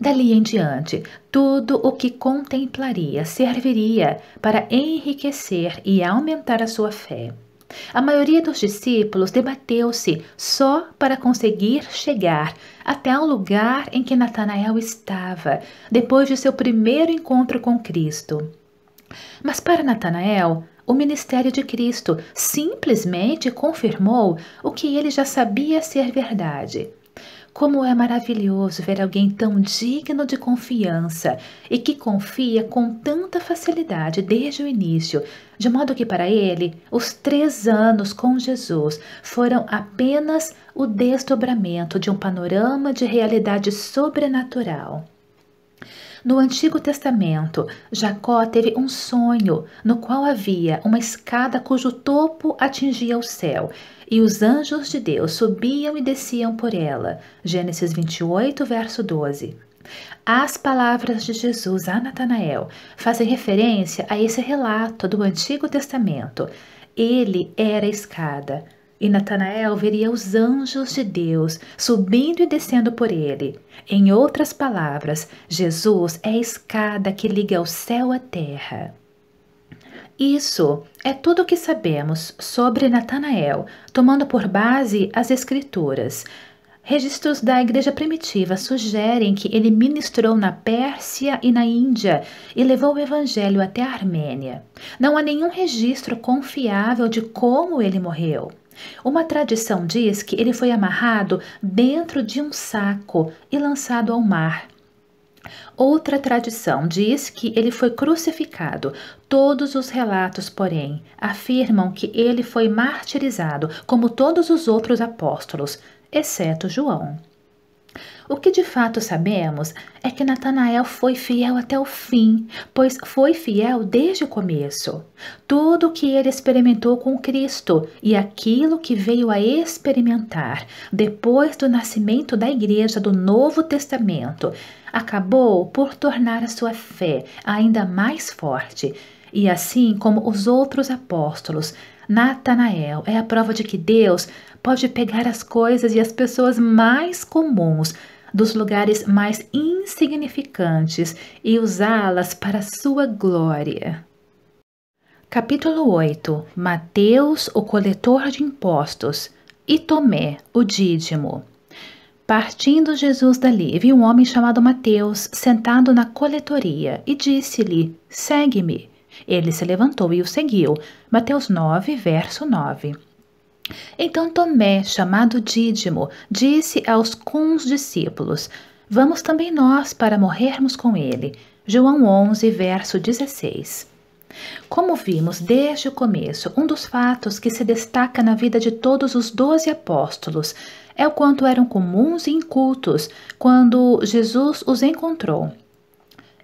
Dali em diante, tudo o que contemplaria serviria para enriquecer e aumentar a sua fé. A maioria dos discípulos debateu-se só para conseguir chegar até o lugar em que Natanael estava, depois de seu primeiro encontro com Cristo. Mas para Natanael, o ministério de Cristo simplesmente confirmou o que ele já sabia ser verdade como é maravilhoso ver alguém tão digno de confiança e que confia com tanta facilidade desde o início, de modo que para ele os três anos com Jesus foram apenas o desdobramento de um panorama de realidade sobrenatural. No Antigo Testamento, Jacó teve um sonho no qual havia uma escada cujo topo atingia o céu e os anjos de Deus subiam e desciam por ela. Gênesis 28, verso 12. As palavras de Jesus a Natanael fazem referência a esse relato do Antigo Testamento. Ele era a escada. E Natanael veria os anjos de Deus subindo e descendo por ele. Em outras palavras, Jesus é a escada que liga o céu à terra. Isso é tudo o que sabemos sobre Natanael, tomando por base as Escrituras. Registros da igreja primitiva sugerem que ele ministrou na Pérsia e na Índia e levou o evangelho até a Armênia. Não há nenhum registro confiável de como ele morreu. Uma tradição diz que ele foi amarrado dentro de um saco e lançado ao mar. Outra tradição diz que ele foi crucificado. Todos os relatos, porém, afirmam que ele foi martirizado, como todos os outros apóstolos, exceto João. O que de fato sabemos é que Natanael foi fiel até o fim, pois foi fiel desde o começo. Tudo o que ele experimentou com Cristo e aquilo que veio a experimentar depois do nascimento da Igreja do Novo Testamento acabou por tornar a sua fé ainda mais forte. E assim como os outros apóstolos, Natanael é a prova de que Deus pode pegar as coisas e as pessoas mais comuns dos lugares mais insignificantes e usá-las para sua glória. Capítulo 8 Mateus, o coletor de impostos, e Tomé, o dídimo. Partindo Jesus dali, viu um homem chamado Mateus sentado na coletoria e disse-lhe: Segue-me. Ele se levantou e o seguiu. Mateus 9, verso 9. Então Tomé, chamado Dídimo, disse aos discípulos: Vamos também nós para morrermos com ele. João 11, verso 16. Como vimos desde o começo, um dos fatos que se destaca na vida de todos os doze apóstolos é o quanto eram comuns e incultos quando Jesus os encontrou.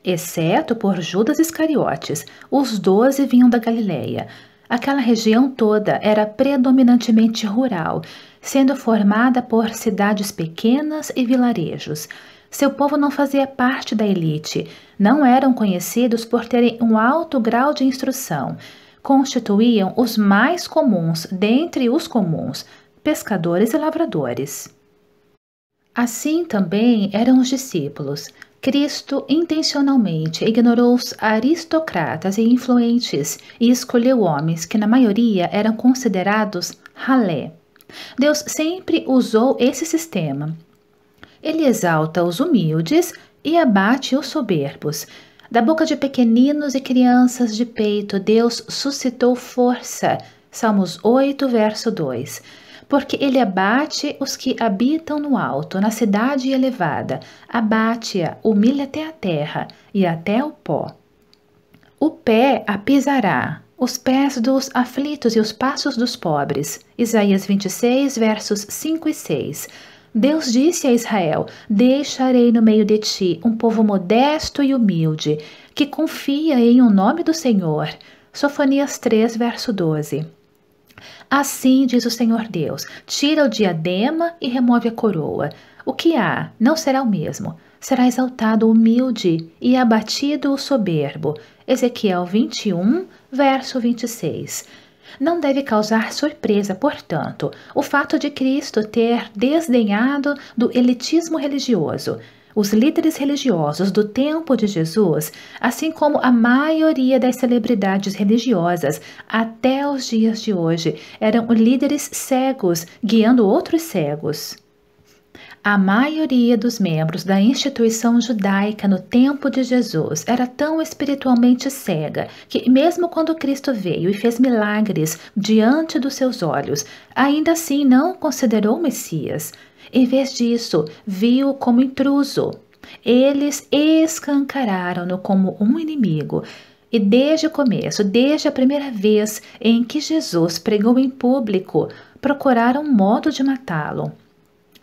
Exceto por Judas Iscariotes, os doze vinham da Galileia, Aquela região toda era predominantemente rural, sendo formada por cidades pequenas e vilarejos. Seu povo não fazia parte da elite, não eram conhecidos por terem um alto grau de instrução. Constituíam os mais comuns dentre os comuns, pescadores e lavradores. Assim também eram os discípulos. Cristo intencionalmente ignorou os aristocratas e influentes e escolheu homens que, na maioria, eram considerados ralé. Deus sempre usou esse sistema. Ele exalta os humildes e abate os soberbos. Da boca de pequeninos e crianças de peito, Deus suscitou força. Salmos 8, verso 2 porque ele abate os que habitam no alto, na cidade elevada, abate-a, humilha até a terra e até o pó. O pé a pisará, os pés dos aflitos e os passos dos pobres. Isaías 26, versos 5 e 6. Deus disse a Israel: Deixarei no meio de ti um povo modesto e humilde, que confia em o um nome do Senhor. Sofonias 3, verso 12. Assim diz o Senhor Deus: tira o diadema e remove a coroa. O que há não será o mesmo. Será exaltado o humilde e abatido o soberbo. Ezequiel 21, verso 26. Não deve causar surpresa, portanto, o fato de Cristo ter desdenhado do elitismo religioso os líderes religiosos do tempo de Jesus, assim como a maioria das celebridades religiosas até os dias de hoje, eram líderes cegos guiando outros cegos. A maioria dos membros da instituição judaica no tempo de Jesus era tão espiritualmente cega que, mesmo quando Cristo veio e fez milagres diante dos seus olhos, ainda assim não considerou Messias, em vez disso, viu como intruso. Eles escancararam-no como um inimigo. E desde o começo, desde a primeira vez em que Jesus pregou em público, procuraram um modo de matá-lo.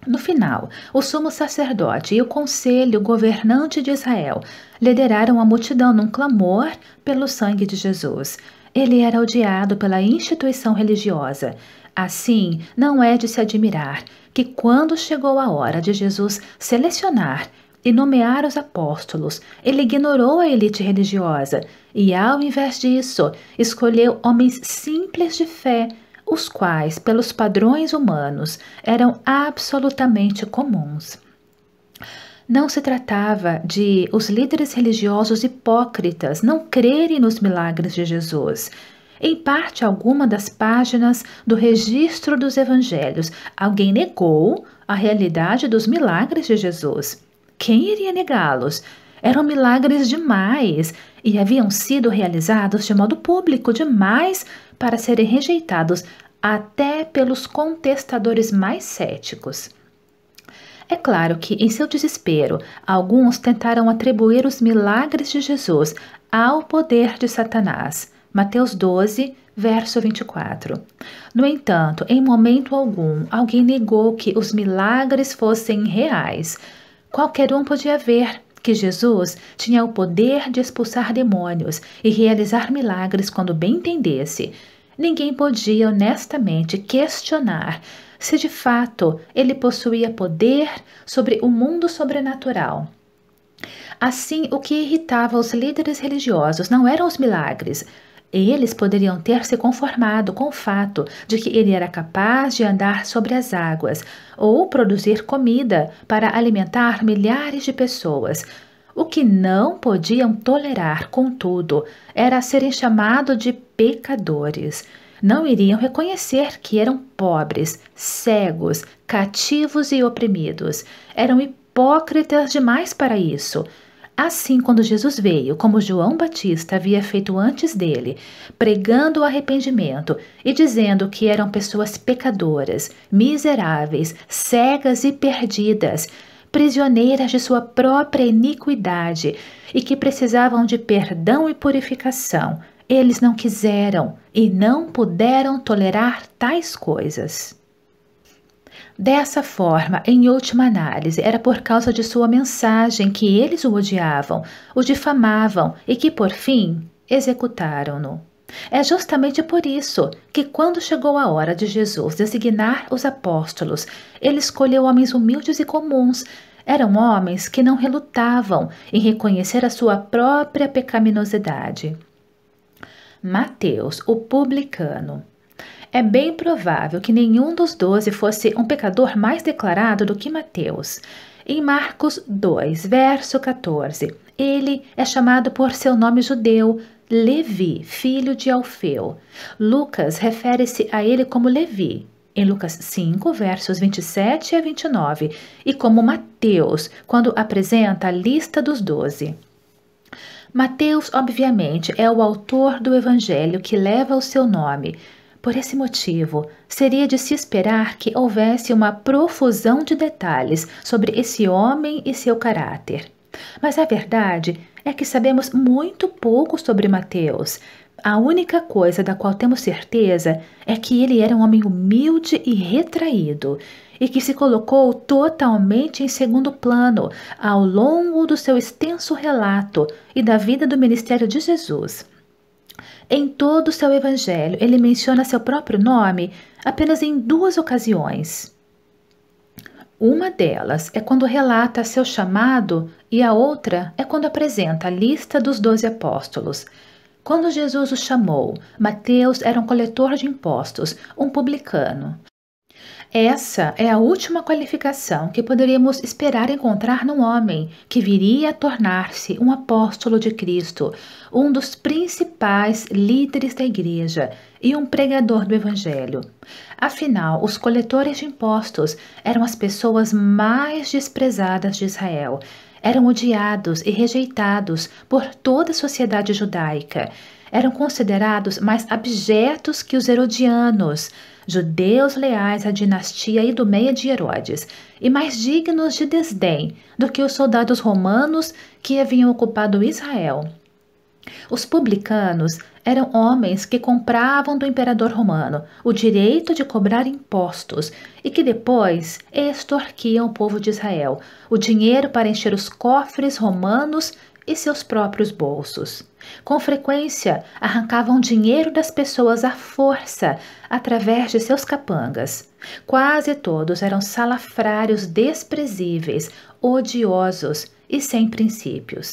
No final, o sumo sacerdote e o conselho governante de Israel lideraram a multidão num clamor pelo sangue de Jesus. Ele era odiado pela instituição religiosa. Assim, não é de se admirar que quando chegou a hora de Jesus selecionar e nomear os apóstolos, ele ignorou a elite religiosa e, ao invés disso, escolheu homens simples de fé, os quais, pelos padrões humanos, eram absolutamente comuns. Não se tratava de os líderes religiosos hipócritas não crerem nos milagres de Jesus em parte alguma das páginas do registro dos evangelhos, alguém negou a realidade dos milagres de Jesus. Quem iria negá-los? Eram milagres demais e haviam sido realizados de modo público demais para serem rejeitados até pelos contestadores mais céticos. É claro que, em seu desespero, alguns tentaram atribuir os milagres de Jesus ao poder de Satanás. Mateus 12, verso 24. No entanto, em momento algum, alguém negou que os milagres fossem reais. Qualquer um podia ver que Jesus tinha o poder de expulsar demônios e realizar milagres quando bem entendesse. Ninguém podia honestamente questionar se de fato ele possuía poder sobre o mundo sobrenatural. Assim, o que irritava os líderes religiosos não eram os milagres, eles poderiam ter se conformado com o fato de que ele era capaz de andar sobre as águas ou produzir comida para alimentar milhares de pessoas. O que não podiam tolerar, contudo, era serem chamados de pecadores. Não iriam reconhecer que eram pobres, cegos, cativos e oprimidos. Eram hipócritas demais para isso Assim, quando Jesus veio, como João Batista havia feito antes dele, pregando o arrependimento e dizendo que eram pessoas pecadoras, miseráveis, cegas e perdidas, prisioneiras de sua própria iniquidade e que precisavam de perdão e purificação, eles não quiseram e não puderam tolerar tais coisas. Dessa forma, em última análise, era por causa de sua mensagem que eles o odiavam, o difamavam e que, por fim, executaram-no. É justamente por isso que, quando chegou a hora de Jesus designar os apóstolos, ele escolheu homens humildes e comuns. Eram homens que não relutavam em reconhecer a sua própria pecaminosidade. Mateus, o publicano. É bem provável que nenhum dos doze fosse um pecador mais declarado do que Mateus. Em Marcos 2, verso 14, ele é chamado por seu nome judeu, Levi, filho de Alfeu. Lucas refere-se a ele como Levi, em Lucas 5, versos 27 a 29, e como Mateus, quando apresenta a lista dos doze. Mateus, obviamente, é o autor do evangelho que leva o seu nome, por esse motivo, seria de se esperar que houvesse uma profusão de detalhes sobre esse homem e seu caráter. Mas a verdade é que sabemos muito pouco sobre Mateus. A única coisa da qual temos certeza é que ele era um homem humilde e retraído, e que se colocou totalmente em segundo plano ao longo do seu extenso relato e da vida do ministério de Jesus. Em todo o seu evangelho, ele menciona seu próprio nome apenas em duas ocasiões. Uma delas é quando relata seu chamado, e a outra é quando apresenta a lista dos doze apóstolos. Quando Jesus o chamou, Mateus era um coletor de impostos, um publicano. Essa é a última qualificação que poderíamos esperar encontrar num homem que viria a tornar-se um apóstolo de Cristo, um dos principais líderes da igreja e um pregador do Evangelho. Afinal, os coletores de impostos eram as pessoas mais desprezadas de Israel. Eram odiados e rejeitados por toda a sociedade judaica. Eram considerados mais abjetos que os herodianos judeus leais à dinastia Idumeia de Herodes, e mais dignos de desdém do que os soldados romanos que haviam ocupado Israel. Os publicanos eram homens que compravam do imperador romano o direito de cobrar impostos e que depois extorquiam o povo de Israel, o dinheiro para encher os cofres romanos e seus próprios bolsos. Com frequência, arrancavam dinheiro das pessoas à força, através de seus capangas. Quase todos eram salafrários desprezíveis, odiosos e sem princípios.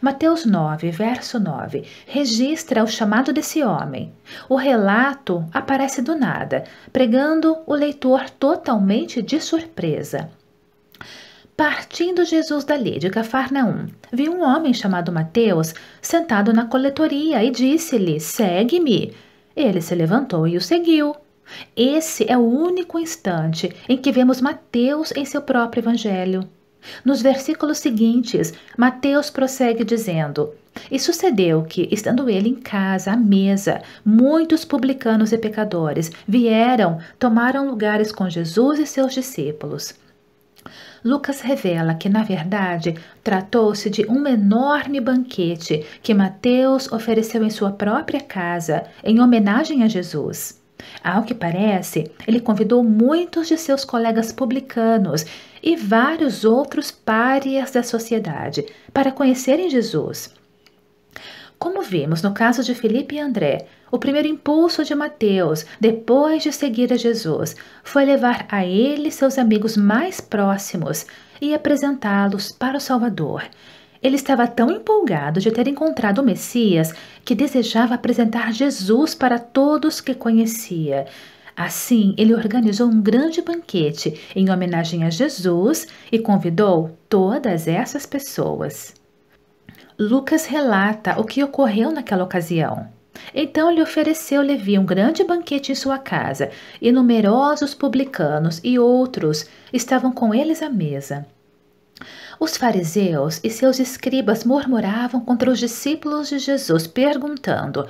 Mateus 9, verso 9, registra o chamado desse homem. O relato aparece do nada, pregando o leitor totalmente de surpresa. Partindo Jesus dali de Cafarnaum, viu um homem chamado Mateus sentado na coletoria e disse-lhe: Segue-me. Ele se levantou e o seguiu. Esse é o único instante em que vemos Mateus em seu próprio evangelho. Nos versículos seguintes, Mateus prossegue dizendo: E sucedeu que, estando ele em casa, à mesa, muitos publicanos e pecadores vieram, tomaram lugares com Jesus e seus discípulos. Lucas revela que, na verdade, tratou-se de um enorme banquete que Mateus ofereceu em sua própria casa, em homenagem a Jesus. Ao que parece, ele convidou muitos de seus colegas publicanos e vários outros párias da sociedade para conhecerem Jesus. Como vimos no caso de Felipe e André, o primeiro impulso de Mateus, depois de seguir a Jesus, foi levar a ele seus amigos mais próximos e apresentá-los para o Salvador. Ele estava tão empolgado de ter encontrado o Messias que desejava apresentar Jesus para todos que conhecia. Assim, ele organizou um grande banquete em homenagem a Jesus e convidou todas essas pessoas. Lucas relata o que ocorreu naquela ocasião. Então lhe ofereceu Levi um grande banquete em sua casa, e numerosos publicanos e outros estavam com eles à mesa. Os fariseus e seus escribas murmuravam contra os discípulos de Jesus, perguntando: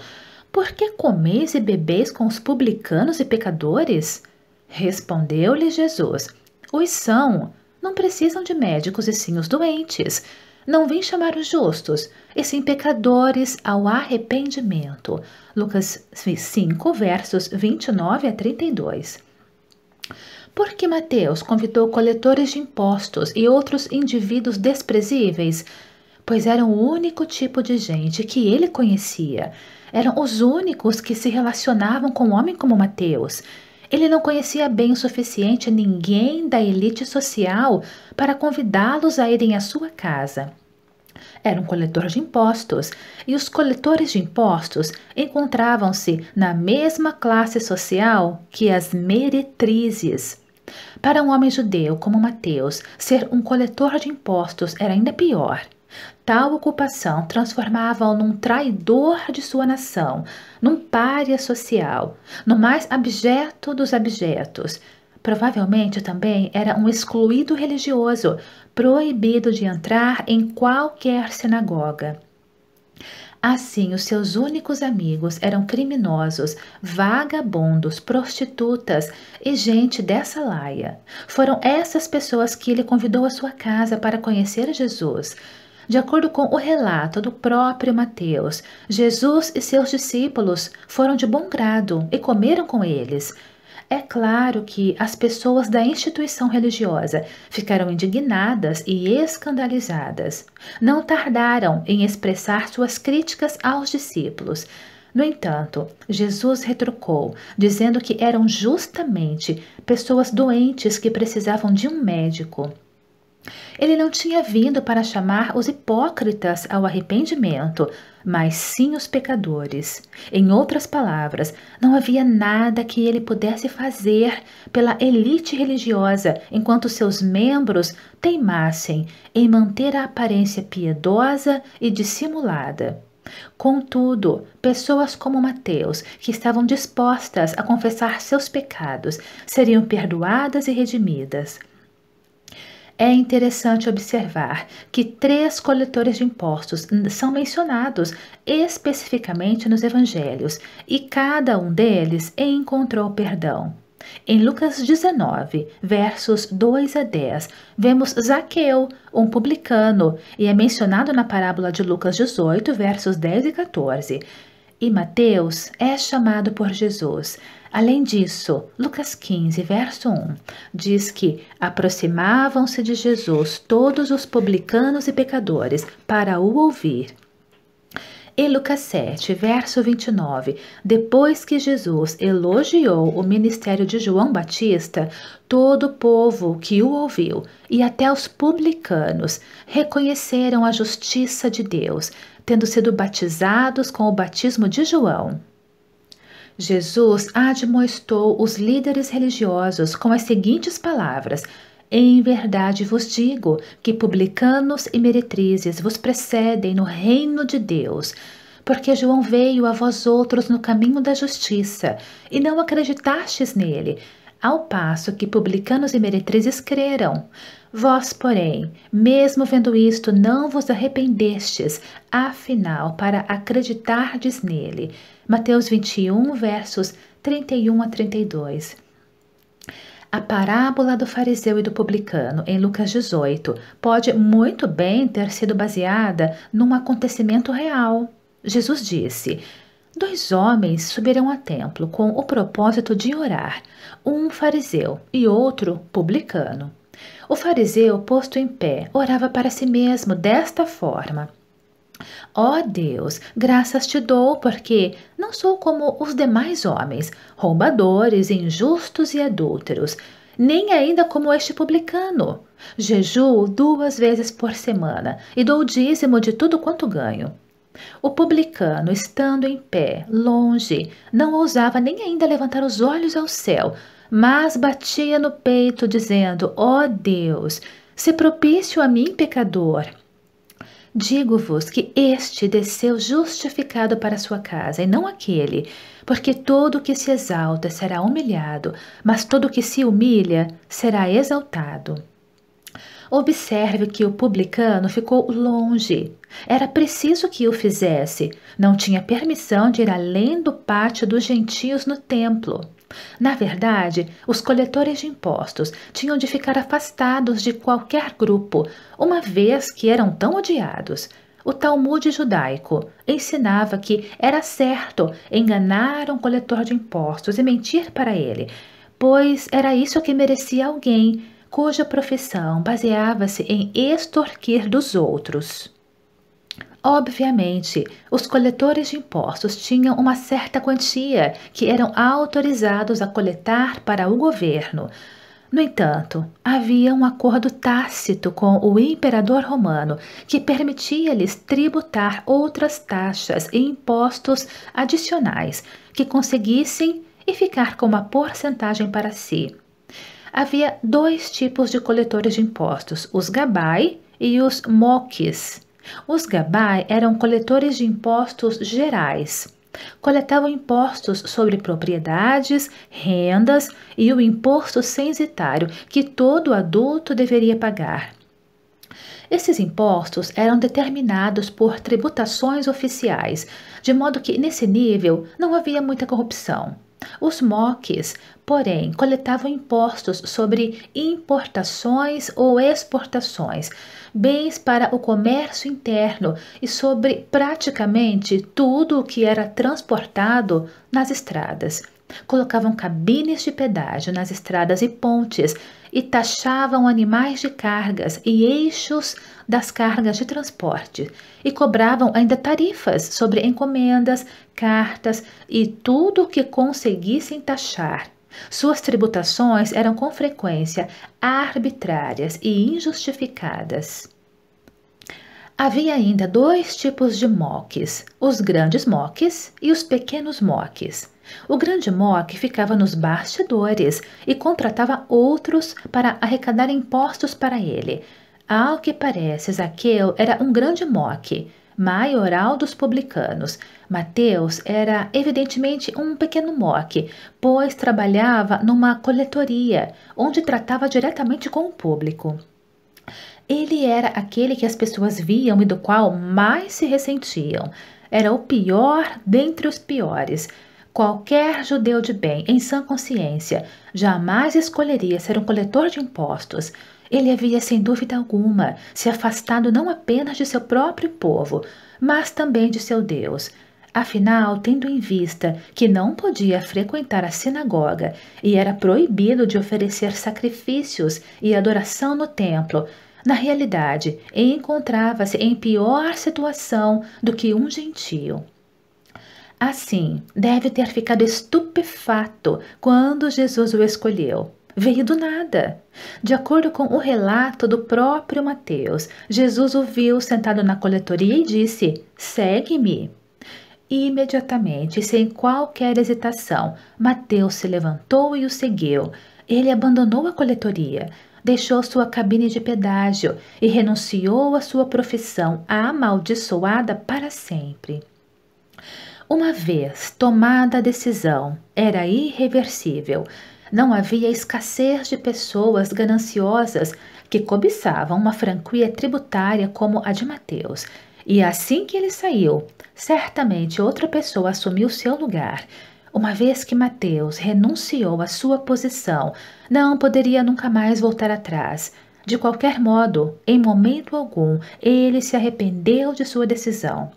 Por que comeis e bebeis com os publicanos e pecadores? Respondeu-lhe Jesus: Os são, não precisam de médicos e sim os doentes. Não vem chamar os justos, e sim pecadores ao arrependimento. Lucas 5, versos 29 a 32. Porque Mateus convidou coletores de impostos e outros indivíduos desprezíveis, pois eram o único tipo de gente que ele conhecia. Eram os únicos que se relacionavam com um homem como Mateus ele não conhecia bem o suficiente ninguém da elite social para convidá-los a irem à sua casa. Era um coletor de impostos, e os coletores de impostos encontravam-se na mesma classe social que as meretrizes. Para um homem judeu como Mateus, ser um coletor de impostos era ainda pior. Tal ocupação transformava-o num traidor de sua nação, num pária social, no mais abjeto dos abjetos. Provavelmente também era um excluído religioso, proibido de entrar em qualquer sinagoga. Assim, os seus únicos amigos eram criminosos, vagabundos, prostitutas e gente dessa laia. Foram essas pessoas que ele convidou à sua casa para conhecer Jesus. De acordo com o relato do próprio Mateus, Jesus e seus discípulos foram de bom grado e comeram com eles. É claro que as pessoas da instituição religiosa ficaram indignadas e escandalizadas. Não tardaram em expressar suas críticas aos discípulos. No entanto, Jesus retrucou, dizendo que eram justamente pessoas doentes que precisavam de um médico. Ele não tinha vindo para chamar os hipócritas ao arrependimento, mas sim os pecadores. Em outras palavras, não havia nada que ele pudesse fazer pela elite religiosa enquanto seus membros teimassem em manter a aparência piedosa e dissimulada. Contudo, pessoas como Mateus, que estavam dispostas a confessar seus pecados, seriam perdoadas e redimidas. É interessante observar que três coletores de impostos são mencionados especificamente nos evangelhos e cada um deles encontrou perdão. Em Lucas 19, versos 2 a 10, vemos Zaqueu, um publicano, e é mencionado na parábola de Lucas 18, versos 10 e 14. E Mateus é chamado por Jesus Além disso, Lucas 15, verso 1, diz que aproximavam-se de Jesus todos os publicanos e pecadores para o ouvir. Em Lucas 7, verso 29, depois que Jesus elogiou o ministério de João Batista, todo o povo que o ouviu e até os publicanos reconheceram a justiça de Deus, tendo sido batizados com o batismo de João. Jesus admoestou os líderes religiosos com as seguintes palavras: Em verdade vos digo que publicanos e meretrizes vos precedem no reino de Deus. Porque João veio a vós outros no caminho da justiça, e não acreditastes nele, ao passo que publicanos e meretrizes creram. Vós, porém, mesmo vendo isto, não vos arrependestes, afinal, para acreditardes nele. Mateus 21, versos 31 a 32. A parábola do fariseu e do publicano, em Lucas 18, pode muito bem ter sido baseada num acontecimento real. Jesus disse: Dois homens subiram ao templo com o propósito de orar, um fariseu e outro publicano. O fariseu, posto em pé, orava para si mesmo desta forma: Ó oh Deus, graças te dou, porque não sou como os demais homens, roubadores, injustos e adúlteros, nem ainda como este publicano. Jejuo duas vezes por semana e dou dízimo de tudo quanto ganho. O publicano, estando em pé, longe, não ousava nem ainda levantar os olhos ao céu, mas batia no peito, dizendo: Ó oh Deus, se propício a mim, pecador. Digo-vos que este desceu justificado para sua casa, e não aquele, porque todo que se exalta será humilhado, mas todo que se humilha será exaltado. Observe que o publicano ficou longe. Era preciso que o fizesse. Não tinha permissão de ir além do pátio dos gentios no templo. Na verdade, os coletores de impostos tinham de ficar afastados de qualquer grupo, uma vez que eram tão odiados. O Talmud judaico ensinava que era certo enganar um coletor de impostos e mentir para ele, pois era isso que merecia alguém cuja profissão baseava-se em extorquir dos outros. Obviamente, os coletores de impostos tinham uma certa quantia que eram autorizados a coletar para o governo. No entanto, havia um acordo tácito com o imperador romano que permitia-lhes tributar outras taxas e impostos adicionais que conseguissem e ficar com uma porcentagem para si. Havia dois tipos de coletores de impostos, os gabai e os moques os Gabai eram coletores de impostos gerais. Coletavam impostos sobre propriedades, rendas e o imposto censitário que todo adulto deveria pagar. Esses impostos eram determinados por tributações oficiais, de modo que, nesse nível, não havia muita corrupção. Os moques, porém, coletavam impostos sobre importações ou exportações, bens para o comércio interno e sobre praticamente tudo o que era transportado nas estradas. Colocavam cabines de pedágio nas estradas e pontes e taxavam animais de cargas e eixos das cargas de transporte, e cobravam ainda tarifas sobre encomendas, cartas e tudo o que conseguissem taxar. Suas tributações eram com frequência arbitrárias e injustificadas. Havia ainda dois tipos de moques: os grandes moques e os pequenos moques. O grande Mock ficava nos bastidores e contratava outros para arrecadar impostos para ele. Ao que parece, Zaqueu era um grande Mock, maioral dos publicanos. Mateus era evidentemente um pequeno Mock, pois trabalhava numa coletoria, onde tratava diretamente com o público. Ele era aquele que as pessoas viam e do qual mais se ressentiam. Era o pior dentre os piores Qualquer judeu de bem, em sã consciência, jamais escolheria ser um coletor de impostos. Ele havia, sem dúvida alguma, se afastado não apenas de seu próprio povo, mas também de seu Deus. Afinal, tendo em vista que não podia frequentar a sinagoga e era proibido de oferecer sacrifícios e adoração no templo, na realidade encontrava-se em pior situação do que um gentio. Assim, deve ter ficado estupefato quando Jesus o escolheu. Veio do nada. De acordo com o relato do próprio Mateus, Jesus o viu sentado na coletoria e disse: Segue-me. Imediatamente, sem qualquer hesitação, Mateus se levantou e o seguiu. Ele abandonou a coletoria, deixou sua cabine de pedágio e renunciou à sua profissão amaldiçoada para sempre. Uma vez tomada a decisão, era irreversível. Não havia escassez de pessoas gananciosas que cobiçavam uma franquia tributária como a de Mateus. E assim que ele saiu, certamente outra pessoa assumiu seu lugar. Uma vez que Mateus renunciou à sua posição, não poderia nunca mais voltar atrás. De qualquer modo, em momento algum, ele se arrependeu de sua decisão.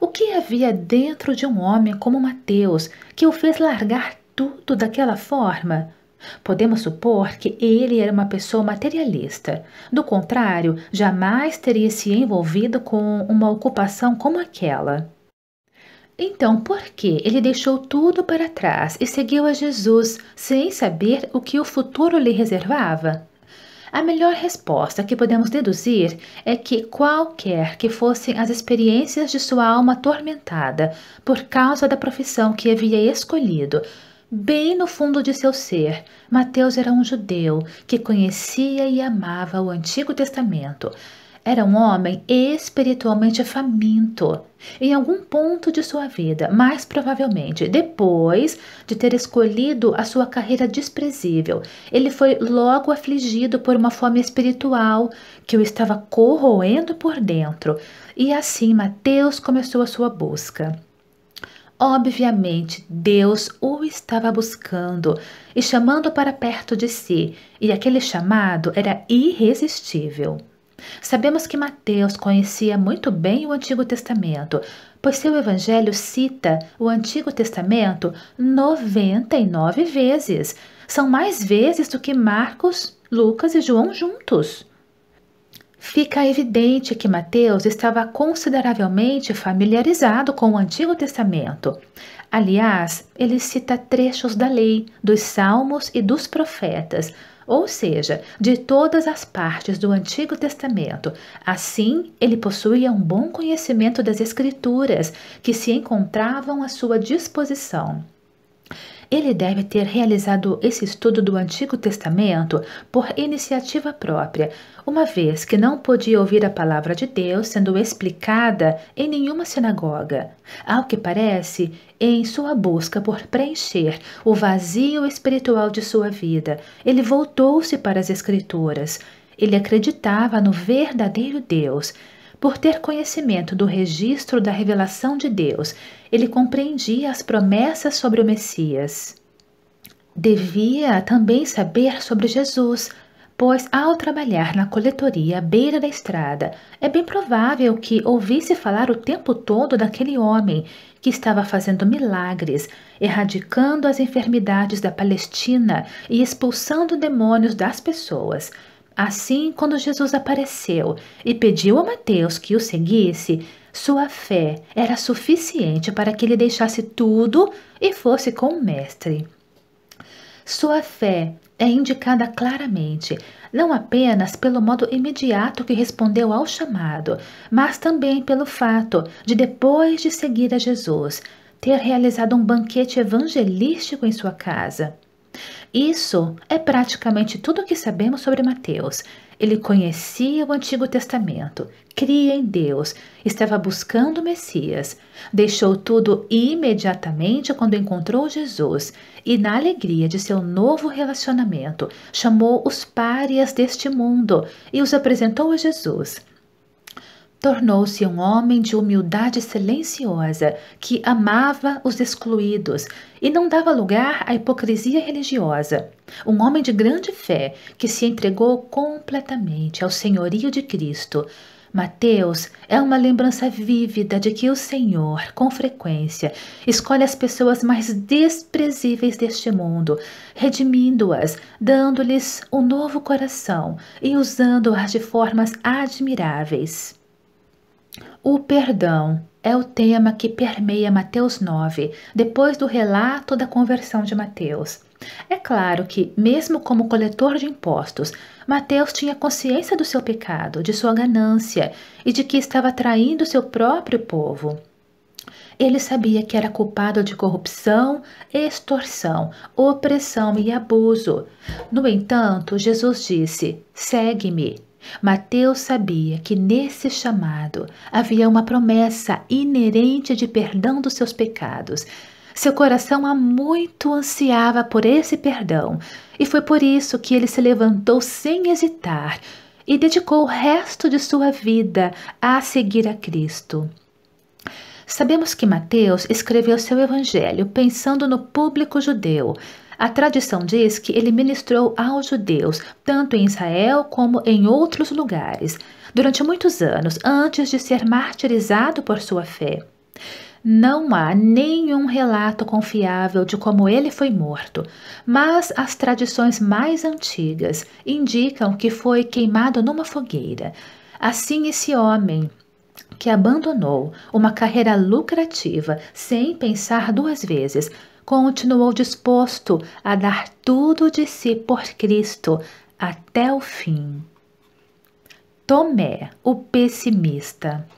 O que havia dentro de um homem como Mateus que o fez largar tudo daquela forma? Podemos supor que ele era uma pessoa materialista. Do contrário, jamais teria se envolvido com uma ocupação como aquela. Então, por que ele deixou tudo para trás e seguiu a Jesus sem saber o que o futuro lhe reservava? A melhor resposta que podemos deduzir é que, qualquer que fossem as experiências de sua alma atormentada por causa da profissão que havia escolhido, bem no fundo de seu ser, Mateus era um judeu que conhecia e amava o Antigo Testamento, era um homem espiritualmente faminto em algum ponto de sua vida, mais provavelmente depois de ter escolhido a sua carreira desprezível. Ele foi logo afligido por uma fome espiritual que o estava corroendo por dentro, e assim Mateus começou a sua busca. Obviamente, Deus o estava buscando e chamando para perto de si, e aquele chamado era irresistível. Sabemos que Mateus conhecia muito bem o Antigo Testamento, pois seu evangelho cita o Antigo Testamento 99 vezes. São mais vezes do que Marcos, Lucas e João juntos. Fica evidente que Mateus estava consideravelmente familiarizado com o Antigo Testamento. Aliás, ele cita trechos da lei, dos salmos e dos profetas ou seja, de todas as partes do Antigo Testamento. Assim, ele possuía um bom conhecimento das Escrituras que se encontravam à sua disposição. Ele deve ter realizado esse estudo do Antigo Testamento por iniciativa própria, uma vez que não podia ouvir a palavra de Deus sendo explicada em nenhuma sinagoga. Ao que parece, em sua busca por preencher o vazio espiritual de sua vida, ele voltou-se para as Escrituras. Ele acreditava no verdadeiro Deus por ter conhecimento do registro da revelação de Deus, ele compreendia as promessas sobre o Messias. Devia também saber sobre Jesus, pois ao trabalhar na coletoria à beira da estrada, é bem provável que ouvisse falar o tempo todo daquele homem que estava fazendo milagres, erradicando as enfermidades da Palestina e expulsando demônios das pessoas, Assim, quando Jesus apareceu e pediu a Mateus que o seguisse, sua fé era suficiente para que ele deixasse tudo e fosse com o Mestre. Sua fé é indicada claramente, não apenas pelo modo imediato que respondeu ao chamado, mas também pelo fato de, depois de seguir a Jesus, ter realizado um banquete evangelístico em sua casa. Isso é praticamente tudo o que sabemos sobre Mateus. Ele conhecia o Antigo Testamento, cria em Deus, estava buscando o Messias, deixou tudo imediatamente quando encontrou Jesus e, na alegria de seu novo relacionamento, chamou os párias deste mundo e os apresentou a Jesus tornou-se um homem de humildade silenciosa que amava os excluídos e não dava lugar à hipocrisia religiosa. Um homem de grande fé que se entregou completamente ao senhorio de Cristo. Mateus é uma lembrança vívida de que o Senhor, com frequência, escolhe as pessoas mais desprezíveis deste mundo, redimindo-as, dando-lhes um novo coração e usando-as de formas admiráveis. O perdão é o tema que permeia Mateus 9, depois do relato da conversão de Mateus. É claro que, mesmo como coletor de impostos, Mateus tinha consciência do seu pecado, de sua ganância e de que estava traindo seu próprio povo. Ele sabia que era culpado de corrupção, extorsão, opressão e abuso. No entanto, Jesus disse: Segue-me, Mateus sabia que nesse chamado havia uma promessa inerente de perdão dos seus pecados. Seu coração há muito ansiava por esse perdão, e foi por isso que ele se levantou sem hesitar e dedicou o resto de sua vida a seguir a Cristo. Sabemos que Mateus escreveu seu evangelho pensando no público judeu, a tradição diz que ele ministrou aos judeus, tanto em Israel como em outros lugares, durante muitos anos antes de ser martirizado por sua fé. Não há nenhum relato confiável de como ele foi morto, mas as tradições mais antigas indicam que foi queimado numa fogueira. Assim, esse homem, que abandonou uma carreira lucrativa sem pensar duas vezes, continuou disposto a dar tudo de si por Cristo até o fim. Tomé, o pessimista.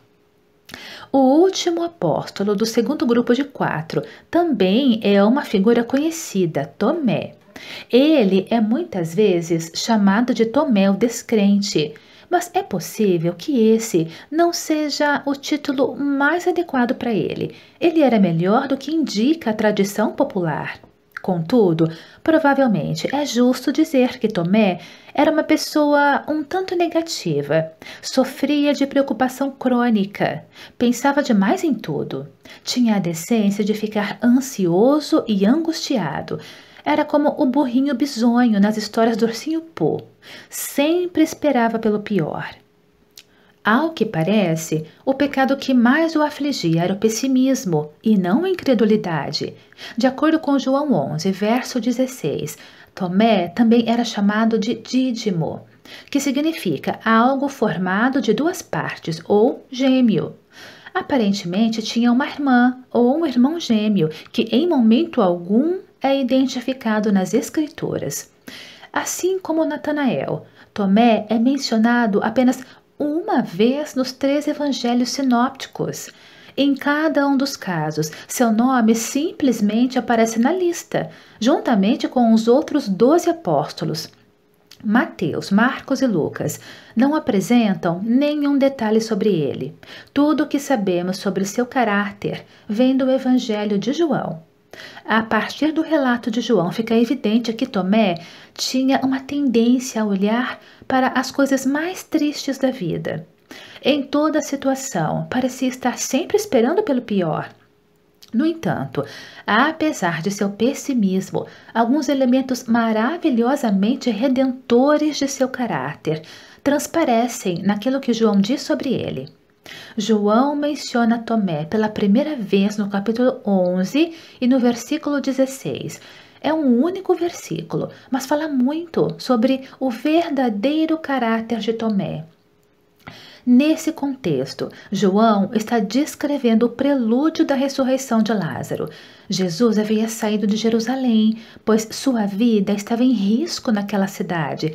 O último apóstolo do segundo grupo de quatro também é uma figura conhecida, Tomé. Ele é muitas vezes chamado de Tomé o descrente mas é possível que esse não seja o título mais adequado para ele. Ele era melhor do que indica a tradição popular. Contudo, provavelmente é justo dizer que Tomé era uma pessoa um tanto negativa, sofria de preocupação crônica, pensava demais em tudo, tinha a decência de ficar ansioso e angustiado, era como o burrinho bisonho nas histórias do ursinho Pooh. Sempre esperava pelo pior. Ao que parece, o pecado que mais o afligia era o pessimismo e não a incredulidade. De acordo com João 11, verso 16, Tomé também era chamado de Dídimo, que significa algo formado de duas partes ou gêmeo. Aparentemente tinha uma irmã ou um irmão gêmeo que em momento algum é identificado nas Escrituras. Assim como Natanael, Tomé é mencionado apenas uma vez nos três evangelhos sinópticos. Em cada um dos casos, seu nome simplesmente aparece na lista, juntamente com os outros doze apóstolos. Mateus, Marcos e Lucas não apresentam nenhum detalhe sobre ele. Tudo o que sabemos sobre seu caráter vem do Evangelho de João. A partir do relato de João, fica evidente que Tomé tinha uma tendência a olhar para as coisas mais tristes da vida. Em toda situação, parecia estar sempre esperando pelo pior. No entanto, apesar de seu pessimismo, alguns elementos maravilhosamente redentores de seu caráter transparecem naquilo que João diz sobre ele. João menciona Tomé pela primeira vez no capítulo 11 e no versículo 16. É um único versículo, mas fala muito sobre o verdadeiro caráter de Tomé. Nesse contexto, João está descrevendo o prelúdio da ressurreição de Lázaro. Jesus havia saído de Jerusalém, pois sua vida estava em risco naquela cidade,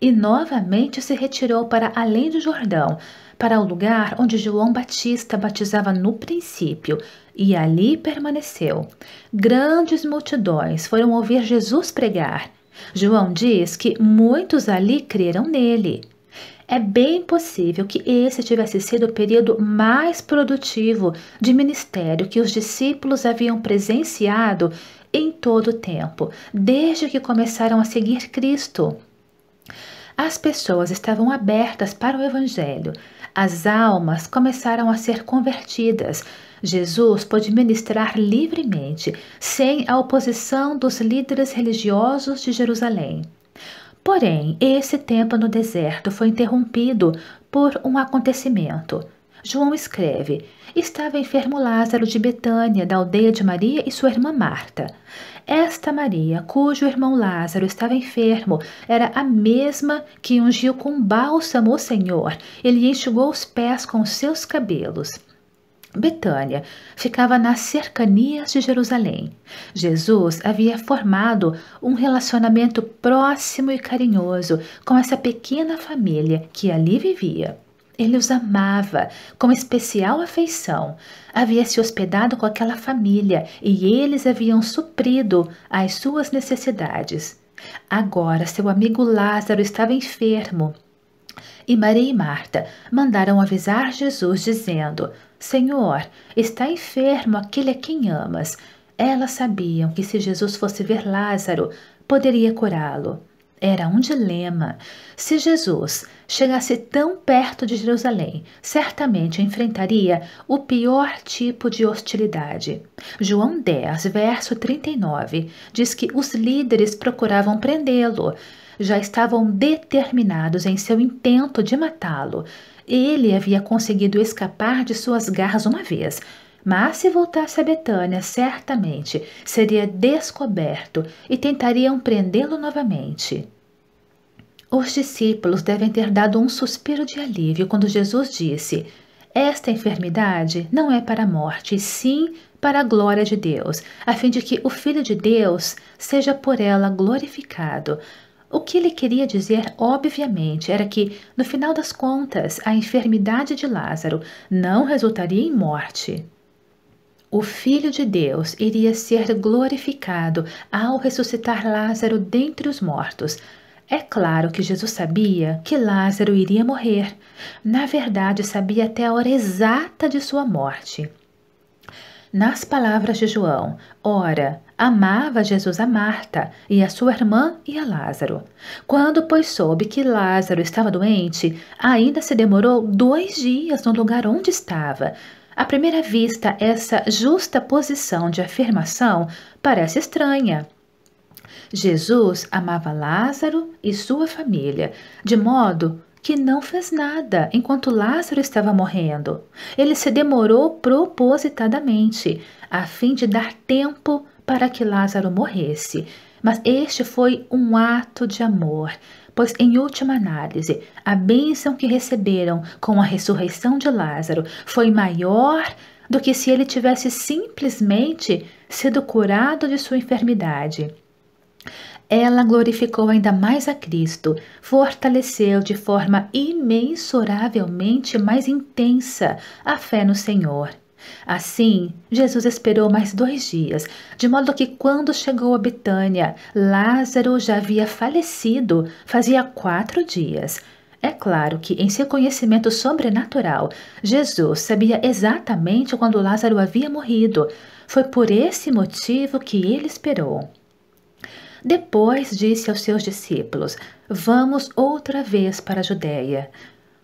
e novamente se retirou para além do Jordão, para o lugar onde João Batista batizava no princípio, e ali permaneceu. Grandes multidões foram ouvir Jesus pregar. João diz que muitos ali creram nele. É bem possível que esse tivesse sido o período mais produtivo de ministério que os discípulos haviam presenciado em todo o tempo, desde que começaram a seguir Cristo. As pessoas estavam abertas para o Evangelho, as almas começaram a ser convertidas. Jesus pôde ministrar livremente, sem a oposição dos líderes religiosos de Jerusalém. Porém, esse tempo no deserto foi interrompido por um acontecimento. João escreve: Estava enfermo Lázaro de Betânia, da aldeia de Maria e sua irmã Marta. Esta Maria, cujo irmão Lázaro estava enfermo, era a mesma que ungiu com bálsamo o Senhor. Ele enxugou os pés com seus cabelos. Betânia ficava nas cercanias de Jerusalém. Jesus havia formado um relacionamento próximo e carinhoso com essa pequena família que ali vivia. Ele os amava com especial afeição. Havia se hospedado com aquela família e eles haviam suprido as suas necessidades. Agora seu amigo Lázaro estava enfermo. E Maria e Marta mandaram avisar Jesus, dizendo: Senhor, está enfermo aquele a quem amas. Elas sabiam que se Jesus fosse ver Lázaro, poderia curá-lo. Era um dilema. Se Jesus chegasse tão perto de Jerusalém, certamente enfrentaria o pior tipo de hostilidade. João 10, verso 39, diz que os líderes procuravam prendê-lo. Já estavam determinados em seu intento de matá-lo. Ele havia conseguido escapar de suas garras uma vez, mas se voltasse a Betânia, certamente seria descoberto e tentariam prendê-lo novamente. Os discípulos devem ter dado um suspiro de alívio quando Jesus disse: Esta enfermidade não é para a morte, sim para a glória de Deus, a fim de que o Filho de Deus seja por ela glorificado. O que ele queria dizer, obviamente, era que, no final das contas, a enfermidade de Lázaro não resultaria em morte o Filho de Deus iria ser glorificado ao ressuscitar Lázaro dentre os mortos. É claro que Jesus sabia que Lázaro iria morrer. Na verdade, sabia até a hora exata de sua morte. Nas palavras de João, ora, amava Jesus a Marta e a sua irmã e a Lázaro. Quando, pois, soube que Lázaro estava doente, ainda se demorou dois dias no lugar onde estava à primeira vista, essa justa posição de afirmação parece estranha. Jesus amava Lázaro e sua família, de modo que não fez nada enquanto Lázaro estava morrendo. Ele se demorou propositadamente, a fim de dar tempo para que Lázaro morresse. Mas este foi um ato de amor pois, em última análise, a bênção que receberam com a ressurreição de Lázaro foi maior do que se ele tivesse simplesmente sido curado de sua enfermidade. Ela glorificou ainda mais a Cristo, fortaleceu de forma imensuravelmente mais intensa a fé no Senhor. Assim, Jesus esperou mais dois dias, de modo que quando chegou a Betânia, Lázaro já havia falecido fazia quatro dias. É claro que, em seu conhecimento sobrenatural, Jesus sabia exatamente quando Lázaro havia morrido. Foi por esse motivo que ele esperou. Depois disse aos seus discípulos: Vamos outra vez para a Judéia.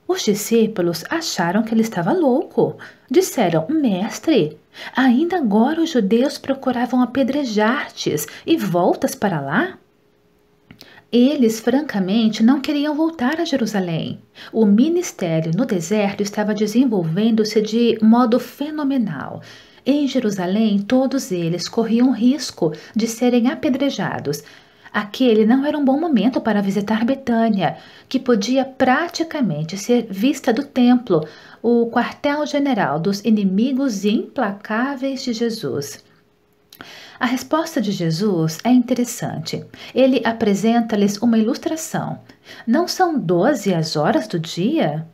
Os discípulos acharam que ele estava louco. Disseram: Mestre, ainda agora os judeus procuravam apedrejar-tes e voltas para lá? Eles, francamente, não queriam voltar a Jerusalém. O ministério no deserto estava desenvolvendo-se de modo fenomenal. Em Jerusalém, todos eles corriam risco de serem apedrejados, Aquele não era um bom momento para visitar Betânia, que podia praticamente ser vista do templo, o quartel-general dos inimigos implacáveis de Jesus. A resposta de Jesus é interessante. Ele apresenta-lhes uma ilustração. Não são doze as horas do dia?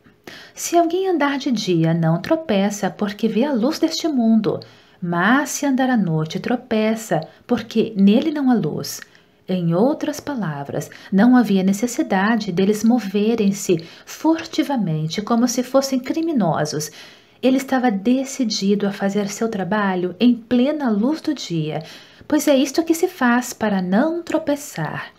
Se alguém andar de dia, não tropeça, porque vê a luz deste mundo. Mas se andar à noite, tropeça, porque nele não há luz. Em outras palavras, não havia necessidade deles moverem-se furtivamente como se fossem criminosos. Ele estava decidido a fazer seu trabalho em plena luz do dia, pois é isto que se faz para não tropeçar.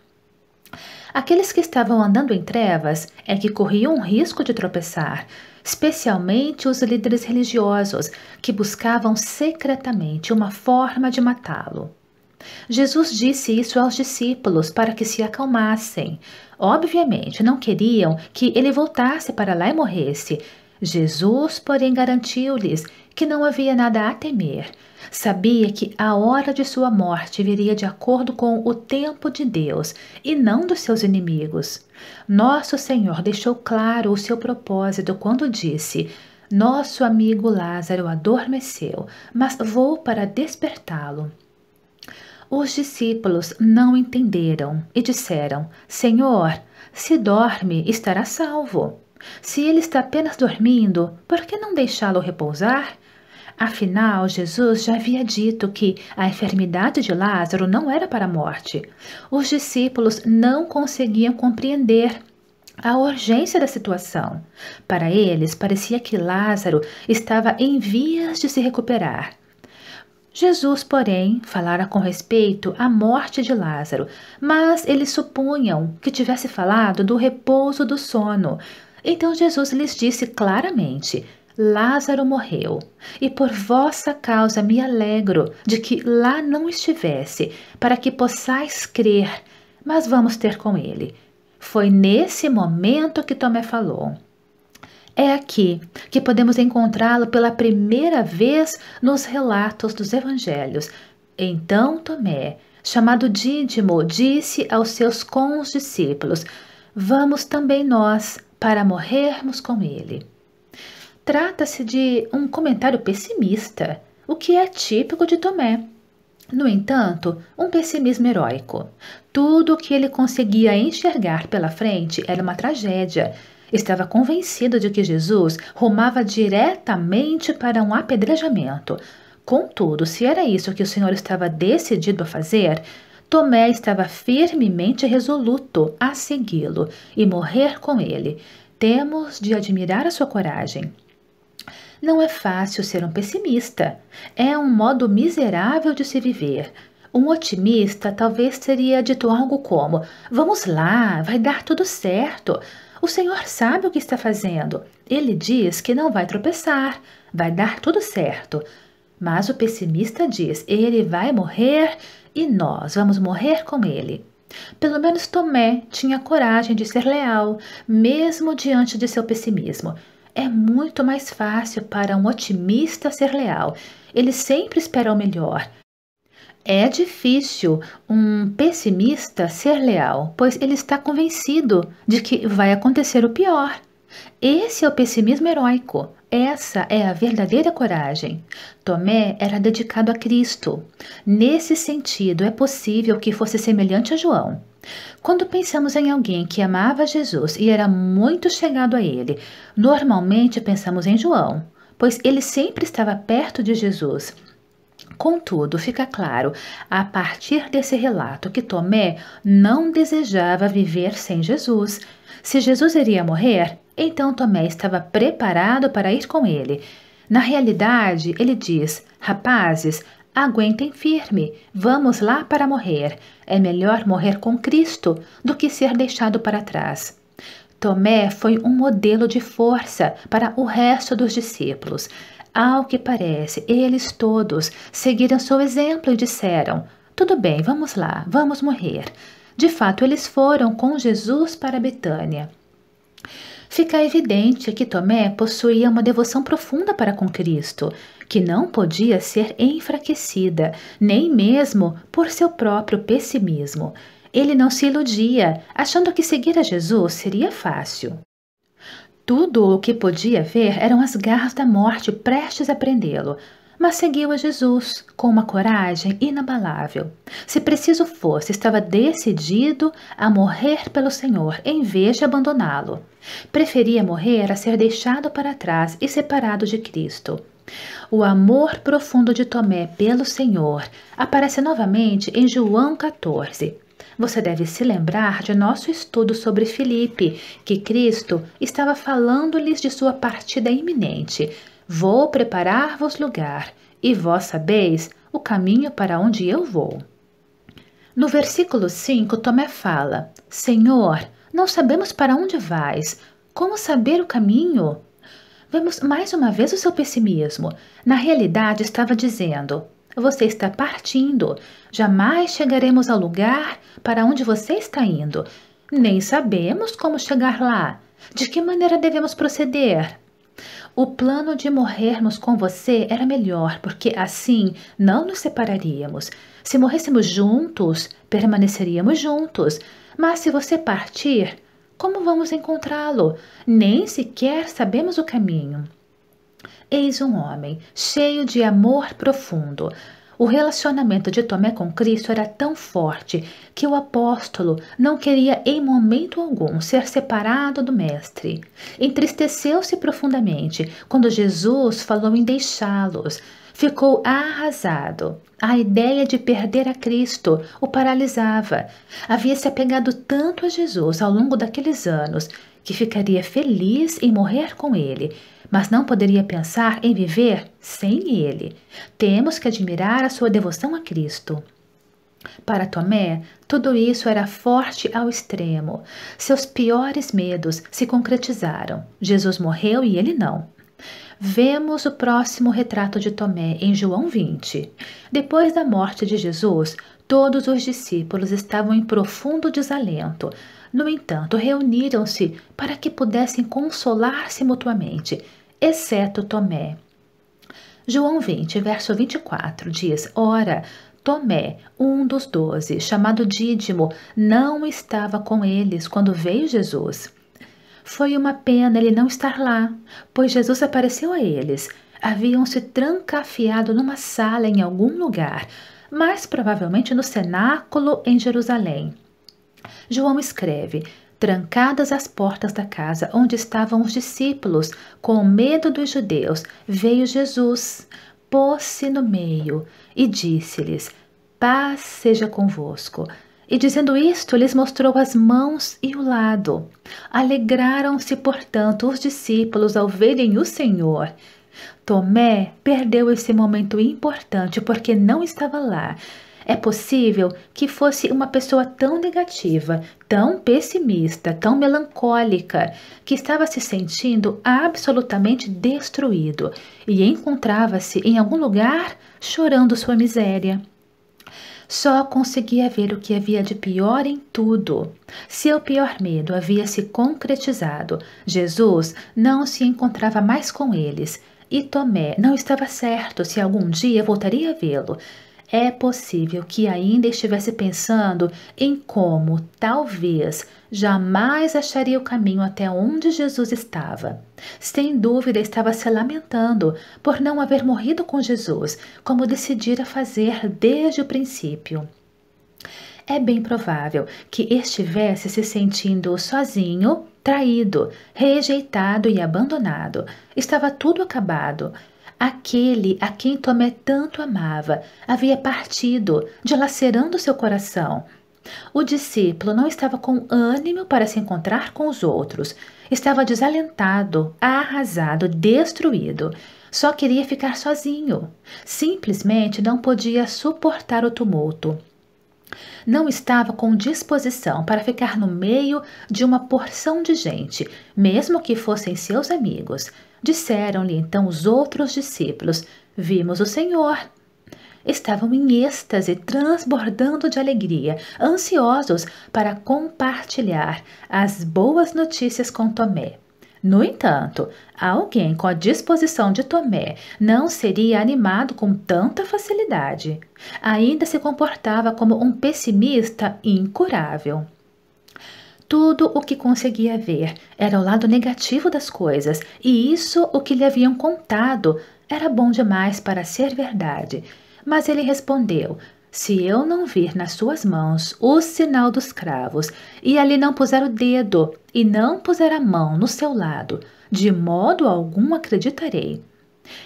Aqueles que estavam andando em trevas é que corriam o risco de tropeçar, especialmente os líderes religiosos que buscavam secretamente uma forma de matá-lo. Jesus disse isso aos discípulos para que se acalmassem. Obviamente, não queriam que ele voltasse para lá e morresse. Jesus, porém, garantiu-lhes que não havia nada a temer. Sabia que a hora de sua morte viria de acordo com o tempo de Deus e não dos seus inimigos. Nosso Senhor deixou claro o seu propósito quando disse: Nosso amigo Lázaro adormeceu, mas vou para despertá-lo. Os discípulos não entenderam e disseram: Senhor, se dorme, estará salvo. Se ele está apenas dormindo, por que não deixá-lo repousar? Afinal, Jesus já havia dito que a enfermidade de Lázaro não era para a morte. Os discípulos não conseguiam compreender a urgência da situação. Para eles, parecia que Lázaro estava em vias de se recuperar. Jesus, porém, falara com respeito à morte de Lázaro, mas eles supunham que tivesse falado do repouso do sono. Então Jesus lhes disse claramente: Lázaro morreu, e por vossa causa me alegro de que lá não estivesse, para que possais crer, mas vamos ter com ele. Foi nesse momento que Tomé falou. É aqui que podemos encontrá-lo pela primeira vez nos relatos dos evangelhos. Então Tomé, chamado Dídimo, disse aos seus condiscípulos: Vamos também nós para morrermos com ele. Trata-se de um comentário pessimista, o que é típico de Tomé. No entanto, um pessimismo heróico. Tudo o que ele conseguia enxergar pela frente era uma tragédia Estava convencido de que Jesus rumava diretamente para um apedrejamento. Contudo, se era isso que o Senhor estava decidido a fazer, Tomé estava firmemente resoluto a segui-lo e morrer com ele. Temos de admirar a sua coragem. Não é fácil ser um pessimista. É um modo miserável de se viver. Um otimista talvez teria dito algo como: Vamos lá, vai dar tudo certo. O Senhor sabe o que está fazendo. Ele diz que não vai tropeçar, vai dar tudo certo. Mas o pessimista diz: ele vai morrer e nós vamos morrer com ele. Pelo menos Tomé tinha coragem de ser leal, mesmo diante de seu pessimismo. É muito mais fácil para um otimista ser leal. Ele sempre espera o melhor, é difícil um pessimista ser leal, pois ele está convencido de que vai acontecer o pior. Esse é o pessimismo heróico. Essa é a verdadeira coragem. Tomé era dedicado a Cristo. Nesse sentido, é possível que fosse semelhante a João. Quando pensamos em alguém que amava Jesus e era muito chegado a ele, normalmente pensamos em João, pois ele sempre estava perto de Jesus Contudo, fica claro, a partir desse relato, que Tomé não desejava viver sem Jesus. Se Jesus iria morrer, então Tomé estava preparado para ir com ele. Na realidade, ele diz: Rapazes, aguentem firme, vamos lá para morrer. É melhor morrer com Cristo do que ser deixado para trás. Tomé foi um modelo de força para o resto dos discípulos. Ao que parece, eles todos seguiram seu exemplo e disseram: Tudo bem, vamos lá, vamos morrer. De fato, eles foram com Jesus para Betânia. Fica evidente que Tomé possuía uma devoção profunda para com Cristo, que não podia ser enfraquecida, nem mesmo por seu próprio pessimismo. Ele não se iludia, achando que seguir a Jesus seria fácil. Tudo o que podia ver eram as garras da morte prestes a prendê-lo, mas seguiu a Jesus com uma coragem inabalável. Se preciso fosse, estava decidido a morrer pelo Senhor em vez de abandoná-lo. Preferia morrer a ser deixado para trás e separado de Cristo. O amor profundo de Tomé pelo Senhor aparece novamente em João 14. Você deve se lembrar de nosso estudo sobre Filipe, que Cristo estava falando-lhes de sua partida iminente. Vou preparar-vos lugar, e vós sabeis o caminho para onde eu vou. No versículo 5, Tomé fala: Senhor, não sabemos para onde vais. Como saber o caminho? Vemos mais uma vez o seu pessimismo. Na realidade, estava dizendo: você está partindo. Jamais chegaremos ao lugar para onde você está indo. Nem sabemos como chegar lá. De que maneira devemos proceder? O plano de morrermos com você era melhor, porque assim não nos separaríamos. Se morrêssemos juntos, permaneceríamos juntos. Mas se você partir, como vamos encontrá-lo? Nem sequer sabemos o caminho. Eis um homem cheio de amor profundo. O relacionamento de Tomé com Cristo era tão forte que o apóstolo não queria em momento algum ser separado do Mestre. Entristeceu-se profundamente quando Jesus falou em deixá-los. Ficou arrasado. A ideia de perder a Cristo o paralisava. Havia se apegado tanto a Jesus ao longo daqueles anos que ficaria feliz em morrer com ele, mas não poderia pensar em viver sem ele. Temos que admirar a sua devoção a Cristo. Para Tomé, tudo isso era forte ao extremo. Seus piores medos se concretizaram. Jesus morreu e ele não. Vemos o próximo retrato de Tomé em João 20. Depois da morte de Jesus, todos os discípulos estavam em profundo desalento. No entanto, reuniram-se para que pudessem consolar-se mutuamente exceto Tomé. João 20, verso 24 diz: Ora, Tomé, um dos doze, chamado Dídimo, não estava com eles quando veio Jesus. Foi uma pena ele não estar lá, pois Jesus apareceu a eles. Haviam se trancafiado numa sala em algum lugar, mais provavelmente no cenáculo em Jerusalém. João escreve: Trancadas as portas da casa onde estavam os discípulos, com medo dos judeus, veio Jesus, pôs-se no meio e disse-lhes: Paz seja convosco. E dizendo isto, lhes mostrou as mãos e o lado. Alegraram-se, portanto, os discípulos ao verem o Senhor. Tomé perdeu esse momento importante porque não estava lá é possível que fosse uma pessoa tão negativa, tão pessimista, tão melancólica, que estava se sentindo absolutamente destruído e encontrava-se em algum lugar chorando sua miséria. Só conseguia ver o que havia de pior em tudo. Seu pior medo havia se concretizado. Jesus não se encontrava mais com eles. E Tomé não estava certo se algum dia voltaria a vê-lo é possível que ainda estivesse pensando em como, talvez, jamais acharia o caminho até onde Jesus estava. Sem dúvida, estava se lamentando por não haver morrido com Jesus, como decidira fazer desde o princípio. É bem provável que estivesse se sentindo sozinho, traído, rejeitado e abandonado. Estava tudo acabado Aquele a quem Tomé tanto amava havia partido, dilacerando seu coração. O discípulo não estava com ânimo para se encontrar com os outros. Estava desalentado, arrasado, destruído. Só queria ficar sozinho. Simplesmente não podia suportar o tumulto. Não estava com disposição para ficar no meio de uma porção de gente, mesmo que fossem seus amigos. Disseram-lhe então os outros discípulos: Vimos o Senhor. Estavam em êxtase, transbordando de alegria, ansiosos para compartilhar as boas notícias com Tomé. No entanto, alguém com a disposição de Tomé não seria animado com tanta facilidade. Ainda se comportava como um pessimista incurável. Tudo o que conseguia ver era o lado negativo das coisas, e isso o que lhe haviam contado era bom demais para ser verdade. Mas ele respondeu: Se eu não vir nas suas mãos o sinal dos cravos, e ali não puser o dedo, e não puser a mão no seu lado, de modo algum acreditarei.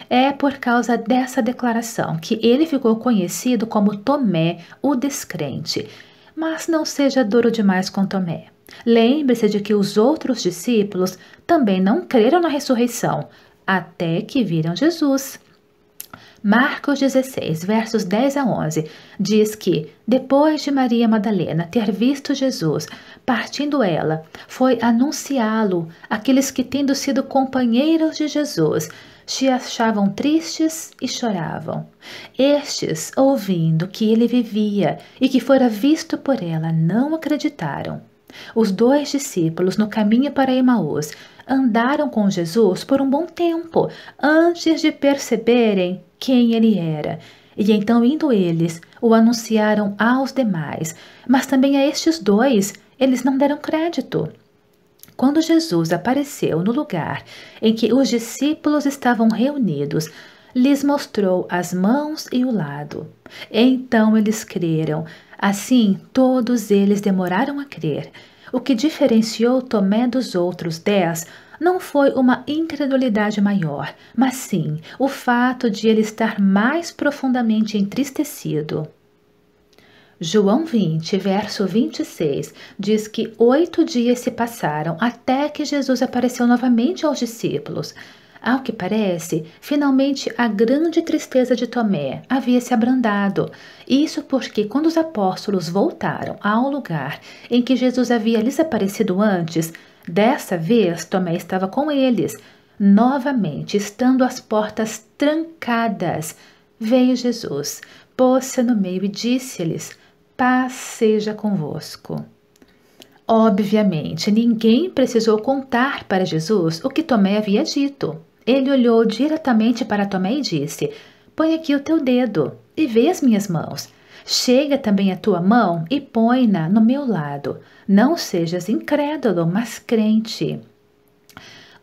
É por causa dessa declaração que ele ficou conhecido como Tomé, o descrente. Mas não seja duro demais com Tomé. Lembre-se de que os outros discípulos também não creram na ressurreição, até que viram Jesus. Marcos 16, versos 10 a 11, diz que, depois de Maria Madalena ter visto Jesus, partindo ela, foi anunciá-lo àqueles que, tendo sido companheiros de Jesus, se achavam tristes e choravam. Estes, ouvindo que ele vivia e que fora visto por ela, não acreditaram. Os dois discípulos, no caminho para Emaús, andaram com Jesus por um bom tempo, antes de perceberem quem ele era. E então, indo eles, o anunciaram aos demais, mas também a estes dois eles não deram crédito. Quando Jesus apareceu no lugar em que os discípulos estavam reunidos, lhes mostrou as mãos e o lado. Então eles creram, Assim, todos eles demoraram a crer. O que diferenciou Tomé dos outros dez não foi uma incredulidade maior, mas sim o fato de ele estar mais profundamente entristecido. João 20, verso 26, diz que oito dias se passaram até que Jesus apareceu novamente aos discípulos. Ao que parece, finalmente a grande tristeza de Tomé havia se abrandado. Isso porque, quando os apóstolos voltaram ao lugar em que Jesus havia lhes aparecido antes, dessa vez Tomé estava com eles. Novamente, estando as portas trancadas, veio Jesus, pôs-se no meio e disse-lhes: Paz seja convosco. Obviamente, ninguém precisou contar para Jesus o que Tomé havia dito. Ele olhou diretamente para Tomé e disse: Põe aqui o teu dedo e vê as minhas mãos. Chega também a tua mão e põe-na no meu lado. Não sejas incrédulo, mas crente.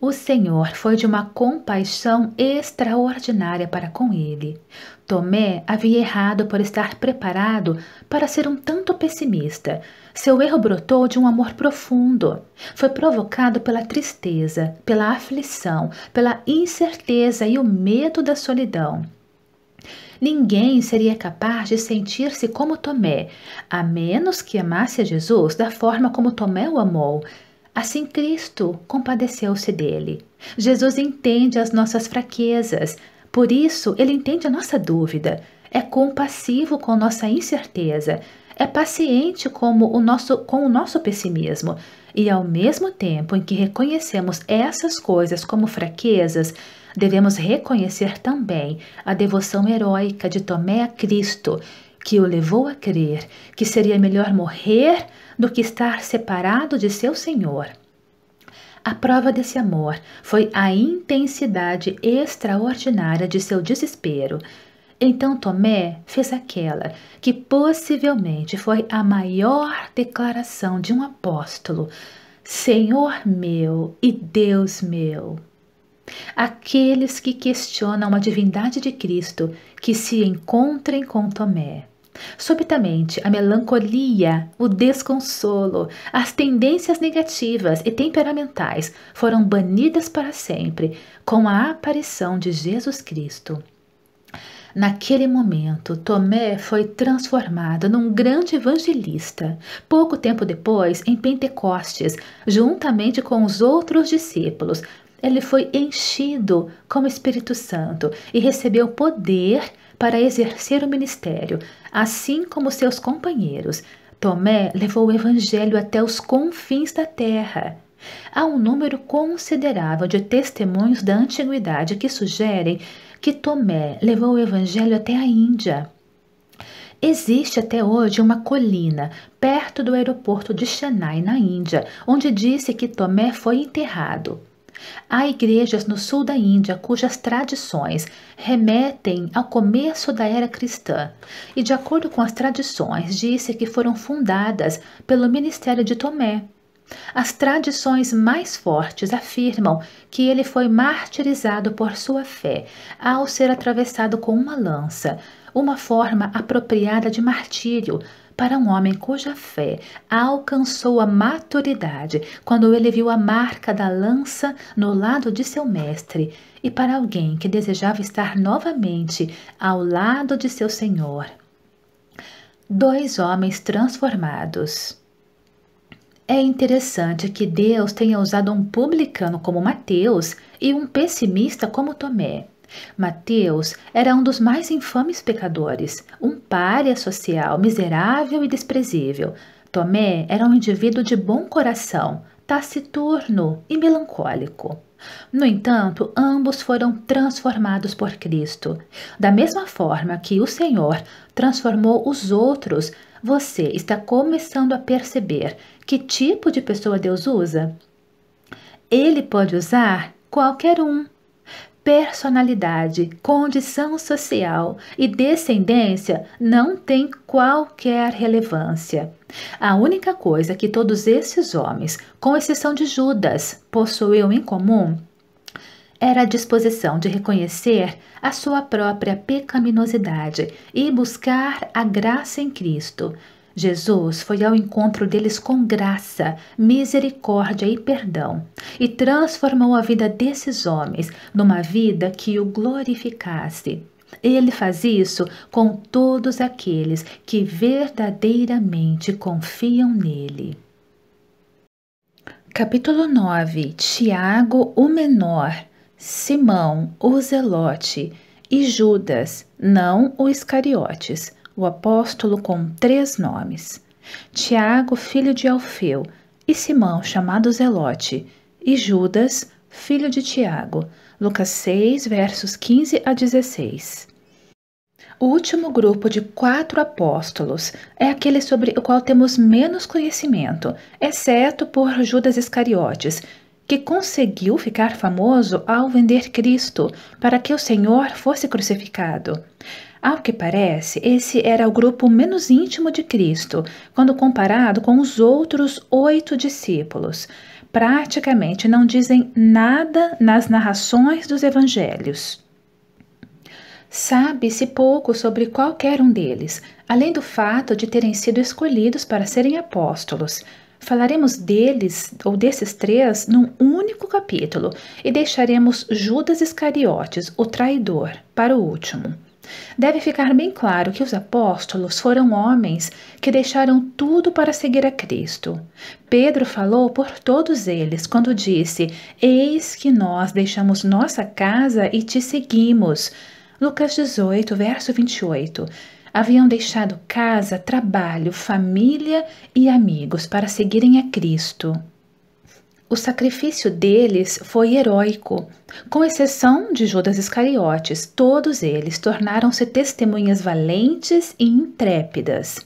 O Senhor foi de uma compaixão extraordinária para com ele. Tomé havia errado por estar preparado para ser um tanto pessimista. Seu erro brotou de um amor profundo. Foi provocado pela tristeza, pela aflição, pela incerteza e o medo da solidão. Ninguém seria capaz de sentir-se como Tomé, a menos que amasse a Jesus da forma como Tomé o amou, Assim Cristo compadeceu-se dele. Jesus entende as nossas fraquezas, por isso ele entende a nossa dúvida, é compassivo com nossa incerteza, é paciente como o nosso, com o nosso pessimismo, e ao mesmo tempo em que reconhecemos essas coisas como fraquezas, devemos reconhecer também a devoção heróica de Tomé a Cristo, que o levou a crer que seria melhor morrer do que estar separado de seu Senhor. A prova desse amor foi a intensidade extraordinária de seu desespero. Então Tomé fez aquela que possivelmente foi a maior declaração de um apóstolo: Senhor meu e Deus meu. Aqueles que questionam a divindade de Cristo que se encontrem com Tomé Subitamente, a melancolia, o desconsolo, as tendências negativas e temperamentais foram banidas para sempre com a aparição de Jesus Cristo. Naquele momento, Tomé foi transformado num grande evangelista. Pouco tempo depois, em Pentecostes, juntamente com os outros discípulos, ele foi enchido com o Espírito Santo e recebeu poder para exercer o ministério, assim como seus companheiros. Tomé levou o evangelho até os confins da terra. Há um número considerável de testemunhos da antiguidade que sugerem que Tomé levou o evangelho até a Índia. Existe até hoje uma colina perto do aeroporto de Chennai, na Índia, onde disse que Tomé foi enterrado. Há igrejas no sul da Índia cujas tradições remetem ao começo da era cristã e, de acordo com as tradições, disse que foram fundadas pelo ministério de Tomé. As tradições mais fortes afirmam que ele foi martirizado por sua fé ao ser atravessado com uma lança, uma forma apropriada de martírio para um homem cuja fé alcançou a maturidade quando ele viu a marca da lança no lado de seu mestre, e para alguém que desejava estar novamente ao lado de seu senhor. Dois homens transformados. É interessante que Deus tenha usado um publicano como Mateus e um pessimista como Tomé. Mateus era um dos mais infames pecadores, um pária social, miserável e desprezível. Tomé era um indivíduo de bom coração, taciturno e melancólico. No entanto, ambos foram transformados por Cristo. Da mesma forma que o Senhor transformou os outros, você está começando a perceber que tipo de pessoa Deus usa? Ele pode usar qualquer um personalidade, condição social e descendência não têm qualquer relevância. A única coisa que todos esses homens, com exceção de Judas, possuíam em comum era a disposição de reconhecer a sua própria pecaminosidade e buscar a graça em Cristo, Jesus foi ao encontro deles com graça, misericórdia e perdão, e transformou a vida desses homens numa vida que o glorificasse. Ele faz isso com todos aqueles que verdadeiramente confiam nele. Capítulo 9 Tiago, o menor, Simão, o zelote, e Judas, não o Iscariotes, o apóstolo com três nomes: Tiago, filho de Alfeu, e Simão, chamado Zelote, e Judas, filho de Tiago. Lucas 6, versos 15 a 16. O último grupo de quatro apóstolos é aquele sobre o qual temos menos conhecimento, exceto por Judas Iscariotes, que conseguiu ficar famoso ao vender Cristo para que o Senhor fosse crucificado. Ao que parece, esse era o grupo menos íntimo de Cristo, quando comparado com os outros oito discípulos. Praticamente não dizem nada nas narrações dos evangelhos. Sabe-se pouco sobre qualquer um deles, além do fato de terem sido escolhidos para serem apóstolos. Falaremos deles ou desses três num único capítulo e deixaremos Judas Iscariotes, o traidor, para o último. Deve ficar bem claro que os apóstolos foram homens que deixaram tudo para seguir a Cristo. Pedro falou por todos eles quando disse: Eis que nós deixamos nossa casa e te seguimos. Lucas 18, verso 28. Haviam deixado casa, trabalho, família e amigos para seguirem a Cristo. O sacrifício deles foi heróico. Com exceção de Judas Iscariotes, todos eles tornaram-se testemunhas valentes e intrépidas.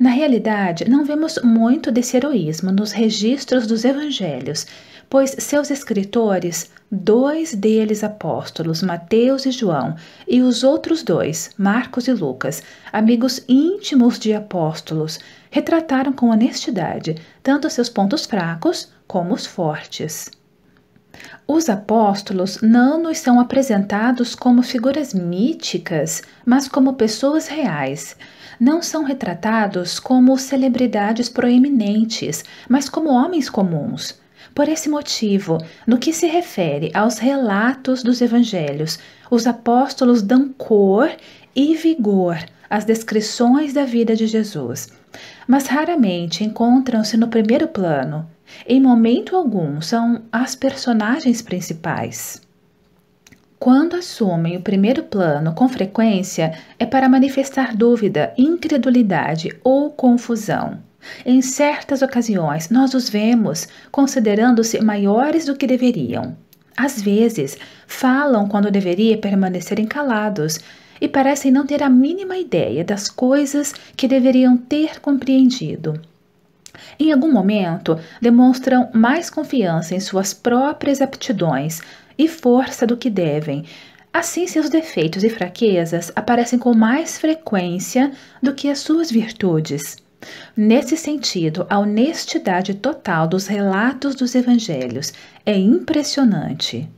Na realidade, não vemos muito desse heroísmo nos registros dos evangelhos, pois seus escritores, dois deles apóstolos, Mateus e João, e os outros dois, Marcos e Lucas, amigos íntimos de apóstolos, retrataram com honestidade tanto seus pontos fracos como os fortes. Os apóstolos não nos são apresentados como figuras míticas, mas como pessoas reais. Não são retratados como celebridades proeminentes, mas como homens comuns. Por esse motivo, no que se refere aos relatos dos evangelhos, os apóstolos dão cor e vigor às descrições da vida de Jesus, mas raramente encontram-se no primeiro plano em momento algum, são as personagens principais. Quando assumem o primeiro plano, com frequência, é para manifestar dúvida, incredulidade ou confusão. Em certas ocasiões, nós os vemos considerando-se maiores do que deveriam. Às vezes, falam quando deveriam permanecerem calados e parecem não ter a mínima ideia das coisas que deveriam ter compreendido em algum momento demonstram mais confiança em suas próprias aptidões e força do que devem. Assim, seus defeitos e fraquezas aparecem com mais frequência do que as suas virtudes. Nesse sentido, a honestidade total dos relatos dos evangelhos é impressionante.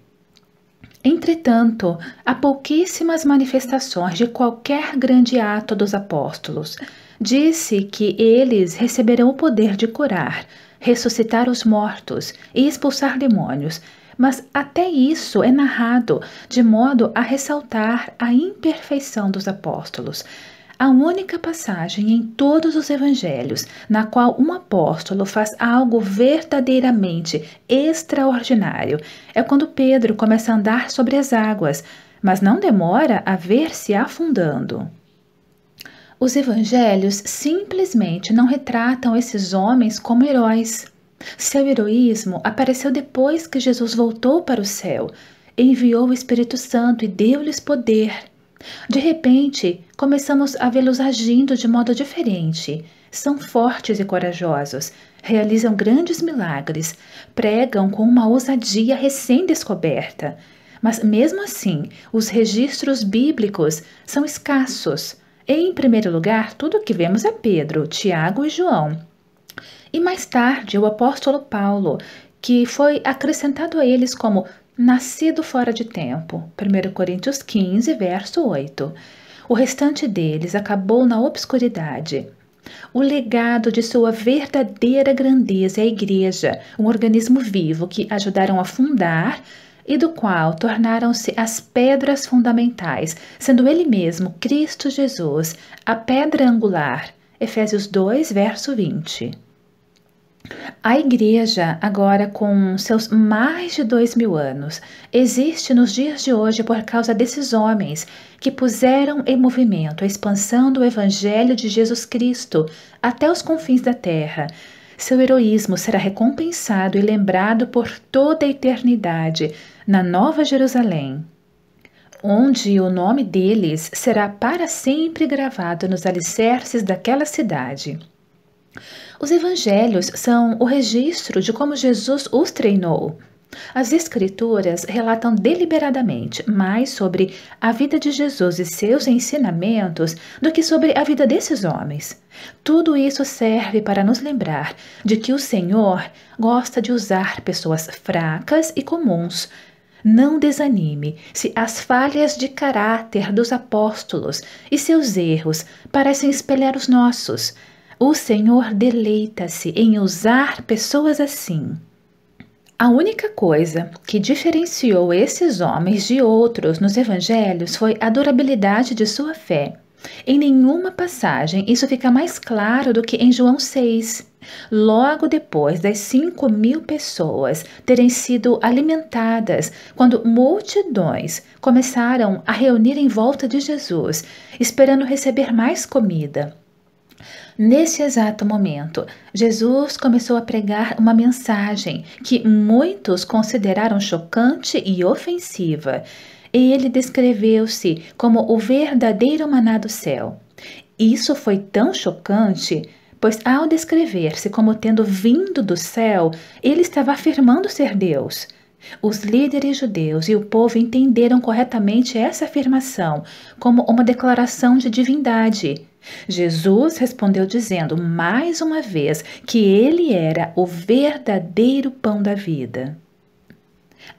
Entretanto, há pouquíssimas manifestações de qualquer grande ato dos apóstolos. Disse que eles receberão o poder de curar, ressuscitar os mortos e expulsar demônios, mas até isso é narrado de modo a ressaltar a imperfeição dos apóstolos. A única passagem em todos os evangelhos na qual um apóstolo faz algo verdadeiramente extraordinário é quando Pedro começa a andar sobre as águas, mas não demora a ver-se afundando. Os evangelhos simplesmente não retratam esses homens como heróis. Seu heroísmo apareceu depois que Jesus voltou para o céu, enviou o Espírito Santo e deu-lhes poder. De repente, começamos a vê-los agindo de modo diferente. São fortes e corajosos, realizam grandes milagres, pregam com uma ousadia recém-descoberta. Mas, mesmo assim, os registros bíblicos são escassos em primeiro lugar, tudo o que vemos é Pedro, Tiago e João. E mais tarde, o apóstolo Paulo, que foi acrescentado a eles como nascido fora de tempo. 1 Coríntios 15, verso 8. O restante deles acabou na obscuridade. O legado de sua verdadeira grandeza é a Igreja, um organismo vivo que ajudaram a fundar e do qual tornaram-se as pedras fundamentais, sendo ele mesmo, Cristo Jesus, a pedra angular. Efésios 2, verso 20. A Igreja, agora com seus mais de dois mil anos, existe nos dias de hoje por causa desses homens que puseram em movimento a expansão do Evangelho de Jesus Cristo até os confins da terra. Seu heroísmo será recompensado e lembrado por toda a eternidade, na Nova Jerusalém, onde o nome deles será para sempre gravado nos alicerces daquela cidade. Os evangelhos são o registro de como Jesus os treinou. As escrituras relatam deliberadamente mais sobre a vida de Jesus e seus ensinamentos do que sobre a vida desses homens. Tudo isso serve para nos lembrar de que o Senhor gosta de usar pessoas fracas e comuns não desanime se as falhas de caráter dos apóstolos e seus erros parecem espelhar os nossos. O Senhor deleita-se em usar pessoas assim. A única coisa que diferenciou esses homens de outros nos evangelhos foi a durabilidade de sua fé. Em nenhuma passagem isso fica mais claro do que em João 6 logo depois das 5 mil pessoas terem sido alimentadas, quando multidões começaram a reunir em volta de Jesus, esperando receber mais comida. Nesse exato momento, Jesus começou a pregar uma mensagem que muitos consideraram chocante e ofensiva. Ele descreveu-se como o verdadeiro maná do céu. Isso foi tão chocante pois ao descrever-se como tendo vindo do céu, ele estava afirmando ser Deus. Os líderes judeus e o povo entenderam corretamente essa afirmação como uma declaração de divindade. Jesus respondeu dizendo mais uma vez que ele era o verdadeiro pão da vida.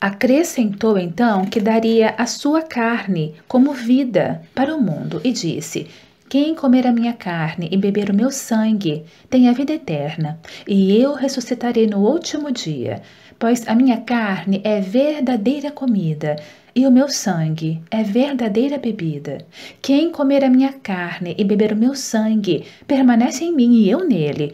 Acrescentou então que daria a sua carne como vida para o mundo e disse: quem comer a minha carne e beber o meu sangue tem a vida eterna, e eu ressuscitarei no último dia, pois a minha carne é verdadeira comida e o meu sangue é verdadeira bebida. Quem comer a minha carne e beber o meu sangue permanece em mim e eu nele.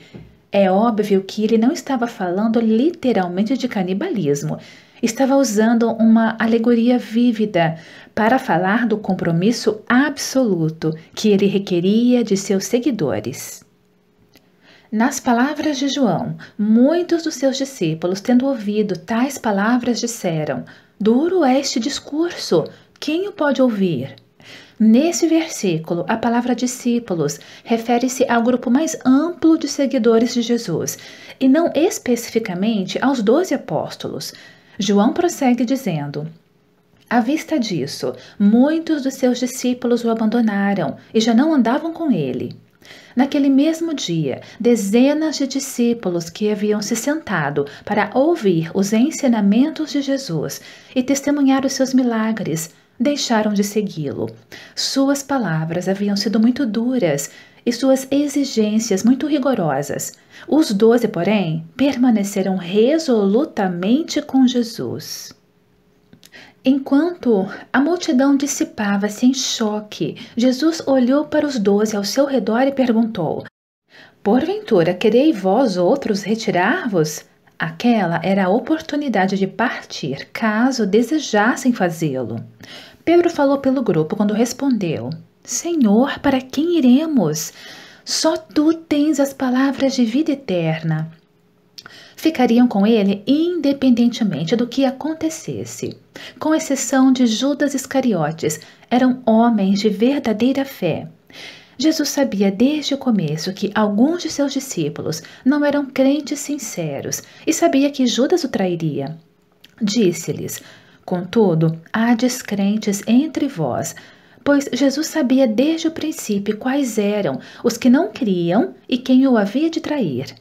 É óbvio que ele não estava falando literalmente de canibalismo, estava usando uma alegoria vívida para falar do compromisso absoluto que ele requeria de seus seguidores. Nas palavras de João, muitos dos seus discípulos, tendo ouvido tais palavras, disseram: Duro é este discurso, quem o pode ouvir? Nesse versículo, a palavra discípulos refere-se ao grupo mais amplo de seguidores de Jesus, e não especificamente aos doze apóstolos, João prossegue dizendo: À vista disso, muitos dos seus discípulos o abandonaram e já não andavam com ele. Naquele mesmo dia, dezenas de discípulos que haviam se sentado para ouvir os ensinamentos de Jesus e testemunhar os seus milagres deixaram de segui-lo. Suas palavras haviam sido muito duras e suas exigências muito rigorosas. Os doze, porém, permaneceram resolutamente com Jesus. Enquanto a multidão dissipava-se em choque, Jesus olhou para os doze ao seu redor e perguntou: Porventura, querei vós outros retirar-vos? Aquela era a oportunidade de partir, caso desejassem fazê-lo. Pedro falou pelo grupo quando respondeu: Senhor, para quem iremos? Só tu tens as palavras de vida eterna. Ficariam com ele independentemente do que acontecesse. Com exceção de Judas Iscariotes, eram homens de verdadeira fé. Jesus sabia desde o começo que alguns de seus discípulos não eram crentes sinceros e sabia que Judas o trairia. Disse-lhes: Contudo, há descrentes entre vós, pois Jesus sabia desde o princípio quais eram os que não criam e quem o havia de trair.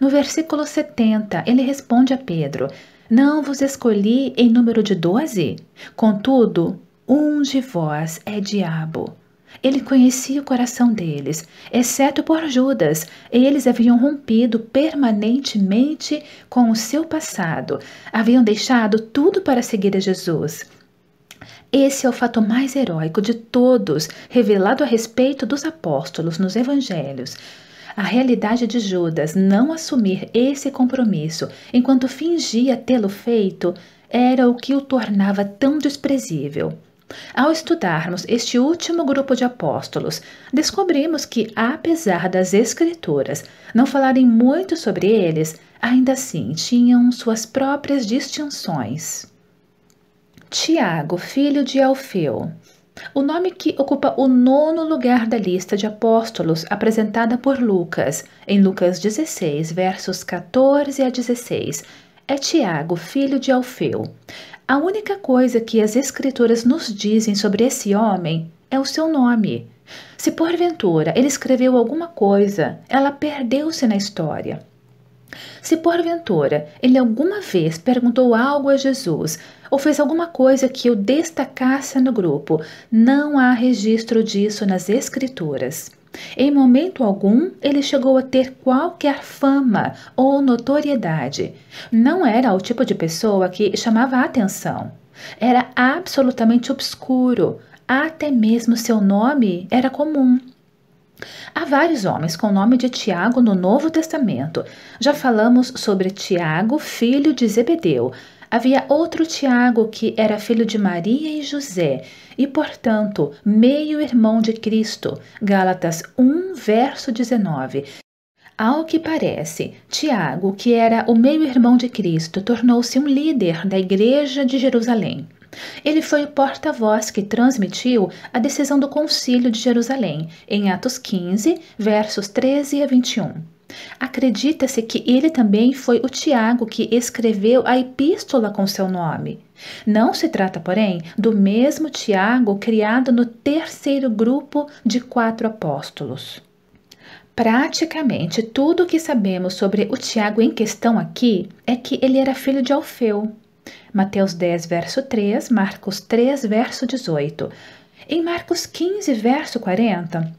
No versículo 70, ele responde a Pedro: Não vos escolhi em número de doze? Contudo, um de vós é diabo. Ele conhecia o coração deles, exceto por Judas, e eles haviam rompido permanentemente com o seu passado, haviam deixado tudo para seguir a Jesus. Esse é o fato mais heróico de todos, revelado a respeito dos apóstolos nos evangelhos. A realidade de Judas não assumir esse compromisso enquanto fingia tê-lo feito era o que o tornava tão desprezível. Ao estudarmos este último grupo de apóstolos, descobrimos que, apesar das Escrituras não falarem muito sobre eles, ainda assim tinham suas próprias distinções. Tiago, filho de Alfeu. O nome que ocupa o nono lugar da lista de apóstolos apresentada por Lucas, em Lucas 16, versos 14 a 16, é Tiago, filho de Alfeu. A única coisa que as Escrituras nos dizem sobre esse homem é o seu nome. Se porventura ele escreveu alguma coisa, ela perdeu-se na história. Se porventura ele alguma vez perguntou algo a Jesus ou fez alguma coisa que o destacasse no grupo, não há registro disso nas Escrituras. Em momento algum, ele chegou a ter qualquer fama ou notoriedade. Não era o tipo de pessoa que chamava a atenção. Era absolutamente obscuro. Até mesmo seu nome era comum. Há vários homens com o nome de Tiago no Novo Testamento. Já falamos sobre Tiago, filho de Zebedeu. Havia outro Tiago que era filho de Maria e José e, portanto, meio-irmão de Cristo. Gálatas 1, verso 19. Ao que parece, Tiago, que era o meio-irmão de Cristo, tornou-se um líder da igreja de Jerusalém. Ele foi o porta-voz que transmitiu a decisão do Concílio de Jerusalém, em Atos 15, versos 13 a 21. Acredita-se que ele também foi o Tiago que escreveu a epístola com seu nome. Não se trata, porém, do mesmo Tiago criado no terceiro grupo de quatro apóstolos. Praticamente tudo o que sabemos sobre o Tiago em questão aqui é que ele era filho de Alfeu, Mateus 10, verso 3, Marcos 3, verso 18. Em Marcos 15, verso 40,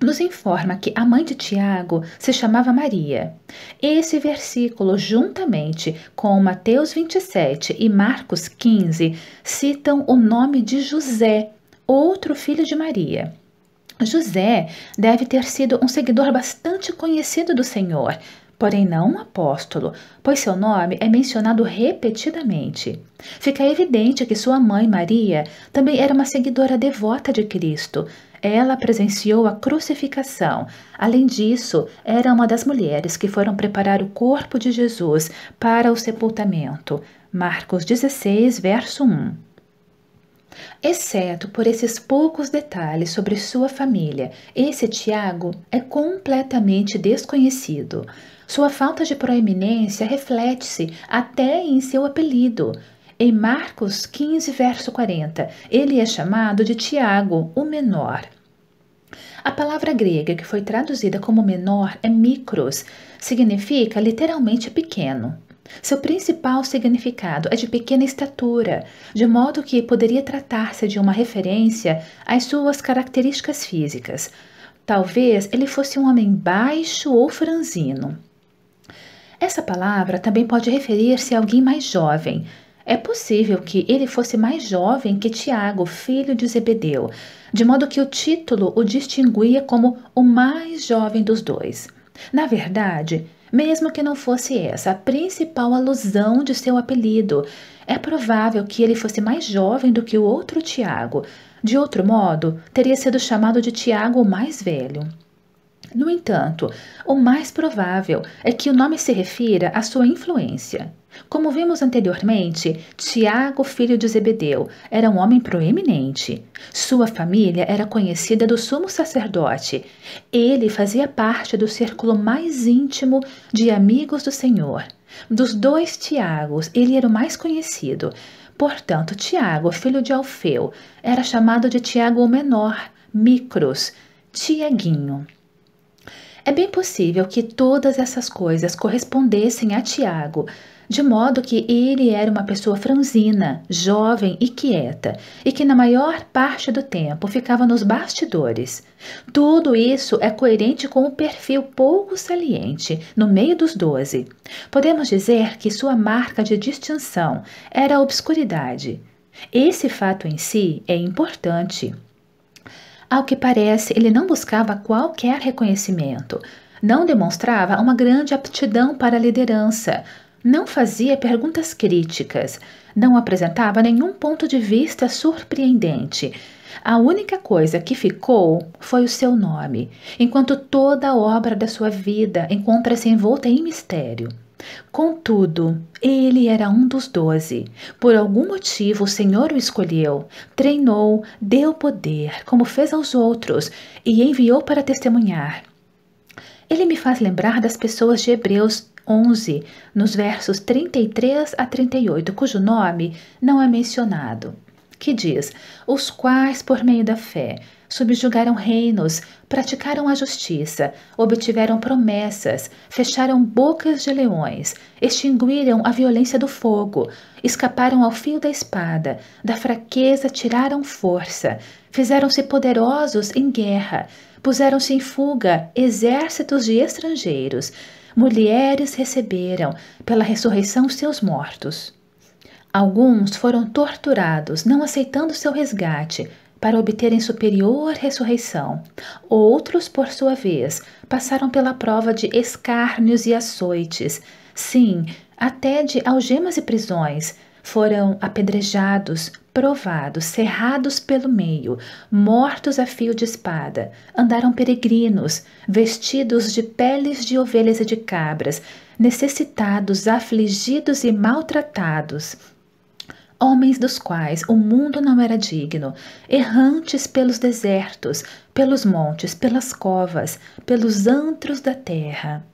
nos informa que a mãe de Tiago se chamava Maria. Esse versículo, juntamente com Mateus 27 e Marcos 15, citam o nome de José, outro filho de Maria. José deve ter sido um seguidor bastante conhecido do Senhor, porém não um apóstolo, pois seu nome é mencionado repetidamente. Fica evidente que sua mãe, Maria, também era uma seguidora devota de Cristo. Ela presenciou a crucificação. Além disso, era uma das mulheres que foram preparar o corpo de Jesus para o sepultamento. Marcos 16, verso 1. Exceto por esses poucos detalhes sobre sua família, esse Tiago é completamente desconhecido. Sua falta de proeminência reflete-se até em seu apelido. Em Marcos 15, verso 40, ele é chamado de Tiago, o menor. A palavra grega que foi traduzida como menor é micros, significa literalmente pequeno. Seu principal significado é de pequena estatura, de modo que poderia tratar-se de uma referência às suas características físicas. Talvez ele fosse um homem baixo ou franzino. Essa palavra também pode referir-se a alguém mais jovem. É possível que ele fosse mais jovem que Tiago, filho de Zebedeu, de modo que o título o distinguia como o mais jovem dos dois. Na verdade, mesmo que não fosse essa a principal alusão de seu apelido. É provável que ele fosse mais jovem do que o outro Tiago. De outro modo, teria sido chamado de Tiago o mais velho. No entanto, o mais provável é que o nome se refira à sua influência. Como vimos anteriormente, Tiago, filho de Zebedeu, era um homem proeminente. Sua família era conhecida do sumo sacerdote. Ele fazia parte do círculo mais íntimo de amigos do Senhor. Dos dois Tiagos, ele era o mais conhecido. Portanto, Tiago, filho de Alfeu, era chamado de Tiago o Menor, Micros, Tiaguinho. É bem possível que todas essas coisas correspondessem a Tiago, de modo que ele era uma pessoa franzina, jovem e quieta, e que na maior parte do tempo ficava nos bastidores. Tudo isso é coerente com o um perfil pouco saliente no meio dos doze. Podemos dizer que sua marca de distinção era a obscuridade. Esse fato em si é importante. Ao que parece, ele não buscava qualquer reconhecimento, não demonstrava uma grande aptidão para a liderança, não fazia perguntas críticas, não apresentava nenhum ponto de vista surpreendente. A única coisa que ficou foi o seu nome, enquanto toda a obra da sua vida encontra-se envolta em mistério. Contudo, ele era um dos doze. Por algum motivo, o Senhor o escolheu, treinou, deu poder, como fez aos outros, e enviou para testemunhar. Ele me faz lembrar das pessoas de Hebreus 11, nos versos 33 a 38, cujo nome não é mencionado, que diz: Os quais, por meio da fé, subjugaram reinos, praticaram a justiça, obtiveram promessas, fecharam bocas de leões, extinguiram a violência do fogo, escaparam ao fio da espada, da fraqueza tiraram força, fizeram-se poderosos em guerra, puseram-se em fuga exércitos de estrangeiros, mulheres receberam pela ressurreição seus mortos. Alguns foram torturados, não aceitando seu resgate, para obterem superior ressurreição. Outros, por sua vez, passaram pela prova de escárnios e açoites, sim, até de algemas e prisões. Foram apedrejados, provados, cerrados pelo meio, mortos a fio de espada. Andaram peregrinos, vestidos de peles de ovelhas e de cabras, necessitados, afligidos e maltratados homens dos quais o mundo não era digno, errantes pelos desertos, pelos montes, pelas covas, pelos antros da terra.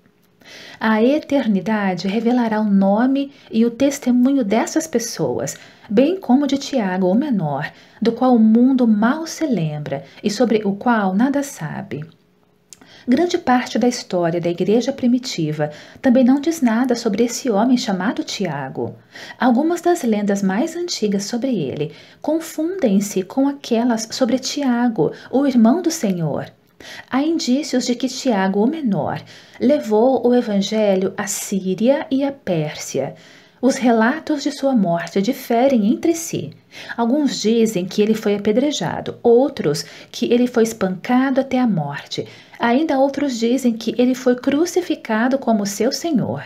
A eternidade revelará o nome e o testemunho dessas pessoas, bem como de Tiago, o menor, do qual o mundo mal se lembra e sobre o qual nada sabe. Grande parte da história da igreja primitiva também não diz nada sobre esse homem chamado Tiago. Algumas das lendas mais antigas sobre ele confundem-se com aquelas sobre Tiago, o irmão do Senhor. Há indícios de que Tiago, o menor, levou o evangelho à Síria e à Pérsia os relatos de sua morte diferem entre si. Alguns dizem que ele foi apedrejado, outros que ele foi espancado até a morte. Ainda outros dizem que ele foi crucificado como seu Senhor.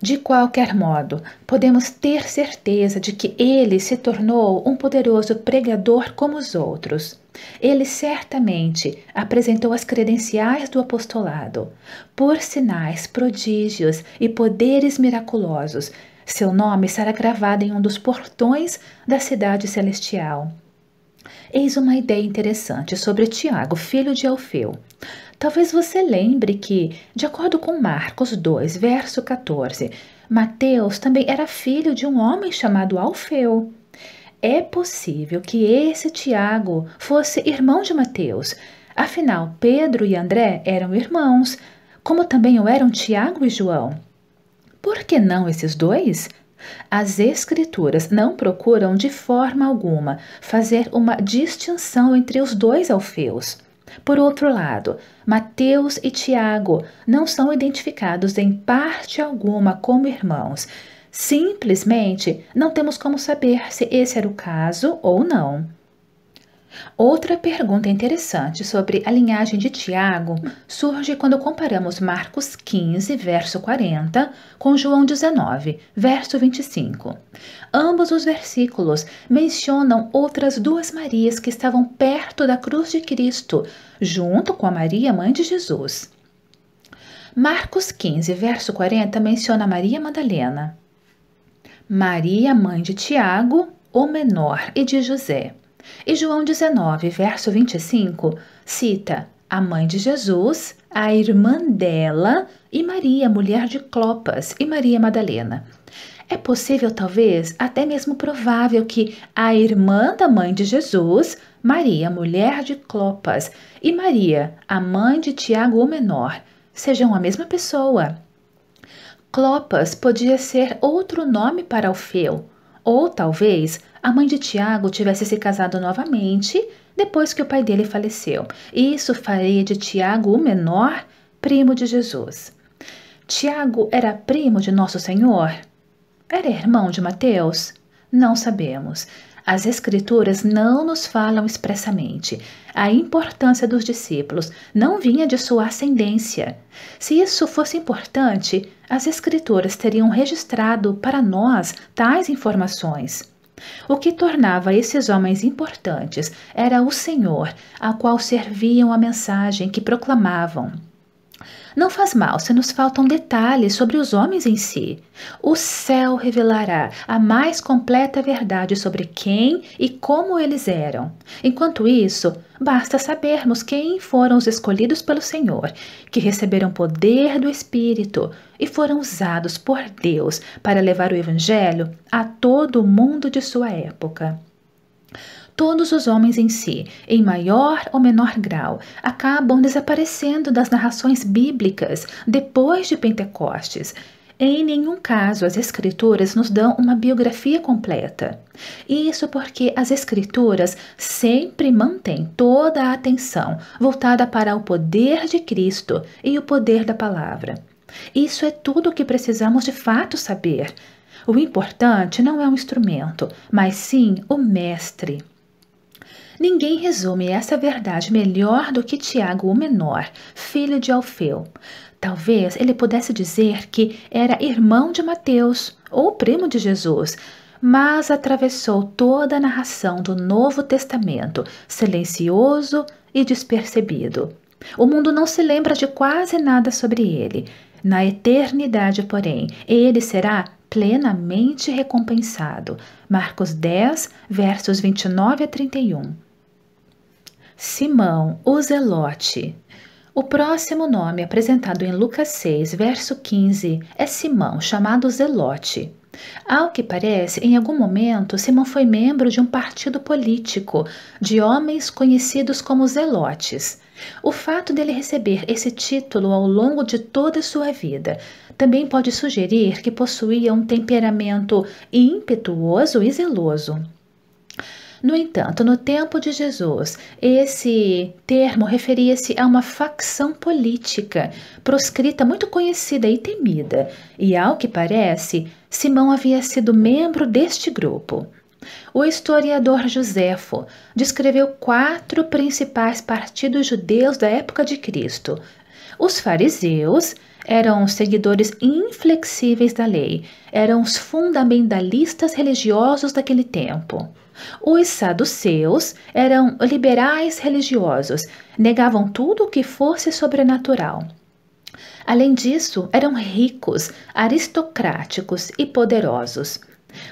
De qualquer modo, podemos ter certeza de que ele se tornou um poderoso pregador como os outros. Ele certamente apresentou as credenciais do apostolado. Por sinais, prodígios e poderes miraculosos, seu nome será gravado em um dos portões da cidade celestial. Eis uma ideia interessante sobre Tiago, filho de Alfeu. Talvez você lembre que, de acordo com Marcos 2, verso 14, Mateus também era filho de um homem chamado Alfeu. É possível que esse Tiago fosse irmão de Mateus. Afinal, Pedro e André eram irmãos, como também o eram Tiago e João. Por que não esses dois? As Escrituras não procuram de forma alguma fazer uma distinção entre os dois Alfeus. Por outro lado, Mateus e Tiago não são identificados em parte alguma como irmãos, Simplesmente não temos como saber se esse era o caso ou não. Outra pergunta interessante sobre a linhagem de Tiago surge quando comparamos Marcos 15, verso 40, com João 19, verso 25. Ambos os versículos mencionam outras duas Marias que estavam perto da cruz de Cristo, junto com a Maria, mãe de Jesus. Marcos 15, verso 40 menciona Maria Madalena. Maria, mãe de Tiago, o menor, e de José. E João 19, verso 25, cita a mãe de Jesus, a irmã dela e Maria, mulher de Clopas, e Maria Madalena. É possível, talvez, até mesmo provável que a irmã da mãe de Jesus, Maria, mulher de Clopas, e Maria, a mãe de Tiago o Menor, sejam a mesma pessoa. Clopas podia ser outro nome para Alfeu, ou talvez a mãe de Tiago tivesse se casado novamente depois que o pai dele faleceu. Isso faria de Tiago o menor primo de Jesus. Tiago era primo de Nosso Senhor? Era irmão de Mateus? Não sabemos. As Escrituras não nos falam expressamente. A importância dos discípulos não vinha de sua ascendência. Se isso fosse importante, as Escrituras teriam registrado para nós tais informações. O que tornava esses homens importantes era o Senhor, a qual serviam a mensagem que proclamavam. Não faz mal se nos faltam detalhes sobre os homens em si. O céu revelará a mais completa verdade sobre quem e como eles eram. Enquanto isso, basta sabermos quem foram os escolhidos pelo Senhor, que receberam poder do Espírito e foram usados por Deus para levar o Evangelho a todo o mundo de sua época todos os homens em si, em maior ou menor grau, acabam desaparecendo das narrações bíblicas depois de Pentecostes. Em nenhum caso as Escrituras nos dão uma biografia completa. Isso porque as Escrituras sempre mantêm toda a atenção voltada para o poder de Cristo e o poder da palavra. Isso é tudo o que precisamos de fato saber. O importante não é o um instrumento, mas sim o Mestre. Ninguém resume essa verdade melhor do que Tiago o Menor, filho de Alfeu. Talvez ele pudesse dizer que era irmão de Mateus ou primo de Jesus, mas atravessou toda a narração do Novo Testamento, silencioso e despercebido. O mundo não se lembra de quase nada sobre ele. Na eternidade, porém, ele será plenamente recompensado. Marcos 10, versos 29 a 31. Simão, o Zelote. O próximo nome apresentado em Lucas 6, verso 15, é Simão, chamado Zelote. Ao que parece, em algum momento, Simão foi membro de um partido político, de homens conhecidos como zelotes. O fato dele receber esse título ao longo de toda sua vida também pode sugerir que possuía um temperamento impetuoso e zeloso. No entanto, no tempo de Jesus, esse termo referia-se a uma facção política proscrita muito conhecida e temida, e ao que parece, Simão havia sido membro deste grupo. O historiador Joséfo descreveu quatro principais partidos judeus da época de Cristo. Os fariseus eram os seguidores inflexíveis da lei, eram os fundamentalistas religiosos daquele tempo. Os saduceus eram liberais religiosos, negavam tudo o que fosse sobrenatural. Além disso, eram ricos, aristocráticos e poderosos.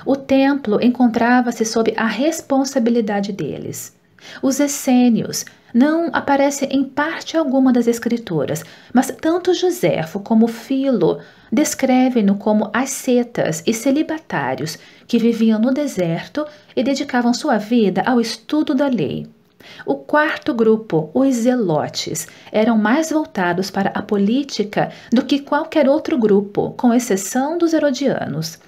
O templo encontrava-se sob a responsabilidade deles. Os essênios não aparecem em parte alguma das escrituras, mas tanto Joséfo como Filo descreve-no como ascetas e celibatários que viviam no deserto e dedicavam sua vida ao estudo da lei. O quarto grupo, os zelotes, eram mais voltados para a política do que qualquer outro grupo, com exceção dos herodianos.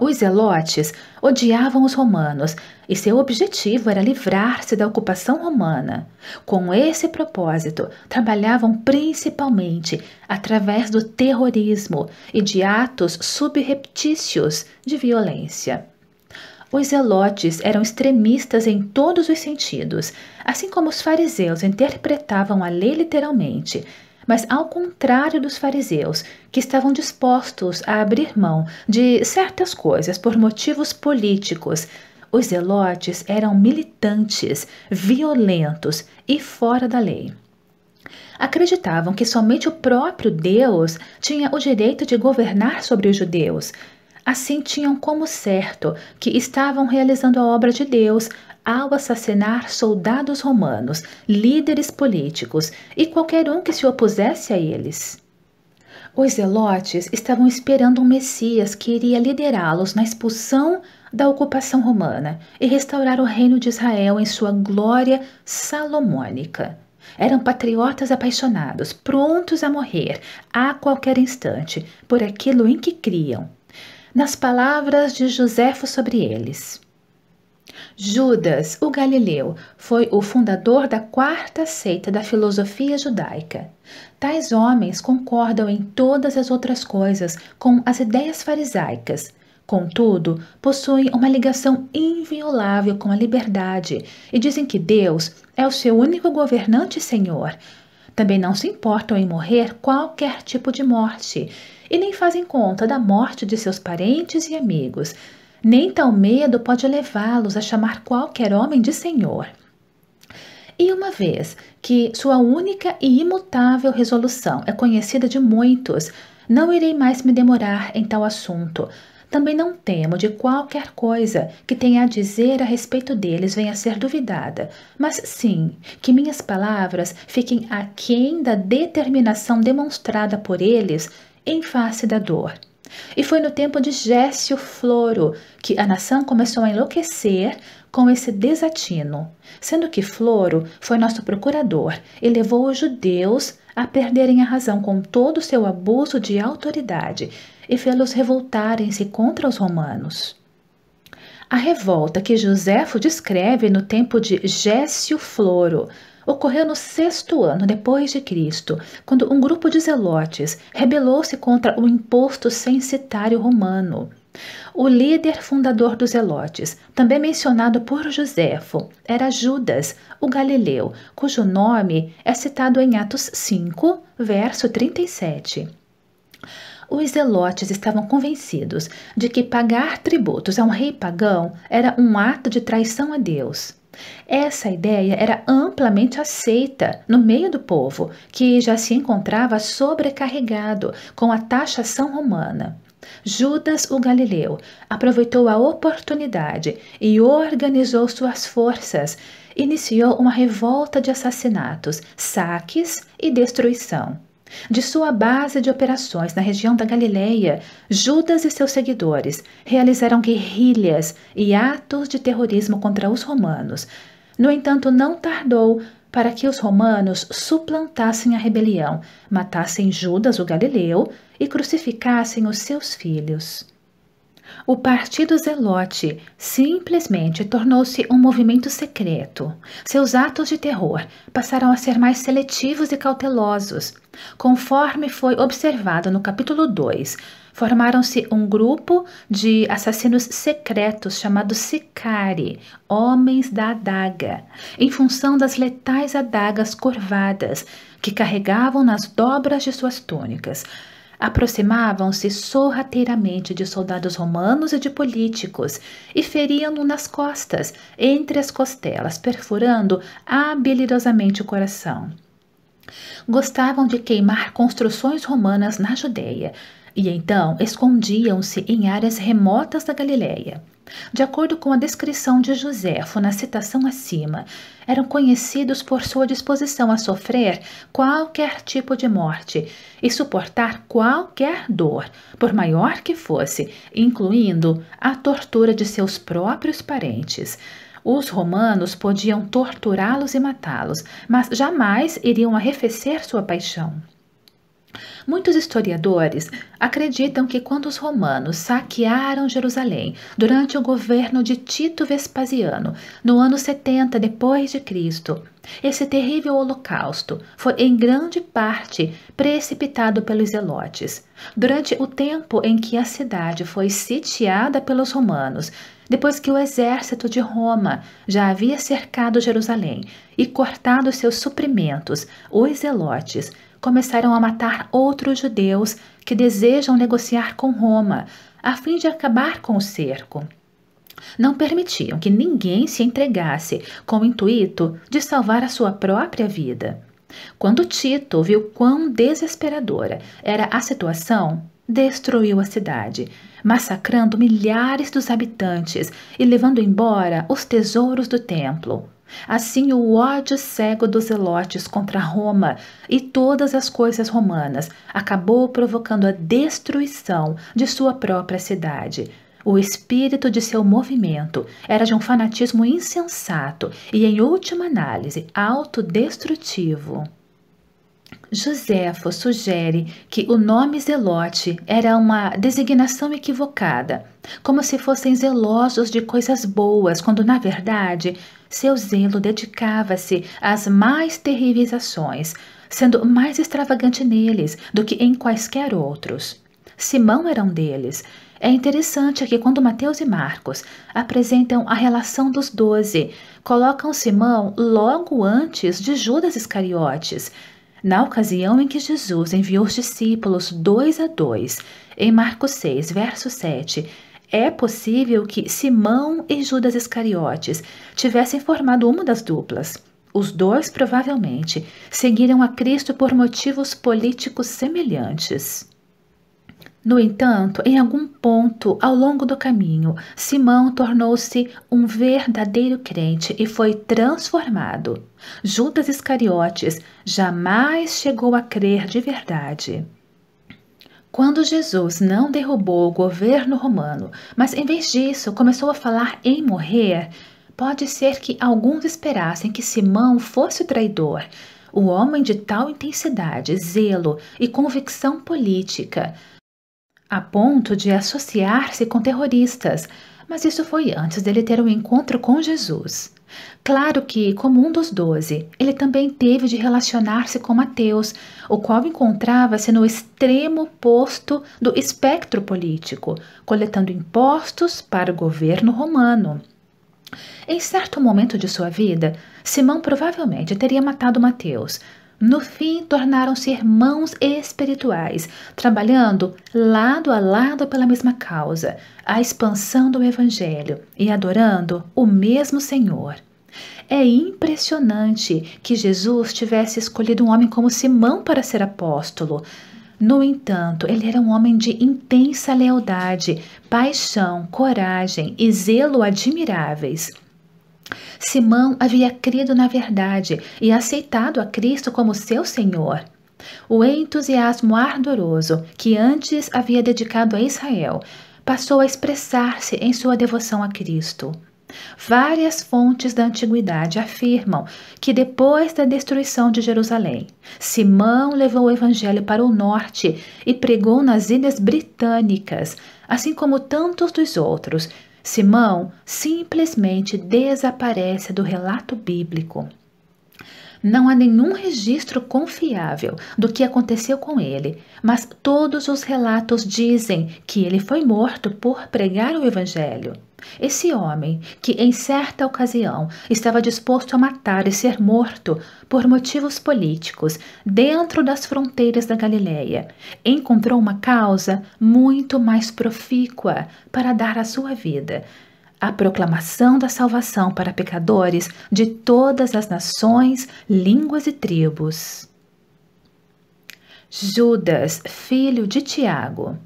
Os zelotes odiavam os romanos e seu objetivo era livrar-se da ocupação romana. Com esse propósito, trabalhavam principalmente através do terrorismo e de atos subreptícios de violência. Os zelotes eram extremistas em todos os sentidos, assim como os fariseus interpretavam a lei literalmente mas ao contrário dos fariseus, que estavam dispostos a abrir mão de certas coisas por motivos políticos, os zelotes eram militantes, violentos e fora da lei. Acreditavam que somente o próprio Deus tinha o direito de governar sobre os judeus. Assim, tinham como certo que estavam realizando a obra de Deus ao assassinar soldados romanos, líderes políticos e qualquer um que se opusesse a eles. Os zelotes estavam esperando um Messias que iria liderá-los na expulsão da ocupação romana e restaurar o reino de Israel em sua glória salomônica. Eram patriotas apaixonados, prontos a morrer a qualquer instante por aquilo em que criam. Nas palavras de Joséfo sobre eles, Judas, o Galileu, foi o fundador da quarta seita da filosofia judaica. Tais homens concordam em todas as outras coisas com as ideias farisaicas. Contudo, possuem uma ligação inviolável com a liberdade e dizem que Deus é o seu único governante e senhor. Também não se importam em morrer qualquer tipo de morte e nem fazem conta da morte de seus parentes e amigos nem tal medo pode levá-los a chamar qualquer homem de senhor. E uma vez que sua única e imutável resolução é conhecida de muitos, não irei mais me demorar em tal assunto. Também não temo de qualquer coisa que tenha a dizer a respeito deles venha a ser duvidada, mas sim que minhas palavras fiquem aquém da determinação demonstrada por eles em face da dor e foi no tempo de Gécio Floro que a nação começou a enlouquecer com esse desatino, sendo que Floro foi nosso procurador e levou os judeus a perderem a razão com todo o seu abuso de autoridade e fê-los revoltarem-se contra os romanos. A revolta que Joséfo descreve no tempo de Gécio Floro ocorreu no sexto ano depois de Cristo, quando um grupo de zelotes rebelou-se contra o imposto censitário romano. O líder fundador dos Zelotes, também mencionado por Joséfo, era Judas, o Galileu, cujo nome é citado em Atos 5, verso 37. Os Zelotes estavam convencidos de que pagar tributos a um rei pagão era um ato de traição a Deus. Essa ideia era amplamente aceita no meio do povo, que já se encontrava sobrecarregado com a taxação romana. Judas o Galileu aproveitou a oportunidade e organizou suas forças. Iniciou uma revolta de assassinatos, saques e destruição. De sua base de operações na região da Galileia, Judas e seus seguidores realizaram guerrilhas e atos de terrorismo contra os romanos. No entanto, não tardou para que os romanos suplantassem a rebelião, matassem Judas o Galileu e crucificassem os seus filhos. O Partido Zelote simplesmente tornou-se um movimento secreto. Seus atos de terror passaram a ser mais seletivos e cautelosos. Conforme foi observado no capítulo 2, formaram-se um grupo de assassinos secretos chamados Sicari, Homens da Adaga, em função das letais adagas curvadas que carregavam nas dobras de suas túnicas aproximavam-se sorrateiramente de soldados romanos e de políticos e feriam-no nas costas, entre as costelas, perfurando habilidosamente o coração. Gostavam de queimar construções romanas na Judéia e então escondiam-se em áreas remotas da Galiléia. De acordo com a descrição de Josefo na citação acima, eram conhecidos por sua disposição a sofrer qualquer tipo de morte e suportar qualquer dor, por maior que fosse, incluindo a tortura de seus próprios parentes. Os romanos podiam torturá-los e matá-los, mas jamais iriam arrefecer sua paixão. Muitos historiadores acreditam que quando os romanos saquearam Jerusalém durante o governo de Tito Vespasiano, no ano 70 depois de Cristo, esse terrível holocausto foi em grande parte precipitado pelos zelotes. Durante o tempo em que a cidade foi sitiada pelos romanos, depois que o exército de Roma já havia cercado Jerusalém e cortado seus suprimentos, os zelotes começaram a matar outros judeus que desejam negociar com Roma, a fim de acabar com o cerco. Não permitiam que ninguém se entregasse com o intuito de salvar a sua própria vida. Quando Tito viu quão desesperadora era a situação, destruiu a cidade, massacrando milhares dos habitantes e levando embora os tesouros do templo. Assim, o ódio cego dos zelotes contra Roma e todas as coisas romanas acabou provocando a destruição de sua própria cidade. O espírito de seu movimento era de um fanatismo insensato e, em última análise, autodestrutivo. Joséfo sugere que o nome Zelote era uma designação equivocada, como se fossem zelosos de coisas boas, quando na verdade seu zelo dedicava-se às mais terríveis ações, sendo mais extravagante neles do que em quaisquer outros. Simão era um deles. É interessante que quando Mateus e Marcos apresentam a relação dos doze, colocam Simão logo antes de Judas Iscariotes, na ocasião em que Jesus enviou os discípulos dois a dois, em Marcos 6, verso 7, é possível que Simão e Judas Iscariotes tivessem formado uma das duplas. Os dois provavelmente seguiram a Cristo por motivos políticos semelhantes. No entanto, em algum ponto ao longo do caminho, Simão tornou-se um verdadeiro crente e foi transformado. Judas Iscariotes jamais chegou a crer de verdade. Quando Jesus não derrubou o governo romano, mas em vez disso começou a falar em morrer, pode ser que alguns esperassem que Simão fosse o traidor, o homem de tal intensidade, zelo e convicção política, a ponto de associar-se com terroristas, mas isso foi antes dele ter um encontro com Jesus. Claro que, como um dos doze, ele também teve de relacionar-se com Mateus, o qual encontrava-se no extremo oposto do espectro político, coletando impostos para o governo romano. Em certo momento de sua vida, Simão provavelmente teria matado Mateus, no fim, tornaram-se irmãos espirituais, trabalhando lado a lado pela mesma causa, a expansão do Evangelho e adorando o mesmo Senhor. É impressionante que Jesus tivesse escolhido um homem como Simão para ser apóstolo. No entanto, ele era um homem de intensa lealdade, paixão, coragem e zelo admiráveis. Simão havia crido na verdade e aceitado a Cristo como seu Senhor. O entusiasmo ardoroso que antes havia dedicado a Israel passou a expressar-se em sua devoção a Cristo. Várias fontes da antiguidade afirmam que depois da destruição de Jerusalém, Simão levou o evangelho para o norte e pregou nas ilhas britânicas, assim como tantos dos outros, Simão simplesmente desaparece do relato bíblico. Não há nenhum registro confiável do que aconteceu com ele, mas todos os relatos dizem que ele foi morto por pregar o Evangelho. Esse homem, que em certa ocasião estava disposto a matar e ser morto por motivos políticos dentro das fronteiras da Galileia, encontrou uma causa muito mais profícua para dar a sua vida. A proclamação da salvação para pecadores de todas as nações, línguas e tribos. Judas, filho de Tiago,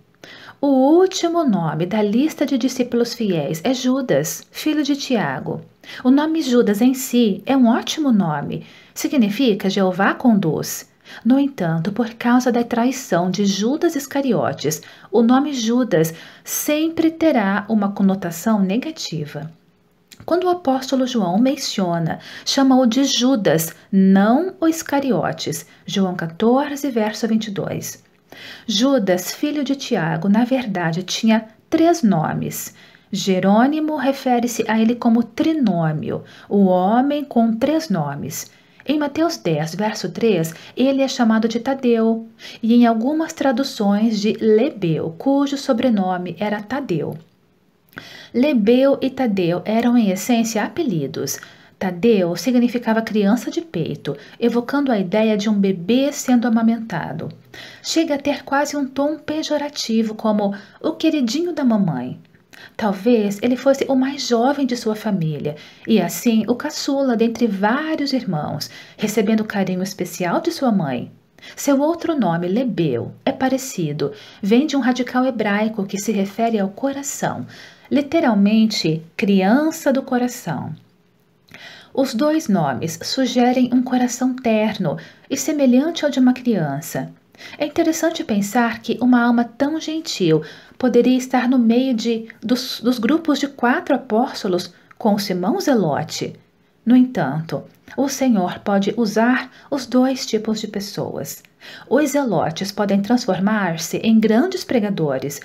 o último nome da lista de discípulos fiéis é Judas, filho de Tiago. O nome Judas em si é um ótimo nome, significa Jeová conduz. No entanto, por causa da traição de Judas Iscariotes, o nome Judas sempre terá uma conotação negativa. Quando o apóstolo João menciona, chama-o de Judas, não o Iscariotes. João 14, verso 22. Judas, filho de Tiago, na verdade tinha três nomes. Jerônimo refere-se a ele como trinômio, o homem com três nomes. Em Mateus 10, verso 3, ele é chamado de Tadeu, e em algumas traduções de Lebeu, cujo sobrenome era Tadeu. Lebeu e Tadeu eram em essência apelidos. Tadeu significava criança de peito, evocando a ideia de um bebê sendo amamentado. Chega a ter quase um tom pejorativo, como o queridinho da mamãe. Talvez ele fosse o mais jovem de sua família e, assim, o caçula dentre vários irmãos, recebendo o carinho especial de sua mãe. Seu outro nome, Lebeu, é parecido, vem de um radical hebraico que se refere ao coração, literalmente criança do coração. Os dois nomes sugerem um coração terno e semelhante ao de uma criança. É interessante pensar que uma alma tão gentil poderia estar no meio de, dos, dos grupos de quatro apóstolos com Simão Zelote. No entanto, o Senhor pode usar os dois tipos de pessoas. Os zelotes podem transformar-se em grandes pregadores,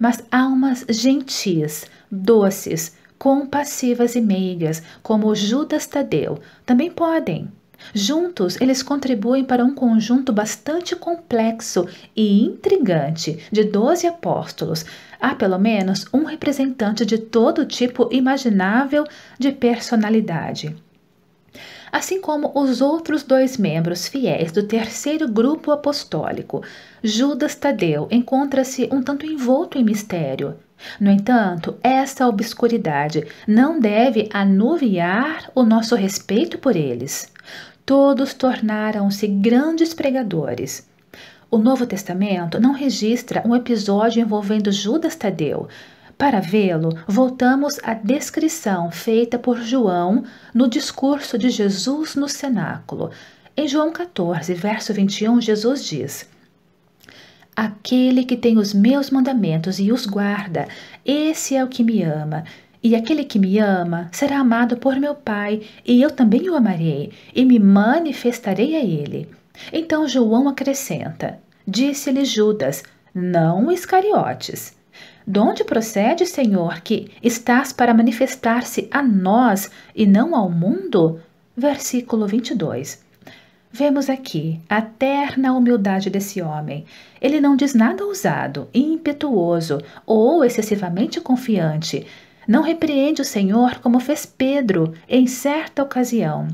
mas almas gentis, doces, compassivas e meigas, como Judas Tadeu, também podem. Juntos, eles contribuem para um conjunto bastante complexo e intrigante de doze apóstolos. Há pelo menos um representante de todo tipo imaginável de personalidade assim como os outros dois membros fiéis do terceiro grupo apostólico. Judas Tadeu encontra-se um tanto envolto em mistério. No entanto, esta obscuridade não deve anuviar o nosso respeito por eles. Todos tornaram-se grandes pregadores. O Novo Testamento não registra um episódio envolvendo Judas Tadeu. Para vê-lo, voltamos à descrição feita por João no discurso de Jesus no cenáculo. Em João 14, verso 21, Jesus diz: Aquele que tem os meus mandamentos e os guarda, esse é o que me ama. E aquele que me ama será amado por meu Pai, e eu também o amarei, e me manifestarei a ele. Então João acrescenta: Disse-lhe Judas, não Iscariotes. De onde procede, Senhor, que estás para manifestar-se a nós e não ao mundo? Versículo 22. Vemos aqui a terna humildade desse homem. Ele não diz nada ousado, impetuoso ou excessivamente confiante. Não repreende o Senhor como fez Pedro em certa ocasião.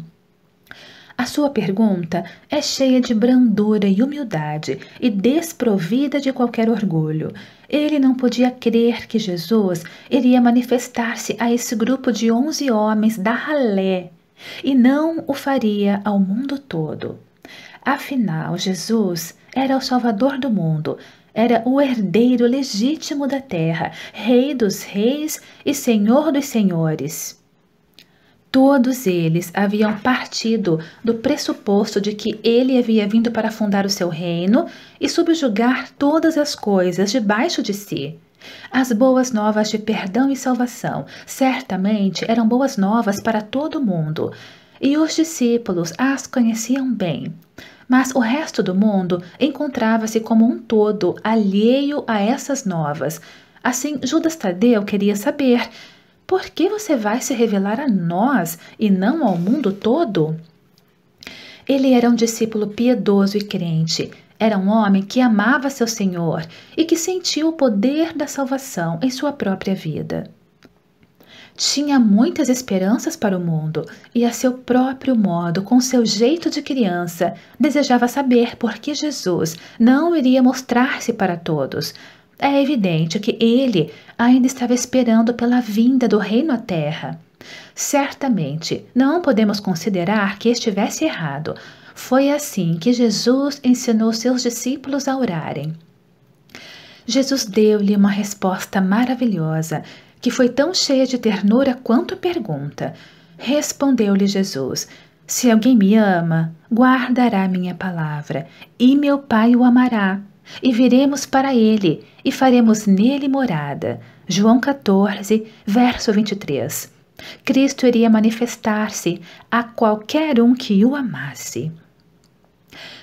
A sua pergunta é cheia de brandura e humildade e desprovida de qualquer orgulho. Ele não podia crer que Jesus iria manifestar-se a esse grupo de onze homens da ralé e não o faria ao mundo todo. Afinal, Jesus era o Salvador do mundo, era o herdeiro legítimo da terra, Rei dos Reis e Senhor dos Senhores. Todos eles haviam partido do pressuposto de que ele havia vindo para fundar o seu reino e subjugar todas as coisas debaixo de si. As boas novas de perdão e salvação certamente eram boas novas para todo mundo, e os discípulos as conheciam bem. Mas o resto do mundo encontrava-se como um todo alheio a essas novas. Assim, Judas Tadeu queria saber: por que você vai se revelar a nós e não ao mundo todo? Ele era um discípulo piedoso e crente, era um homem que amava seu Senhor e que sentiu o poder da salvação em sua própria vida. Tinha muitas esperanças para o mundo e, a seu próprio modo, com seu jeito de criança, desejava saber por que Jesus não iria mostrar-se para todos. É evidente que ele ainda estava esperando pela vinda do Reino à Terra. Certamente, não podemos considerar que estivesse errado, foi assim que Jesus ensinou seus discípulos a orarem. Jesus deu-lhe uma resposta maravilhosa, que foi tão cheia de ternura quanto pergunta. Respondeu-lhe Jesus: Se alguém me ama, guardará minha palavra, e meu Pai o amará, e viremos para ele, e faremos nele morada. João 14, verso 23. Cristo iria manifestar-se a qualquer um que o amasse.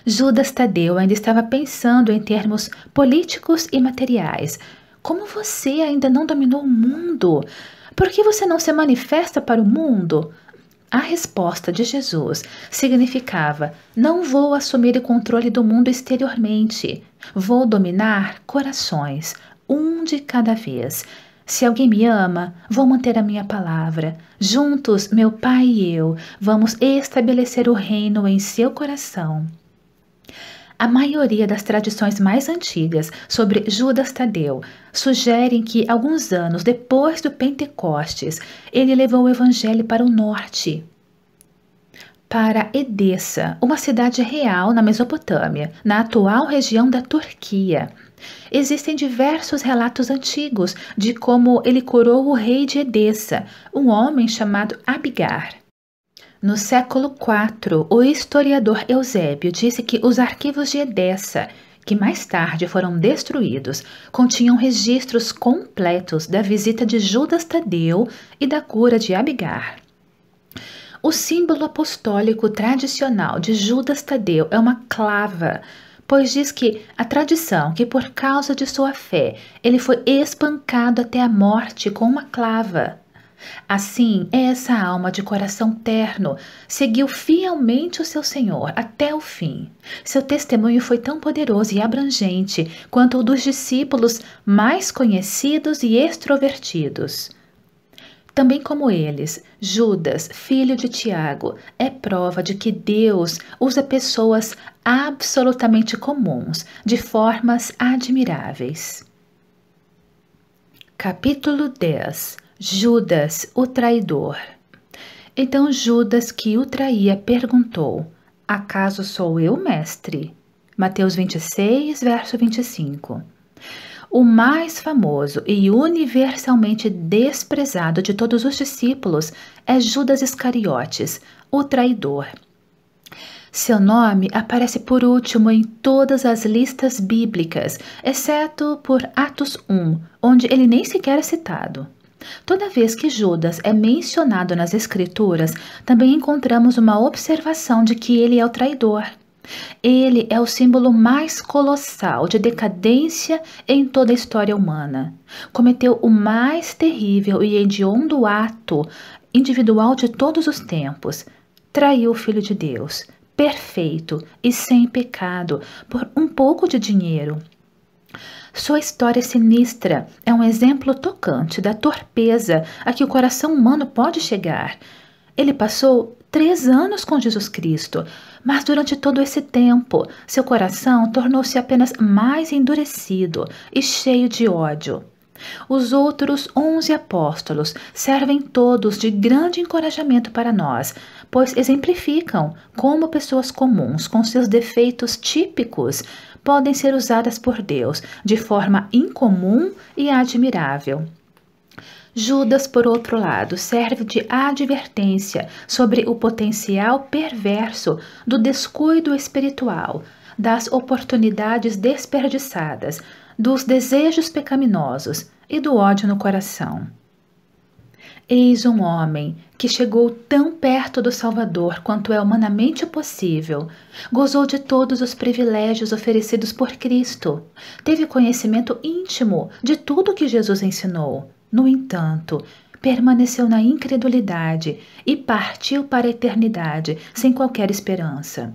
Judas Tadeu ainda estava pensando em termos políticos e materiais. Como você ainda não dominou o mundo? Por que você não se manifesta para o mundo? A resposta de Jesus significava: não vou assumir o controle do mundo exteriormente, vou dominar corações, um de cada vez. Se alguém me ama, vou manter a minha palavra. Juntos, meu Pai e eu, vamos estabelecer o reino em seu coração. A maioria das tradições mais antigas sobre Judas Tadeu sugerem que, alguns anos depois do Pentecostes, ele levou o evangelho para o norte, para Edessa, uma cidade real na Mesopotâmia, na atual região da Turquia. Existem diversos relatos antigos de como ele curou o rei de Edessa, um homem chamado Abigar. No século IV, o historiador Eusébio disse que os arquivos de Edessa, que mais tarde foram destruídos, continham registros completos da visita de Judas Tadeu e da cura de Abigar. O símbolo apostólico tradicional de Judas Tadeu é uma clava, pois diz que a tradição que por causa de sua fé ele foi espancado até a morte com uma clava Assim, essa alma de coração terno seguiu fielmente o seu Senhor até o fim. Seu testemunho foi tão poderoso e abrangente quanto o dos discípulos mais conhecidos e extrovertidos. Também como eles, Judas, filho de Tiago, é prova de que Deus usa pessoas absolutamente comuns de formas admiráveis. Capítulo 10 Judas, o traidor. Então Judas, que o traía, perguntou: Acaso sou eu, mestre? Mateus 26, verso 25. O mais famoso e universalmente desprezado de todos os discípulos é Judas Iscariotes, o traidor. Seu nome aparece por último em todas as listas bíblicas, exceto por Atos 1, onde ele nem sequer é citado. Toda vez que Judas é mencionado nas Escrituras, também encontramos uma observação de que ele é o traidor. Ele é o símbolo mais colossal de decadência em toda a história humana. Cometeu o mais terrível e hediondo ato individual de todos os tempos. Traiu o Filho de Deus, perfeito e sem pecado, por um pouco de dinheiro, sua história é sinistra é um exemplo tocante da torpeza a que o coração humano pode chegar. Ele passou três anos com Jesus Cristo, mas durante todo esse tempo, seu coração tornou-se apenas mais endurecido e cheio de ódio. Os outros onze apóstolos servem todos de grande encorajamento para nós, pois exemplificam como pessoas comuns, com seus defeitos típicos, podem ser usadas por Deus de forma incomum e admirável. Judas, por outro lado, serve de advertência sobre o potencial perverso do descuido espiritual, das oportunidades desperdiçadas, dos desejos pecaminosos e do ódio no coração. Eis um homem que chegou tão perto do Salvador quanto é humanamente possível, gozou de todos os privilégios oferecidos por Cristo, teve conhecimento íntimo de tudo que Jesus ensinou. No entanto, permaneceu na incredulidade e partiu para a eternidade sem qualquer esperança.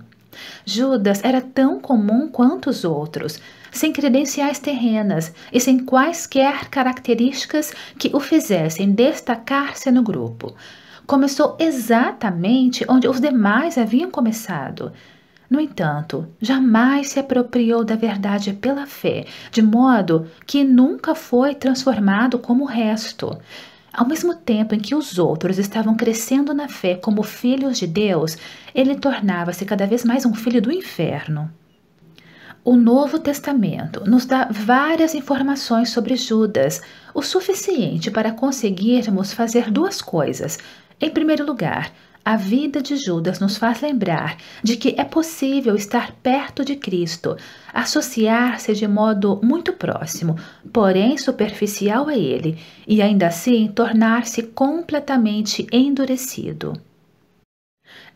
Judas era tão comum quanto os outros, sem credenciais terrenas e sem quaisquer características que o fizessem destacar-se no grupo. Começou exatamente onde os demais haviam começado. No entanto, jamais se apropriou da verdade pela fé, de modo que nunca foi transformado como o resto. Ao mesmo tempo em que os outros estavam crescendo na fé como filhos de Deus, ele tornava-se cada vez mais um filho do inferno o Novo Testamento nos dá várias informações sobre Judas, o suficiente para conseguirmos fazer duas coisas. Em primeiro lugar, a vida de Judas nos faz lembrar de que é possível estar perto de Cristo, associar-se de modo muito próximo, porém superficial a Ele, e ainda assim tornar-se completamente endurecido.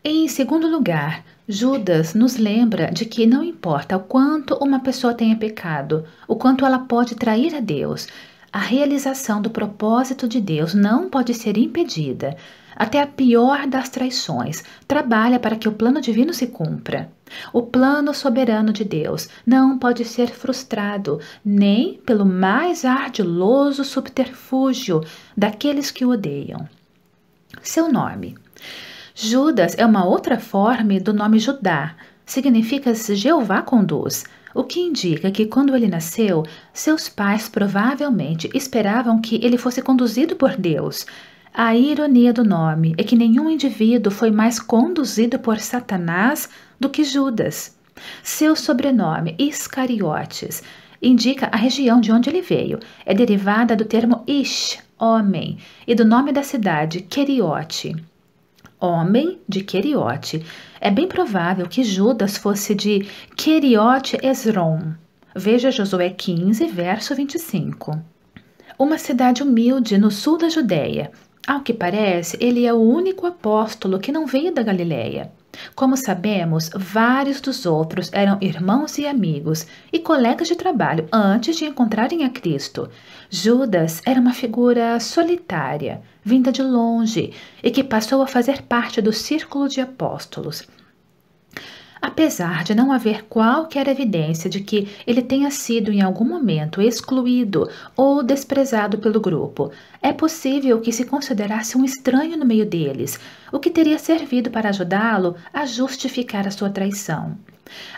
Em segundo lugar, Judas nos lembra de que não importa o quanto uma pessoa tenha pecado, o quanto ela pode trair a Deus, a realização do propósito de Deus não pode ser impedida. Até a pior das traições trabalha para que o plano divino se cumpra. O plano soberano de Deus não pode ser frustrado nem pelo mais ardiloso subterfúgio daqueles que o odeiam. Seu nome. Judas é uma outra forma do nome Judá. Significa -se Jeová conduz, o que indica que quando ele nasceu, seus pais provavelmente esperavam que ele fosse conduzido por Deus. A ironia do nome é que nenhum indivíduo foi mais conduzido por Satanás do que Judas. Seu sobrenome, Iscariotes, indica a região de onde ele veio. É derivada do termo Ish, homem, e do nome da cidade, Queriote homem de Queriote. É bem provável que Judas fosse de Queriote Esrom. Veja Josué 15, verso 25. Uma cidade humilde no sul da Judéia. Ao que parece, ele é o único apóstolo que não veio da Galileia. Como sabemos, vários dos outros eram irmãos e amigos e colegas de trabalho antes de encontrarem a Cristo. Judas era uma figura solitária, vinda de longe e que passou a fazer parte do círculo de apóstolos. Apesar de não haver qualquer evidência de que ele tenha sido em algum momento excluído ou desprezado pelo grupo, é possível que se considerasse um estranho no meio deles, o que teria servido para ajudá-lo a justificar a sua traição.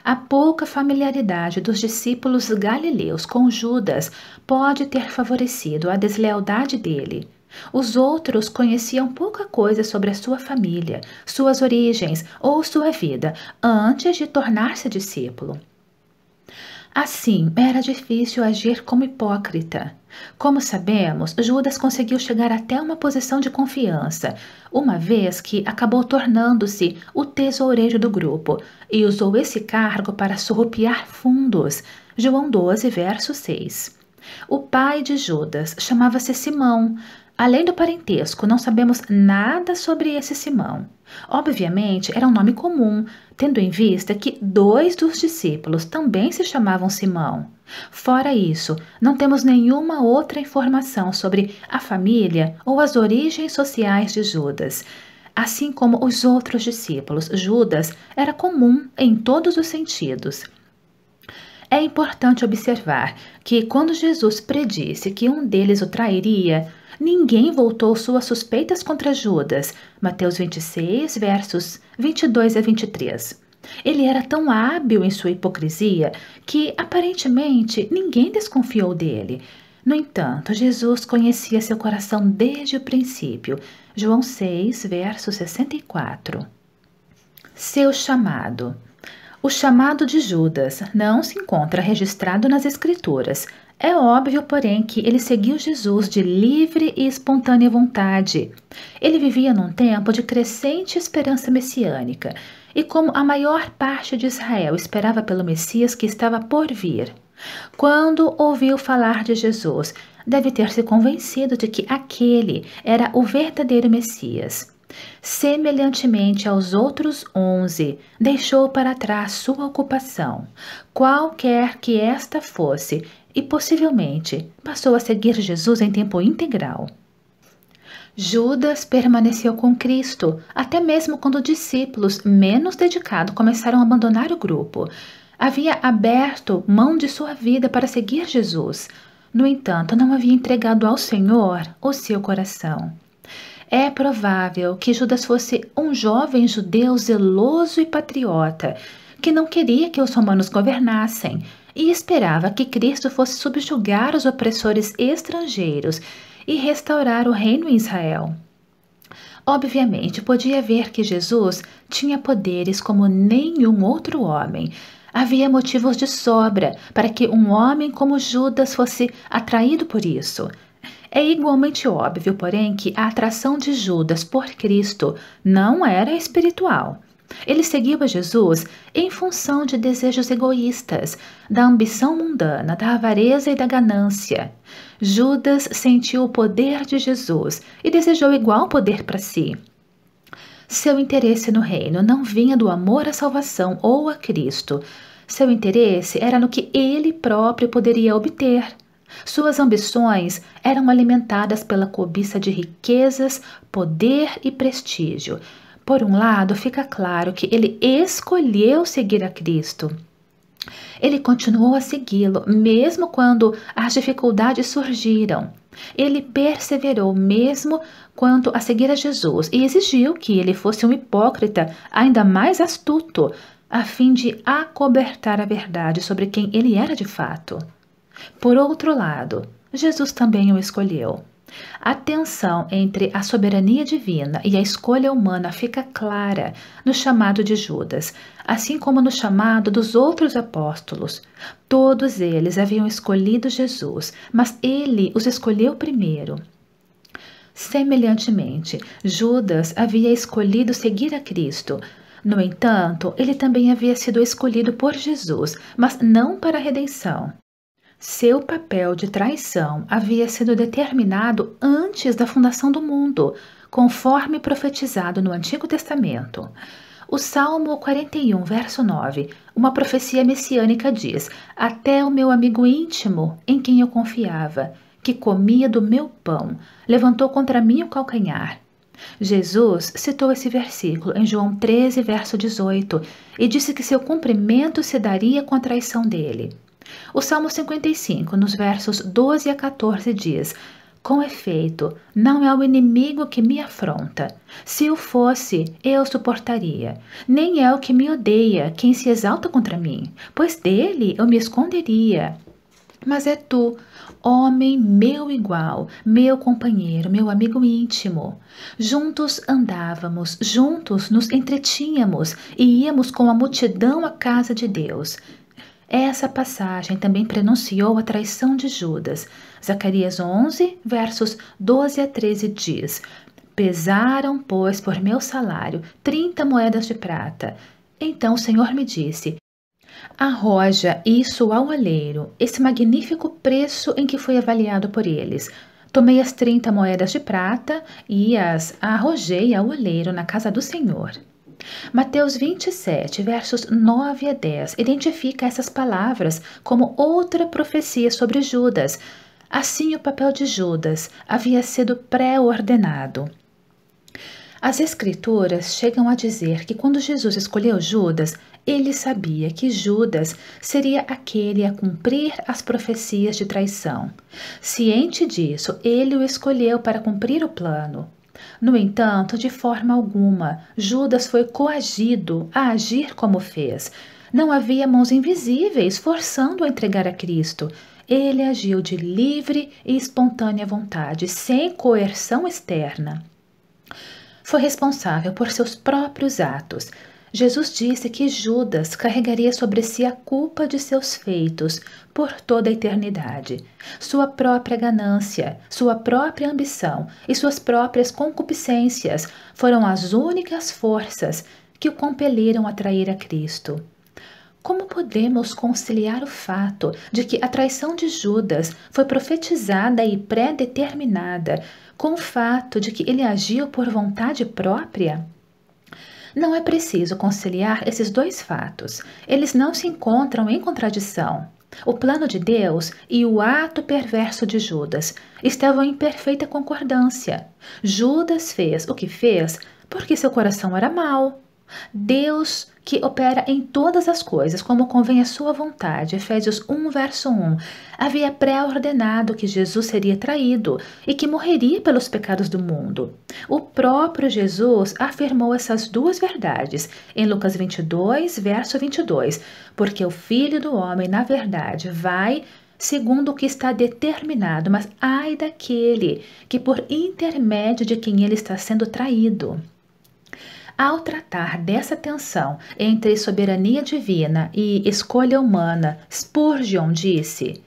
A pouca familiaridade dos discípulos galileus com Judas pode ter favorecido a deslealdade dele, os outros conheciam pouca coisa sobre a sua família, suas origens ou sua vida antes de tornar-se discípulo. Assim, era difícil agir como hipócrita. Como sabemos, Judas conseguiu chegar até uma posição de confiança, uma vez que acabou tornando-se o tesoureiro do grupo e usou esse cargo para surrupiar fundos. João 12, verso 6. O pai de Judas chamava-se Simão, Além do parentesco, não sabemos nada sobre esse Simão. Obviamente, era um nome comum, tendo em vista que dois dos discípulos também se chamavam Simão. Fora isso, não temos nenhuma outra informação sobre a família ou as origens sociais de Judas. Assim como os outros discípulos, Judas era comum em todos os sentidos. É importante observar que quando Jesus predisse que um deles o trairia, ninguém voltou suas suspeitas contra Judas. Mateus 26, versos 22 a 23. Ele era tão hábil em sua hipocrisia que, aparentemente, ninguém desconfiou dele. No entanto, Jesus conhecia seu coração desde o princípio. João 6, verso 64. Seu chamado. O chamado de Judas não se encontra registrado nas Escrituras. É óbvio, porém, que ele seguiu Jesus de livre e espontânea vontade. Ele vivia num tempo de crescente esperança messiânica, e como a maior parte de Israel esperava pelo Messias que estava por vir, quando ouviu falar de Jesus, deve ter se convencido de que aquele era o verdadeiro Messias. Semelhantemente aos outros onze, deixou para trás sua ocupação, qualquer que esta fosse, e possivelmente passou a seguir Jesus em tempo integral. Judas permaneceu com Cristo, até mesmo quando discípulos menos dedicados começaram a abandonar o grupo. Havia aberto mão de sua vida para seguir Jesus. No entanto, não havia entregado ao Senhor o seu coração. É provável que Judas fosse um jovem judeu zeloso e patriota, que não queria que os romanos governassem e esperava que Cristo fosse subjugar os opressores estrangeiros e restaurar o reino em Israel. Obviamente, podia ver que Jesus tinha poderes como nenhum outro homem. Havia motivos de sobra para que um homem como Judas fosse atraído por isso. É igualmente óbvio, porém, que a atração de Judas por Cristo não era espiritual. Ele seguiu a Jesus em função de desejos egoístas, da ambição mundana, da avareza e da ganância. Judas sentiu o poder de Jesus e desejou igual poder para si. Seu interesse no reino não vinha do amor à salvação ou a Cristo. Seu interesse era no que ele próprio poderia obter. Suas ambições eram alimentadas pela cobiça de riquezas, poder e prestígio. Por um lado, fica claro que ele escolheu seguir a Cristo. Ele continuou a segui-lo, mesmo quando as dificuldades surgiram. Ele perseverou, mesmo quanto a seguir a Jesus, e exigiu que ele fosse um hipócrita ainda mais astuto, a fim de acobertar a verdade sobre quem ele era de fato. Por outro lado, Jesus também o escolheu. A tensão entre a soberania divina e a escolha humana fica clara no chamado de Judas, assim como no chamado dos outros apóstolos. Todos eles haviam escolhido Jesus, mas ele os escolheu primeiro. Semelhantemente, Judas havia escolhido seguir a Cristo. No entanto, ele também havia sido escolhido por Jesus, mas não para a redenção. Seu papel de traição havia sido determinado antes da fundação do mundo, conforme profetizado no Antigo Testamento. O Salmo 41, verso 9, uma profecia messiânica diz: Até o meu amigo íntimo, em quem eu confiava, que comia do meu pão, levantou contra mim o calcanhar. Jesus citou esse versículo em João 13, verso 18, e disse que seu cumprimento se daria com a traição dele. O Salmo 55, nos versos 12 a 14, diz: Com efeito, não é o inimigo que me afronta. Se o fosse, eu suportaria. Nem é o que me odeia quem se exalta contra mim, pois dele eu me esconderia. Mas é tu, homem meu igual, meu companheiro, meu amigo íntimo. Juntos andávamos, juntos nos entretínhamos e íamos com a multidão à casa de Deus. Essa passagem também prenunciou a traição de Judas. Zacarias 11, versos 12 a 13 diz: Pesaram, pois, por meu salário trinta moedas de prata. Então o Senhor me disse: Arroja isso ao alheiro, esse magnífico preço em que foi avaliado por eles. Tomei as trinta moedas de prata e as arrojei ao alheiro na casa do Senhor. Mateus 27, versos 9 a 10, identifica essas palavras como outra profecia sobre Judas. Assim, o papel de Judas havia sido pré-ordenado. As Escrituras chegam a dizer que quando Jesus escolheu Judas, ele sabia que Judas seria aquele a cumprir as profecias de traição. Ciente disso, ele o escolheu para cumprir o plano, no entanto, de forma alguma, Judas foi coagido a agir como fez. Não havia mãos invisíveis forçando a entregar a Cristo. Ele agiu de livre e espontânea vontade, sem coerção externa. Foi responsável por seus próprios atos, Jesus disse que Judas carregaria sobre si a culpa de seus feitos por toda a eternidade. Sua própria ganância, sua própria ambição e suas próprias concupiscências foram as únicas forças que o compeliram a trair a Cristo. Como podemos conciliar o fato de que a traição de Judas foi profetizada e pré-determinada com o fato de que ele agiu por vontade própria? Não é preciso conciliar esses dois fatos, eles não se encontram em contradição. O plano de Deus e o ato perverso de Judas estavam em perfeita concordância. Judas fez o que fez porque seu coração era mau. Deus que opera em todas as coisas, como convém à sua vontade. Efésios 1, verso 1. Havia pré-ordenado que Jesus seria traído e que morreria pelos pecados do mundo. O próprio Jesus afirmou essas duas verdades em Lucas 22, verso 22. Porque o Filho do Homem, na verdade, vai segundo o que está determinado, mas ai daquele que por intermédio de quem ele está sendo traído. Ao tratar dessa tensão entre soberania divina e escolha humana, Spurgeon disse: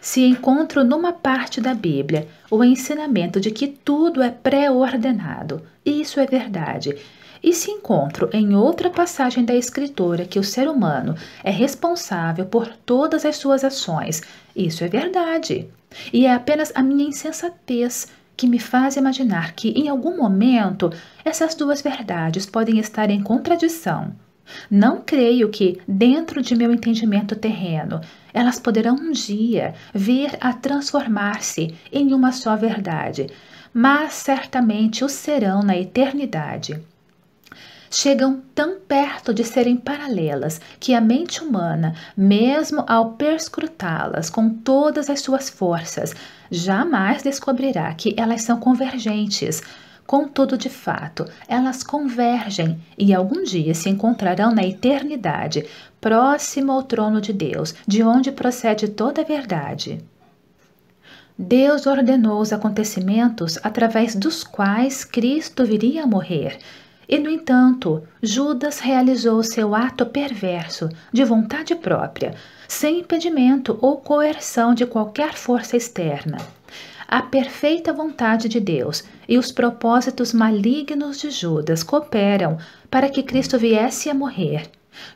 se encontro numa parte da Bíblia o ensinamento de que tudo é pré-ordenado, isso é verdade. E se encontro em outra passagem da Escritura que o ser humano é responsável por todas as suas ações, isso é verdade. E é apenas a minha insensatez que me faz imaginar que, em algum momento, essas duas verdades podem estar em contradição. Não creio que, dentro de meu entendimento terreno, elas poderão um dia vir a transformar-se em uma só verdade, mas certamente o serão na eternidade chegam tão perto de serem paralelas que a mente humana, mesmo ao perscrutá-las com todas as suas forças, jamais descobrirá que elas são convergentes. Contudo, de fato, elas convergem e algum dia se encontrarão na eternidade, próximo ao trono de Deus, de onde procede toda a verdade. Deus ordenou os acontecimentos através dos quais Cristo viria a morrer, e, no entanto, Judas realizou seu ato perverso, de vontade própria, sem impedimento ou coerção de qualquer força externa. A perfeita vontade de Deus e os propósitos malignos de Judas cooperam para que Cristo viesse a morrer.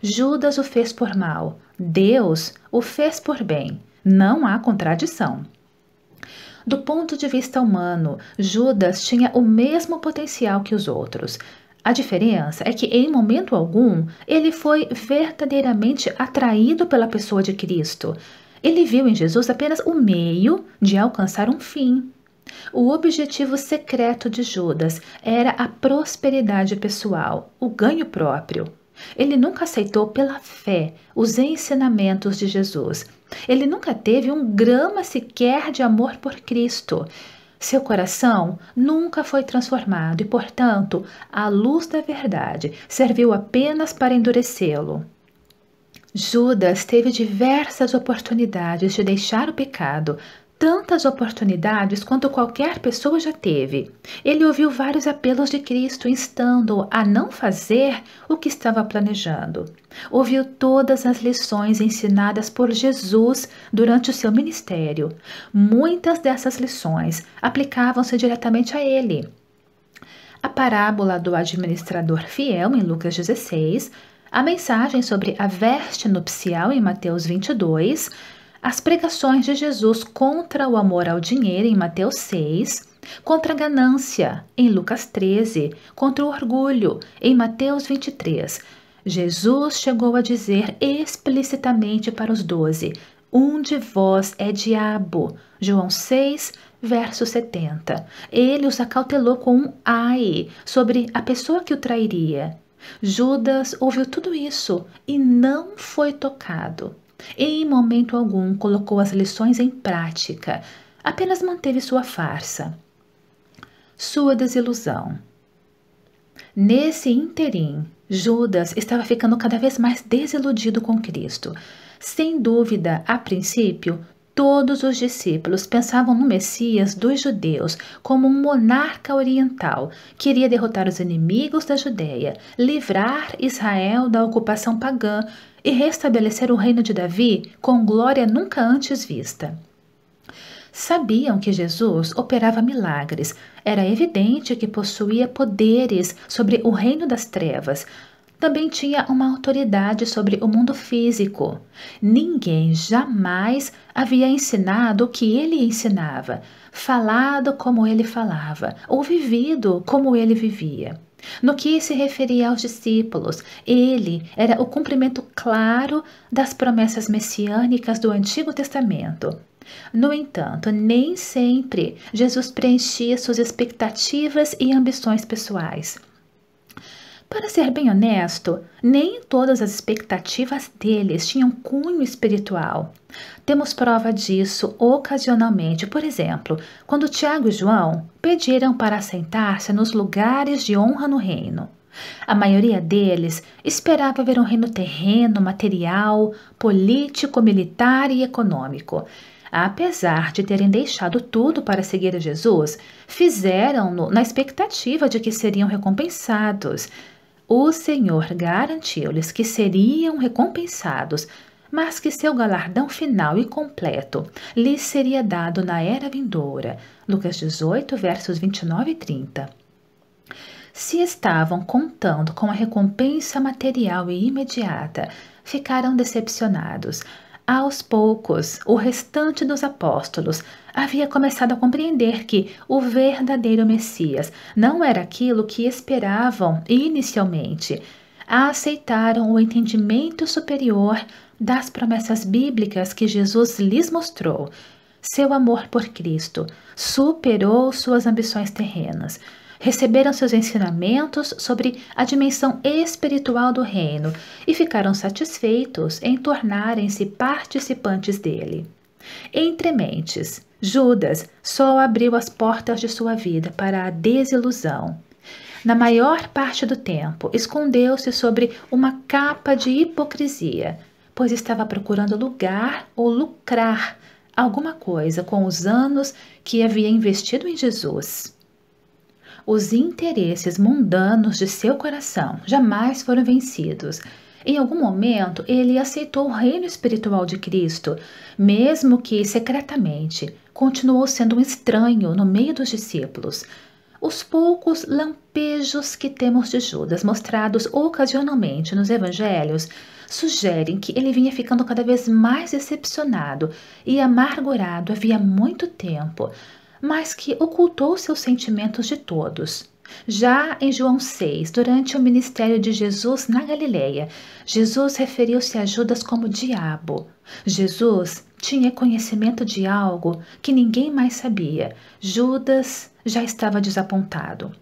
Judas o fez por mal, Deus o fez por bem. Não há contradição. Do ponto de vista humano, Judas tinha o mesmo potencial que os outros, a diferença é que, em momento algum, ele foi verdadeiramente atraído pela pessoa de Cristo. Ele viu em Jesus apenas o meio de alcançar um fim. O objetivo secreto de Judas era a prosperidade pessoal, o ganho próprio. Ele nunca aceitou pela fé os ensinamentos de Jesus. Ele nunca teve um grama sequer de amor por Cristo. Seu coração nunca foi transformado e, portanto, a luz da verdade serviu apenas para endurecê-lo. Judas teve diversas oportunidades de deixar o pecado, tantas oportunidades quanto qualquer pessoa já teve. Ele ouviu vários apelos de Cristo instando-o a não fazer o que estava planejando. Ouviu todas as lições ensinadas por Jesus durante o seu ministério. Muitas dessas lições aplicavam-se diretamente a ele. A parábola do administrador fiel em Lucas 16, a mensagem sobre a veste nupcial em Mateus 22, as pregações de Jesus contra o amor ao dinheiro em Mateus 6, contra a ganância em Lucas 13, contra o orgulho em Mateus 23. Jesus chegou a dizer explicitamente para os doze: Um de vós é diabo. João 6, verso 70. Ele os acautelou com um ai sobre a pessoa que o trairia. Judas ouviu tudo isso e não foi tocado. Em momento algum colocou as lições em prática, apenas manteve sua farsa. Sua desilusão. Nesse interim, Judas estava ficando cada vez mais desiludido com Cristo. Sem dúvida, a princípio, Todos os discípulos pensavam no Messias dos judeus como um monarca oriental, queria derrotar os inimigos da Judéia, livrar Israel da ocupação pagã e restabelecer o reino de Davi com glória nunca antes vista. Sabiam que Jesus operava milagres. Era evidente que possuía poderes sobre o reino das trevas, também tinha uma autoridade sobre o mundo físico. Ninguém jamais havia ensinado o que ele ensinava, falado como ele falava, ou vivido como ele vivia. No que se referia aos discípulos, ele era o cumprimento claro das promessas messiânicas do Antigo Testamento. No entanto, nem sempre Jesus preenchia suas expectativas e ambições pessoais. Para ser bem honesto, nem todas as expectativas deles tinham cunho espiritual. Temos prova disso ocasionalmente, por exemplo, quando Tiago e João pediram para sentar-se nos lugares de honra no reino. A maioria deles esperava ver um reino terreno, material, político, militar e econômico. Apesar de terem deixado tudo para seguir Jesus, fizeram-no na expectativa de que seriam recompensados o Senhor garantiu-lhes que seriam recompensados, mas que seu galardão final e completo lhes seria dado na era vindoura. Lucas 18, versos 29 e 30. Se estavam contando com a recompensa material e imediata, ficaram decepcionados. Aos poucos, o restante dos apóstolos havia começado a compreender que o verdadeiro Messias não era aquilo que esperavam inicialmente. Aceitaram o entendimento superior das promessas bíblicas que Jesus lhes mostrou. Seu amor por Cristo superou suas ambições terrenas receberam seus ensinamentos sobre a dimensão espiritual do reino e ficaram satisfeitos em tornarem-se participantes dele. Entre mentes, Judas só abriu as portas de sua vida para a desilusão. Na maior parte do tempo, escondeu-se sobre uma capa de hipocrisia, pois estava procurando lugar ou lucrar alguma coisa com os anos que havia investido em Jesus. Os interesses mundanos de seu coração jamais foram vencidos. Em algum momento, ele aceitou o reino espiritual de Cristo, mesmo que secretamente, continuou sendo um estranho no meio dos discípulos. Os poucos lampejos que temos de Judas, mostrados ocasionalmente nos evangelhos, sugerem que ele vinha ficando cada vez mais decepcionado e amargurado havia muito tempo, mas que ocultou seus sentimentos de todos. Já em João 6, durante o ministério de Jesus na Galileia, Jesus referiu-se a Judas como diabo. Jesus tinha conhecimento de algo que ninguém mais sabia. Judas já estava desapontado.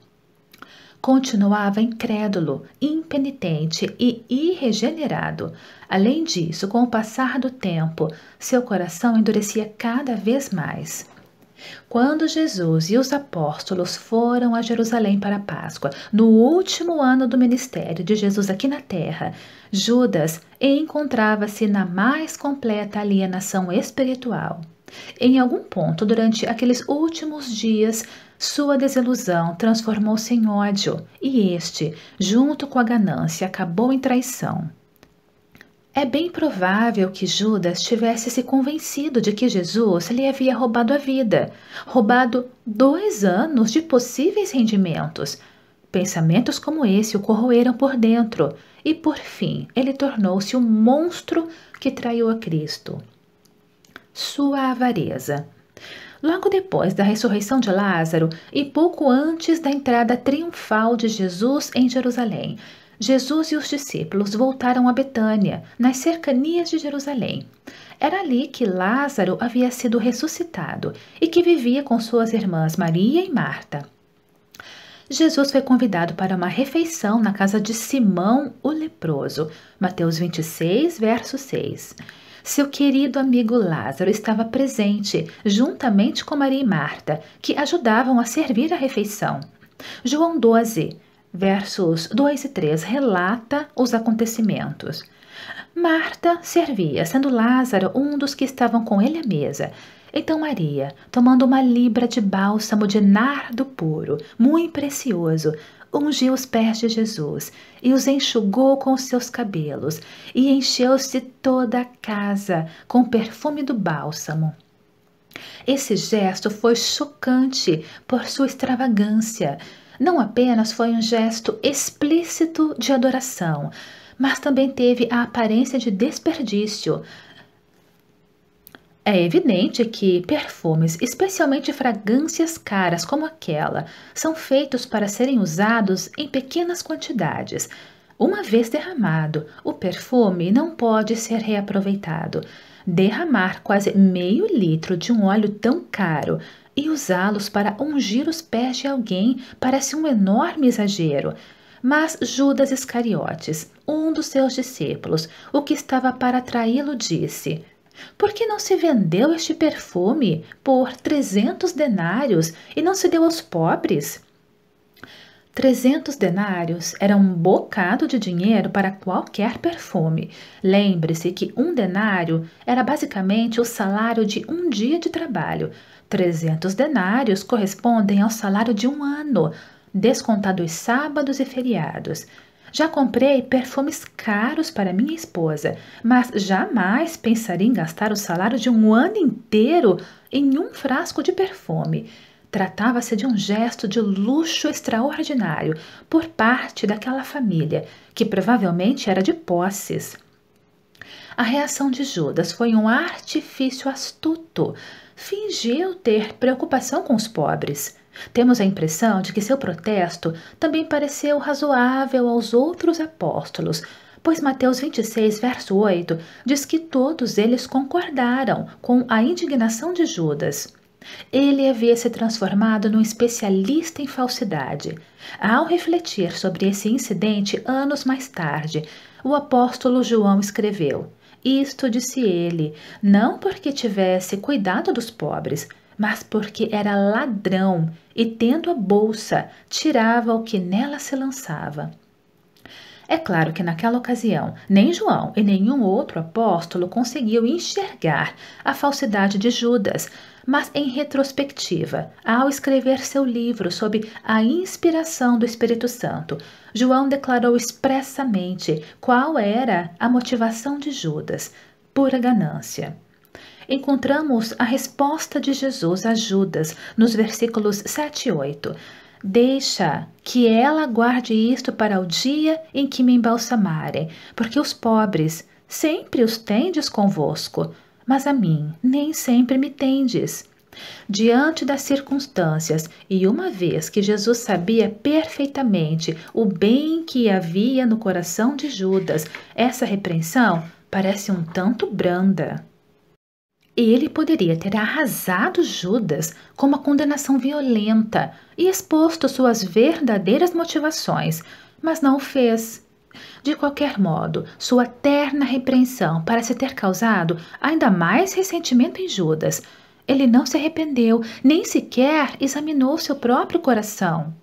Continuava incrédulo, impenitente e irregenerado. Além disso, com o passar do tempo, seu coração endurecia cada vez mais. Quando Jesus e os apóstolos foram a Jerusalém para a Páscoa, no último ano do ministério de Jesus aqui na terra, Judas encontrava-se na mais completa alienação espiritual. Em algum ponto durante aqueles últimos dias, sua desilusão transformou-se em ódio, e este, junto com a ganância, acabou em traição. É bem provável que Judas tivesse se convencido de que Jesus lhe havia roubado a vida, roubado dois anos de possíveis rendimentos. Pensamentos como esse o corroeram por dentro e, por fim, ele tornou-se o um monstro que traiu a Cristo. Sua avareza. Logo depois da ressurreição de Lázaro e pouco antes da entrada triunfal de Jesus em Jerusalém, Jesus e os discípulos voltaram a Betânia, nas cercanias de Jerusalém. Era ali que Lázaro havia sido ressuscitado e que vivia com suas irmãs Maria e Marta. Jesus foi convidado para uma refeição na casa de Simão o leproso. Mateus 26, verso 6. Seu querido amigo Lázaro estava presente, juntamente com Maria e Marta, que ajudavam a servir a refeição. João 12 versos 2 e 3 relata os acontecimentos. Marta servia, sendo Lázaro um dos que estavam com ele à mesa. Então Maria, tomando uma libra de bálsamo de nardo puro, muito precioso, ungiu os pés de Jesus e os enxugou com os seus cabelos, e encheu-se toda a casa com o perfume do bálsamo. Esse gesto foi chocante por sua extravagância não apenas foi um gesto explícito de adoração, mas também teve a aparência de desperdício. É evidente que perfumes, especialmente fragrâncias caras como aquela, são feitos para serem usados em pequenas quantidades. Uma vez derramado, o perfume não pode ser reaproveitado. Derramar quase meio litro de um óleo tão caro e usá-los para ungir os pés de alguém parece um enorme exagero. Mas Judas Iscariotes, um dos seus discípulos, o que estava para traí-lo, disse: Por que não se vendeu este perfume por trezentos denários e não se deu aos pobres? Trezentos denários era um bocado de dinheiro para qualquer perfume. Lembre-se que um denário era basicamente o salário de um dia de trabalho, 300 denários correspondem ao salário de um ano, descontado os sábados e feriados. Já comprei perfumes caros para minha esposa, mas jamais pensaria em gastar o salário de um ano inteiro em um frasco de perfume. Tratava-se de um gesto de luxo extraordinário por parte daquela família, que provavelmente era de posses. A reação de Judas foi um artifício astuto fingiu ter preocupação com os pobres. Temos a impressão de que seu protesto também pareceu razoável aos outros apóstolos, pois Mateus 26, verso 8, diz que todos eles concordaram com a indignação de Judas. Ele havia se transformado num especialista em falsidade. Ao refletir sobre esse incidente anos mais tarde, o apóstolo João escreveu: isto disse ele, não porque tivesse cuidado dos pobres, mas porque era ladrão e, tendo a bolsa, tirava o que nela se lançava. É claro que naquela ocasião, nem João e nenhum outro apóstolo conseguiu enxergar a falsidade de Judas, mas em retrospectiva, ao escrever seu livro sob a inspiração do Espírito Santo, João declarou expressamente qual era a motivação de Judas: pura ganância. Encontramos a resposta de Jesus a Judas nos versículos 7 e 8. Deixa que ela guarde isto para o dia em que me embalsamarem, porque os pobres sempre os tendes convosco, mas a mim nem sempre me tendes. Diante das circunstâncias, e uma vez que Jesus sabia perfeitamente o bem que havia no coração de Judas, essa repreensão parece um tanto branda. Ele poderia ter arrasado Judas com uma condenação violenta e exposto suas verdadeiras motivações, mas não o fez. De qualquer modo, sua terna repreensão parece ter causado ainda mais ressentimento em Judas. Ele não se arrependeu, nem sequer examinou seu próprio coração.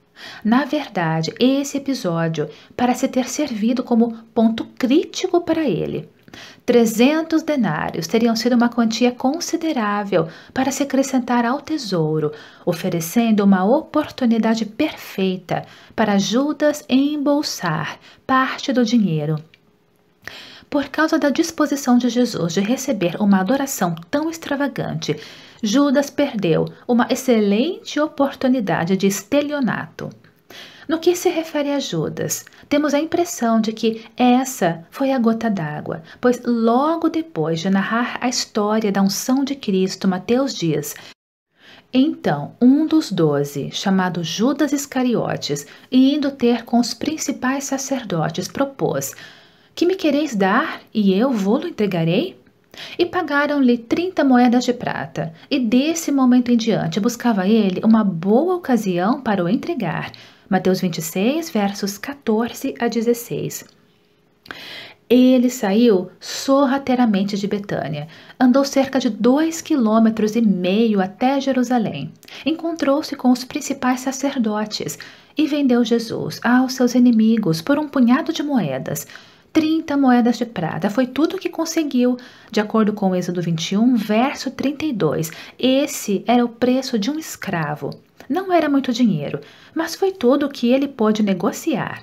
Na verdade, esse episódio parece ter servido como ponto crítico para ele. 300 denários teriam sido uma quantia considerável para se acrescentar ao tesouro, oferecendo uma oportunidade perfeita para Judas embolsar parte do dinheiro. Por causa da disposição de Jesus de receber uma adoração tão extravagante, Judas perdeu uma excelente oportunidade de estelionato. No que se refere a Judas, temos a impressão de que essa foi a gota d'água, pois logo depois de narrar a história da unção de Cristo, Mateus diz: Então, um dos doze, chamado Judas Iscariotes, e indo ter com os principais sacerdotes, propôs: Que me quereis dar, e eu vou-lo entregarei? E pagaram-lhe trinta moedas de prata, e desse momento em diante buscava ele uma boa ocasião para o entregar Mateus 26, versos 14 a 16. Ele saiu sorrateiramente de Betânia, andou cerca de dois quilômetros e meio até Jerusalém, encontrou-se com os principais sacerdotes e vendeu Jesus aos seus inimigos por um punhado de moedas. 30 moedas de prata. Foi tudo o que conseguiu, de acordo com Êxodo 21, verso 32. Esse era o preço de um escravo. Não era muito dinheiro, mas foi todo o que ele pôde negociar.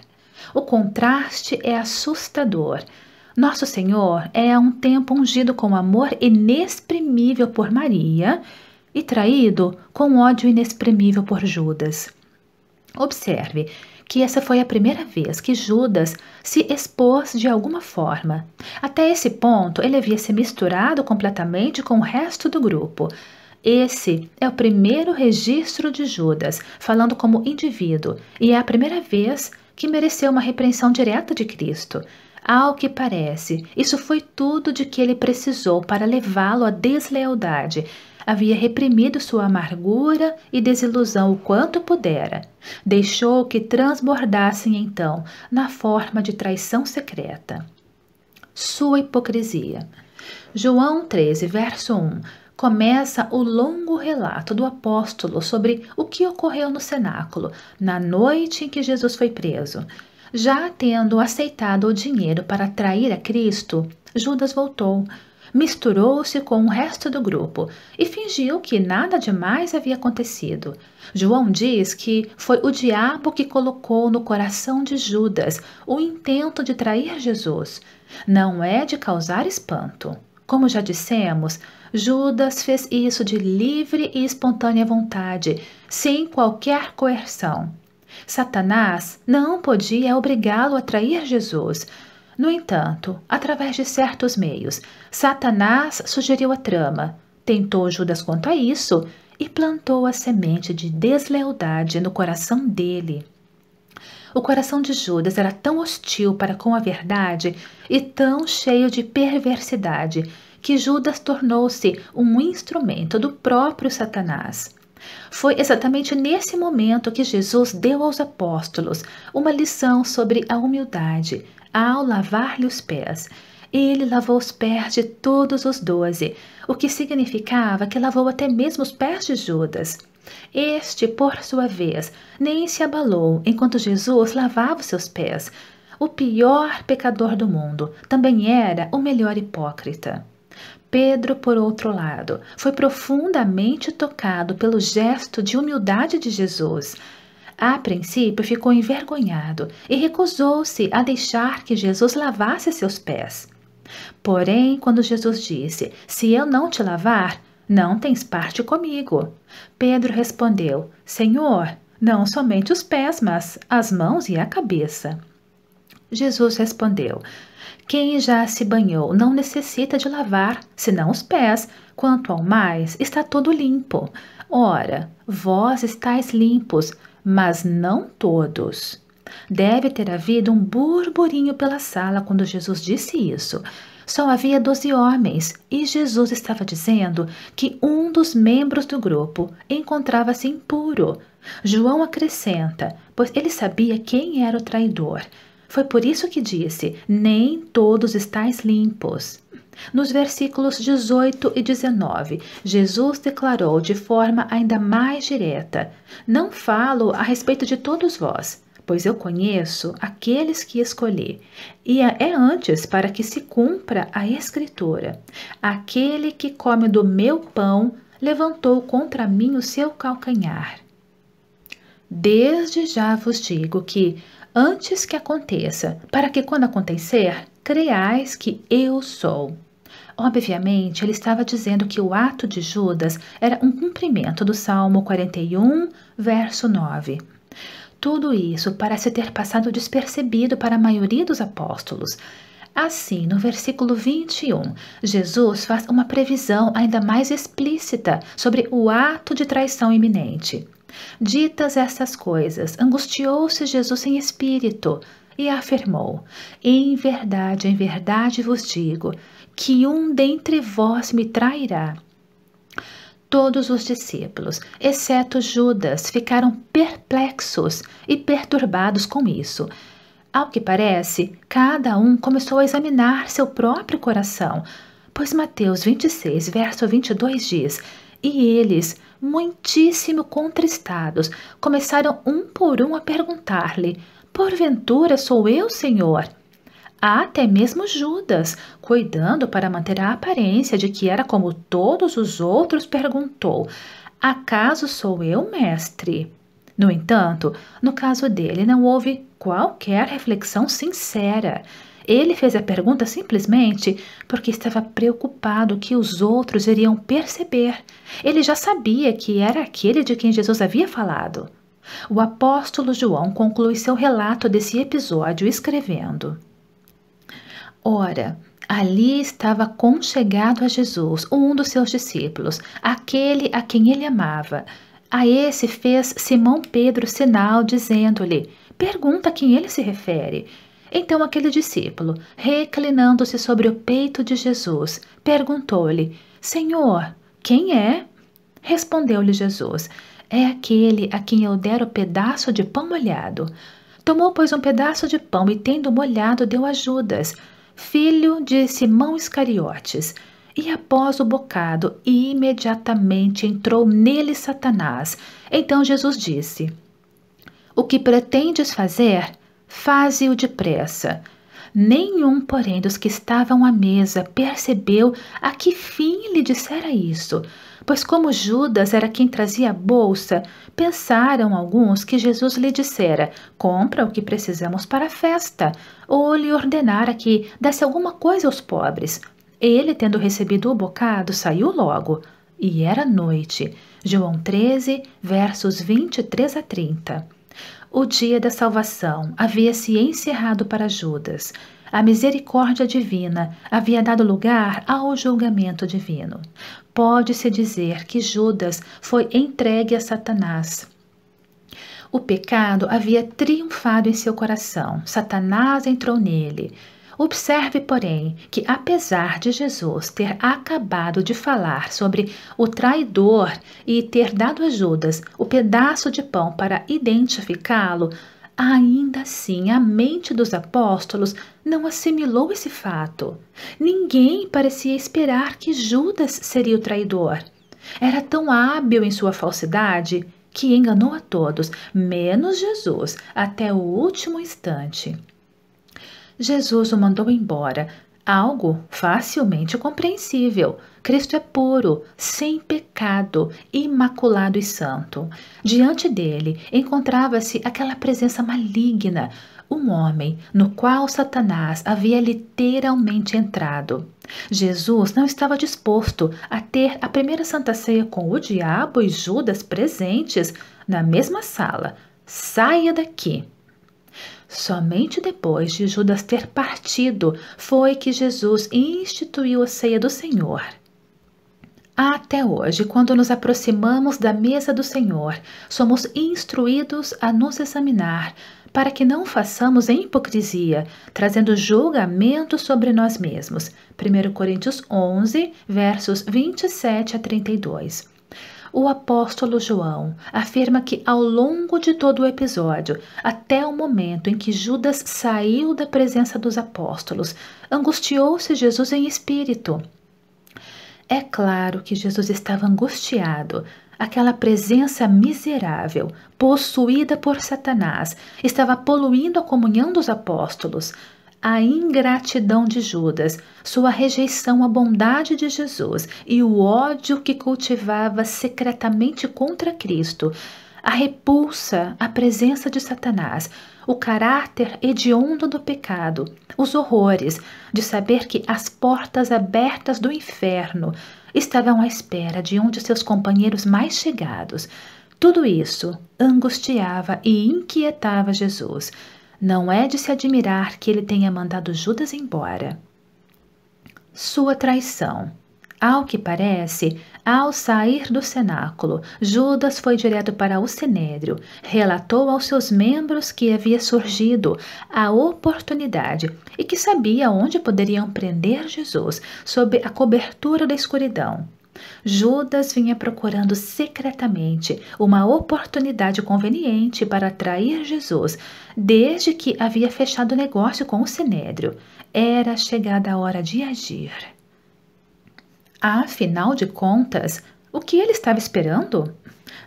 O contraste é assustador. Nosso Senhor é a um tempo ungido com amor inexprimível por Maria e traído com ódio inexprimível por Judas. Observe que essa foi a primeira vez que Judas se expôs de alguma forma. Até esse ponto, ele havia se misturado completamente com o resto do grupo. Esse é o primeiro registro de Judas falando como indivíduo e é a primeira vez que mereceu uma repreensão direta de Cristo. Ao que parece, isso foi tudo de que ele precisou para levá-lo à deslealdade. Havia reprimido sua amargura e desilusão o quanto pudera. Deixou que transbordassem então na forma de traição secreta. Sua hipocrisia. João 13, verso 1 começa o longo relato do apóstolo sobre o que ocorreu no cenáculo, na noite em que Jesus foi preso. Já tendo aceitado o dinheiro para trair a Cristo, Judas voltou, misturou-se com o resto do grupo e fingiu que nada demais havia acontecido. João diz que foi o diabo que colocou no coração de Judas o intento de trair Jesus. Não é de causar espanto. Como já dissemos, Judas fez isso de livre e espontânea vontade, sem qualquer coerção. Satanás não podia obrigá-lo a trair Jesus. No entanto, através de certos meios, Satanás sugeriu a trama, tentou Judas quanto a isso e plantou a semente de deslealdade no coração dele. O coração de Judas era tão hostil para com a verdade e tão cheio de perversidade que Judas tornou-se um instrumento do próprio Satanás. Foi exatamente nesse momento que Jesus deu aos apóstolos uma lição sobre a humildade ao lavar-lhe os pés. Ele lavou os pés de todos os doze, o que significava que lavou até mesmo os pés de Judas. Este, por sua vez, nem se abalou enquanto Jesus lavava os seus pés. O pior pecador do mundo também era o melhor hipócrita. Pedro, por outro lado, foi profundamente tocado pelo gesto de humildade de Jesus. A princípio ficou envergonhado e recusou-se a deixar que Jesus lavasse seus pés. Porém, quando Jesus disse: Se eu não te lavar, não tens parte comigo. Pedro respondeu: Senhor, não somente os pés, mas as mãos e a cabeça. Jesus respondeu: quem já se banhou não necessita de lavar, senão os pés. Quanto ao mais, está todo limpo. Ora, vós estáis limpos, mas não todos. Deve ter havido um burburinho pela sala quando Jesus disse isso. Só havia doze homens e Jesus estava dizendo que um dos membros do grupo encontrava-se impuro. João acrescenta, pois ele sabia quem era o traidor. Foi por isso que disse: Nem todos estáis limpos. Nos versículos 18 e 19, Jesus declarou de forma ainda mais direta: Não falo a respeito de todos vós, pois eu conheço aqueles que escolhi. E é, é antes para que se cumpra a Escritura: Aquele que come do meu pão levantou contra mim o seu calcanhar. Desde já vos digo que, antes que aconteça, para que quando acontecer, creais que eu sou. Obviamente, ele estava dizendo que o ato de Judas era um cumprimento do Salmo 41, verso 9. Tudo isso parece ter passado despercebido para a maioria dos apóstolos. Assim, no versículo 21, Jesus faz uma previsão ainda mais explícita sobre o ato de traição iminente. Ditas estas coisas, angustiou-se Jesus em espírito e afirmou: Em verdade, em verdade vos digo, que um dentre vós me trairá. Todos os discípulos, exceto Judas, ficaram perplexos e perturbados com isso. Ao que parece, cada um começou a examinar seu próprio coração, pois Mateus 26, verso 22 diz: e eles, muitíssimo contristados, começaram um por um a perguntar-lhe: Porventura sou eu, senhor? Há até mesmo Judas, cuidando para manter a aparência de que era como todos os outros, perguntou: Acaso sou eu, mestre? No entanto, no caso dele não houve qualquer reflexão sincera. Ele fez a pergunta simplesmente porque estava preocupado que os outros iriam perceber. Ele já sabia que era aquele de quem Jesus havia falado. O apóstolo João conclui seu relato desse episódio escrevendo: Ora, ali estava conchegado a Jesus, um dos seus discípulos, aquele a quem ele amava. A esse fez Simão Pedro sinal, dizendo-lhe: Pergunta a quem ele se refere. Então aquele discípulo, reclinando-se sobre o peito de Jesus, perguntou-lhe: Senhor, quem é? Respondeu-lhe Jesus: É aquele a quem eu der o pedaço de pão molhado. Tomou, pois, um pedaço de pão e, tendo molhado, deu a Judas, filho de Simão Iscariotes. E após o bocado, imediatamente entrou nele Satanás. Então Jesus disse: O que pretendes fazer, faze-o depressa. Nenhum, porém, dos que estavam à mesa percebeu a que fim lhe dissera isso, pois, como Judas era quem trazia a bolsa, pensaram alguns que Jesus lhe dissera: Compra o que precisamos para a festa, ou lhe ordenara que desse alguma coisa aos pobres. Ele, tendo recebido o bocado, saiu logo. E era noite. João 13, versos 23 a 30. O dia da salvação havia se encerrado para Judas. A misericórdia divina havia dado lugar ao julgamento divino. Pode-se dizer que Judas foi entregue a Satanás. O pecado havia triunfado em seu coração. Satanás entrou nele. Observe, porém, que apesar de Jesus ter acabado de falar sobre o traidor e ter dado a Judas o pedaço de pão para identificá-lo, Ainda assim, a mente dos apóstolos não assimilou esse fato. Ninguém parecia esperar que Judas seria o traidor. Era tão hábil em sua falsidade que enganou a todos, menos Jesus, até o último instante. Jesus o mandou embora, algo facilmente compreensível. Cristo é puro, sem pecado, imaculado e santo. Diante dele encontrava-se aquela presença maligna, um homem no qual Satanás havia literalmente entrado. Jesus não estava disposto a ter a primeira santa ceia com o diabo e Judas presentes na mesma sala. Saia daqui! Somente depois de Judas ter partido foi que Jesus instituiu a ceia do Senhor. Até hoje, quando nos aproximamos da mesa do Senhor, somos instruídos a nos examinar, para que não façamos em hipocrisia, trazendo julgamento sobre nós mesmos. 1 Coríntios 11, versos 27 a 32 o apóstolo João afirma que ao longo de todo o episódio, até o momento em que Judas saiu da presença dos apóstolos, angustiou-se Jesus em espírito. É claro que Jesus estava angustiado. Aquela presença miserável, possuída por Satanás, estava poluindo a comunhão dos apóstolos a ingratidão de Judas, sua rejeição à bondade de Jesus e o ódio que cultivava secretamente contra Cristo, a repulsa à presença de Satanás, o caráter hediondo do pecado, os horrores de saber que as portas abertas do inferno estavam à espera de um de seus companheiros mais chegados. Tudo isso angustiava e inquietava Jesus. Não é de se admirar que ele tenha mandado Judas embora. Sua traição. Ao que parece, ao sair do cenáculo, Judas foi direto para o sinédrio, relatou aos seus membros que havia surgido a oportunidade e que sabia onde poderiam prender Jesus sob a cobertura da escuridão. Judas vinha procurando secretamente uma oportunidade conveniente para atrair Jesus, desde que havia fechado o negócio com o Sinédrio. Era chegada a hora de agir. Afinal de contas, o que ele estava esperando?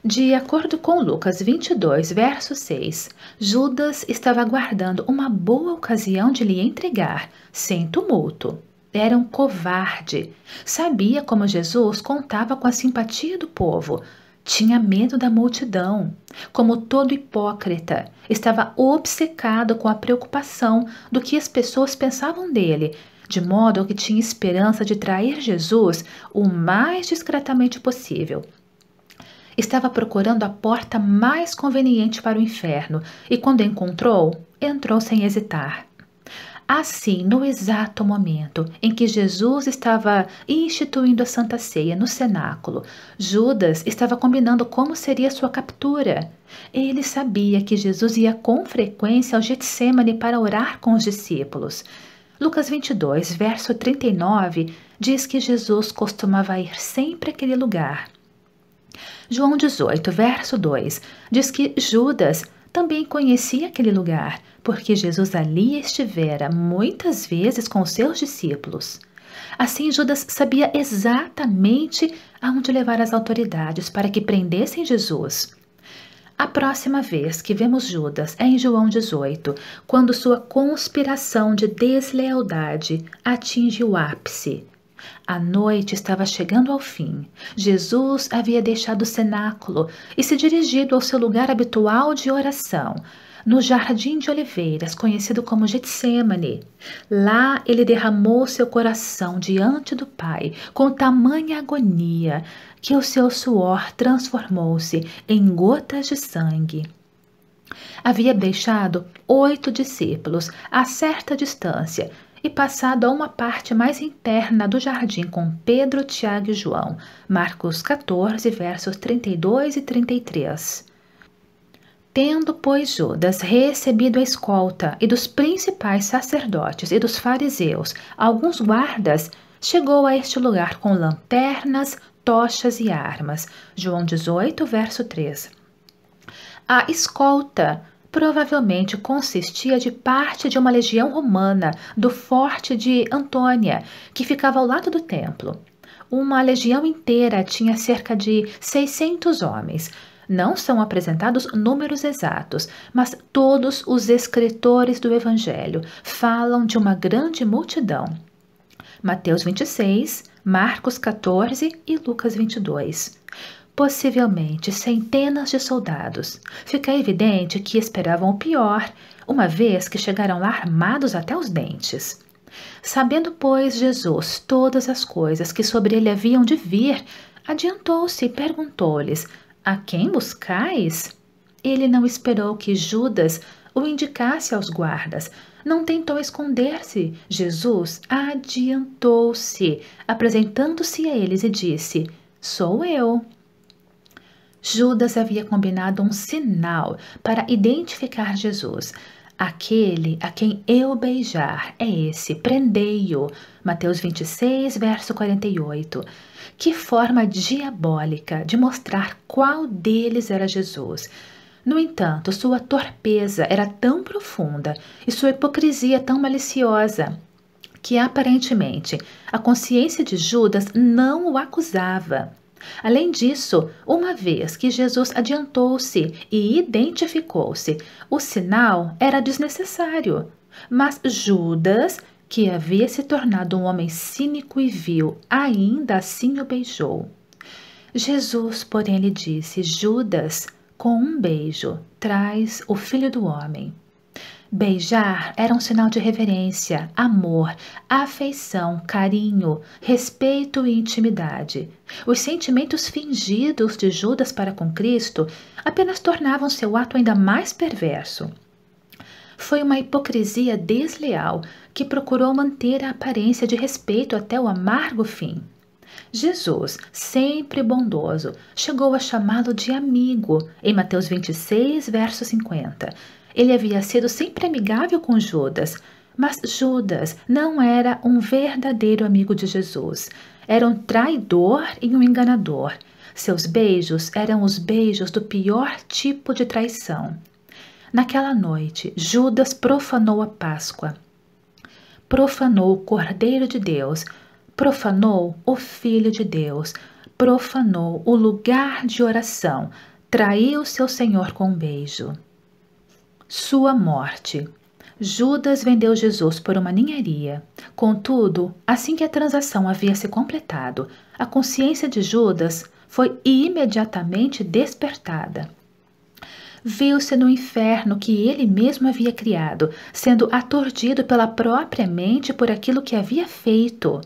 De acordo com Lucas 22, verso 6, Judas estava aguardando uma boa ocasião de lhe entregar, sem tumulto era um covarde. Sabia como Jesus contava com a simpatia do povo. Tinha medo da multidão. Como todo hipócrita, estava obcecado com a preocupação do que as pessoas pensavam dele, de modo que tinha esperança de trair Jesus o mais discretamente possível. Estava procurando a porta mais conveniente para o inferno e, quando encontrou, entrou sem hesitar. Assim, no exato momento em que Jesus estava instituindo a Santa Ceia no cenáculo, Judas estava combinando como seria sua captura. Ele sabia que Jesus ia com frequência ao Getsemane para orar com os discípulos. Lucas 22, verso 39, diz que Jesus costumava ir sempre àquele lugar. João 18, verso 2, diz que Judas também conhecia aquele lugar, porque Jesus ali estivera muitas vezes com os seus discípulos. Assim, Judas sabia exatamente aonde levar as autoridades para que prendessem Jesus. A próxima vez que vemos Judas é em João 18, quando sua conspiração de deslealdade atinge o ápice. A noite estava chegando ao fim. Jesus havia deixado o cenáculo e se dirigido ao seu lugar habitual de oração, no jardim de oliveiras, conhecido como Getsemane. Lá ele derramou seu coração diante do Pai com tamanha agonia que o seu suor transformou-se em gotas de sangue. Havia deixado oito discípulos a certa distância e passado a uma parte mais interna do jardim com Pedro, Tiago e João. Marcos 14, versos 32 e 33. Tendo, pois, Judas recebido a escolta e dos principais sacerdotes e dos fariseus alguns guardas, chegou a este lugar com lanternas, tochas e armas. João 18, verso 3. A escolta provavelmente consistia de parte de uma legião romana do forte de Antônia, que ficava ao lado do templo. Uma legião inteira tinha cerca de 600 homens. Não são apresentados números exatos, mas todos os escritores do Evangelho falam de uma grande multidão. Mateus 26, Marcos 14 e Lucas 22 possivelmente centenas de soldados. Fica evidente que esperavam o pior, uma vez que chegaram lá armados até os dentes. Sabendo, pois, Jesus todas as coisas que sobre ele haviam de vir, adiantou-se e perguntou-lhes a quem buscais? Ele não esperou que Judas o indicasse aos guardas. Não tentou esconder-se. Jesus adiantou-se, apresentando-se a eles e disse: Sou eu. Judas havia combinado um sinal para identificar Jesus. Aquele a quem eu beijar é esse, prendei-o. Mateus 26, verso 48. Que forma diabólica de mostrar qual deles era Jesus. No entanto, sua torpeza era tão profunda e sua hipocrisia tão maliciosa que aparentemente a consciência de Judas não o acusava. Além disso, uma vez que Jesus adiantou-se e identificou-se, o sinal era desnecessário. Mas Judas que havia se tornado um homem cínico e vil, ainda assim o beijou. Jesus, porém, lhe disse: Judas, com um beijo, traz o filho do homem. Beijar era um sinal de reverência, amor, afeição, carinho, respeito e intimidade. Os sentimentos fingidos de Judas para com Cristo apenas tornavam seu ato ainda mais perverso. Foi uma hipocrisia desleal que procurou manter a aparência de respeito até o amargo fim. Jesus, sempre bondoso, chegou a chamá-lo de amigo em Mateus 26, verso 50. Ele havia sido sempre amigável com Judas, mas Judas não era um verdadeiro amigo de Jesus. Era um traidor e um enganador. Seus beijos eram os beijos do pior tipo de traição. Naquela noite, Judas profanou a Páscoa. Profanou o Cordeiro de Deus, profanou o Filho de Deus, profanou o lugar de oração, traiu seu Senhor com um beijo. Sua morte. Judas vendeu Jesus por uma ninharia. Contudo, assim que a transação havia se completado, a consciência de Judas foi imediatamente despertada viu-se no inferno que ele mesmo havia criado, sendo aturdido pela própria mente por aquilo que havia feito.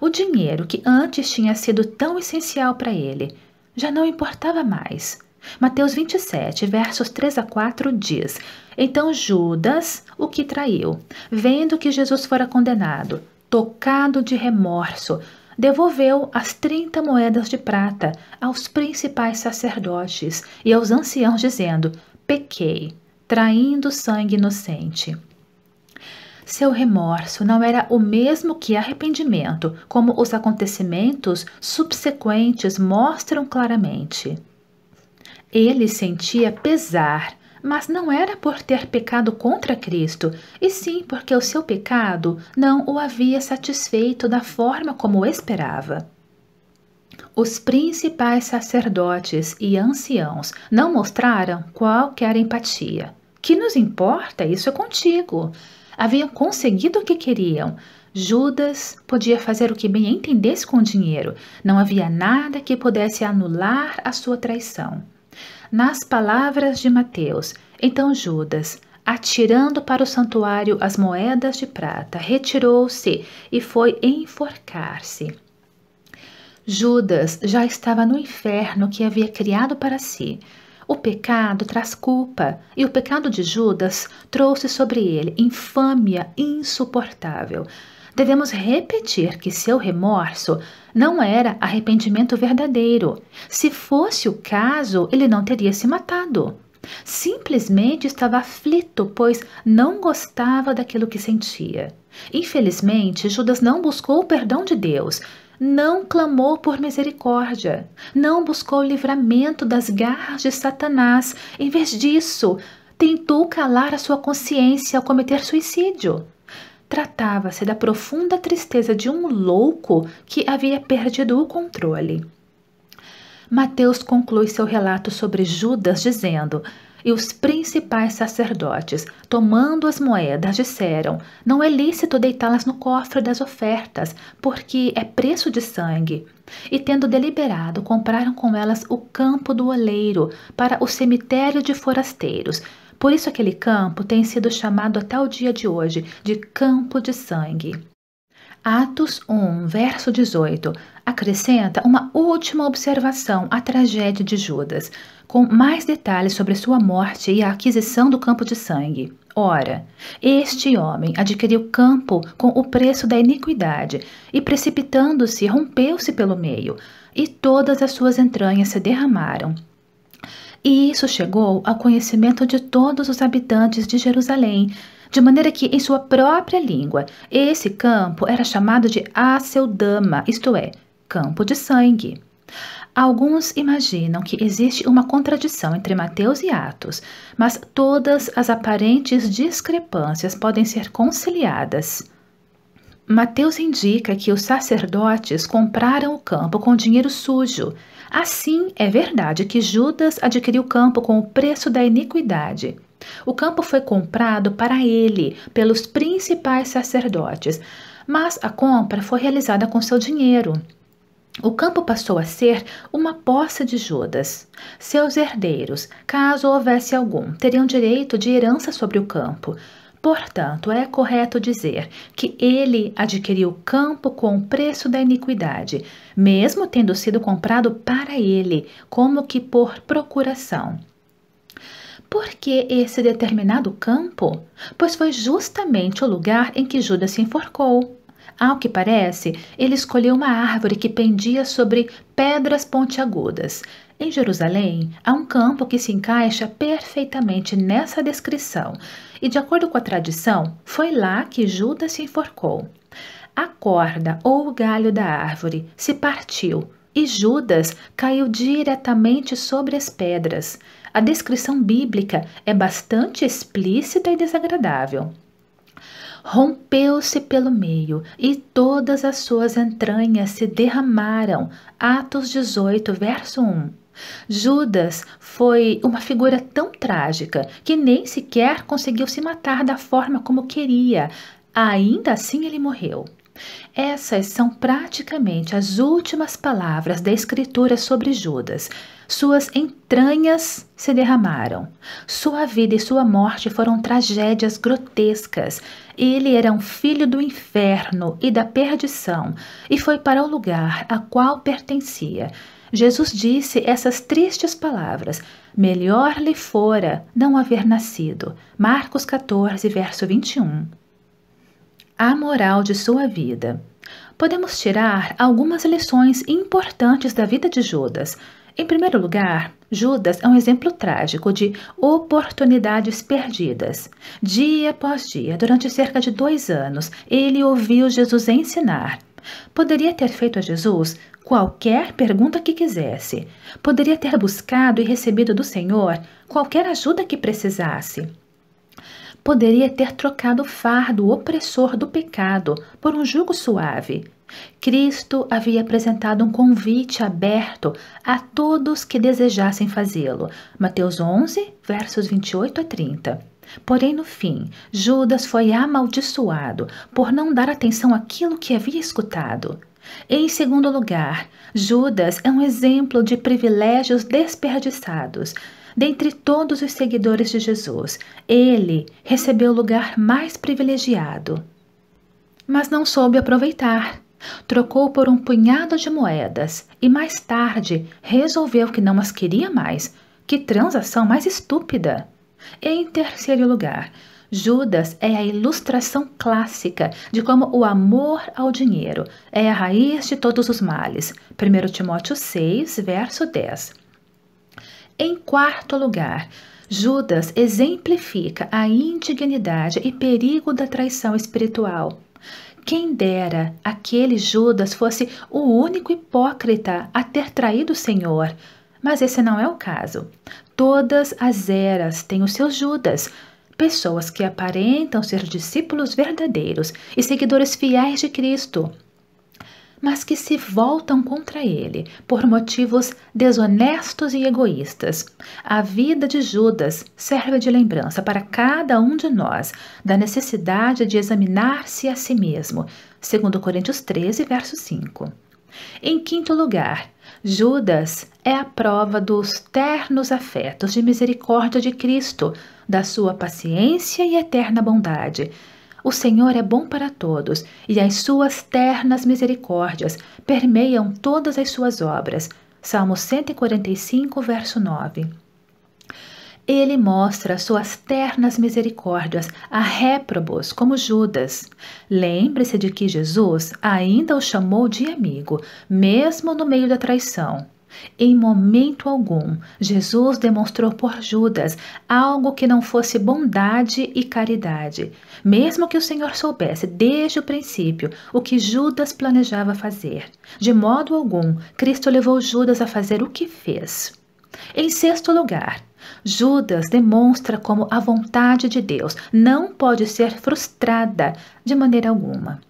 O dinheiro que antes tinha sido tão essencial para ele já não importava mais. Mateus 27, versos 3 a 4 diz: Então Judas, o que traiu, vendo que Jesus fora condenado, tocado de remorso, devolveu as trinta moedas de prata aos principais sacerdotes e aos anciãos, dizendo: Pequei, traindo sangue inocente. Seu remorso não era o mesmo que arrependimento, como os acontecimentos subsequentes mostram claramente. Ele sentia pesar mas não era por ter pecado contra Cristo, e sim porque o seu pecado não o havia satisfeito da forma como esperava. Os principais sacerdotes e anciãos não mostraram qualquer empatia. Que nos importa? Isso é contigo. Haviam conseguido o que queriam. Judas podia fazer o que bem entendesse com o dinheiro. Não havia nada que pudesse anular a sua traição nas palavras de Mateus. Então Judas, atirando para o santuário as moedas de prata, retirou-se e foi enforcar-se. Judas já estava no inferno que havia criado para si. O pecado traz culpa, e o pecado de Judas trouxe sobre ele infâmia insuportável devemos repetir que seu remorso não era arrependimento verdadeiro. Se fosse o caso, ele não teria se matado. Simplesmente estava aflito, pois não gostava daquilo que sentia. Infelizmente, Judas não buscou o perdão de Deus, não clamou por misericórdia, não buscou o livramento das garras de Satanás. Em vez disso, tentou calar a sua consciência ao cometer suicídio. Tratava-se da profunda tristeza de um louco que havia perdido o controle. Mateus conclui seu relato sobre Judas dizendo: E os principais sacerdotes, tomando as moedas, disseram: Não é lícito deitá-las no cofre das ofertas, porque é preço de sangue. E tendo deliberado, compraram com elas o campo do oleiro para o cemitério de forasteiros, por isso aquele campo tem sido chamado até o dia de hoje de campo de sangue. Atos 1, verso 18, acrescenta uma última observação à tragédia de Judas, com mais detalhes sobre sua morte e a aquisição do campo de sangue. Ora, este homem adquiriu campo com o preço da iniquidade, e precipitando-se, rompeu-se pelo meio, e todas as suas entranhas se derramaram e isso chegou ao conhecimento de todos os habitantes de Jerusalém, de maneira que, em sua própria língua, esse campo era chamado de Aseldama, isto é, campo de sangue. Alguns imaginam que existe uma contradição entre Mateus e Atos, mas todas as aparentes discrepâncias podem ser conciliadas. Mateus indica que os sacerdotes compraram o campo com dinheiro sujo. Assim, é verdade que Judas adquiriu o campo com o preço da iniquidade. O campo foi comprado para ele pelos principais sacerdotes, mas a compra foi realizada com seu dinheiro. O campo passou a ser uma posse de Judas. Seus herdeiros, caso houvesse algum, teriam direito de herança sobre o campo, Portanto, é correto dizer que ele adquiriu o campo com o preço da iniquidade, mesmo tendo sido comprado para ele, como que por procuração. Por que esse determinado campo? Pois foi justamente o lugar em que Judas se enforcou. Ao que parece, ele escolheu uma árvore que pendia sobre pedras pontiagudas. Em Jerusalém, há um campo que se encaixa perfeitamente nessa descrição e, de acordo com a tradição, foi lá que Judas se enforcou. A corda ou o galho da árvore se partiu e Judas caiu diretamente sobre as pedras. A descrição bíblica é bastante explícita e desagradável. Rompeu-se pelo meio e todas as suas entranhas se derramaram. Atos 18, verso 1. Judas foi uma figura tão trágica que nem sequer conseguiu se matar da forma como queria. Ainda assim, ele morreu. Essas são praticamente as últimas palavras da Escritura sobre Judas. Suas entranhas se derramaram. Sua vida e sua morte foram tragédias grotescas. Ele era um filho do inferno e da perdição, e foi para o lugar a qual pertencia. Jesus disse essas tristes palavras: Melhor lhe fora não haver nascido. Marcos 14, verso 21. A moral de sua vida. Podemos tirar algumas lições importantes da vida de Judas. Em primeiro lugar, Judas é um exemplo trágico de oportunidades perdidas. Dia após dia, durante cerca de dois anos, ele ouviu Jesus ensinar. Poderia ter feito a Jesus qualquer pergunta que quisesse. Poderia ter buscado e recebido do Senhor qualquer ajuda que precisasse. Poderia ter trocado o fardo opressor do pecado por um jugo suave. Cristo havia apresentado um convite aberto a todos que desejassem fazê-lo. Mateus 11, versos 28 a 30. Porém, no fim, Judas foi amaldiçoado por não dar atenção àquilo que havia escutado. Em segundo lugar, Judas é um exemplo de privilégios desperdiçados. Dentre todos os seguidores de Jesus, ele recebeu o lugar mais privilegiado. Mas não soube aproveitar. Trocou por um punhado de moedas e mais tarde resolveu que não as queria mais. Que transação mais estúpida! Em terceiro lugar, Judas é a ilustração clássica de como o amor ao dinheiro é a raiz de todos os males. 1 Timóteo 6, verso 10. Em quarto lugar, Judas exemplifica a indignidade e perigo da traição espiritual. Quem dera aquele Judas fosse o único hipócrita a ter traído o Senhor. Mas esse não é o caso. Todas as eras têm os seus Judas, pessoas que aparentam ser discípulos verdadeiros e seguidores fiéis de Cristo, mas que se voltam contra ele por motivos desonestos e egoístas. A vida de Judas serve de lembrança para cada um de nós da necessidade de examinar-se a si mesmo, segundo Coríntios 13, verso 5. Em quinto lugar, Judas é a prova dos ternos afetos de misericórdia de Cristo da sua paciência e eterna bondade. O Senhor é bom para todos, e as suas ternas misericórdias permeiam todas as suas obras. Salmo 145, verso 9. Ele mostra suas ternas misericórdias a réprobos como Judas. Lembre-se de que Jesus ainda o chamou de amigo, mesmo no meio da traição. Em momento algum, Jesus demonstrou por Judas algo que não fosse bondade e caridade, mesmo que o Senhor soubesse desde o princípio o que Judas planejava fazer. De modo algum, Cristo levou Judas a fazer o que fez. Em sexto lugar, Judas demonstra como a vontade de Deus não pode ser frustrada de maneira alguma.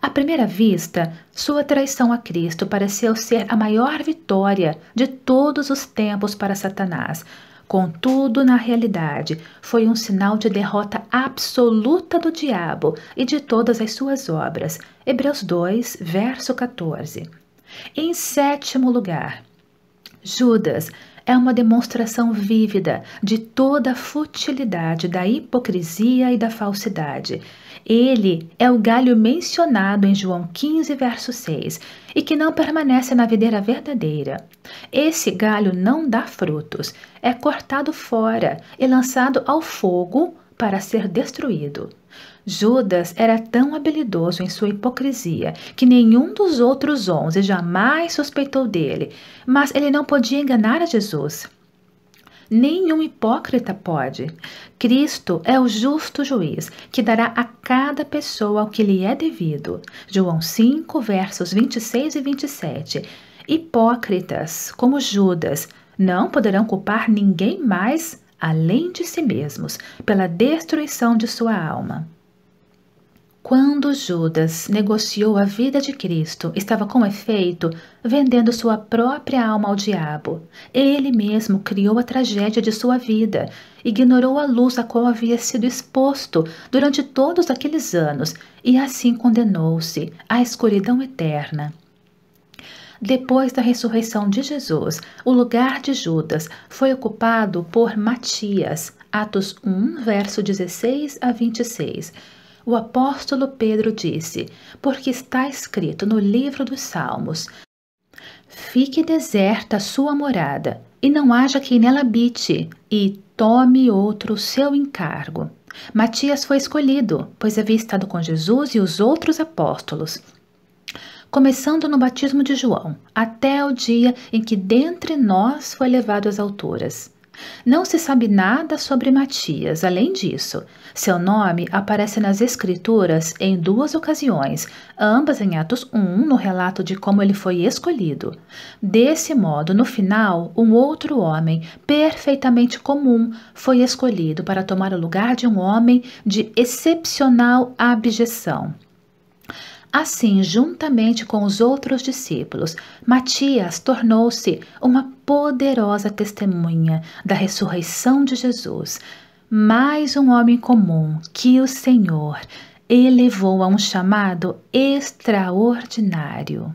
À primeira vista, sua traição a Cristo pareceu ser a maior vitória de todos os tempos para Satanás. Contudo, na realidade, foi um sinal de derrota absoluta do diabo e de todas as suas obras. Hebreus 2, verso 14. Em sétimo lugar, Judas é uma demonstração vívida de toda a futilidade da hipocrisia e da falsidade. Ele é o galho mencionado em João 15, verso 6, e que não permanece na videira verdadeira. Esse galho não dá frutos, é cortado fora e lançado ao fogo para ser destruído. Judas era tão habilidoso em sua hipocrisia que nenhum dos outros onze jamais suspeitou dele, mas ele não podia enganar a Jesus. Nenhum hipócrita pode. Cristo é o justo juiz, que dará a cada pessoa o que lhe é devido. João 5, versos 26 e 27. Hipócritas, como Judas, não poderão culpar ninguém mais além de si mesmos pela destruição de sua alma. Quando Judas negociou a vida de Cristo, estava com efeito vendendo sua própria alma ao diabo. Ele mesmo criou a tragédia de sua vida, ignorou a luz a qual havia sido exposto durante todos aqueles anos e assim condenou-se à escuridão eterna. Depois da ressurreição de Jesus, o lugar de Judas foi ocupado por Matias, Atos 1, verso 16 a 26 o apóstolo Pedro disse: Porque está escrito no livro dos Salmos: Fique deserta a sua morada, e não haja quem nela habite, e tome outro seu encargo. Matias foi escolhido, pois havia estado com Jesus e os outros apóstolos, começando no batismo de João, até o dia em que dentre nós foi levado às alturas. Não se sabe nada sobre Matias. Além disso, seu nome aparece nas Escrituras em duas ocasiões, ambas em Atos 1, no relato de como ele foi escolhido. Desse modo, no final, um outro homem, perfeitamente comum, foi escolhido para tomar o lugar de um homem de excepcional abjeção. Assim, juntamente com os outros discípulos, Matias tornou-se uma poderosa testemunha da ressurreição de Jesus, mais um homem comum que o Senhor elevou a um chamado extraordinário.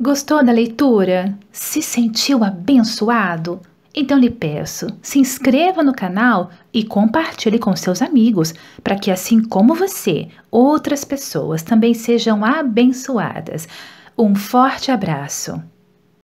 Gostou da leitura? Se sentiu abençoado? Então lhe peço, se inscreva no canal e compartilhe com seus amigos, para que assim como você, outras pessoas também sejam abençoadas. Um forte abraço!